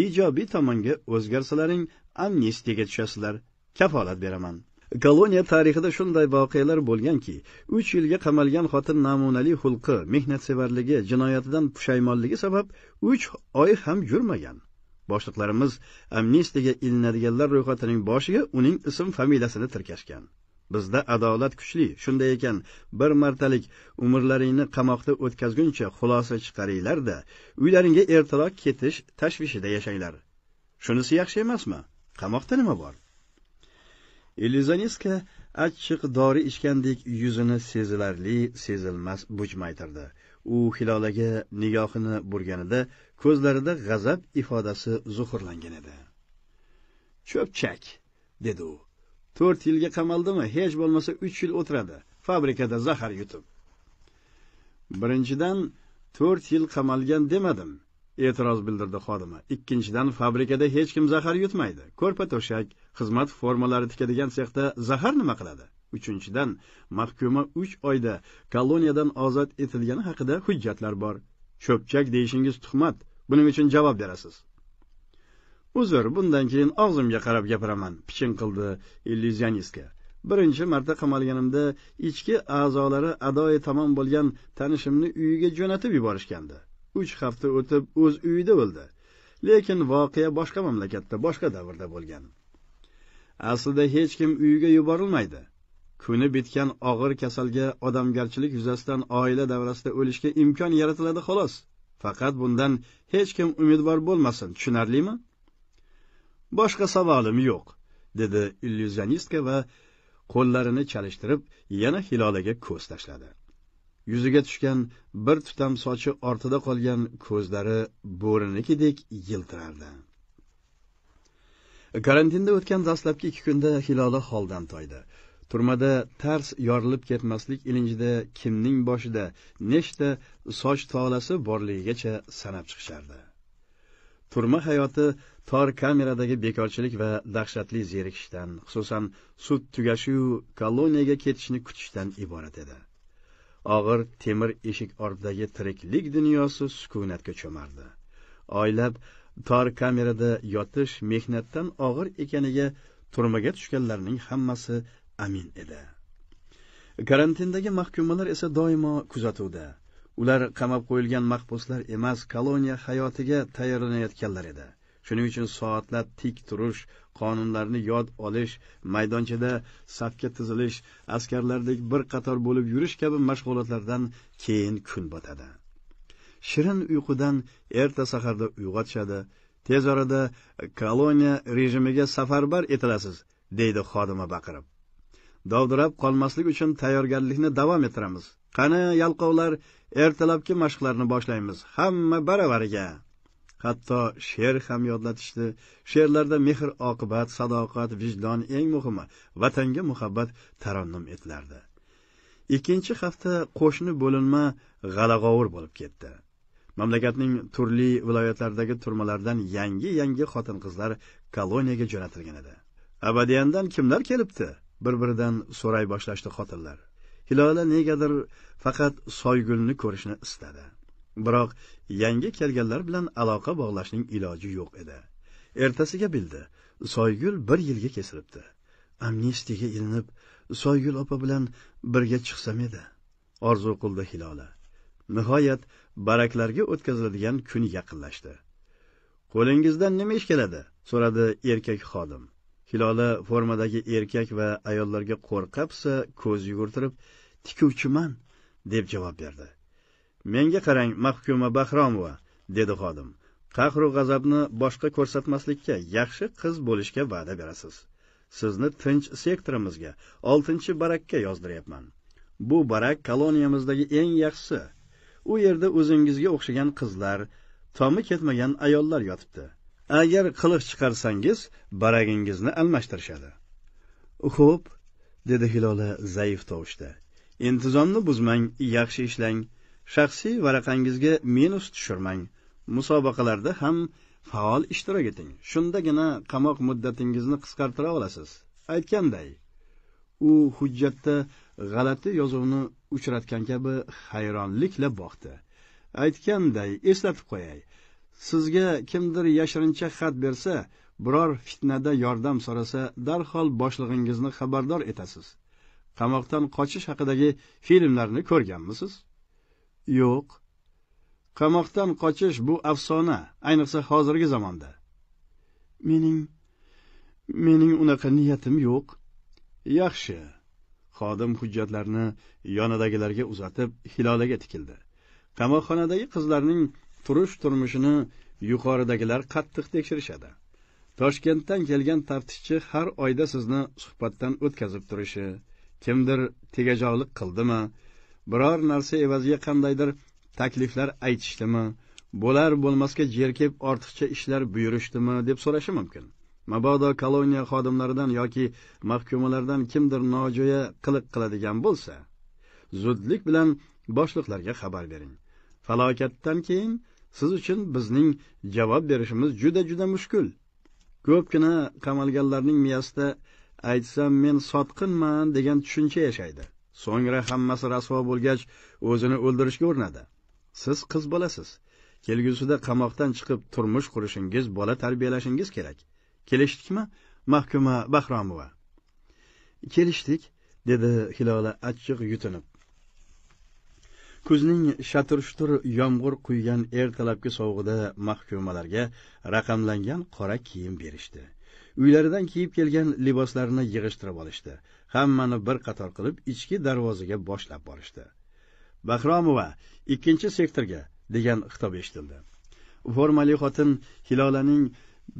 ijobiy tomonga o'zgarsalaring amnistiyaga tushasizlar kafolat beraman koloniya tarixida shunday voqealar bo'lganki uch yilga qamalgan xotin namunali xulqi mehnatsevarligi jinoyatidan pushaymonligi sabab uch oy ham yurmagan boshliqlarimiz amnistiyaga ilinadiganlar ro'yxatining boshiga uning ism familiyasini tirkashgan bizda adolat kuchli shunday ekan bir martalik umrlaringni qamoqda o'tkazguncha xulosa chiqaringlarda uylaringga ertaroq ketish tashvishida yashanglar shunisi yaxshi emasmi qamoqda nima bor elizaniska achchiq dori ichgandek yuzini sezilarli sezilmas bujmaytirdi u hilolaga nigohini burganida ko'zlarida g'azab ifodasi zuhurlangan edi cho'pchak dedi u to'rt yilga qamaldimi hech bo'lmasa uch yil o'tiradi fabrikada zahar yutib birinchidan to'rt yil qamalgan demadim e'tiroz bildirdi xodima ikkinchidan fabrikada hech kim zahar yutmaydi ko'rpa to'shak xizmat formalari tikadigan sexda zahar nima qiladi uchinchidan mahkuma uch oyda koloniyadan ozod etilgani haqida hujjatlar bor cho'pchak deyishingiz tuhmat buning uchun javob berasiz uzr bundan keyin og'zimga qarab gapiraman pichin qildi illyuzionistka birinchi marta qamalganimda ichki a'zolari adoyi tamom bo'lgan tanishimni uyiga jo'natib yuborishgandi uch hafta o'tib o'z uyida o'ldi lekin voqea boshqa mamlakatda boshqa davrda bo'lgan aslida hech kim uyiga yuborilmaydi kuni bitgan og'ir kasalga odamgarchilik yuzasidan oila davrasida o'lishga imkon yaratiladi xolos faqat bundan hech kim umidvor bo'lmasin tushunarlimi boshqa savolim yo'q dedi illyuzionistka va qo'llarini chalishtirib yana hilolaga ko'z tashladi yuziga tushgan bir tutam sochi ortida qolgan ko'zlari bo'rinikidek yiltirardi karantinda o'tgan dastlabki ikki kunda hiloli holdan toydi turmada tars yorilib ketmaslik ilinjida kimning boshida nechta soch tolasi borligigacha sanab chiqishardi turma hayoti tor kameradagi bekorchilik va dahshatli zerikishdan xususan sud tugashiyu koloniyaga ketishni kutishdan iborat edi og'ir temir eshik ortidagi tiriklik dunyosi sukunatga cho'mardi oylab tor kamerada yotish mehnatdan og'ir ekaniga turmaga tushganlarning hammasi amin edi karantindagi mahkumalar esa doimo kuzatuvda ular qamab qo'yilgan mahbuslar emas koloniya hayotiga tayyorlanayotganlar edi shuning uchun soatlab tik turish qonunlarni yod olish maydonchada safga tizilish askarlardek bir qator bo'lib yurish kabi mashg'ulotlardan keyin kun botadi shirin uyqudan erta saharda uyg'otishadi tez orada koloniya rejimiga safarbar etilasiz deydi xodima baqirib dovdirab qolmaslik uchun tayyorgarlikni davom ettiramiz qani yalqovlar ertalabki mashqlarni boshlaymiz hamma baravariga hatto she'r ham yodlatishdi she'rlarda mehr oqibat sadoqat vijdon eng muhimi vatanga muhabbat tarannum etilardi ikkinchi hafta qo'shni bo'linma g'alag'ovur bo'lib ketdi mamlakatning turli viloyatlaridagi turmalardan yangi yangi xotin qizlar koloniyaga jo'natilgan edi abadiyandan kimlar kelibdi bir biridan so'ray boshlashdi xotinlar hilola negadir faqat soygulni ko'rishni istadi biroq yangi kelganlar bilan aloqa bog'lashning iloji yo'q edi ertasiga bildi soygul bir yilga kesilibdi amnistiyaga ilinib soygul opa bilan birga chiqsam edi orzu qildi hilola Nihoyat baraklarga o'tkaziladigan kun yaqinlashdi. Qo'lingizdan nima ish keladi? so'radi erkak xodim. Hilola formadagi erkak va ayollarga qo'rqabsa ko'z yugurtirib, tikuvchiman deb javob berdi. Menga qarang, mahkuma Bahromova, dedi xodim. Qahru g'azabni boshqa ko'rsatmaslikka, yaxshi qiz bo'lishga va'da berasiz. Sizni tinch sektorimizga, 6-barakka yozdiryapman. Bu barak koloniyamizdagi eng yaxshisi. u yerda o'zingizga o'xshagan qizlar tomi ketmagan ayollar yotibdi agar qiliq chiqarsangiz baragingizni almashtirishadi xo'p dedi hilola zaif tovushda intizomni buzmang yaxshi ishlang shaxsiy varaqangizga minus tushirmang musobaqalarda ham faol ishtirok eting shundagina qamoq muddatingizni qisqartira olasiz aytganday u hujjatda g'alati yozuvni uchratgan kabi hayronlikla boqdi aytganday eslatib qo'yay sizga kimdir yashirincha xat bersa biror fitnada yordam so'rasa darhol boshlig'ingizni xabardor etasiz qamoqdan qochish haqidagi filmlarni ko'rganmisiz yo'q qamoqdan qochish bu afsona ayniqsa hozirgi zamonda mening mening unaqa niyatim yo'q yaxshi xodim hujjatlarni yonidagilarga uzatib hilolaga tikildi qamoqxonadagi qizlarning turish turmushini yuqoridagilar qattiq tekshirishadi toshkentdan kelgan taftishchi har oyda sizni suhbatdan o'tkazib turishi kimdir tegajog'lik qildimi biror narsa evaziga qandaydir takliflar aytishdimi bo'lar bo'lmasga jerkib ortiqcha ishlar buyurishdimi deb so'rashi mumkin mabodo koloniya xodimlaridan yoki mahkumalardan kimdir nojo'ya qiliq qiladigan bo'lsa zudlik bilan boshliqlarga xabar bering falokatdan keyin siz uchun bizning javob berishimiz juda juda mushkul ko'pgina qamalganlarning miyasida aytsam men sotqinman degan tushuncha yashaydi so'ngra hammasi rasvo bo'lgach o'zini o'ldirishga urinadi siz qiz bolasiz kelgusida qamoqdan chiqib turmush qurishingiz bola tarbiyalashingiz kerak kelishdikmi mahkuma bahromova kelishdik dedi hilola achchiq yutinib kuzning shatir shutur yomg'ir quygan ertalabki sovug'ida mahkumalarga raqamlangan qora kiyim berishdi uylaridan kiyib kelgan liboslarini yig'ishtirib olishdi hammani bir qator qilib ichki darvozaga boshlab borishdi bahromova ikkinchi sektorga degan xitob eshitildi formali xotin hilolaning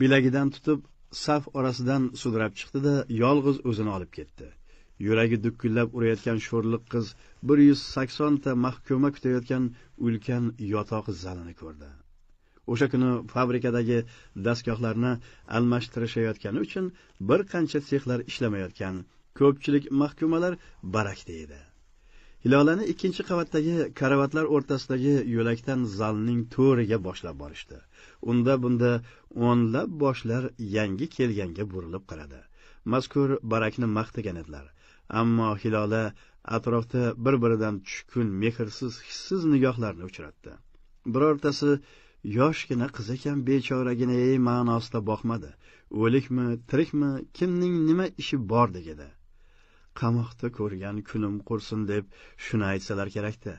bilagidan tutib saf orasidan sudrab chiqdi da yolg'iz o'zini olib ketdi yuragi dukkillab urayotgan sho'rliq qiz bir yuz saksonta mahkuma kutayotgan ulkan yotoq zalini ko'rdi o'sha kuni fabrikadagi dastgohlarni almashtirishayotgani uchun bir qancha sexlar ishlamayotgan ko'pchilik mahkumalar barakda edi hilolani ikkinchi qavatdagi karavatlar o'rtasidagi yo'lakdan zalning to'riga boshlab borishdi unda bunda o'nlab boshlar yangi kelganga burilib qaradi mazkur barakni maqtagan edilar ammo hilola atrofda bir biridan tushkun mehrsiz hissiz nigohlarni uchratdi birortasi yoshgina qiz ekan bechoragina ey ma'nosida boqmadi o'likmi tirikmi kimning nima ishi bor degidi qamoqda ko'rgan kunim qursin deb shuni aytsalar kerakda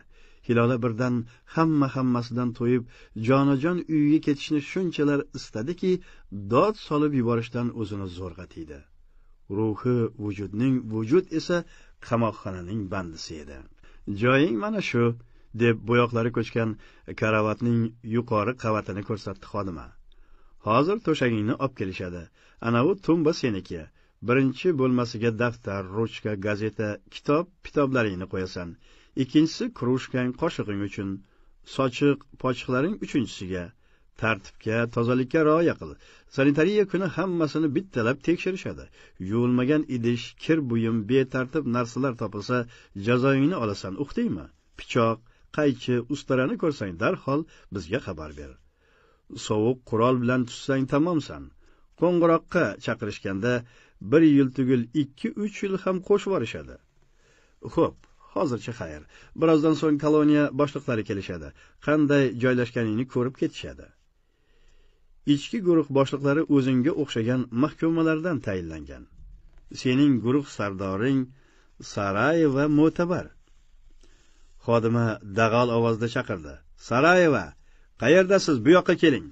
hilola birdan hamma hammasidan to'yib jonajon uyiga ketishni shunchalar istadiki dod solib yuborishdan o'zini zo'rg'a tiydi ruhi vujudning vujud esa qamoqxonaning bandisi edi joying mana shu deb bo'yoqlari ko'chgan karavatning yuqori qavatini ko'rsatdi xodima hozir to'shagingni olib kelishadi anavi tumba seniki birinchi bo'lmasiga daftar ruchka gazeta kitob kitoblaringni qo'yasan ikkinchisi krujkang qoshiqing uchun sochiq pochiqlaring uchinchisiga tartibga tozalikka rioya qil sanitariya kuni hammasini bittalab tekshirishadi yuvilmagan idish kir buyum betartib narsalar topilsa jazoingni olasan uqdingmi pichoq qaychi ustarani ko'rsang darhol bizga xabar ber sovuq qurol bilan tushsang tamomsan qo'ng'iroqqa chaqirishganda bir yil tugul ikki uch yil ham qo'shib yuborishadi xo'p hozircha xayr birozdan so'ng koloniya boshliqlari kelishadi qanday joylashganingni ko'rib ketishadi ichki guruh boshliqlari o'zingga o'xshagan mahkumalardan tayinlangan sening guruh sardoring sarayeva mo'tabar xodima dag'al ovozda chaqirdi sarayeva qayerdasiz bu yoqqa keling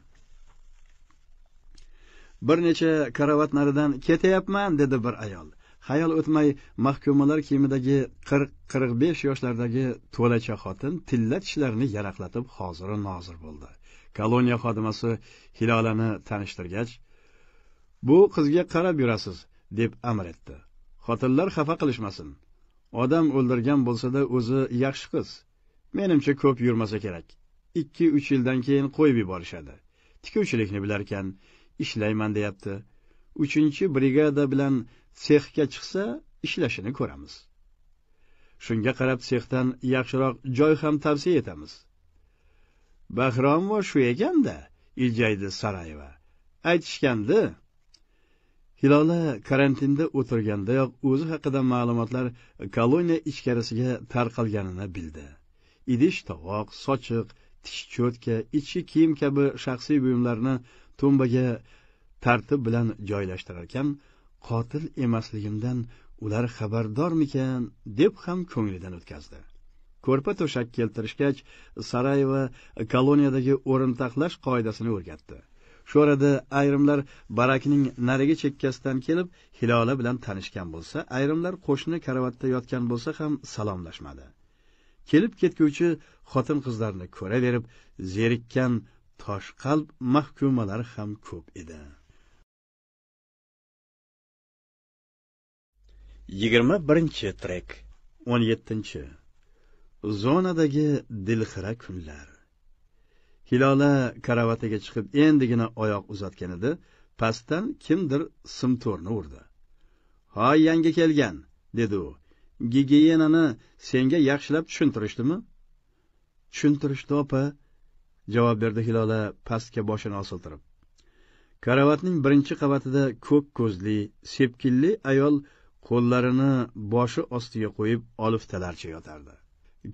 bir necha karavat naridan ketyapman dedi bir ayol hayal o'tmay mahkumalar kiyimidagi qirq qirq besh yoshlardagi to'lacha xotin tilla tishlarini yaraqlatib hoziru nozir bo'ldi koloniya xodimasi hilolani tanishtirgach bu qizga qarab yurasiz deb amr etdi xotinlar xafa qilishmasin odam o'ldirgan bo'lsada o'zi yaxshi qiz menimcha ko'p yurmasa kerak ikki uch yildan keyin qo'yib yuborishadi tikuvchilikni bilarkan ishlayman deyapti uchinchi brigada bilan sexga chiqsa ishlashini ko'ramiz shunga qarab sexdan yaxshiroq joy ham tavsiya etamiz bahromova shu ekanda iljaydi sarayeva aytishgandi hilola karantinda o'tirgandayoq o'zi haqida ma'lumotlar koloniya ichkarisiga tarqalganini bildi idish tovoq sochiq tish cho'tka ichki kiyim kabi shaxsiy buyumlarni tumbaga tartib bilan joylashtirarkan qotil emasligimdan ular xabardormikan deb ham ko'nglidan o'tkazdi ko'rpa to'shak keltirishgach sarayeva koloniyadagi o'rin taqlash qoidasini o'rgatdi shu orada ayrimlar barakning narigi chekkasidan kelib hilola bilan tanishgan bo'lsa ayrimlar qo'shni karavatda yotgan bo'lsa ham salomlashmadi kelib ketguvchi xotin qizlarni ko'raverib zerikkan tosh qalb mahkumalari ham ko'p edi yigirma birinchi trek o'n yettinchi zonadagi dilxira kunlar hilola karavatiga chiqib endigina oyoq uzatgan edi pastdan kimdir simto'rni urdi hoy yangi kelgan dedi u gigiyenani senga yaxshilab tushuntirishdimi tushuntirishdi opa javob berdi hilola pastga boshini osiltirib karavatning birinchi qavatida ko'k ko'zli sepkilli ayol qo'llarini boshi ostiga qo'yib oliftalarcha yotardi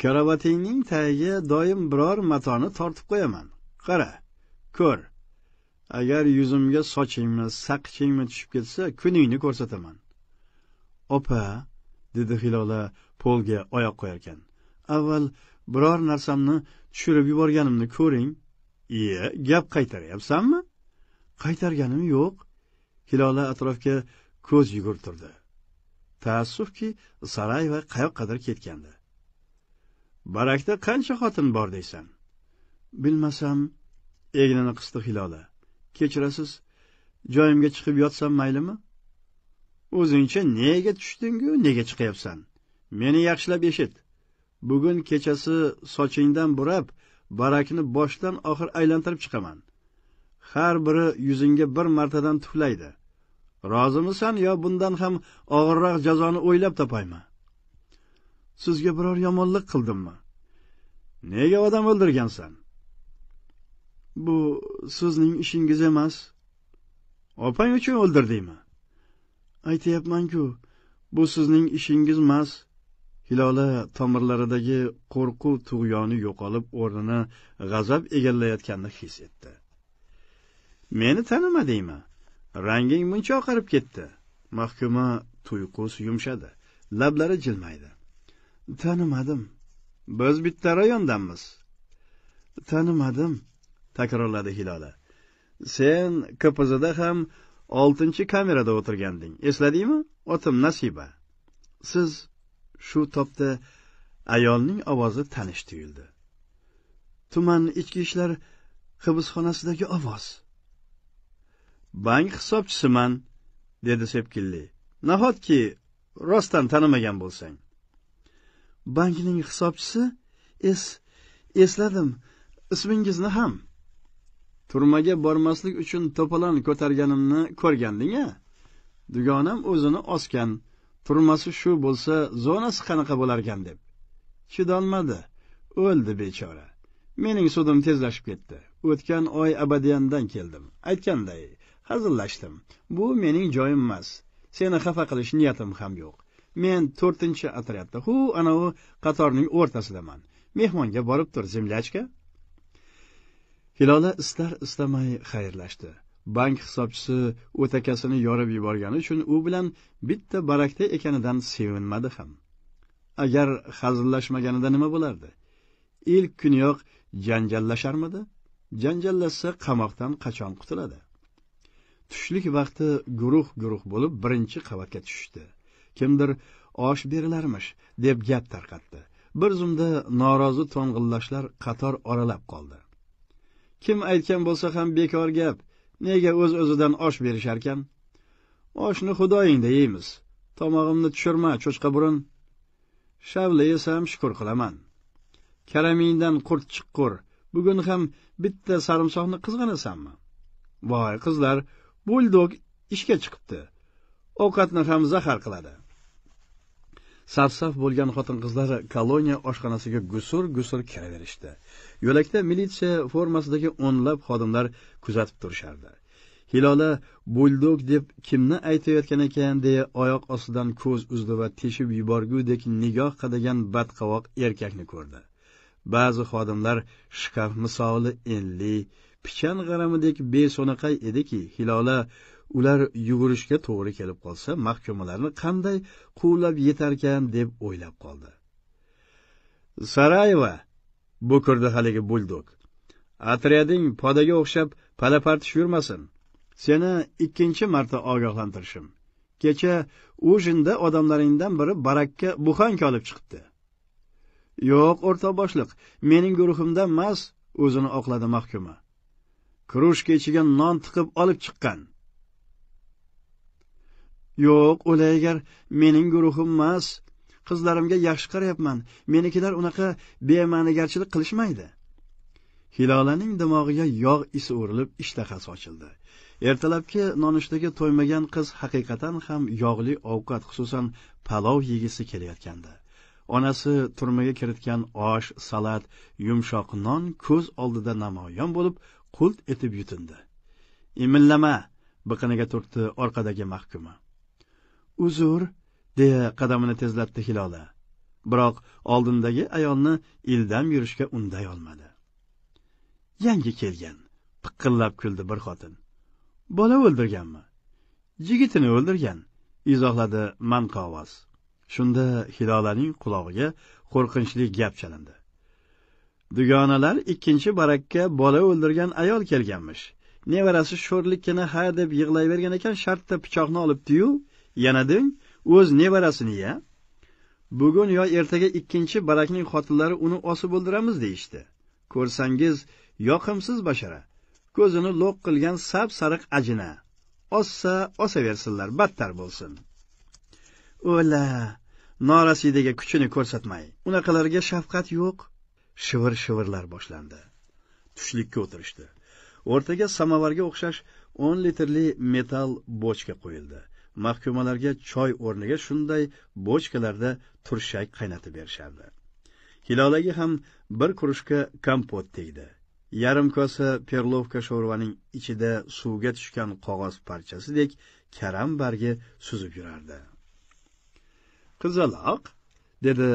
karavatingning tagiga doim biror matoni tortib qo'yaman qara ko'r agar yuzimga sochingmi saqichingmi tushib ketsa kuningni ko'rsataman opa dedi hilola polga oyoq qo'yarkan avval biror narsamni tushirib yuborganimni ko'ring iye gap qaytaryapsanmi qaytarganim yo'q hilola atrofga ko'z yugurtirdi taassufki sarayeva qayoqqadir ketgandi barakda qancha xotin bor deysan bilmasam egnini qisdi hilola kechirasiz joyimga chiqib yotsam maylimi o'zingcha nega tushdingu nega chiqyapsan meni yaxshilab eshit bugun kechasi sochingdan burab barakni boshdan oxir aylantirib chiqaman har biri yuzingga bir martadan tuflaydi rozimisan yo bundan ham og'irroq jazoni o'ylab topayma sizga biror yomonlik qildimmi nega odam o'ldirgansan bu sizning ishingiz emas opang uchun o'ldirdingmi aytyapmanku bu sizning ishingiz emas hilola tomirlaridagi qo'rquv tug'yoni yo'qolib o'rnini g'azab egallayotganini his etdi meni tanimadingmi ranging muncha oqarib ketdi mahkuma tuyqus yumshadi lablari jilmaydi tanimadim biz bitta rayondanmiz tanimadim takrorladi hilola sen kpzda ham oltinchi kamerada o'tirganding esladingmi otim nasiba siz shu topda ayolning ovozi tanish tuyuldi tuman ichki ishlar hibsxonasidagi ovoz bank hisobchisiman dedi sepkilli nahotki rostdan tanimagan bo'lsang bankning hisobchisi es esladim ismingizni ham turmaga bormaslik uchun to'polon ko'targanimni ko'rgandinga dugonam o'zini osgan turmasi shu bo'lsa zonasi qanaqa bo'larkan deb chidolmadi o'ldi bechora mening sudim tezlashib ketdi o'tgan oy abadiyandan keldim aytganday hazillashdim bu mening joyim emas seni xafa qilish niyatim ham yo'q men to'rtinchi otryadda hu anavi qatorning o'rtasidaman mehmonga borib tur zimlyachka hilola istar istamay xayrlashdi bank hisobchisi o'takasini yorib yuborgani uchun u bilan bitta barakda ekanidan sevinmadi ham agar hazillashmaganida nima bo'lardi ilk kuniyoq janjallasharmidi janjallashsa qamoqdan qachon qutuladi tushlik vaqti guruh guruh bo'lib birinchi qavatga tushishdi kimdir osh berilarmish deb gap tarqatdi bir zumda norozi to'ng'illashlar qator oralab qoldi kim aytgan bo'lsa ham bekor gap nega o'z öz o'zidan osh berisharkan oshni xudoyingda yeymiz tomog'imni tushirma cho'chqa burun shavla yesam shukur qilaman karamingdan qurt chiqqur bugun ham bitta sarimsoqni qizg'anasanmi voy qizlar buldog ishga chiqibdi ovqatni ham zahar qiladi safsaf bo'lgan xotin qizlar koloniya oshxonasiga gusur gusur kiraverishdi yo'lakda militsiya formasidagi o'nlab xodimlar kuzatib turishardi hilola buldog deb kimni aytayotgan ekan deya oyoq ostidan ko'z uzdi va teshib yuborgudek nigoh qadagan badqavoq erkakni ko'rdi ba'zi xodimlar shkaf misoli enli pichan g'aramidek beso'naqay ediki hilola ular yugurishga to'g'ri kelib qolsa mahkumalarni qanday quvlab yetarkan deb o'ylab qoldi sarayeva bu kirdi haligi buldok atriyading podaga o'xshab palapartish yurmasin seni ikkinchi marta ogohlantirishim kecha ujinda odamlaringdan biri barakka buxanka olib chiqibdi yo'q o'rtoq boshliq mening guruhimdan emas o'zini oqladi mahkuma krujka ichiga non tiqib olib chiqqan yo'q agar mening guruhim emas qizlarimga yaxshi qarayapman menikilar unaqa bema'nigarchilik qilishmaydi hilolaning dimog'iga yog' isi urilib ishtahasi ochildi ertalabki nonushtaga to'ymagan qiz haqiqatan ham yog'li ovqat xususan palov yegisi kelayotgandi onasi turmaga kiritgan osh salat yumshoq non ko'z oldida namoyon bo'lib qult etib yutindi imillama biqiniga turtdi orqadagi mahkuma uzr deya qadamini tezlatdi hilola biroq oldindagi ayolni ildam yurishga unday olmadi yangi kelgan piqillab kuldi bir xotin bola o'ldirganmi jigitini o'ldirgan izohladi manqa ovoz shunda hilolaning qulog'iga qo'rqinchli gap chalindi dugonalar ikkinchi barakka bola o'ldirgan ayol kelganmish nevarasi sho'rlikkina ha deb yig'layvergan ekan shartta pichoqni olibdiyu yana deng o'z nevarasini ya bugun yo ertaga ikkinchi barakning xotinlari uni osib o'ldiramiz deyishdi ko'rsangiz yoqimsiz bashara ko'zini lo'q qilgan sap sariq ajina ossa osaversinlar battar bo'lsin o'la norasidaga kuchini ko'rsatmay unaqalarga shafqat yo'q shivir shivirlar boshlandi tushlikka o'tirishdi o'rtaga samovarga o'xshash o'n litrli metal bochka qo'yildi mahkumalarga choy o'rniga shunday bochkalarda turshak qaynatib berishardi hilolaga ham bir kurushka kompot tegdi yarim kosa perlovka sho'rvaning ichida suvga tushgan qog'oz parchasidek karam bargi suzib yurardi qizaloq dedi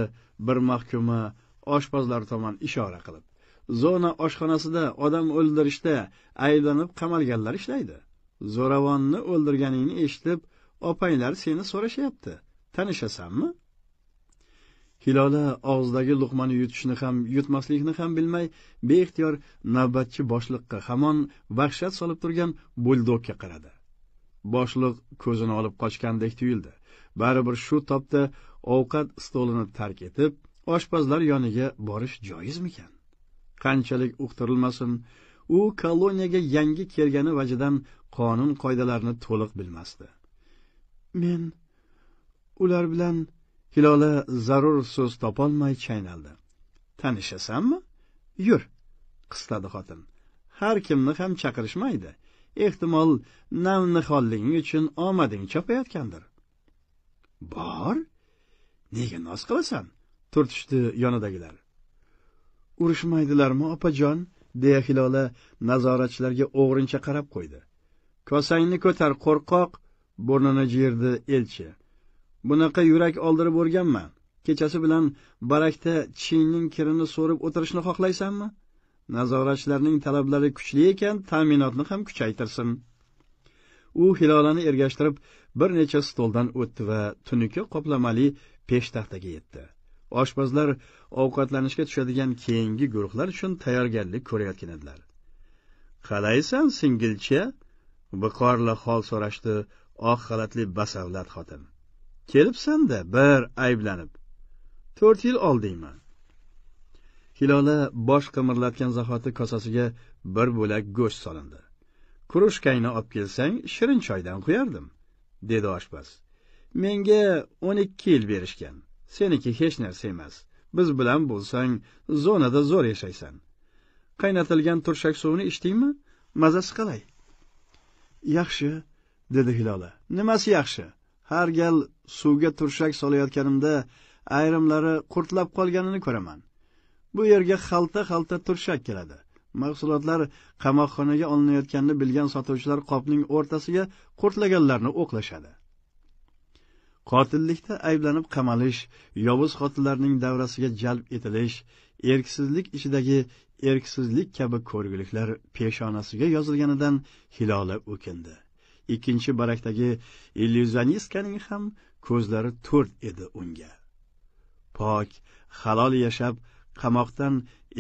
bir mahkuma oshpazlar tomon ishora qilib zona oshxonasida odam o'ldirishda ayblanib qamalganlar ishlaydi zo'ravonni o'ldirganingni eshitib opanglar seni so'rashyapti tanishasanmi hilola og'zidagi luqmani yutishni ham yutmaslikni ham bilmay beixtiyor navbatchi boshliqqa hamon vahshat solib turgan buldokka qaradi boshliq ko'zini olib qochgandek tuyuldi baribir shu topda ovqat stolini tark etib oshpazlar yoniga borish joizmikan qanchalik uqtirilmasin u koloniyaga yangi kelgani vajidan qonun qoidalarini to'liq bilmasdi men ular bilan hilola zarur so'z topolmay chaynaldi tanishasanmi yur qistadi xotin har kimni ham chaqirishmaydi ehtimol nav niholliging uchun omading chopayotgandir bor nega noz qilasan turtishdi yonidagilar urushmaydilarmi opajon deya hilola nazoratchilarga o'g'rincha qarab qo'ydi kosangni ko'tar qo'rqoq burnini jiyirdi elchi bunaqa yurak oldirib o'rganman kechasi bilan barakda chiyingning kirini so'rib o'tirishni xohlaysanmi nazoratchilarning talablari kuchli ekan ta'minotni ham kuchaytirsin u hilolani ergashtirib bir necha stoldan o'tdi va tunuka qoplamali peshtaxtaga yetdi oshpazlar ovqatlanishga tushadigan keyingi guruhlar uchun tayyorgarlik ko'rayotgan edilar qalaysan singilcha viqorli hol so'rashdi oq xalatli basavlat xotin kelibsanda bir ayblanib to'rt yil oldingman hilola bosh qimirlatgan zahoti kosasiga bir bo'lak go'sht solindi krushkangni olib kelsang shirin choydan quyardim dedi oshpaz menga o'n ikki yil berishgan seniki hech narsa emas biz bilan bo'lsang zonada zo'r yashaysan qaynatilgan turshak suvini ichdingmi mazasi qalay yaxshi dedi hilola nimasi yaxshi har gal suvga turshak solayotganimda ayrimlari qurtlab qolganini ko'raman bu yerga xalta xalta turshak keladi mahsulotlar qamoqxonaga olinayotganini bilgan sotuvchilar qopning o'rtasiga qurtlaganlarni o'qlashadi qotillikda ayblanib qamalish yovuz xotinlarning davrasiga jalb etilish erksizlik ichidagi erksizlik kabi ko'rguliklar peshonasiga yozilganidan hilola o'kindi ikkinchi barakdagi illyuzionistkaning ham ko'zlari to'rt edi unga pok halol yashab qamoqdan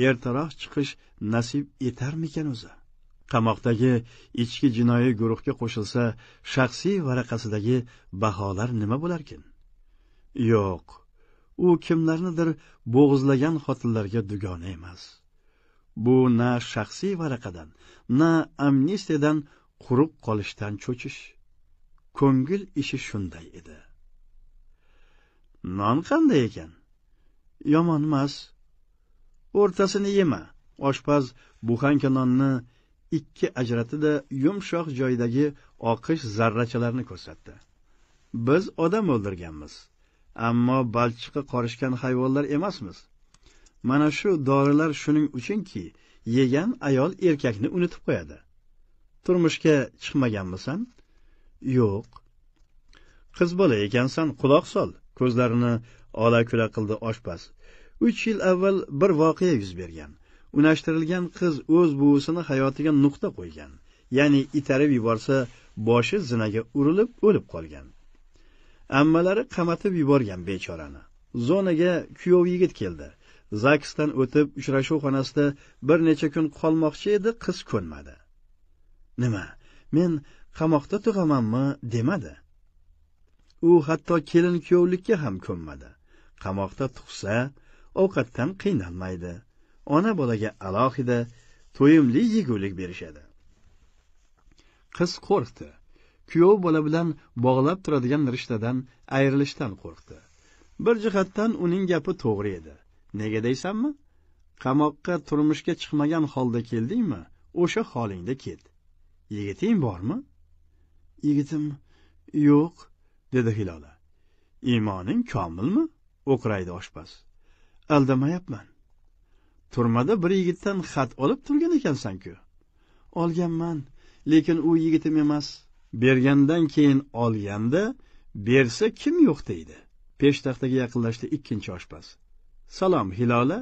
ertaroq chiqish nasib etarmikan o'zi qamoqdagi ichki jinoiy guruhga qo'shilsa shaxsiy varaqasidagi baholar nima bo'larkin yo'q u kimlarnidir bo'g'izlagan xotinlarga dugona emas bu na shaxsiy varaqadan na amnistiyadan qurib qolishdan cho'chish ko'ngil ishi shunday edi non qanday ekan yomon emas o'rtasini yema oshpaz buxanka nonni ikki ajratida yumshoq joydagi oqish zarrachalarni ko'rsatdi biz odam o'ldirganmiz ammo balchiqqa qorishgan hayvonlar emasmiz mana shu dorilar shuning uchunki yegan ayol erkakni unutib qo'yadi turmushga chiqmaganmisan yo'q qiz bola ekansan quloq sol ko'zlarini ola kula qildi oshpaz uch yil avval bir voqea yuz bergan unashtirilgan qiz o'z buvisini hayotiga nuqta qo'ygan ya'ni itarib yuborsa boshi zinaga urilib o'lib qolgan ammalari qamatib yuborgan bechorani zonaga kuyov yigit keldi zaksdan o'tib uchrashuv xonasida bir necha kun qolmoqchi edi qiz ko'nmadi nima men qamoqda tug'amanmi demadi u hatto kelin kuyovlikka ham ko'nmadi qamoqda tug'sa ovqatdan qiynalmaydi ona bolaga alohida to'yimli yegulik berishadi qiz qo'rqdi kuyov bola bilan bog'lab turadigan rishtadan ayrilishdan qo'rqdi bir jihatdan uning gapi to'g'ri edi nega deysanmi qamoqqa turmushga chiqmagan holda keldingmi o'sha holingda ket yigiting bormi yigitim yo'q dedi hilola iymoning komilmi o'qraydi oshpaz aldamayapman turmada bir yigitdan xat olib turgan ekansan-ku. olganman lekin u yigitim emas bergandan keyin olganda bersa kim yo'q deydi peshtaxtaga yaqinlashdi ikkinchi oshpaz salom hilola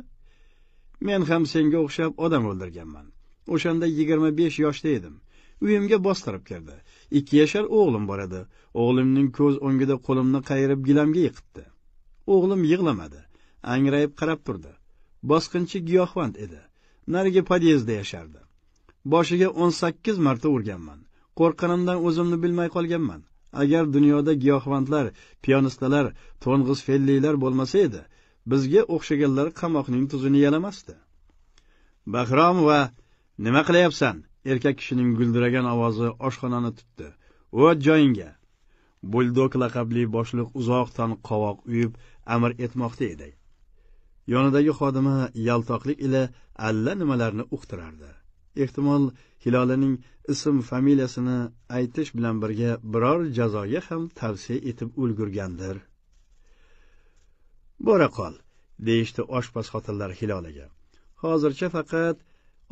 men ham senga o'xshab odam o'ldirganman o'shanda yigirma besh yoshda edim uyimga bostirib kirdi ikki yashar o'g'lim bor edi o'g'limning ko'z o'ngida qo'limni qayirib gilamga yiqitdi o'g'lim yig'lamadi angrayib qarab turdi bosqinchi giyohvand edi narigi podyezdda yashardi boshiga o'n sakkiz marta urganman qo'rqqanimdan o'zimni bilmay qolganman agar dunyoda giyohvandlar piyonistalar to'ng'iz fellilar bo'lmasa edi bizga o'xshaganlar qamoqning tuzini yalamasdi bahrom va nima qilyapsan erkak kishining guldiragan ovozi oshxonani tutdi vo joyingga buldok laqabli boshliq uzoqdan qovoq uyib amr etmoqda edi yonidagi xodima yaltoqlik ila alla nimalarni uqtirardi ehtimol hilolaning ism familiyasini aytish bilan birga biror jazoga ham tavsiya etib ulgurgandir bora qol deyishdi oshpaz xotinlar hilolaga hozircha faqat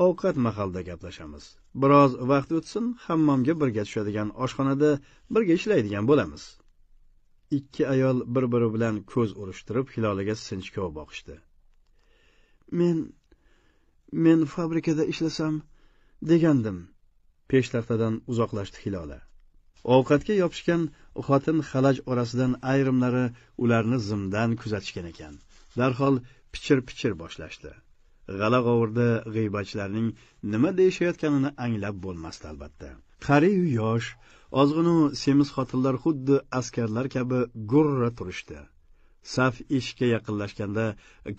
ovqat mahalida gaplashamiz biroz vaqt o'tsin hammomga birga tushadigan oshxonada birga ishlaydigan bo'lamiz ikki ayol bir biri bilan ko'z urishtirib hilolaga sinchkov boqishdi men men fabrikada ishlasam degandim peshtaxtadan uzoqlashdi hilola ovqatga yopishgan xotin xalaj orasidan ayrimlari ularni zimdan kuzatishgan ekan darhol pichir pichir boshlashdi g'ala g'ovurda g'iybatchilarning nima deyishayotganini anglab bo'lmasdi albatta qariyu yosh ozg'inu semiz xotinlar xuddi askarlar kabi gurra turishdi saf eshikka yaqinlashganda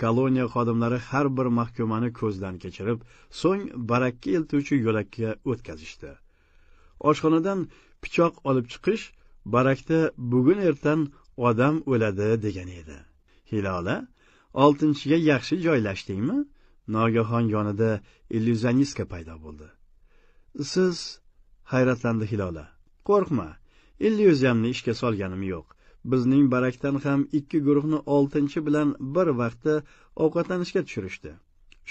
koloniya xodimlari har bir mahkumani ko'zdan kechirib so'ng barakka eltuvchi yo'lakka o'tkazishdi oshxonadan pichoq olib chiqish barakda bugun ertan odam o'ladi degani edi hilola oltinchiga yaxshi joylashdingmi nogahon yonida illyuzionistka paydo bo'ldi siz hayratlandi hilola qo'rqma illyuziyamni ishga solganim yo'q bizning barakdan ham ikki guruhni oltinchi bilan bir vaqtda ovqatlanishga tushirishdi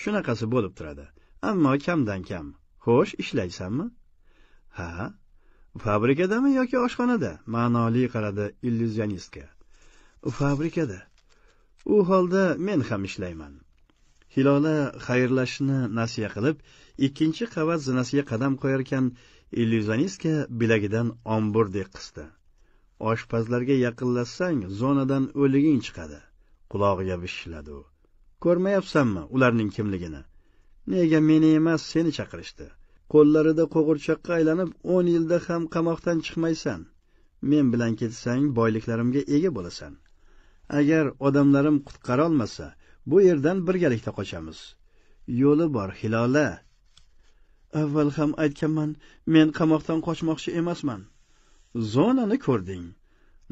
shunaqasi bo'lib turadi ammo kamdan kam xo'sh ishlaysanmi ha fabrikadami yoki oshxonada ma'noli qaradi illyuzionistka fabrikada u holda men ham ishlayman hilola xayrlashishni nasiya qilib ikkinchi qavat zinasiga qadam qo'yarkan illyuzionistka bilagidan omburdek qisdi oshpazlarga yaqinlashsang zonadan o'liging chiqadi qulog'iga vishilladi u ko'rmayapsanmi ularning kimligini nega meni emas seni chaqirishdi qo'llarida qo'g'irchoqqa aylanib o'n yilda ham qamoqdan chiqmaysan men bilan ketsang boyliklarimga ega bo'lasan agar odamlarim qutqarolmasa bu yerdan birgalikda qochamiz yo'li bor hilola avval ham aytganman men qamoqdan qochmoqchi emasman zonani ko'rding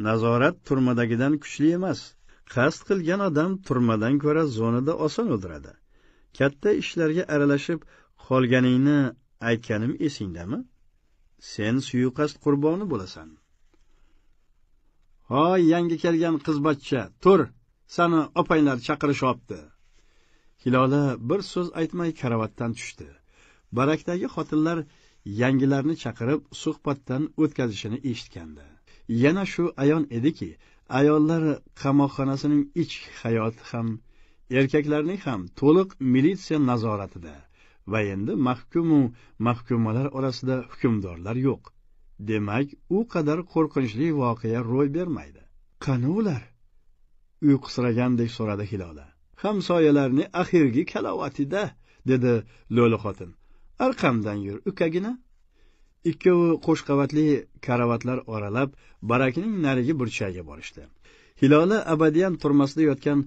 nazorat turmadagidan kuchli emas qasd qilgan odam turmadan ko'ra zonada oson o'ldiradi katta ishlarga aralashib qolganingni aytganim esingdami sen suiqasd qurboni bo'lasan hoy yangi kelgan qizbachcha tur sani opanglar chaqirishyapti hilola bir so'z aytmay karavotdan tushdi barakdagi xotinlar yangilarni chaqirib suhbatdan o'tkazishini eshitgandi yana shu ayon ediki ayollar qamoqxonasining ichki hayoti ham erkaklarning ham to'liq militsiya nazoratida va endi mahkumu mahkumalar orasida hukmdorlar yo'q demak u qadar qo'rqinchli voqea ro'y bermaydi qani ular uyqusiragandek so'radi hilola hamsoyalarni axirgi kalovatida dedi lo'li xotin arqamdan yur ukagina ikkovi qo'sh qavatli karavatlar oralab barakning narigi burchagiga borishdi hilola abadiyan turmasida yotgan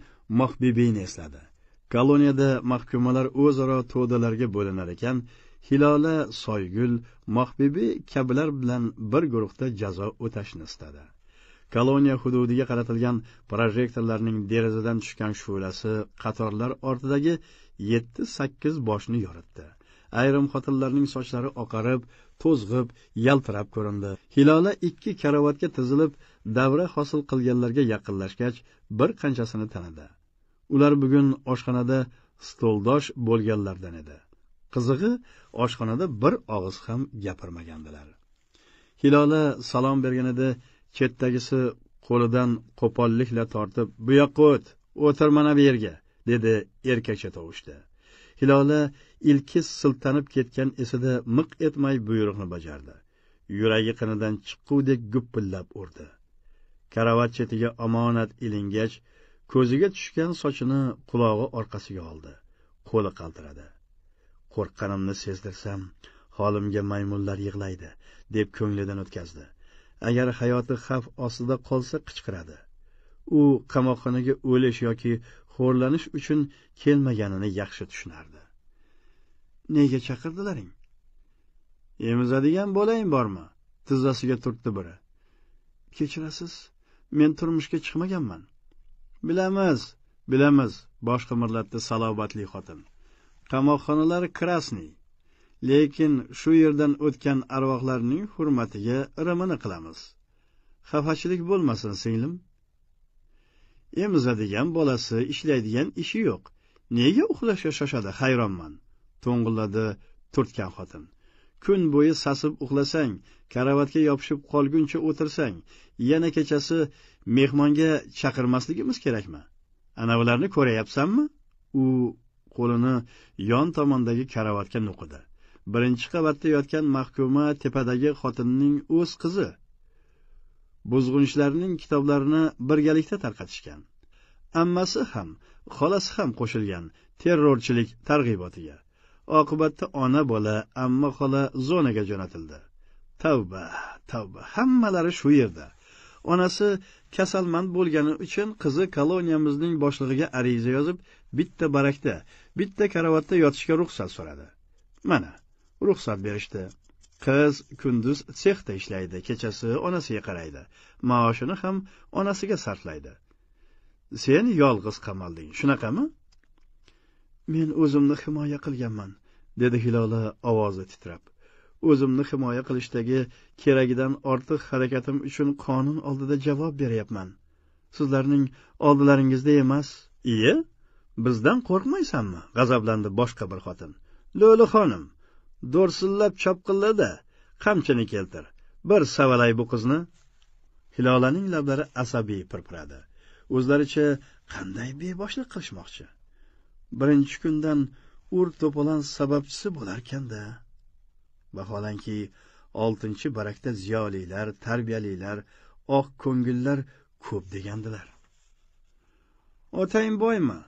mohbibiyni esladi koloniyada mahkumalar o'zaro to'dalarga bo'linar ekan hilola soygul mohbibi kabilar bilan bir guruhda jazo o'tashni istadi koloniya hududiga qaratilgan projektorlarning derazadan tushgan shu'lasi qatorlar ortidagi yetti sakkiz boshni yoritdi. Ayrim xotinlarning sochlari oqarib, to'zg'ib, yaltirab ko'rindi. Hilola ikki karavatga tizilib, davra hosil qilganlarga yaqinlashgach, bir qanchasini tanidi. Ular bugun oshxonada stoldosh bo'lganlardan edi. Qizig'i, oshxonada bir og'iz ham gapirmagandilar. Hilola salom berganida chetdagisi qo'lidan qo'pollikla tortib bu yoqqa o't o'tir mana bu yerga dedi erkakcha tovushda hilola ilkis siltanib ketgan esida miq etmay buyruqni bajardi yuragi qinidan chiqquvdek gupillab urdi karavat chetiga omonat ilingach ko'ziga tushgan sochini qulog'i orqasiga oldi qo'li qaltiradi qo'rqqanimni sezdirsam holimga maymunlar yig'laydi deb ko'nglidan o'tkazdi agar hayoti xavf ostida qolsa qichqiradi u qamoqxonaga o'lish yoki xo'rlanish uchun kelmaganini yaxshi tushunardi nega chaqirdilaring emizadigan bolang bormi tizzasiga turtdi biri kechirasiz men turmushga chiqmaganman bilamiz bilamiz bosh qimirlatdi salobatli xotin qamoqxonalar krasniy lekin shu yerdan o'tgan arvohlarning hurmatiga irimini qilamiz xafachilik bo'lmasin singlim emizadigan bolasi ishlaydigan ishi yo'q nega uxlashga shoshadi hayronman to'ng'illadi turtgan xotin kun bo'yi sasib uxlasang karavatga yopishib qolguncha o'tirsang yana kechasi mehmonga chaqirmasligimiz kerakmi ana ularni ko'rayapsanmi u qo'lini yon tomondagi karavatga nuqidi birinchi qavatda yotgan mahkuma tepadagi xotinning o'z qizi buzg'unchilarning kitoblarini birgalikda tarqatishgan ammasi ham xolasi ham qo'shilgan terrorchilik targ'ibotiga oqibatda ona bola amma xola zonaga jo'natildi tavba tavba hammalari shu yerda onasi kasalmand bo'lgani uchun qizi koloniyamizning boshlig'iga ariza yozib bitta barakda bitta karavotda yotishga ruxsat so'radi mana ruxsat berishdi qiz kunduz sexda ishlaydi kechasi onasiga qaraydi maoshini ham onasiga sarflaydi sen yolg'iz qamalding shunaqami men o'zimni himoya qilganman dedi hilola ovozi titrab o'zimni himoya qilishdagi keragidan ortiq harakatim uchun qonun oldida javob beryapman sizlarning oldilaringizda emas iye bizdan qo'rqmaysanmi g'azablandi boshqa bir xotin lo'li xonim do'rsillab chopqilladi qamchini keltir bir savalay bu qizni hilolaning lablari asabiy pirpiradi o'zlaricha qanday beboshlik qilishmoqchi birinchi kundan ur to'polon sababchisi bo'larkanda vaholanki oltinchi barakda ziyolilar tarbiyalilar oq ko'ngillar ko'p degandilar otang boymi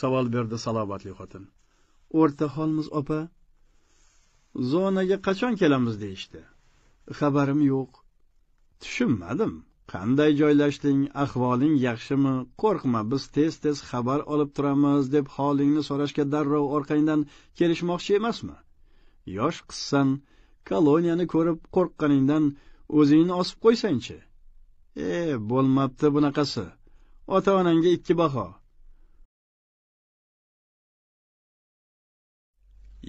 savol berdi salobatli xotin o'rta holmiz opa zonaga qachon kelamiz deyishdi xabarim yo'q tushunmadim qanday joylashding ahvoling yaxshimi qo'rqma biz tez tez xabar olib turamiz deb holingni so'rashga darrov orqangdan kelishmoqchi emasmi yosh qizsan koloniyani ko'rib qo'rqqaningdan o'zingni osib qo'ysangchi e bo'lmabdi bunaqasi ota onangga ikki baho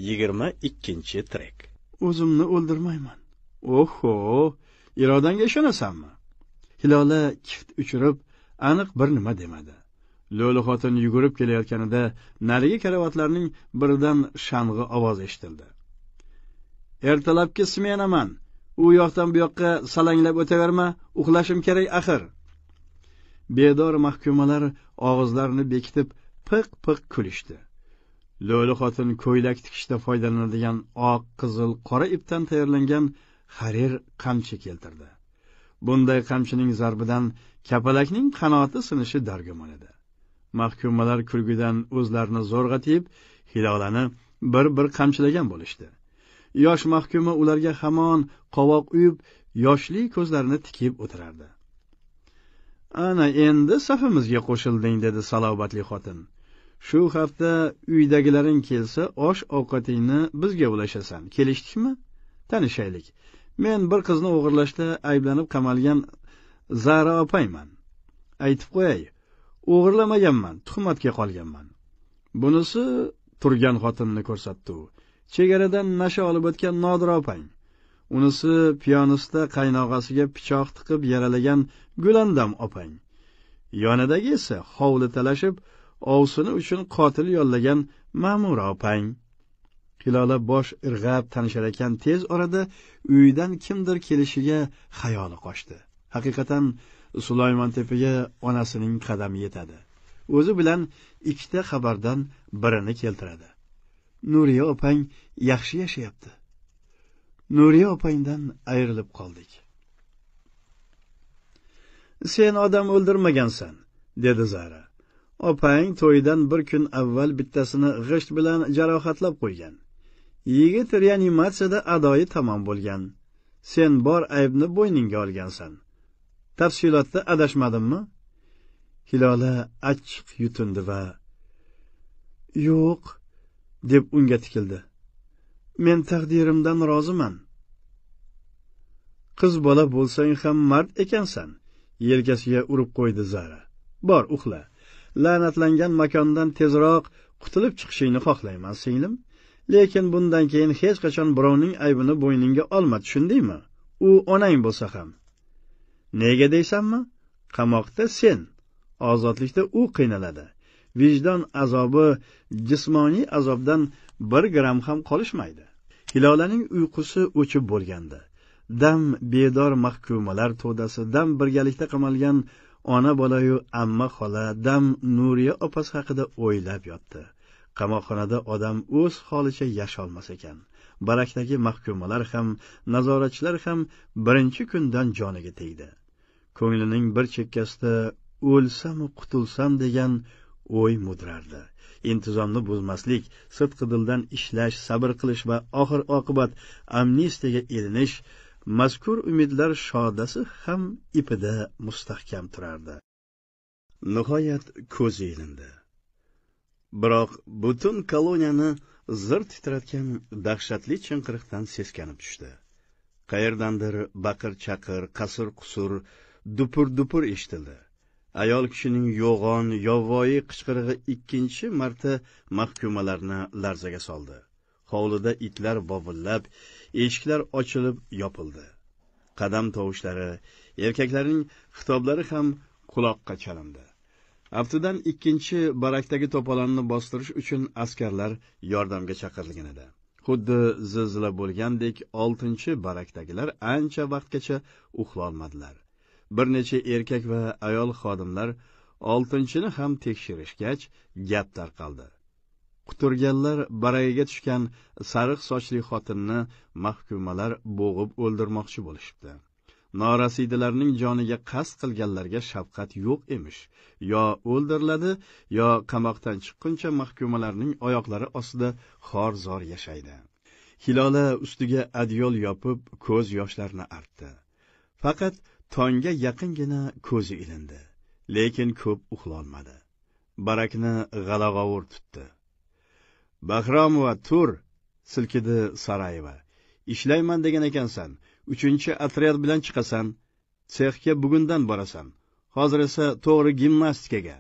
yigirma ikkinchi trek o'zimni o'ldirmayman oho irodangga ishonasanmi hilola kift uchirib aniq bir nima demadi lo'li xotin yugurib kelayotganida narigi karavotlarning biridan shang'i ovoz eshitildi ertalabki smenaman u yoqdan bu yoqqa salanglab o'taverma uxlashim kerak axir bedor mahkumalar og'izlarini bekitib piq piq kulishdi lo'li xotin ko'ylak tikishda foydalanadigan oq qizil qora ipdan tayyorlangan harir qamchi keltirdi bunday qamchining zarbidan kapalakning qanoti sinishi dargumon edi mahkumalar kulgidan o'zlarini zo'rg'a tiyib hilolani bir bir qamchilagan bo'lishdi yosh mahkuma ularga hamon qovoq uyib yoshli ko'zlarini tikib o'tirardi ana endi safimizga qo'shilding dedi salobatli xotin shu hafta uydagilaring kelsa osh ovqatingni bizga ulashasan kelishdikmi tanishaylik men bir qizni o'g'irlashda ayblanib qamalgan zara opayman aytib qo'yay o'g'irlamaganman tuhmatga qolganman bunisi turgan xotinni ko'rsatdi u chegaradan nasha olib o'tgan nodira opang unisi piyonista qaynog'asiga pichoq tiqib yaralagan gulandam opang yonidagi esa hovli talashib ovsini uchun qotil yollagan ma'mura opang hilola bosh irg'ab tanishar ekan tez orada uyidan kimdir kelishiga xayoli qochdi haqiqatan sulaymon tepaga onasining qadami yetadi o'zi bilan ikkita xabardan birini keltiradi nuriya opang yaxshi yashayapti nuriya opangdan ayrilib qoldik sen odam o'ldirmagansan dedi zara opang to'ydan bir kun avval bittasini g'isht bilan jarohatlab qo'ygan yigit reanimatsiyada adoyi tamom bo'lgan sen bor aybni bo'yningga olgansan tafsilotda adashmadimmi hilola achchiq yutindi va yo'q deb unga tikildi men taqdirimdan roziman qiz bola bo'lsang ham mard ekansan yelkasiga urib qo'ydi zara bor uxla la'natlangan makondan tezroq qutulib chiqishingni xohlayman singlim lekin bundan keyin hech qachon birovning aybini bo'yningga olma tushundingmi u onang bo'lsa ham nega deysanmi qamoqda sen ozodlikda u qiynaladi vijdon azobi jismoniy azobdan bir gramm ham qolishmaydi hilolaning uyqusi o'chib bo'lgandi dam bedor mahkumalar to'dasidan birgalikda qamalgan ona bolayu amma xola dam nuriya opasi haqida o'ylab yotdi qamoqxonada odam o'z holicha yasholmas ekan barakdagi mahkumalar ham nazoratchilar ham birinchi kundan joniga tegdi ko'nglining bir chekkasida o'lsamu qutulsam degan o'y mudrardi intizomni buzmaslik sidqidildan ishlash sabr qilish va oxir oqibat amnistiyaga ilinish mazkur umidlar shodasi ham ipida mustahkam turardi nihoyat ko'zi ilindi biroq butun koloniyani zir titratgan dahshatli chinqiriqdan seskanib tushdi qayerdandir baqir chaqir qasir qusur dupur dupur eshitildi ayol kishining yo'g'on yovvoyi qichqirig'i ikkinchi marta mahkumalarni larzaga soldi hovlida itlar vovillab eshiklar ochilib yopildi qadam tovushlari erkaklarning xitoblari ham quloqqa chalindi aftidan ikkinchi barakdagi to'polonni bostirish uchun askarlar yordamga chaqirilgan edi xuddi zilzila bo'lgandek oltinchi barakdagilar ancha vaqtgacha uxlolmadilar bir necha erkak va ayol xodimlar oltinchini ham tekshirishgach gap tarqaldi quturganlar barayiga tushgan sariq sochli xotinni mahkumalar bo'g'ib o'ldirmoqchi bo'lishibdi norasiydalarning joniga qasd qilganlarga shafqat yo'q emish yo o'ldiriladi yo qamoqdan chiqquncha mahkumalarning oyoqlari ostida xor zor yashaydi hilola ustiga adyol yopib ko'z yoshlarini artdi faqat tongga yaqingina ko'zi ilindi lekin ko'p uxlolmadi barakni g'alag'ovur tutdi bahromova tur silkidi sarayeva ishlayman degan ekansan uchinchi otryad bilan chiqasan sexga bugundan borasan hozir esa to'g'ri gimnastikaga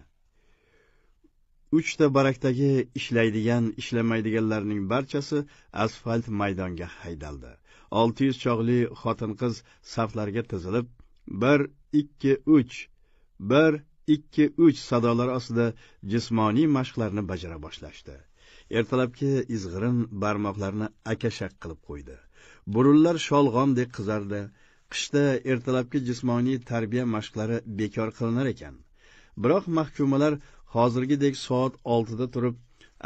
uchta barakdagi ishlaydigan ishlamaydiganlarning barchasi asfalt maydonga haydaldi olti yuz chog'li xotin qiz saflarga tizilib bir ikki uch bir ikki uch sadolar ostida jismoniy mashqlarni bajara boshlashdi ertalabki izg'irin barmoqlarni akashak qilib qo'ydi burunlar sholg'omdek qizardi qishda ertalabki jismoniy tarbiya mashqlari bekor qilinar ekan biroq mahkumalar hozirgidek soat oltida turib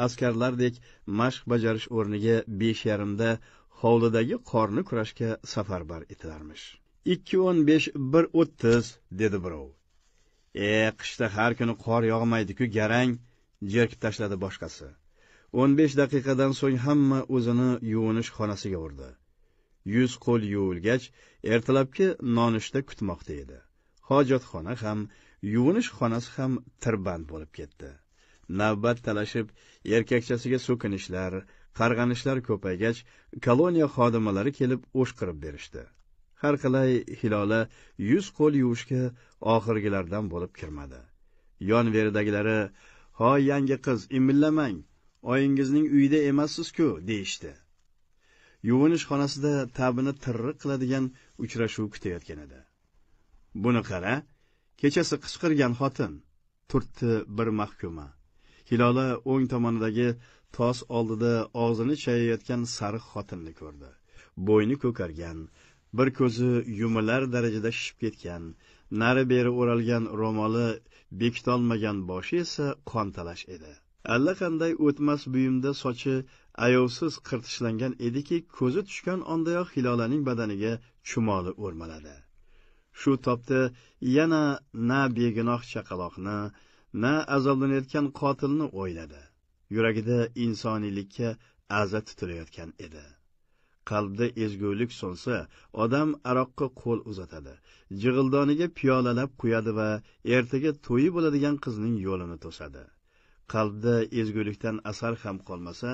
askarlardek mashq bajarish o'rniga besh yarimda hovlidagi qorni kurashga safarbar etilarmish ikki o'n besh bir o'ttiz dedi birov e qishda har kuni qor yog'maydiku garang jerkib tashladi boshqasi 15 daqiqadan so'ng hamma o'zini yuvinish xonasiga urdi. Yuz qo'l yuvilgach, ertalabki nonushta kutmoqda edi. Hojatxona ham, yuvinish xonasi ham tirband bo'lib ketdi. Navbat talashib, erkakchasiga so'kinishlar, qarg'anishlar ko'paygach, koloniya xodimalari kelib o'shqirib berishdi. Har qalay Hilola yuz qo'l yuvishga oxirgilardan bo'lib kirmadi. Yon veridagilari "Hoy yangi qiz, imillamang, oyingizning uyida emassiz ku deyishdi yuvinish xonasida tabini tirriq qiladigan uchrashuv kutayotgan edi buni qara kechasi qichqirgan xotin turtdi bir mahkuma hilola o'ng tomonidagi tos oldida og'zini chayayotgan sariq xotinni ko'rdi bo'yni ko'kargan bir ko'zi yumilar darajada shishib ketgan nari beri o'ralgan ro'moli bekitolmagan boshi esa qontalash edi allaqanday o'tmas buyumda sochi ayovsiz qirtishlangan ediki ko'zi tushgan ondayoq hilolaning badaniga chumoli o'rmaladi shu topda yana na begunoh chaqaloqni na azoblanayotgan qotilni o'yladi yuragida insoniylikka aza tutilayotgan edi qalbda ezgulik so'nsa odam aroqqa qo'l uzatadi jig'ildoniga piyolalab quyadi va ertaga to'yi bo'ladigan qizning yo'lini to'sadi qalbda ezgulikdan asar ham qolmasa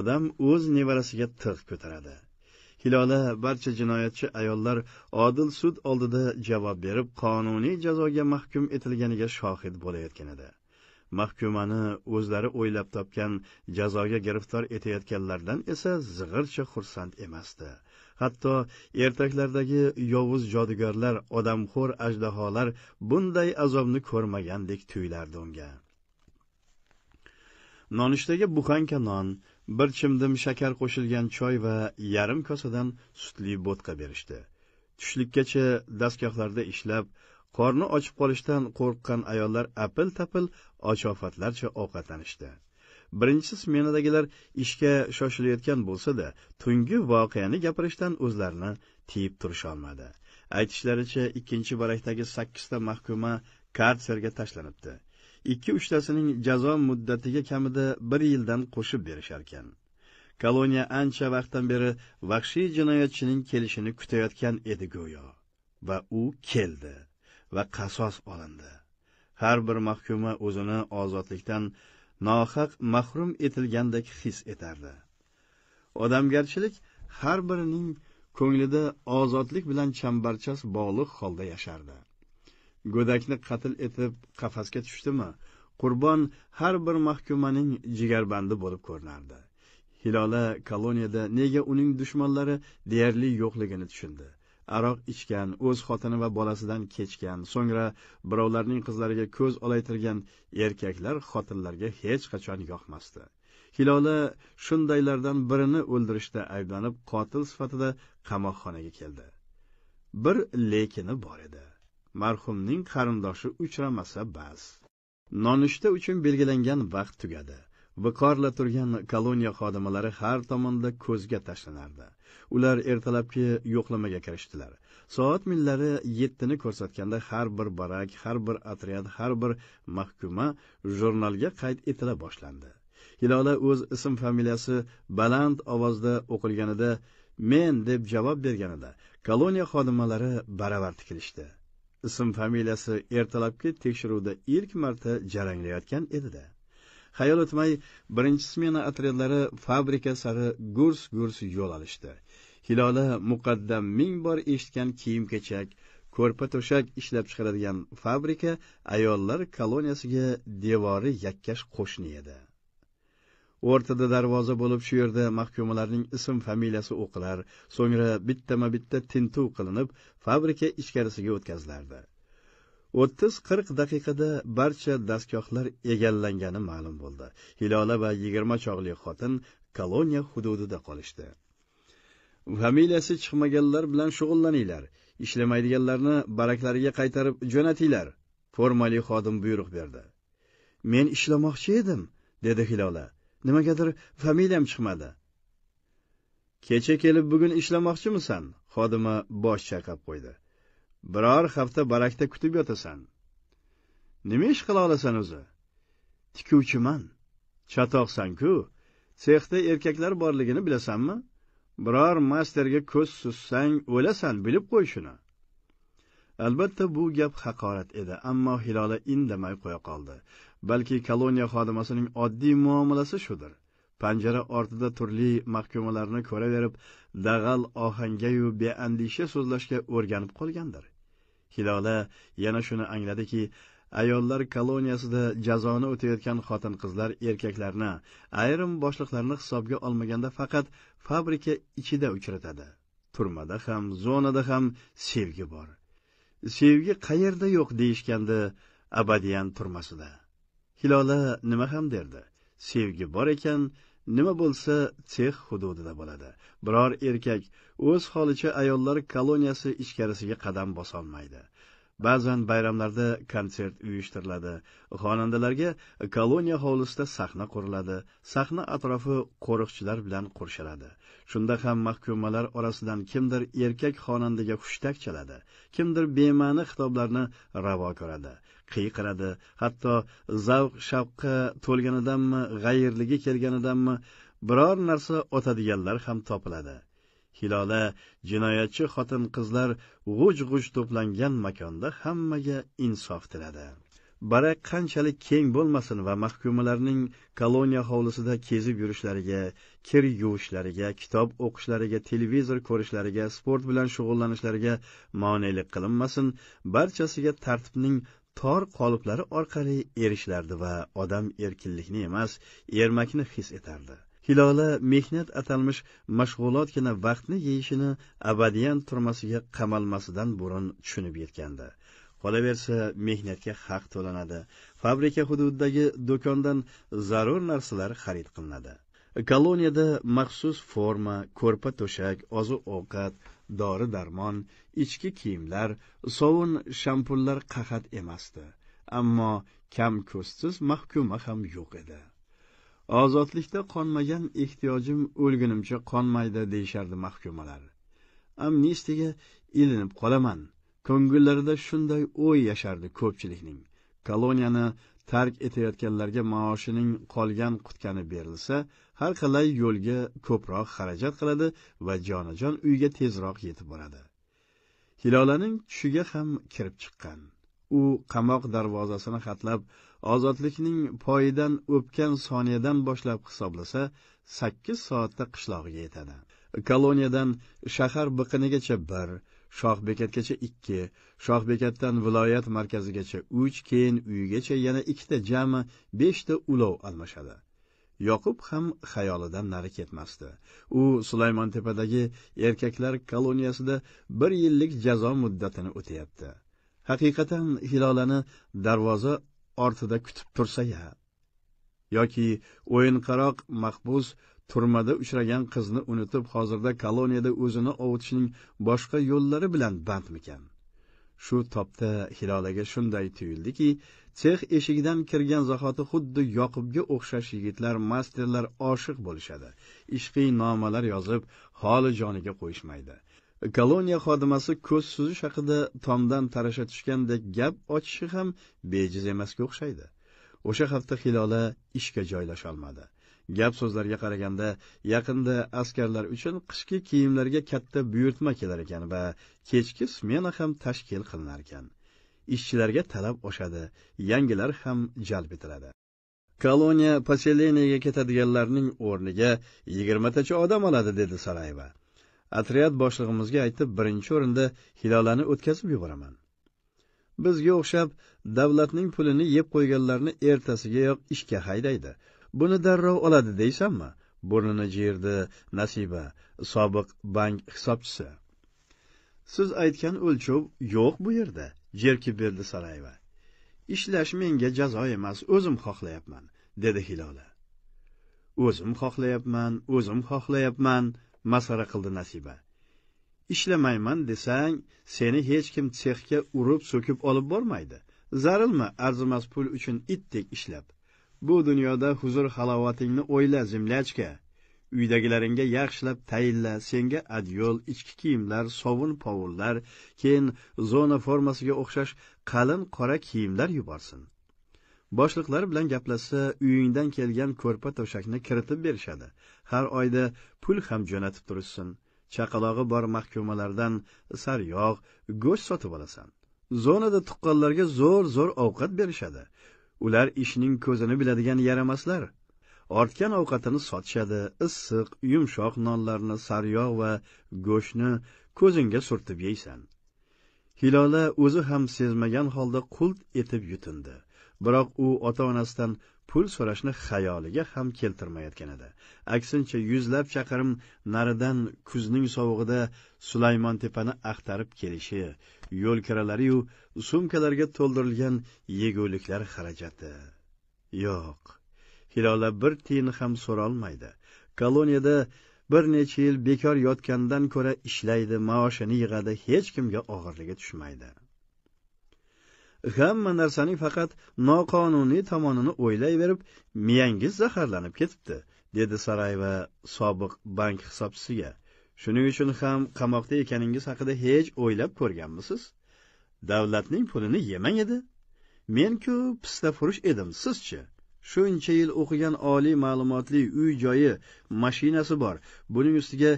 odam o'z nevarasiga tig' ko'taradi hilola barcha jinoyatchi ayollar odil sud oldida javob berib qonuniy jazoga mahkum etilganiga shohid bo'layotgan edi mahkumani o'zlari o'ylab topgan jazoga giriftor etayotganlardan esa zig'ircha xursand emasdi hatto ertaklardagi yovuz jodugarlar odamxo'r ajdaholar bunday azobni ko'rmagandek tuyulardi unga Nonushtaga buxanka non, bir chimdim shakar qo'shilgan choy va yarim kosadan sutli bo'tqa berishdi. Tushlikkacha dastgohlarda ishlab, qorni ochib qolishdan qo'rqqan ayollar apil-tapil ochofatlarcha ovqatlanishdi. Birinchi smenadagilar ishga shoshilayotgan bo'lsa-da, tungi voqeani gapirishdan o'zlarini tiyib turisholmadi. Aytishlaricha, ikkinchi barakdagi 8 ta mahkuma karserga tashlanibdi. ikki uchtasining jazo muddatiga kamida bir yildan qo'shib berisharkan koloniya ancha vaqtdan beri vahshiy jinoyatchining kelishini kutayotgan edi go'yo va u keldi va qasos olindi har bir mahkuma o'zini ozodlikdan nohaq mahrum etilgandek his etardi odamgarchilik har birining ko'nglida ozodlik bilan chambarchas bog'liq holda yashardi go'dakni qatl etib qafasga tushdimi qurbon har bir mahkumaning jigarbandi bo'lib ko'rinardi hilola koloniyada nega uning dushmanlari deyarli yo'qligini tushundi aroq ichgan o'z xotini va bolasidan kechgan so'ngra birovlarning qizlariga ko'z olaytirgan erkaklar xotinlarga hech qachon yoqmasdi hilola shundaylardan birini o'ldirishda ayblanib qotil sifatida qamoqxonaga keldi bir lekini bor edi marhumning qarindoshi uchramasa bas nonushta uchun belgilangan vaqt tugadi viqorla turgan koloniya xodimalari har tomonda ko'zga tashlanardi ular ertalabki yo'qlamaga kirishdilar soat millari yettini ko'rsatganda har bir barak har bir otryad har bir mahkuma jurnalga qayd etila boshlandi hilola o'z ism familiyasi baland ovozda o'qilganida men deb javob berganida koloniya xodimalari baravar tikilishdi ism familiyasi ertalabki tekshiruvda ilk marta jaranglayotgan edida xayol o'tmay birinchi smena otryadlari fabrika sari gurs gurs yo'l olishdi hilola muqaddam ming bor eshitgan kiyim kechak ko'rpa to'shak ishlab chiqaradigan fabrika ayollar koloniyasiga devori yakkash qo'shni edi o'rtada darvoza bo'lib shu yerda mahkumalarning ism familiyasi o'qilar so'ngra bittama bitta tintuv qilinib fabrika ichkarisiga o'tkazilardi o'ttiz qirq daqiqada barcha dastgohlar egallangani ma'lum bo'ldi hilola va yigirma chog'li xotin koloniya hududida qolishdi familiyasi chiqmaganlar bilan shug'ullaninglar ishlamaydiganlarni baraklariga qaytarib jo'natinglar formali xodim buyruq berdi men ishlamoqchi edim dedi hilola nimagadir familiyam chiqmadi kecha kelib bugun ishlamoqchimisan xodima bosh chayqab qo'ydi biror hafta barakda kutib yotasan nima ish qila olasan o'zi tikuvchiman chatoqsanku ku sexda erkaklar borligini bilasanmi biror masterga ko'z sussang o'lasan bilib qo'y shuni albatta bu gap haqorat edi ammo hilola indamay qo'ya qoldi balki koloniya xodimasining oddiy muomalasi shudir panjara ortida turli mahkumalarni ko'raverib dag'al ohangayu beandisha so'zlashga o'rganib qolgandir hilola yana shuni angladiki ayollar koloniyasida jazoni o'tayotgan xotin qizlar erkaklarni ayrim boshliqlarni hisobga olmaganda faqat fabrika ichida uchratadi turmada ham zonada ham sevgi bor sevgi qayerda yo'q deyishgandi abadiyan turmasida hilola nima ham derdi sevgi bor ekan nima bo'lsa sex hududida bo'ladi biror erkak o'z holicha ayollar koloniyasi ichkarisiga qadam bosolmaydi ba'zan bayramlarda konsert uyushtiriladi xonandalarga koloniya hovlisida sahna quriladi sahna atrofi qo'riqchilar bilan qurshiladi shunda ham mahkumalar orasidan kimdir erkak xonandaga hushtak chaladi kimdir bema'ni xitoblarni ravo ko'radi qiyqiradi hatto zavq shavqqa to'lganidanmi g'ayirligi kelganidanmi biror narsa otadiganlar ham topiladi hilola jinoyatchi xotin qizlar g'uj g'uj to'plangan makonda hammaga insof tiladi barak qanchalik keng bo'lmasin va mahkumalarning koloniya hovlisida kezib yurishlariga kir yuvishlariga kitob o'qishlariga televizor ko'rishlariga sport bilan shug'ullanishlariga monelik qilinmasin barchasiga tartibning tor qoliplari orqali erishilardi va odam erkinlikni emas ermakni his etardi hilola mehnat atalmish mashg'ulotgina vaqtni yeyishini abadiyan turmasiga qamalmasidan burun tushunib yetgandi qolaversa mehnatga haq to'lanadi fabrika hududidagi do'kondan zarur narsalar xarid qilinadi koloniyada maxsus forma ko'rpa to'shak oziq ovqat dori darmon ichki kiyimlar sovun shampunlar qahat emasdi ammo kam ko'zsiz mahkuma ham yo'q edi ozodlikda qonmagan ehtiyojim o'lgunimcha qonmaydi deyishardi mahkumalar amnistiyaga ilinib qolaman ko'ngillarida shunday o'y yashardi ko'pchilikning koloniyani tark etayotganlarga maoshining qolgan qutgani berilsa har qalay yo'lga ko'proq xarajat qiladi va jonajon uyga tezroq yetib boradi hilolaning tushiga ham kirib chiqqan u qamoq darvozasini xatlab ozodlikning poyidan o'pgan soniyadan boshlab hisoblasa sakkiz soatda qishlog'iga yetadi koloniyadan shahar biqinigacha bir shoh bekatgacha ikki shoh bekatdan viloyat markazigacha uch keyin uyigacha yana ikkita jami beshta ulov almashadi yoqub ham xayolidan nari ketmasdi u sulaymon tepadagi erkaklar koloniyasida bir yillik jazo muddatini o'tayapti haqiqatan hilolani darvoza ortida kutib tursa ya yoki o'yinqaroq mahbus turmada uchragan qizni unutib hozirda koloniyada o'zini ovutishning boshqa yo'llari bilan bandmikan shu topda hilolaga shunday tuyuldiki sex eshigidan kirgan zahoti xuddi yoqubga o'xshash yigitlar masterlar oshiq bo'lishadi ishqiy nomalar yozib holi joniga qo'yishmaydi koloniya xodimasi ko'z suzish haqida tomdan tarasha tushgandek gap ochishi ham bejiz emasga o'xshaydi o'sha hafta hilola ishga joylasholmadi gap so'zlarga qaraganda yaqinda askarlar uchun qishki kiyimlarga katta buyurtma kelar ekan va kechki smena ham tashkil qilinar ekan ishchilarga talab oshadi yangilar ham jalb etiladi koloniya poseleniyaga ketadiganlarning o'rniga yigirmatacha odam oladi dedi sarayeva otryad boshlig'imizga aytib birinchi o'rinda hilolani o'tkazib yuboraman bizga o'xshab davlatning pulini yeb qo'yganlarni ertasigayoq ishga haydaydi buni darrov oladi deysanmi burnini jiyirdi nasiba sobiq bank hisobchisi siz aytgan o'lchov yo'q bu yerda jerkib berdi va. ishlash menga jazo emas o'zim xohlayapman dedi hilola o'zim xohlayapman o'zim xohlayapman masara qildi nasiba ishlamayman desang seni hech kim sexga urib so'kib olib bormaydi zarilma arzimas pul uchun itdek ishlab bu dunyoda huzur halovatingni o'yla zimlyachka uydagilaringga yaxshilab tayinla senga adyol ichki kiyimlar sovun povullar keyin zona formasiga o'xshash qalin qora kiyimlar yuborsin boshliqlar bilan gaplashsa uyingdan kelgan ko'rpa to'shakni kiritib berishadi har oyda pul ham jo'natib turishsin chaqalog'i bor mahkumalardan saryog' go'sht sotib olasan zonada tuqqanlarga zo'r zo'r ovqat berishadi ular ishning ko'zini biladigan yaramaslar ortgan ovqatini sotishadi issiq yumshoq nonlarni sariyog' va go'shtni ko'zingga surtib yeysan hilola o'zi ham sezmagan holda qult etib yutindi biroq u ota onasidan pul so'rashni xayoliga ham keltirmayotgan edi aksincha yuzlab chaqirim naridan kuzning sovug'ida sulaymon tepani axtarib kelishi yo'l kiralariyu sumkalarga to'ldirilgan yeguliklar xarajati yo'q hilola bir tiyin ham so'rolmaydi koloniyada bir necha yil bekor yotgandan ko'ra ishlaydi maoshini yig'adi hech kimga og'irligi tushmaydi hamma narsaning faqat noqonuniy tomonini o'ylayverib miyangiz zaharlanib ketibdi dedi sarayeva sobiq bank hisobchisiga shuning uchun ham qamoqda ekaningiz haqida hech o'ylab ko'rganmisiz davlatning pulini yemang edi men-ku pistafurush edim sizchi shuncha yil o'qigan oliy ma'lumotli uy joyi mashinasi bor buning ustiga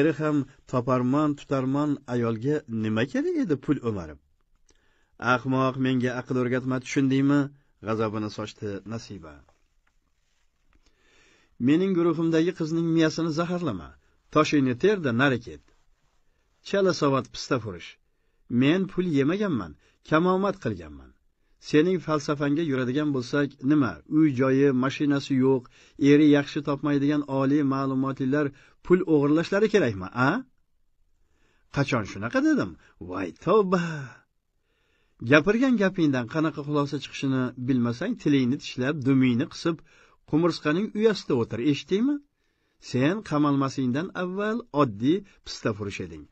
eri ham toparmon tutarmon ayolga nima kerak edi pul o'marib ahmoq menga aql o'rgatma tushundingmi g'azabini sochdi nasiba mening guruhimdagi qizning miyasini zaharlama toshingni terda nari ket chala savat pista furish men pul yemaganman kamomad qilganman sening falsafangga yuradigan bo'lsak nima uy joyi mashinasi yo'q eri yaxshi topmaydigan oliy ma'lumotlilar pul o'g'irlashlari kerakmi a qachon shunaqa dedim voy tovba gapirgan gapingdan qanaqa xulosa chiqishini bilmasang tilingni tishlab dumingni qisib qumursqaning uyasida o'tir eshitdingmi sen qamalmasingdan avval oddiy pista furish eding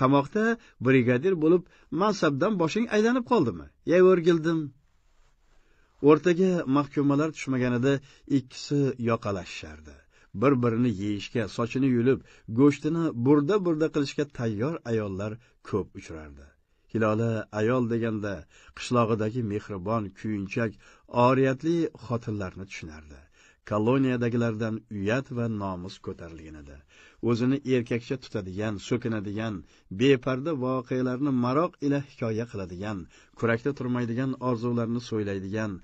qamoqda brigadir bo'lib mansabdan boshing aylanib qoldimi ya o'rgildim o'rtaga mahkumalar tushmaganida ikkisi yoqalashishardi bir birini yeyishga sochini yulib go'shtini burda burda qilishga tayyor ayollar ko'p uchrardi hilola ayol deganda qishlog'idagi mehribon kuyunchak oriyatli xotinlarni tushunardi koloniyadagilardan uyat va nomus ko'tarliginida o'zini erkakcha tutadigan so'kinadigan beparda voqealarni maroq ila hikoya qiladigan kurakda turmaydigan orzularni so'ylaydigan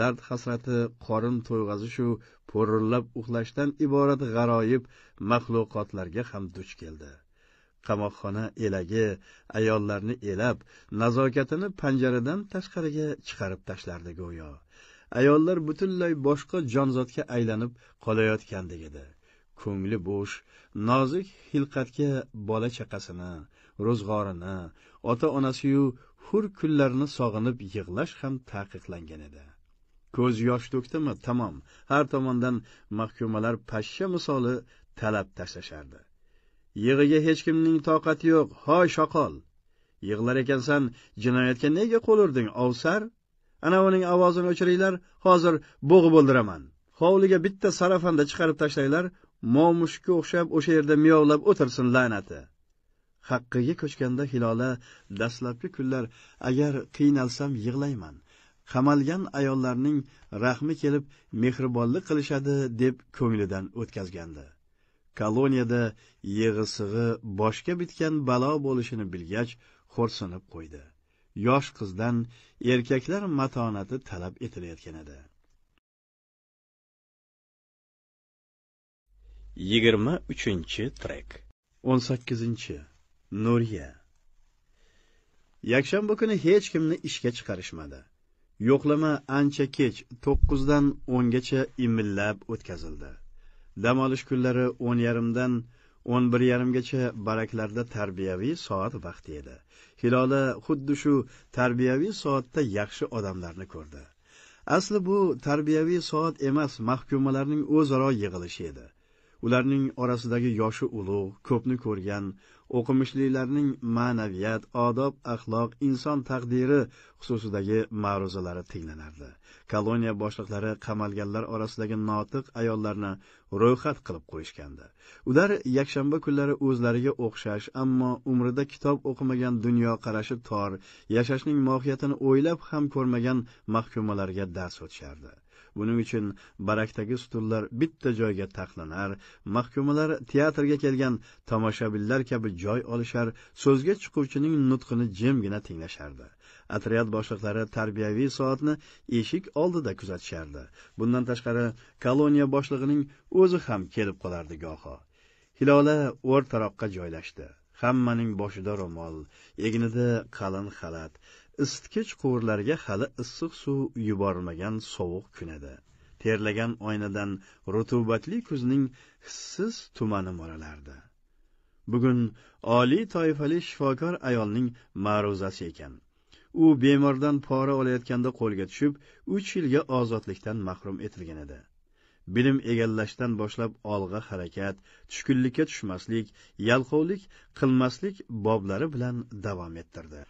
dard hasrati qorin to'yg'azishu po'rillab uxlashdan iborat g'aroyib maxluqotlarga ham duch keldi qamoqxona elagi ayollarni elab nazokatini panjaradan tashqariga chiqarib tashlardi go'yo ayollar butunlay boshqa jonzotga aylanib edi ko'ngli bo'sh nozik hilqatga bola chaqasini ro'zg'orini ota onasiyu hur kunlarni sog'inib yig'lash ham taqiqlangan edi ko'z yosh to'kdimi tamom har tomondan mahkumalar pashsha misoli talab tashlashardi yig'iga hech kimning toqati yo'q hoy shoqol yig'lar ekansan jinoyatga nega qo'l urding ovsar ana uning ovozini o'chiringlar hozir bo'g'ib o'ldiraman hovliga bitta sarafanda chiqarib tashlanglar momushga o'xshab o'sha yerda miyovlab o'tirsin la'nati haqqiga ko'chganda hilola dastlabki kunlar agar qiynalsam yig'layman qamalgan ayollarning rahmi kelib mehribonlik qilishadi deb ko'nglidan o'tkazgandi koloniyada yig'i sig'i boshga bitgan balo bo'lishini bilgach xo'rsinib qo'ydi yosh qizdan erkaklar matonati talab etilayotgan edi yigirma uchinchi trek o'n sakkizinchi nuriya yakshanba kuni hech kimni ishga chiqarishmadi yo'qlama ancha kech to'qqizdan o'ngacha imillab o'tkazildi dam olish kunlari o'n yarimdan o'n bir yarimgacha baraklarda tarbiyaviy soat vaqti edi hilola xuddi shu tarbiyaviy soatda yaxshi odamlarni ko'rdi asli bu tarbiyaviy soat emas mahkumalarning o'zaro yig'ilishi edi ularning orasidagi yoshi ulug' ko'pni ko'rgan o'qimishlilarning ma'naviyat odob axloq inson taqdiri xususidagi ma'ruzalari tinglanardi koloniya boshliqlari qamalganlar orasidagi notiq ayollarni ro'yxat qilib qo'yishgandi ular yakshanba kunlari o'zlariga o'xshash ammo umrida kitob o'qimagan dunyoqarashi tor yashashning mohiyatini o'ylab ham ko'rmagan mahkumalarga dars o'tishardi buning uchun barakdagi stullar bitta joyga taxlanar mahkumalar teatrga kelgan tomoshabinlar kabi joy olishar so'zga chiquvchining nutqini jimgina tinglashardi otryad boshliqlari tarbiyaviy soatni eshik oldida kuzatishardi bundan tashqari koloniya boshlig'ining o'zi ham kelib qolardi goho hilola o'rtaroqqa joylashdi hammaning boshida ro'mol egnida qalin xalat isitgich quvurlarga hali issiq suv yuborilmagan sovuq kun edi terlagan oynadan rutubatli kuzning hissiz tumani mo'ralardi bugun oliy toifali shifokor ayolning ma'ruzasi ekan u bemordan pora olayotganda qo'lga tushib uch yilga ozodlikdan mahrum etilgan edi bilim egallashdan boshlab olg'a harakat tushkunlikka tushmaslik yalqovlik qilmaslik boblari bilan davom ettirdi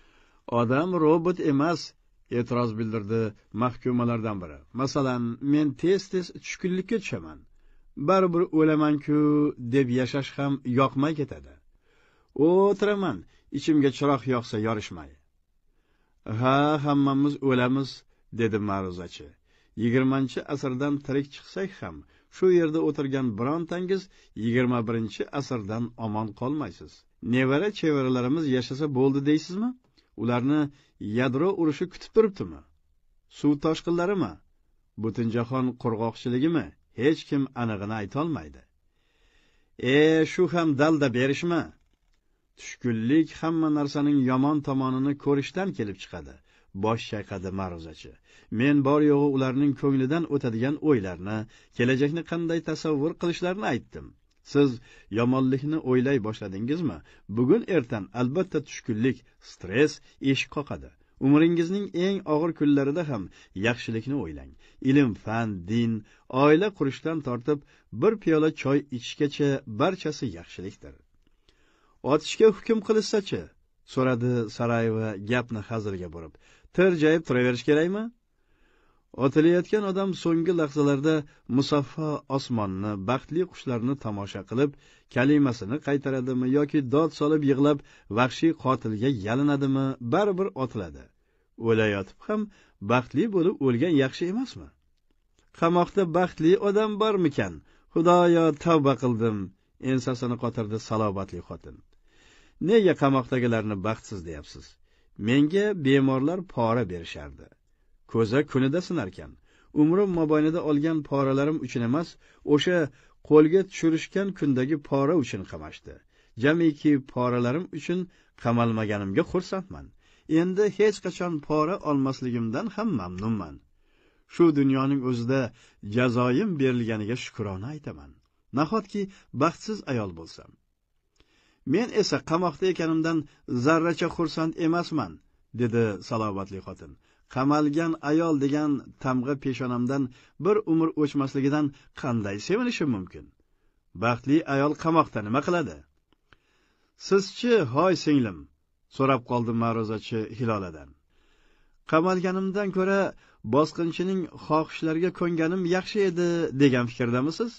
odam robot emas e'tiroz bildirdi mahkumalardan biri masalan men tez tez tushkunlikka tushaman baribir o'lamanku deb yashash ham yoqmay ketadi o'tiraman ichimga chiroq yoqsa yorishmay ha hammamiz o'lamiz dedi ma'ruzachi yigirmanchi asrdan tirik chiqsak ham shu yerda o'tirgan birontangiz yigirma birinchi asrdan omon qolmaysiz nevara chevaralarimiz yashasa bo'ldi deysizmi ularni yadro urushi kutib turibdimi suv toshqinlarimi butunjahon qurg'oqchiligimi hech kim anig'ini aytolmaydi e shu ham dalda berishmi tushkunlik hamma narsaning yomon tomonini ko'rishdan kelib chiqadi bosh chayqadi ma'ruzachi men bor yo'g'i ularning ko'nglidan o'tadigan o'ylarni kelajakni qanday tasavvur qilishlarini aytdim siz yomonlikni o'ylay boshladingizmi bugun ertan albatta tushkunlik stress eshik qoqadi umringizning eng og'ir kunlarida ham yaxshilikni o'ylang ilm fan din oila qurishdan tortib bir piyola choy ichishgacha barchasi yaxshilikdir otishga hukm qilishsachi so'radi sarayeva gapni hazilga burib tirjayib turaverish kerakmi Otilayotgan odam so'nggi lahzalarda musaffo osmonni, baxtli qushlarni tomosha qilib, kalimasini qaytaradimi yoki dod solib yig'lab vahshiy qotilga yalinadimi, baribir otiladi. O'layotib ham baxtli bo'lib o'lgan yaxshi emasmi? Qamoqda baxtli odam bormikan? Xudoyo, tavba qildim, ensasini qotirdi salobatli xotin. Nega qamoqdagilarni baxtsiz deyapsiz? Menga bemorlar pora berishardi. ko'za kunida sinarkan umrim mobaynida olgan poralarim uchun emas o'sha qo'lga tushirishgan kundagi pora uchun qamashdi jamiki poralarim uchun qamalmaganimga xursandman endi hech qachon pora olmasligimdan ham mamnunman shu dunyoning o'zida jazoyim berilganiga shukrona aytaman nahotki baxtsiz ayol bo'lsam men esa qamoqda ekanimdan zarracha xursand emasman dedi salobatli xotin qamalgan ayol degan tamg'a peshonamdan bir umr o'chmasligidan qanday sevinishim mumkin baxtli ayol qamoqda nima qiladi sizchi hoy singlim so'rab qoldi ma'ruzachi hiloladan qamalganimdan ko'ra bosqinchining xohishlariga ko'nganim yaxshi edi degan fikrdamisiz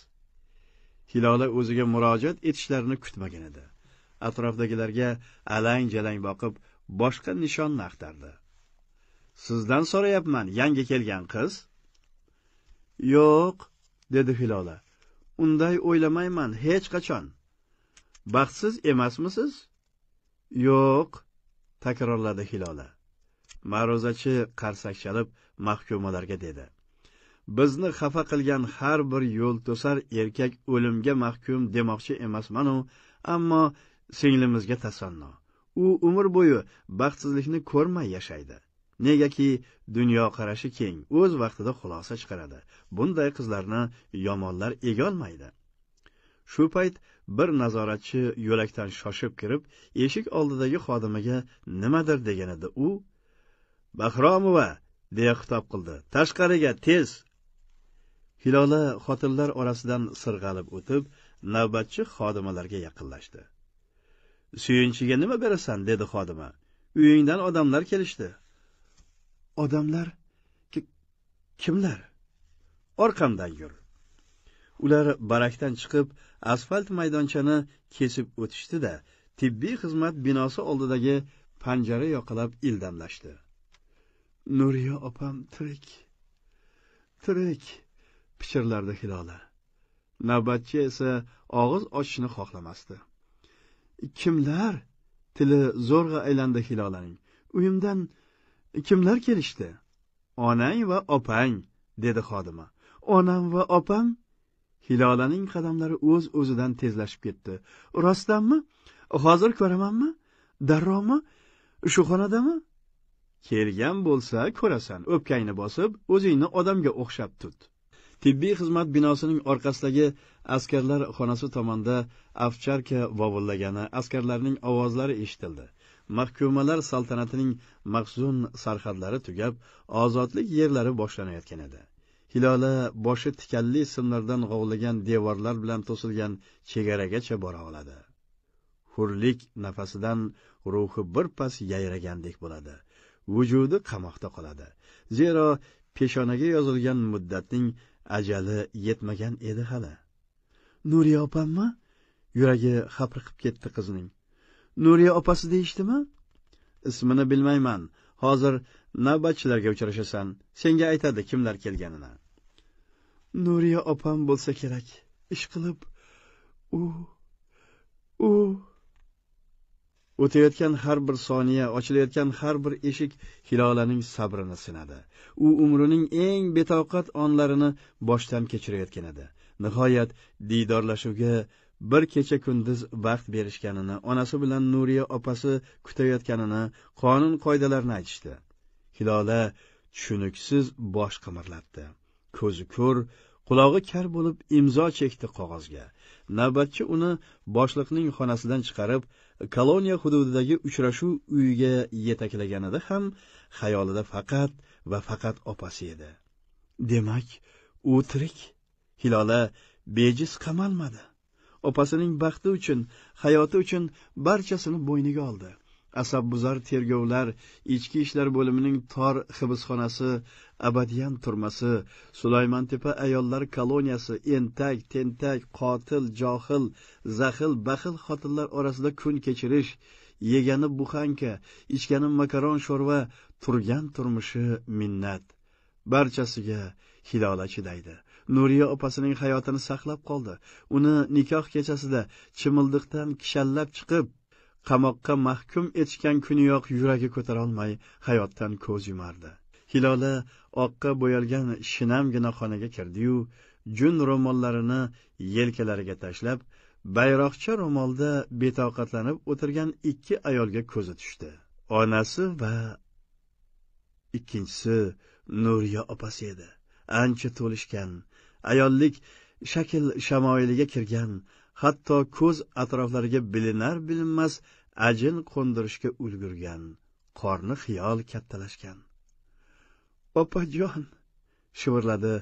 hilola o'ziga murojaat etishlarini kutmagan edi atrofdagilarga alang jalang boqib boshqa nishonni axtardi Sizdan so'rayapman, yangi kelgan qiz? Yo'q, dedi Hilola. Unday o'ylamayman hech qachon. Baxtsiz emasmisiz? Yo'q, takrorladi Hilola. Ma'ruzachi qarsak chalib mahkumalarga dedi. Bizni xafa qilgan har bir yo'l to'sar erkak o'limga mahkum demoqchi emasman u, ammo singlimizga tasanno. U umr bo'yi baxtsizlikni ko'rmay yashaydi. negaki dunyoqarashi keng o'z vaqtida xulosa chiqaradi bunday qizlarni yomonlar egolmaydi shu payt bir nazoratchi yo'lakdan shoshib kirib eshik oldidagi xodimiga nimadir deganida u bahromova deya xitob qildi tashqariga tez hilola xotinlar orasidan sirg'alib o'tib navbatchi xodimalarga yaqinlashdi suyunchiga nima berasan dedi xodima uyingdan odamlar kelishdi odamlar kimlar orqamdan yur ular barakdan chiqib asfalt maydonchani kesib o'tishdi da tibbiy xizmat binosi oldidagi panjara yoqalab ildamlashdi nuriya opam tirik tirik pichirlardi hilola navbatchi esa og'iz ochishni xohlamasdi kimlar tili zo'rg'a aylandi hilolaning uyimdan kimlar kelishdi onang va opang dedi xodima onam va opam hilolaning qadamlari o'z uz o'zidan tezlashib ketdi rostdanmi hozir ko'ramanmi darrovmi shu xonadami kelgan bo'lsa ko'rasan o'pkangni bosib o'zingni odamga o'xshab tut tibbiy xizmat binosining orqasidagi askarlar xonasi tomonda ovcharka vovullagani askarlarning ovozlari eshitildi mahkumalar saltanatining mahzun sarhadlari tugab ozodlik yerlari boshlanayotgan edi hilola boshi tikanli simlardan g'ovlagan devorlar bilan to'silgan chegaragacha bora oladi hurlik nafasidan ruhi birpas yayragandek bo'ladi vujudi qamoqda qoladi zero peshonaga yozilgan muddatning ajali yetmagan edi hali nuriya opammi yuragi hapriqib ketdi qizning nuriya opasi deyishdimi ismini bilmayman hozir navbatchilarga uchrashasan senga aytadi kimlar kelganini nuriya opam bo'lsa kerak ish qilib u u o'tayotgan har bir soniya ochilayotgan har bir eshik hilolaning sabrini sinadi u umrining eng betoqat onlarini boshdan kechirayotgan edi nihoyat diydorlashuvga bir kecha kunduz vaqt berishganini onasi bilan nuriya opasi kutayotganini qonun qoidalarini aytishdi hilola tushuniksiz bosh qimirlatdi ko'zi ko'r qulog'i kar bo'lib imzo chekdi qog'ozga navbatchi uni boshliqning xonasidan chiqarib koloniya hududidagi uchrashuv uyiga yetaklaganida ham xayolida faqat va faqat opasi edi demak u tirik hilola bejiz qamalmadi opasining baxti uchun hayoti uchun barchasini bo'yniga oldi asabbuzar tergovlar ichki ishlar bo'limining tor hibsxonasi abadiyan turmasi tepa ayollar koloniyasi entak tentak qotil johil zahil baxil xotinlar orasida kun kechirish yegani buxanka ichgani makaron sho'rva turgan turmushi minnat barchasiga hilola chidaydi nuriya opasining hayotini saqlab qoldi uni nikoh kechasida chimildiqdan kishallab chiqib qamoqqa mahkum etishgan kuniyoq yuragi ko'tarolmay hayotdan ko'z yumardi hilola oqqa bo'yalgan shinamgina xonaga kirdiyu jun ro'mollarini yelkalariga tashlab bayroqcha ro'molda betoqatlanib o'tirgan ikki ayolga ko'zi tushdi onasi va ikkinchisi nuriya opasi edi ancha to'lishgan ayollik shakl shamoyiliga kirgan hatto ko'z atroflariga bilinar bilinmas ajin qo'ndirishga ulgurgan qorni xiyol kattalashgan opajon shivirladi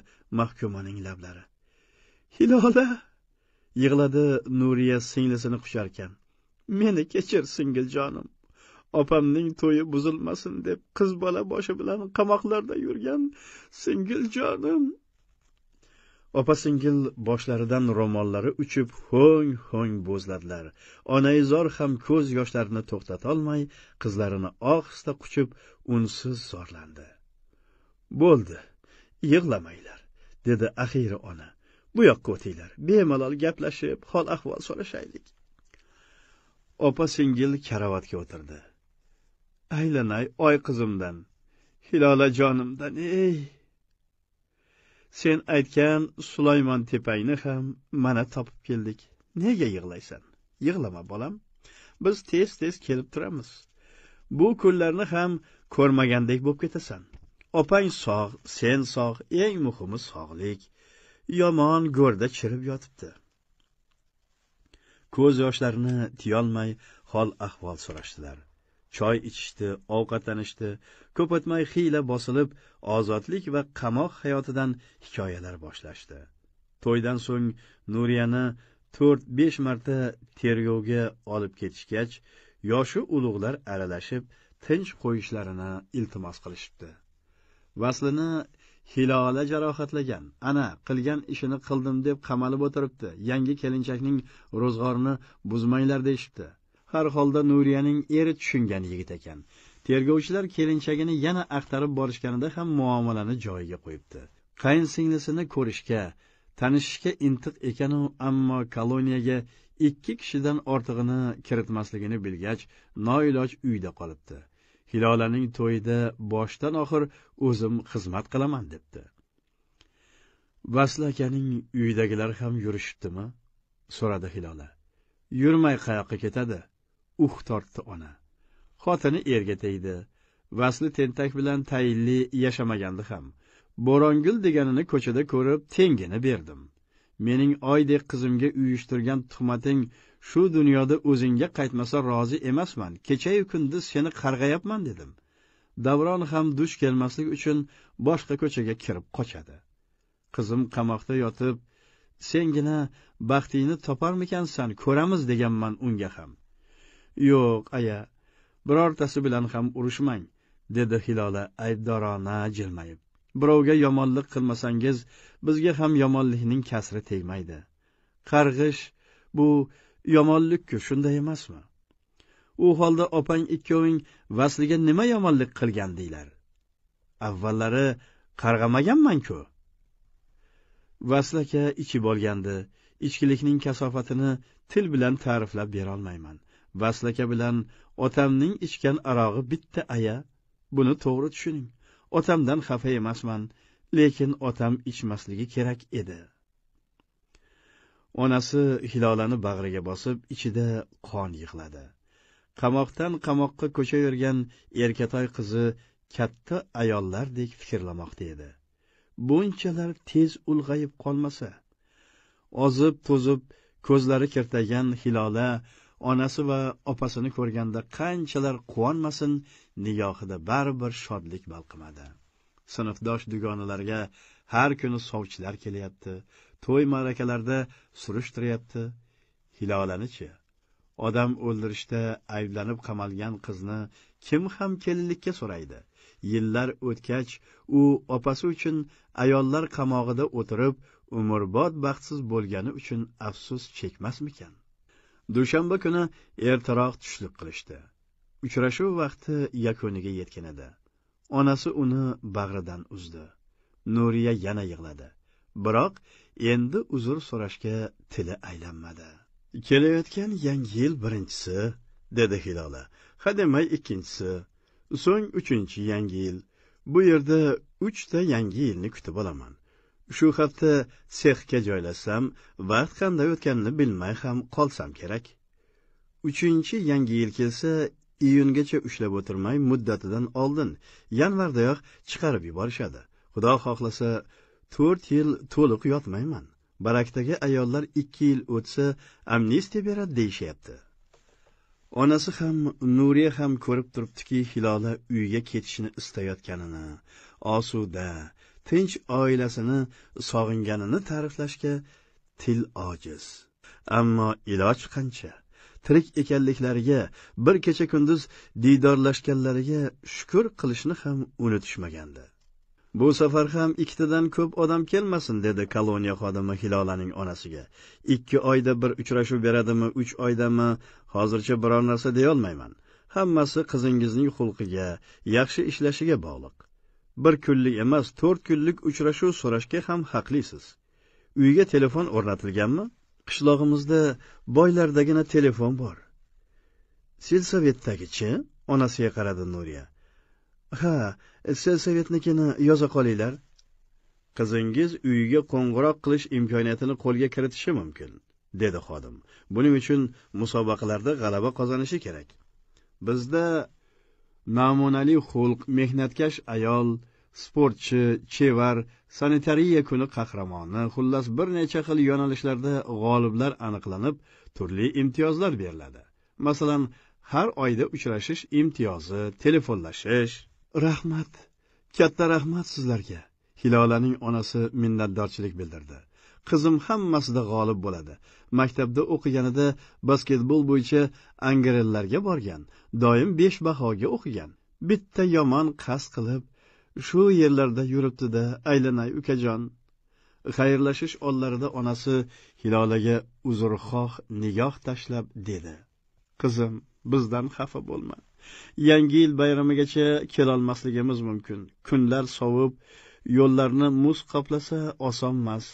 mahkumaning lablari hilola yig'ladi nuriya singlisini qucharkan meni kechir singiljonim opamning to'yi buzilmasin deb qiz bola boshi bilan qamoqlarda yurgan singiljonim opa singil boshlaridan ro'mollari uchib ho'ng ho'ng bo'zladilar onaizor ham ko'z yoshlarini to'xtatolmay qizlarini ohista quchib unsiz zorlandi bo'ldi yig'lamanglar dedi axiyri ona bu yoqqa o'tinglar bemalol gaplashib hol ahvol so'rashaylik opa singil karavotga o'tirdi aylanay oy qizimdan hilolajonimdan ey sen aytgan sulaymon tepangni ham mana topib keldik nega yig'laysan yig'lama bolam biz tez tez kelib turamiz bu kunlarni ham ko'rmagandek bo'lib ketasan opang sog' sen sog' eng muhimi sog'lik yomon go'rda chirib yotibdi ko'z yoshlarini tiyolmay hol ahvol so'rashdilar choy ichishdi ovqatlanishdi ko'p o'tmay xiyla bosilib ozodlik va qamoq hayotidan hikoyalar boshlashdi to'ydan so'ng nuriyani to'rt besh marta tergovga olib ketishgach yoshi ulug'lar aralashib tinch qo'yishlarini iltimos qilishibdi vaslini hilola jarohatlagan ana qilgan ishini qildim deb qamalib o'tiribdi yangi kelinchakning ro'zg'orini buzmanglar deyishibdi har holda nuriyaning eri tushungan yigit ekan tergovchilar kelinchagini yana axtarib borishganida ham muomalani joyiga qo'yibdi qayinsinglisini ko'rishga tanishishga intiq ekanu ammo koloniyaga ikki kishidan ortig'ini kiritmasligini bilgach noiloj uyda qolibdi hilolaning to'yida boshdan oxir o'zim xizmat qilaman debdi vasla akaning uyidagilar ham yurishibdimi so'radi hilola yurmay qayoqqa ketadi uh tortdi ona xotini erga tegdi vasli tentak bilan tayinli yashamagandi ham bo'rongul deganini ko'chada ko'rib tengini berdim mening oydek qizimga uyushtirgan tuhmating shu dunyoda o'zingga qaytmasa rozi emasman kechayu kunduz seni qarg'ayapman dedim davron ham duch kelmaslik uchun boshqa ko'chaga kirib qochadi qizim qamoqda yotib sengina baxtingni toparmikansan ko'ramiz deganman unga ham yo'q aya birortasi bilan ham urushmang dedi hilola aybdorona jilmayib birovga yomonlik qilmasangiz bizga ham yomonlikning kasri tegmaydi qarg'ish bu yomonlikku shunday emasmi u holda opang ikkoving vasliga nima yomonlik qilgandinglar avvallari qarg'amaganman-ku. aka ichib olgandi ichkilikning kasofatini til bilan ta'riflab berolmayman vaslaka bilan otamning ichgan arog'i bitta aya buni to'g'ri tushuning otamdan xafa emasman lekin otam ichmasligi kerak edi onasi hilolani bag'riga bosib ichida qon yig'ladi qamoqdan qamoqqa ko'chavergan erkatoy qizi katta ayollardek fikrlamoqda edi bunchalar tez ulg'ayib qolmasa ozib to'zib ko'zlari kirtagan hilola onasi va opasini ko'rganda qanchalar quvonmasin nigohida baribir shodlik balqimadi sinfdosh dugonalarga har kuni sovchilar kelyapti to'y ma'rakalarda surishtiryapti hilolanichi odam o'ldirishda ayblanib qamalgan qizni kim ham kelinlikka so'raydi yillar o'tgach u opasi uchun ayollar qamog'ida o'tirib umrbod baxtsiz bo'lgani uchun afsus chekmasmikan dushanba kuni ertaroq tushlik qilishdi uchrashuv vaqti yakuniga yetgan edi onasi uni bag'ridan uzdi nuriya yana yig'ladi biroq endi uzr so'rashga tili aylanmadi kelayotgan yangi yil birinchisi dedi hilola hademay ikkinchisi so'ng uchinchi yangi yil bu yerda uchta yangi yilni kutib olaman shu hafta sexga joylashsam vaqt qanday o'tganini bilmay ham qolsam kerak uchinchi yangi yil kelsa iyungacha ushlab o'tirmay muddatidan oldin yanvardayoq chiqarib yuborishadi xudo xohlasa to'rt yil to'liq yotmayman barakdagi ayollar ikki yil o'tsa amnistiya beradi deyishyapti onasi ham nuriya ham ko'rib turibdiki hilola uyga ketishni istayotganini osuda tinch oilasini sog'inganini ta'riflashga til ojiz ammo iloj qancha tirik ekanliklariga bir kecha kunduz diydorlashganlariga shukur qilishni ham unutishmagandi bu safar ham ikkitadan ko'p odam kelmasin dedi koloniya xodimi hilolaning onasiga ikki oyda bir uchrashuv beradimi uch oydami hozircha biror narsa deyolmayman hammasi qizingizning xulqiga yaxshi ishlashiga bog'liq bir kunlik emas to'rt kunlik uchrashuv so'rashga ham haqlisiz uyga telefon o'rnatilganmi qishlog'imizda boylardagina telefon bor selsovetdagichi onasiga qaradi nuriya ha selsovetnikini yoza qolinglar qizingiz uyiga qo'ng'iroq qilish imkoniyatini qo'lga kiritishi mumkin dedi xodim buning uchun musobaqalarda g'alaba qozonishi kerak bizda namunali xulq mehnatkash ayol sportchi chevar sanitariya kuni qahramoni xullas bir necha xil yo'nalishlarda g'oliblar aniqlanib turli imtiyozlar beriladi masalan har oyda uchrashish imtiyozi telefonlashish rahmat katta rahmat sizlarga hilolaning onasi minnatdorchilik bildirdi qizim hammasida g'olib bo'ladi maktabda o'qiganida basketbol bo'yicha angrellarga borgan doim besh bahoga o'qigan bitta yomon qas qilib shu yerlarda yuribdida aylanay ukajon xayrlashish onlarida onasi hilolaga uzrxoh nigoh tashlab dedi qizim bizdan xafa bo'lma yangi yil bayramigacha kelolmasligimiz mumkin kunlar sovib yo'llarni muz qoplasa osonmas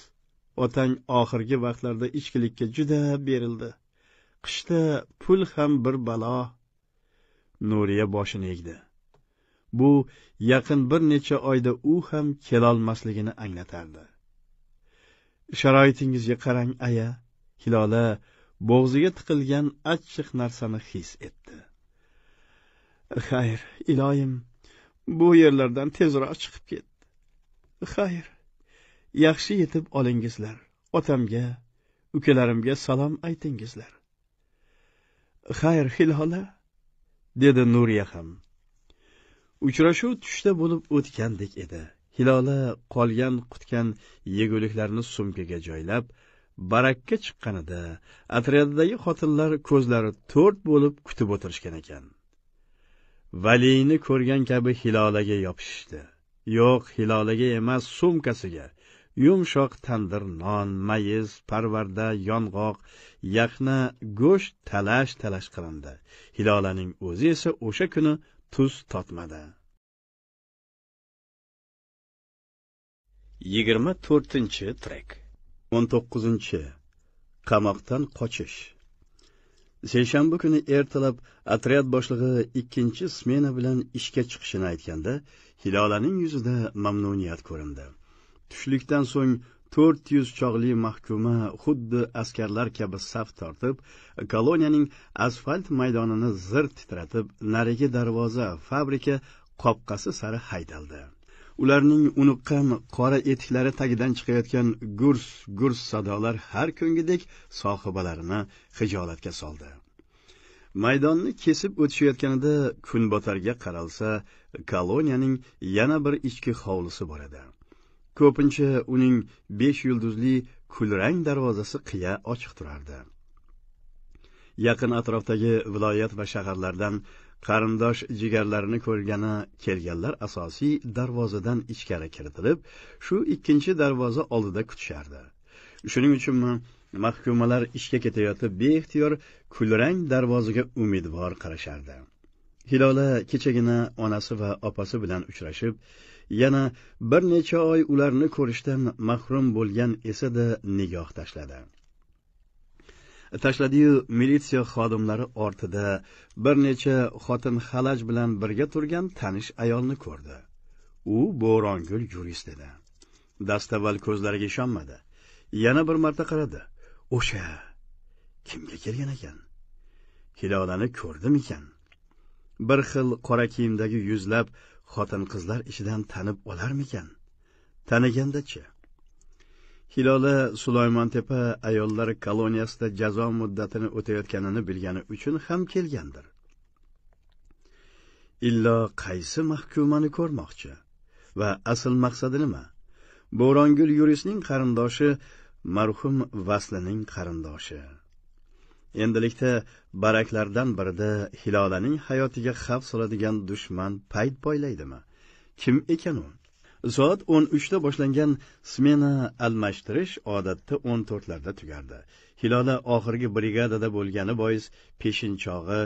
otang oxirgi vaqtlarda ichkilikka juda berildi qishda pul ham bir balo nuriya boshini egdi bu yaqin bir necha oyda u ham kelolmasligini anglatardi sharoitingizga qarang aya hilola bo'g'ziga tiqilgan achchiq narsani his etdi xayr iloyim bu yerlardan tezroq chiqib ket xayr yaxshi yetib olingizlar otamga ukalarimga salom aytingizlar xayr hilola dedi nuriya ham uchrashuv tushda bo'lib o'tgandek edi hilola qolgan qutgan yeguliklarni sumkaga joylab barakka chiqqanida otryadidagi xotinlar ko'zlari to'rt bo'lib kutib o'tirishgan ekan valiyni ko'rgan kabi hilolaga yopishishdi yo'q hilolaga emas sumkasiga yumshoq tandir non mayiz parvarda yong'oq yaxna go'sht talash talash qilindi hilolaning o'zi esa o'sha kuni tuz totmadi yigirma to'rtinchi trek o'n to'qqizinchi qamoqdan qochish seshanba kuni ertalab otryad boshlig'i ikkinchi smena bilan ishga chiqishini aytganda hilolaning yuzida mamnuniyat ko'rindi tushlikdan so'ng to'rt yuz chog'li mahkuma xuddi askarlar kabi saf tortib koloniyaning asfalt maydonini zir titratib narigi darvoza fabrika qopqasi sari haydaldi ularning uniqqan qora etiklari tagidan chiqayotgan gurs gurs sadolar har kungidek sohibalarini hijolatga soldi maydonni kesib o'tishayotganida kunbotarga qaralsa koloniyaning yana bir ichki hovlisi bor edi ko'pincha uning besh yulduzli kulrang darvozasi qiya ochiq turardi yaqin atrofdagi viloyat va shaharlardan qarindosh jigarlarini ko'rgani kelganlar asosiy darvozadan ichkari kiritilib shu ikkinchi darvoza oldida kutishardi shuning uchunmi mahkumalar ishga ketayotib beixtiyor kulrang darvozaga umidvor qarashardi hilola kechagina onasi va opasi bilan uchrashib yana bir necha oy ularni ko'rishdan mahrum bo'lgan esada nigoh tashladi tashladiyu militsiya xodimlari ortida bir necha xotin xalaj bilan birga turgan tanish ayolni ko'rdi u bo'rongul yurist edi dastavval ko'zlariga ishonmadi yana bir marta qaradi o'sha kimga kelgan ekan hilolani ko'rdimikan bir xil qora kiyimdagi yuzlab xotin qizlar ishidan tanib olarmikan tanigandachi hilola sulaymontepa ayollar koloniyasida jazo muddatini o'tayotganini bilgani uchun ham kelgandir illo qaysi mahkumani ko'rmoqchi va asl maqsadi nima bo'rongul yurisning qarindoshi marhum vaslining qarindoshi endilikda baraklardan birida hilolaning hayotiga xavf soladigan dushman payt poylaydimi kim ekan u soat o'n uchda boshlangan smena almashtirish odatda o'n to'rtlarda tugardi hilola oxirgi brigadada bo'lgani bois peshin chog'i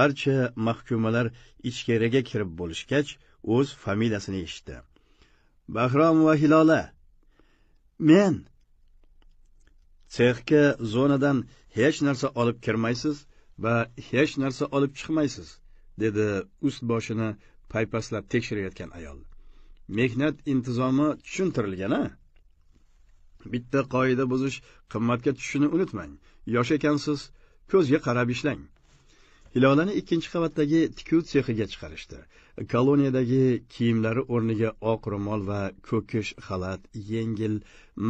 barcha mahkumalar ichkariga kirib bo'lishgach o'z familiyasini eshitdi bahrom va hilola men sexga zonadan hech narsa olib kirmaysiz va hech narsa olib chiqmaysiz dedi ust boshini paypaslab tekshirayotgan ayol mehnat intizomi tushuntirilgan a bitta qoida buzish qimmatga tushishini unutmang yosh ekansiz ko'zga qarab ishlang hilolani ikkinchi qavatdagi tikuv sexiga chiqarishdi koloniyadagi kiyimlari o'rniga oq ro'mol va ko'kish xalat yengil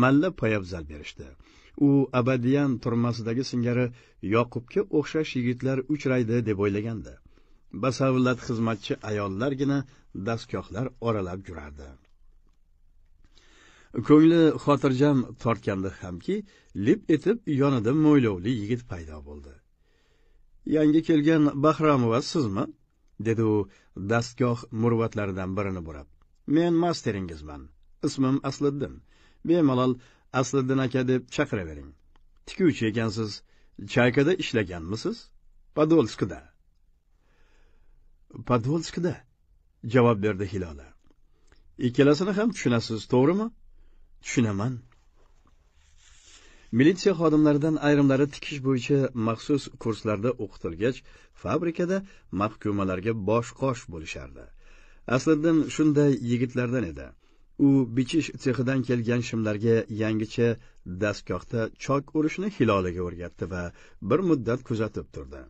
malla poyabzal berishdi u abadiyan turmasidagi singari yoqubga o'xshash yigitlar uchraydi deb o'ylagandi basavlat xizmatchi ayollargina dastgohlar oralab yurardi ko'ngli xotirjam tortgandi hamki lip etib yonida mo'ylovli yigit paydo bo'ldi yangi kelgan bahramova sizmi dedi u dastgoh murvatlaridan birini burab men masteringizman ismim asliddin bemalol asliddin aka deb chaqiravering tikuvchi ekansiz chaykada ishlaganmisiz podolskda podolskda javob berdi hilola ikkalasini ham tushunasiz to'g'rimi tushunaman militsiya xodimlaridan ayrimlari tikish bo'yicha maxsus kurslarda o'qitilgach fabrikada mahkumalarga bosh qosh bo'lishardi asliddin shunday yigitlardan edi u bichish sexidan kelgan shimlarga yangicha dastgohda chok urishni hilolaga o'rgatdi va bir muddat kuzatib turdi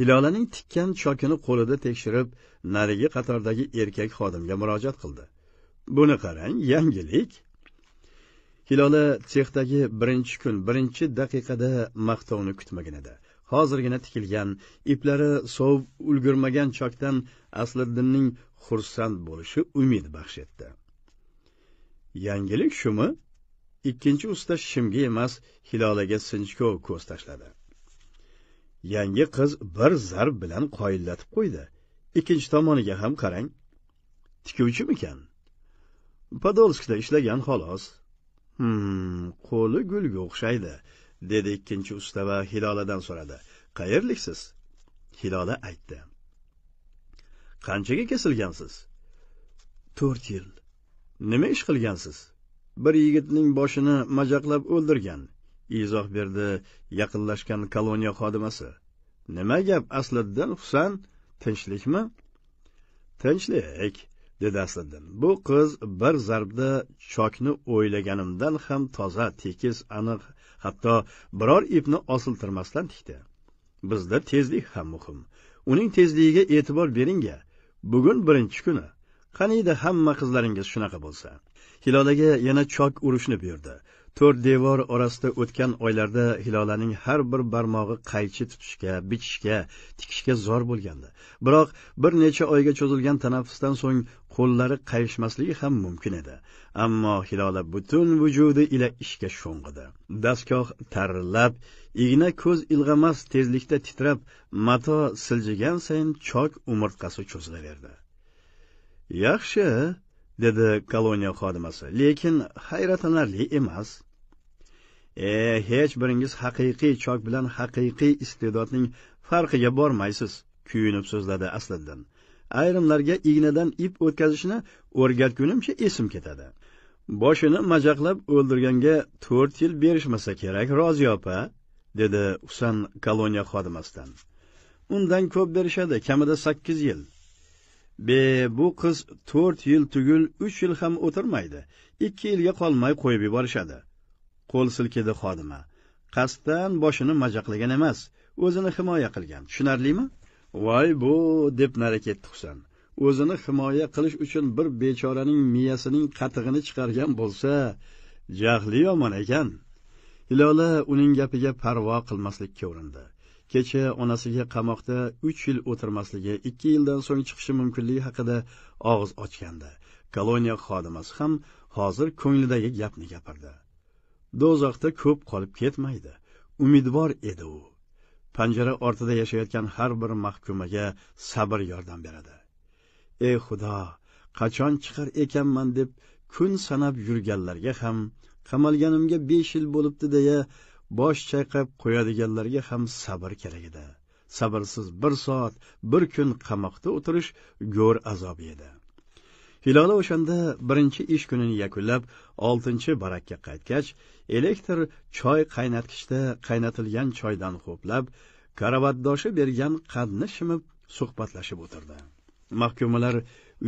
hilolaning tikkan chokini qo'lida tekshirib narigi qatordagi erkak xodimga murojaat qildi buni qarang yangilik hilola sexdagi birinchi kun birinchi daqiqada maqtovni kutmagan edi hozirgina tikilgan iplari sovib ulgurmagan chokdan asliddinning xursand bo'lishi umid baxsh etdi yangilik shumi ikkinchi usta shimga emas hilolaga sinchkov ko'z tashladi yangi qiz bir zarb bilan qoyillatib qo'ydi ikkinchi tomoniga ham qarang tikuvchimikan podolskda ishlagan xolos hmm qo'li gulga o'xshaydi dedi ikkinchi usta va hiloladan so'radi qayerliksiz hilola aytdi qanchaga kesilgansiz to'rt yil nima ish qilgansiz bir yigitning boshini majaqlab o'ldirgan izoh berdi yaqinlashgan koloniya xodimasi nima gap asliddin husan tinchlikmi tinchlik dedi asliddin bu qiz bir zarbda chokni o'ylaganimdan ham toza tekis aniq hatto biror ipni osiltirmasdan tikdi bizda tezlik ham muhim uning tezligiga e'tibor beringa bugun birinchi kuni qaniydi hamma qizlaringiz shunaqa bo'lsa hilolaga yana chok urishni buyurdi to'rt devor orasida o'tgan oylarda hilolaning har bir barmog'i qaychi tutishga bichishga tikishga zor bo'lgandi biroq bir necha oyga cho'zilgan tanaffusdan so'ng qo'llari qayishmasligi ham mumkin edi ammo hilola butun vujudi ila ishga sho'ng'idi dastgoh tarillab igna ko'z ilg'amas tezlikda titrab mato siljigan sayin chok umurtqasi cho'zilaverdi yaxshi dedi koloniya xodimasi lekin hayratlanarli emas e hech biringiz haqiqiy chok bilan haqiqiy iste'dodning farqiga bormaysiz kuyunib so'zladi asliddin ayrimlarga ignadan ip o'tkazishni o'rgatgunimcha esim ketadi boshini majaqlab o'ldirganga to'rt yil berishmasa kerak roziya opa dedi husan koloniya xodimasidan undan ko'p berishadi kamida sakkiz yil be bu qiz to'rt yil tugul uch yil ham o'tirmaydi ikki yilga qolmay qo'yib yuborishadi qo'l silkidi xodima qasddan boshini majaqlagan emas o'zini himoya qilgan tushunarlimi voy bu deb nari ketdi husan o'zini himoya qilish uchun bir bechoraning miyasining qatig'ini chiqargan bo'lsa jahli yomon ekan hilola uning gapiga parvo qilmaslikka urindi kecha onasiga qamoqda uch yil o'tirmasligi ikki yildan so'ng chiqishi mumkinligi haqida og'iz ochgandi koloniya xodimasi ham hozir ko'nglidagi gapni gapirdi do'zaxda ko'p qolib ketmaydi umidvor edi u panjara ortida yashayotgan har bir mahkumaga sabr yordam beradi ey xudo qachon chiqar ekanman deb kun sanab yurganlarga ham qamalganimga besh yil bo'libdi deya bosh chayqab qo'yadiganlarga ham sabr kerak edi sabrsiz bir soat bir kun qamoqda o'tirish go'r azob edi filola o'shanda birinchi ish kunini yakunlab oltinchi barakka qaytgach elektr choy qaynatgichda qaynatilgan choydan ho'plab karavotdoshi bergan qandni shimib suhbatlashib o'tirdi mahkumalar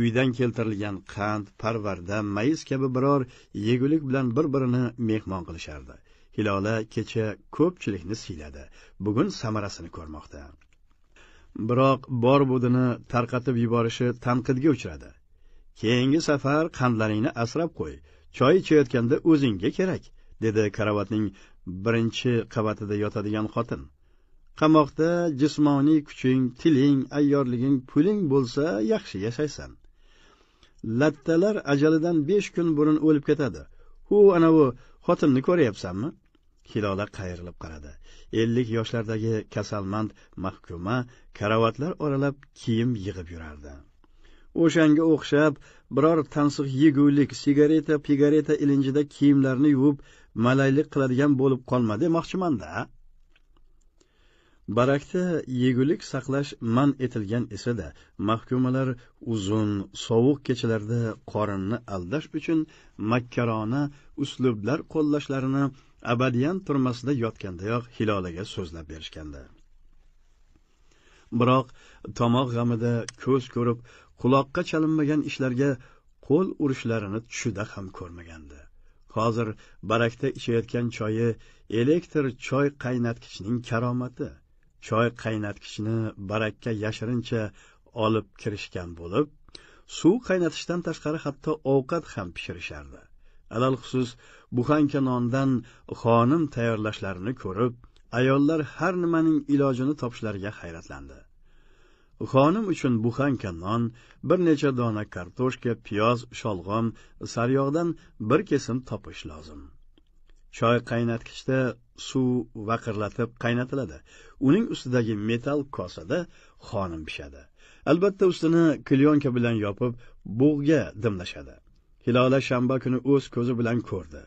uydan keltirilgan qand parvarda mayiz kabi biror yegulik bilan bir birini mehmon qilishardi hilola kecha ko'pchilikni siyladi bugun samarasini ko'rmoqda biroq bor budini tarqatib yuborishi tanqidga uchradi keyingi safar qandlaringni asrab qo'y choy ichayotganda o'zingga kerak dedi karavatning birinchi qavatida yotadigan xotin qamoqda jismoniy kuching tiling ayyorliging puling bo'lsa yaxshi yashaysan lattalar ajalidan besh kun burun o'lib ketadi hu anavi xotinni ko'ryapsanmi hilola qayrilib qaradi ellik yoshlardagi kasalmand mahkuma karavatlar oralab kiyim yig'ib yurardi o'shanga o'xshab biror tansiq yegulik sigareta pigareta ilinjida kiyimlarni yuvib malaylik qiladigan bo'lib qolma demoqchimanda barakda yegulik saqlash man etilgan esada mahkumalar uzun sovuq kechalarda qorinni aldash uchun makkarona uslublar qo'llashlarini abadiyan turmasida yotgandayoq hilolaga so'zlab berishgandi biroq tomoq g'amida ko'z ko'rib quloqqa chalinmagan ishlarga qo'l urishlarini tushida ham ko'rmagandi hozir barakda ichayotgan choyi elektr choy qaynatgichning karomati choy qaynatgichni barakka yashirincha olib kirishgan bo'lib suv qaynatishdan tashqari hatto ovqat ham pishirishardi alal-xusus buxanka nondan xonim tayyorlashlarini ko'rib ayollar har nimaning ilojini topishlariga hayratlandi xonim uchun buxanka non bir necha dona kartoshka piyoz sholg'om saryog'dan bir kesim topish lozim choy qaynatgichda suv vaqirlatib qaynatiladi uning ustidagi metal kosada xonim pishadi albatta ustini klyonka bilan yopib bug'ga dimlashadi hilola shanba kuni o'z ko'zi bilan ko'rdi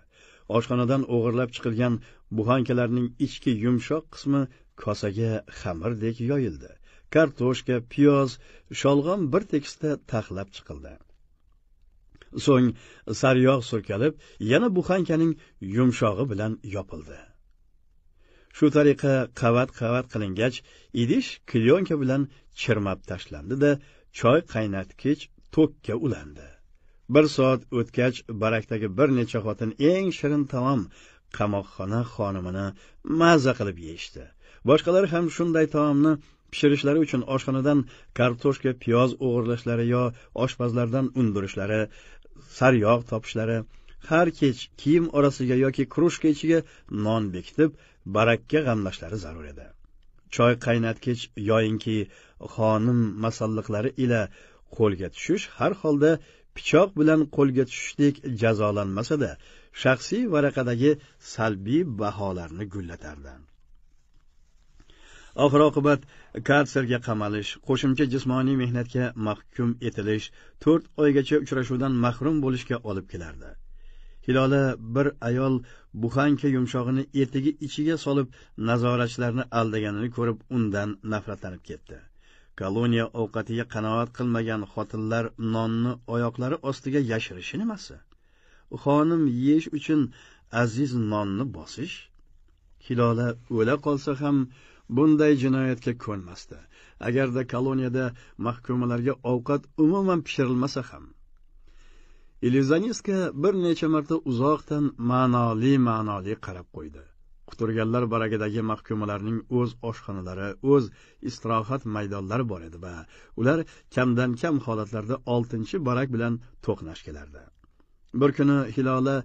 oshxonadan o'g'irlab chiqilgan buxankalarning ichki yumshoq qismi kosaga xamirdek yoyildi kartoshka piyoz sholg'om bir tekisda taxlab chiqildi so'ng sariyog' surkalib yana buxankaning yumshog'i bilan yopildi shu tariqa qavat qavat qilingach idish klyonka bilan chirmab tashlandi da choy qaynatgich to'kka ulandi bir soat o'tgach barakdagi bir necha xotin eng shirin taom qamoqxona xonimini maza qilib yeyishdi boshqalar ham shunday taomni pishirishlari uchun oshxonadan kartoshka piyoz o'g'irlashlari yo oshpazlardan undirishlari sariyog' topishlari har kech kiyim orasiga yoki krujka ichiga non bekitib barakka g'amlashlari zarur edi choy qaynatgich yoyinki xonim masalliqlari ila qo'lga tushish har holda pichoq bilan qo'lga tushishdek jazolanmasada shaxsiy varaqadagi salbiy baholarni gullatardi oxir oqibat karserga qamalish qo'shimcha jismoniy mehnatga mahkum etilish to'rt oygacha uchrashuvdan mahrum bo'lishga olib kelardi hilola bir ayol buxanka yumshog'ini etigi ichiga solib nazoratchilarni aldaganini ko'rib undan nafratlanib ketdi koloniya ovqatiga qanoat qilmagan xotinlar nonni oyoqlari ostiga yashirishi nimasi xonim yeyish uchun aziz nonni bosish hilola o'la qolsa ham bunday jinoyatga ko'nmasdi agarda koloniyada mahkumalarga ovqat umuman pishirilmasa ham illyuzionistga bir necha marta uzoqdan ma'noli ma'noli qarab qo'ydi quturganlar baragidagi mahkumalarning o'z oshxonalari o'z istirohat maydonlari bor edi va ular kamdan kam holatlarda oltinchi barak bilan to'qnash kelardi bir kuni hilola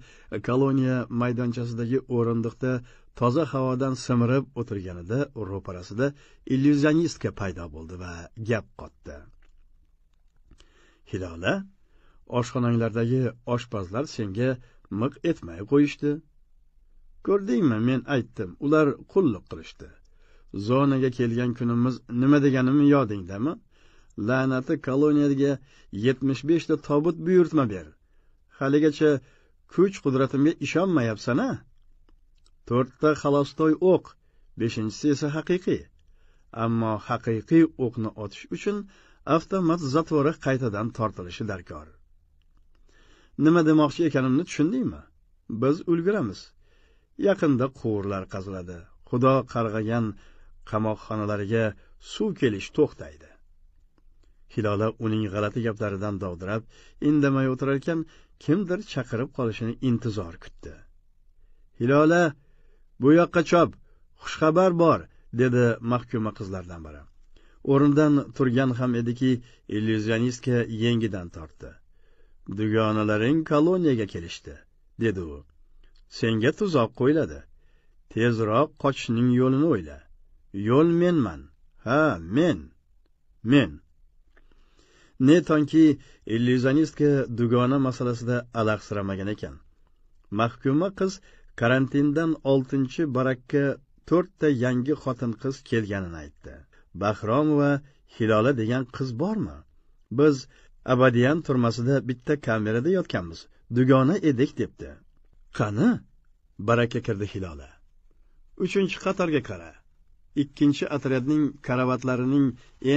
koloniya maydonchasidagi o'rindiqda toza havodan simirib o'tirganida ro'parasida illyuzionistka paydo bo'ldi va gap qotdi hilola oshxonanglardagi oshpazlar senga miq etmay qo'yishdi ko'rdingmi men aytdim ular qulluq qilishdi zonaga kelgan kunimiz nima deganimni yodingdami la'nati koloniyaga yetmish beshta tobut buyurtma ber haligacha kuch qudratimga ishonmayapsan a to'rtta xalostoy o'q beshinchisi esa haqiqiy ammo haqiqiy o'qni otish uchun avtomat zatvori qaytadan tortilishi darkor nima demoqchi ekanimni tushundingmi biz ulguramiz yaqinda quvurlar qaziladi xudo qarg'agan qamoqxonalariga suv kelish to'xtaydi hilola uning g'alati gaplaridan dovdirab indamay o'tirarkan kimdir chaqirib qolishini intizor kutdi hilola bu yoqqa chop xushxabar bor dedi mahkuma qizlardan biri o'rnidan turgan ham ediki illyuzionistka yengidan tortdi dugonalaring koloniyaga kelishdi dedi u senga tuzoq qo'yiladi tezroq qochishning yo'lini o'yla yo'l menman ha men men tonki illyuzionistka dugona masalasida alahsiramagan ekan mahkuma qiz karantindan oltinchi barakka to'rtta yangi xotin qiz kelganini aytdi bahrom va hilola degan qiz bormi biz abadiyan turmasida bitta kamerada yotganmiz dugona edik debdi qani barakka kirdi hilola uchinchi qatorga qara ikkinchi otryadning karavatlarining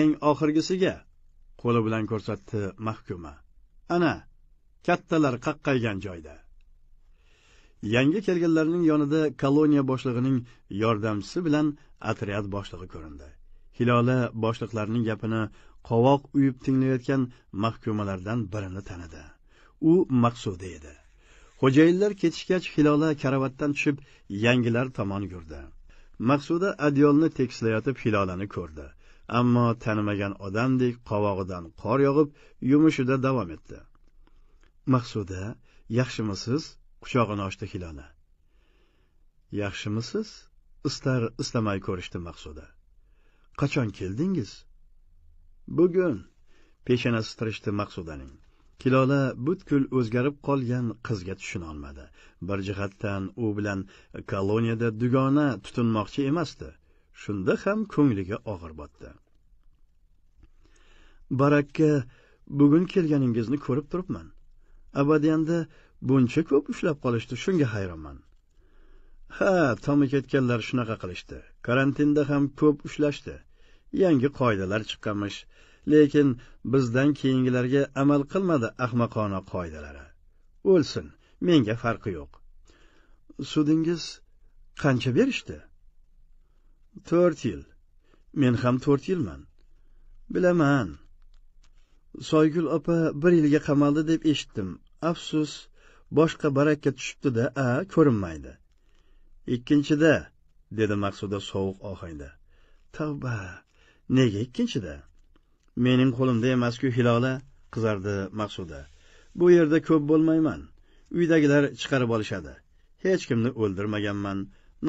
eng oxirgisiga qo'li bilan ko'rsatdi mahkuma ana kattalar qaqqaygan joyda yangi kelganlarning yonida koloniya boshlig'ining yordamchisi bilan otryad boshlig'i ko'rindi hilola boshliqlarning gapini qovoq uyib tinglayotgan mahkumalardan birini tanidi u maqsuda edi xo'jayinlar ketishgach hilola karavatdan tushib yangilar tomon yurdi maqsuda adyolni tekislayotib hilolani ko'rdi ammo tanimagan odamdek qovog'idan qor yog'ib yumushida davom etdi maqsuda yaxshimisiz quchog'ini ochdi Hilona. Yaxshimisiz? Istar istamay ko'rishdi Maqsuda. Qachon keldingiz? Bugun, peshanasi tirishdi Maqsudaning. Kilola butkul o'zgarib qolgan qizga tushuna olmadi. Bir jihatdan u bilan koloniyada dugona tutinmoqchi emasdi. Shunda ham ko'ngliga og'ir botdi. Barakka bugun kelganingizni ko'rib turibman. Abadiyanda buncha ko'p ushlab qolishdi shunga hayronman ha tomi ketganlar shunaqa qilishdi karantinda ham ko'p ushlashdi yangi qoidalar chiqqanmish lekin bizdan keyingilarga amal qilmadi ahmoqona qoidalari o'lsin menga farqi yo'q sudingiz qancha berishdi to'rt yil men ham to'rt yilman bilaman soygul opa bir yilga qamaldi deb eshitdim afsus boshqa barakka tushibdida a ko'rinmaydi ikkinchida dedi maqsuda sovuq ohangda tavba nega ikkinchida mening qo'limda emasku hilola qizardi maqsuda bu yerda ko'p bo'lmayman uydagilar chiqarib olishadi hech kimni o'ldirmaganman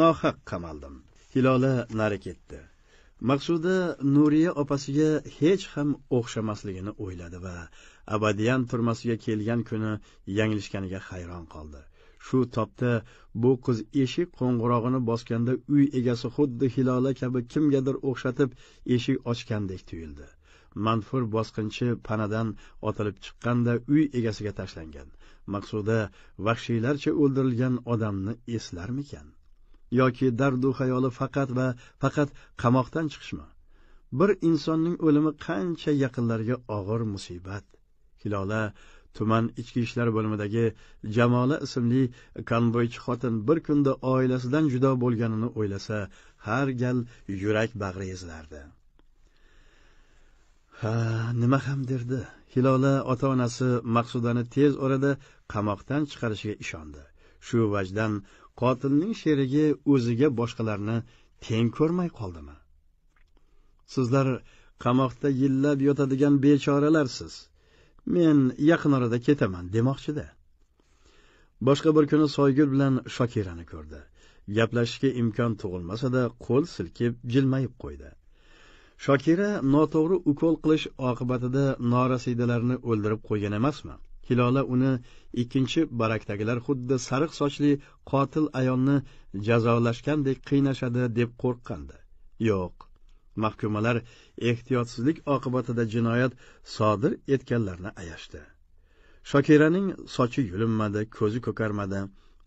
nohaq qamaldim hilola nari ketdi maqsuda nuriya opasiga hech ham o'xshamasligini o'yladi va abadiyan turmasiga kelgan kuni yanglishganiga hayron qoldi shu topda bu qiz eshik qo'ng'irog'ini bosganda uy egasi xuddi hilola kabi kimgadir o'xshatib eshik ochgandek tuyuldi manfur bosqinchi panadan otilib chiqqanda uy egasiga tashlangan maqsuda vahshiylarcha o'ldirilgan odamni eslarmikan yoki dardu xayoli faqat va faqat qamoqdan chiqishmi bir insonning o'limi qancha yaqinlarga og'ir musibat hilola tuman ichki ishlar bo'limidagi jamola ismli konvoychi xotin bir kunda oilasidan judo bo'lganini o'ylasa har gal yurak bag'ri ezilardi ha nima ham derdi hilola ota onasi maqsudani tez orada qamoqdan chiqarishiga ishondi shu vajdan qotilning sherigi o'ziga boshqalarni teng ko'rmay qoldimi sizlar qamoqda yillab yotadigan bechoralarsiz men yaqin orada ketaman demoqchida boshqa bir kuni soygul bilan shokirani ko'rdi gaplashishga imkon tug'ilmasada qo'l silkib jilmayib qo'ydi shokira noto'g'ri ukol qilish oqibatida norasidalarni o'ldirib qo'ygan emasmi hilola uni ikkinchi barakdagilar xuddi sariq sochli qotil ayolni jazolashgandek qiynashadi deb qo'rqqandi yo'q mahkumalar ehtiyotsizlik oqibatida jinoyat sodir etganlarni ayashdi shokiraning sochi yulinmadi ko'zi ko'karmadi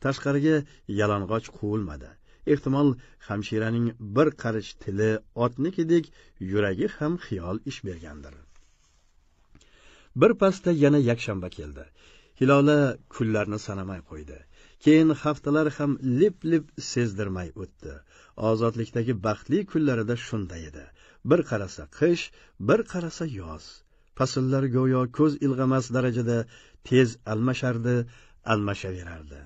tashqariga yalang'och quvilmadi ehtimol hamshiraning bir qarich tili otnikidek yuragi ham xiyol ish bergandir bir pasda yana yakshanba keldi hilola kunlarni sanamay qo'ydi keyin haftalar ham lip lip sezdirmay o'tdi ozodlikdagi baxtli kunlarida shunday edi bir qarasa qish bir qarasa yoz fasllar go'yo ko'z ilg'amas darajada tez almashardi almashaverardi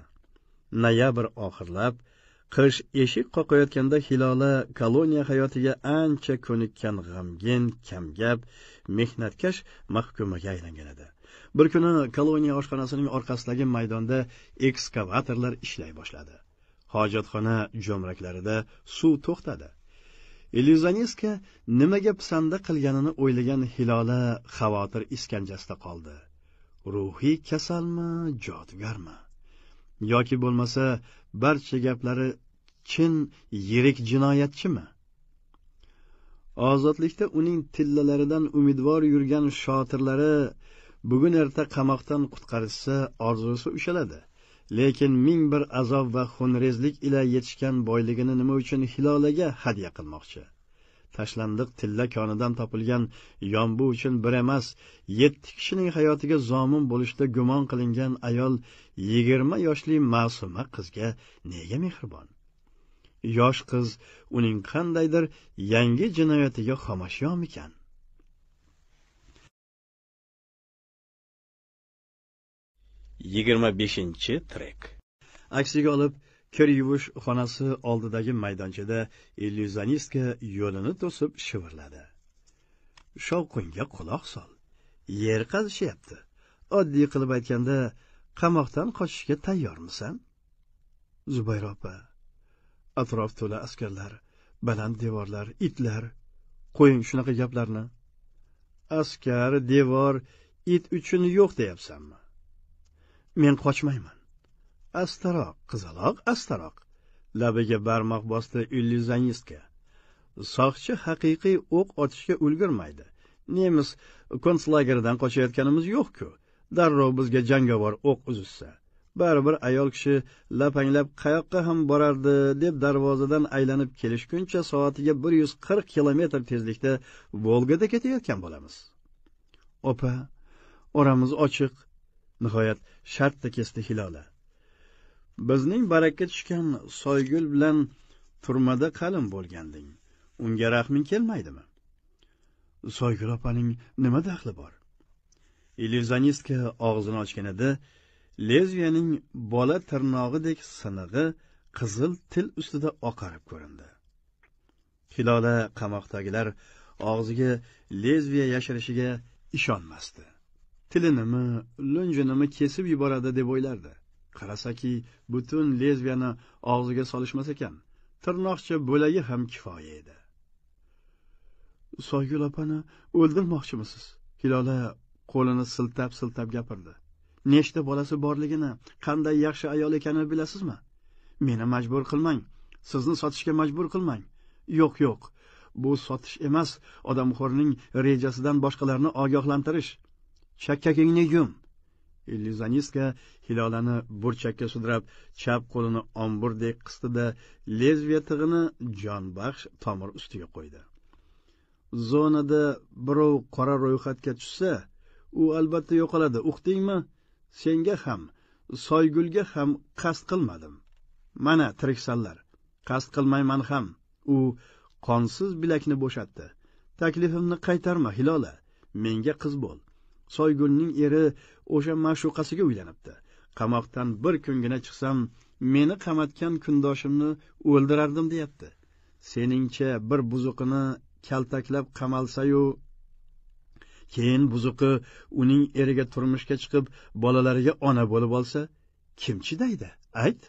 noyabr oxirlab qish eshik qoqayotganda hilola koloniya hayotiga ancha ko'nikkan g'amgin kamgap mehnatkash mahkumaga aylangan edi bir kuni koloniya oshxonasining orqasidagi maydonda ekskavatorlar ishlay boshladi hojatxona jo'mraklarida suv to'xtadi illyuzionistka nimaga pisanda qilganini o'ylagan hilola xavotir iskanjasida qoldi ruhiy kasalmi jodugarmi yoki bo'lmasa barcha gaplari chin yirik jinoyatchimi ozodlikda uning tillalaridan umidvor yurgan shotirlari bugun erta qamoqdan qutqarishsa orzusi ushaladi lekin ming bir azob va xunrezlik ila yetishgan boyligini nima uchun hilolaga hadya qilmoqchi tashlandiq tilla konidan topilgan yombu uchun bir emas yetti kishining hayotiga zomin bo'lishda gumon qilingan ayol yigirma yoshli ma'suma qizga nega mehribon yosh qiz uning qandaydir yangi jinoyatiga xomashyom ekan yigirma beshinchi trek aksiga olib kir yuvish xonasi oldidagi maydonchada illyuzionistka yo'lini to'sib shivirladi shovqinga quloq sol yer qazishyapti oddiy qilib aytganda qamoqdan qochishga tayyormisan zubayra opa atrof to'la askarlar baland devorlar itlar qo'ying shunaqa gaplarni askar devor it uchun yo'q deyapsanmi men qochmayman astaroq qizaloq astaroq labiga barmoq bosdi illyuzionistka soqchi haqiqiy o'q otishga ulgurmaydi nemis konslagerdan qochayotganimiz yo'q-ku darrov bizga jangovar o'q uzishsa baribir ayol kishi lapanglab qayoqqa ham borardi deb darvozadan aylanib kelishguncha soatiga bir yuz qirq kilometr tezlikda volgada ketayotgan bo'lamiz opa oramiz ochiq nihoyat shartta kesdi hilola bizning barakka tushgan soygul bilan turmada qalin bo'lganding unga rahming kelmaydimi soygul opaning nima daxli bor illyuzionistka og'zini ochganida lezviyaning bola tirnog'idek sinig'i qizil til ustida oqarib ko'rindi hilola qamoqdagilar og'ziga lezviya yashirishiga ishonmasdi tilinimi lunjinimi kesib yuboradi deb o'ylardi qarasaki butun lezviyani og'ziga solishmas ekan tirnoqcha bo'lagi ham kifoya edi soygul opani o'ldirmoqchimisiz hilola qo'lini siltab siltab gapirdi nechta bolasi borligini qanday yaxshi ayol ekanini bilasizmi meni majbur qilmang sizni sotishga majbur qilmang yo'q yo'q bu sotish emas odamxo'rning rejasidan boshqalarni ogohlantirish chakkagingni yum illyuzionistka hilolani burchakka sudrab chap qo'lini omburdek qisdida lezviya tig'ini jonbaxsh tomir ustiga qo'ydi zonada birov qora ro'yxatga tushsa u albatta yo'qoladi uqdingmi senga ham soygulga ham qasd qilmadim mana tiriksanlar qasd qilmayman ham u qonsiz bilakni bo'shatdi taklifimni qaytarma hilola menga qiz bo'l soygulning eri o'sha ma'shuqasiga uylanibdi qamoqdan bir kungina chiqsam meni qamatgan kundoshimni o'ldirardim deyapti seningcha bir buzuqini kaltaklab qamalsayu keyin buzuqi uning eriga turmushga chiqib bolalariga ona bo'lib olsa kim chidaydi ayt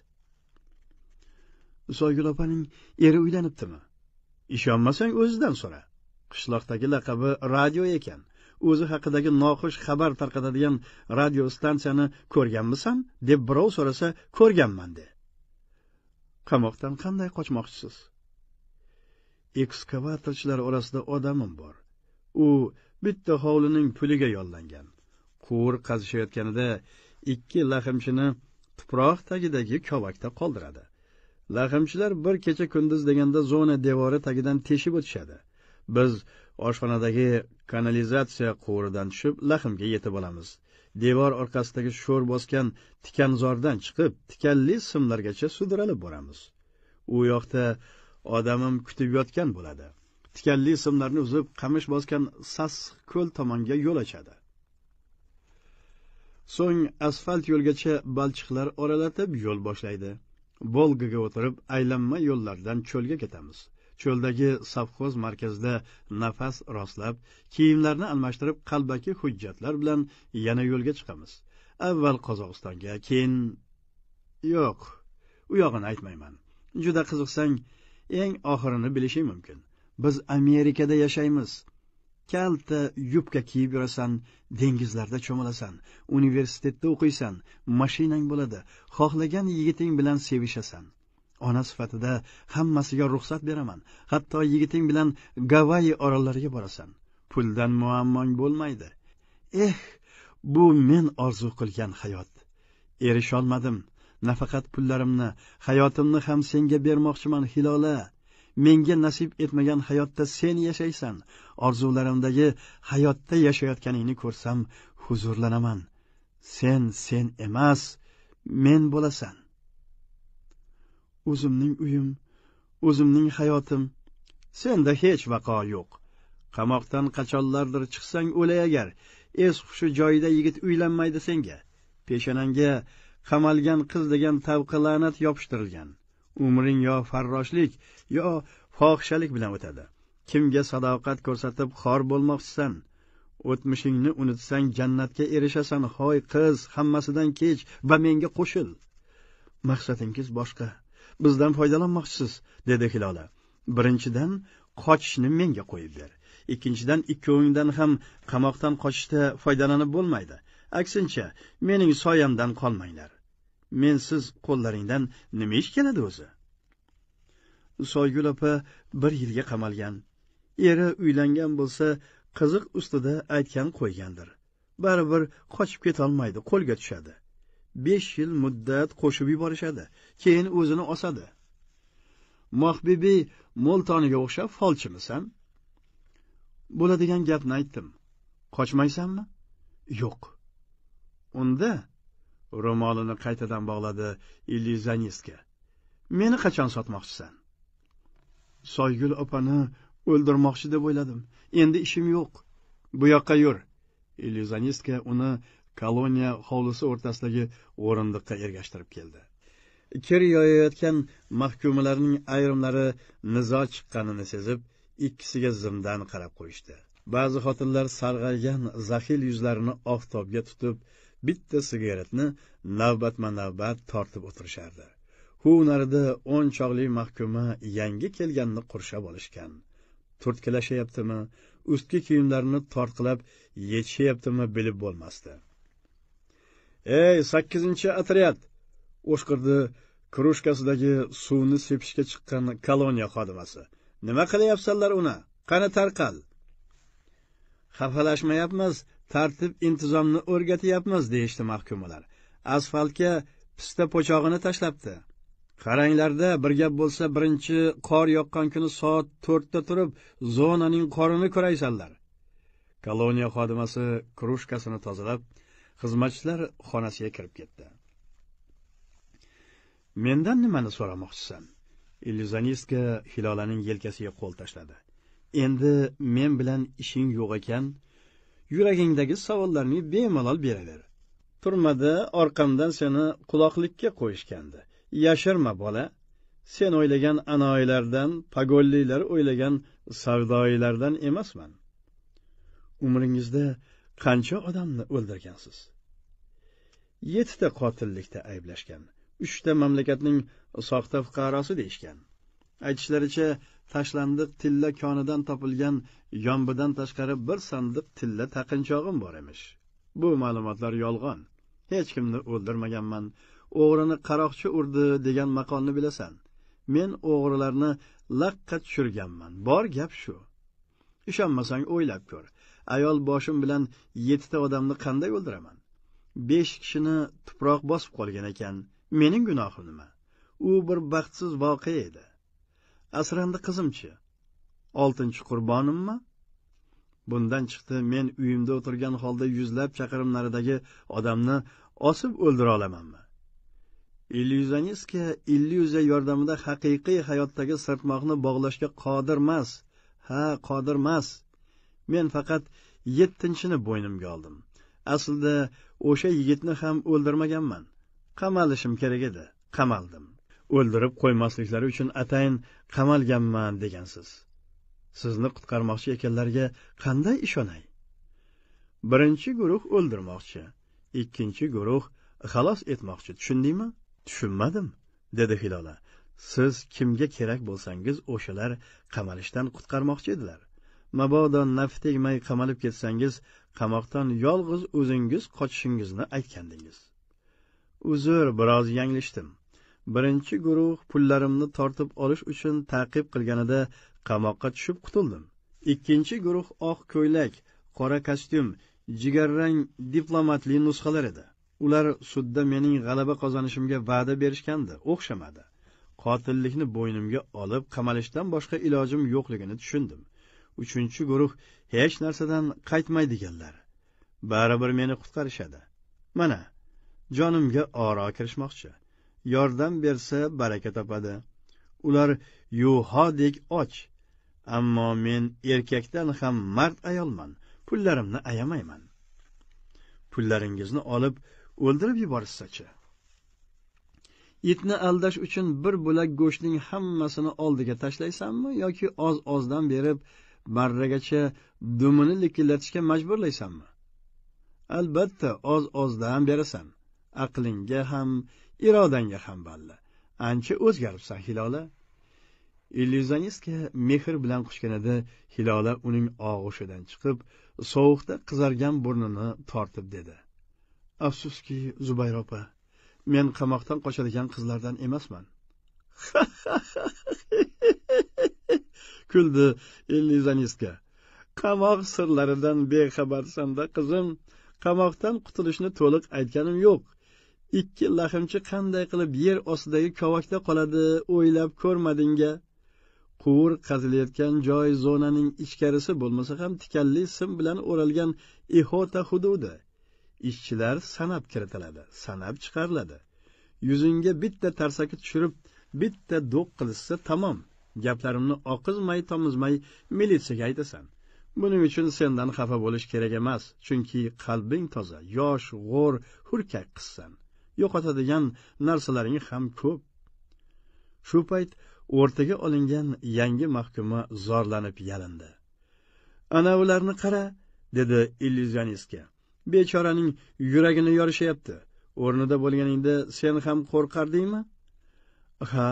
soygul opaning eri uylanibdimi ishonmasang o'zidan so'ra qishloqdagi laqabi radio ekan o'zi haqidagi noxush xabar tarqatadigan radio stansiyani ko'rganmisan deb birov so'rasa ko'rganman de qamoqdan qanday qochmoqchisiz ekskavatorchilar orasida odamim bor u bitta hovlining puliga yollangan quvur qazishayotganida ikki lahimchini tuproq tagidagi kovakda qoldiradi lahimchilar bir kecha kunduz deganda zona devori tagidan teshib o'tishadi biz oshxonadagi kanalizatsiya quvuridan tushib lahmga yetib olamiz devor orqasidagi sho'r bosgan tikanzordan chiqib tikanli simlargacha sudralib boramiz u yoqda odamim kutib yotgan bo'ladi tikanli simlarni uzib qamish bosgan sassiq ko'l tomonga yo'l ochadi so'ng asfalt yo'lgacha balchiqlar oralatib yo'l boshlaydi bolgaga o'tirib aylanma yo'llardan cho'lga ketamiz cho'ldagi savxoz markazida nafas rostlab kiyimlarni almashtirib qalbaki hujjatlar bilan yana yo'lga chiqamiz avval qozog'istonga keyin yo'q u yog'ini aytmayman juda qiziqsang eng oxirini bilishing mumkin biz amerikada yashaymiz kalta yubka kiyib yurasan dengizlarda cho'milasan universitetda o'qiysan mashinang bo'ladi xohlagan yigiting bilan sevishasan ona sifatida hammasiga ruxsat beraman hatto yigiting bilan gavayi orollariga borasan puldan muammong bo'lmaydi eh bu men orzu qilgan hayot erisholmadim nafaqat pullarimni hayotimni ham senga bermoqchiman hilola menga nasib etmagan hayotda sen yashaysan orzularimdagi hayotda yashayotganingni ko'rsam huzurlanaman sen sen emas men bo'lasan o'zimning uyim o'zimning hayotim senda hech vaqo yo'q qamoqdan qachonlardir chiqsang o'lay agar es hushi joyida yigit uylanmaydi senga peshonangga qamalgan qiz degan tavqi la'nat yopishtirilgan umring yo farroshlik yo fohishalik bilan o'tadi kimga sadoqat ko'rsatib xor bo'lmoqchisan o'tmishingni unutsang jannatga erishasan hoy qiz hammasidan kech va menga qo'shil maqsadingiz boshqa bizdan foydalanmoqchisiz dedi hilola birinchidan qochishni menga qo'yib ber ikkinchidan ikkovingdan ham qamoqdan qochishda foydalanib bo'lmaydi aksincha mening soyamdan qolmanglar mensiz qo'llaringdan nima ish keladi o'zi soygul opa bir yilga qamalgan eri uylangan bo'lsa qiziq ustida aytgan qo'ygandir baribir qochib ketolmaydi qo'lga tushadi besh yil muddat qo'shib yuborishadi keyin o'zini osadi mohbibi mo'ltoniga o'xshab folchimisan bo'ladigan gapni aytdim qochmaysanmi yo'q unda ro'molini qaytadan bog'ladi illüzionistga meni qachon sotmoqchisan soygul opani o'ldirmoqchi deb o'yladim endi ishim yo'q bu yoqqa yur illüzionistka uni koloniya hovlisi o'rtasidagi o'rindiqqa ergashtirib keldi kir yoyayotgan mahkumalarning ayrimlari nizo chiqqanini sezib ikkisiga zimdan qarab qo'yishdi ba'zi xotinlar sarg'aygan zahil yuzlarini oftobga tutib bitta sigaretni navbatma navbat tortib o'tirishardi hu narida o'n chog'li mahkuma yangi kelganni qurshab olishgan turtkilashayaptimi ustki kiyimlarini tortqilab yechishyaptimi bilib bo'lmasdi ey sakkizinchi otryad o'shqirdi krujkasidagi suvni sepishga chiqqan koloniya xodimasi nima qilyapsanlar uni qani tarqal xafalashmayapmiz tartib intizomni o'rgatyapmiz deyishdi mahkumalar asfaltga pista po'chog'ini tashlabdi qaranglarda bir gap bo'lsa birinchi qor yoqqan kuni soat to'rtda turib zonaning qorini ko'raysanlar koloniya xodimasi krujkasini tozalab xizmatchilar xonasiga kirib ketdi mendan nimani so'ramoqchisan illyuzionistka hilolaning yelkasiga qo'l tashladi endi men bilan ishing yo'q ekan yuragingdagi savollarni bemalol beraver turmada orqamdan seni quloqlikka qo'yishgandi yashirma bola sen o'ylagan anoyilardan pagolliylar o'ylagan savdoyilardan emasman umringizda qancha odamni o'ldirgansiz yettita qotillikda ayblashgan uchta mamlakatning soxta fuqarosi deyishgan aytishlaricha tashlandiq tilla konidan topilgan yombidan tashqari bir sandiq tilla taqinchog'im bor emish bu ma'lumotlar yolg'on hech kimni o'ldirmaganman o'g'rini qaroqchi urdi degan maqolni bilasan men o'g'rilarni laqqa tushirganman bor gap shu ishonmasang o'ylab ko'r ayol boshim bilan yettita odamni qanday o'ldiraman besh kishini tuproq bosib qolgan ekan mening gunohim nima u bir baxtsiz voqea edi asrandi qizimchi oltinchi qurbonimmi bundan chiqdi men uyimda o'tirgan holda yuzlab chaqirim naridagi odamni osib o'ldira olamanmi illyuzionistka illyuziya yordamida haqiqiy hayotdagi sirtmoqni bog'lashga qodirmas ha qodirmas men faqat yettinchini bo'ynimga oldim aslida o'sha yigitni ham o'ldirmaganman qamalishim kerak edi qamaldim o'ldirib qo'ymasliklari uchun atayin qamalganman degansiz sizni qutqarmoqchi ekanlarga qanday ishonay birinchi guruh o'ldirmoqchi ikkinchi guruh xalos etmoqchi tushundingmi tushunmadim dedi hilola siz kimga kerak bo'lsangiz o'shalar qamalishdan qutqarmoqchi edilar mabodo naf tegmay qamalib ketsangiz qamoqdan yolg'iz o'zingiz qochishingizni aytgandingiz uzr biroz yanglishdim birinchi guruh pullarimni tortib olish uchun ta'qib qilganida qamoqqa tushib qutuldim ikkinchi guruh oq ko'ylak qora kostyum jigarrang diplomatli nusxalar edi ular sudda mening g'alaba qozonishimga va'da berishgandi o'xshamadi qotillikni bo'ynimga olib qamalishdan boshqa ilojim yo'qligini tushundim uchinchi guruh hech narsadan qaytmaydiganlar baribir meni qutqarishadi mana jonimga oro kirishmoqchi yordam bersa baraka topadi ular yuhodek och ammo men erkakdan ham mard ayolman pullarimni ayamayman pullaringizni olib o'ldirib yuborishsachi itni aldash uchun bir bo'lak go'shtning hammasini oldiga tashlaysanmi yoki oz ozdan berib barragacha dumini likillatishga majburlaysanmi albatta oz ozdan berasan aqlingga ham irodangga ham balli ancha o'zgaribsan hilola illyuzionistga mehr bilan quchganida hilola uning og'ushidan chiqib sovuqda qizargan burnini tortib dedi afsuski zubayra opa men qamoqdan qochadigan qizlardan emasman kuldi illyuzionistga qamoq sirlaridan bexabarsanda qizim qamoqdan qutulishni to'liq aytganim yo'q ikki lahmchi qanday qilib yer ostidagi kovakda qoladi o'ylab ko'rmadinga quvur qazilayotgan joy zonaning ichkarisi bo'lmasa ham tikanli sim bilan o'ralgan ihota hududi ishchilar sanab kiritiladi sanab chiqariladi yuzingga bitta tarsaki tushirib bitta do'q qilishsa tamom gaplarimni oqizmay tomizmay militsiyaga aytasan buning uchun sendan xafa bo'lish kerak emas chunki qalbing toza yosh g'o'r hurkak qizsan yo'qotadigan narsalaring ham ko'p shu payt o'rtaga olingan yangi mahkuma zorlanib yalindi ana ularni qara dedi illyuzionistga bechoraning yuragini yorishyapti o'rnida bo'lganingda sen ham qo'rqardingmi ha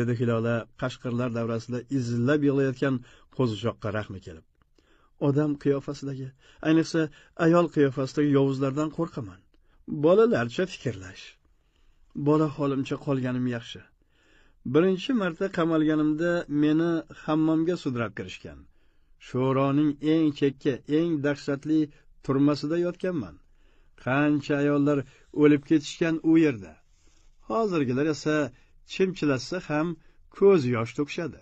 dedi hilola qashqirlar davrasida izillab yig'layotgan qo'zichoqqa rahmi kelib odam qiyofasidagi ayniqsa ayol qiyofasidagi yovuzlardan qo'rqaman bolalarcha fikrlash bola holimcha qolganim yaxshi birinchi marta qamalganimda meni hammomga sudrab kirishgan sho'roning eng chekka eng dahshatli turmasida yotganman qancha ayollar o'lib ketishgan u yerda hozirgilar esa chimchilashsa ham ko'z yosh to'kishadi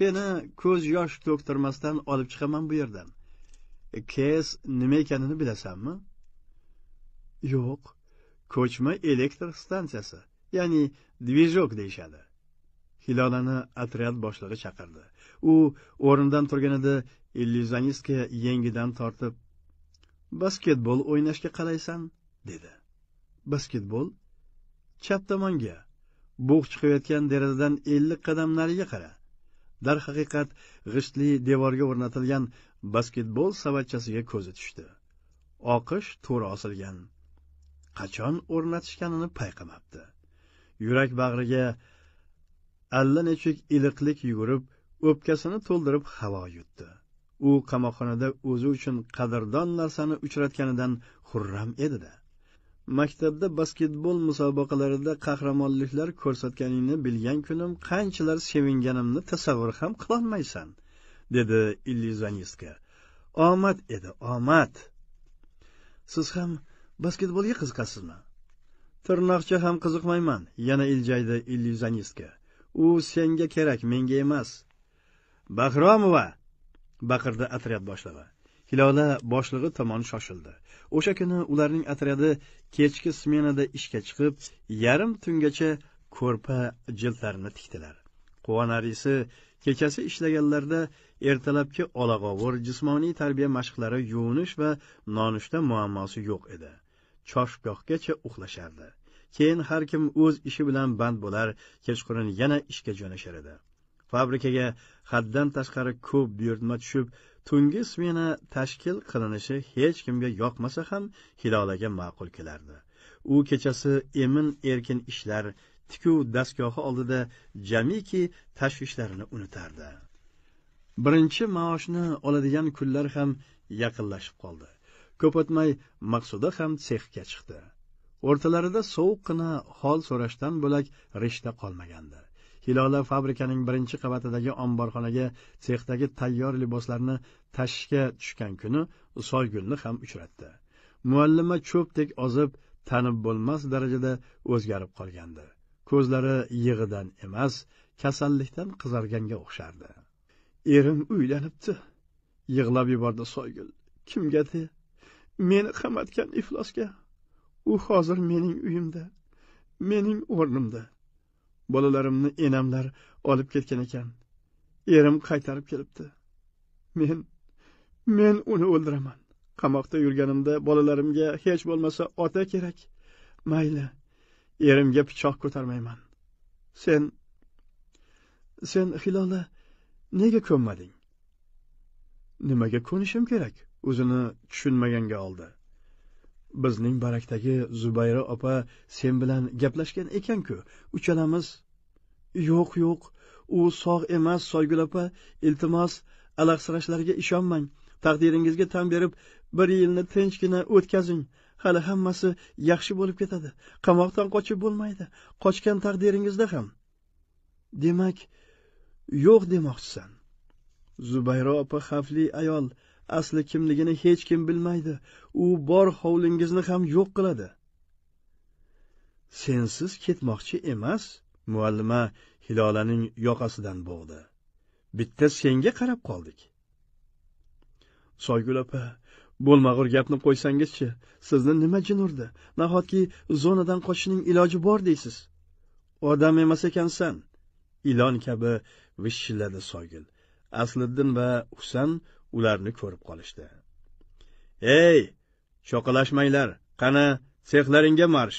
seni ko'z yosh to'ktirmasdan olib chiqaman bu yerdan kes nima ekanini bilasanmi yo'q ko'chma elektr stansiyasi ya'ni dvijok deyishadi hilolani otryad boshlig'i chaqirdi u o'rnidan turganida illyuzionistga yengidan tortib basketbol o'ynashga qalaysan dedi basketbol chap tomonga bug' chiqayotgan derazadan ellik qadam nariga qara darhaqiqat g'ishtli devorga o'rnatilgan basketbol savatchasiga ko'zi tushdi oqish to'ri osilgan qachon o'rnatishganini payqamabdi yurak bag'riga allanechuk iliqlik yugurib o'pkasini to'ldirib havo yutdi u qamoqxonada o'zi uchun qadrdon narsani uchratganidan xurram edida maktabda basketbol musobaqalarida qahramonliklar ko'rsatganingni bilgan kunim qanchalar sevinganimni tasavvur ham qilolmaysan dedi illyuzionistka omad edi omad siz ham basketbolga qiziqasizmi tirnoqcha ham qiziqmayman yana iljaydi illyuzionistka u senga kerak menga emas bahromova baqirdi otryad boshlig'i hilola boshlig'i tomon shoshildi o'sha kuni ularning otryadi kechki smenada ishga chiqib yarim tungacha ko'rpa jildlarini tikdilar quvonarlisi kechasi ishlaganlarda ertalabki olag'ovur jismoniy tarbiya mashqlari yuvinish va nonushta muammosi yo'q edi choshgohgacha uxlashardi keyin har kim o'z ishi bilan band bo'lar kechqurun yana ishga jo'nashar edi fabrikaga haddan tashqari ko'p buyurtma tushib tungi smena tashkil qilinishi hech kimga yoqmasa ham hilolaga ma'qul kelardi u kechasi emin erkin ishlar tikuv dastgohi oldida jamiki tashvishlarini unutardi birinchi maoshni oladigan kunlar ham yaqinlashib qoldi ko'p o'tmay maqsuda ham sexga chiqdi o'rtalarida sovuqqina hol so'rashdan bo'lak rishta qolmagandi hilola fabrikaning birinchi qavatidagi omborxonaga sexdagi tayyor liboslarni tashishga tushgan kuni usoygulni ham uchratdi muallima cho'pdek ozib tanib bo'lmas darajada o'zgarib qolgandi ko'zlari yig'idan emas kasallikdan qizarganga o'xshardi erim uylanibdi yig'lab yubordi soygul kimgadi meni qamatgan iflosga u hozir mening uyimda mening o'rnimda bolalarimni enamlar olib ketgan ekan erim qaytarib kelibdi men men uni o'ldiraman qamoqda yurganimda bolalarimga hech bo'lmasa ota kerak mayli erimga pichoq ko'tarmayman sen sen hilola nega ko'nmading nimaga ko'nishim kerak o'zini tushunmaganga oldi bizning barakdagi zubayra opa sen bilan gaplashgan ekanku uchalamiz yo'q yo'q u sog' emas soygul opa iltimos alahsirashlarga ishonmang taqdiringizga tan berib bir yilni tinchgina o'tkazing hali hammasi yaxshi bo'lib ketadi qamoqdan qochib bo'lmaydi qochgan taqdiringizda ham demak yo'q demoqchisan zubayra opa xavfli ayol asli kimligini hech kim bilmaydi u bor hovlingizni ham yo'q qiladi sensiz ketmoqchi emas muallima hilolaning yoqasidan bo'g'di bitta senga qarab qoldik soygul opa bo'lmag'ur gapni qo'ysangizchi sizni nima jin urdi nahotki zonadan qochishning iloji bor deysiz odam emas ekansan ilon kabi vishilladi soygul asliddin va husan ularni ko'rib qolishdi ey shoqilashmanglar qani sexlaringga marsh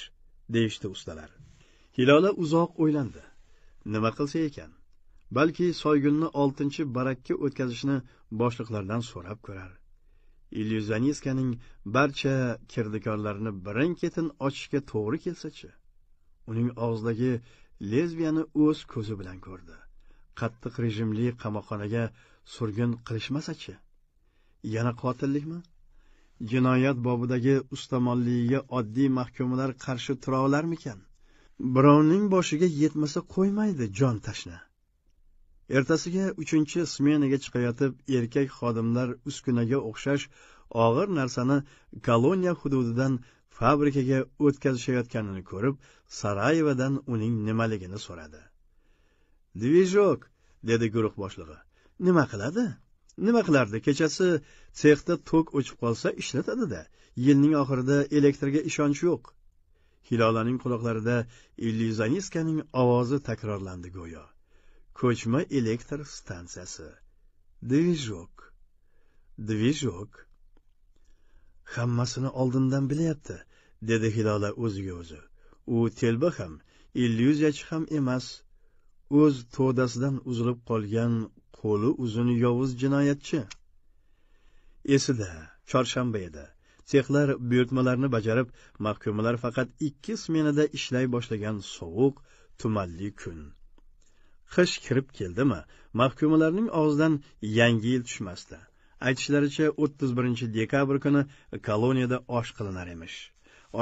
deyishdi ustalar hilola uzoq o'ylandi nima qilsa ekan balki soygunni oltinchi barakka o'tkazishni boshliqlardan so'rab ko'rar illyuzionistkaning barcha kirdikorlarini birin ketin ochishga to'g'ri kelsachi uning og'zidagi lezbiyani o'z ko'zi bilan ko'rdi qattiq rejimli qamoqxonaga surgun qilishmasachi yana qotillikmi jinoyat bobidagi ustamonligiga oddiy mahkumlar qarshi tura olarmikan birovning boshiga yetmasa qo'ymaydi jon tashna ertasiga uchinchi smenaga chiqayotib erkak xodimlar uskunaga o'xshash og'ir narsani koloniya hududidan fabrikaga o'tkazishayotganini ko'rib sarayevadan uning nimaligini so'radi dvijok dedi guruh boshlig'i nima qiladi nima qilardi kechasi sexda tok o'chib qolsa ishlatadida yilning oxirida elektrga ishonch yo'q hilolaning quloqlarida illyuzionistkaning ovozi takrorlandi go'yo ko'chma elektr stansiyasi dvijok dvijok hammasini oldindan bilyapti dedi hilola o'ziga o'zi u telba ham illyuziyachi ham emas o'z to'dasidan uzilib qolgan qo'li uzun yovuz jinoyatchi esida chorshanba edi sexlar buyurtmalarni bajarib mahkumalar faqat ikki smenada ishlay boshlagan sovuq tumanli kun qish kirib keldimi mahkumalarning og'zidan yangi yil tushmasdi aytishlaricha o'ttiz birinchi dekabr kuni koloniyada osh qilinar emish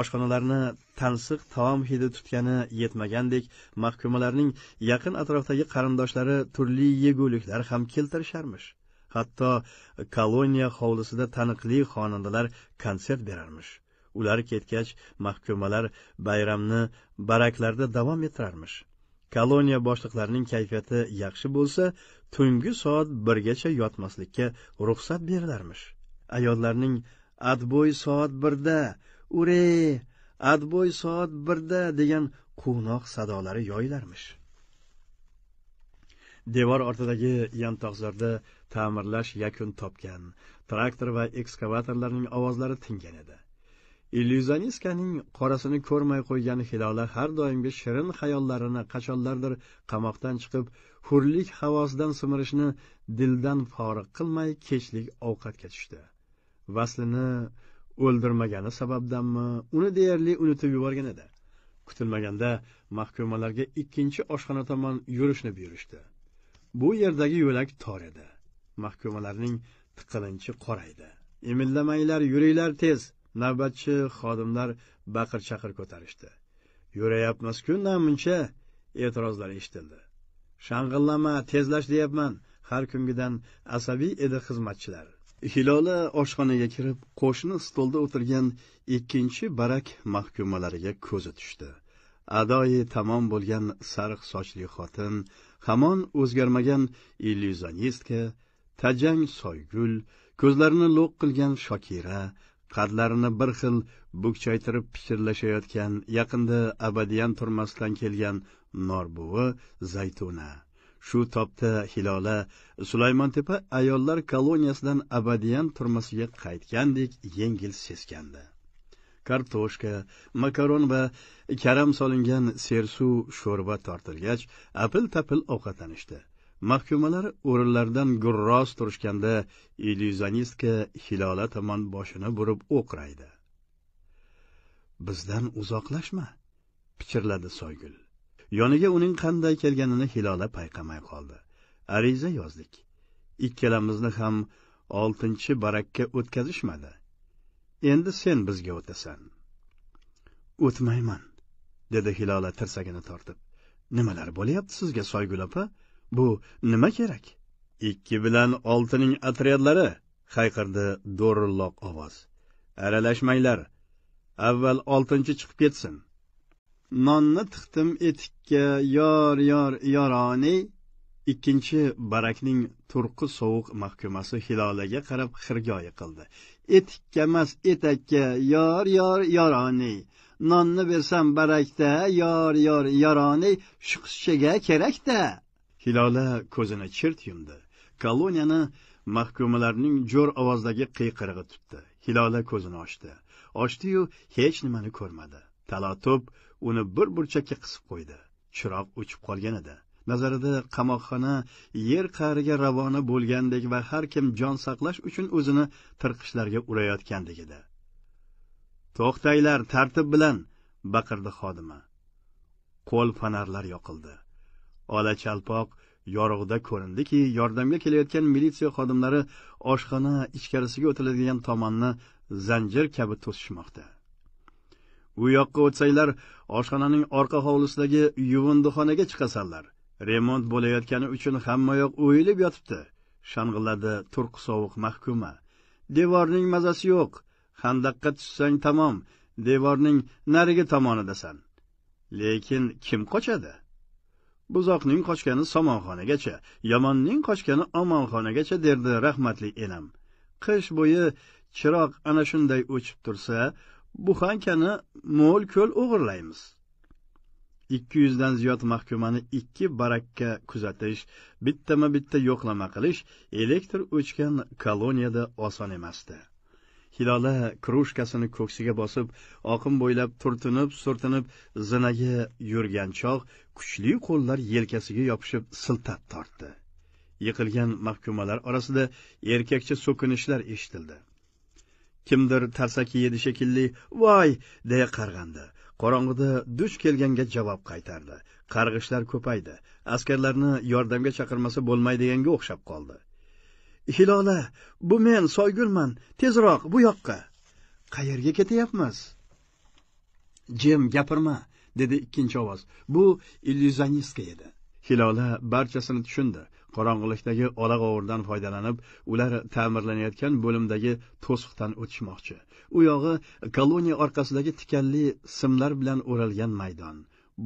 oshxonalarni tansiq taom hidi tutgani yetmagandek mahkumalarning yaqin atrofdagi qarindoshlari turli yeguliklar ham keltirisharmish hatto koloniya hovlisida taniqli xonandalar konsert berarmish ular ketgach mahkumalar bayramni baraklarda davom ettirarmish koloniya boshliqlarining kayfiyati yaxshi bo'lsa tungi soat birgacha yotmaslikka ruxsat berilarmish ayollarning adbo'y soat birda ure adbo'y soat birda degan quvnoq sadolari yoyilarmish devor ortidagi yantoqzorda ta'mirlash yakun topgan traktor va ekskavatorlarning ovozlari tingan edi illyuzionistkaning qorasini ko'rmay qo'ygan hilola har doimgi shirin xayollarini qachonlardir qamoqdan chiqib hurlik havosidan simirishni dildan forig' qilmay kechlik ovqatga tushdi vaslini o'ldirmagani sababdanmi uni deyarli unutib yuborgan edi kutilmaganda mahkumalarga ikkinchi oshxona tomon yurishni buyurishdi bu yerdagi yo'lak tor edi mahkumalarning tiqilinchi qora edi imillamanglar yuringlar tez navbatchi xodimlar baqir chaqir ko'tarishdi yurayapmizku namuncha e'tirozlar eshitildi shang'illama tezlash deyapman har kungidan asabiy edi xizmatchilar hilola oshxonaga kirib qo'shni stolda o'tirgan ikkinchi barak mahkumalariga ko'zi tushdi adoyi tamom bo'lgan sariq sochli xotin hamon o'zgarmagan illyuzionistka tajang soygul ko'zlarini lo'q qilgan shokira qadlarini bir xil bukchaytirib pichirlashayotgan yaqinda abadiyan turmasdan kelgan norbuvi zaytuna shu topda hilola sulaymontepa ayollar koloniyasidan abadiyan turmasiga qaytgandek yengil seskandi kartoshka makaron va karam solingan sersuv sho'rva tortilgach apil tapil ovqatlanishdi mahkumalar o'rinlaridan gurros turishganda illyuzionistka hilola tomon boshini burib o'qraydi bizdan uzoqlashma pichirladi soygul yoniga uning qanday kelganini hilola payqamay qoldi ariza yozdik ikkalamizni ham oltinchi barakka o'tkazishmadi endi sen bizga o'tasan o'tmayman dedi hilola tirsagini tortib nimalar bo'lyapti sizga soygul opa bu nima kerak ikki bilan oltining otryadlari hayqirdi do'rilloq ovoz aralashmanglar avval oltinchi chiqib ketsin nonni tiqdim etikka yor yor yoroni ikkinchi barakning turqi sovuq mahkumasi hilolaga qarab xirgoyi qildi etikka emas etakka yor yor yoroni nonni bersam barakda yor yor yoroni shu qizchaga kerakda hilola ko'zini chirt yumdi koloniyani mahkumalarning jo'r ovozdagi qiyqirig'i tutdi hilola ko'zini ochdi ochdiyu hech nimani ko'rmadi tala uni bir burchakka qisib qo'ydi chiroq o'chib qolgan edi nazarida qamoqxona yer qa'riga ravona bo'lgandek va har kim jon saqlash uchun o'zini tirqishlarga urayotgandek edi to'xtanglar tartib bilan baqirdi xodima qo'l fonarlar yoqildi ola chalpoq yorug'da ko'rindiki yordamga kelayotgan militsiya xodimlari oshxona ichkarisiga o'tiladigan tomonni zanjir kabi to'sishmoqda u yoqqa o'tsanglar oshxonaning orqa hovlisidagi yuvindixonaga chiqasanlar remont bo'layotgani uchun hammayoq o'yilib yotibdi shang'illadi turq sovuq mahkuma devorning mazasi yo'q handaqqa tushsang tamom devorning narigi tomonidasan lekin kim qochadi buzoqning qochgani somonxonagacha yomonning qochgani omonxonagacha derdi rahmatli enam qish bo'yi chiroq ana shunday o'chib tursa buxankani mo'l ko'l o'g'irlaymiz ikki yuzdan ziyod mahkumani ikki barakka kuzatish bittama bitta yo'qlama qilish elektr o'chgan koloniyada oson emasdi hilola krujkasini ko'ksiga bosib oqim bo'ylab turtinib surtinib zinaga yurgan chog' kuchli qo'llar yelkasiga yopishib siltab tortdi yiqilgan mahkumalar orasida erkakcha so'kinishlar eshitildi kimdir tarsaki yedi shekilli voy deya qarg'andi qorong'ida duch kelganga javob qaytardi qarg'ishlar ko'paydi askarlarni yordamga chaqirmasa bo'lmaydiganga o'xshab qoldi hilola bu men soygulman tezroq bu yoqqa qayerga ketyapmiz jim gapirma dedi ikkinchi ovoz bu illyuzionistka edi hilola barchasini tushundi qorong'ilikdagi ola g'ovurdan foydalanib ular ta'mirlanayotgan bo'limdagi to'siqdan o'tishmoqchi u yog'i koloniya orqasidagi tikanli simlar bilan o'ralgan maydon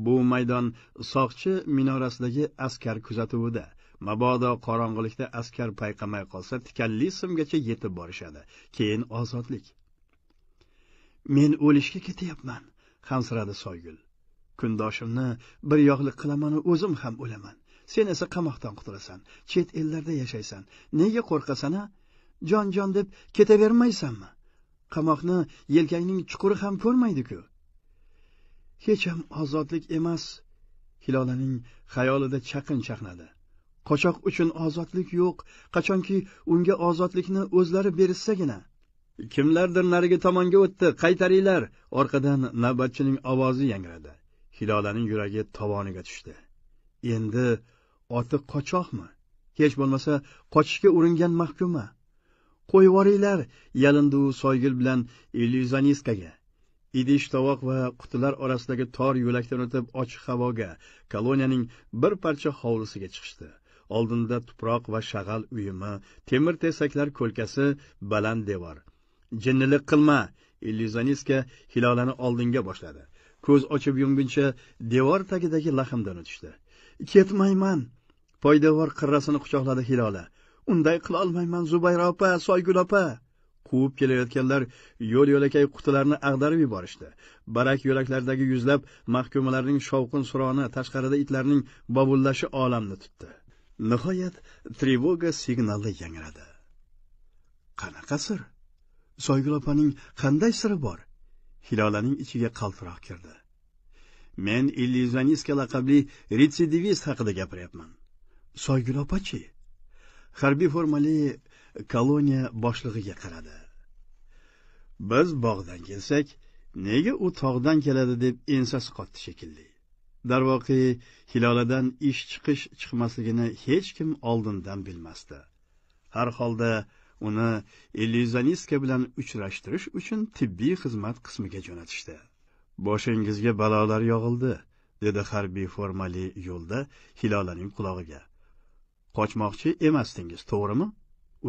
bu maydon soqchi minorasidagi askar kuzatuvida mabodo qorong'ilikda askar payqamay qolsa tikanli simgacha yetib borishadi keyin ozodlik men o'lishga ketyapman hansiradi soygul kundoshimni bir yoqlik qilamanu o'zim ham o'laman sen esa qamoqdan qutulasan chet ellarda yashaysan nega qo'rqasan a jon jon deb ketavermaysanmi qamoqni yelkangning chuquri ham ko'rmaydiku hech ham ozodlik emas hilolaning xayolida chaqin chaqnadi qochoq uchun ozodlik yo'q qachonki unga ozodlikni o'zlari berishsagina kimlardir narigi tomonga o'tdi qaytaringlar orqadan navbatchining ovozi yangradi hilolaning yuragi tovoniga tushdi endi oti qochoqmi hech bo'lmasa qochishga uringan mahkuma qo'yvoringlar yalindu soygul bilan illyuzionistkaga idish tovoq va qutilar orasidagi tor yo'lakdan o'tib ochiq havoga koloniyaning bir parcha hovlisiga chiqishdi oldinda tuproq va shag'al uyumi temir tesaklar ko'lkasi baland devor jinnilik qilma illyuzionistka hilolani oldinga boshladi ko'z ochib yumguncha devor tagidagi lahmdan o'tishdi ketmayman poydevor qirrasini quchoqladi hilola unday olmayman zubayra opa soygul opa quvib kelayotganlar yo'l yo'lakay qutilarni ag'darib yuborishdi barak yo'laklaridagi yuzlab mahkumalarning shovqin suroni tashqarida itlarning bovullashi olamni tutdi nihoyat trevoga signali yangradi qanaqa sir soygul opaning qanday siri bor hilolaning ichiga qaltiroq kirdi men illyuzionistka laqabli retsidivist haqida gapiryapman soygul opachi harbiy formali koloniya boshlig'iga qaradi biz bog'dan kelsak nega u tog'dan keladi deb ensasi qotdi shekilli darvoqe hiloladan ish chiqish chiqmasligini hech kim oldindan bilmasdi har holda uni illyuzionistka bilan uchrashtirish uchun tibbiy xizmat qismiga jo'natishdi boshingizga balolar yog'ildi dedi harbiy formali yo'lda hilolaning qulog'iga qochmoqchi emasdingiz to'g'rimi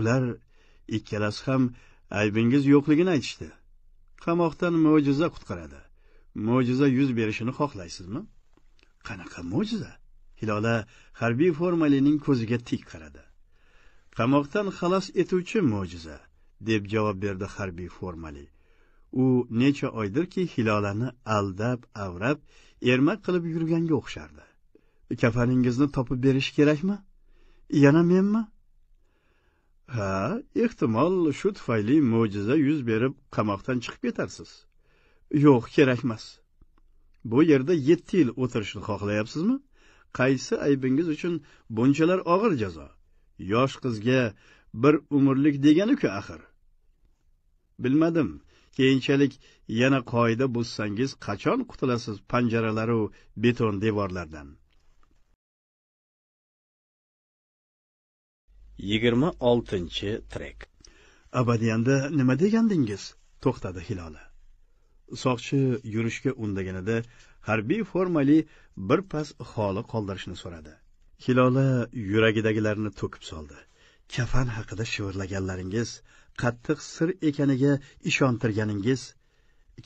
ular ikkalasi ham aybingiz yo'qligini aytishdi qamoqdan mo'jiza qutqaradi mo'jiza yuz berishini xohlaysizmi qanaqa mo'jiza hilola harbiy formalining ko'ziga tik qaradi qamoqdan xalos etuvchi mo'jiza deb javob berdi harbiy formali u necha oydirki hilolani aldab avrab ermak qilib yurganga o'xshardi kafaningizni topib berish kerakmi yana menmi ha ehtimol shu tufayli mo'jiza yuz berib qamoqdan chiqib ketarsiz yo'q kerakmas bu yerda yetti yil o'tirishni xohlayapsizmi qaysi aybingiz uchun bunchalar og'ir jazo yosh qizga bir umrlik deganiku axir bilmadim keyinchalik yana qoida buzsangiz qachon qutulasiz panjaralaru beton devorlardan yigirma oltinchi trek abadiyanda nima degandingiz to'xtadi hilola soqchi yurishga undaganida harbiy formali bir pas xoli qoldirishni so'radi hilola yuragidagilarni to'kib soldi kafan haqida shivirlaganlaringiz qattiq sir ekaniga ishontirganingiz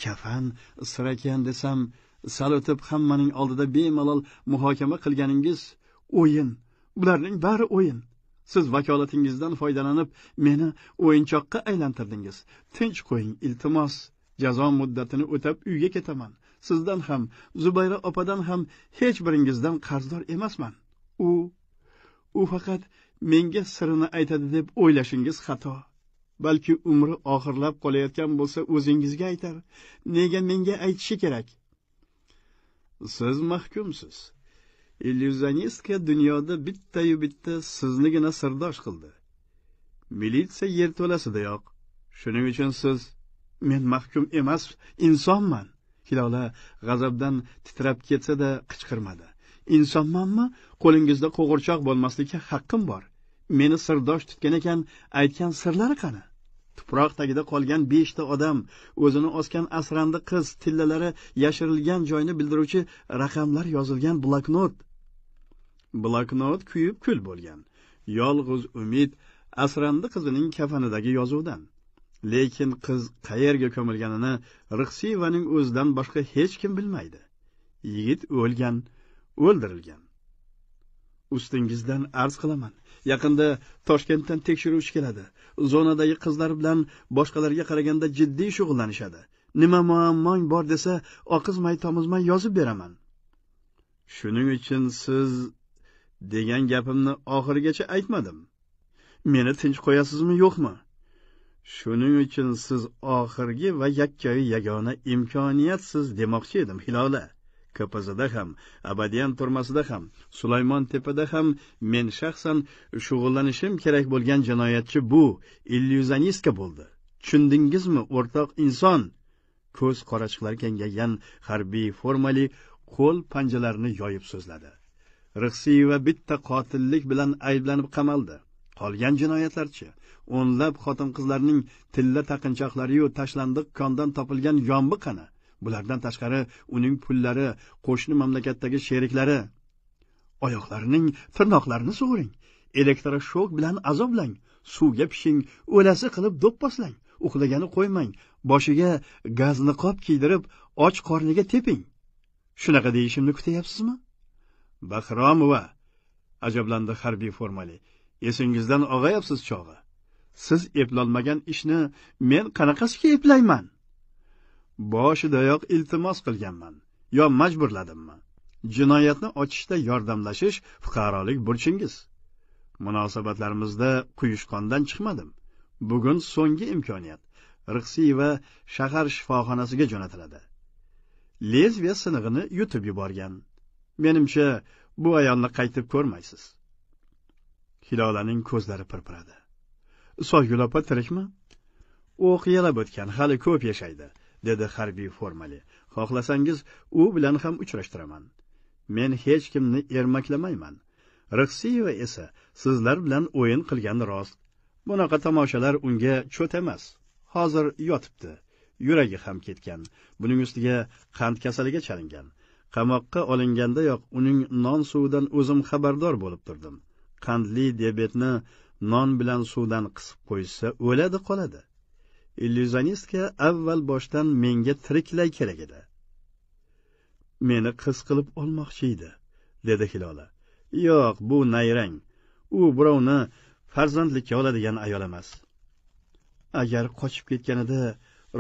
kafan sir ekan desam sal o'tib hammaning oldida bemalol muhokama qilganingiz o'yin bularning bari o'yin siz vakolatingizdan foydalanib meni o'yinchoqqa aylantirdingiz tinch qo'ying iltimos jazo muddatini o'tab uyga ketaman sizdan ham zubayra opadan ham hech biringizdan qarzdor emasman u u faqat menga sirini aytadi deb o'ylashingiz xato balki umri oxirlab qolayotgan bo'lsa o'zingizga aytar nega menga aytishi kerak siz mahkumsiz illyuzionistka dunyoda bittayu bitta siznigina sirdosh qildi militsiya yer to'lasidayoq shuning uchun siz men mahkum emas insonman hilola g'azabdan titrab ketsa-da qichqirmadi insonmanmi qo'lingizda qo'g'irchoq bo'lmaslikka haqqim bor meni sirdosh tutgan ekan aytgan sirlari qani tuproq tagida qolgan beshta odam o'zini osgan asrandi qiz tillalari yashirilgan joyni bildiruvchi raqamlar yozilgan bloknot bloknot kuyib kul bo'lgan yolg'iz umid asrandi qizining kafanidagi yozuvdan lekin qiz qayerga ko'milganini rixsiyevaning o'zidan boshqa hech kim bilmaydi yigit o'lgan o'ldirilgan ustingizdan arz qilaman yaqinda toshkentdan tekshiruvchi keladi zonadagi qizlar bilan boshqalarga qaraganda jiddiy shug'ullanishadi nima muammong bor desa oqizmay tomizmay yozib beraman shuning uchun siz degan gapimni oxirigacha aytmadim meni tinch qo'yasizmi yo'qmi shuning uchun siz oxirgi va yakkayu yagona imkoniyatsiz demoqchi edim hilola kpzda ham abadiyan turmasida ham sulaymon tepada ham men shaxsan shug'ullanishim kerak bo'lgan jinoyatchi bu illyuzonistka bo'ldi tushundingizmi o'rtoq inson ko'z qorachiqlari kengaygan harbiy formali qo'l panjalarini yoyib so'zladi rixsiy va bitta qotillik bilan ayblanib qamaldi qolgan jinoyatlarchi o'nlab xotin qizlarning tilla taqinchoqlariyu tashlandiq kondan topilgan yombi qani bulardan tashqari uning pullari qo'shni mamlakatdagi sheriklari oyoqlarining tirnoqlarini sug'uring elektroshok bilan azoblang suvga pishing o'lasi qilib do'pposlang uxlagani qo'ymang boshiga gaz niqob kiydirib och qorniga teping shunaqa deyishimni kutyapsizmi bahromova ajablandi harbiy formali esingizdan og'ayapsiz chog'i siz eplolmagan ishni men qanaqasiga eplayman boshidayoq iltimos qilganman yo majburladimmi jinoyatni ochishda yordamlashish fuqarolik burchingiz munosabatlarimizda quyushqondan chiqmadim bugun so'nggi imkoniyat rixsiyeva shahar shifoxonasiga jo'natiladi lezviya sinig'ini yutib yuborgan menimcha bu ayolni qaytib ko'rmaysiz hilolaning ko'zlari pirpiradi soygul opa tirikmi o'q yalab o'tgan hali ko'p yashaydi dedi harbiy formali xohlasangiz u bilan ham uchrashtiraman men hech kimni ermaklamayman rixsiyeva esa sizlar bilan o'yin qilgani rost bunaqa tomoshalar unga cho't emas hozir yotibdi yuragi ham ketgan buning ustiga qand kasaliga chalingan qamoqqa olingandayoq uning non suvidan o'zim xabardor bo'lib turdim qandli diabetni non bilan suvdan qisib qo'yishsa o'ladi qoladi illyuzionistka avval boshdan menga tiriklay kerak edi meni qiz qilib olmoqchi edi dedi hilola yo'q bu nayrang u birovni farzandlikka oladigan ayol emas agar qochib ketganida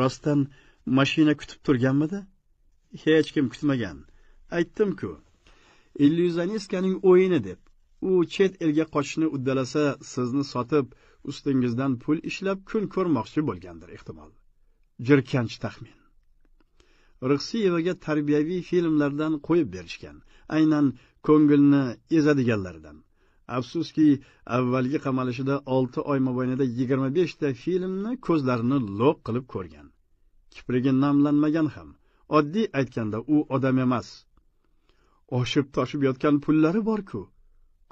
rostdan mashina kutib turganmidi hech kim kutmagan aytdim-ku illyuzionistkaning o'yini deb u chet elga qochishni uddalasa sizni sotib ustingizdan pul ishlab kun ko'rmoqchi bo'lgandir ehtimol jirkanch taxmin rixsiyevaga tarbiyaviy filmlardan qo'yib berishgan aynan ko'ngilni ezadiganlardan afsuski avvalgi qamalishida olti oy mobaynida yigirma beshta filmni ko'zlarini lo'q qilib ko'rgan kiprigi namlanmagan ham oddiy aytganda u odam emas oshib toshib yotgan pullari bor-ku.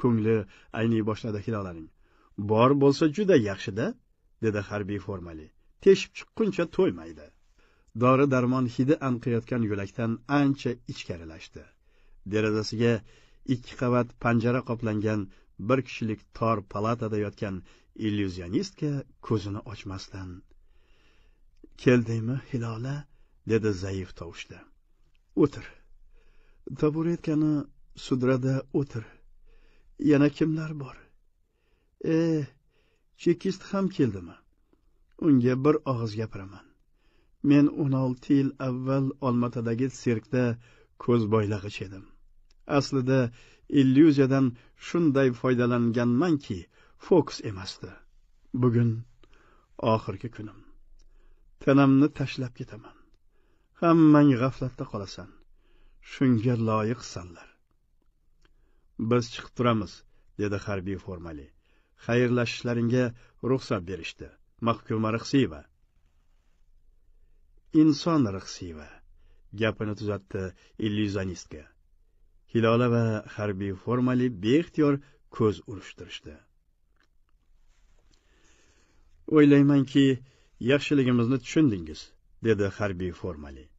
Ko'ngli ayniy boshladi Hilolaning. Bor bo'lsa juda yaxshida, dedi harbiy formali. Teshib chiqquncha to'ymaydi. Dori darmon hidi anqiyotgan yo'lakdan ancha ichkarilashdi. Derazasiga ikki qavat panjara qoplangan bir kishilik tor palatada yotgan illyuzionistga ko'zini ochmasdan keldingmi hilola dedi zaif tovushda o'tir taburetkani sudrada o'tir yana kimlar bor e chekist ham keldimi unga bir og'iz gapiraman men o'n olti yil avval olmatadagi sirkda ko'zboylag'ich edim aslida illyuziyadan shunday foydalanganmanki fokus emasdi bugun oxirgi kunim tanamni tashlab ketaman hammang g'aflatda qolasan shunga loyiqsanlar biz chiqib turamiz dedi harbiy formali xayrlashishlaringga ruxsat berishdi mahkuma rixsiyeva inson rixsiyeva gapini tuzatdi illyuzionistka hilola va harbiy formali beixtiyor ko'z urishtirishdi o'ylaymanki yaxshiligimizni tushundingiz dedi harbiy formali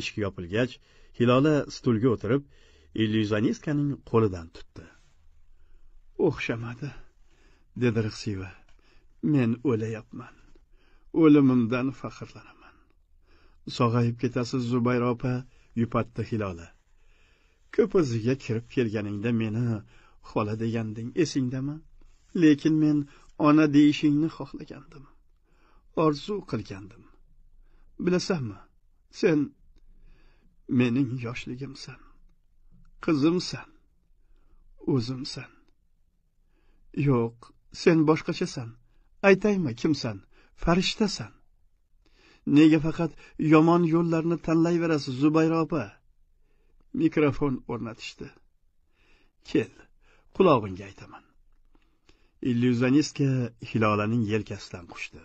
eshik yopilgach hilola stulga o'tirib illyuzionistkaning qo'lidan tutdi o'xshamadi dedi rixsiva men o'layapman o'limimdan faxrlanaman sog'ayib ketasiz zubayra opa yupatdi hilola ko'p o'ziga kirib kelganingda meni xola deganding esingdami lekin men ona deyishingni xohlagandim orzu qilgandim bilasanmi sen mening yoshligimsan qizimsan o'zimsan yo'q sen boshqachasan aytaymi kimsan farishtasan nega faqat yomon yo'llarni tanlayverasiz zubayra opa mikrofon o'rnatishdi kel qulog'ingga aytaman illyuzionistga hilolaning yelkasidan qushdi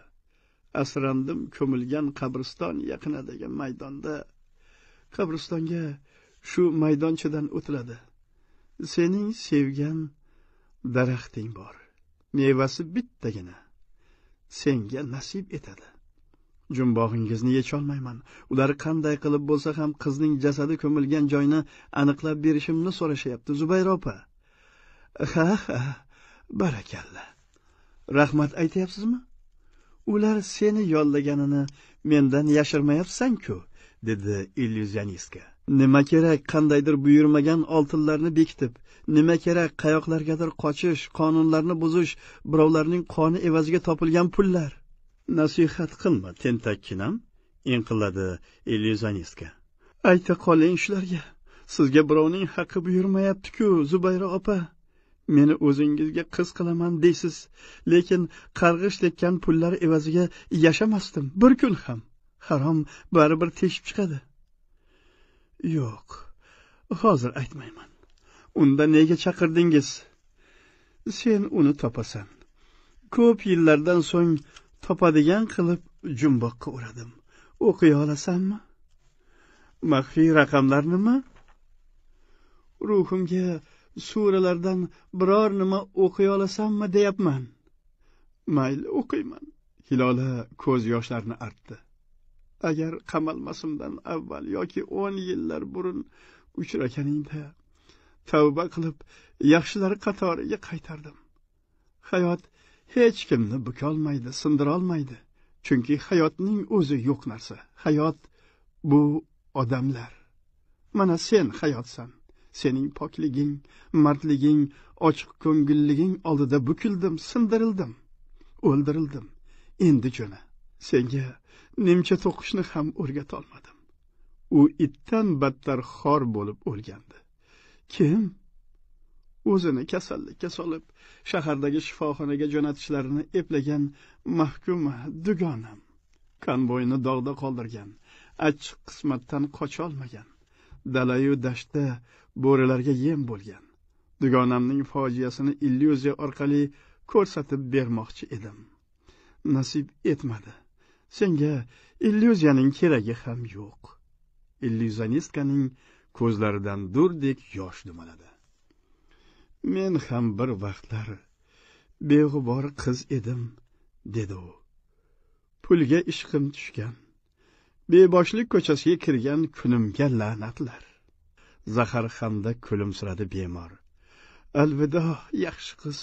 asrandim ko'milgan qabriston yaqinidagi maydonda qabristonga shu maydonchadan o'tiladi sening sevgan daraxting bor mevasi bittagina senga nasib etadi jumbog'ingizni yecholmayman ular qanday qilib bo'lsa ham qizning jasadi ko'milgan joyni aniqlab berishimni so'rashyapti zubayra opa ha ha barakalla rahmat aytyapsizmi ular seni yollaganini mendan yashirmayapsan ku dedi illyuzionistka nima kerak qandaydir buyurmagan oltinlarni bekitib nima kerak qayoqlargadir qochish qonunlarni buzish birovlarning qoni evaziga topilgan pullar nasihat qilma tentakkinam inqilladi illyuzionistka ayta qoling shularga sizga birovning haqqi buyurmayaptiku zubayra opa meni o'zingizga qiz qilaman deysiz lekin qarg'ish tekkan pullar evaziga yashamasdim bir kun ham harom baribir teshib chiqadi yo'q hozir aytmayman unda nega chaqirdingiz sen uni topasan ko'p yillardan so'ng topadigan qilib jumboqqa uradim o'qiy olasanmi maxfiy raqamlar nima ruhimga suralardan biror nima o'qiy olasanmi deyapman mayli o'qiyman hilola ko'z yoshlarini artdi agar qamalmasimdan avval yoki o'n yillar burun uchraganingda tavba qilib yaxshilar qatoriga qaytardim hayot hech kimni bukolmaydi sindirolmaydi chunki hayotning o'zi yo'q narsa hayot bu odamlar mana sen hayotsan sening pokliging mardliging ochiq ko'ngilliging oldida bukildim sindirildim o'ldirildim endi jo'na senga nemcha to'qishni ham o'rgatolmadim u itdan battar xor bo'lib o'lgandi kim o'zini kasallikka solib shahardagi shifoxonaga jo'natishlarini eplagan mahkuma dugonam konvoyni dog'da qoldirgan achchiq qismatdan qocholmagan dalayu dashtda bo'rilarga yem bo'lgan dugonamning fojiasini illyuziya orqali ko'rsatib bermoqchi edim nasib etmadi senga illyuziyaning keragi ham yo'q illyuzionistkaning ko'zlaridan durdek yosh dumaladi men ham bir vaqtlar beg'ubor qiz edim dedi u pulga ishqim tushgan beboshlik ko'chasiga kirgan kunimga la'natlar zahar hamda kulimsiradi bemor alvido yaxshi qiz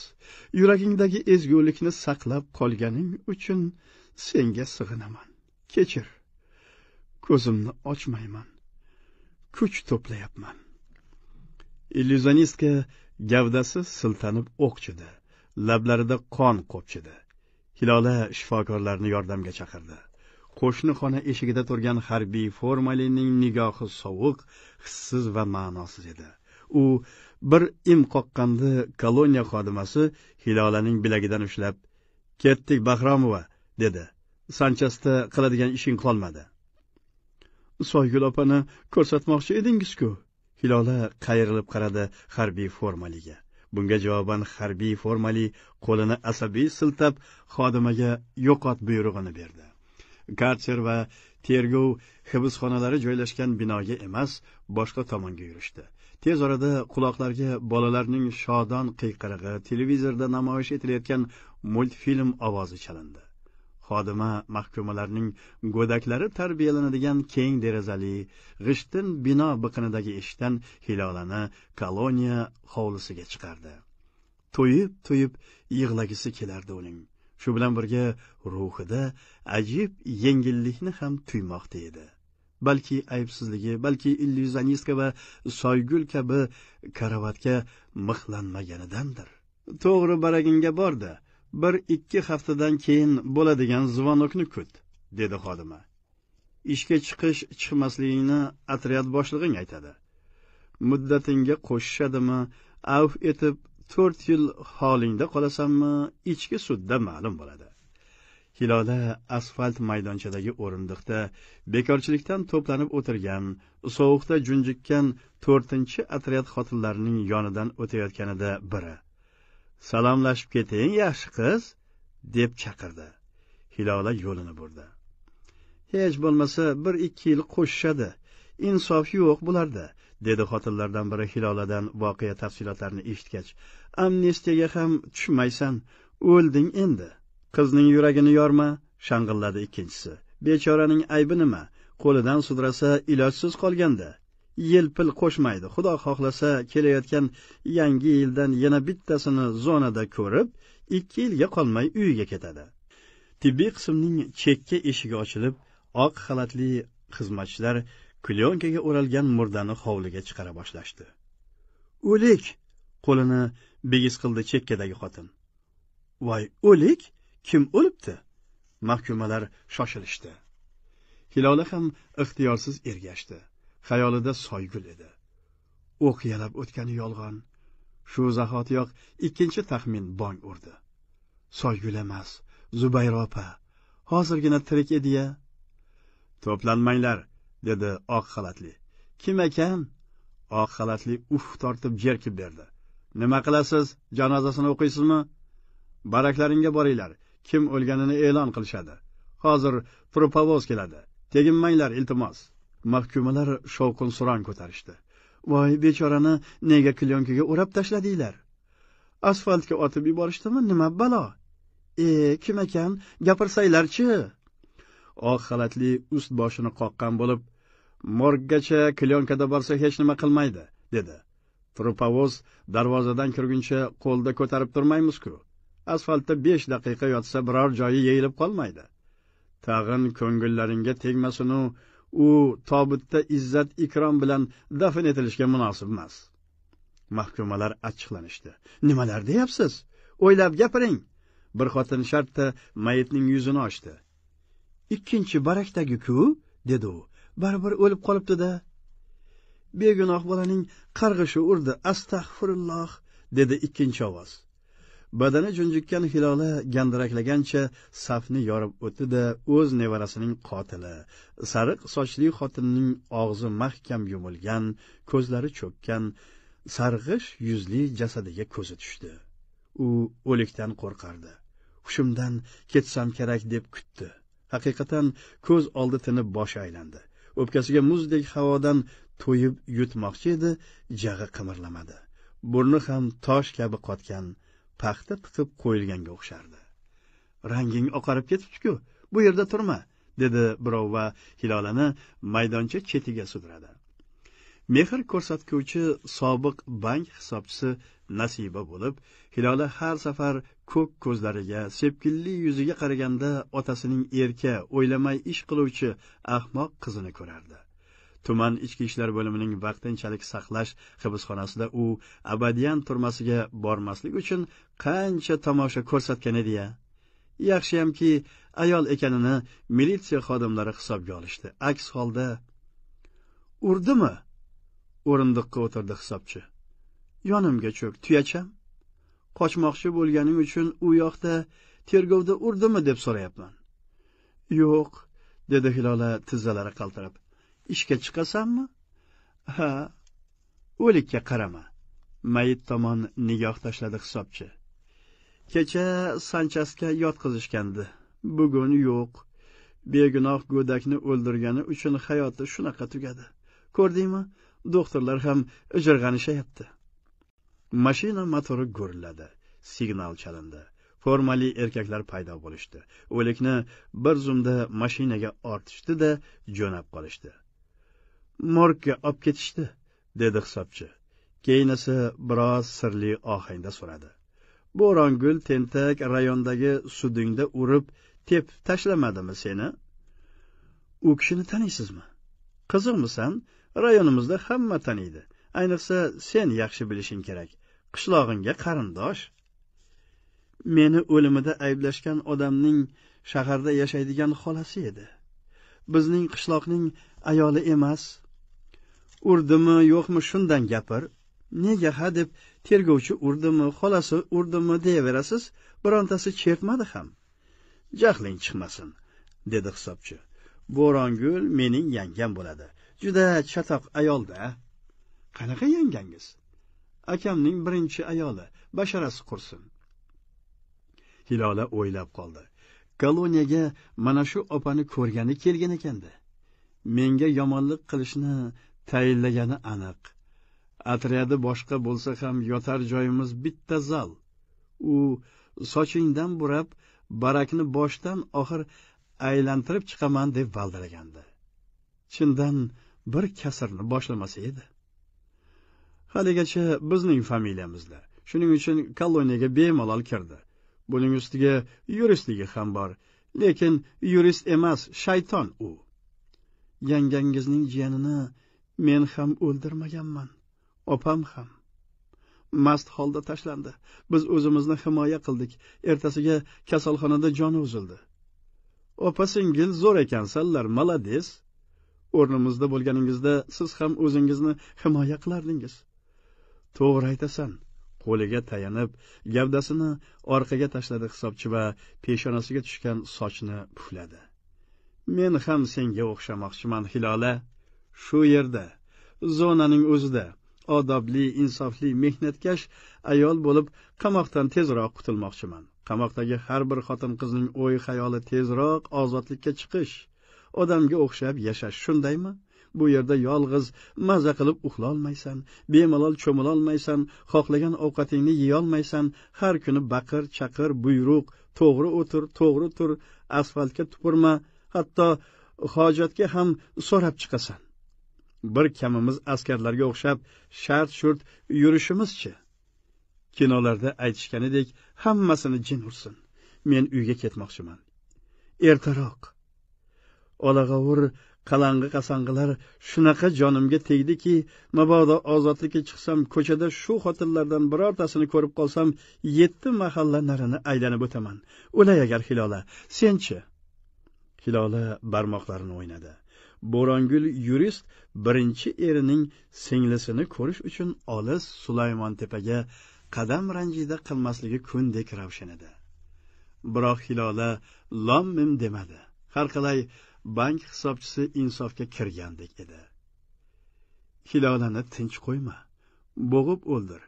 yuragingdagi ezgulikni saqlab qolganing uchun senga sig'inaman kechir ko'zimni ochmayman kuch to'playapman illyuzionistka gavdasi siltanib o'qchidi lablarida qon qo'pchidi hilola shifokorlarni yordamga chaqirdi qo'shni xona eshigida turgan harbiy formalining nigohi sovuq hissiz va ma'nosiz edi u bir im qoqqanda koloniya xodimasi hilolaning bilagidan ushlab ketdik bahromova dedi sanchasda qiladigan ishing qolmadi soygul opani ko'rsatmoqchi edingiz-ku hilola qayrilib qaradi harbiy formaliga bunga javoban harbiy formali qo'lini asabiy siltab xodimaga yo'qot buyrug'ini berdi karcher va tergov hibsxonalari joylashgan binoga emas boshqa tomonga yurishdi tez orada quloqlarga bolalarning shodon qiyqirig'i televizorda namoyish etilayotgan multfilm ovozi chalindi xodima mahkumalarning go'daklari tarbiyalanadigan keng derazali g'ishtin bino biqinidagi eshikdan hilolani koloniya hovlisiga chiqardi to'yib to'yib yig'lagisi kelardi uning shu bilan birga ruhida ajib yengillikni ham tuymoqda edi balki aybsizligi balki illyuzionistka va soygul kabi karavatga mixlanmaganidandir to'g'ri baraginga bordi bir ikki haftadan keyin bo'ladigan zvonokni kut dedi xodima ishga chiqish chiqmasligingni otryad boshlig'ing aytadi muddatingga qo'shishadimi avf etib to'rt yil holingda qolasanmi ichki sudda ma'lum bo'ladi hilola asfalt maydonchadagi o'rindiqda bekorchilikdan to'planib o'tirgan sovuqda junjikkan to'rtinchi otryad xotinlarining yonidan o'tayotganida biri salomlashib keting yaxshi qiz deb chaqirdi hilola yo'lini burdi hech bo'lmasa bir ikki yil qo'shishadi insof yo'q bularda dedi xotinlardan biri hiloladan voqea tafsilotlarini eshitgach amnestiyaga ham tushmaysan o'lding endi qizning yuragini yorma shang'illadi ikkinchisi bechoraning aybi nima qo'lidan sudrasa ilojsiz qolganda yelpil qo'shmaydi xudo xohlasa kelayotgan yangi yildan yana bittasini zonada ko'rib ikki yilga qolmay uyiga ketadi tibbiy qismning chekka eshigi ochilib oq xalatli xizmatchilar klyonkaga o'ralgan murdani hovliga chiqara boshlashdi o'lik qo'lini bigiz qildi chekkadagi xotin voy o'lik kim o'libdi mahkumalar shoshilishdi hilola ham ixtiyorsiz ergashdi xayolida soygul edi o'q yalab o'tgani yolg'on shu zahotiyoq ikkinchi taxmin bong urdi soygul emas zubayra opa hozirgina tirik ediya to'planmanglar dedi oq xalatli kim ekan oq xalatli uf tortib jerkib berdi nima qilasiz janozasini o'qiysizmi baraklaringga boringlar kim o'lganini e'lon qilishadi hozir propovоz keladi teginmanglar iltimos mahkumalar shovqin suron ko'tarishdi voy bechorani nega klyonkaga o'rab tashladinglar asfaltga otib yuborishdimi nima balo e kim ekan gapirsanglarchi oq xalatli ust boshini qoqqan bo'lib morggacha klyonkada borsa hech nima qilmaydi dedi trupovoz darvozadan kirguncha qo'lda ko'tarib turmaymizku asfaltda besh daqiqa yotsa biror joyi yeyilib qolmaydi tag'in ko'ngillaringga tegmasinu u tobutda izzat ikrom bilan dafn etilishga munosib emas mahkumalar achchiqlanishdi nimalar deyapsiz o'ylab gapiring bir xotin shartta mayitning yuzini ochdi ikkinchi barakdagi ku dedi u baribir o'lib qolibdida begunoh bolaning qarg'ishi urdi astag'firulloh dedi ikkinchi ovoz badani junjikkan hilola gandiraklagancha safni yorib o'tdi da o'z nevarasining qotili sariq sochli xotinning og'zi mahkam yumilgan ko'zlari cho'kkan sarg'ish yuzli jasadiga ko'zi tushdi u o'likdan qo'rqardi hushimdan ketsam kerak deb kutdi haqiqatan ko'z oldi tinib boshi aylandi o'pkasiga muzdek havodan to'yib yutmoqchi edi jag'i qimirlamadi burni ham tosh kabi qotgan paxta tiqib qo'yilganga o'xshardi ranging oqarib ketibdiku bu yerda turma dedi birov va hilolani maydoncha chetiga sudradi mehr ko'rsatguvchi sobiq bank hisobchisi nasiba bo'lib hilola har safar ko'k ko'zlariga sepkilli yuziga qaraganda otasining erka o'ylamay ish qiluvchi ahmoq qizini ko'rardi tuman ichki ishlar bo'limining vaqtinchalik saqlash hibsxonasida u abadiyan turmasiga bormaslik uchun qancha tomosha ko'rsatgan edi ya yaxshiyamki ayol ekanini militsiya xodimlari hisobga olishdi aks holda urdimi o'rindiqqa o'tirdi hisobchi yonimga cho'k tuyacham qochmoqchi bo'lganing uchun u yoqda tergovda urdimi deb so'rayapman yo'q dedi hilola tizzalari qaltirab ishga chiqasanmi ha o'likka qarama mayit tomon nigoh tashladi hisobchi kecha sanchasga yotqizishgandi bugun yo'q begunoh go'dakni o'ldirgani uchun hayoti shunaqa tugadi ko'rdingmi doktorlar ham ijirg'anishayapti mashina motori gurilladi signal chalindi formali erkaklar paydo bo'lishdi o'likni bir zumda mashinaga ortishdi da jo'nab qolishdi morgga olib ketishdi dedi hisobchi keyin esa biroz sirli ohangda so'radi bo'rongul tentak rayondagi sudingda urib tepib tashlamadimi seni u kishini taniysizmi qiziqmisan rayonimizda hamma taniydi ayniqsa sen yaxshi bilishing kerak qishlog'ingga qarindosh meni o'limida ayblashgan odamning shaharda yashaydigan xolasi edi bizning qishloqning ayoli emas urdimi yo'qmi shundan gapir nega ha deb tergovchi urdimi xolasi urdimi deyaverasiz birontasi chertmadi ham jahling chiqmasin dedi hisobchi bo'rongul mening yangam bo'ladi juda chatoq ayolda qanaqa yangangiz akamning birinchi ayoli basharasi qursin hilola o'ylab qoldi koloniyaga mana shu opani ko'rgani kelgan ekanda menga yomonlik qilishni tayinlagani aniq atriyadi boshqa bo'lsa ham yotar joyimiz bitta zal u sochingdan burab barakni boshdan oxir aylantirib chiqaman deb valdiragandi chindan bir kasrni boshlamasa edi haligacha bizning familiyamizda shuning uchun koloniyaga bemalol kirdi buning ustiga yuristligi ham bor lekin yurist emas shayton u yangangizning jiyanini men ham o'ldirmaganman opam ham mast holda tashlandi biz o'zimizni himoya qildik ertasiga kasalxonada joni uzildi opa singil zo'r ekansanlar malades o'rnimizda bo'lganingizda siz ham o'zingizni himoya qilardingiz to'g'ri aytasan qo'liga tayanib gavdasini orqaga tashladi hisobchi va peshonasiga tushgan sochni pufladi men ham senga o'xshamoqchiman hilola shu yerda zonaning o'zida odobli insofli mehnatkash ayol bo'lib qamoqdan tezroq qutulmoqchiman qamoqdagi har bir xotin qizning o'y xayoli tezroq ozodlikka chiqish odamga o'xshab yashash shundaymi bu yerda yolg'iz maza qilib uxlolmaysan bemalol cho'milolmaysan xohlagan ovqatingni yeyolmaysan har kuni baqir chaqir buyruq to'g'ri o'tir to'g'ri tur asfaltga tupurma hatto hojatga ham so'rab chiqasan bir kamimiz askarlarga o'xshab shart shurt yurishimizchi kinolarda aytishganidek hammasini jin ursin men uyga ketmoqchiman ertaroq olag'ovur qalang'i qasang'ilar shunaqa jonimga tegdiki mabodo ozodlikka chiqsam ko'chada shu xotinlardan birortasini ko'rib qolsam yetti mahalla narini aylanib o'taman o'lay agar hilola senchi hilola barmoqlarini o'ynadi Bo'rongul yurist birinchi erining singlisini ko'rish uchun olis Sulaymon tepaga qadam ranjida qilmasligi kundek ravshan edi. Biroq Hilola lom mim demadi. Har qalay bank hisobchisi insofga kirgandek edi. Hilolani tinch qo'yma, bo'g'ib o'ldir.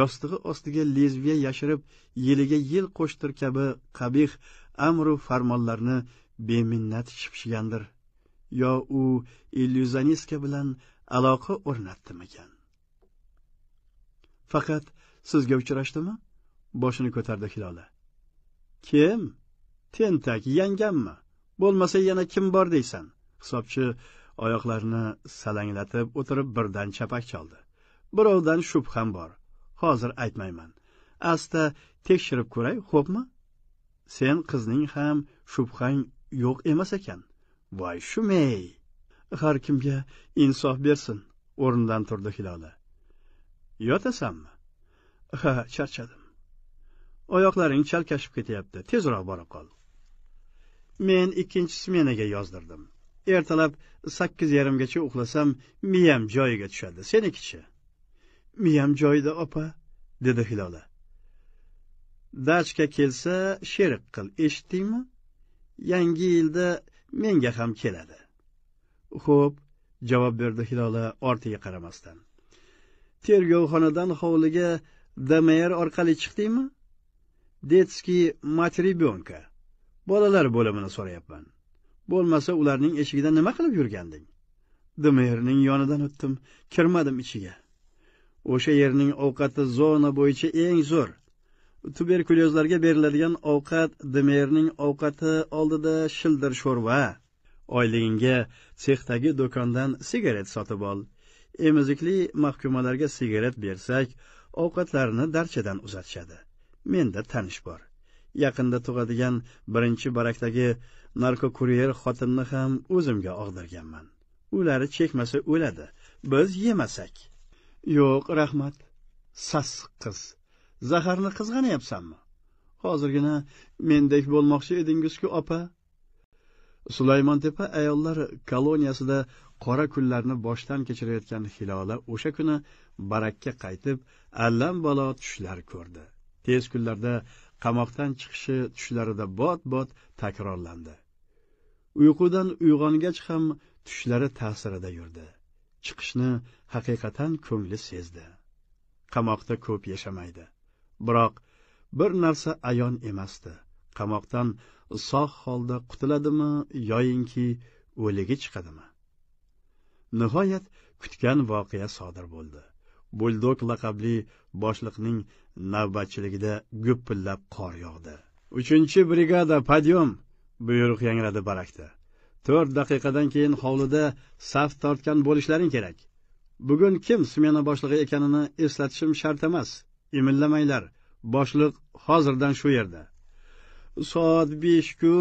Yostig'i ostiga lezbiya yashirib, yiliga yil qo'shtir kabi qabih amru farmonlarni beminnat shipshigandir. yo u illyuzionistka bilan aloqa o'rnatdimikan faqat sizga uchrashdimi boshini ko'tardi hilola kim tentak yangammi bo'lmasa yana kim bor deysan hisobchi oyoqlarini salanglatib o'tirib birdan chapak chaldi birovdan shubham bor hozir aytmayman asta tekshirib ko'ray xo'pmi sen qizning ham shubhang yo'q emas ekan voy shumey har kimga insof bersin o'rnidan turdi hilola yotasanmi ha charchadim oyoqlaring chalkashib ketyapti tezroq bora qol men ikkinchi smenaga yozdirdim ertalab sakkiz yarimgacha uxlasam miyam joyiga tushadi senikichi miyam joyida opa dedi hilola dachka kelsa sherik qil eshitdingmi yangi yilda menga ham keladi xo'p javob berdi hilola ortiga qaramasdan tergovxonadan hovliga dmr orqali chiqdingmi detskiy mat ребенка bolalar bo'limini so'rayapman bo'lmasa ularning eshigida nima qilib yurganding dmrning yonidan o'tdim kirmadim ichiga o'sha yerning ovqati zona bo'yicha eng zo'r tuberkulyozlarga beriladigan ovqat demerning ovqati oldida shildir sho'rva oyligingga sexdagi do'kondan sigaret sotib ol emizikli mahkumalarga sigaret bersak ovqatlarini darchadan uzatishadi menda tanish bor yaqinda tug'adigan birinchi barakdagi narkokuryer xotinni ham o'zimga og'dirganman ulari chekmasa o'ladi biz yemasak yo'q rahmat sassiq qiz zaharni qizg'anayapsanmi hozirgina mendek bo'lmoqchi edingizku opa sulaymon tepa ayollar koloniyasida qora kunlarni boshdan kechirayotgan hilola o'sha kuni barakka qaytib allam balo tushlar ko'rdi tez kunlarda qamoqdan chiqishi tushlarida bot bot takrorlandi uyqudan uyg'ongach ham tushlari ta'sirida yurdi chiqishni haqiqatan ko'ngli sezdi qamoqda ko'p yashamaydi biroq bir narsa ayon emasdi qamoqdan sog' holda qutuladimi yoyinki o'ligi chiqadimi nihoyat kutgan voqea sodir bo'ldi buldok laqabli boshliqning navbatchiligida gupillab qor yog'di uchinchi brigada podyom buyruq yangradi barakda to'rt daqiqadan keyin hovlida saf tortgan bo'lishlaring kerak bugun kim smena boshlig'i ekanini eslatishim shart emas imillamanglar boshliq hozirdan shu yerda soat besh ku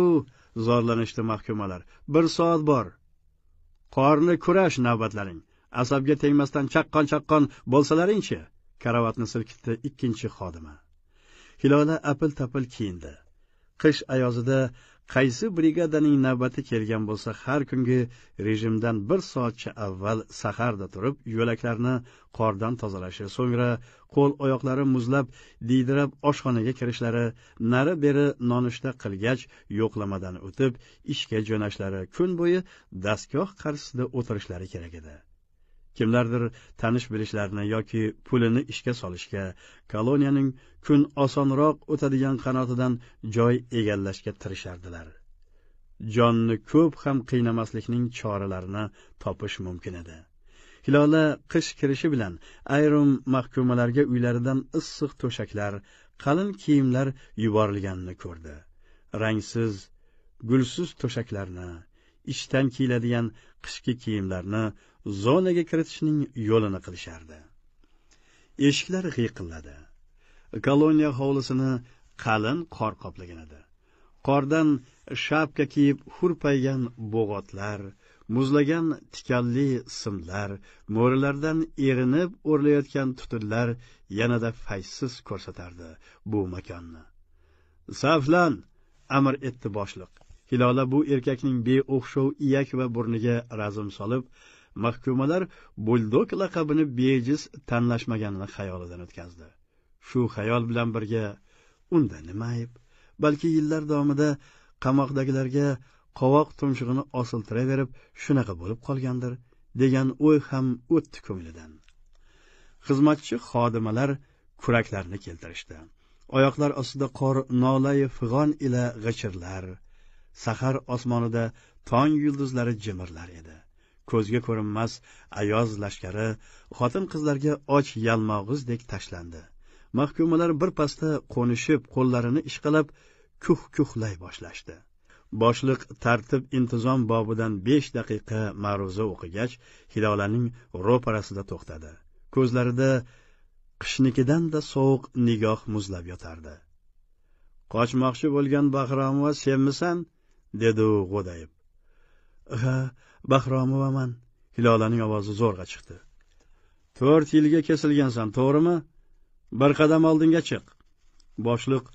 zorlanishdi mahkumalar bir soat bor qorni kurash navbatlaring asabga tegmasdan chaqqon chaqqon bo'lsalaringchi karavatni silkitdi ikkinchi xodima hilola apil tapil kiyindi qish ayozida qaysi brigadaning navbati kelgan bo'lsa har kungi rejimdan bir soatcha avval saharda turib yo'laklarni qordan tozalashi so'ngra qo'l oyoqlari muzlab diydirab oshxonaga kirishlari nari beri nonushta qilgach yo'qlamadan o'tib ishga jo'nashlari kun bo'yi dastgoh qarshisida o'tirishlari kerak edi kimlardir tanish bilishlarini yoki pulini ishga solishga koloniyaning kun osonroq o'tadigan qanotidan joy egallashga tirishardilar jonni ko'p ham qiynamaslikning choralarini topish mumkin edi hilola qish kirishi bilan ayrim mahkumalarga uylaridan issiq to'shaklar qalin kiyimlar yuborilganini ko'rdi rangsiz gulsiz to'shaklarni ichdan kiyiladigan qishki kiyimlarni zonaga kiritishning yo'lini qilishardi eshiklar g'iyqilladi koloniya hovlisini qalin qor qoplagan edi qordan shapka kiyib hurpaygan bo'g'otlar muzlagan tikanli simlar mo'rilardan erinib o'rlayotgan tutunlar yanada fayzsiz ko'rsatardi bu makonni saflan amr etdi boshliq hilola bu erkakning beo'xshov iyak va burniga razm solib mahkumalar buldok laqabini bejiz tanlashmaganini xayolidan o'tkazdi shu xayol bilan birga unda nima ayb balki yillar davomida qamoqdagilarga qovoq tumshug'ini osiltiraverib shunaqa bo'lib qolgandir degan o'y ham o'tdi ko'nglidan xizmatchi xodimalar kuraklarni keltirishdi oyoqlar ostida qor nolayi fig'on ila g'ichirlar sahar osmonida tong yulduzlari jimirlar edi ko'zga ko'rinmas ayoz lashkari xotin qizlarga och yalmog'izdek tashlandi mahkumalar birpasda qo'nishib qo'llarini ishqalab kuh kuhlay boshlashdi boshliq tartib intizom bobidan besh daqiqa ma'ruza o'qigach hilolaning ro'parasida to'xtadi ko'zlarida qishnikidanda sovuq nigoh muzlab yotardi qochmoqchi bo'lgan bahromova senmisan dedi u g'o'dayib ha bahromovaman hilolaning ovozi zo'rg'a chiqdi to'rt yilga kesilgansan to'g'rimi bir qadam oldinga chiq boshliq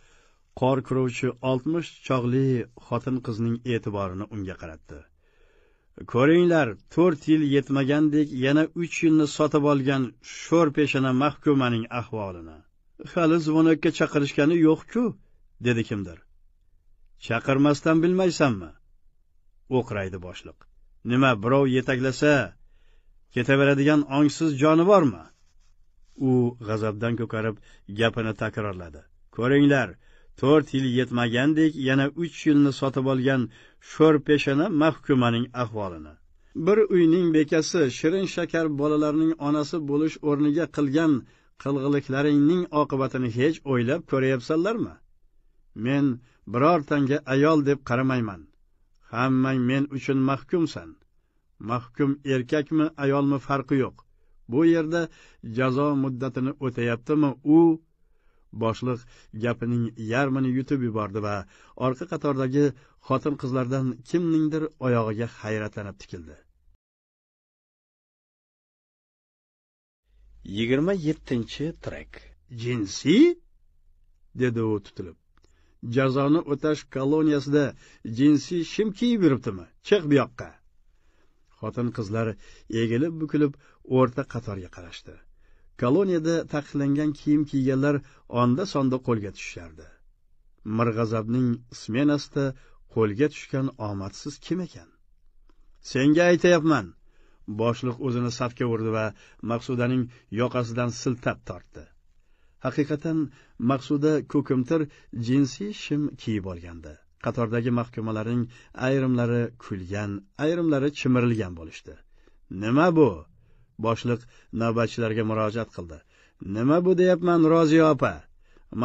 qor kuruvchi oltmish chog'li xotin qizning e'tiborini unga qaratdi ko'ringlar to'rt yil yetmagandek yana uch yilni sotib olgan sho'r peshona mahkumaning ahvolini hali zvonokka chaqirishgani yo'q-ku, dedi kimdir. Chaqirmasdan bilmaysanmi? o'qraydi boshliq. nima birov yetaklasa ketaveradigan ongsiz joni bormi u g'azabdan ko'karib gapini takrorladi ko'ringlar to'rt yil yetmagandek yana uch yilni sotib olgan sho'r peshana mahkumaning ahvolini bir uyning bekasi shirin shakar bolalarning onasi bo'lish o'rniga qilgan qilg'iliklaringning oqibatini hech o'ylab ko'ryapsanlarmi men birortanga ayol deb qaramayman hammang men uchun mahkumsan mahkum erkakmi ayolmi farqi yo'q bu yerda jazo muddatini o'tayaptimi u boshliq gapining yarmini yutib yubordi va orqa qatordagi xotin qizlardan kimningdir oyog'iga hayratlanib tikildi yigirma yettinchi trek jinsiy dedi u tutilib jazoni o'tash koloniyasida jinsiy shim kiyib yuribdimi chiq bu yoqqa xotin qizlar egilib bukilib o'rta qatorga qarashdi koloniyada taqiqlangan kiyim kiyganlar onda sonda qo'lga tushishardi mirg'azabning smenasida qo'lga tushgan omadsiz kim ekan senga aytayapman boshliq o'zini safga urdi va maqsudaning yoqasidan siltab tortdi haqiqatan maqsuda ko'kimtir jinsiy shim kiyib olgandi qatordagi mahkumalarning ayrimlari kulgan ayrimlari chimirilgan bo'lishdi nima bu boshliq navbatchilarga murojaat qildi nima bu deyapman roziya opa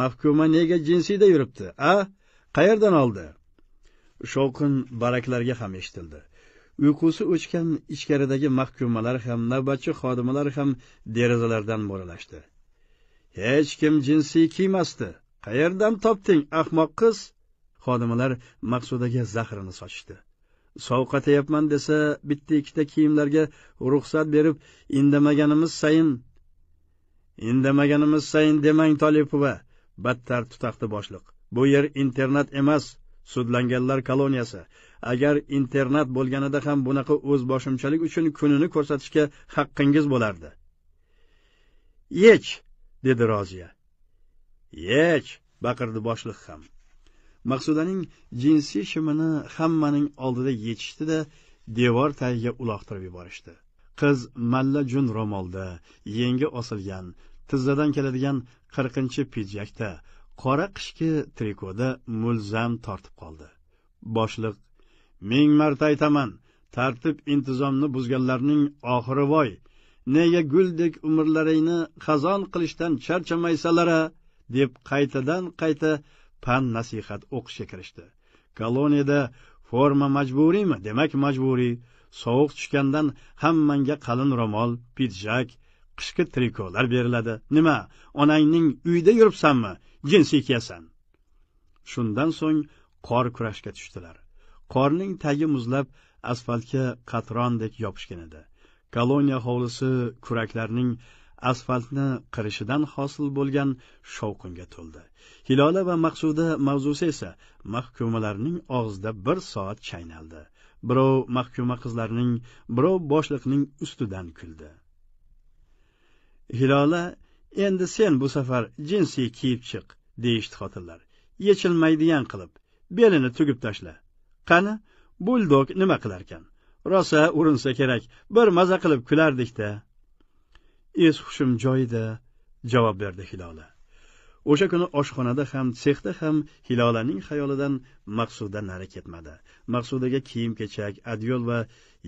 mahkuma nega jinsiyda yuribdi a qayerdan oldi shovqin baraklarga ham eshitildi uyqusi o'chgan ichkaridagi mahkumalar ham navbatchi xodimalar ham derazalardan mo'ralashdi hech kim jinsiy kiymasdi qayerdan topding ahmoq qiz xodimalar maqsudaga zahrini sochishdi sovqatayapman desa bitta ikkita kiyimlarga ruxsat berib indamaganimiz sayin indamaganimiz sayin demang tolipova battar tutaqdi boshliq bu yer internat emas sudlanganlar koloniyasi agar internat bo'lganida ham bunaqa o'zboshimchalik uchun kunini ko'rsatishga haqqingiz bo'lardi yech dedi roziya yech baqirdi boshliq ham maqsudaning jinsiy shimini hammaning oldida yechishdi da devor tagiga uloqtirib yuborishdi qiz malla jun ro'molda yengi osilgan tizzadan keladigan qirqinchi pidjakda qora qishki trikoda mulzam tortib qoldi boshliq ming marta aytaman tartib intizomni buzganlarning oxiri voy nega guldek umrlaringni xazon qilishdan charchamaysalara deb qaytadan qayta pan nasihat o'qishga kirishdi koloniyada forma majburiymi demak majburiy sovuq tushgandan hammanga qalin ro'mol pidjak qishki trikolar beriladi nima onangning uyida yuribsanmi jinsi kiyasan shundan so'ng qor kurashga tushdilar qorning tagi muzlab asfaltga qatrondek yopishgan edi koloniya hovlisi kuraklarning asfaltni qirishidan hosil bo'lgan shovqinga to'ldi hilola va maqsuda mavzusi esa mahkumalarning og'zida bir soat chaynaldi birov mahkuma qizlarning birov boshliqning ustidan kuldi hilola endi sen bu safar jinsiy kiyib chiq deyishdi xotinlar yechilmaydigan qilib belini tugib tashla qani buldok nima qilarkan rosa urinsa kerak bir maza qilib kulardikda es hushim joyida javob berdi hilola o'sha kuni oshxonada ham sexda ham hilolaning xayolidan maqsuda nari ketmadi maqsudaga kiyim kechak adyol va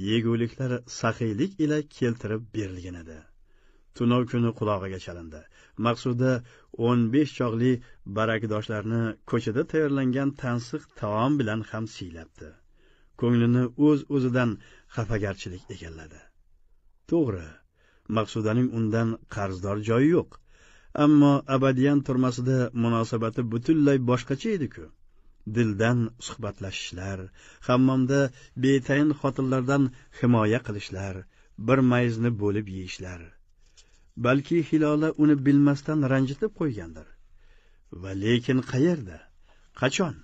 yeguliklar saxiylik ila keltirib berilgan edi tunov kuni qulog'iga chalindi maqsuda o'n besh chog'li barakdoshlarni ko'chada tayyorlangan tansiq taom bilan ham siylabdi ko'nglini o'z uz o'zidan xafagarchilik egalladi to'g'ri maqsudaning undan qarzdor joyi yo'q ammo abadiyan turmasida munosabati butunlay boshqacha edi-ku dildan suhbatlashishlar hammomda betayin xotinlardan himoya qilishlar bir mayizni bo'lib yeyishlar balki hilola uni bilmasdan ranjitib qo'ygandir va lekin qayerda qachon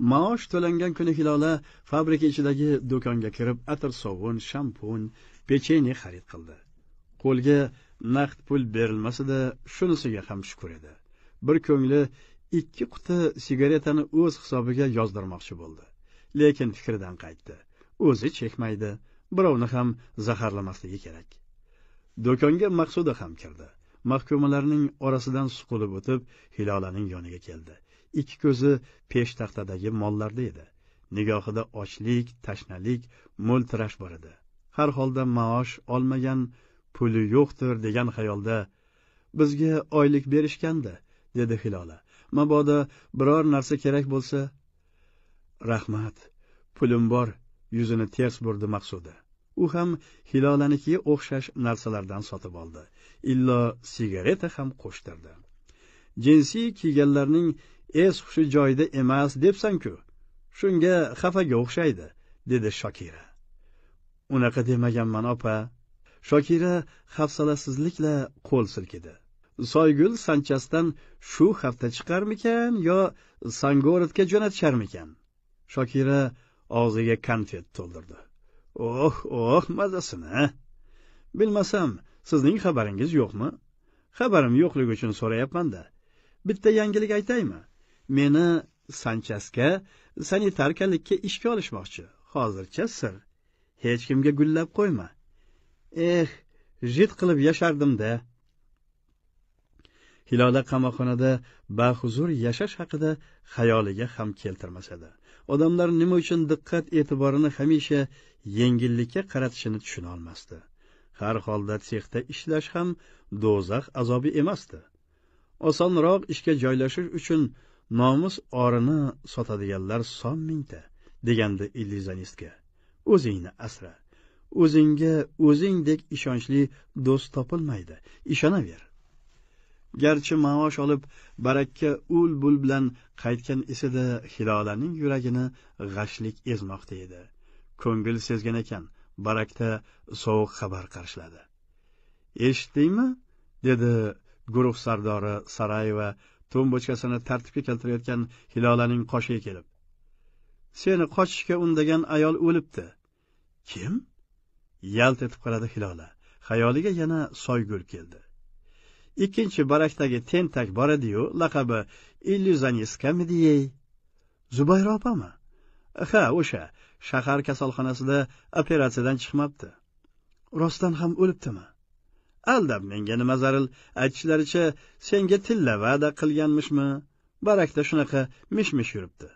maosh to'langan kuni hilola fabrika ichidagi do'konga kirib atir sovun shampun pechenye xarid qildi qo'lga naqd pul berilmasada shunisiga ham shukur edi bir ko'ngli ikki quti sigaretani o'z hisobiga yozdirmoqchi bo'ldi lekin fikridan qaytdi o'zi chekmaydi birovni ham zaharlamasligi kerak do'konga maqsuda ham kirdi mahkumalarning orasidan suqulib o'tib hilolaning yoniga keldi ikki ko'zi peshtaxtadagi mollarda edi nigohida ochlik tashnalik mo'ltirash bor edi har holda maosh olmagan puli yo'qdir degan xayolda bizga oylik berishgandi dedi hilola mabodo biror narsa kerak bo'lsa rahmat pulim bor yuzini ters burdi maqsuda u ham hilolaniki o'xshash narsalardan sotib oldi illo sigareta ham qo'shtirdi jinsiy kiyganlarning es hushi joyida emas debsan-ku shunga xafaga o'xshaydi dedi shokira unaqa demaganman opa shokira hafsalasizlikla qo'l silkidi soygul sanchasidan shu hafta chiqarmikan yo sangorodga jo'natisharmikan shokira og'ziga konfet to'ldirdi oh oh mazasini bilmasam sizning xabaringiz yo'qmi xabarim yo'qligi uchun so'rayapmanda bitta yangilik aytaymi meni sanchasga sanitarkalikka ishga olishmoqchi hozircha sir hech kimga gullab qo'yma eh jid qilib yashardimda hilola qamoqxonada bahuzur yashash haqida xayoliga ham keltirmas edi odamlar nima uchun diqqat e'tiborini hamisha yengillikka qaratishini tushuna olmasdi har holda sexda ishlash ham do'zax azobi emasdi osonroq ishga joylashish uchun nomus orini sotadiganlar son mingta degandi illüzionistga o'zingni asra o'zingga o'zingdek ishonchli do'st topilmaydi ishonaver garchi maosh olib barakka ul bul bilan qaytgan esida hilolaning yuragini g'ashlik ezmoqda edi ko'ngil sezgan ekan barakda sovuq xabar qarshiladi eshitdingmi dedi guruh sardori sarayeva to'mbochkasini tartibga keltirayotgan hilolaning qoshiga kelib seni qochishga undagan ayol o'libdi kim yalt etib qaradi hilola xayoliga yana soygul keldi ikkinchi barakdagi tentak bor ediyu laqabi illyuzionistkamidiey zubayra opami ha o'sha shahar kasalxonasida operatsiyadan chiqmabdi rostdan ham o'libdimi aldab menga nima zaril aytishlaricha senga tilla va'da qilganmishmi barakda shunaqa mish mish yuribdi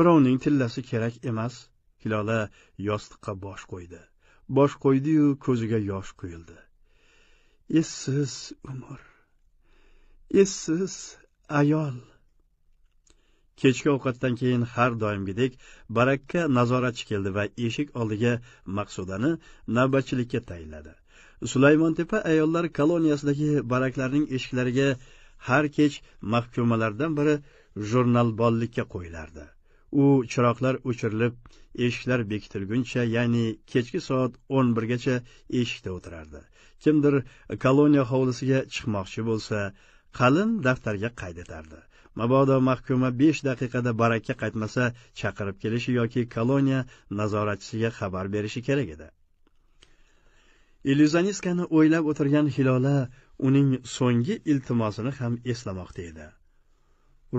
birovning tillasi kerak emas hilola yostiqqa bosh qo'ydi bosh qo'ydiyu ko'ziga yosh quyildi essiz umr essiz ayol kechki ovqatdan keyin har doimgidek barakka nazoratchi keldi va eshik oldiga maqsudani navbatchilikka tayinladi sulaymontepa ayollar koloniyasidagi baraklarning eshiklariga har kech mahkumalardan biri bollikka qo'yilardi u chiroqlar o'chirilib eshiklar bekitilguncha ya'ni kechki soat o'n birgacha eshikda o'tirardi kimdir koloniya hovlisiga chiqmoqchi bo'lsa qalin daftarga qayd etardi mabodo mahkuma besh daqiqada barakka qaytmasa chaqirib kelishi yoki koloniya nazoratchisiga xabar berishi kerak edi illyuzionstkani o'ylab o'tirgan hilola uning so'nggi iltimosini ham eslamoqda edi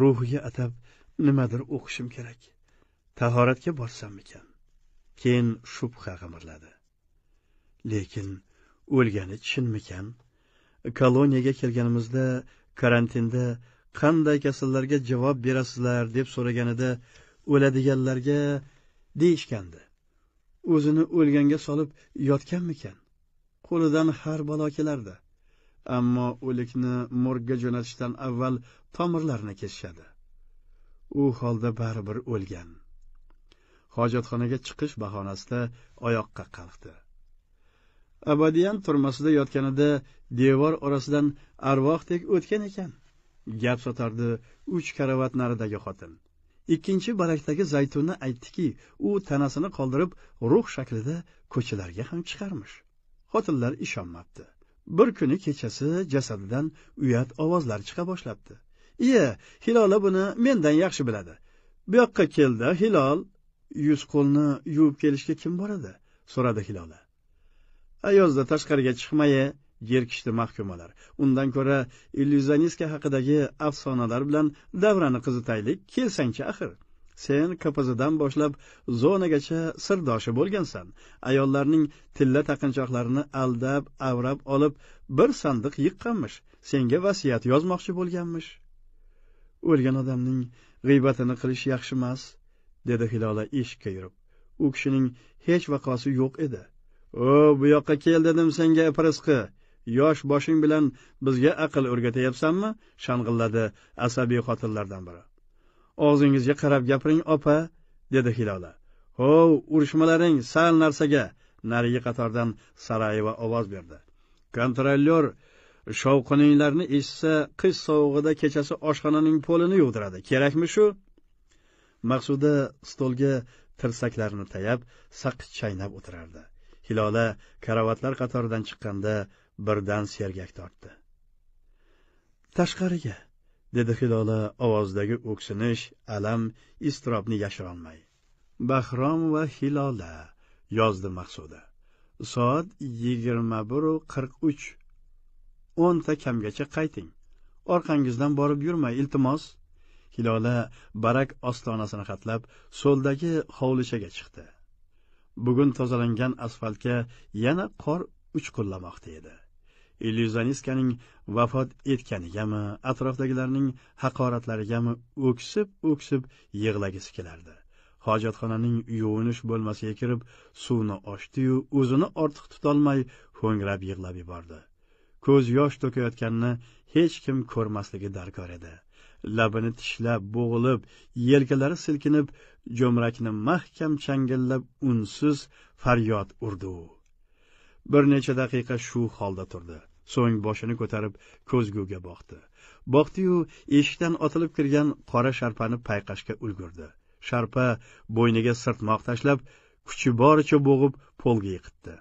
ruhiga atab nimadir o'qishim kerak tahoratga borsammikan keyin shubha g'imirladi lekin o'lgani chinmikan koloniyaga kelganimizda karantinda qanday kasallarga javob berasizlar deb so'raganida o'ladiganlarga deyishgandi o'zini o'lganga solib yotganmikan qo'lidan har balo kelardi ammo o'likni morgga jo'natishdan avval tomirlarini kesishadi u holda baribir o'lgan hojatxonaga chiqish bahonasida oyoqqa qalqdi abadiyan turmasida yotganida devor orasidan arvohdek o'tgan ekan gap sotardi uch karavat naridagi xotin ikkinchi barakdagi zaytunni aytdiki u tanasini qoldirib ruh shaklida ko'chalarga ham chiqarmish xotinlar ishonmabdi bir kuni kechasi jasadidan uyat ovozlar chiqa boshlabdi iya hilola buni mendan yaxshi biladi bu yoqqa keldi hilol yuz qo'lni yuvib kelishga kim boradi so'radi hilola ayozda tashqariga chiqmaye yerkishdi mahkumalar undan ko'ra illyuzionistka haqidagi afsonalar bilan davrani qizitaylik kelsangchi axir sen ko'pazadan boshlab zonagacha sirdoshi bo'lgansan ayollarning tilla taqinchoqlarini aldab avrab olib bir sandiq yiqqanmish senga vasiyat yozmoqchi bo'lganmish o'lgan odamning g'iybatini qilish yaxshi emas dedi hilola eshikka yurib u kishining hech vaqosi yo'q edi o bu yoqqa kel dedim senga prisqi yosh boshing bilan bizga aql o'rgatayapsanmi shang'illadi asabiy xotinlardan biri og'zingizga qarab gapiring opa dedi hilola hov urushmalaring sal narsaga narigi qatordan sarayeva ovoz berdi kontrollyor shovqininglarni eshitsa qish sovug'ida kechasi oshxonaning polini yuvdiradi kerakmi shu maqsuda stolga tirsaklarini tayab saqich chaynab o'tirardi hilola karavotlar qatoridan chiqqanda birdan sergak tortdi tashqariga dedi hilola ovozidagi o'ksinish alam iztirobni yashirolmay bahrom va hilola yozdi maqsuda soat yigirma biru qirq uch o'nta kamgacha qayting orqangizdan borib yurmay iltimos hilola barak ostonasini xatlab so'ldagi hovlichaga chiqdi bugun tozalangan asfaltga yana qor uchqunlamoqda edi elizaniskaning vafot etganigami atrofdagilarning haqoratlarigami o'ksib o'ksib yig'lagisi kelardi hojatxonaning yuvinish bo'lmasiga kirib suvni ochdiyu o'zini ortiq tutolmay ho'ngrab yig'lab yubordi ko'z yosh to'kayotganini hech kim ko'rmasligi darkor edi labini tishlab bo'g'ilib yelkalari silkinib jo'mrakni mahkam changillab unsiz faryod urdi u bir necha daqiqa shu holda turdi so'ng boshini ko'tarib ko'zguga boqdi boqdiyu eshikdan otilib kirgan qora sharpani payqashga ulgurdi sharpa bo'yniga sirtmoq tashlab kuchi boricha bo'g'ib polga yiqitdi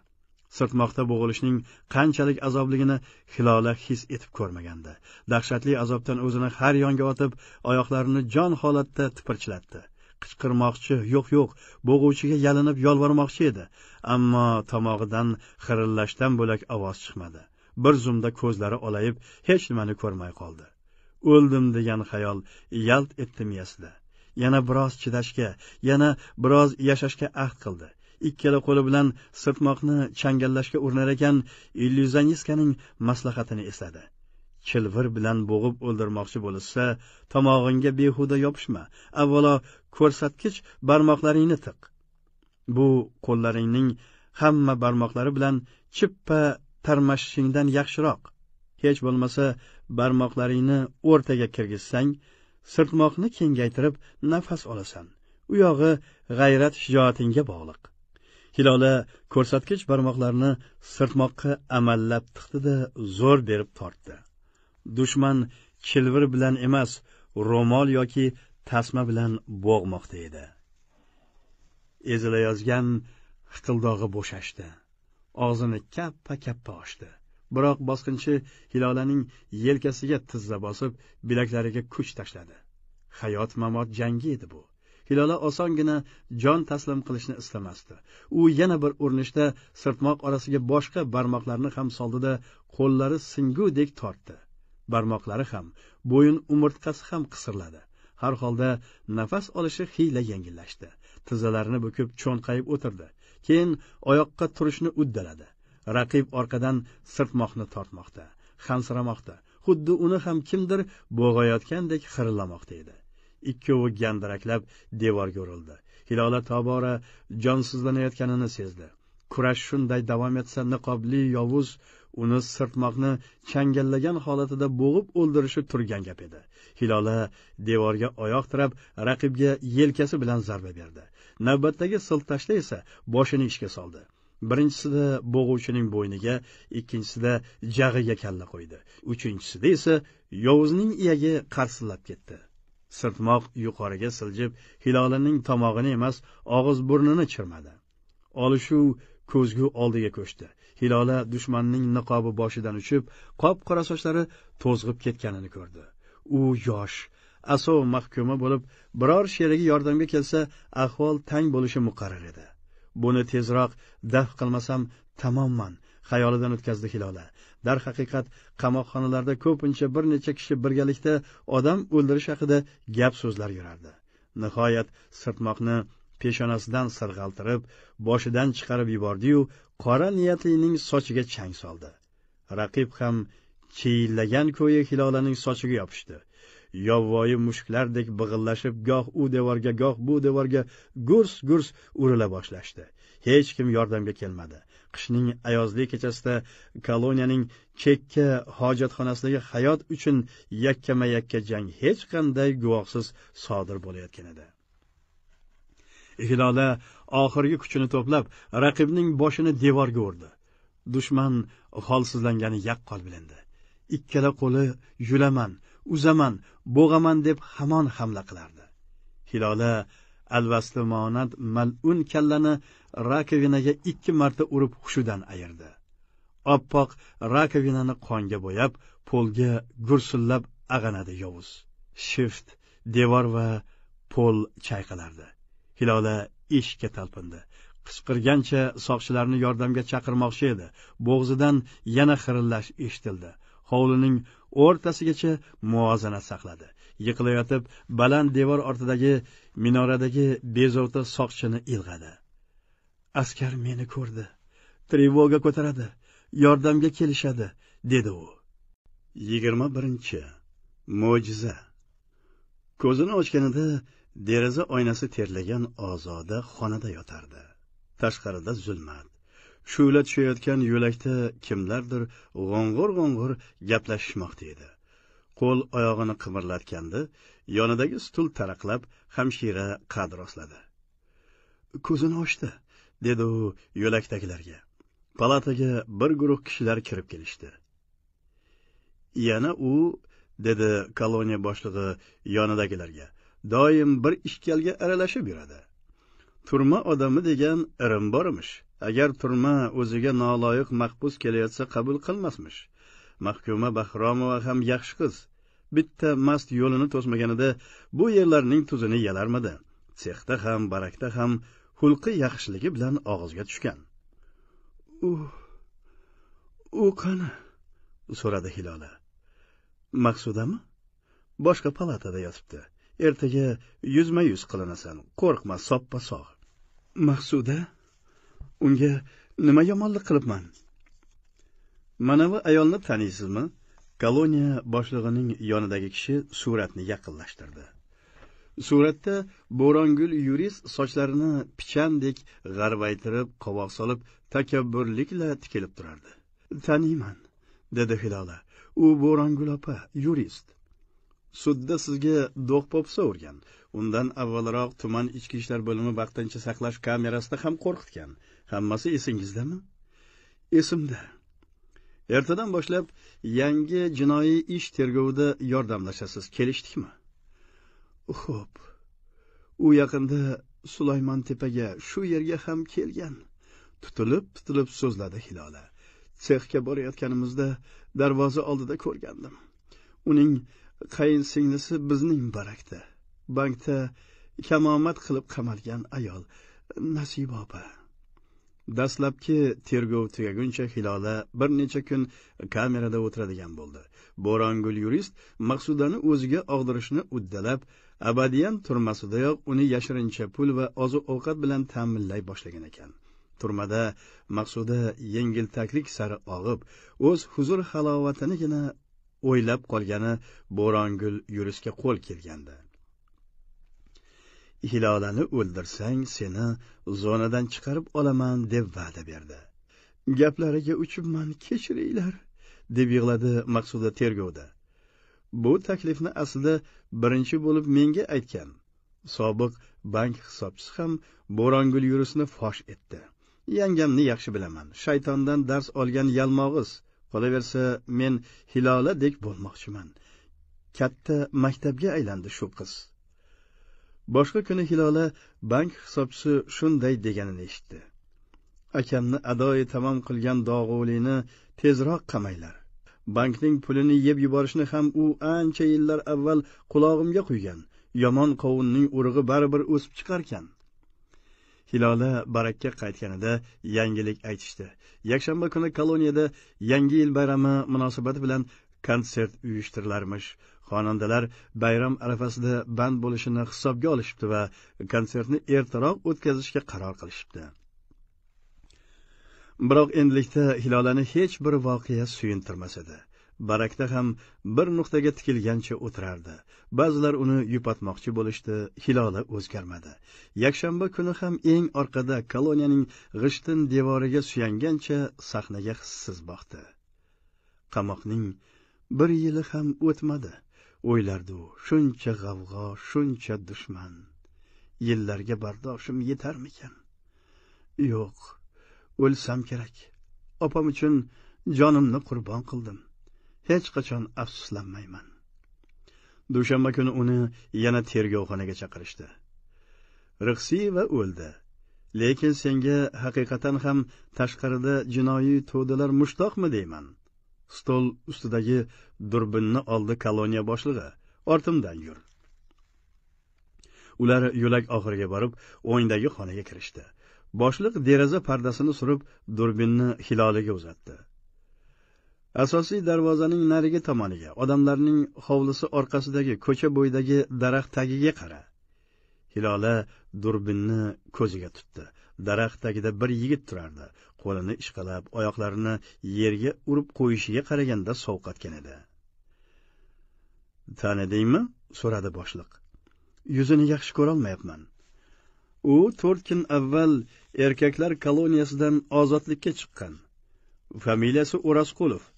sirtmoqda bo'g'ilishning qanchalik azobligini hilola his etib ko'rmagandi dahshatli azobdan o'zini har yonga otib oyoqlarini jon holatda tipirchilatdi qichqirmoqchi yo'q yo'q bo'g'uvchiga yalinib yolvormoqchi edi ammo tomog'idan xirillashdan bo'lak ovoz chiqmadi bir zumda ko'zlari olayib hech nimani ko'rmay qoldi o'ldim degan xayol yalt etdi miyasida yana biroz chidashga yana biroz yashashga ahd qildi ikkala qo'li bilan sirtmoqni changallashga urinar ekan illyuzanistkaning maslahatini esladi chilvir bilan bo'g'ib o'ldirmoqchi bo'lishsa tomog'ingga behuda yopishma avvalo ko'rsatkich barmoqlaringni tiq bu qo'llaringning hamma barmoqlari bilan chippa tarmashishingdan yaxshiroq hech bo'lmasa barmoqlaringni o'rtaga kirgizsang sirtmoqni kengaytirib nafas olasan u yog'i g'ayrat shijoatingga bog'liq hilola ko'rsatkich barmoqlarini sirtmoqqa amallab tiqdida zo'r berib tortdi dushman kilvir bilan emas ro'mol yoki tasma bilan bo'g'moqda edi ezilayozgan hiqildog'i bo'shashdi og'zini kappa kappa ochdi biroq bosqinchi hilolaning yelkasiga tizza bosib bilaklariga kuch tashladi hayot mamot jangi edi bu hilola osongina jon taslim qilishni istamasdi u yana bir urinishda sirtmoq orasiga boshqa barmoqlarni ham soldida qo'llari singudek tortdi barmoqlari ham bo'yin umurtqasi ham qisirladi har holda nafas olishi xiyla yengillashdi tizzalarini bukib cho'nqayib o'tirdi keyin oyoqqa turishni uddaladi raqib orqadan sirtmoqni tortmoqda hansiramoqda xuddi uni ham kimdir bo'g'ayotgandek xirillamoqda edi ikkovi gandiraklab devorga urildi hilola tobora jonsizlanayotganini sezdi kurash shunday davom etsa niqobli yovuz uni sirtmoqni changallagan holatida bo'g'ib o'ldirishi turgan gap edi hilola devorga oyoq tirab raqibga yelkasi bilan zarba berdi navbatdagi siltashda esa boshini ishga soldi birinchisida bo'g'uvchining bo'yniga ikkinchisida jag'iga kalla qo'ydi uchinchisida esa yovuzning iyagi qarsillab ketdi sirtmoq yuqoriga siljib hilolining tomog'ini emas og'iz burnini chirmadi olishuv ko'zgu oldiga ko'chdi hilola dushmanning niqobi boshidan uchib qop qora sochlari to'zg'ib ketganini ko'rdi u yosh asov mahkumi bo'lib biror sherigi yordamga kelsa ahvol tang bo'lishi muqarrar edi buni tezroq daf qilmasam tamomman xayolidan o'tkazdi hilola darhaqiqat qamoqxonalarda ko'pincha bir necha kishi birgalikda odam o'ldirish haqida gap so'zlar yurardi nihoyat sirtmoqni peshonasidan sirg'altirib boshidan chiqarib yubordiyu qora niyatlining sochiga chang soldi raqib ham chiyillagan ko'yi hilolaning sochiga yopishdi yovvoyi mushuklardek big'illashib goh u devorga goh bu devorga gurs gurs urila boshlashdi hech kim yordamga kelmadi qishning ayozli kechasida koloniyaning chekka hojatxonasidagi hayot uchun yakkama yakka jang hech qanday guvohsiz sodir bo'layotgan edi hilola oxirgi kuchini to'plab raqibning boshini devorga urdi dushman holsizlangani yaqqol bilindi ikkala qo'li yulaman uzaman bo'g'aman deb hamon hamla qilardi hilola alvasli monand mal'un kallani rakovinaga ikki marta urib hushidan ayirdi oppoq rakovinani qonga bo'yab polga gursillab ag'anadi yovuz shift devor va pol chayqalardi hilola eshikka talpindi qichqirgancha soqchilarni yordamga chaqirmoqchi edi bo'g'zidan yana xirillash eshitildi hovlining o'rtasigacha muvozanat saqladi yiqilayotib baland devor ortidagi minoradagi bezovta soqchini ilg'adi askar meni ko'rdi trevoga ko'taradi yordamga kelishadi dedi u yigirma birinchi mo'jiza ko'zini ochganida deraza oynasi terlagan ozoda xonada yotardi tashqarida zulmat shu'la tushayotgan yo'lakda kimlardir g'ong'ir g'ong'ir gaplashishmoqda edi qo'l oyog'ini qimirlatganda yonidagi stul taraqlab hamshira qad rostladi ko'zini ochdi dedi u yo'lakdagilarga palataga bir guruh kishilar kirib kelishdi yana u dedi koloniya boshlig'i yonidagilarga doim bir ishkalga aralashib yuradi turma odami degan irim bor agar turma o'ziga noloyiq mahbus kelayotsa qabul qilmasmish mahkuma bahromova ham yaxshi qiz bitta mast yo'lini to'smaganida bu yerlarning tuzini yalarmidi sexda ham barakda ham xulqi yaxshiligi bilan og'izga tushgan u u qani so'radi hilola maqsudami boshqa palatada yotibdi ertaga yuzma yuz qilinasan qo'rqma soppa sog' maqsuda unga nima yomonlik qilibman manavi ayolni taniysizmi koloniya boshlig'ining yonidagi kishi suratni yaqinlashtirdi suratda bo'rongul yuris sochlarini pichandek g'arbaytirib qovoq solib takabburlikla tikilib turardi taniyman dedi hilola u bo'rongul opa yurist sudda sizga do'qpo'pisa urgan undan avvalroq tuman ichki ishlar bo'limi vaqtincha saqlash kamerasida ham qo'rqitgan Hammasi esingizdami? Esimda. Ertadan boshlab yangi jinoiy ish tergovida yordamlashasiz. Kelishdikmi? Xo'p. U yaqinda Sulaymon tepaga, shu yerga ham kelgan. Tutilib-tutilib so'zladi Hilola. Sexga borayotganimizda darvoza oldida ko'rgandim. Uning qayinsinglisi bizning barakda. Bankda kamomat qilib qamalgan ayol Nasiba opa. dastlabki tergov tugaguncha hilola bir necha kun kamerada o'tiradigan bo'ldi bo'rongul yurist maqsudani o'ziga og'dirishni uddalab abadiyan turmasidayoq uni yashirincha pul va oziq ovqat bilan ta'minlay boshlagan ekan turmada maqsuda taklik sari og'ib o'z huzur halovatinigina o'ylab qolgani bo'rongul yuristga qo'l kelgandi hilolani o'ldirsang seni zonadan chiqarib olaman deb va'da berdi gaplariga uchibman kechiringlar deb yig'ladi maqsuda tergovda bu taklifni aslida birinchi bo'lib menga aytgan sobiq bank hisobchisi ham bo'rongul yurisni fosh etdi yangamni yaxshi bilaman shaytondan dars olgan yalmog'iz qolaversa men hiloladek bo'lmoqchiman katta maktabga aylandi shu qiz boshqa kuni hilola bank hisobchisi shunday deganini eshitdi akamni adoyi tamom qilgan dog'ulini tezroq qamanglar bankning pulini yeb yuborishni ham u ancha yillar avval qulog'imga quygan yomon qovunning urug'i baribir o'sib chiqarkan hilola barakka qaytganida yangilik aytishdi yakshanba kuni koloniyada yangi yil bayrami munosabati bilan konsert uyushtirilarmish Xonandalar bayram arafasida band bo'lishini hisobga olishibdi va konsertni ertaroq o'tkazishga qaror qilishibdi. Biroq endilikda Hilolani hech bir voqea suyuntirmas edi. Barakda ham bir nuqtaga tikilgancha o'tirardi. Ba'zilar uni yupatmoqchi bo'lishdi, Hilola o'zgarmadi. Yakshanba kuni ham eng orqada koloniyaning g'ishtin devoriga suyangancha sahnaga hissiz boqdi. Qamoqning bir yili ham o'tmadi o'ylardi u shuncha g'avg'o shuncha dushman yillarga bardoshim yetarmikan yo'q o'lsam kerak opam uchun jonimni qurbon qildim hech qachon afsuslanmayman dushanba kuni uni yana tergovxonaga chaqirishdi rixsiyeva o'ldi lekin senga haqiqatan ham tashqarida jinoiy to'dalar mushtoqmi deyman stol ustidagi durbinni oldi koloniya boshlig'i ortimdan yur ular yo'lak oxiriga borib o'ngdagi xonaga kirishdi boshliq deraza pardasini surib durbinni hiloliga uzatdi asosiy darvozaning narigi tomoniga odamlarning hovlisi orqasidagi ko'cha bo'yidagi daraxt tagiga qara hilola durbinni ko'ziga tutdi daraxt tagida bir yigit turardi qo'lini ishqalab oyoqlarini yerga urib qo'yishiga qaraganda sovqatgan edi tanidingmi so'radi boshliq yuzini yaxshi ko'rolmayapman u to'rt kun avval erkaklar koloniyasidan ozodlikka chiqqan familiyasi o'rasqulov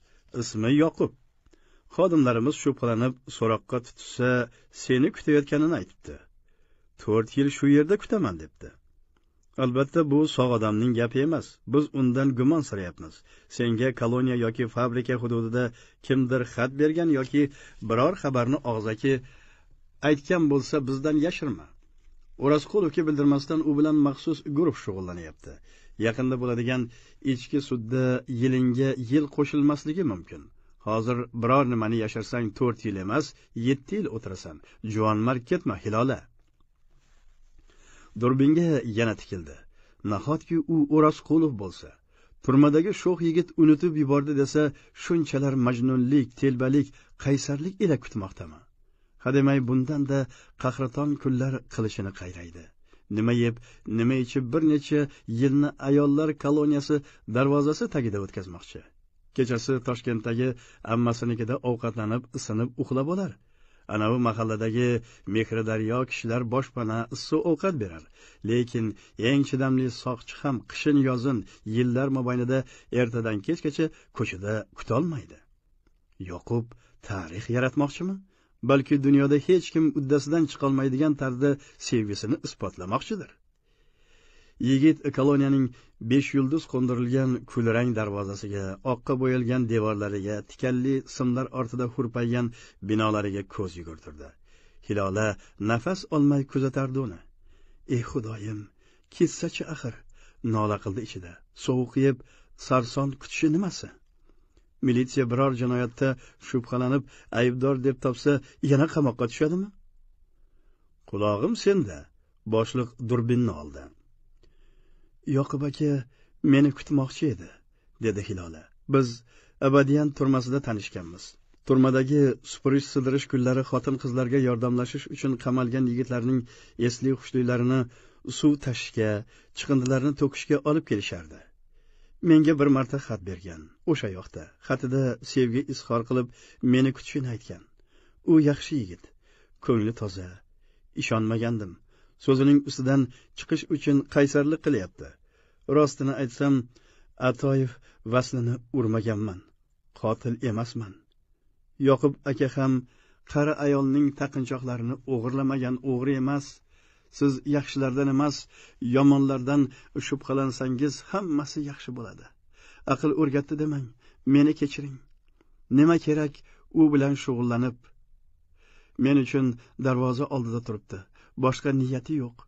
ismi yoqub xodimlarimiz shubhalanib so'roqqa tutishsa seni kutayotganini aytibdi to'rt yil shu yerda kutaman debdi albatta bu sog' odamning gapi emas biz undan gumon surayapmiz senga koloniya yoki fabrika hududida kimdir xat bergan yoki biror xabarni og'zaki aytgan bo'lsa bizdan yashirma o'rasqulovga bildirmasdan u bilan maxsus guruh shug'ullanyapti yaqinda bo'ladigan ichki sudda yilinga yil qo'shilmasligi mumkin hozir biror nimani yashirsang to'rt yil emas yetti yil o'tirasan juvonmarg ketma hilola durbinga yana tikildi nahotki u o'rasqulov bo'lsa turmadagi sho'x yigit unutib yubordi desa shunchalar majnunlik telbalik qaysarlik ila kutmoqdami hademay bundanda qahraton kunlar qilishini qayraydi nima yeb nima ichib bir necha yilni ayollar koloniyasi darvozasi tagida o'tkazmoqchi kechasi toshkentdagi ammasinikida ovqatlanib isinib uxlab olar anavi mahalladagi mehridaryo kishilar boshpana issiq ovqat berar lekin eng chidamli soqchi ham qishin yozin yillar mobaynida ertadan kechgacha ko'chada kutolmaydi yoqub tarix yaratmoqchimi balki dunyoda hech kim uddasidan chiqolmaydigan tarzda sevgisini isbotlamoqchidir yigit koloniyaning besh yulduz qo'ndirilgan kulrang darvozasiga oqqa bo'yalgan devorlariga tikanli simlar ortida hurpaygan binolariga ko'z yugurtirdi hilola nafas olmay kuzatardi uni ey xudoyim ketsachi axir nola qildi ichida sovuqiyib sarson kutishi nimasi militsiya biror jinoyatda shubhalanib aybdor deb topsa yana qamoqqa tushadimi qulog'im senda boshliq durbinni oldi yoqub aka meni kutmoqchi edi dedi hilola biz abadiyan turmasida tanishganmiz turmadagi supurish sidirish kunlari xotin qizlarga yordamlashish uchun qamalgan yigitlarning esli hushlilarini suv tashishga chiqindilarni to'kishga olib kelishardi menga bir marta xat bergan o'sha yoqda xatida sevgi izhor qilib meni kutishini aytgan u yaxshi yigit ko'ngli toza ishonmagandim so'zining ustidan chiqish uchun qaysarlik qilyapti rostini aytsam atoyev vaslini urmaganman qotil emasman yoqub aka ham qari ayolning taqinchoqlarini o'g'irlamagan o'g'ri emas siz yaxshilardan emas yomonlardan shubhalansangiz hammasi yaxshi bo'ladi aql o'rgatdi demang meni kechiring nima kerak u bilan shug'ullanib men uchun darvoza oldida turibdi boshqa niyati yo'q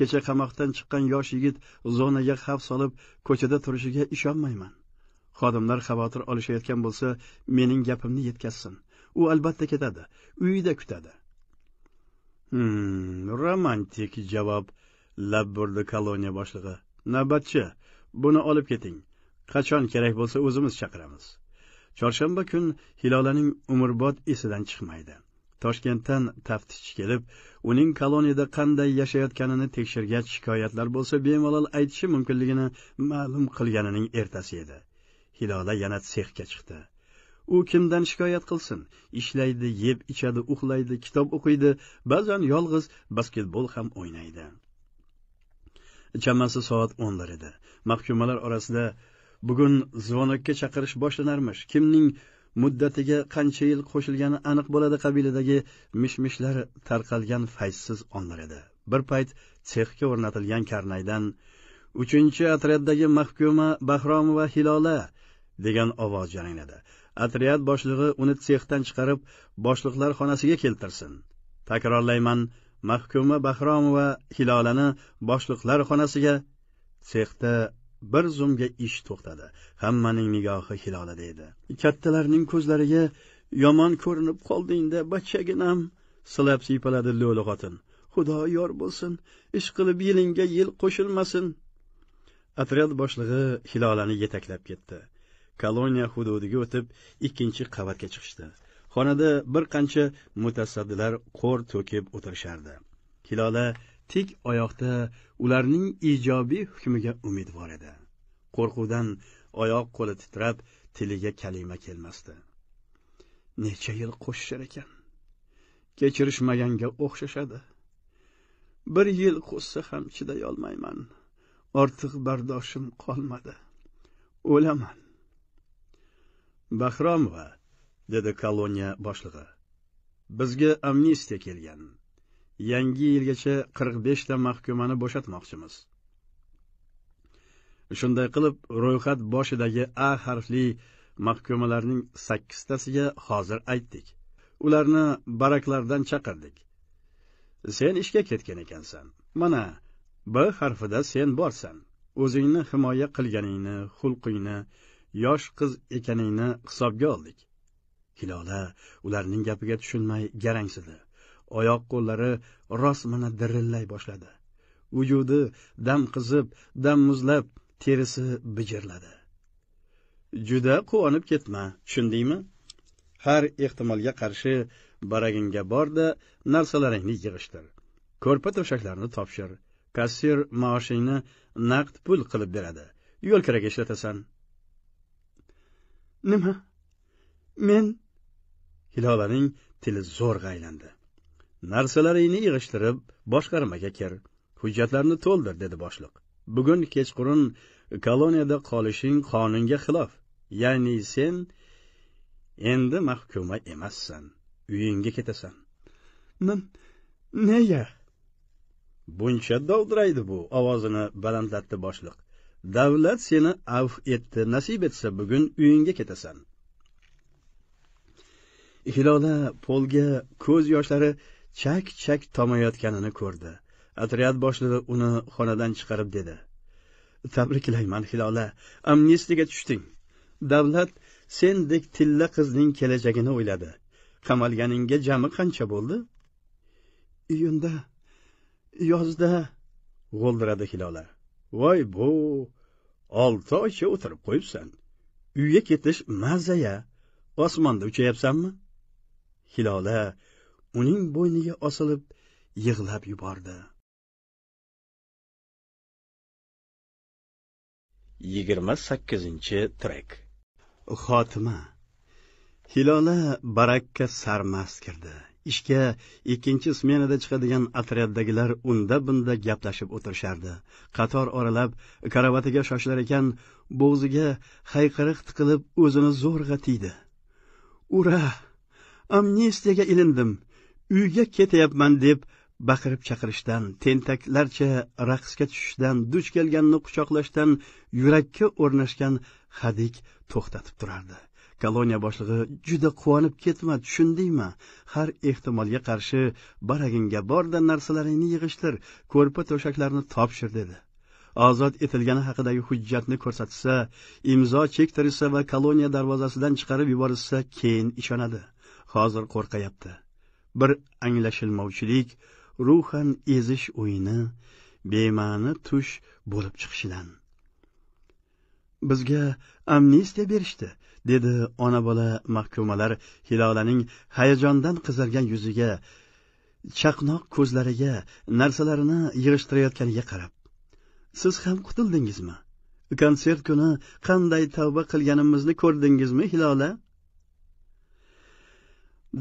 kecha qamoqdan chiqqan yosh yigit zonaga xavf solib ko'chada turishiga ishonmayman xodimlar xavotir olishayotgan bo'lsa mening gapimni yetkazsin u albatta ketadi uyida kutadi hmm romantik javob lab burdi koloniya boshlig'i navbatchi buni olib keting qachon kerak bo'lsa o'zimiz chaqiramiz chorshanba kun hilolaning umrbod esidan chiqmaydi toshkentdan taftishchi kelib uning koloniyada qanday yashayotganini tekshirgach shikoyatlar bo'lsa bemalol aytishi mumkinligini ma'lum qilganining ertasi edi hilola yana sexga chiqdi u kimdan shikoyat qilsin ishlaydi yeb ichadi uxlaydi kitob o'qiydi ba'zan yolg'iz basketbol ham o'ynaydi chamasi soat o'nlar edi mahkumalar orasida bugun zvonokka chaqirish boshlanarmish kimning muddatiga qancha yil qo'shilgani aniq bo'ladi qabilidagi mish mishlar tarqalgan fayzsiz onlar edi bir payt sexga o'rnatilgan karnaydan uchinchi otryadagi mahkuma bahromova hilola degan ovoz jarangladi otryad boshlig'i uni sexdan chiqarib boshliqlar xonasiga keltirsin takrorlayman mahkuma bahromova hilolani boshliqlar xonasiga sexda bir zumga ish to'xtadi hammaning nigohi hilolida edi kattalarning ko'zlariga yomon ko'rinib qoldingda bachchaginam silab siypaladi lo'li xotin xudo yor bo'lsin ish qilib yilingga yil qo'shilmasin otryad boshlig'i hilolani yetaklab ketdi koloniya hududiga o'tib ikkinchi qavatga chiqishdi xonada bir qancha mutasaddilar qo'r to'kib o'tirishardi hilola tik oyoqda ularning ijobiy hukmiga umidvor edi qo'rquvdan oyoq qo'li titrab tiliga kalima kelmasdi necha yil qo'shishar ekan kechirishmaganga o'xshashadi bir yil qo'shsa ham chidayolmayman ortiq bardoshim qolmadi o'laman bahromova dedi koloniya boshlig'i bizga amnistiya kelgan yangi yilgacha 45 ta mahkumani bo'shatmoqchimiz shunday qilib ro'yxat boshidagi a harfli mahkumalarning sakkiztasiga hozir aytdik ularni baraklardan chaqirdik sen ishga ketgan ekansan mana b harfida sen borsan o'zingni himoya qilganingni xulqingni yosh qiz ekaningni hisobga oldik hilola ularning gapiga tushunmay garangsidi oyoq qo'llari rosmana dirillay boshladi vujudi dam qizib dam muzlab terisi bijirladi juda quvonib ketma tushundingmi har ehtimolga qarshi baraginga borda narsalaringni yig'ishtir ko'rpa to'shaklarni topshir kassir maoshingni naqd pul qilib beradi yo'lkiraga ishlatasan nima men hilolaning tili zo'rg'a aylandi narsalaringni yig'ishtirib boshqarmaga kir hujjatlarni to'ldir dedi boshliq bugun kechqurun koloniyada qolishing qonunga xilof ya'ni sen endi mahkuma emassan uyingga ketasan nega buncha dovdiraydi bu ovozini balandlatdi boshliq davlat seni avf etdi nasib etsa bugun uyingga ketasan hilola polga ko'z yoshlari chak chak tomayotganini ko'rdi otryad boshlig'i uni xonadan chiqarib dedi tabriklayman hilola amnistiyaga tushding davlat sendek tilla qizning kelajagini o'yladi qamalganingga jami qancha bo'ldi iyunda yozda g'o'ldiradi hilola voy bu olti oycha o'tirib qo'yibsan uyga ketish mazaya osmonda uchayapsanmi hilola uning bo'yniga osilib yig'lab yubordi yigirma sakkizinchi trek xotima hilola barakka sarmas kirdi ishga ikkinchi smenada chiqadigan otryaddagilar unda bunda gaplashib o'tirishardi qator oralab karavatiga shoshilar ekan bo'g'ziga hayqiriq tiqilib o'zini zo'rg'a tiydi ura amnistiyaga ilindim uyga ketyapman deb baqirib chaqirishdan tentaklarcha raqsga tushishdan duch kelganni quchoqlashdan yurakka o'rnashgan hadik to'xtatib turardi koloniya boshlig'i juda quvonib ketma tushundingmi har ehtimolga qarshi baraginga borda narsalaringni yig'ishtir ko'rpa to'shaklarni topshir dedi ozod etilgani haqidagi hujjatni ko'rsatsa imzo chektirishsa va koloniya darvozasidan chiqarib yuborishsa keyin ishonadi hozir qo'rqayapti bir anglashilmovchilik ruhan ezish o'yini bema'ni tush bo'lib chiqishidan bizga amnistiya berishdi dedi ona bola mahkumalar hilolaning hayajondan qizargan yuziga chaqnoq ko'zlariga narsalarini yig'ishtirayotganiga qarab siz ham qutuldingizmi konsert kuni qanday tavba qilganimizni ko'rdingizmi hilola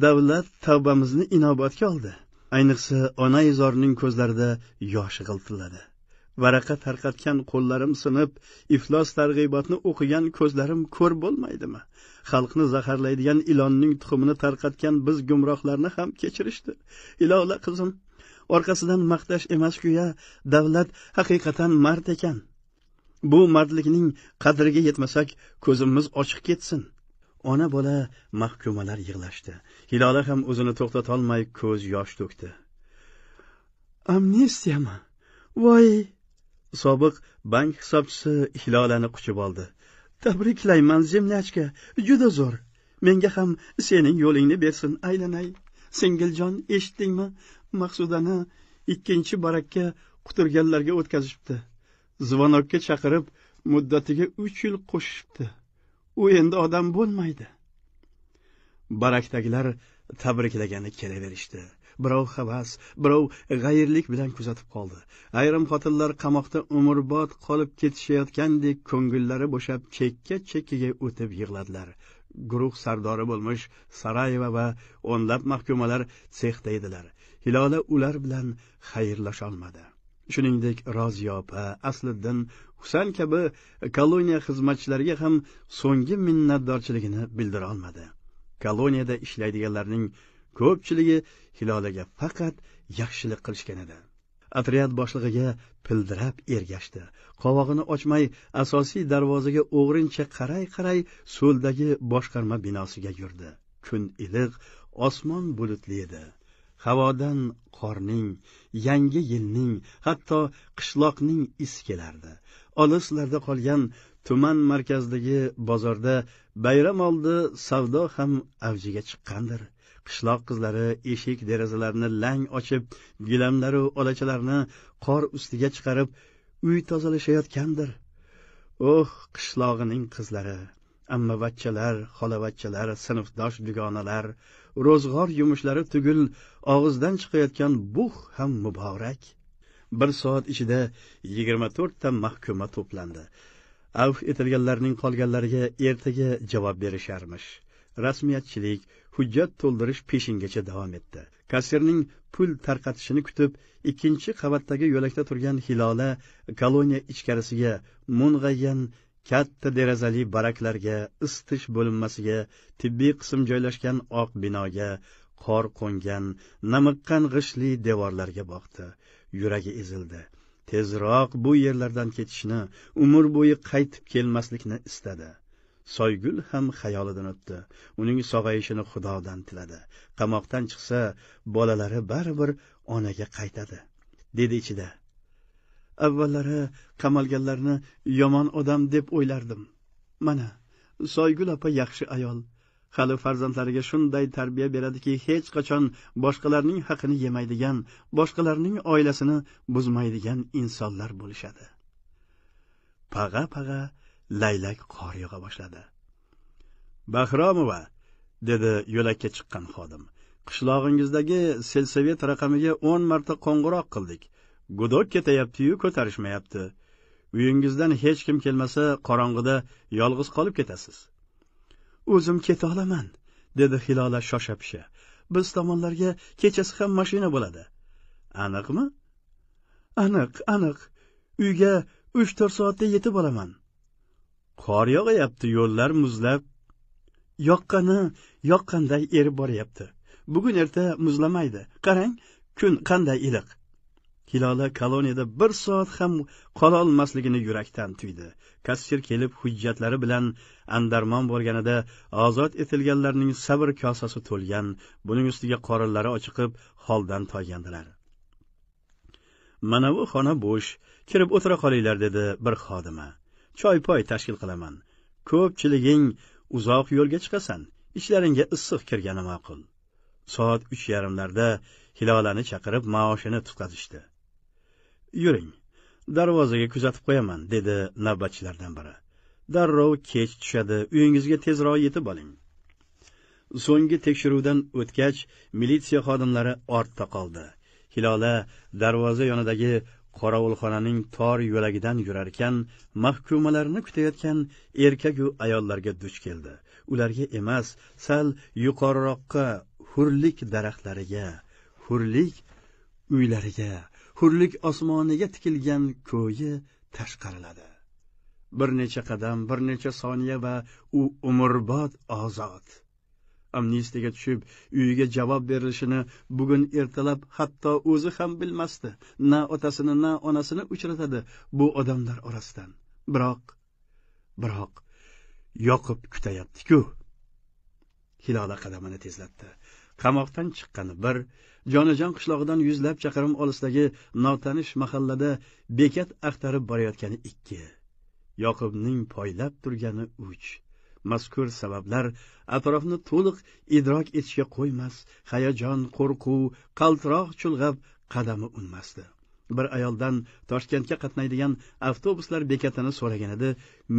davlat tavbamizni inobatga oldi ayniqsa ona izorning ko'zlarida yosh g'iltilladi varaqa tarqatgan qo'llarim sinib iflos targ'ibotni o'qigan ko'zlarim ko'r bo'lmaydimi xalqni zaharlaydigan ilonning tuxumini tarqatgan biz gumrohlarni ham kechirishdi ilola qizim orqasidan maqtash emas ya davlat haqiqatan mard ekan bu mardlikning qadriga yetmasak ko'zimiz ochiq ketsin ona bola mahkumalar yig'lashdi hilola ham o'zini to'xtatolmay ko'z yosh to'kdi amnistiyami voy sobiq bank hisobchisi hilolani quchib oldi tabriklayman zemlyachka juda zo'r menga ham sening yo'lingni bersin aylanay singiljon eshitdingmi maqsudani ikkinchi barakka quturganlarga o'tkazishibdi zvonokka chaqirib muddatiga uch yil qo'shishibdi u endi odam bo'lmaydi barakdagilar tabriklagani kelaverishdi birov havas birov g'ayirlik bilan kuzatib qoldi ayrim xotinlar qamoqda umrbod qolib ketishayotgandek ko'ngillari bo'shab chekka chekkaga o'tib yig'ladilar guruh sardori bo'lmish sarayeva va o'nlab mahkumalar sexda edilar hilola ular bilan xayrlasholmadi shuningdek roziya opa asliddin husan kabi koloniya xizmatchilariga ham so'nggi minnatdorchiligini bildira olmadi koloniyada ishlaydiganlarning ko'pchiligi hilolaga faqat yaxshilik qilishgan edi otryad boshlig'iga pildirab ergashdi qovog'ini ochmay asosiy darvozaga o'g'rincha qaray qaray so'ldagi boshqarma binosiga yurdi kun iliq osmon bulutli edi havodan qorning yangi yilning hatto qishloqning isi kelardi olislarda qolgan tuman markazidagi bozorda bayram oldi savdo ham avjiga chiqqandir qishloq qizlari eshik derazalarni lang ochib gilamlaru olachalarni qor ustiga chiqarib uy tozalashayotgandir oh qishlog'ining qizlari ammavachchalar xolavachchalar sinfdosh dugonalar ro'zg'or yumushlari tugul og'izdan chiqayotgan bug' ham muborak bir soat ichida yigirma to'rtta mahkuma to'plandi avf etilganlarning qolganlariga ertaga javob berisharmish rasmiyatchilik hujjat to'ldirish peshingacha davom etdi kassirning pul tarqatishini kutib ikkinchi qavatdagi yo'lakda turgan hilola koloniya ichkarisiga mung'ayyan katta derazali baraklarga isitish bo'linmasiga tibbiy qism joylashgan oq binoga qor qo'ngan namiqqan g'ishtli devorlarga boqdi yuragi ezildi tezroq bu yerlardan ketishni umr bo'yi qaytib kelmaslikni istadi soygul ham xayolidan o'tdi uning sog'ayishini xudodan tiladi qamoqdan chiqsa bolalari baribir onaga qaytadi dedi ichida avvallari qamalganlarni yomon odam deb o'ylardim mana soygul opa yaxshi ayol hali farzandlariga shunday tarbiya beradiki hech qachon boshqalarning haqini yemaydigan boshqalarning oilasini buzmaydigan insonlar bo'lishadi pag'a pag'a laylak qor yog'a boshladi bahromova dedi yo'lakka chiqqan xodim qishlog'ingizdagi selsovet raqamiga o'n marta qo'ng'iroq qildik gudok ketayaptiyu ko'tarishmayapti uyingizdan hech kim kelmasa qorong'ida yolg'iz qolib ketasiz o'zim keta olaman dedi hilola shosha pisha biz tomonlarga kechasi ham mashina bo'ladi aniqmi aniq aniq uyga uch to'rt soatda yetib olaman qor yog'yapti yo'llar muzlab yoqqani yoqqanday erib boryapti bugun erta muzlamaydi qarang kun qanday iliq hilola koloniyada bir soat ham qololmasligini yurakdan tuydi kassir kelib hujjatlari bilan andarmon bo'lganida ozod etilganlarning sabr kosasi to'lgan buning ustiga qorinlari ochiqib holdan toygandilar mana bu xona bo'sh kirib o'tira qolinglar dedi bir xodima choy poy tashkil qilaman ko'pchiliging uzoq yo'lga chiqasan ichlaringga issiq kirgani ma'qul soat uch yarimlarda hilolani chaqirib maoshini tutqazishdi yuring darvozaga kuzatib qo'yaman dedi navbatchilardan biri darrov kech tushadi uyingizga tezroq yetib oling so'nggi tekshiruvdan o'tgach militsiya xodimlari ortda qoldi hilola darvoza yonidagi qorovulxonaning tor yo'lagidan yurarkan mahkumalarni kutayotgan erkaku ayollarga duch keldi ularga emas sal yuqoriroqqa hurlik daraxtlariga hurlik uylariga hurlik osmoniga tikilgan ko'yi tashqariladi bir necha qadam bir necha soniya va u umrbod ozod amnistiyaga tushib uyiga javob berilishini bugun ertalab hatto o'zi ham bilmasdi na otasini na onasini uchratadi bu odamlar orasidan biroq biroq yoqib kutayaptiku hilola qadamini tezlatdi qamoqdan chiqqani bir jonajon qishlog'idan yuzlab chaqirim olisdagi notanish mahallada bekat axtarib borayotgani ikki yoqubning poylab turgani uch mazkur sabablar atrofni to'liq idrok etishga qo'ymas hayajon qo'rquv qaltiroq chulg'ab qadami unmasdi bir ayoldan toshkentga qatnaydigan avtobuslar bekatini so'ragan edi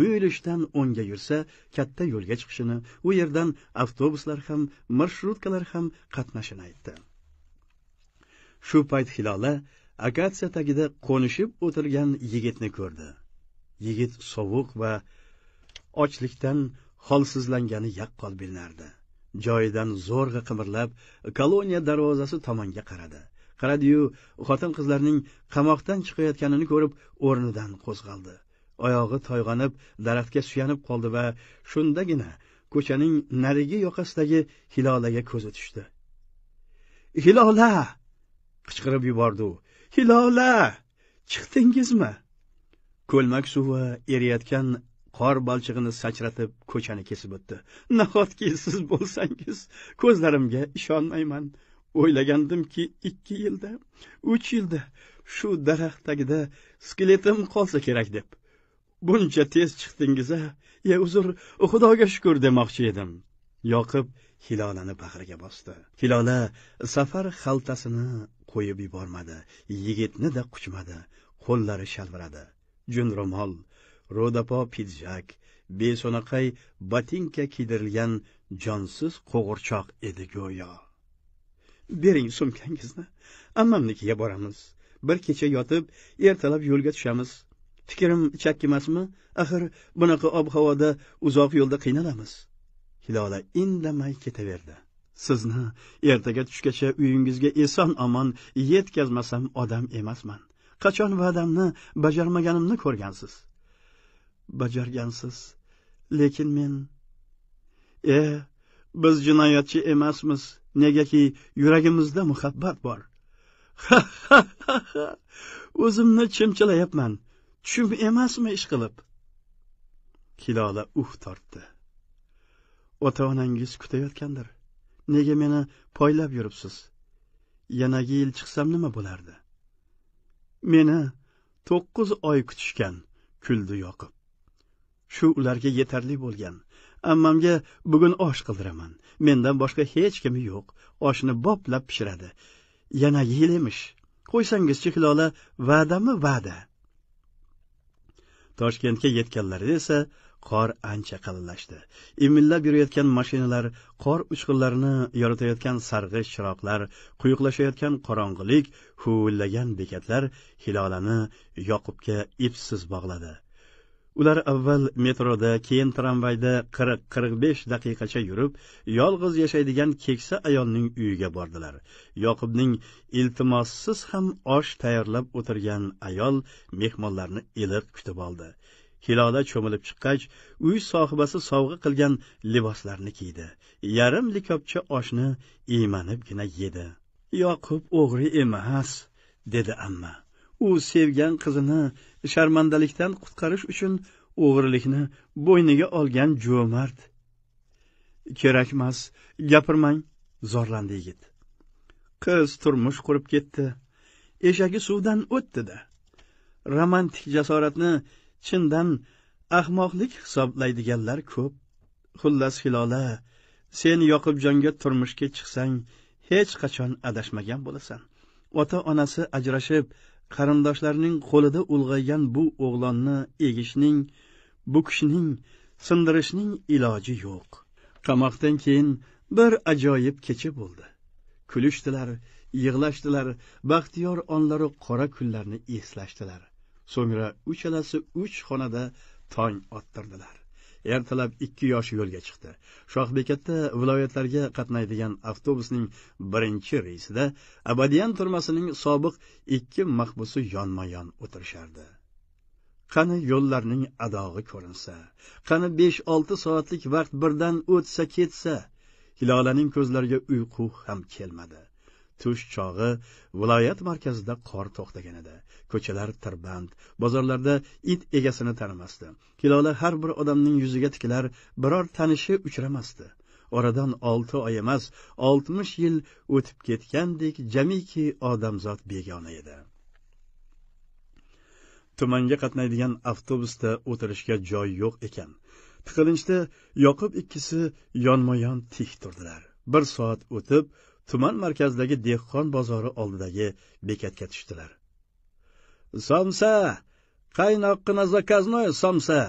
muyulishdan o'ngga yursa katta yo'lga chiqishini u yerdan avtobuslar ham marshrutkalar ham qatnashini aytdi shu payt hilola akatsiya tagida qo'nishib o'tirgan yigitni ko'rdi yigit sovuq va ochlikdan holsizlangani yaqqol bilinardi joyidan zo'rg'a qimirlab koloniya darvozasi tomonga qaradi qaradiyu xotin qizlarning qamoqdan chiqayotganini ko'rib o'rnidan qo'zg'aldi oyog'i toyg'anib daraxtga suyanib qoldi va shundagina ko'chaning narigi yoqasidagi hilolaga ko'zi tushdi hilola qichqirib yubordi u hilola chiqdingizmi ko'lmak suvi eriyotgan qor balchig'ini sachratib ko'chani kesib o'tdi nahotki siz bo'lsangiz ko'zlarimga ishonmayman o'ylagandimki ikki yilda uch yilda shu daraxt tagida skeletim qolsa kerak deb buncha tez chiqdingiz a ye uzr xudoga shukur demoqchi edim yoqib hilolani bag'riga bosdi hilola safar xaltasini qo'yib yubormadi yigitni da quchmadi qo'llari shalviradi jun ro'mol ro'dapo pidjak beso'naqay botinka kiydirilgan jonsiz qo'g'irchoq edi go'yo bering sumkangizni ammamnikiga boramiz bir kecha yotib ertalab yo'lga tushamiz fikrim chak emasmi axir bunaqa ob havoda uzoq yo'lda qiynalamiz hilola indamay ketaverdi sizni ertaga tushgacha uyingizga eson omon yetkazmasam odam emasman qachon va'damni bajarmaganimni ko'rgansiz bajargansiz lekin men e biz jinoyatchi emasmiz negaki yuragimizda muhabbat bor o'zimni chimchilayapman tushim emasmi ish qilib hilola uf tortdi ota onangiz kutayotgandir nega meni poylab yuribsiz yana yil chiqsam nima bo'lardi meni to'qqiz oy kutishgan kuldi yoqib shu ularga yetarli bo'lgan ammamga bugun osh qildiraman mendan boshqa hech kimi yo'q oshni boplab pishiradi yana yil emish qo'ysangizchi hilola va'dami va'da toshkentga yetganlarida esa qor ancha qalinlashdi imillab yurayotgan mashinalar qor uchqunlarini yoritayotgan sarg'ish chiroqlar quyuqlashayotgan qorong'ilik huvillagan bekatlar hilolani yoqubga ipsiz bog'ladi ular avval metroda keyin tramvayda qirq qirq besh daqiqacha yurib yolg'iz yashaydigan keksa ayolning uyiga bordilar yoqubning iltimossiz ham osh tayyorlab o'tirgan ayol mehmonlarni iliq kutib oldi hilola cho'milib chiqqach uy sohibasi sovg'a qilgan liboslarni kiydi yarim likopcha oshni iymanibgina yedi yoqub o'g'ri emas dedi amma u sevgan qizini sharmandalikdan qutqarish uchun o'g'rilikni bo'yniga olgan jo'mard kerakmas gapirmang zorlandi yigit qiz turmush qurib ketdi eshagi suvdan o'tdida romantik jasoratni chindan ahmoqlik hisoblaydiganlar ko'p xullas hilola sen yoqubjonga turmushga chiqsang hech qachon adashmagan bo'lasan ota onasi ajrashib qarindoshlarning qo'lida ulg'aygan bu o'g'lonni egishning bukishning sindirishning iloji yo'q qamoqdan keyin bir ajoyib kecha bo'ldi kulishdilar yig'lashdilar baxtiyor onlari qora kunlarni eslashdilar so'ngra uchalasi uch xonada tong ottirdilar ertalab ikki yosh yo'lga chiqdi shohbekatda viloyatlarga qatnaydigan avtobusning birinchi reysida abadiyan turmasining sobiq ikki mahbusi yonma yon o'tirishardi qani yo'llarning adog'i ko'rinsa qani besh olti soatlik vaqt birdan o'tsa ketsa hilolaning ko'zlariga uyqu ham kelmadi tush chog'i viloyat markazida qor to'xtagan edi ko'chalar tirband bozorlarda it egasini tanimasdi kilolar har bir odamning yuziga tikilar biror tanishi uchramasdi oradan olti oy emas oltmish yil o'tib ketgandek jamiki odamzod begona edi tumanga qatnaydigan avtobusda o'tirishga joy yo'q ekan tiqilinchda yoqub ikkisi yonma yon tik turdilar bir soat o'tib tuman markazidagi dehqon bozori oldidagi bekatga tushdilar somsa qaynoqqina zakaznoy somsa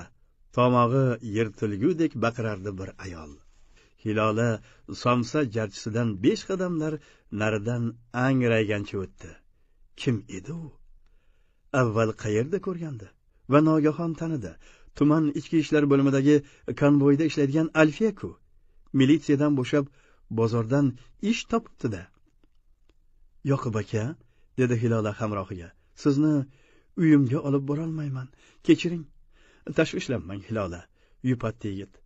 tomog'i yirtilgudek baqirardi bir ayol hilola somsa jarchisidan besh qadamlar naridan angraygancha o'tdi kim edi u avval qayerda ko'rgandi va nogahon tanidi tuman ichki ishlar bo'limidagi konvoyda ishlaydigan alfeku militsiyadan bo'shab bozordan ish topibdida yoqub aka dedi hilola hamrohiga sizni uyimga olib borolmayman kechiring tashvishlanmang hilola yupatdi yigit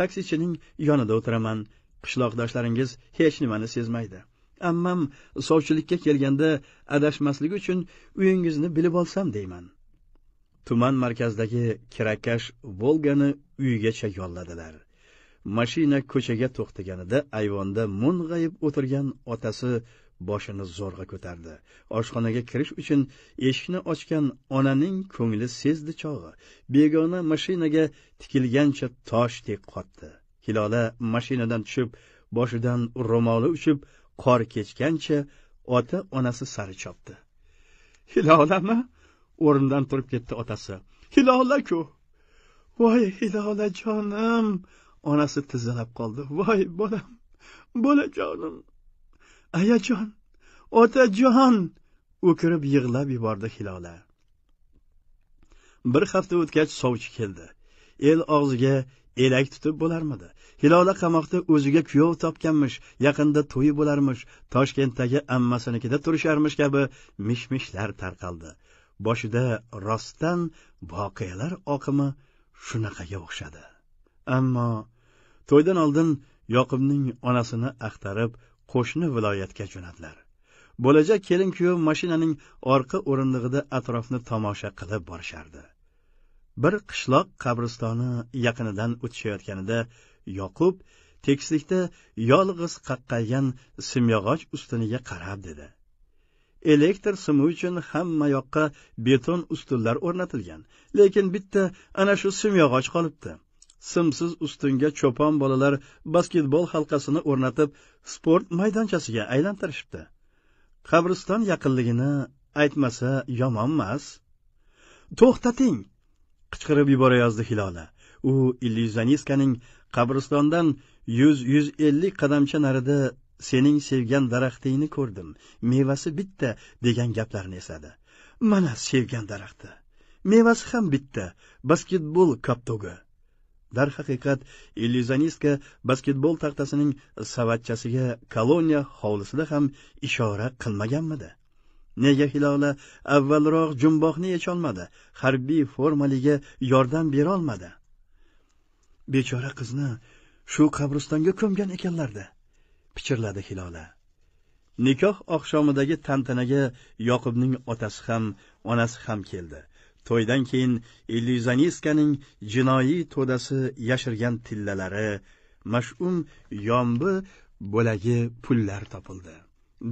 taksichining yonida o'tiraman qishloqdoshlaringiz hech nimani sezmaydi ammam sovchilikka kelganda adashmasligi uchun uyingizni bilib olsam deyman tuman markazidagi kirakash volgani uygacha yolladilar mashina ko'chaga to'xtaganida ayvonda mung'ayib o'tirgan otasi boshini zo'rg'a ko'tardi oshxonaga kirish uchun eshikni ochgan onaning ko'ngli sezdi chog'i begona mashinaga tikilgancha toshdek qotdi hilola mashinadan tushib boshidan ro'moli uchib qor kechgancha ota onasi sari chopdi hilolami o'rnidan turib ketdi otasi hilola ku voy hilola jonim onasi tizzalab qoldi voy bolam bolajonim ayajon otajon o'kirib yig'lab yubordi hilola bir hafta o'tgach sovchi keldi el og'ziga elak tutib bo'larmidi hilola qamoqda o'ziga kuyov topganmish yaqinda to'yi bo'larmish toshkentdagi ammasinikida turisharmish kabi mish mishlar tarqaldi boshida rostdan voqealar oqimi shunaqaga o'xshadi ammo to'ydan oldin yoqubning onasini axtarib qo'shni viloyatga jo'natdilar bo'lajak kelin kuyov mashinaning orqa o'rindig'ida atrofni tomosha qilib borishardi bir qishloq qabristoni yaqinidan o'tishayotganida yoqub tekislikda yolg'iz qaqqaygan simyog'och ustuniga qarab dedi elektr simi uchun hamma yoqqa beton ustunlar o'rnatilgan lekin bitta ana shu simyog'och qolibdi simsiz ustunga cho'pon bolalar basketbol halqasini o'rnatib sport maydonchasiga aylantirishibdi qabriston yaqinligini aytmasa yomonmas to'xtating qichqirib yuborayozdi hilola u illyuzionistkaning qabristondan yuz yuz ellik qadamcha narida sening sevgan daraxtingni ko'rdim mevasi bitta degan gaplarni esadi mana sevgan daraxti mevasi ham bitta basketbol koptogi darhaqiqat illюzionistka basketbol taxtasining savatchasiga koloniya hovlisida ham ishora qilmaganmidi nega hilola avvalroq jumboqni yecholmadi harbiy formaliga yordam berolmadi bechora qizni shu qabristonga ko'mgan ekanlarda pichirladi hilola nikoh oqshomidagi tantanaga yoqubning otasi ham onasi ham keldi to'ydan keyin illyuzionistkaning jinoiy to'dasi yashirgan tillalari mash'um yombi bo'lagi pullar topildi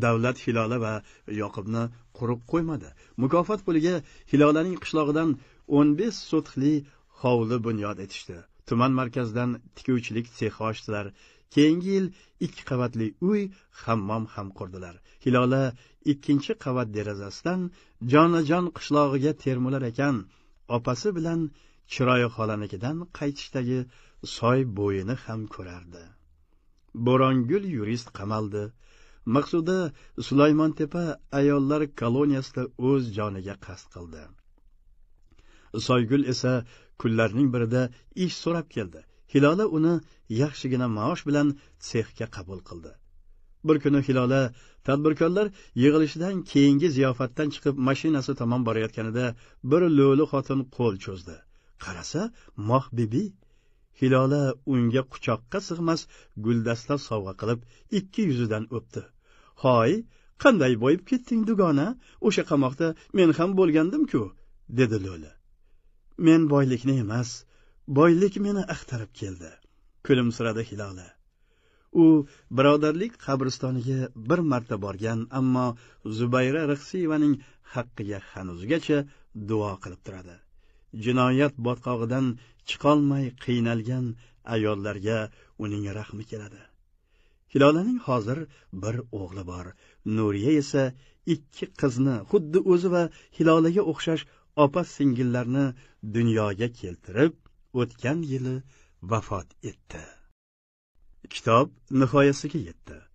davlat hilola va yoqubni qurib qo'ymadi mukofot puliga hilolaning qishlog'idan o'n besh sotixli hovli bunyod etishdi tuman markazidan tikuvchilik sexi ochdilar keyingi yil ikki qavatli uy hammom ham qurdilar hilola ikkinchi qavat derazasidan jonajon qishlog'iga termular ekan opasi bilan chiroyi xolanikidan qaytishdagi soy bo'yini ham ko'rardi bo'rongul yurist qamaldi maqsuda sulaymontepa ayollar koloniyasida o'z joniga qasd qildi soygul esa kunlarning birida ish so'rab keldi hilola uni yaxshigina maosh bilan sexga qabul qildi bir kuni hilola tadbirkorlar yig'ilishdan keyingi ziyofatdan chiqib mashinasi tomon borayotganida bir lo'li xotin qo'l cho'zdi qarasa mohbibi hilola unga quchoqqa sig'mas guldasta sovg'a qilib ikki yuzidan o'pdi hoy qanday boyib ketding dugona o'sha qamoqda men ham bo'lgandimku dedi lo'li men boylikni emas boylik meni axtarib keldi kulimsiradi hilola u birodarlik qabristoniga bir marta borgan ammo zubayra rixsiyevaning haqqiga hanuzgacha duo qilib turadi jinoyat botqog'idan chiqolmay qiynalgan ayollarga uning rahmi keladi hilolaning hozir bir o'g'li bor nuriya esa ikki qizni xuddi o'zi va hilolaga o'xshash opa singillarni dunyoga keltirib o'tgan yili vafot etdi kitob nihoyasiga yetdi